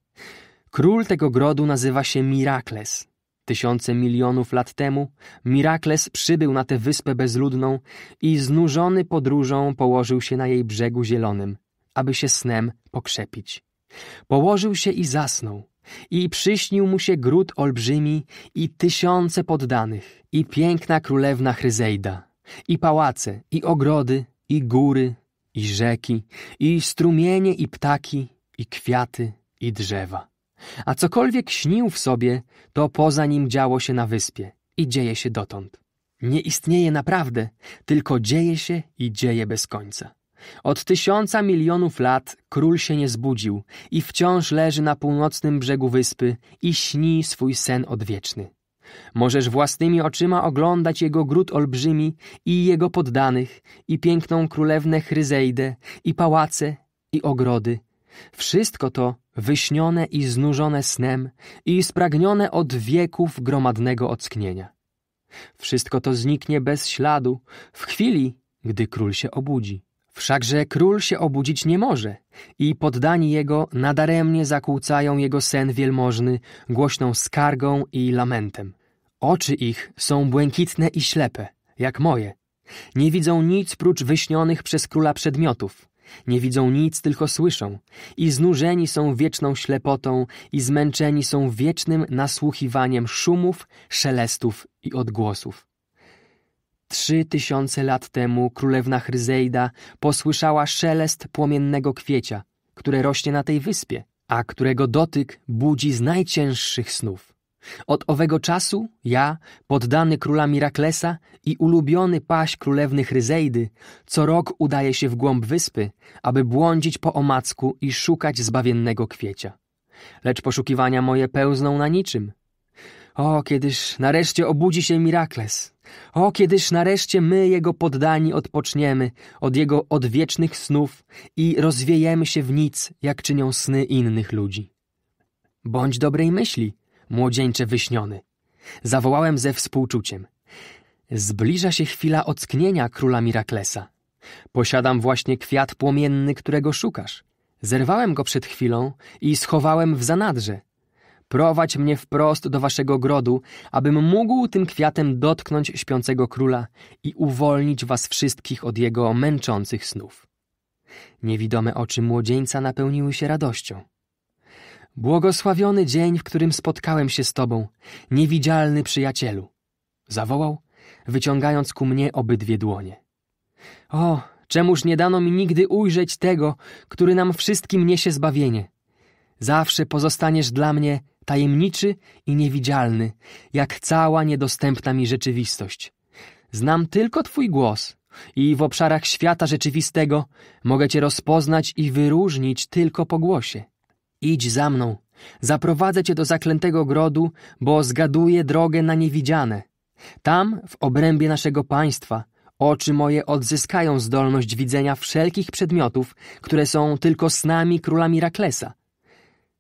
Król tego grodu nazywa się Mirakles. Tysiące milionów lat temu Mirakles przybył na tę wyspę bezludną i znużony podróżą położył się na jej brzegu zielonym, aby się snem pokrzepić. Położył się i zasnął. I przyśnił mu się gród olbrzymi i tysiące poddanych, i piękna królewna Chryzejda, i pałace, i ogrody, i góry, i rzeki, i strumienie, i ptaki, i kwiaty, i drzewa. A cokolwiek śnił w sobie, to poza nim działo się na wyspie i dzieje się dotąd. Nie istnieje naprawdę, tylko dzieje się i dzieje bez końca. Od tysiąca milionów lat król się nie zbudził i wciąż leży na północnym brzegu wyspy i śni swój sen odwieczny. Możesz własnymi oczyma oglądać jego gród olbrzymi i jego poddanych, i piękną królewnę Chryzejdę, i pałace, i ogrody, wszystko to wyśnione i znużone snem i spragnione od wieków gromadnego ocknienia. Wszystko to zniknie bez śladu w chwili, gdy król się obudzi. Wszakże król się obudzić nie może i poddani jego nadaremnie zakłócają jego sen wielmożny głośną skargą i lamentem. Oczy ich są błękitne i ślepe, jak moje. Nie widzą nic prócz wyśnionych przez króla przedmiotów, nie widzą nic, tylko słyszą. I znużeni są wieczną ślepotą, i zmęczeni są wiecznym nasłuchiwaniem szumów, szelestów i odgłosów. Trzy tysiące lat temu królewna Chryzejda posłyszała szelest płomiennego kwiecia, które rośnie na tej wyspie, a którego dotyk budzi z najcięższych snów. Od owego czasu ja, poddany króla Miraklesa i ulubiony paś królewny Chryzejdy, co rok udaję się w głąb wyspy, aby błądzić po omacku i szukać zbawiennego kwiecia. Lecz poszukiwania moje pełzną na niczym. O, kiedyż nareszcie obudzi się Mirakles! O, kiedyż nareszcie my, jego poddani, odpoczniemy od jego odwiecznych snów i rozwiejemy się w nic, jak czynią sny innych ludzi. Bądź dobrej myśli, młodzieńcze wyśniony. Zawołałem ze współczuciem. Zbliża się chwila ocknienia króla Miraklesa. Posiadam właśnie kwiat płomienny, którego szukasz. Zerwałem go przed chwilą i schowałem w zanadrze. Prowadź mnie wprost do waszego grodu, abym mógł tym kwiatem dotknąć śpiącego króla i uwolnić was wszystkich od jego męczących snów. Niewidome oczy młodzieńca napełniły się radością. Błogosławiony dzień, w którym spotkałem się z Tobą, niewidzialny przyjacielu! zawołał, wyciągając ku mnie obydwie dłonie. O, czemuż nie dano mi nigdy ujrzeć tego, który nam wszystkim niesie zbawienie? Zawsze pozostaniesz dla mnie tajemniczy i niewidzialny, jak cała niedostępna mi rzeczywistość. Znam tylko Twój głos i w obszarach świata rzeczywistego mogę Cię rozpoznać i wyróżnić tylko po głosie. Idź za mną, zaprowadzę cię do zaklętego grodu, bo zgaduję drogę na niewidziane. Tam, w obrębie naszego państwa, oczy moje odzyskają zdolność widzenia wszelkich przedmiotów, które są tylko snami króla Miraklesa.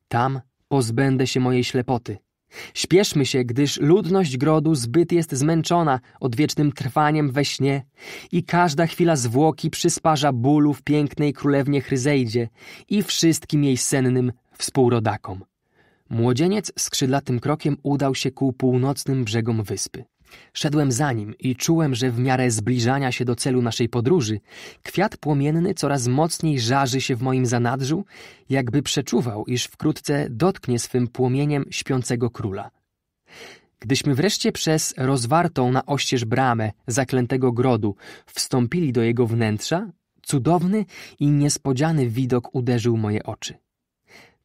Tam pozbędę się mojej ślepoty. Śpieszmy się, gdyż ludność grodu zbyt jest zmęczona odwiecznym trwaniem we śnie i każda chwila zwłoki przysparza bólu w pięknej królewnie Chryzejdzie i wszystkim jej sennym współrodakom. Młodzieniec skrzydlatym krokiem udał się ku północnym brzegom wyspy. Szedłem za nim i czułem, że w miarę zbliżania się do celu naszej podróży, kwiat płomienny coraz mocniej żarzy się w moim zanadrzu, jakby przeczuwał, iż wkrótce dotknie swym płomieniem śpiącego króla. Gdyśmy wreszcie przez rozwartą na oścież bramę zaklętego grodu wstąpili do jego wnętrza, cudowny i niespodziany widok uderzył moje oczy.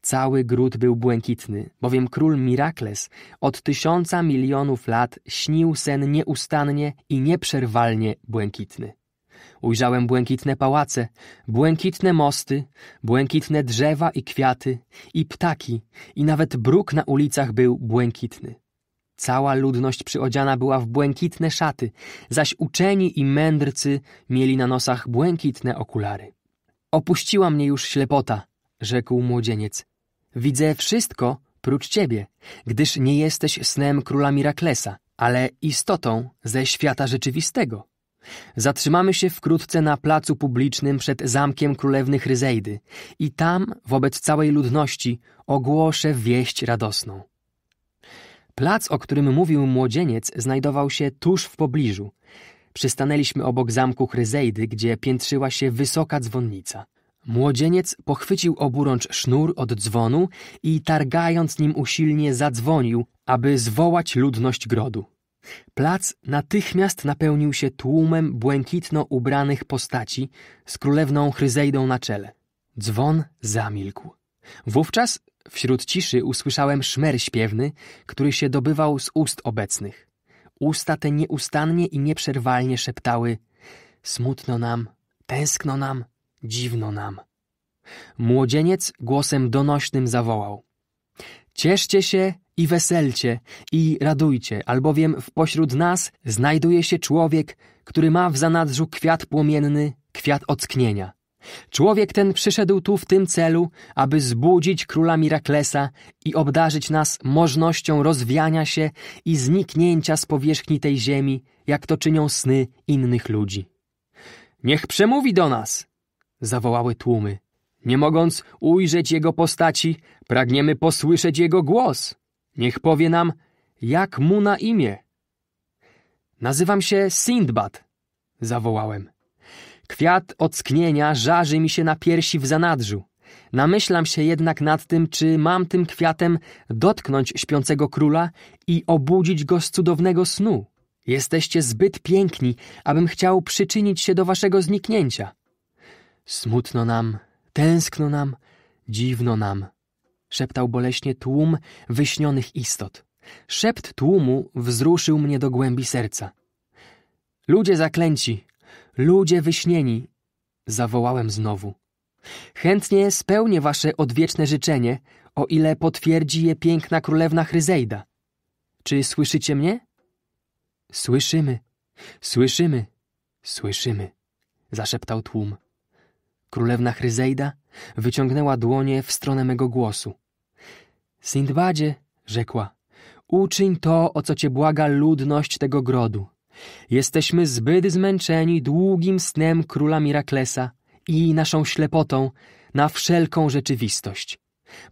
Cały gród był błękitny, bowiem król Mirakles od tysiąca milionów lat śnił sen nieustannie i nieprzerwalnie błękitny. Ujrzałem błękitne pałace, błękitne mosty, błękitne drzewa i kwiaty, i ptaki, i nawet bruk na ulicach był błękitny. Cała ludność przyodziana była w błękitne szaty, zaś uczeni i mędrcy mieli na nosach błękitne okulary. Opuściła mnie już ślepota, rzekł młodzieniec. Widzę wszystko prócz ciebie, gdyż nie jesteś snem króla Miraklesa, ale istotą ze świata rzeczywistego. Zatrzymamy się wkrótce na placu publicznym przed zamkiem królewnych Ryzejdy i tam, wobec całej ludności, ogłoszę wieść radosną. Plac, o którym mówił młodzieniec, znajdował się tuż w pobliżu. Przystanęliśmy obok zamku Chryzejdy, gdzie piętrzyła się wysoka dzwonnica. Młodzieniec pochwycił oburącz sznur od dzwonu i targając nim usilnie zadzwonił, aby zwołać ludność grodu. Plac natychmiast napełnił się tłumem błękitno ubranych postaci z królewną Chryzejdą na czele. Dzwon zamilkł. Wówczas wśród ciszy usłyszałem szmer śpiewny, który się dobywał z ust obecnych. Usta te nieustannie i nieprzerwalnie szeptały Smutno nam, tęskno nam, dziwno nam. Młodzieniec głosem donośnym zawołał. Cieszcie się i weselcie i radujcie, albowiem w pośród nas znajduje się człowiek, który ma w zanadrzu kwiat płomienny, kwiat ocknienia. Człowiek ten przyszedł tu w tym celu, aby zbudzić króla Miraklesa i obdarzyć nas możnością rozwiania się i zniknięcia z powierzchni tej ziemi, jak to czynią sny innych ludzi. Niech przemówi do nas, zawołały tłumy. Nie mogąc ujrzeć jego postaci, pragniemy posłyszeć jego głos. Niech powie nam, jak mu na imię. Nazywam się Sindbad, zawołałem. Kwiat ocknienia żarzy mi się na piersi w zanadrzu. Namyślam się jednak nad tym, czy mam tym kwiatem dotknąć śpiącego króla i obudzić go z cudownego snu. Jesteście zbyt piękni, abym chciał przyczynić się do waszego zniknięcia, Smutno nam, tęskno nam, dziwno nam, szeptał boleśnie tłum wyśnionych istot. Szept tłumu wzruszył mnie do głębi serca. Ludzie zaklęci, ludzie wyśnieni, zawołałem znowu. Chętnie spełnię wasze odwieczne życzenie, o ile potwierdzi je piękna królewna Chryzejda. Czy słyszycie mnie? Słyszymy, słyszymy, słyszymy, zaszeptał tłum. Królewna Chryzejda wyciągnęła dłonie w stronę mego głosu. Sindbadzie, rzekła, uczyń to, o co cię błaga ludność tego grodu. Jesteśmy zbyt zmęczeni długim snem króla Miraklesa i naszą ślepotą na wszelką rzeczywistość.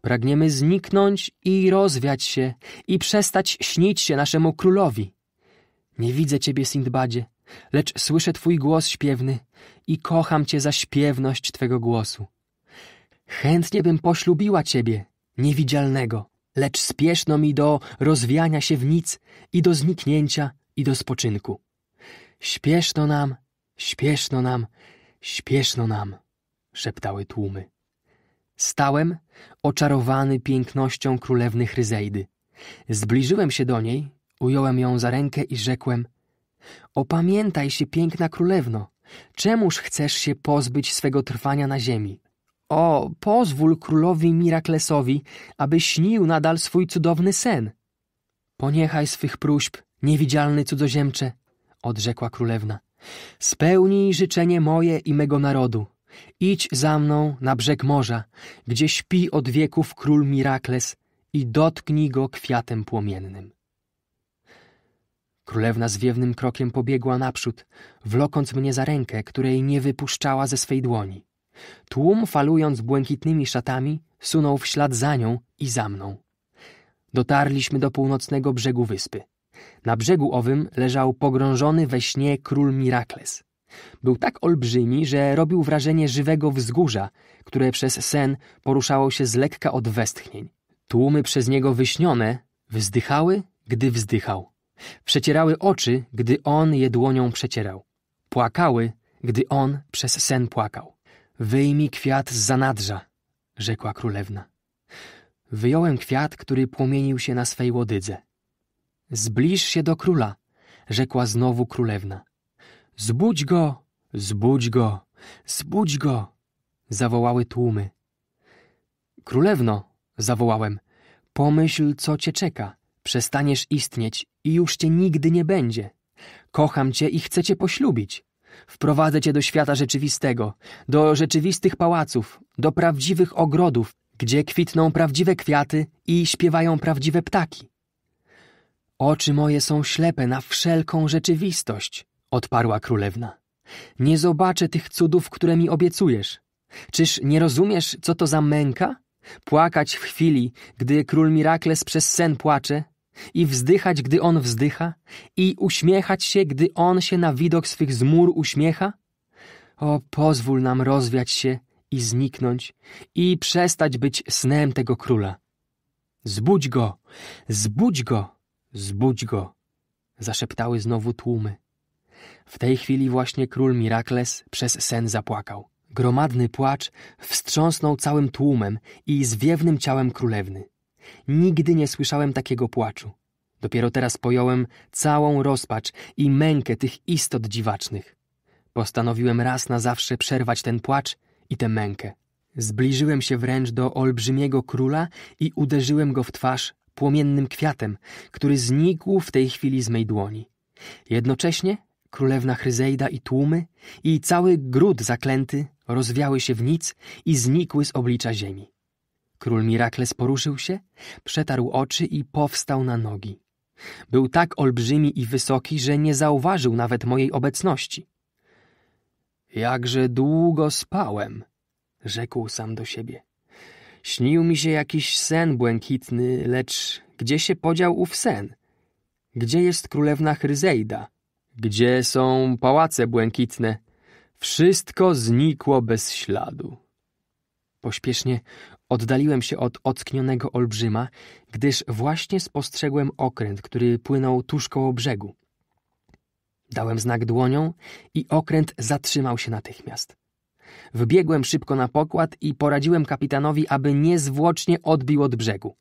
Pragniemy zniknąć i rozwiać się i przestać śnić się naszemu królowi. Nie widzę ciebie, Sindbadzie lecz słyszę Twój głos śpiewny i kocham Cię za śpiewność Twego głosu. Chętnie bym poślubiła Ciebie, niewidzialnego, lecz spieszno mi do rozwiania się w nic i do zniknięcia i do spoczynku. Śpieszno nam, śpieszno nam, śpieszno nam, szeptały tłumy. Stałem, oczarowany pięknością królewny Chryzejdy. Zbliżyłem się do niej, ująłem ją za rękę i rzekłem Opamiętaj się, piękna królewno. Czemuż chcesz się pozbyć swego trwania na ziemi? O, pozwól królowi Miraklesowi, aby śnił nadal swój cudowny sen. Poniechaj swych próśb, niewidzialny cudzoziemcze, odrzekła królewna. Spełnij życzenie moje i mego narodu. Idź za mną na brzeg morza, gdzie śpi od wieków król Mirakles i dotknij go kwiatem płomiennym. Królewna zwiewnym krokiem pobiegła naprzód, wlokąc mnie za rękę, której nie wypuszczała ze swej dłoni. Tłum, falując błękitnymi szatami, sunął w ślad za nią i za mną. Dotarliśmy do północnego brzegu wyspy. Na brzegu owym leżał pogrążony we śnie król Mirakles. Był tak olbrzymi, że robił wrażenie żywego wzgórza, które przez sen poruszało się z lekka od westchnień. Tłumy przez niego wyśnione wzdychały, gdy wzdychał. Przecierały oczy, gdy on je dłonią przecierał. Płakały, gdy on przez sen płakał. Wyjmij kwiat z zanadrza, rzekła królewna. Wyjąłem kwiat, który płomienił się na swej łodydze. Zbliż się do króla, rzekła znowu królewna. Zbudź go, zbudź go, zbudź go, zawołały tłumy. Królewno, zawołałem, pomyśl, co cię czeka. Przestaniesz istnieć i już cię nigdy nie będzie. Kocham cię i chcę cię poślubić. Wprowadzę cię do świata rzeczywistego, do rzeczywistych pałaców, do prawdziwych ogrodów, gdzie kwitną prawdziwe kwiaty i śpiewają prawdziwe ptaki. Oczy moje są ślepe na wszelką rzeczywistość, odparła królewna. Nie zobaczę tych cudów, które mi obiecujesz. Czyż nie rozumiesz, co to za męka? Płakać w chwili, gdy król Mirakles przez sen płacze, i wzdychać, gdy on wzdycha, i uśmiechać się, gdy on się na widok swych zmór uśmiecha? O, pozwól nam rozwiać się i zniknąć, i przestać być snem tego króla. Zbudź go, zbudź go, zbudź go, zaszeptały znowu tłumy. W tej chwili właśnie król Mirakles przez sen zapłakał. Gromadny płacz wstrząsnął całym tłumem i zwiewnym ciałem królewny. Nigdy nie słyszałem takiego płaczu. Dopiero teraz pojąłem całą rozpacz i mękę tych istot dziwacznych. Postanowiłem raz na zawsze przerwać ten płacz i tę mękę. Zbliżyłem się wręcz do olbrzymiego króla i uderzyłem go w twarz płomiennym kwiatem, który znikł w tej chwili z mej dłoni. Jednocześnie królewna Chryzejda i tłumy i cały gród zaklęty rozwiały się w nic i znikły z oblicza ziemi. Król Mirakles poruszył się, przetarł oczy i powstał na nogi. Był tak olbrzymi i wysoki, że nie zauważył nawet mojej obecności. Jakże długo spałem, rzekł sam do siebie. Śnił mi się jakiś sen błękitny, lecz gdzie się podział ów sen? Gdzie jest królewna Chryzeida? Gdzie są pałace błękitne? Wszystko znikło bez śladu. Pośpiesznie Oddaliłem się od ocknionego olbrzyma, gdyż właśnie spostrzegłem okręt, który płynął tuż koło brzegu. Dałem znak dłonią i okręt zatrzymał się natychmiast. Wbiegłem szybko na pokład i poradziłem kapitanowi, aby niezwłocznie odbił od brzegu.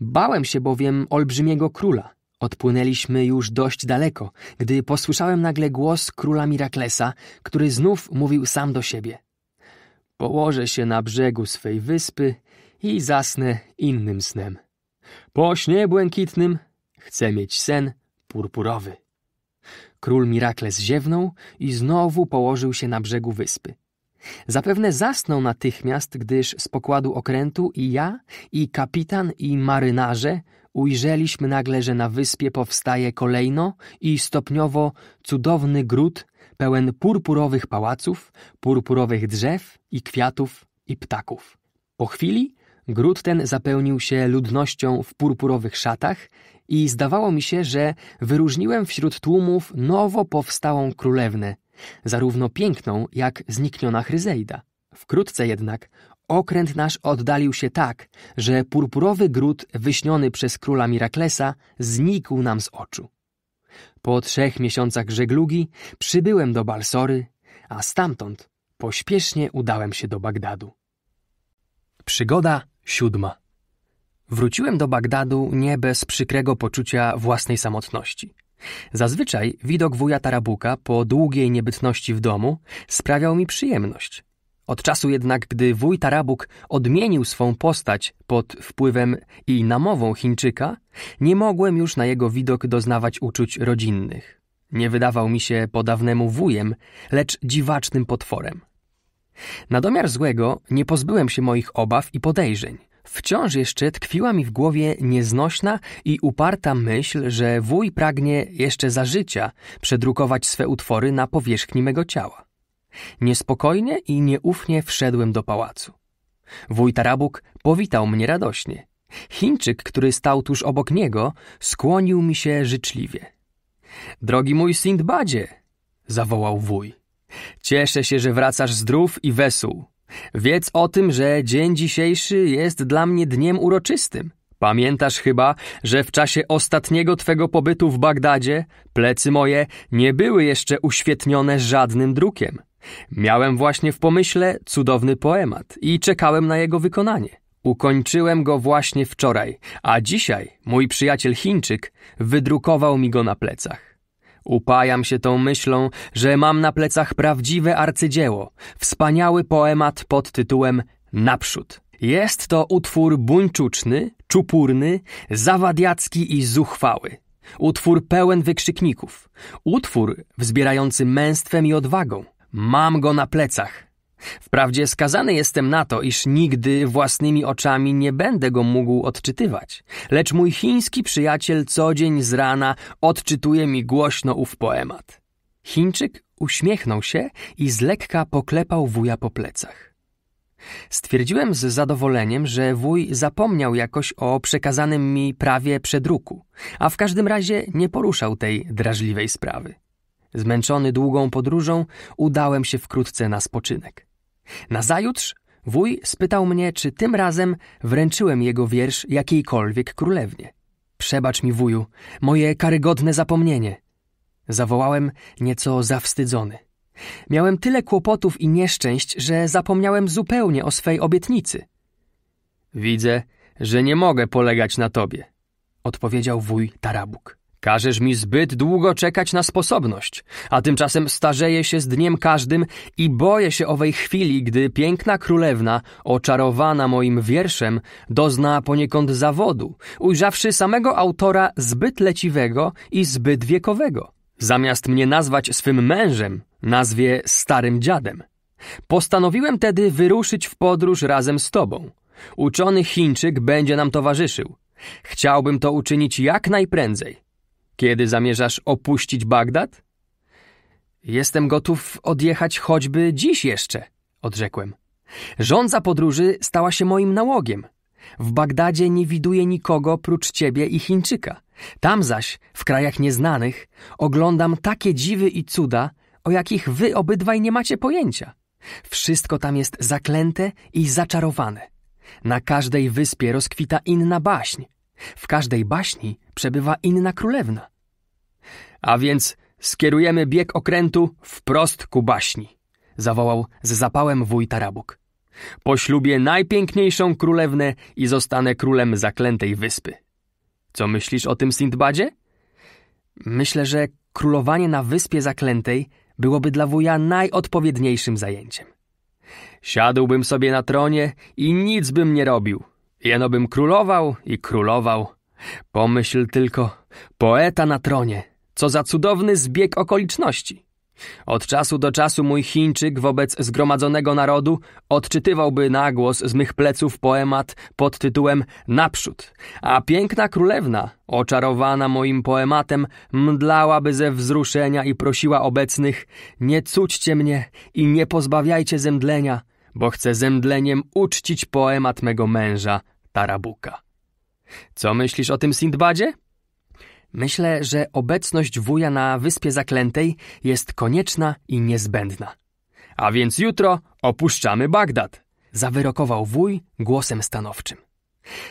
Bałem się bowiem olbrzymiego króla. Odpłynęliśmy już dość daleko, gdy posłyszałem nagle głos króla Miraklesa, który znów mówił sam do siebie. Położę się na brzegu swej wyspy i zasnę innym snem. Po śnie błękitnym chcę mieć sen purpurowy. Król Mirakles ziewnął i znowu położył się na brzegu wyspy. Zapewne zasnął natychmiast, gdyż z pokładu okrętu i ja, i kapitan, i marynarze ujrzeliśmy nagle, że na wyspie powstaje kolejno i stopniowo cudowny gród pełen purpurowych pałaców, purpurowych drzew i kwiatów i ptaków. Po chwili Gród ten zapełnił się ludnością w purpurowych szatach i zdawało mi się, że wyróżniłem wśród tłumów nowo powstałą królewnę, zarówno piękną, jak znikniona Chryzeida. Wkrótce jednak okręt nasz oddalił się tak, że purpurowy gród wyśniony przez króla Miraklesa znikł nam z oczu. Po trzech miesiącach żeglugi przybyłem do Balsory, a stamtąd pośpiesznie udałem się do Bagdadu. Przygoda Siódma. Wróciłem do Bagdadu nie bez przykrego poczucia własnej samotności. Zazwyczaj widok wuja Tarabuka po długiej niebytności w domu sprawiał mi przyjemność. Od czasu jednak, gdy wuj Tarabuk odmienił swą postać pod wpływem i namową Chińczyka, nie mogłem już na jego widok doznawać uczuć rodzinnych. Nie wydawał mi się podawnemu wujem, lecz dziwacznym potworem. Na domiar złego nie pozbyłem się moich obaw i podejrzeń. Wciąż jeszcze tkwiła mi w głowie nieznośna i uparta myśl, że wuj pragnie jeszcze za życia przedrukować swe utwory na powierzchni mego ciała. Niespokojnie i nieufnie wszedłem do pałacu. Wuj Tarabuk powitał mnie radośnie. Chińczyk, który stał tuż obok niego, skłonił mi się życzliwie. Drogi mój Sindbadzie! zawołał wuj. Cieszę się, że wracasz zdrów i wesół. Wiedz o tym, że dzień dzisiejszy jest dla mnie dniem uroczystym. Pamiętasz chyba, że w czasie ostatniego twego pobytu w Bagdadzie plecy moje nie były jeszcze uświetnione żadnym drukiem. Miałem właśnie w pomyśle cudowny poemat i czekałem na jego wykonanie. Ukończyłem go właśnie wczoraj, a dzisiaj mój przyjaciel Chińczyk wydrukował mi go na plecach. Upajam się tą myślą, że mam na plecach prawdziwe arcydzieło, wspaniały poemat pod tytułem Naprzód. Jest to utwór buńczuczny, czupurny, zawadiacki i zuchwały. Utwór pełen wykrzykników. Utwór wzbierający męstwem i odwagą. Mam go na plecach. Wprawdzie skazany jestem na to, iż nigdy własnymi oczami nie będę go mógł odczytywać, lecz mój chiński przyjaciel co dzień z rana odczytuje mi głośno ów poemat. Chińczyk uśmiechnął się i z lekka poklepał wuja po plecach. Stwierdziłem z zadowoleniem, że wuj zapomniał jakoś o przekazanym mi prawie przedruku, a w każdym razie nie poruszał tej drażliwej sprawy. Zmęczony długą podróżą, udałem się wkrótce na spoczynek. Nazajutrz wuj spytał mnie, czy tym razem wręczyłem jego wiersz jakiejkolwiek królewnie. Przebacz mi, wuju, moje karygodne zapomnienie. Zawołałem nieco zawstydzony. Miałem tyle kłopotów i nieszczęść, że zapomniałem zupełnie o swej obietnicy. Widzę, że nie mogę polegać na tobie, odpowiedział wuj Tarabuk. Każesz mi zbyt długo czekać na sposobność, a tymczasem starzeję się z dniem każdym i boję się owej chwili, gdy piękna królewna, oczarowana moim wierszem, dozna poniekąd zawodu, ujrzawszy samego autora zbyt leciwego i zbyt wiekowego. Zamiast mnie nazwać swym mężem, nazwie starym dziadem. Postanowiłem tedy wyruszyć w podróż razem z tobą. Uczony Chińczyk będzie nam towarzyszył. Chciałbym to uczynić jak najprędzej. Kiedy zamierzasz opuścić Bagdad? Jestem gotów odjechać choćby dziś jeszcze, odrzekłem. Rządza podróży stała się moim nałogiem. W Bagdadzie nie widuję nikogo prócz ciebie i Chińczyka. Tam zaś, w krajach nieznanych, oglądam takie dziwy i cuda, o jakich wy obydwaj nie macie pojęcia. Wszystko tam jest zaklęte i zaczarowane. Na każdej wyspie rozkwita inna baśń, w każdej baśni przebywa inna królewna. A więc skierujemy bieg okrętu wprost ku baśni, zawołał z zapałem wuj Tarabuk. Poślubię najpiękniejszą królewnę i zostanę królem zaklętej wyspy. Co myślisz o tym, Sindbadzie? Myślę, że królowanie na wyspie zaklętej byłoby dla wuja najodpowiedniejszym zajęciem. Siadłbym sobie na tronie i nic bym nie robił, Jeno bym królował i królował. Pomyśl tylko, poeta na tronie. Co za cudowny zbieg okoliczności. Od czasu do czasu mój Chińczyk wobec zgromadzonego narodu odczytywałby nagłos z mych pleców poemat pod tytułem Naprzód, a piękna królewna, oczarowana moim poematem, mdlałaby ze wzruszenia i prosiła obecnych Nie cudźcie mnie i nie pozbawiajcie zemdlenia, bo chcę zemdleniem uczcić poemat mego męża, tarabuka. Co myślisz o tym Sindbadzie? Myślę, że obecność wuja na Wyspie Zaklętej jest konieczna i niezbędna. A więc jutro opuszczamy Bagdad, zawyrokował wuj głosem stanowczym.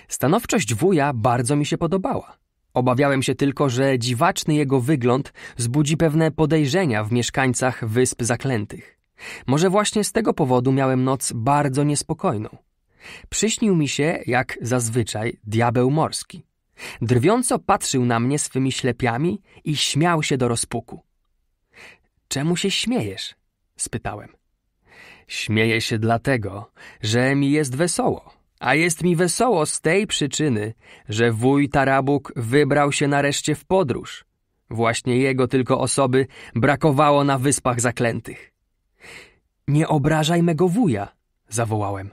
Stanowczość wuja bardzo mi się podobała. Obawiałem się tylko, że dziwaczny jego wygląd zbudzi pewne podejrzenia w mieszkańcach Wysp Zaklętych. Może właśnie z tego powodu miałem noc bardzo niespokojną. Przyśnił mi się, jak zazwyczaj, diabeł morski. Drwiąco patrzył na mnie swymi ślepiami i śmiał się do rozpuku. Czemu się śmiejesz? spytałem. Śmieję się dlatego, że mi jest wesoło. A jest mi wesoło z tej przyczyny, że wuj Tarabuk wybrał się nareszcie w podróż. Właśnie jego tylko osoby brakowało na Wyspach Zaklętych. Nie obrażaj mego wuja, zawołałem.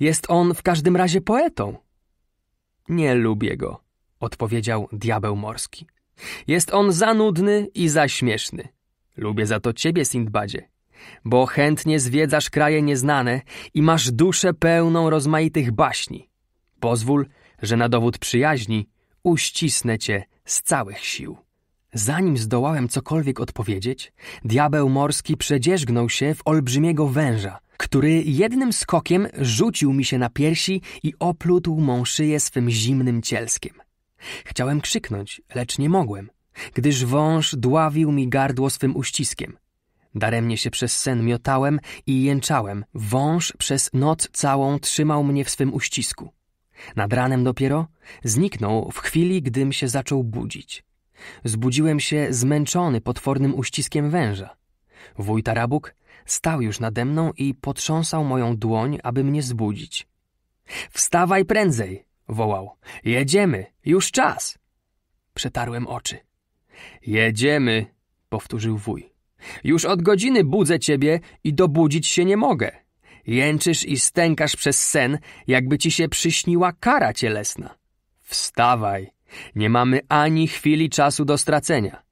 Jest on w każdym razie poetą. Nie lubię go, odpowiedział diabeł morski. Jest on zanudny i zaśmieszny. Lubię za to ciebie, Sindbadzie, bo chętnie zwiedzasz kraje nieznane i masz duszę pełną rozmaitych baśni. Pozwól, że na dowód przyjaźni uścisnę cię z całych sił. Zanim zdołałem cokolwiek odpowiedzieć, diabeł morski przedzierzgnął się w olbrzymiego węża, który jednym skokiem rzucił mi się na piersi i oplótł mą szyję swym zimnym cielskiem. Chciałem krzyknąć, lecz nie mogłem, gdyż wąż dławił mi gardło swym uściskiem. Daremnie się przez sen miotałem i jęczałem. Wąż przez noc całą trzymał mnie w swym uścisku. Nad ranem dopiero zniknął w chwili, gdym się zaczął budzić. Zbudziłem się zmęczony potwornym uściskiem węża. Wójta Rabuk Stał już nade mną i potrząsał moją dłoń, aby mnie zbudzić. Wstawaj prędzej! wołał. Jedziemy! Już czas! Przetarłem oczy. Jedziemy! powtórzył wuj. Już od godziny budzę ciebie i dobudzić się nie mogę. Jęczysz i stękasz przez sen, jakby ci się przyśniła kara cielesna. Wstawaj! Nie mamy ani chwili czasu do stracenia.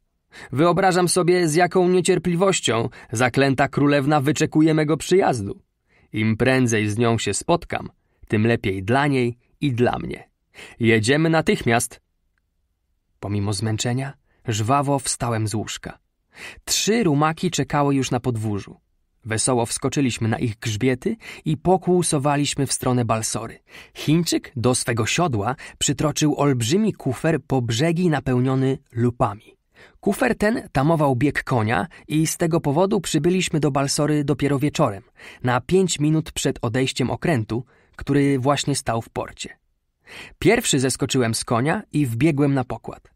Wyobrażam sobie, z jaką niecierpliwością zaklęta królewna wyczekuje mego przyjazdu. Im prędzej z nią się spotkam, tym lepiej dla niej i dla mnie. Jedziemy natychmiast. Pomimo zmęczenia, żwawo wstałem z łóżka. Trzy rumaki czekały już na podwórzu. Wesoło wskoczyliśmy na ich grzbiety i pokłusowaliśmy w stronę Balsory. Chińczyk do swego siodła przytroczył olbrzymi kufer po brzegi napełniony lupami. Kufer ten tamował bieg konia i z tego powodu przybyliśmy do Balsory dopiero wieczorem, na pięć minut przed odejściem okrętu, który właśnie stał w porcie. Pierwszy zeskoczyłem z konia i wbiegłem na pokład.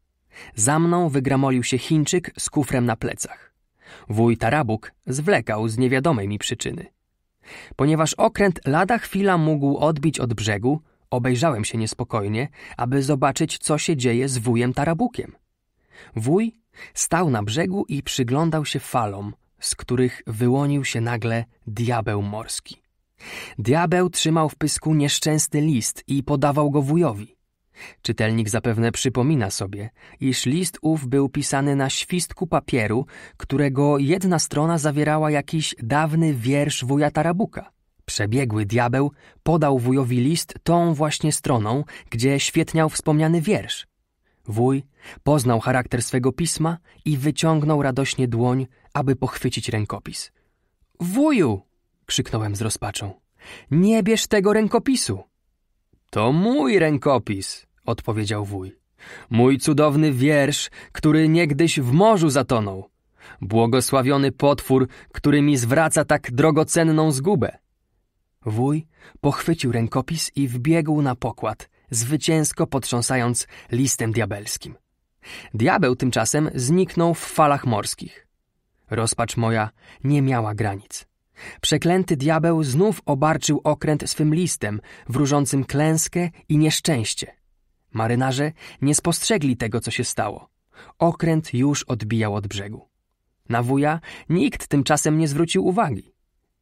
Za mną wygramolił się Chińczyk z kufrem na plecach. Wuj Tarabuk zwlekał z niewiadomej mi przyczyny. Ponieważ okręt lada chwila mógł odbić od brzegu, obejrzałem się niespokojnie, aby zobaczyć, co się dzieje z wujem Tarabukiem – Wuj stał na brzegu i przyglądał się falom, z których wyłonił się nagle diabeł morski. Diabeł trzymał w pysku nieszczęsny list i podawał go wujowi. Czytelnik zapewne przypomina sobie, iż list ów był pisany na świstku papieru, którego jedna strona zawierała jakiś dawny wiersz wuja Tarabuka. Przebiegły diabeł podał wujowi list tą właśnie stroną, gdzie świetniał wspomniany wiersz. Wuj poznał charakter swego pisma i wyciągnął radośnie dłoń, aby pochwycić rękopis. Wuju! krzyknąłem z rozpaczą. Nie bierz tego rękopisu! To mój rękopis, odpowiedział wuj. Mój cudowny wiersz, który niegdyś w morzu zatonął. Błogosławiony potwór, który mi zwraca tak drogocenną zgubę. Wuj pochwycił rękopis i wbiegł na pokład, zwycięsko potrząsając listem diabelskim. Diabeł tymczasem zniknął w falach morskich. Rozpacz moja nie miała granic. Przeklęty diabeł znów obarczył okręt swym listem, wróżącym klęskę i nieszczęście. Marynarze nie spostrzegli tego, co się stało. Okręt już odbijał od brzegu. Na wuja nikt tymczasem nie zwrócił uwagi.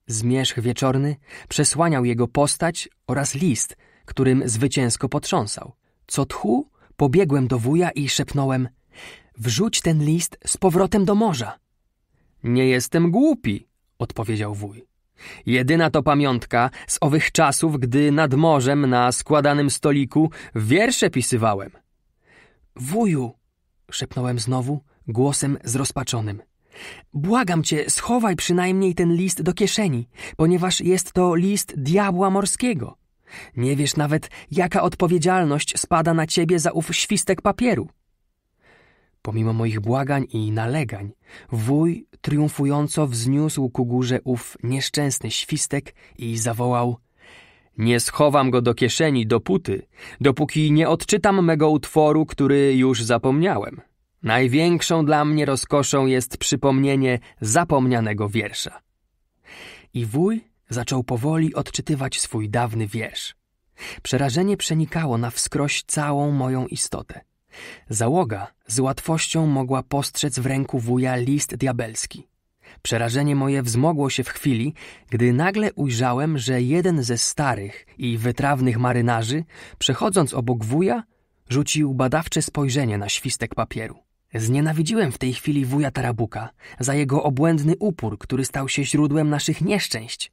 Zmierzch wieczorny przesłaniał jego postać oraz list – którym zwycięsko potrząsał. Co tchu, pobiegłem do wuja i szepnąłem – wrzuć ten list z powrotem do morza. Nie jestem głupi, odpowiedział wuj. Jedyna to pamiątka z owych czasów, gdy nad morzem na składanym stoliku wiersze pisywałem. Wuju, szepnąłem znowu, głosem zrozpaczonym. Błagam cię, schowaj przynajmniej ten list do kieszeni, ponieważ jest to list diabła morskiego. Nie wiesz nawet, jaka odpowiedzialność spada na ciebie za ów świstek papieru. Pomimo moich błagań i nalegań, wuj triumfująco wzniósł ku górze ów nieszczęsny świstek i zawołał Nie schowam go do kieszeni dopóty, dopóki nie odczytam mego utworu, który już zapomniałem. Największą dla mnie rozkoszą jest przypomnienie zapomnianego wiersza. I wuj zaczął powoli odczytywać swój dawny wiersz. Przerażenie przenikało na wskroś całą moją istotę. Załoga z łatwością mogła postrzec w ręku wuja list diabelski. Przerażenie moje wzmogło się w chwili, gdy nagle ujrzałem, że jeden ze starych i wytrawnych marynarzy, przechodząc obok wuja, rzucił badawcze spojrzenie na świstek papieru. Znienawidziłem w tej chwili wuja Tarabuka za jego obłędny upór, który stał się źródłem naszych nieszczęść.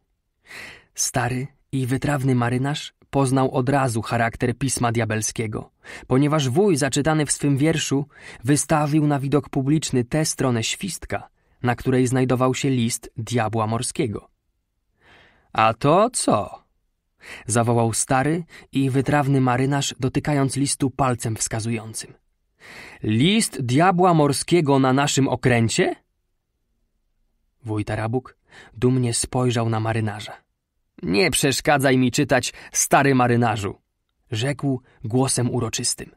Stary i wytrawny marynarz poznał od razu charakter pisma diabelskiego, ponieważ wuj zaczytany w swym wierszu wystawił na widok publiczny tę stronę świstka, na której znajdował się list diabła morskiego. A to co? zawołał stary i wytrawny marynarz, dotykając listu palcem wskazującym. List diabła morskiego na naszym okręcie? Wójta Tarabuk Dumnie spojrzał na marynarza. Nie przeszkadzaj mi czytać, stary marynarzu, rzekł głosem uroczystym.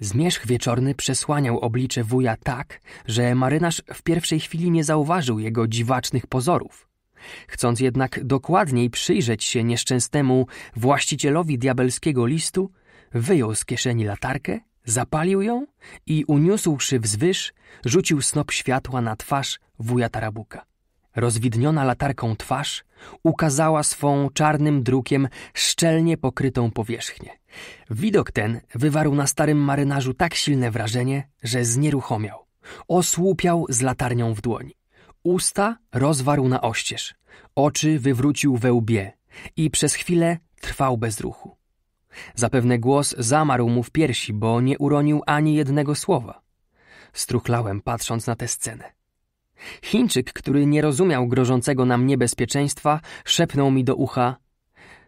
Zmierzch wieczorny przesłaniał oblicze wuja tak, że marynarz w pierwszej chwili nie zauważył jego dziwacznych pozorów. Chcąc jednak dokładniej przyjrzeć się nieszczęsnemu właścicielowi diabelskiego listu, wyjął z kieszeni latarkę Zapalił ją i uniósłszy wzwyż, rzucił snop światła na twarz wuja Tarabuka. Rozwidniona latarką twarz ukazała swą czarnym drukiem szczelnie pokrytą powierzchnię. Widok ten wywarł na starym marynarzu tak silne wrażenie, że znieruchomiał. Osłupiał z latarnią w dłoni. Usta rozwarł na oścież, oczy wywrócił we łbie i przez chwilę trwał bez ruchu. Zapewne głos zamarł mu w piersi, bo nie uronił ani jednego słowa. Struchlałem, patrząc na tę scenę. Chińczyk, który nie rozumiał grożącego nam niebezpieczeństwa, szepnął mi do ucha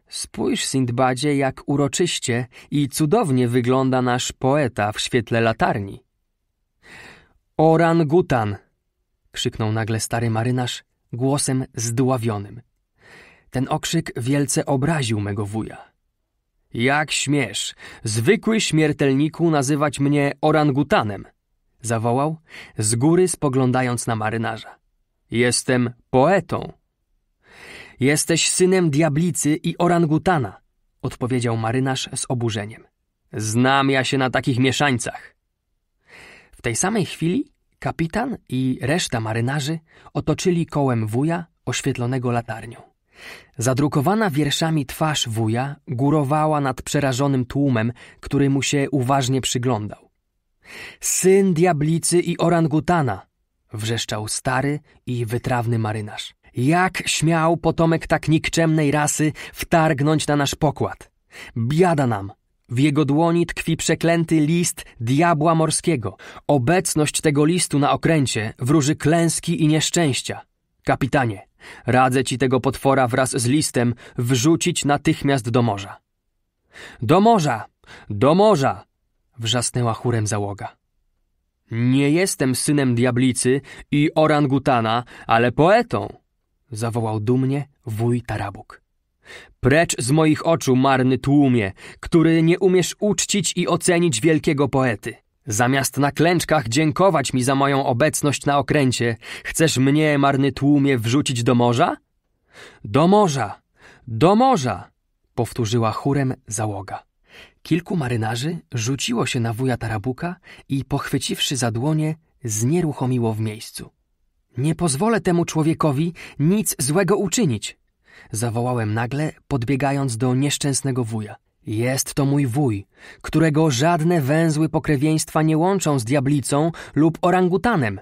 Spójrz, Sindbadzie, jak uroczyście i cudownie wygląda nasz poeta w świetle latarni. Orangutan! krzyknął nagle stary marynarz głosem zdławionym. Ten okrzyk wielce obraził mego wuja. Jak śmiesz, zwykły śmiertelniku, nazywać mnie orangutanem? Zawołał, z góry spoglądając na marynarza. Jestem poetą. Jesteś synem diablicy i orangutana, odpowiedział marynarz z oburzeniem. Znam ja się na takich mieszańcach. W tej samej chwili kapitan i reszta marynarzy otoczyli kołem wuja oświetlonego latarnią. Zadrukowana wierszami twarz wuja górowała nad przerażonym tłumem, który mu się uważnie przyglądał. Syn diablicy i orangutana! wrzeszczał stary i wytrawny marynarz. Jak śmiał potomek tak nikczemnej rasy wtargnąć na nasz pokład? Biada nam! W jego dłoni tkwi przeklęty list diabła morskiego. Obecność tego listu na okręcie wróży klęski i nieszczęścia. Kapitanie, Radzę ci tego potwora wraz z listem wrzucić natychmiast do morza. Do morza! Do morza! wrzasnęła chórem załoga. Nie jestem synem diablicy i orangutana, ale poetą! zawołał dumnie wuj Tarabuk. Precz z moich oczu, marny tłumie, który nie umiesz uczcić i ocenić wielkiego poety. Zamiast na klęczkach dziękować mi za moją obecność na okręcie, chcesz mnie, marny tłumie, wrzucić do morza? Do morza! Do morza! powtórzyła chórem załoga. Kilku marynarzy rzuciło się na wuja Tarabuka i, pochwyciwszy za dłonie, znieruchomiło w miejscu. Nie pozwolę temu człowiekowi nic złego uczynić! zawołałem nagle, podbiegając do nieszczęsnego wuja. Jest to mój wuj, którego żadne węzły pokrewieństwa nie łączą z diablicą lub orangutanem.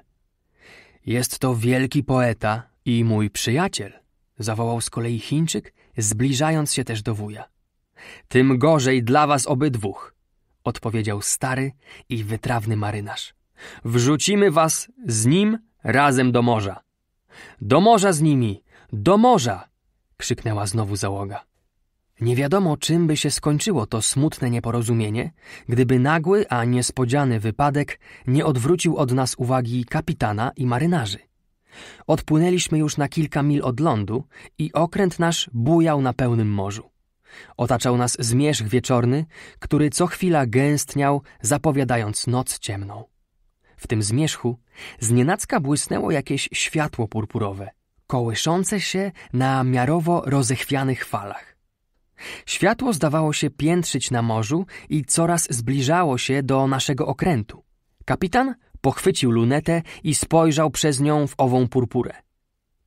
Jest to wielki poeta i mój przyjaciel, zawołał z kolei Chińczyk, zbliżając się też do wuja. Tym gorzej dla was obydwóch, odpowiedział stary i wytrawny marynarz. Wrzucimy was z nim razem do morza. Do morza z nimi, do morza! krzyknęła znowu załoga. Nie wiadomo, czym by się skończyło to smutne nieporozumienie, gdyby nagły, a niespodziany wypadek nie odwrócił od nas uwagi kapitana i marynarzy. Odpłynęliśmy już na kilka mil od lądu i okręt nasz bujał na pełnym morzu. Otaczał nas zmierzch wieczorny, który co chwila gęstniał, zapowiadając noc ciemną. W tym zmierzchu znienacka błysnęło jakieś światło purpurowe, kołyszące się na miarowo rozechwianych falach. Światło zdawało się piętrzyć na morzu i coraz zbliżało się do naszego okrętu. Kapitan pochwycił lunetę i spojrzał przez nią w ową purpurę.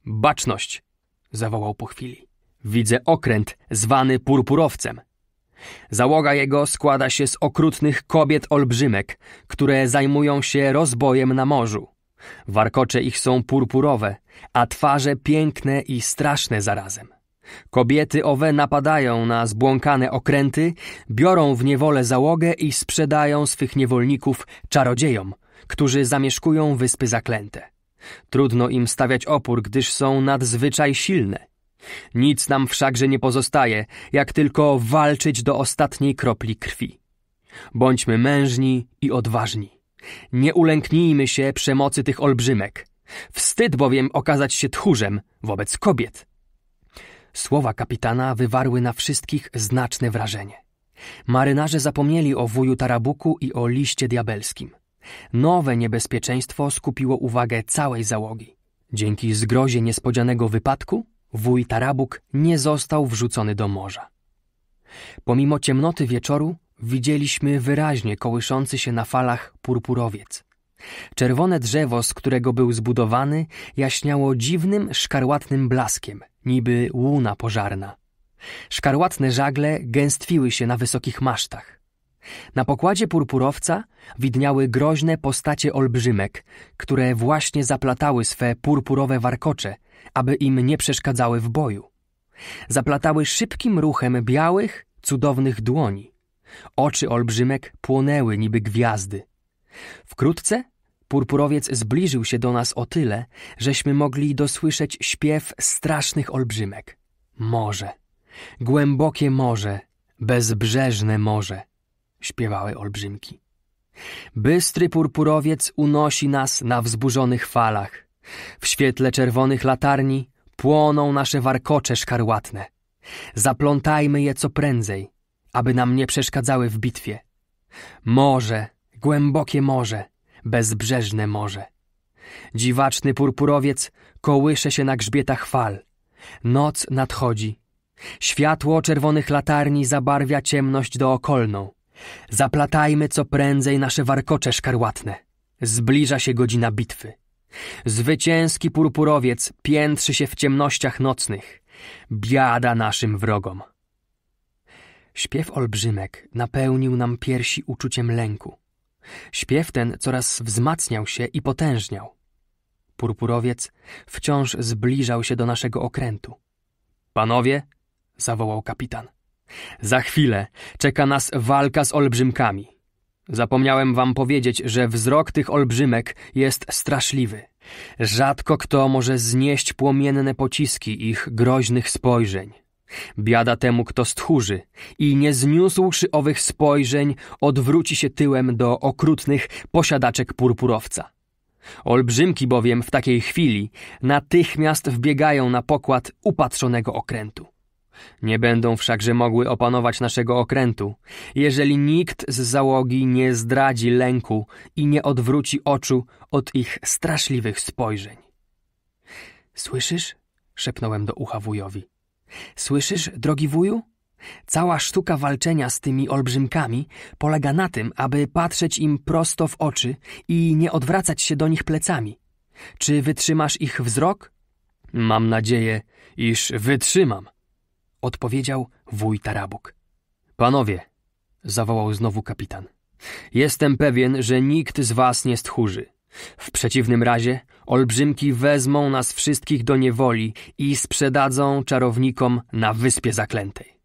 Baczność! zawołał po chwili. Widzę okręt zwany purpurowcem. Załoga jego składa się z okrutnych kobiet olbrzymek, które zajmują się rozbojem na morzu. Warkocze ich są purpurowe, a twarze piękne i straszne zarazem. Kobiety owe napadają na zbłąkane okręty, biorą w niewolę załogę i sprzedają swych niewolników czarodziejom, którzy zamieszkują wyspy zaklęte. Trudno im stawiać opór, gdyż są nadzwyczaj silne. Nic nam wszakże nie pozostaje, jak tylko walczyć do ostatniej kropli krwi. Bądźmy mężni i odważni. Nie ulęknijmy się przemocy tych olbrzymek. Wstyd bowiem okazać się tchórzem wobec kobiet. Słowa kapitana wywarły na wszystkich znaczne wrażenie. Marynarze zapomnieli o wuju Tarabuku i o liście diabelskim. Nowe niebezpieczeństwo skupiło uwagę całej załogi. Dzięki zgrozie niespodzianego wypadku wuj Tarabuk nie został wrzucony do morza. Pomimo ciemnoty wieczoru widzieliśmy wyraźnie kołyszący się na falach purpurowiec, Czerwone drzewo, z którego był zbudowany, jaśniało dziwnym, szkarłatnym blaskiem, niby łuna pożarna. Szkarłatne żagle gęstwiły się na wysokich masztach. Na pokładzie purpurowca widniały groźne postacie olbrzymek, które właśnie zaplatały swe purpurowe warkocze, aby im nie przeszkadzały w boju. Zaplatały szybkim ruchem białych, cudownych dłoni. Oczy olbrzymek płonęły niby gwiazdy. Wkrótce purpurowiec zbliżył się do nas o tyle, żeśmy mogli dosłyszeć śpiew strasznych olbrzymek. Morze, głębokie morze, bezbrzeżne morze, śpiewały olbrzymki. Bystry purpurowiec unosi nas na wzburzonych falach. W świetle czerwonych latarni płoną nasze warkocze szkarłatne. Zaplątajmy je co prędzej, aby nam nie przeszkadzały w bitwie. Morze, głębokie morze, bezbrzeżne morze. Dziwaczny purpurowiec kołysze się na grzbietach fal. Noc nadchodzi. Światło czerwonych latarni zabarwia ciemność dookolną. Zaplatajmy co prędzej nasze warkocze szkarłatne. Zbliża się godzina bitwy. Zwycięski purpurowiec piętrzy się w ciemnościach nocnych. Biada naszym wrogom. Śpiew olbrzymek napełnił nam piersi uczuciem lęku. Śpiew ten coraz wzmacniał się i potężniał. Purpurowiec wciąż zbliżał się do naszego okrętu. Panowie, zawołał kapitan, za chwilę czeka nas walka z olbrzymkami. Zapomniałem wam powiedzieć, że wzrok tych olbrzymek jest straszliwy. Rzadko kto może znieść płomienne pociski ich groźnych spojrzeń. Biada temu, kto stchórzy i nie zniósłszy owych spojrzeń, odwróci się tyłem do okrutnych posiadaczek purpurowca. Olbrzymki bowiem w takiej chwili natychmiast wbiegają na pokład upatrzonego okrętu. Nie będą wszakże mogły opanować naszego okrętu, jeżeli nikt z załogi nie zdradzi lęku i nie odwróci oczu od ich straszliwych spojrzeń. Słyszysz? szepnąłem do ucha wujowi. Słyszysz, drogi wuju? Cała sztuka walczenia z tymi olbrzymkami polega na tym, aby patrzeć im prosto w oczy i nie odwracać się do nich plecami. Czy wytrzymasz ich wzrok? Mam nadzieję, iż wytrzymam, odpowiedział wuj Tarabuk. Panowie, zawołał znowu kapitan, jestem pewien, że nikt z was nie stchórzy. W przeciwnym razie olbrzymki wezmą nas wszystkich do niewoli i sprzedadzą czarownikom na wyspie zaklętej.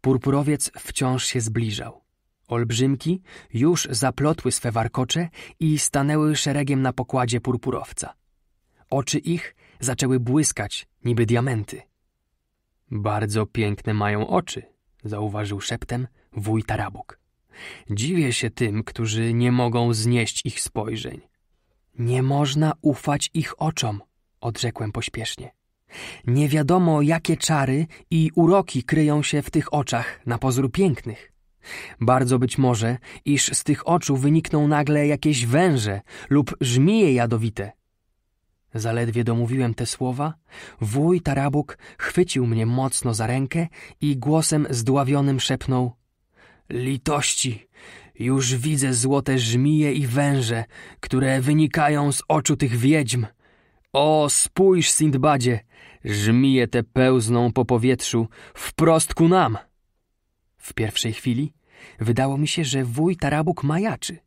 Purpurowiec wciąż się zbliżał. Olbrzymki już zaplotły swe warkocze i stanęły szeregiem na pokładzie purpurowca. Oczy ich zaczęły błyskać niby diamenty. Bardzo piękne mają oczy, zauważył szeptem wuj Tarabuk. Dziwię się tym, którzy nie mogą znieść ich spojrzeń. Nie można ufać ich oczom, odrzekłem pośpiesznie. Nie wiadomo, jakie czary i uroki kryją się w tych oczach, na pozór pięknych. Bardzo być może, iż z tych oczu wynikną nagle jakieś węże lub żmije jadowite. Zaledwie domówiłem te słowa, wuj Tarabuk chwycił mnie mocno za rękę i głosem zdławionym szepnął — Litości! Już widzę złote żmije i węże, które wynikają z oczu tych wiedźm. O, spójrz, Sindbadzie! Żmije te pełzną po powietrzu, wprost ku nam! W pierwszej chwili wydało mi się, że wuj Tarabuk majaczy.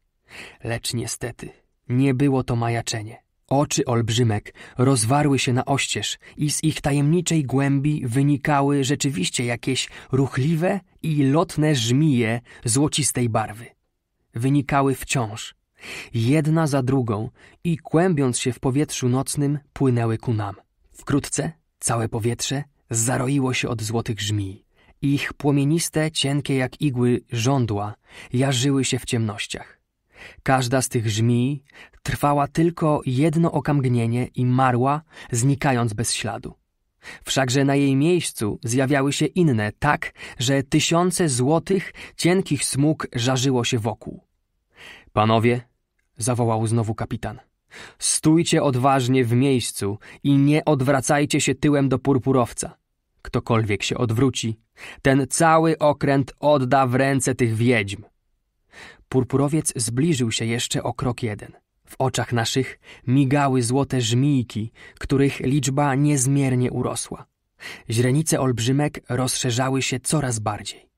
Lecz niestety nie było to majaczenie. Oczy olbrzymek rozwarły się na oścież i z ich tajemniczej głębi wynikały rzeczywiście jakieś ruchliwe i lotne żmije złocistej barwy wynikały wciąż, jedna za drugą i kłębiąc się w powietrzu nocnym płynęły ku nam. Wkrótce całe powietrze zaroiło się od złotych żmij. Ich płomieniste, cienkie jak igły żądła jarzyły się w ciemnościach. Każda z tych żmi trwała tylko jedno okamgnienie i marła, znikając bez śladu. Wszakże na jej miejscu zjawiały się inne, tak, że tysiące złotych, cienkich smug żarzyło się wokół. Panowie, zawołał znowu kapitan, stójcie odważnie w miejscu i nie odwracajcie się tyłem do purpurowca. Ktokolwiek się odwróci, ten cały okręt odda w ręce tych wiedźm. Purpurowiec zbliżył się jeszcze o krok jeden. W oczach naszych migały złote żmijki, których liczba niezmiernie urosła. Źrenice olbrzymek rozszerzały się coraz bardziej.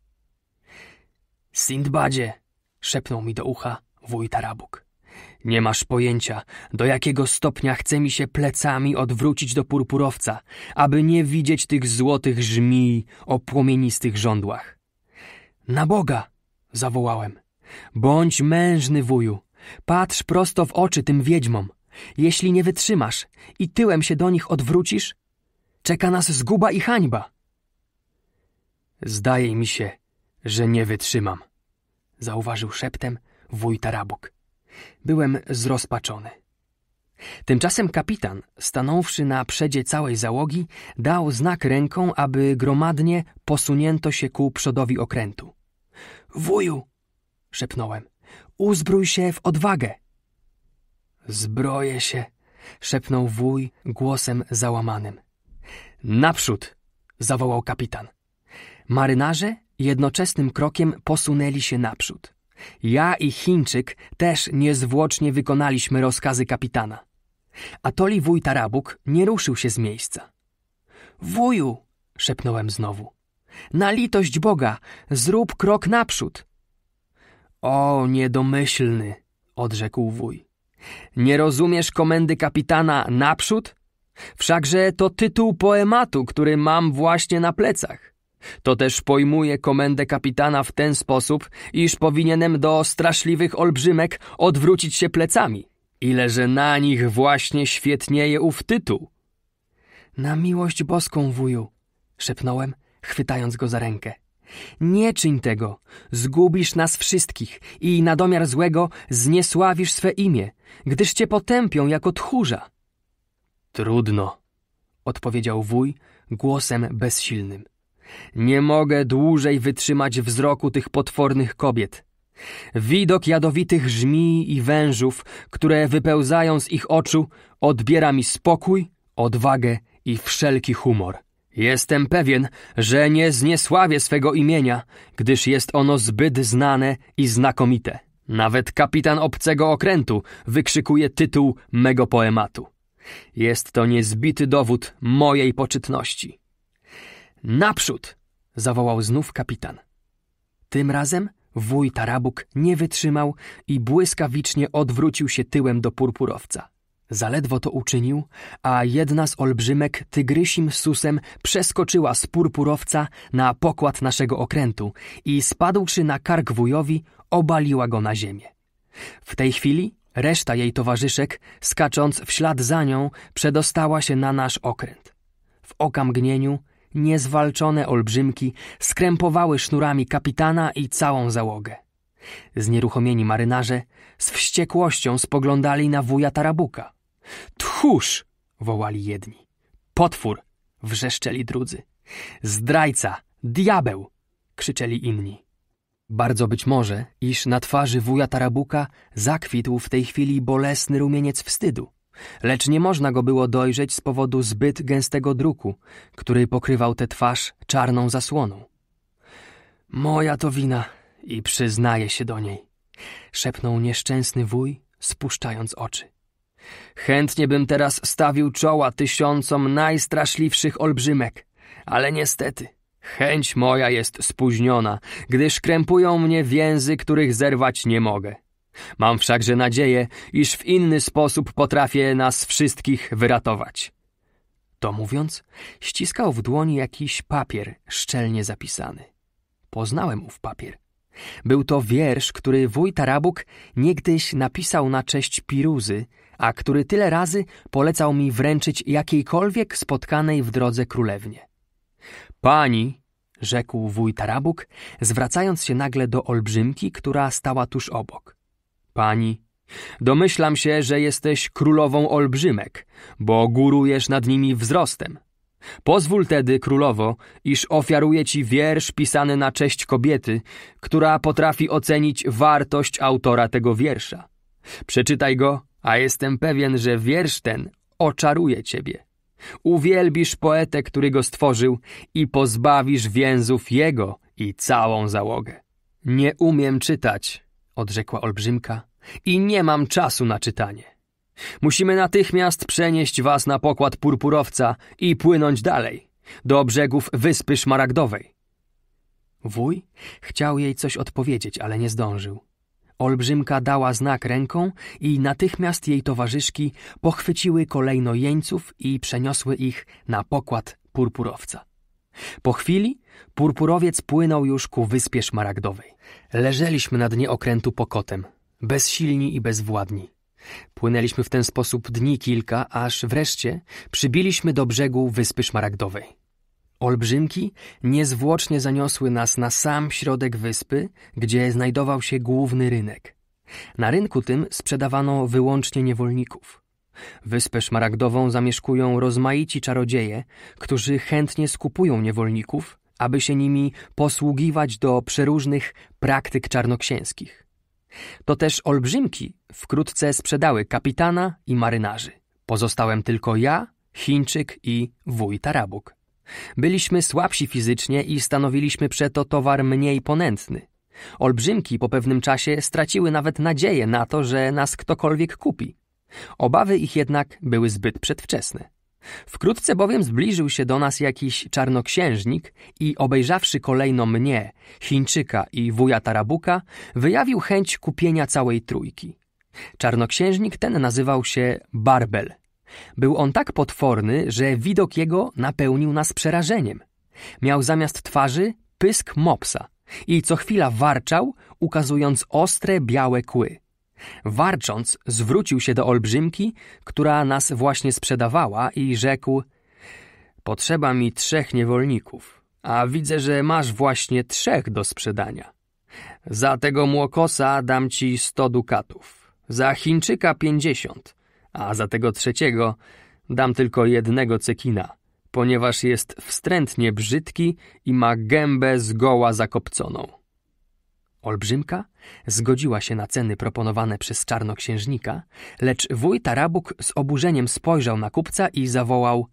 Sindbadzie, szepnął mi do ucha wuj Tarabuk. Nie masz pojęcia, do jakiego stopnia chce mi się plecami odwrócić do purpurowca, aby nie widzieć tych złotych żmij o płomienistych żądłach. Na Boga! zawołałem. Bądź mężny, wuju. Patrz prosto w oczy tym wiedźmom. Jeśli nie wytrzymasz i tyłem się do nich odwrócisz, czeka nas zguba i hańba. Zdaje mi się, że nie wytrzymam, zauważył szeptem wuj Tarabuk. Byłem zrozpaczony. Tymczasem kapitan, stanąwszy na przedzie całej załogi, dał znak ręką, aby gromadnie posunięto się ku przodowi okrętu. Wuju! szepnąłem uzbrój się w odwagę. Zbroję się, szepnął wuj głosem załamanym. Naprzód! zawołał kapitan. Marynarze jednoczesnym krokiem posunęli się naprzód. Ja i Chińczyk też niezwłocznie wykonaliśmy rozkazy kapitana. Atoli wuj Tarabuk nie ruszył się z miejsca. Wuju! szepnąłem znowu. Na litość Boga, zrób krok naprzód. O, niedomyślny, odrzekł wuj. Nie rozumiesz komendy kapitana naprzód? Wszakże to tytuł poematu, który mam właśnie na plecach. To też pojmuję komendę kapitana w ten sposób, iż powinienem do straszliwych olbrzymek odwrócić się plecami. Ileże na nich właśnie świetnieje ów tytuł. Na miłość boską, wuju, szepnąłem, chwytając go za rękę. Nie czyń tego, zgubisz nas wszystkich i na domiar złego zniesławisz swe imię, gdyż cię potępią jako tchórza. Trudno, odpowiedział wuj głosem bezsilnym. Nie mogę dłużej wytrzymać wzroku tych potwornych kobiet. Widok jadowitych żmi i wężów, które wypełzają z ich oczu, odbiera mi spokój, odwagę i wszelki humor. Jestem pewien, że nie zniesławię swego imienia, gdyż jest ono zbyt znane i znakomite. Nawet kapitan obcego okrętu wykrzykuje tytuł mego poematu. Jest to niezbity dowód mojej poczytności. Naprzód! zawołał znów kapitan. Tym razem wuj Tarabuk nie wytrzymał i błyskawicznie odwrócił się tyłem do purpurowca. Zaledwo to uczynił, a jedna z olbrzymek tygrysim susem przeskoczyła z purpurowca na pokład naszego okrętu i spadłszy na kark wujowi, obaliła go na ziemię. W tej chwili reszta jej towarzyszek, skacząc w ślad za nią, przedostała się na nasz okręt. W okamgnieniu niezwalczone olbrzymki skrępowały sznurami kapitana i całą załogę. Znieruchomieni marynarze z wściekłością spoglądali na wuja Tarabuka. Tchórz! wołali jedni. Potwór! wrzeszczeli drudzy. Zdrajca! Diabeł! krzyczeli inni. Bardzo być może, iż na twarzy wuja Tarabuka zakwitł w tej chwili bolesny rumieniec wstydu, lecz nie można go było dojrzeć z powodu zbyt gęstego druku, który pokrywał tę twarz czarną zasłoną. Moja to wina i przyznaję się do niej, szepnął nieszczęsny wuj, spuszczając oczy. Chętnie bym teraz stawił czoła tysiącom najstraszliwszych olbrzymek, ale niestety chęć moja jest spóźniona, gdyż krępują mnie więzy, których zerwać nie mogę. Mam wszakże nadzieję, iż w inny sposób potrafię nas wszystkich wyratować. To mówiąc, ściskał w dłoni jakiś papier szczelnie zapisany. Poznałem ów papier. Był to wiersz, który wuj Tarabuk niegdyś napisał na cześć Piruzy, a który tyle razy polecał mi wręczyć jakiejkolwiek spotkanej w drodze królewnie. Pani, rzekł wuj Tarabuk, zwracając się nagle do olbrzymki, która stała tuż obok. Pani, domyślam się, że jesteś królową olbrzymek, bo górujesz nad nimi wzrostem. Pozwól tedy, królowo, iż ofiaruję ci wiersz pisany na cześć kobiety, która potrafi ocenić wartość autora tego wiersza. Przeczytaj go a jestem pewien, że wiersz ten oczaruje ciebie. Uwielbisz poetę, który go stworzył i pozbawisz więzów jego i całą załogę. Nie umiem czytać, odrzekła olbrzymka, i nie mam czasu na czytanie. Musimy natychmiast przenieść was na pokład purpurowca i płynąć dalej, do brzegów Wyspy Szmaragdowej. Wuj chciał jej coś odpowiedzieć, ale nie zdążył. Olbrzymka dała znak ręką i natychmiast jej towarzyszki pochwyciły kolejno jeńców i przeniosły ich na pokład purpurowca. Po chwili purpurowiec płynął już ku wyspie szmaragdowej. Leżeliśmy na dnie okrętu pokotem, bezsilni i bezwładni. Płynęliśmy w ten sposób dni kilka, aż wreszcie przybiliśmy do brzegu wyspy szmaragdowej. Olbrzymki niezwłocznie zaniosły nas na sam środek wyspy, gdzie znajdował się główny rynek. Na rynku tym sprzedawano wyłącznie niewolników. Wyspę Szmaragdową zamieszkują rozmaici czarodzieje, którzy chętnie skupują niewolników, aby się nimi posługiwać do przeróżnych praktyk czarnoksięskich. To też olbrzymki wkrótce sprzedały kapitana i marynarzy. Pozostałem tylko ja, Chińczyk i wuj Tarabuk. Byliśmy słabsi fizycznie i stanowiliśmy przeto towar mniej ponętny. Olbrzymki po pewnym czasie straciły nawet nadzieję na to, że nas ktokolwiek kupi. Obawy ich jednak były zbyt przedwczesne. Wkrótce bowiem zbliżył się do nas jakiś czarnoksiężnik i obejrzawszy kolejno mnie, Chińczyka i wuja Tarabuka, wyjawił chęć kupienia całej trójki. Czarnoksiężnik ten nazywał się Barbel był on tak potworny, że widok jego napełnił nas przerażeniem. Miał zamiast twarzy pysk mopsa i co chwila warczał, ukazując ostre białe kły. Warcząc, zwrócił się do olbrzymki, która nas właśnie sprzedawała i rzekł Potrzeba mi trzech niewolników, a widzę, że masz właśnie trzech do sprzedania. Za tego młokosa dam ci sto dukatów, za Chińczyka pięćdziesiąt, a za tego trzeciego dam tylko jednego cekina, ponieważ jest wstrętnie brzydki i ma gębę zgoła zakopconą. Olbrzymka zgodziła się na ceny proponowane przez czarnoksiężnika, lecz wuj Tarabuk z oburzeniem spojrzał na kupca i zawołał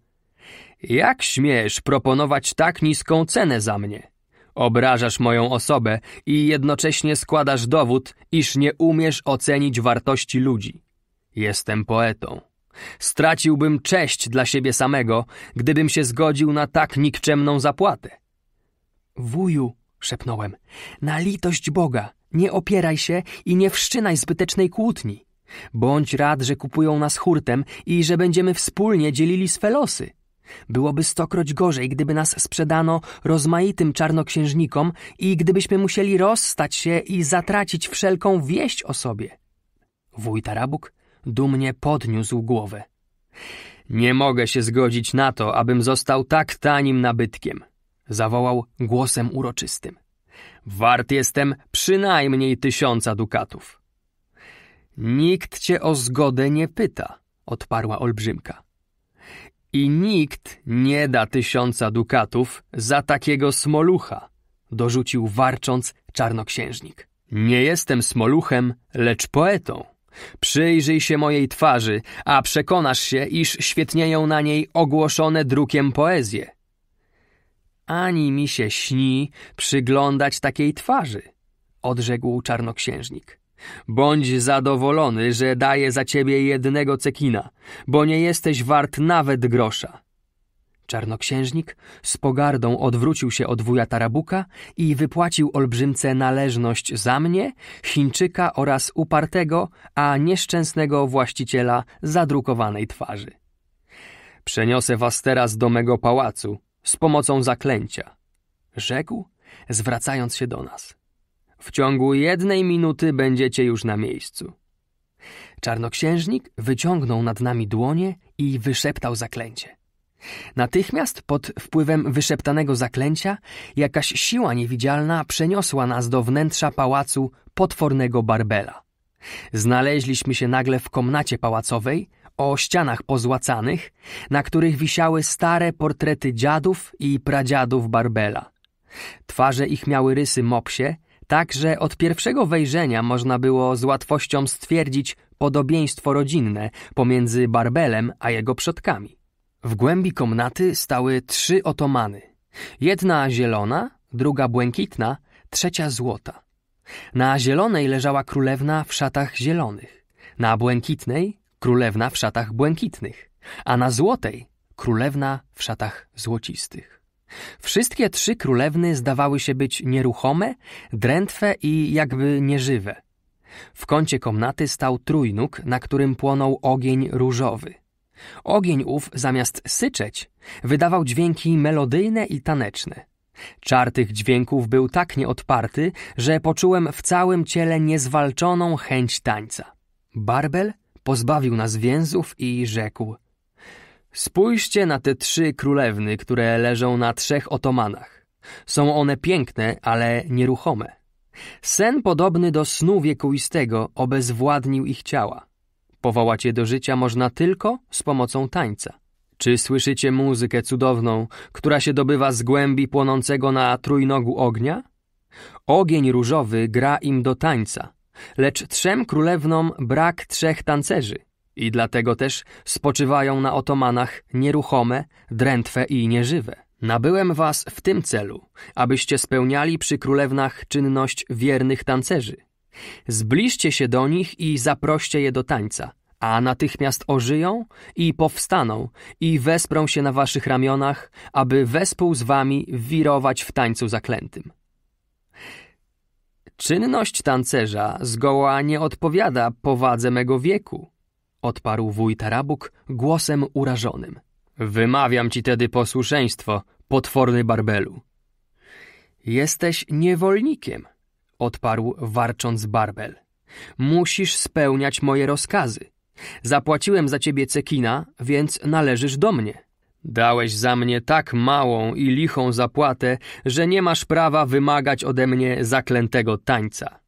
Jak śmiesz proponować tak niską cenę za mnie? Obrażasz moją osobę i jednocześnie składasz dowód, iż nie umiesz ocenić wartości ludzi. Jestem poetą. Straciłbym cześć dla siebie samego, gdybym się zgodził na tak nikczemną zapłatę. Wuju, szepnąłem, na litość Boga, nie opieraj się i nie wszczynaj zbytecznej kłótni. Bądź rad, że kupują nas hurtem i że będziemy wspólnie dzielili swe losy. Byłoby stokroć gorzej, gdyby nas sprzedano rozmaitym czarnoksiężnikom i gdybyśmy musieli rozstać się i zatracić wszelką wieść o sobie. Wuj Tarabuk dumnie podniósł głowę. Nie mogę się zgodzić na to, abym został tak tanim nabytkiem, zawołał głosem uroczystym. Wart jestem przynajmniej tysiąca dukatów. Nikt cię o zgodę nie pyta, odparła olbrzymka. I nikt nie da tysiąca dukatów za takiego smolucha, dorzucił warcząc czarnoksiężnik. Nie jestem smoluchem, lecz poetą. Przyjrzyj się mojej twarzy, a przekonasz się, iż świetnieją na niej ogłoszone drukiem poezje. Ani mi się śni przyglądać takiej twarzy, odrzekł czarnoksiężnik. Bądź zadowolony, że daję za ciebie jednego cekina, bo nie jesteś wart nawet grosza. Czarnoksiężnik z pogardą odwrócił się od wuja Tarabuka i wypłacił olbrzymce należność za mnie, Chińczyka oraz upartego, a nieszczęsnego właściciela zadrukowanej twarzy. Przeniosę was teraz do mego pałacu z pomocą zaklęcia, rzekł, zwracając się do nas. W ciągu jednej minuty będziecie już na miejscu. Czarnoksiężnik wyciągnął nad nami dłonie i wyszeptał zaklęcie. Natychmiast pod wpływem wyszeptanego zaklęcia jakaś siła niewidzialna przeniosła nas do wnętrza pałacu potwornego Barbela. Znaleźliśmy się nagle w komnacie pałacowej, o ścianach pozłacanych, na których wisiały stare portrety dziadów i pradziadów Barbela. Twarze ich miały rysy mopsie, tak że od pierwszego wejrzenia można było z łatwością stwierdzić podobieństwo rodzinne pomiędzy Barbelem a jego przodkami. W głębi komnaty stały trzy otomany. Jedna zielona, druga błękitna, trzecia złota. Na zielonej leżała królewna w szatach zielonych, na błękitnej królewna w szatach błękitnych, a na złotej królewna w szatach złocistych. Wszystkie trzy królewny zdawały się być nieruchome, drętwe i jakby nieżywe. W kącie komnaty stał trójnóg, na którym płonął ogień różowy. Ogień ów zamiast syczeć, wydawał dźwięki melodyjne i taneczne. Czar tych dźwięków był tak nieodparty, że poczułem w całym ciele niezwalczoną chęć tańca. Barbel pozbawił nas więzów i rzekł: Spójrzcie na te trzy królewny, które leżą na trzech otomanach. Są one piękne, ale nieruchome. Sen podobny do snu wiekuistego obezwładnił ich ciała. Powołać je do życia można tylko z pomocą tańca. Czy słyszycie muzykę cudowną, która się dobywa z głębi płonącego na trójnogu ognia? Ogień różowy gra im do tańca, lecz trzem królewnom brak trzech tancerzy i dlatego też spoczywają na otomanach nieruchome, drętwe i nieżywe. Nabyłem was w tym celu, abyście spełniali przy królewnach czynność wiernych tancerzy. Zbliżcie się do nich i zaproście je do tańca, a natychmiast ożyją i powstaną i wesprą się na waszych ramionach, aby wespół z wami wirować w tańcu zaklętym. Czynność tancerza zgoła nie odpowiada powadze mego wieku, odparł wuj Tarabuk głosem urażonym. Wymawiam ci tedy posłuszeństwo, potworny barbelu. Jesteś niewolnikiem, odparł warcząc barbel. Musisz spełniać moje rozkazy. Zapłaciłem za ciebie cekina, więc należysz do mnie. Dałeś za mnie tak małą i lichą zapłatę, że nie masz prawa wymagać ode mnie zaklętego tańca.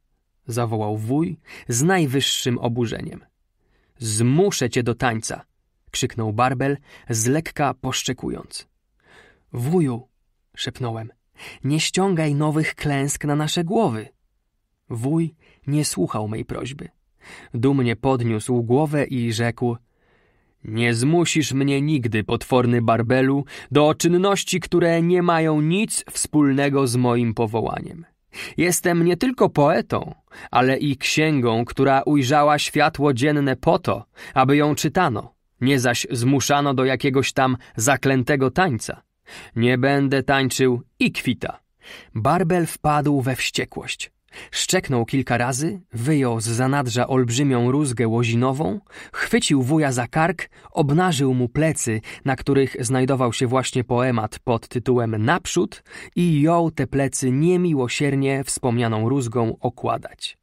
Zawołał wuj z najwyższym oburzeniem. Zmuszę cię do tańca, krzyknął Barbel, z lekka poszczekując. Wuju, szepnąłem, nie ściągaj nowych klęsk na nasze głowy. Wuj nie słuchał mej prośby. Dumnie podniósł głowę i rzekł Nie zmusisz mnie nigdy, potworny barbelu, do czynności, które nie mają nic wspólnego z moim powołaniem. Jestem nie tylko poetą, ale i księgą, która ujrzała światło dzienne po to, aby ją czytano, nie zaś zmuszano do jakiegoś tam zaklętego tańca. Nie będę tańczył i kwita. Barbel wpadł we wściekłość. Szczeknął kilka razy, wyjął z zanadrza olbrzymią rózgę łozinową, chwycił wuja za kark, obnażył mu plecy, na których znajdował się właśnie poemat pod tytułem Naprzód i jął te plecy niemiłosiernie wspomnianą rózgą okładać.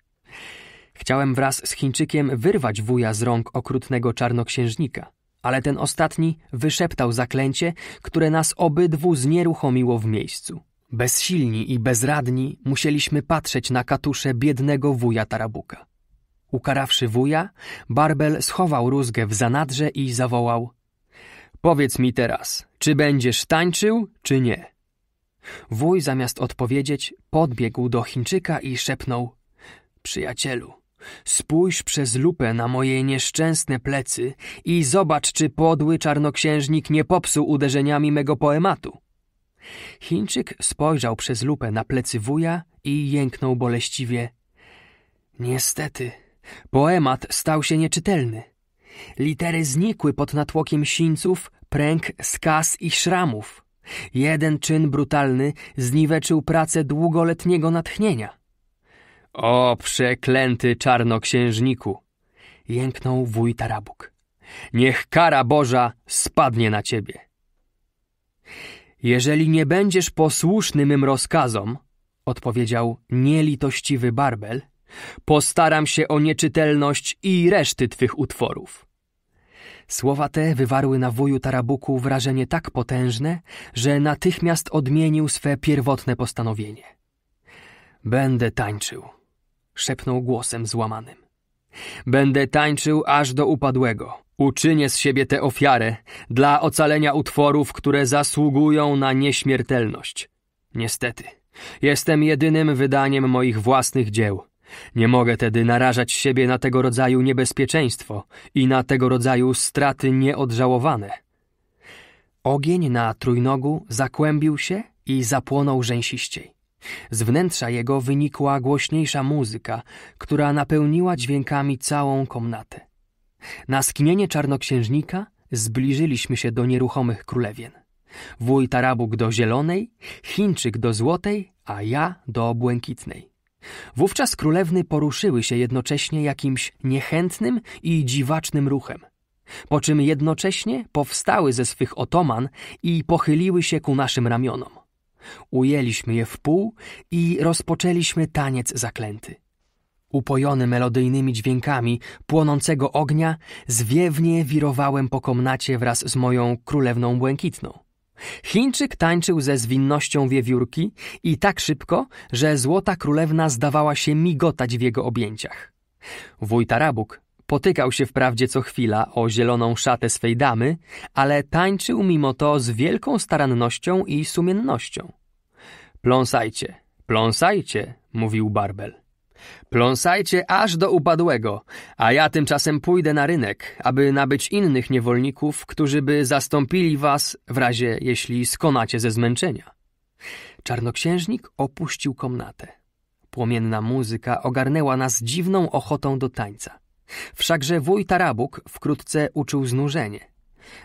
Chciałem wraz z Chińczykiem wyrwać wuja z rąk okrutnego czarnoksiężnika, ale ten ostatni wyszeptał zaklęcie, które nas obydwu znieruchomiło w miejscu. Bezsilni i bezradni musieliśmy patrzeć na katusze biednego wuja Tarabuka. Ukarawszy wuja, Barbel schował rózgę w zanadrze i zawołał — Powiedz mi teraz, czy będziesz tańczył, czy nie? Wuj zamiast odpowiedzieć, podbiegł do Chińczyka i szepnął — Przyjacielu, spójrz przez lupę na moje nieszczęsne plecy i zobacz, czy podły czarnoksiężnik nie popsuł uderzeniami mego poematu. Chińczyk spojrzał przez lupę na plecy wuja i jęknął boleściwie. Niestety, poemat stał się nieczytelny. Litery znikły pod natłokiem sińców, pręg, skaz i szramów. Jeden czyn brutalny zniweczył pracę długoletniego natchnienia. O przeklęty czarnoksiężniku! jęknął wuj Tarabuk. Niech kara Boża spadnie na ciebie! Jeżeli nie będziesz posłuszny mym rozkazom, odpowiedział nielitościwy Barbel, postaram się o nieczytelność i reszty twych utworów. Słowa te wywarły na wuju Tarabuku wrażenie tak potężne, że natychmiast odmienił swe pierwotne postanowienie. Będę tańczył, szepnął głosem złamanym. Będę tańczył aż do upadłego, Uczynię z siebie tę ofiarę dla ocalenia utworów, które zasługują na nieśmiertelność. Niestety, jestem jedynym wydaniem moich własnych dzieł. Nie mogę tedy narażać siebie na tego rodzaju niebezpieczeństwo i na tego rodzaju straty nieodżałowane. Ogień na trójnogu zakłębił się i zapłonął rzęsiściej. Z wnętrza jego wynikła głośniejsza muzyka, która napełniła dźwiękami całą komnatę. Na skinienie czarnoksiężnika zbliżyliśmy się do nieruchomych królewien. Wuj Tarabuk do zielonej, Chińczyk do złotej, a ja do błękitnej. Wówczas królewny poruszyły się jednocześnie jakimś niechętnym i dziwacznym ruchem, po czym jednocześnie powstały ze swych otoman i pochyliły się ku naszym ramionom. Ujęliśmy je w pół i rozpoczęliśmy taniec zaklęty. Upojony melodyjnymi dźwiękami płonącego ognia, zwiewnie wirowałem po komnacie wraz z moją królewną błękitną. Chińczyk tańczył ze zwinnością wiewiórki i tak szybko, że złota królewna zdawała się migotać w jego objęciach. Wuj Tarabuk potykał się wprawdzie co chwila o zieloną szatę swej damy, ale tańczył mimo to z wielką starannością i sumiennością. Pląsajcie, pląsajcie, mówił Barbel. Pląsajcie aż do upadłego, a ja tymczasem pójdę na rynek, aby nabyć innych niewolników, którzy by zastąpili was w razie, jeśli skonacie ze zmęczenia. Czarnoksiężnik opuścił komnatę. Płomienna muzyka ogarnęła nas dziwną ochotą do tańca. Wszakże wuj Tarabuk wkrótce uczuł znużenie.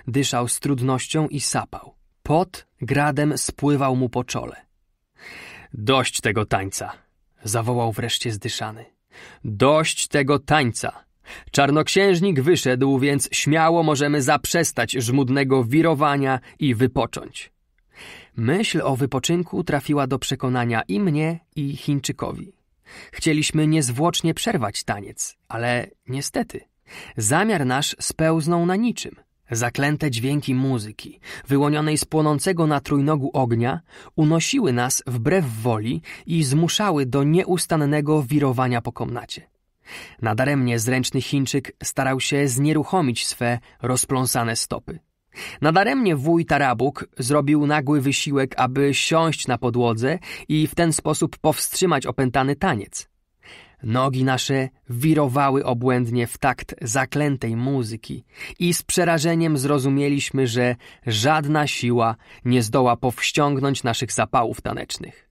Dyszał z trudnością i sapał. Pot gradem spływał mu po czole. Dość tego tańca, zawołał wreszcie zdyszany. Dość tego tańca! Czarnoksiężnik wyszedł, więc śmiało możemy zaprzestać żmudnego wirowania i wypocząć. Myśl o wypoczynku trafiła do przekonania i mnie, i Chińczykowi. Chcieliśmy niezwłocznie przerwać taniec, ale niestety, zamiar nasz spełznął na niczym. Zaklęte dźwięki muzyki, wyłonionej z płonącego na trójnogu ognia, unosiły nas wbrew woli i zmuszały do nieustannego wirowania po komnacie. Nadaremnie zręczny Chińczyk starał się znieruchomić swe rozpląsane stopy. Nadaremnie wuj Tarabuk zrobił nagły wysiłek, aby siąść na podłodze i w ten sposób powstrzymać opętany taniec. Nogi nasze wirowały obłędnie w takt zaklętej muzyki i z przerażeniem zrozumieliśmy, że żadna siła nie zdoła powściągnąć naszych zapałów tanecznych.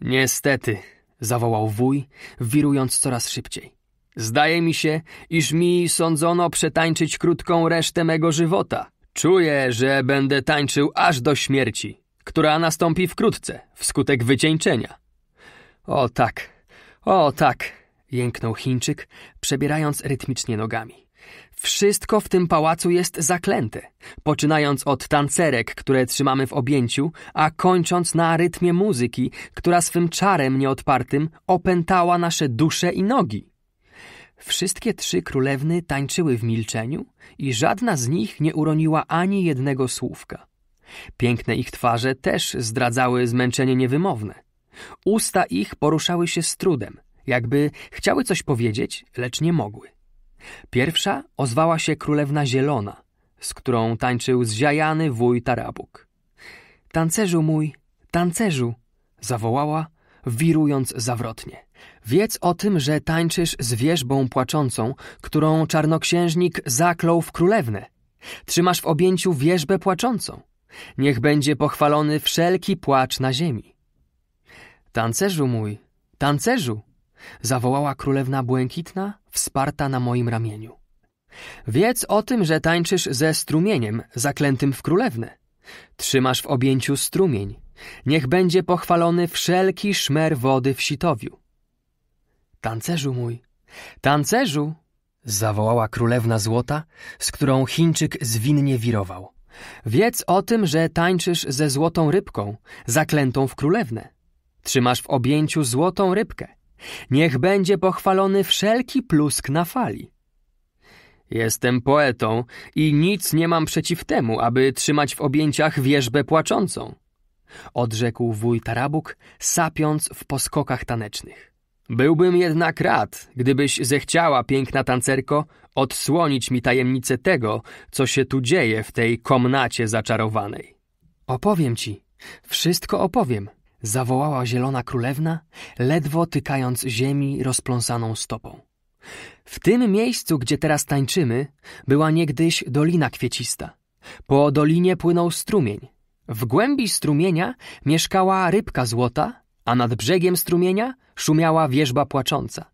Niestety, zawołał wuj, wirując coraz szybciej. Zdaje mi się, iż mi sądzono przetańczyć krótką resztę mego żywota. Czuję, że będę tańczył aż do śmierci, która nastąpi wkrótce, wskutek wycieńczenia. O tak, o tak, jęknął Chińczyk, przebierając rytmicznie nogami. Wszystko w tym pałacu jest zaklęte, poczynając od tancerek, które trzymamy w objęciu, a kończąc na rytmie muzyki, która swym czarem nieodpartym opętała nasze dusze i nogi. Wszystkie trzy królewny tańczyły w milczeniu i żadna z nich nie uroniła ani jednego słówka. Piękne ich twarze też zdradzały zmęczenie niewymowne. Usta ich poruszały się z trudem, jakby chciały coś powiedzieć, lecz nie mogły. Pierwsza ozwała się królewna Zielona, z którą tańczył zziajany wuj Tarabuk. Tancerzu mój, tancerzu! zawołała, wirując zawrotnie. Wiedz o tym, że tańczysz z wierzbą płaczącą, którą czarnoksiężnik zaklął w królewnę. Trzymasz w objęciu wierzbę płaczącą. Niech będzie pochwalony wszelki płacz na ziemi. Tancerzu mój, tancerzu! zawołała królewna błękitna, wsparta na moim ramieniu. Wiedz o tym, że tańczysz ze strumieniem, zaklętym w królewnę. Trzymasz w objęciu strumień. Niech będzie pochwalony wszelki szmer wody w sitowiu. Tancerzu mój, tancerzu! zawołała królewna złota, z którą Chińczyk zwinnie wirował. Wiedz o tym, że tańczysz ze złotą rybką, zaklętą w królewnę. Trzymasz w objęciu złotą rybkę. Niech będzie pochwalony wszelki plusk na fali. Jestem poetą i nic nie mam przeciw temu, aby trzymać w objęciach wierzbę płaczącą. Odrzekł wuj Tarabuk, sapiąc w poskokach tanecznych. Byłbym jednak rad, gdybyś zechciała, piękna tancerko, odsłonić mi tajemnicę tego, co się tu dzieje w tej komnacie zaczarowanej. Opowiem ci, wszystko opowiem, zawołała zielona królewna, ledwo tykając ziemi rozpląsaną stopą. W tym miejscu, gdzie teraz tańczymy, była niegdyś dolina kwiecista. Po dolinie płynął strumień. W głębi strumienia mieszkała rybka złota, a nad brzegiem strumienia szumiała wierzba płacząca.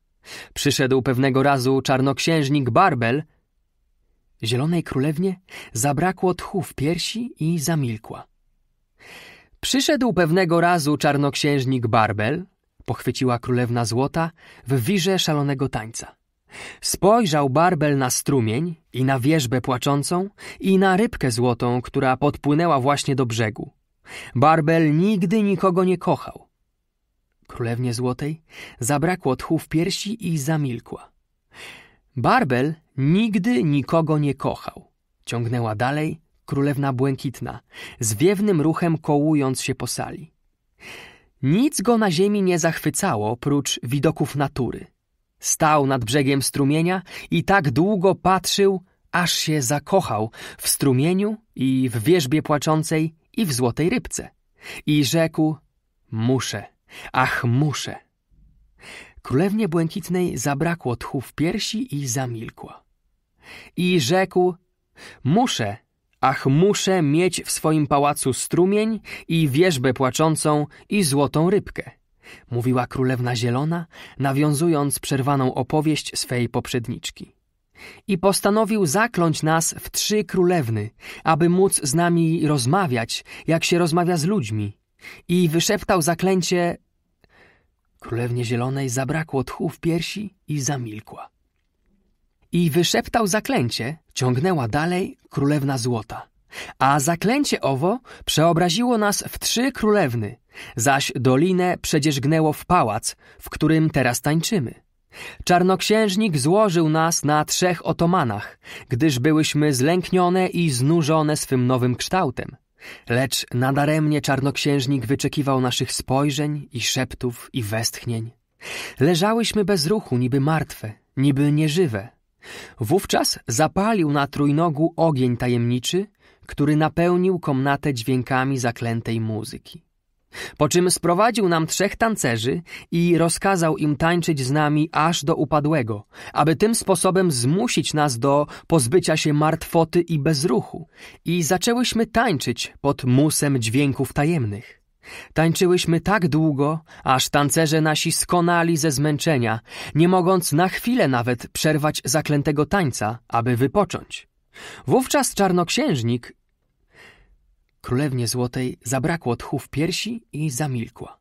Przyszedł pewnego razu czarnoksiężnik Barbel. Zielonej królewnie zabrakło tchu w piersi i zamilkła. Przyszedł pewnego razu czarnoksiężnik Barbel, pochwyciła królewna złota, w wirze szalonego tańca. Spojrzał Barbel na strumień i na wieżbę płaczącą i na rybkę złotą, która podpłynęła właśnie do brzegu. Barbel nigdy nikogo nie kochał. Królewnie Złotej zabrakło tchu w piersi i zamilkła. Barbel nigdy nikogo nie kochał. Ciągnęła dalej królewna błękitna, zwiewnym ruchem kołując się po sali. Nic go na ziemi nie zachwycało, prócz widoków natury. Stał nad brzegiem strumienia i tak długo patrzył, aż się zakochał w strumieniu i w wierzbie płaczącej i w złotej rybce. I rzekł, muszę, ach muszę. Królewnie Błękitnej zabrakło tchu w piersi i zamilkła. I rzekł, muszę, Ach, muszę mieć w swoim pałacu strumień i wieżbę płaczącą i złotą rybkę, mówiła królewna zielona, nawiązując przerwaną opowieść swej poprzedniczki. I postanowił zakląć nas w trzy królewny, aby móc z nami rozmawiać, jak się rozmawia z ludźmi. I wyszeptał zaklęcie. Królewnie zielonej zabrakło tchu w piersi i zamilkła. I wyszeptał zaklęcie, ciągnęła dalej królewna złota. A zaklęcie owo przeobraziło nas w trzy królewny, zaś dolinę przedzierzgnęło w pałac, w którym teraz tańczymy. Czarnoksiężnik złożył nas na trzech otomanach, gdyż byłyśmy zlęknione i znużone swym nowym kształtem. Lecz nadaremnie czarnoksiężnik wyczekiwał naszych spojrzeń i szeptów i westchnień. Leżałyśmy bez ruchu, niby martwe, niby nieżywe, Wówczas zapalił na trójnogu ogień tajemniczy, który napełnił komnatę dźwiękami zaklętej muzyki. Po czym sprowadził nam trzech tancerzy i rozkazał im tańczyć z nami aż do upadłego, aby tym sposobem zmusić nas do pozbycia się martwoty i bezruchu. I zaczęłyśmy tańczyć pod musem dźwięków tajemnych. Tańczyłyśmy tak długo, aż tancerze nasi skonali ze zmęczenia, nie mogąc na chwilę nawet przerwać zaklętego tańca, aby wypocząć. Wówczas czarnoksiężnik... Królewnie Złotej zabrakło tchów piersi i zamilkła.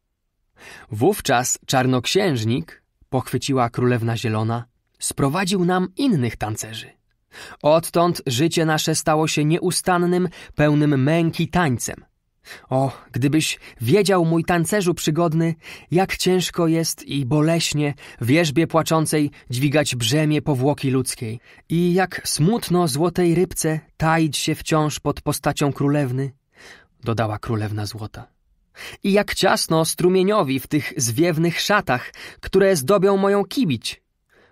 Wówczas czarnoksiężnik, pochwyciła królewna zielona, sprowadził nam innych tancerzy. Odtąd życie nasze stało się nieustannym, pełnym męki tańcem. O, gdybyś wiedział, mój tancerzu przygodny, jak ciężko jest i boleśnie wierzbie płaczącej dźwigać brzemię powłoki ludzkiej i jak smutno złotej rybce taić się wciąż pod postacią królewny, dodała królewna złota. I jak ciasno strumieniowi w tych zwiewnych szatach, które zdobią moją kibić,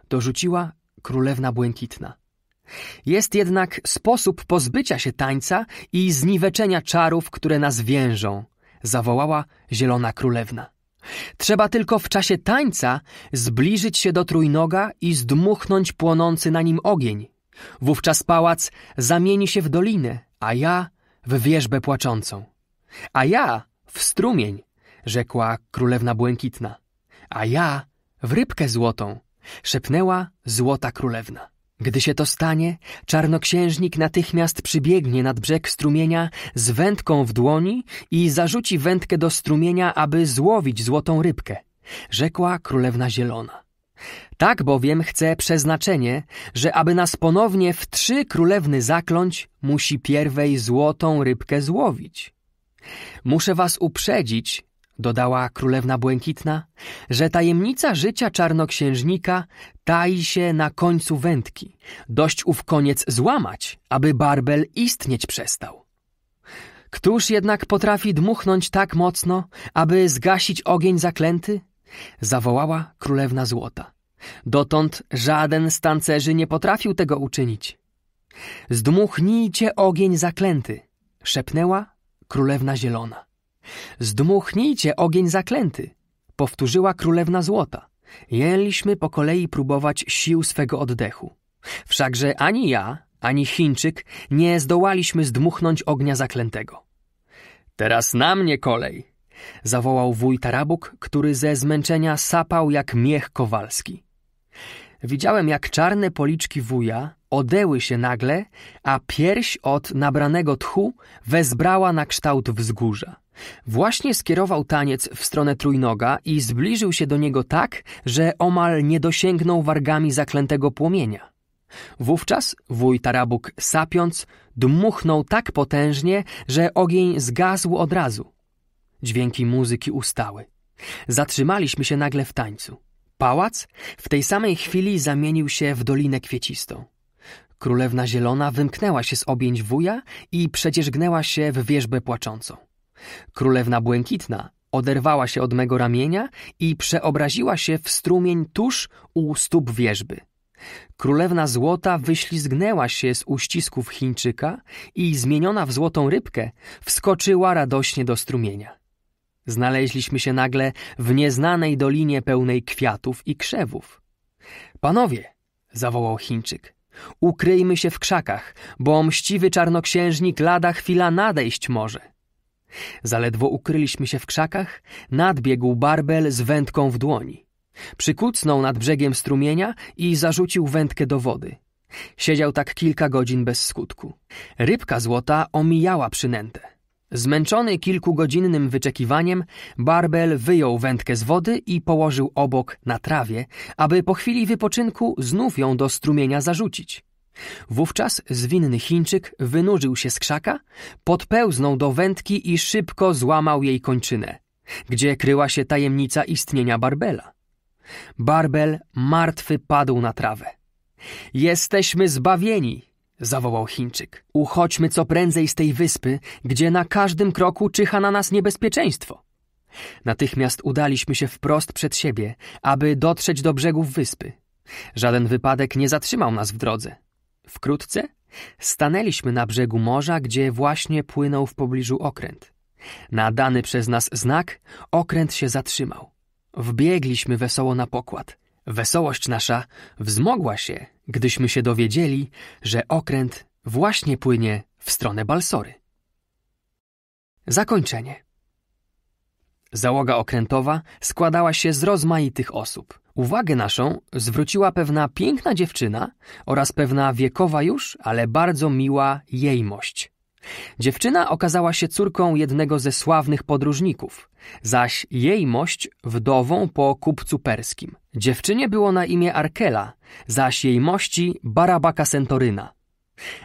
dorzuciła królewna błękitna. Jest jednak sposób pozbycia się tańca i zniweczenia czarów, które nas więżą, zawołała Zielona Królewna. Trzeba tylko w czasie tańca zbliżyć się do trójnoga i zdmuchnąć płonący na nim ogień. Wówczas pałac zamieni się w dolinę, a ja w wieżbę płaczącą. A ja w strumień, rzekła królewna błękitna. A ja w rybkę złotą, szepnęła złota królewna. Gdy się to stanie, czarnoksiężnik natychmiast przybiegnie nad brzeg strumienia z wędką w dłoni i zarzuci wędkę do strumienia, aby złowić złotą rybkę, rzekła królewna zielona. Tak bowiem chce przeznaczenie, że aby nas ponownie w trzy królewny zakląć, musi pierwej złotą rybkę złowić. Muszę was uprzedzić, dodała królewna błękitna, że tajemnica życia czarnoksiężnika tai się na końcu wędki. Dość ów koniec złamać, aby barbel istnieć przestał. Któż jednak potrafi dmuchnąć tak mocno, aby zgasić ogień zaklęty? Zawołała królewna złota. Dotąd żaden z tancerzy nie potrafił tego uczynić. Zdmuchnijcie ogień zaklęty, szepnęła królewna zielona. Zdmuchnijcie ogień zaklęty, powtórzyła królewna złota. Jęliśmy po kolei próbować sił swego oddechu. Wszakże ani ja, ani Chińczyk nie zdołaliśmy zdmuchnąć ognia zaklętego. Teraz na mnie kolej! zawołał wuj Tarabuk, który ze zmęczenia sapał jak miech kowalski. Widziałem, jak czarne policzki wuja odeły się nagle, a pierś od nabranego tchu wezbrała na kształt wzgórza. Właśnie skierował taniec w stronę trójnoga i zbliżył się do niego tak, że omal nie dosięgnął wargami zaklętego płomienia. Wówczas wuj Tarabuk, sapiąc, dmuchnął tak potężnie, że ogień zgasł od razu. Dźwięki muzyki ustały. Zatrzymaliśmy się nagle w tańcu. Pałac w tej samej chwili zamienił się w dolinę kwiecistą. Królewna Zielona wymknęła się z objęć wuja i przedzierzgnęła się w wierzbę płaczącą. Królewna Błękitna oderwała się od mego ramienia i przeobraziła się w strumień tuż u stóp wierzby. Królewna Złota wyślizgnęła się z uścisków Chińczyka i zmieniona w złotą rybkę wskoczyła radośnie do strumienia. Znaleźliśmy się nagle w nieznanej dolinie pełnej kwiatów i krzewów. Panowie, zawołał Chińczyk, ukryjmy się w krzakach, bo mściwy czarnoksiężnik lada chwila nadejść może. Zaledwo ukryliśmy się w krzakach, nadbiegł barbel z wędką w dłoni. Przykucnął nad brzegiem strumienia i zarzucił wędkę do wody. Siedział tak kilka godzin bez skutku. Rybka złota omijała przynętę. Zmęczony kilkugodzinnym wyczekiwaniem, Barbel wyjął wędkę z wody i położył obok na trawie, aby po chwili wypoczynku znów ją do strumienia zarzucić. Wówczas zwinny Chińczyk wynurzył się z krzaka, podpełznął do wędki i szybko złamał jej kończynę, gdzie kryła się tajemnica istnienia Barbela. Barbel martwy padł na trawę. Jesteśmy zbawieni, zawołał Chińczyk. Uchodźmy co prędzej z tej wyspy, gdzie na każdym kroku czyha na nas niebezpieczeństwo. Natychmiast udaliśmy się wprost przed siebie, aby dotrzeć do brzegów wyspy. Żaden wypadek nie zatrzymał nas w drodze. Wkrótce stanęliśmy na brzegu morza, gdzie właśnie płynął w pobliżu okręt. Na dany przez nas znak okręt się zatrzymał. Wbiegliśmy wesoło na pokład. Wesołość nasza wzmogła się, gdyśmy się dowiedzieli, że okręt właśnie płynie w stronę Balsory. Zakończenie. Załoga okrętowa składała się z rozmaitych osób. Uwagę naszą zwróciła pewna piękna dziewczyna oraz pewna wiekowa już, ale bardzo miła jejmość. Dziewczyna okazała się córką jednego ze sławnych podróżników, zaś jej mość wdową po kupcu perskim. Dziewczynie było na imię Arkela, zaś jej mości Barabaka Sentoryna.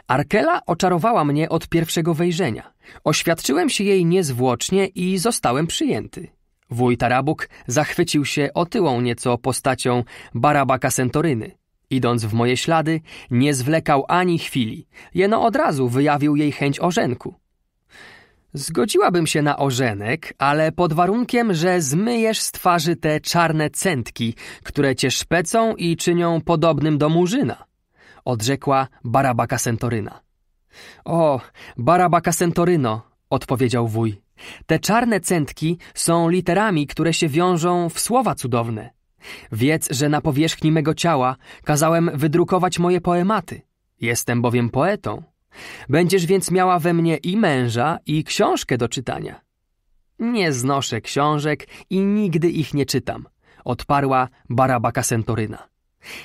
Arkela oczarowała mnie od pierwszego wejrzenia. Oświadczyłem się jej niezwłocznie i zostałem przyjęty. Wuj Tarabuk zachwycił się otyłą nieco postacią Barabaka Sentoryny – Idąc w moje ślady, nie zwlekał ani chwili, jeno od razu wyjawił jej chęć orzenku. Zgodziłabym się na orzenek, ale pod warunkiem, że zmyjesz z twarzy te czarne centki, które cię szpecą i czynią podobnym do murzyna, odrzekła Barabaka Sentoryna. O, Barabaka Sentoryno, odpowiedział wuj. Te czarne centki są literami, które się wiążą w słowa cudowne. Wiedz, że na powierzchni mego ciała kazałem wydrukować moje poematy. Jestem bowiem poetą. Będziesz więc miała we mnie i męża, i książkę do czytania. Nie znoszę książek i nigdy ich nie czytam, odparła Barabaka Sentoryna.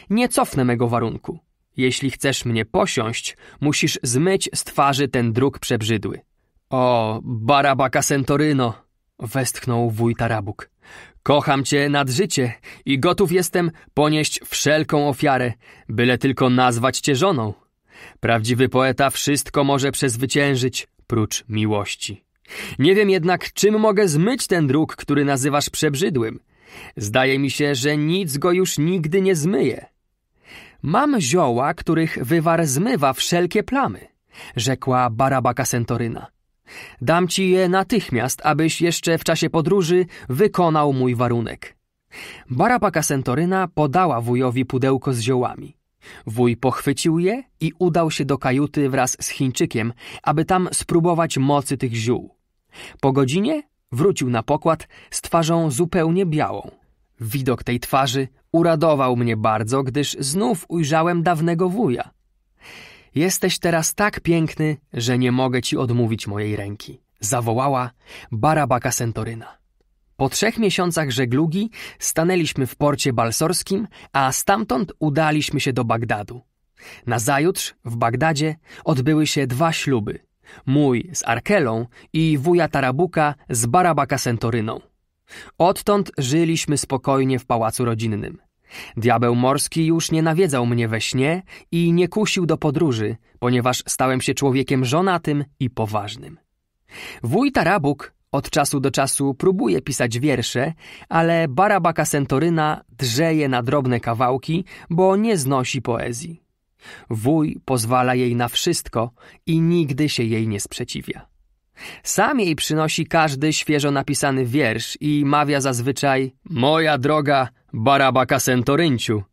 Nie cofnę mego warunku. Jeśli chcesz mnie posiąść, musisz zmyć z twarzy ten druk przebrzydły. O, Barabaka Sentoryno! westchnął wuj Tarabuk. Kocham Cię nad życie i gotów jestem ponieść wszelką ofiarę, byle tylko nazwać Cię żoną. Prawdziwy poeta wszystko może przezwyciężyć, prócz miłości. Nie wiem jednak, czym mogę zmyć ten dróg, który nazywasz przebrzydłym. Zdaje mi się, że nic go już nigdy nie zmyje. Mam zioła, których wywar zmywa wszelkie plamy, rzekła Barabaka Sentoryna. Dam ci je natychmiast, abyś jeszcze w czasie podróży wykonał mój warunek. Barapaka Sentoryna podała wujowi pudełko z ziołami. Wuj pochwycił je i udał się do kajuty wraz z Chińczykiem, aby tam spróbować mocy tych ziół. Po godzinie wrócił na pokład z twarzą zupełnie białą. Widok tej twarzy uradował mnie bardzo, gdyż znów ujrzałem dawnego wuja. Jesteś teraz tak piękny, że nie mogę ci odmówić mojej ręki. Zawołała Barabaka Sentoryna. Po trzech miesiącach żeglugi stanęliśmy w porcie balsorskim, a stamtąd udaliśmy się do Bagdadu. Nazajutrz w Bagdadzie odbyły się dwa śluby. Mój z Arkelą i wuja Tarabuka z Barabaka Sentoryną. Odtąd żyliśmy spokojnie w pałacu rodzinnym. Diabeł morski już nie nawiedzał mnie we śnie i nie kusił do podróży, ponieważ stałem się człowiekiem żonatym i poważnym. Wuj Tarabuk od czasu do czasu próbuje pisać wiersze, ale Barabaka Sentoryna drzeje na drobne kawałki, bo nie znosi poezji. Wuj pozwala jej na wszystko i nigdy się jej nie sprzeciwia. Sam jej przynosi każdy świeżo napisany wiersz i mawia zazwyczaj Moja droga, Barabaka Sentorynciu,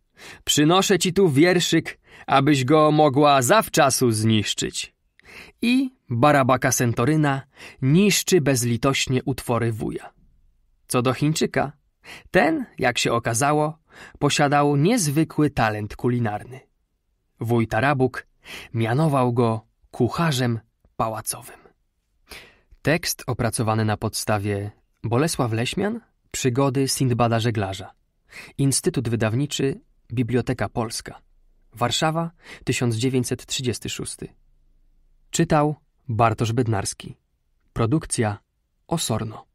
przynoszę ci tu wierszyk, abyś go mogła zawczasu zniszczyć. I Barabaka Sentoryna niszczy bezlitośnie utwory wuja. Co do Chińczyka, ten, jak się okazało, posiadał niezwykły talent kulinarny. Wuj Tarabuk mianował go kucharzem pałacowym. Tekst opracowany na podstawie Bolesław Leśmian, Przygody Sindbada Żeglarza Instytut Wydawniczy Biblioteka Polska. Warszawa 1936. Czytał Bartosz Bednarski. Produkcja Osorno.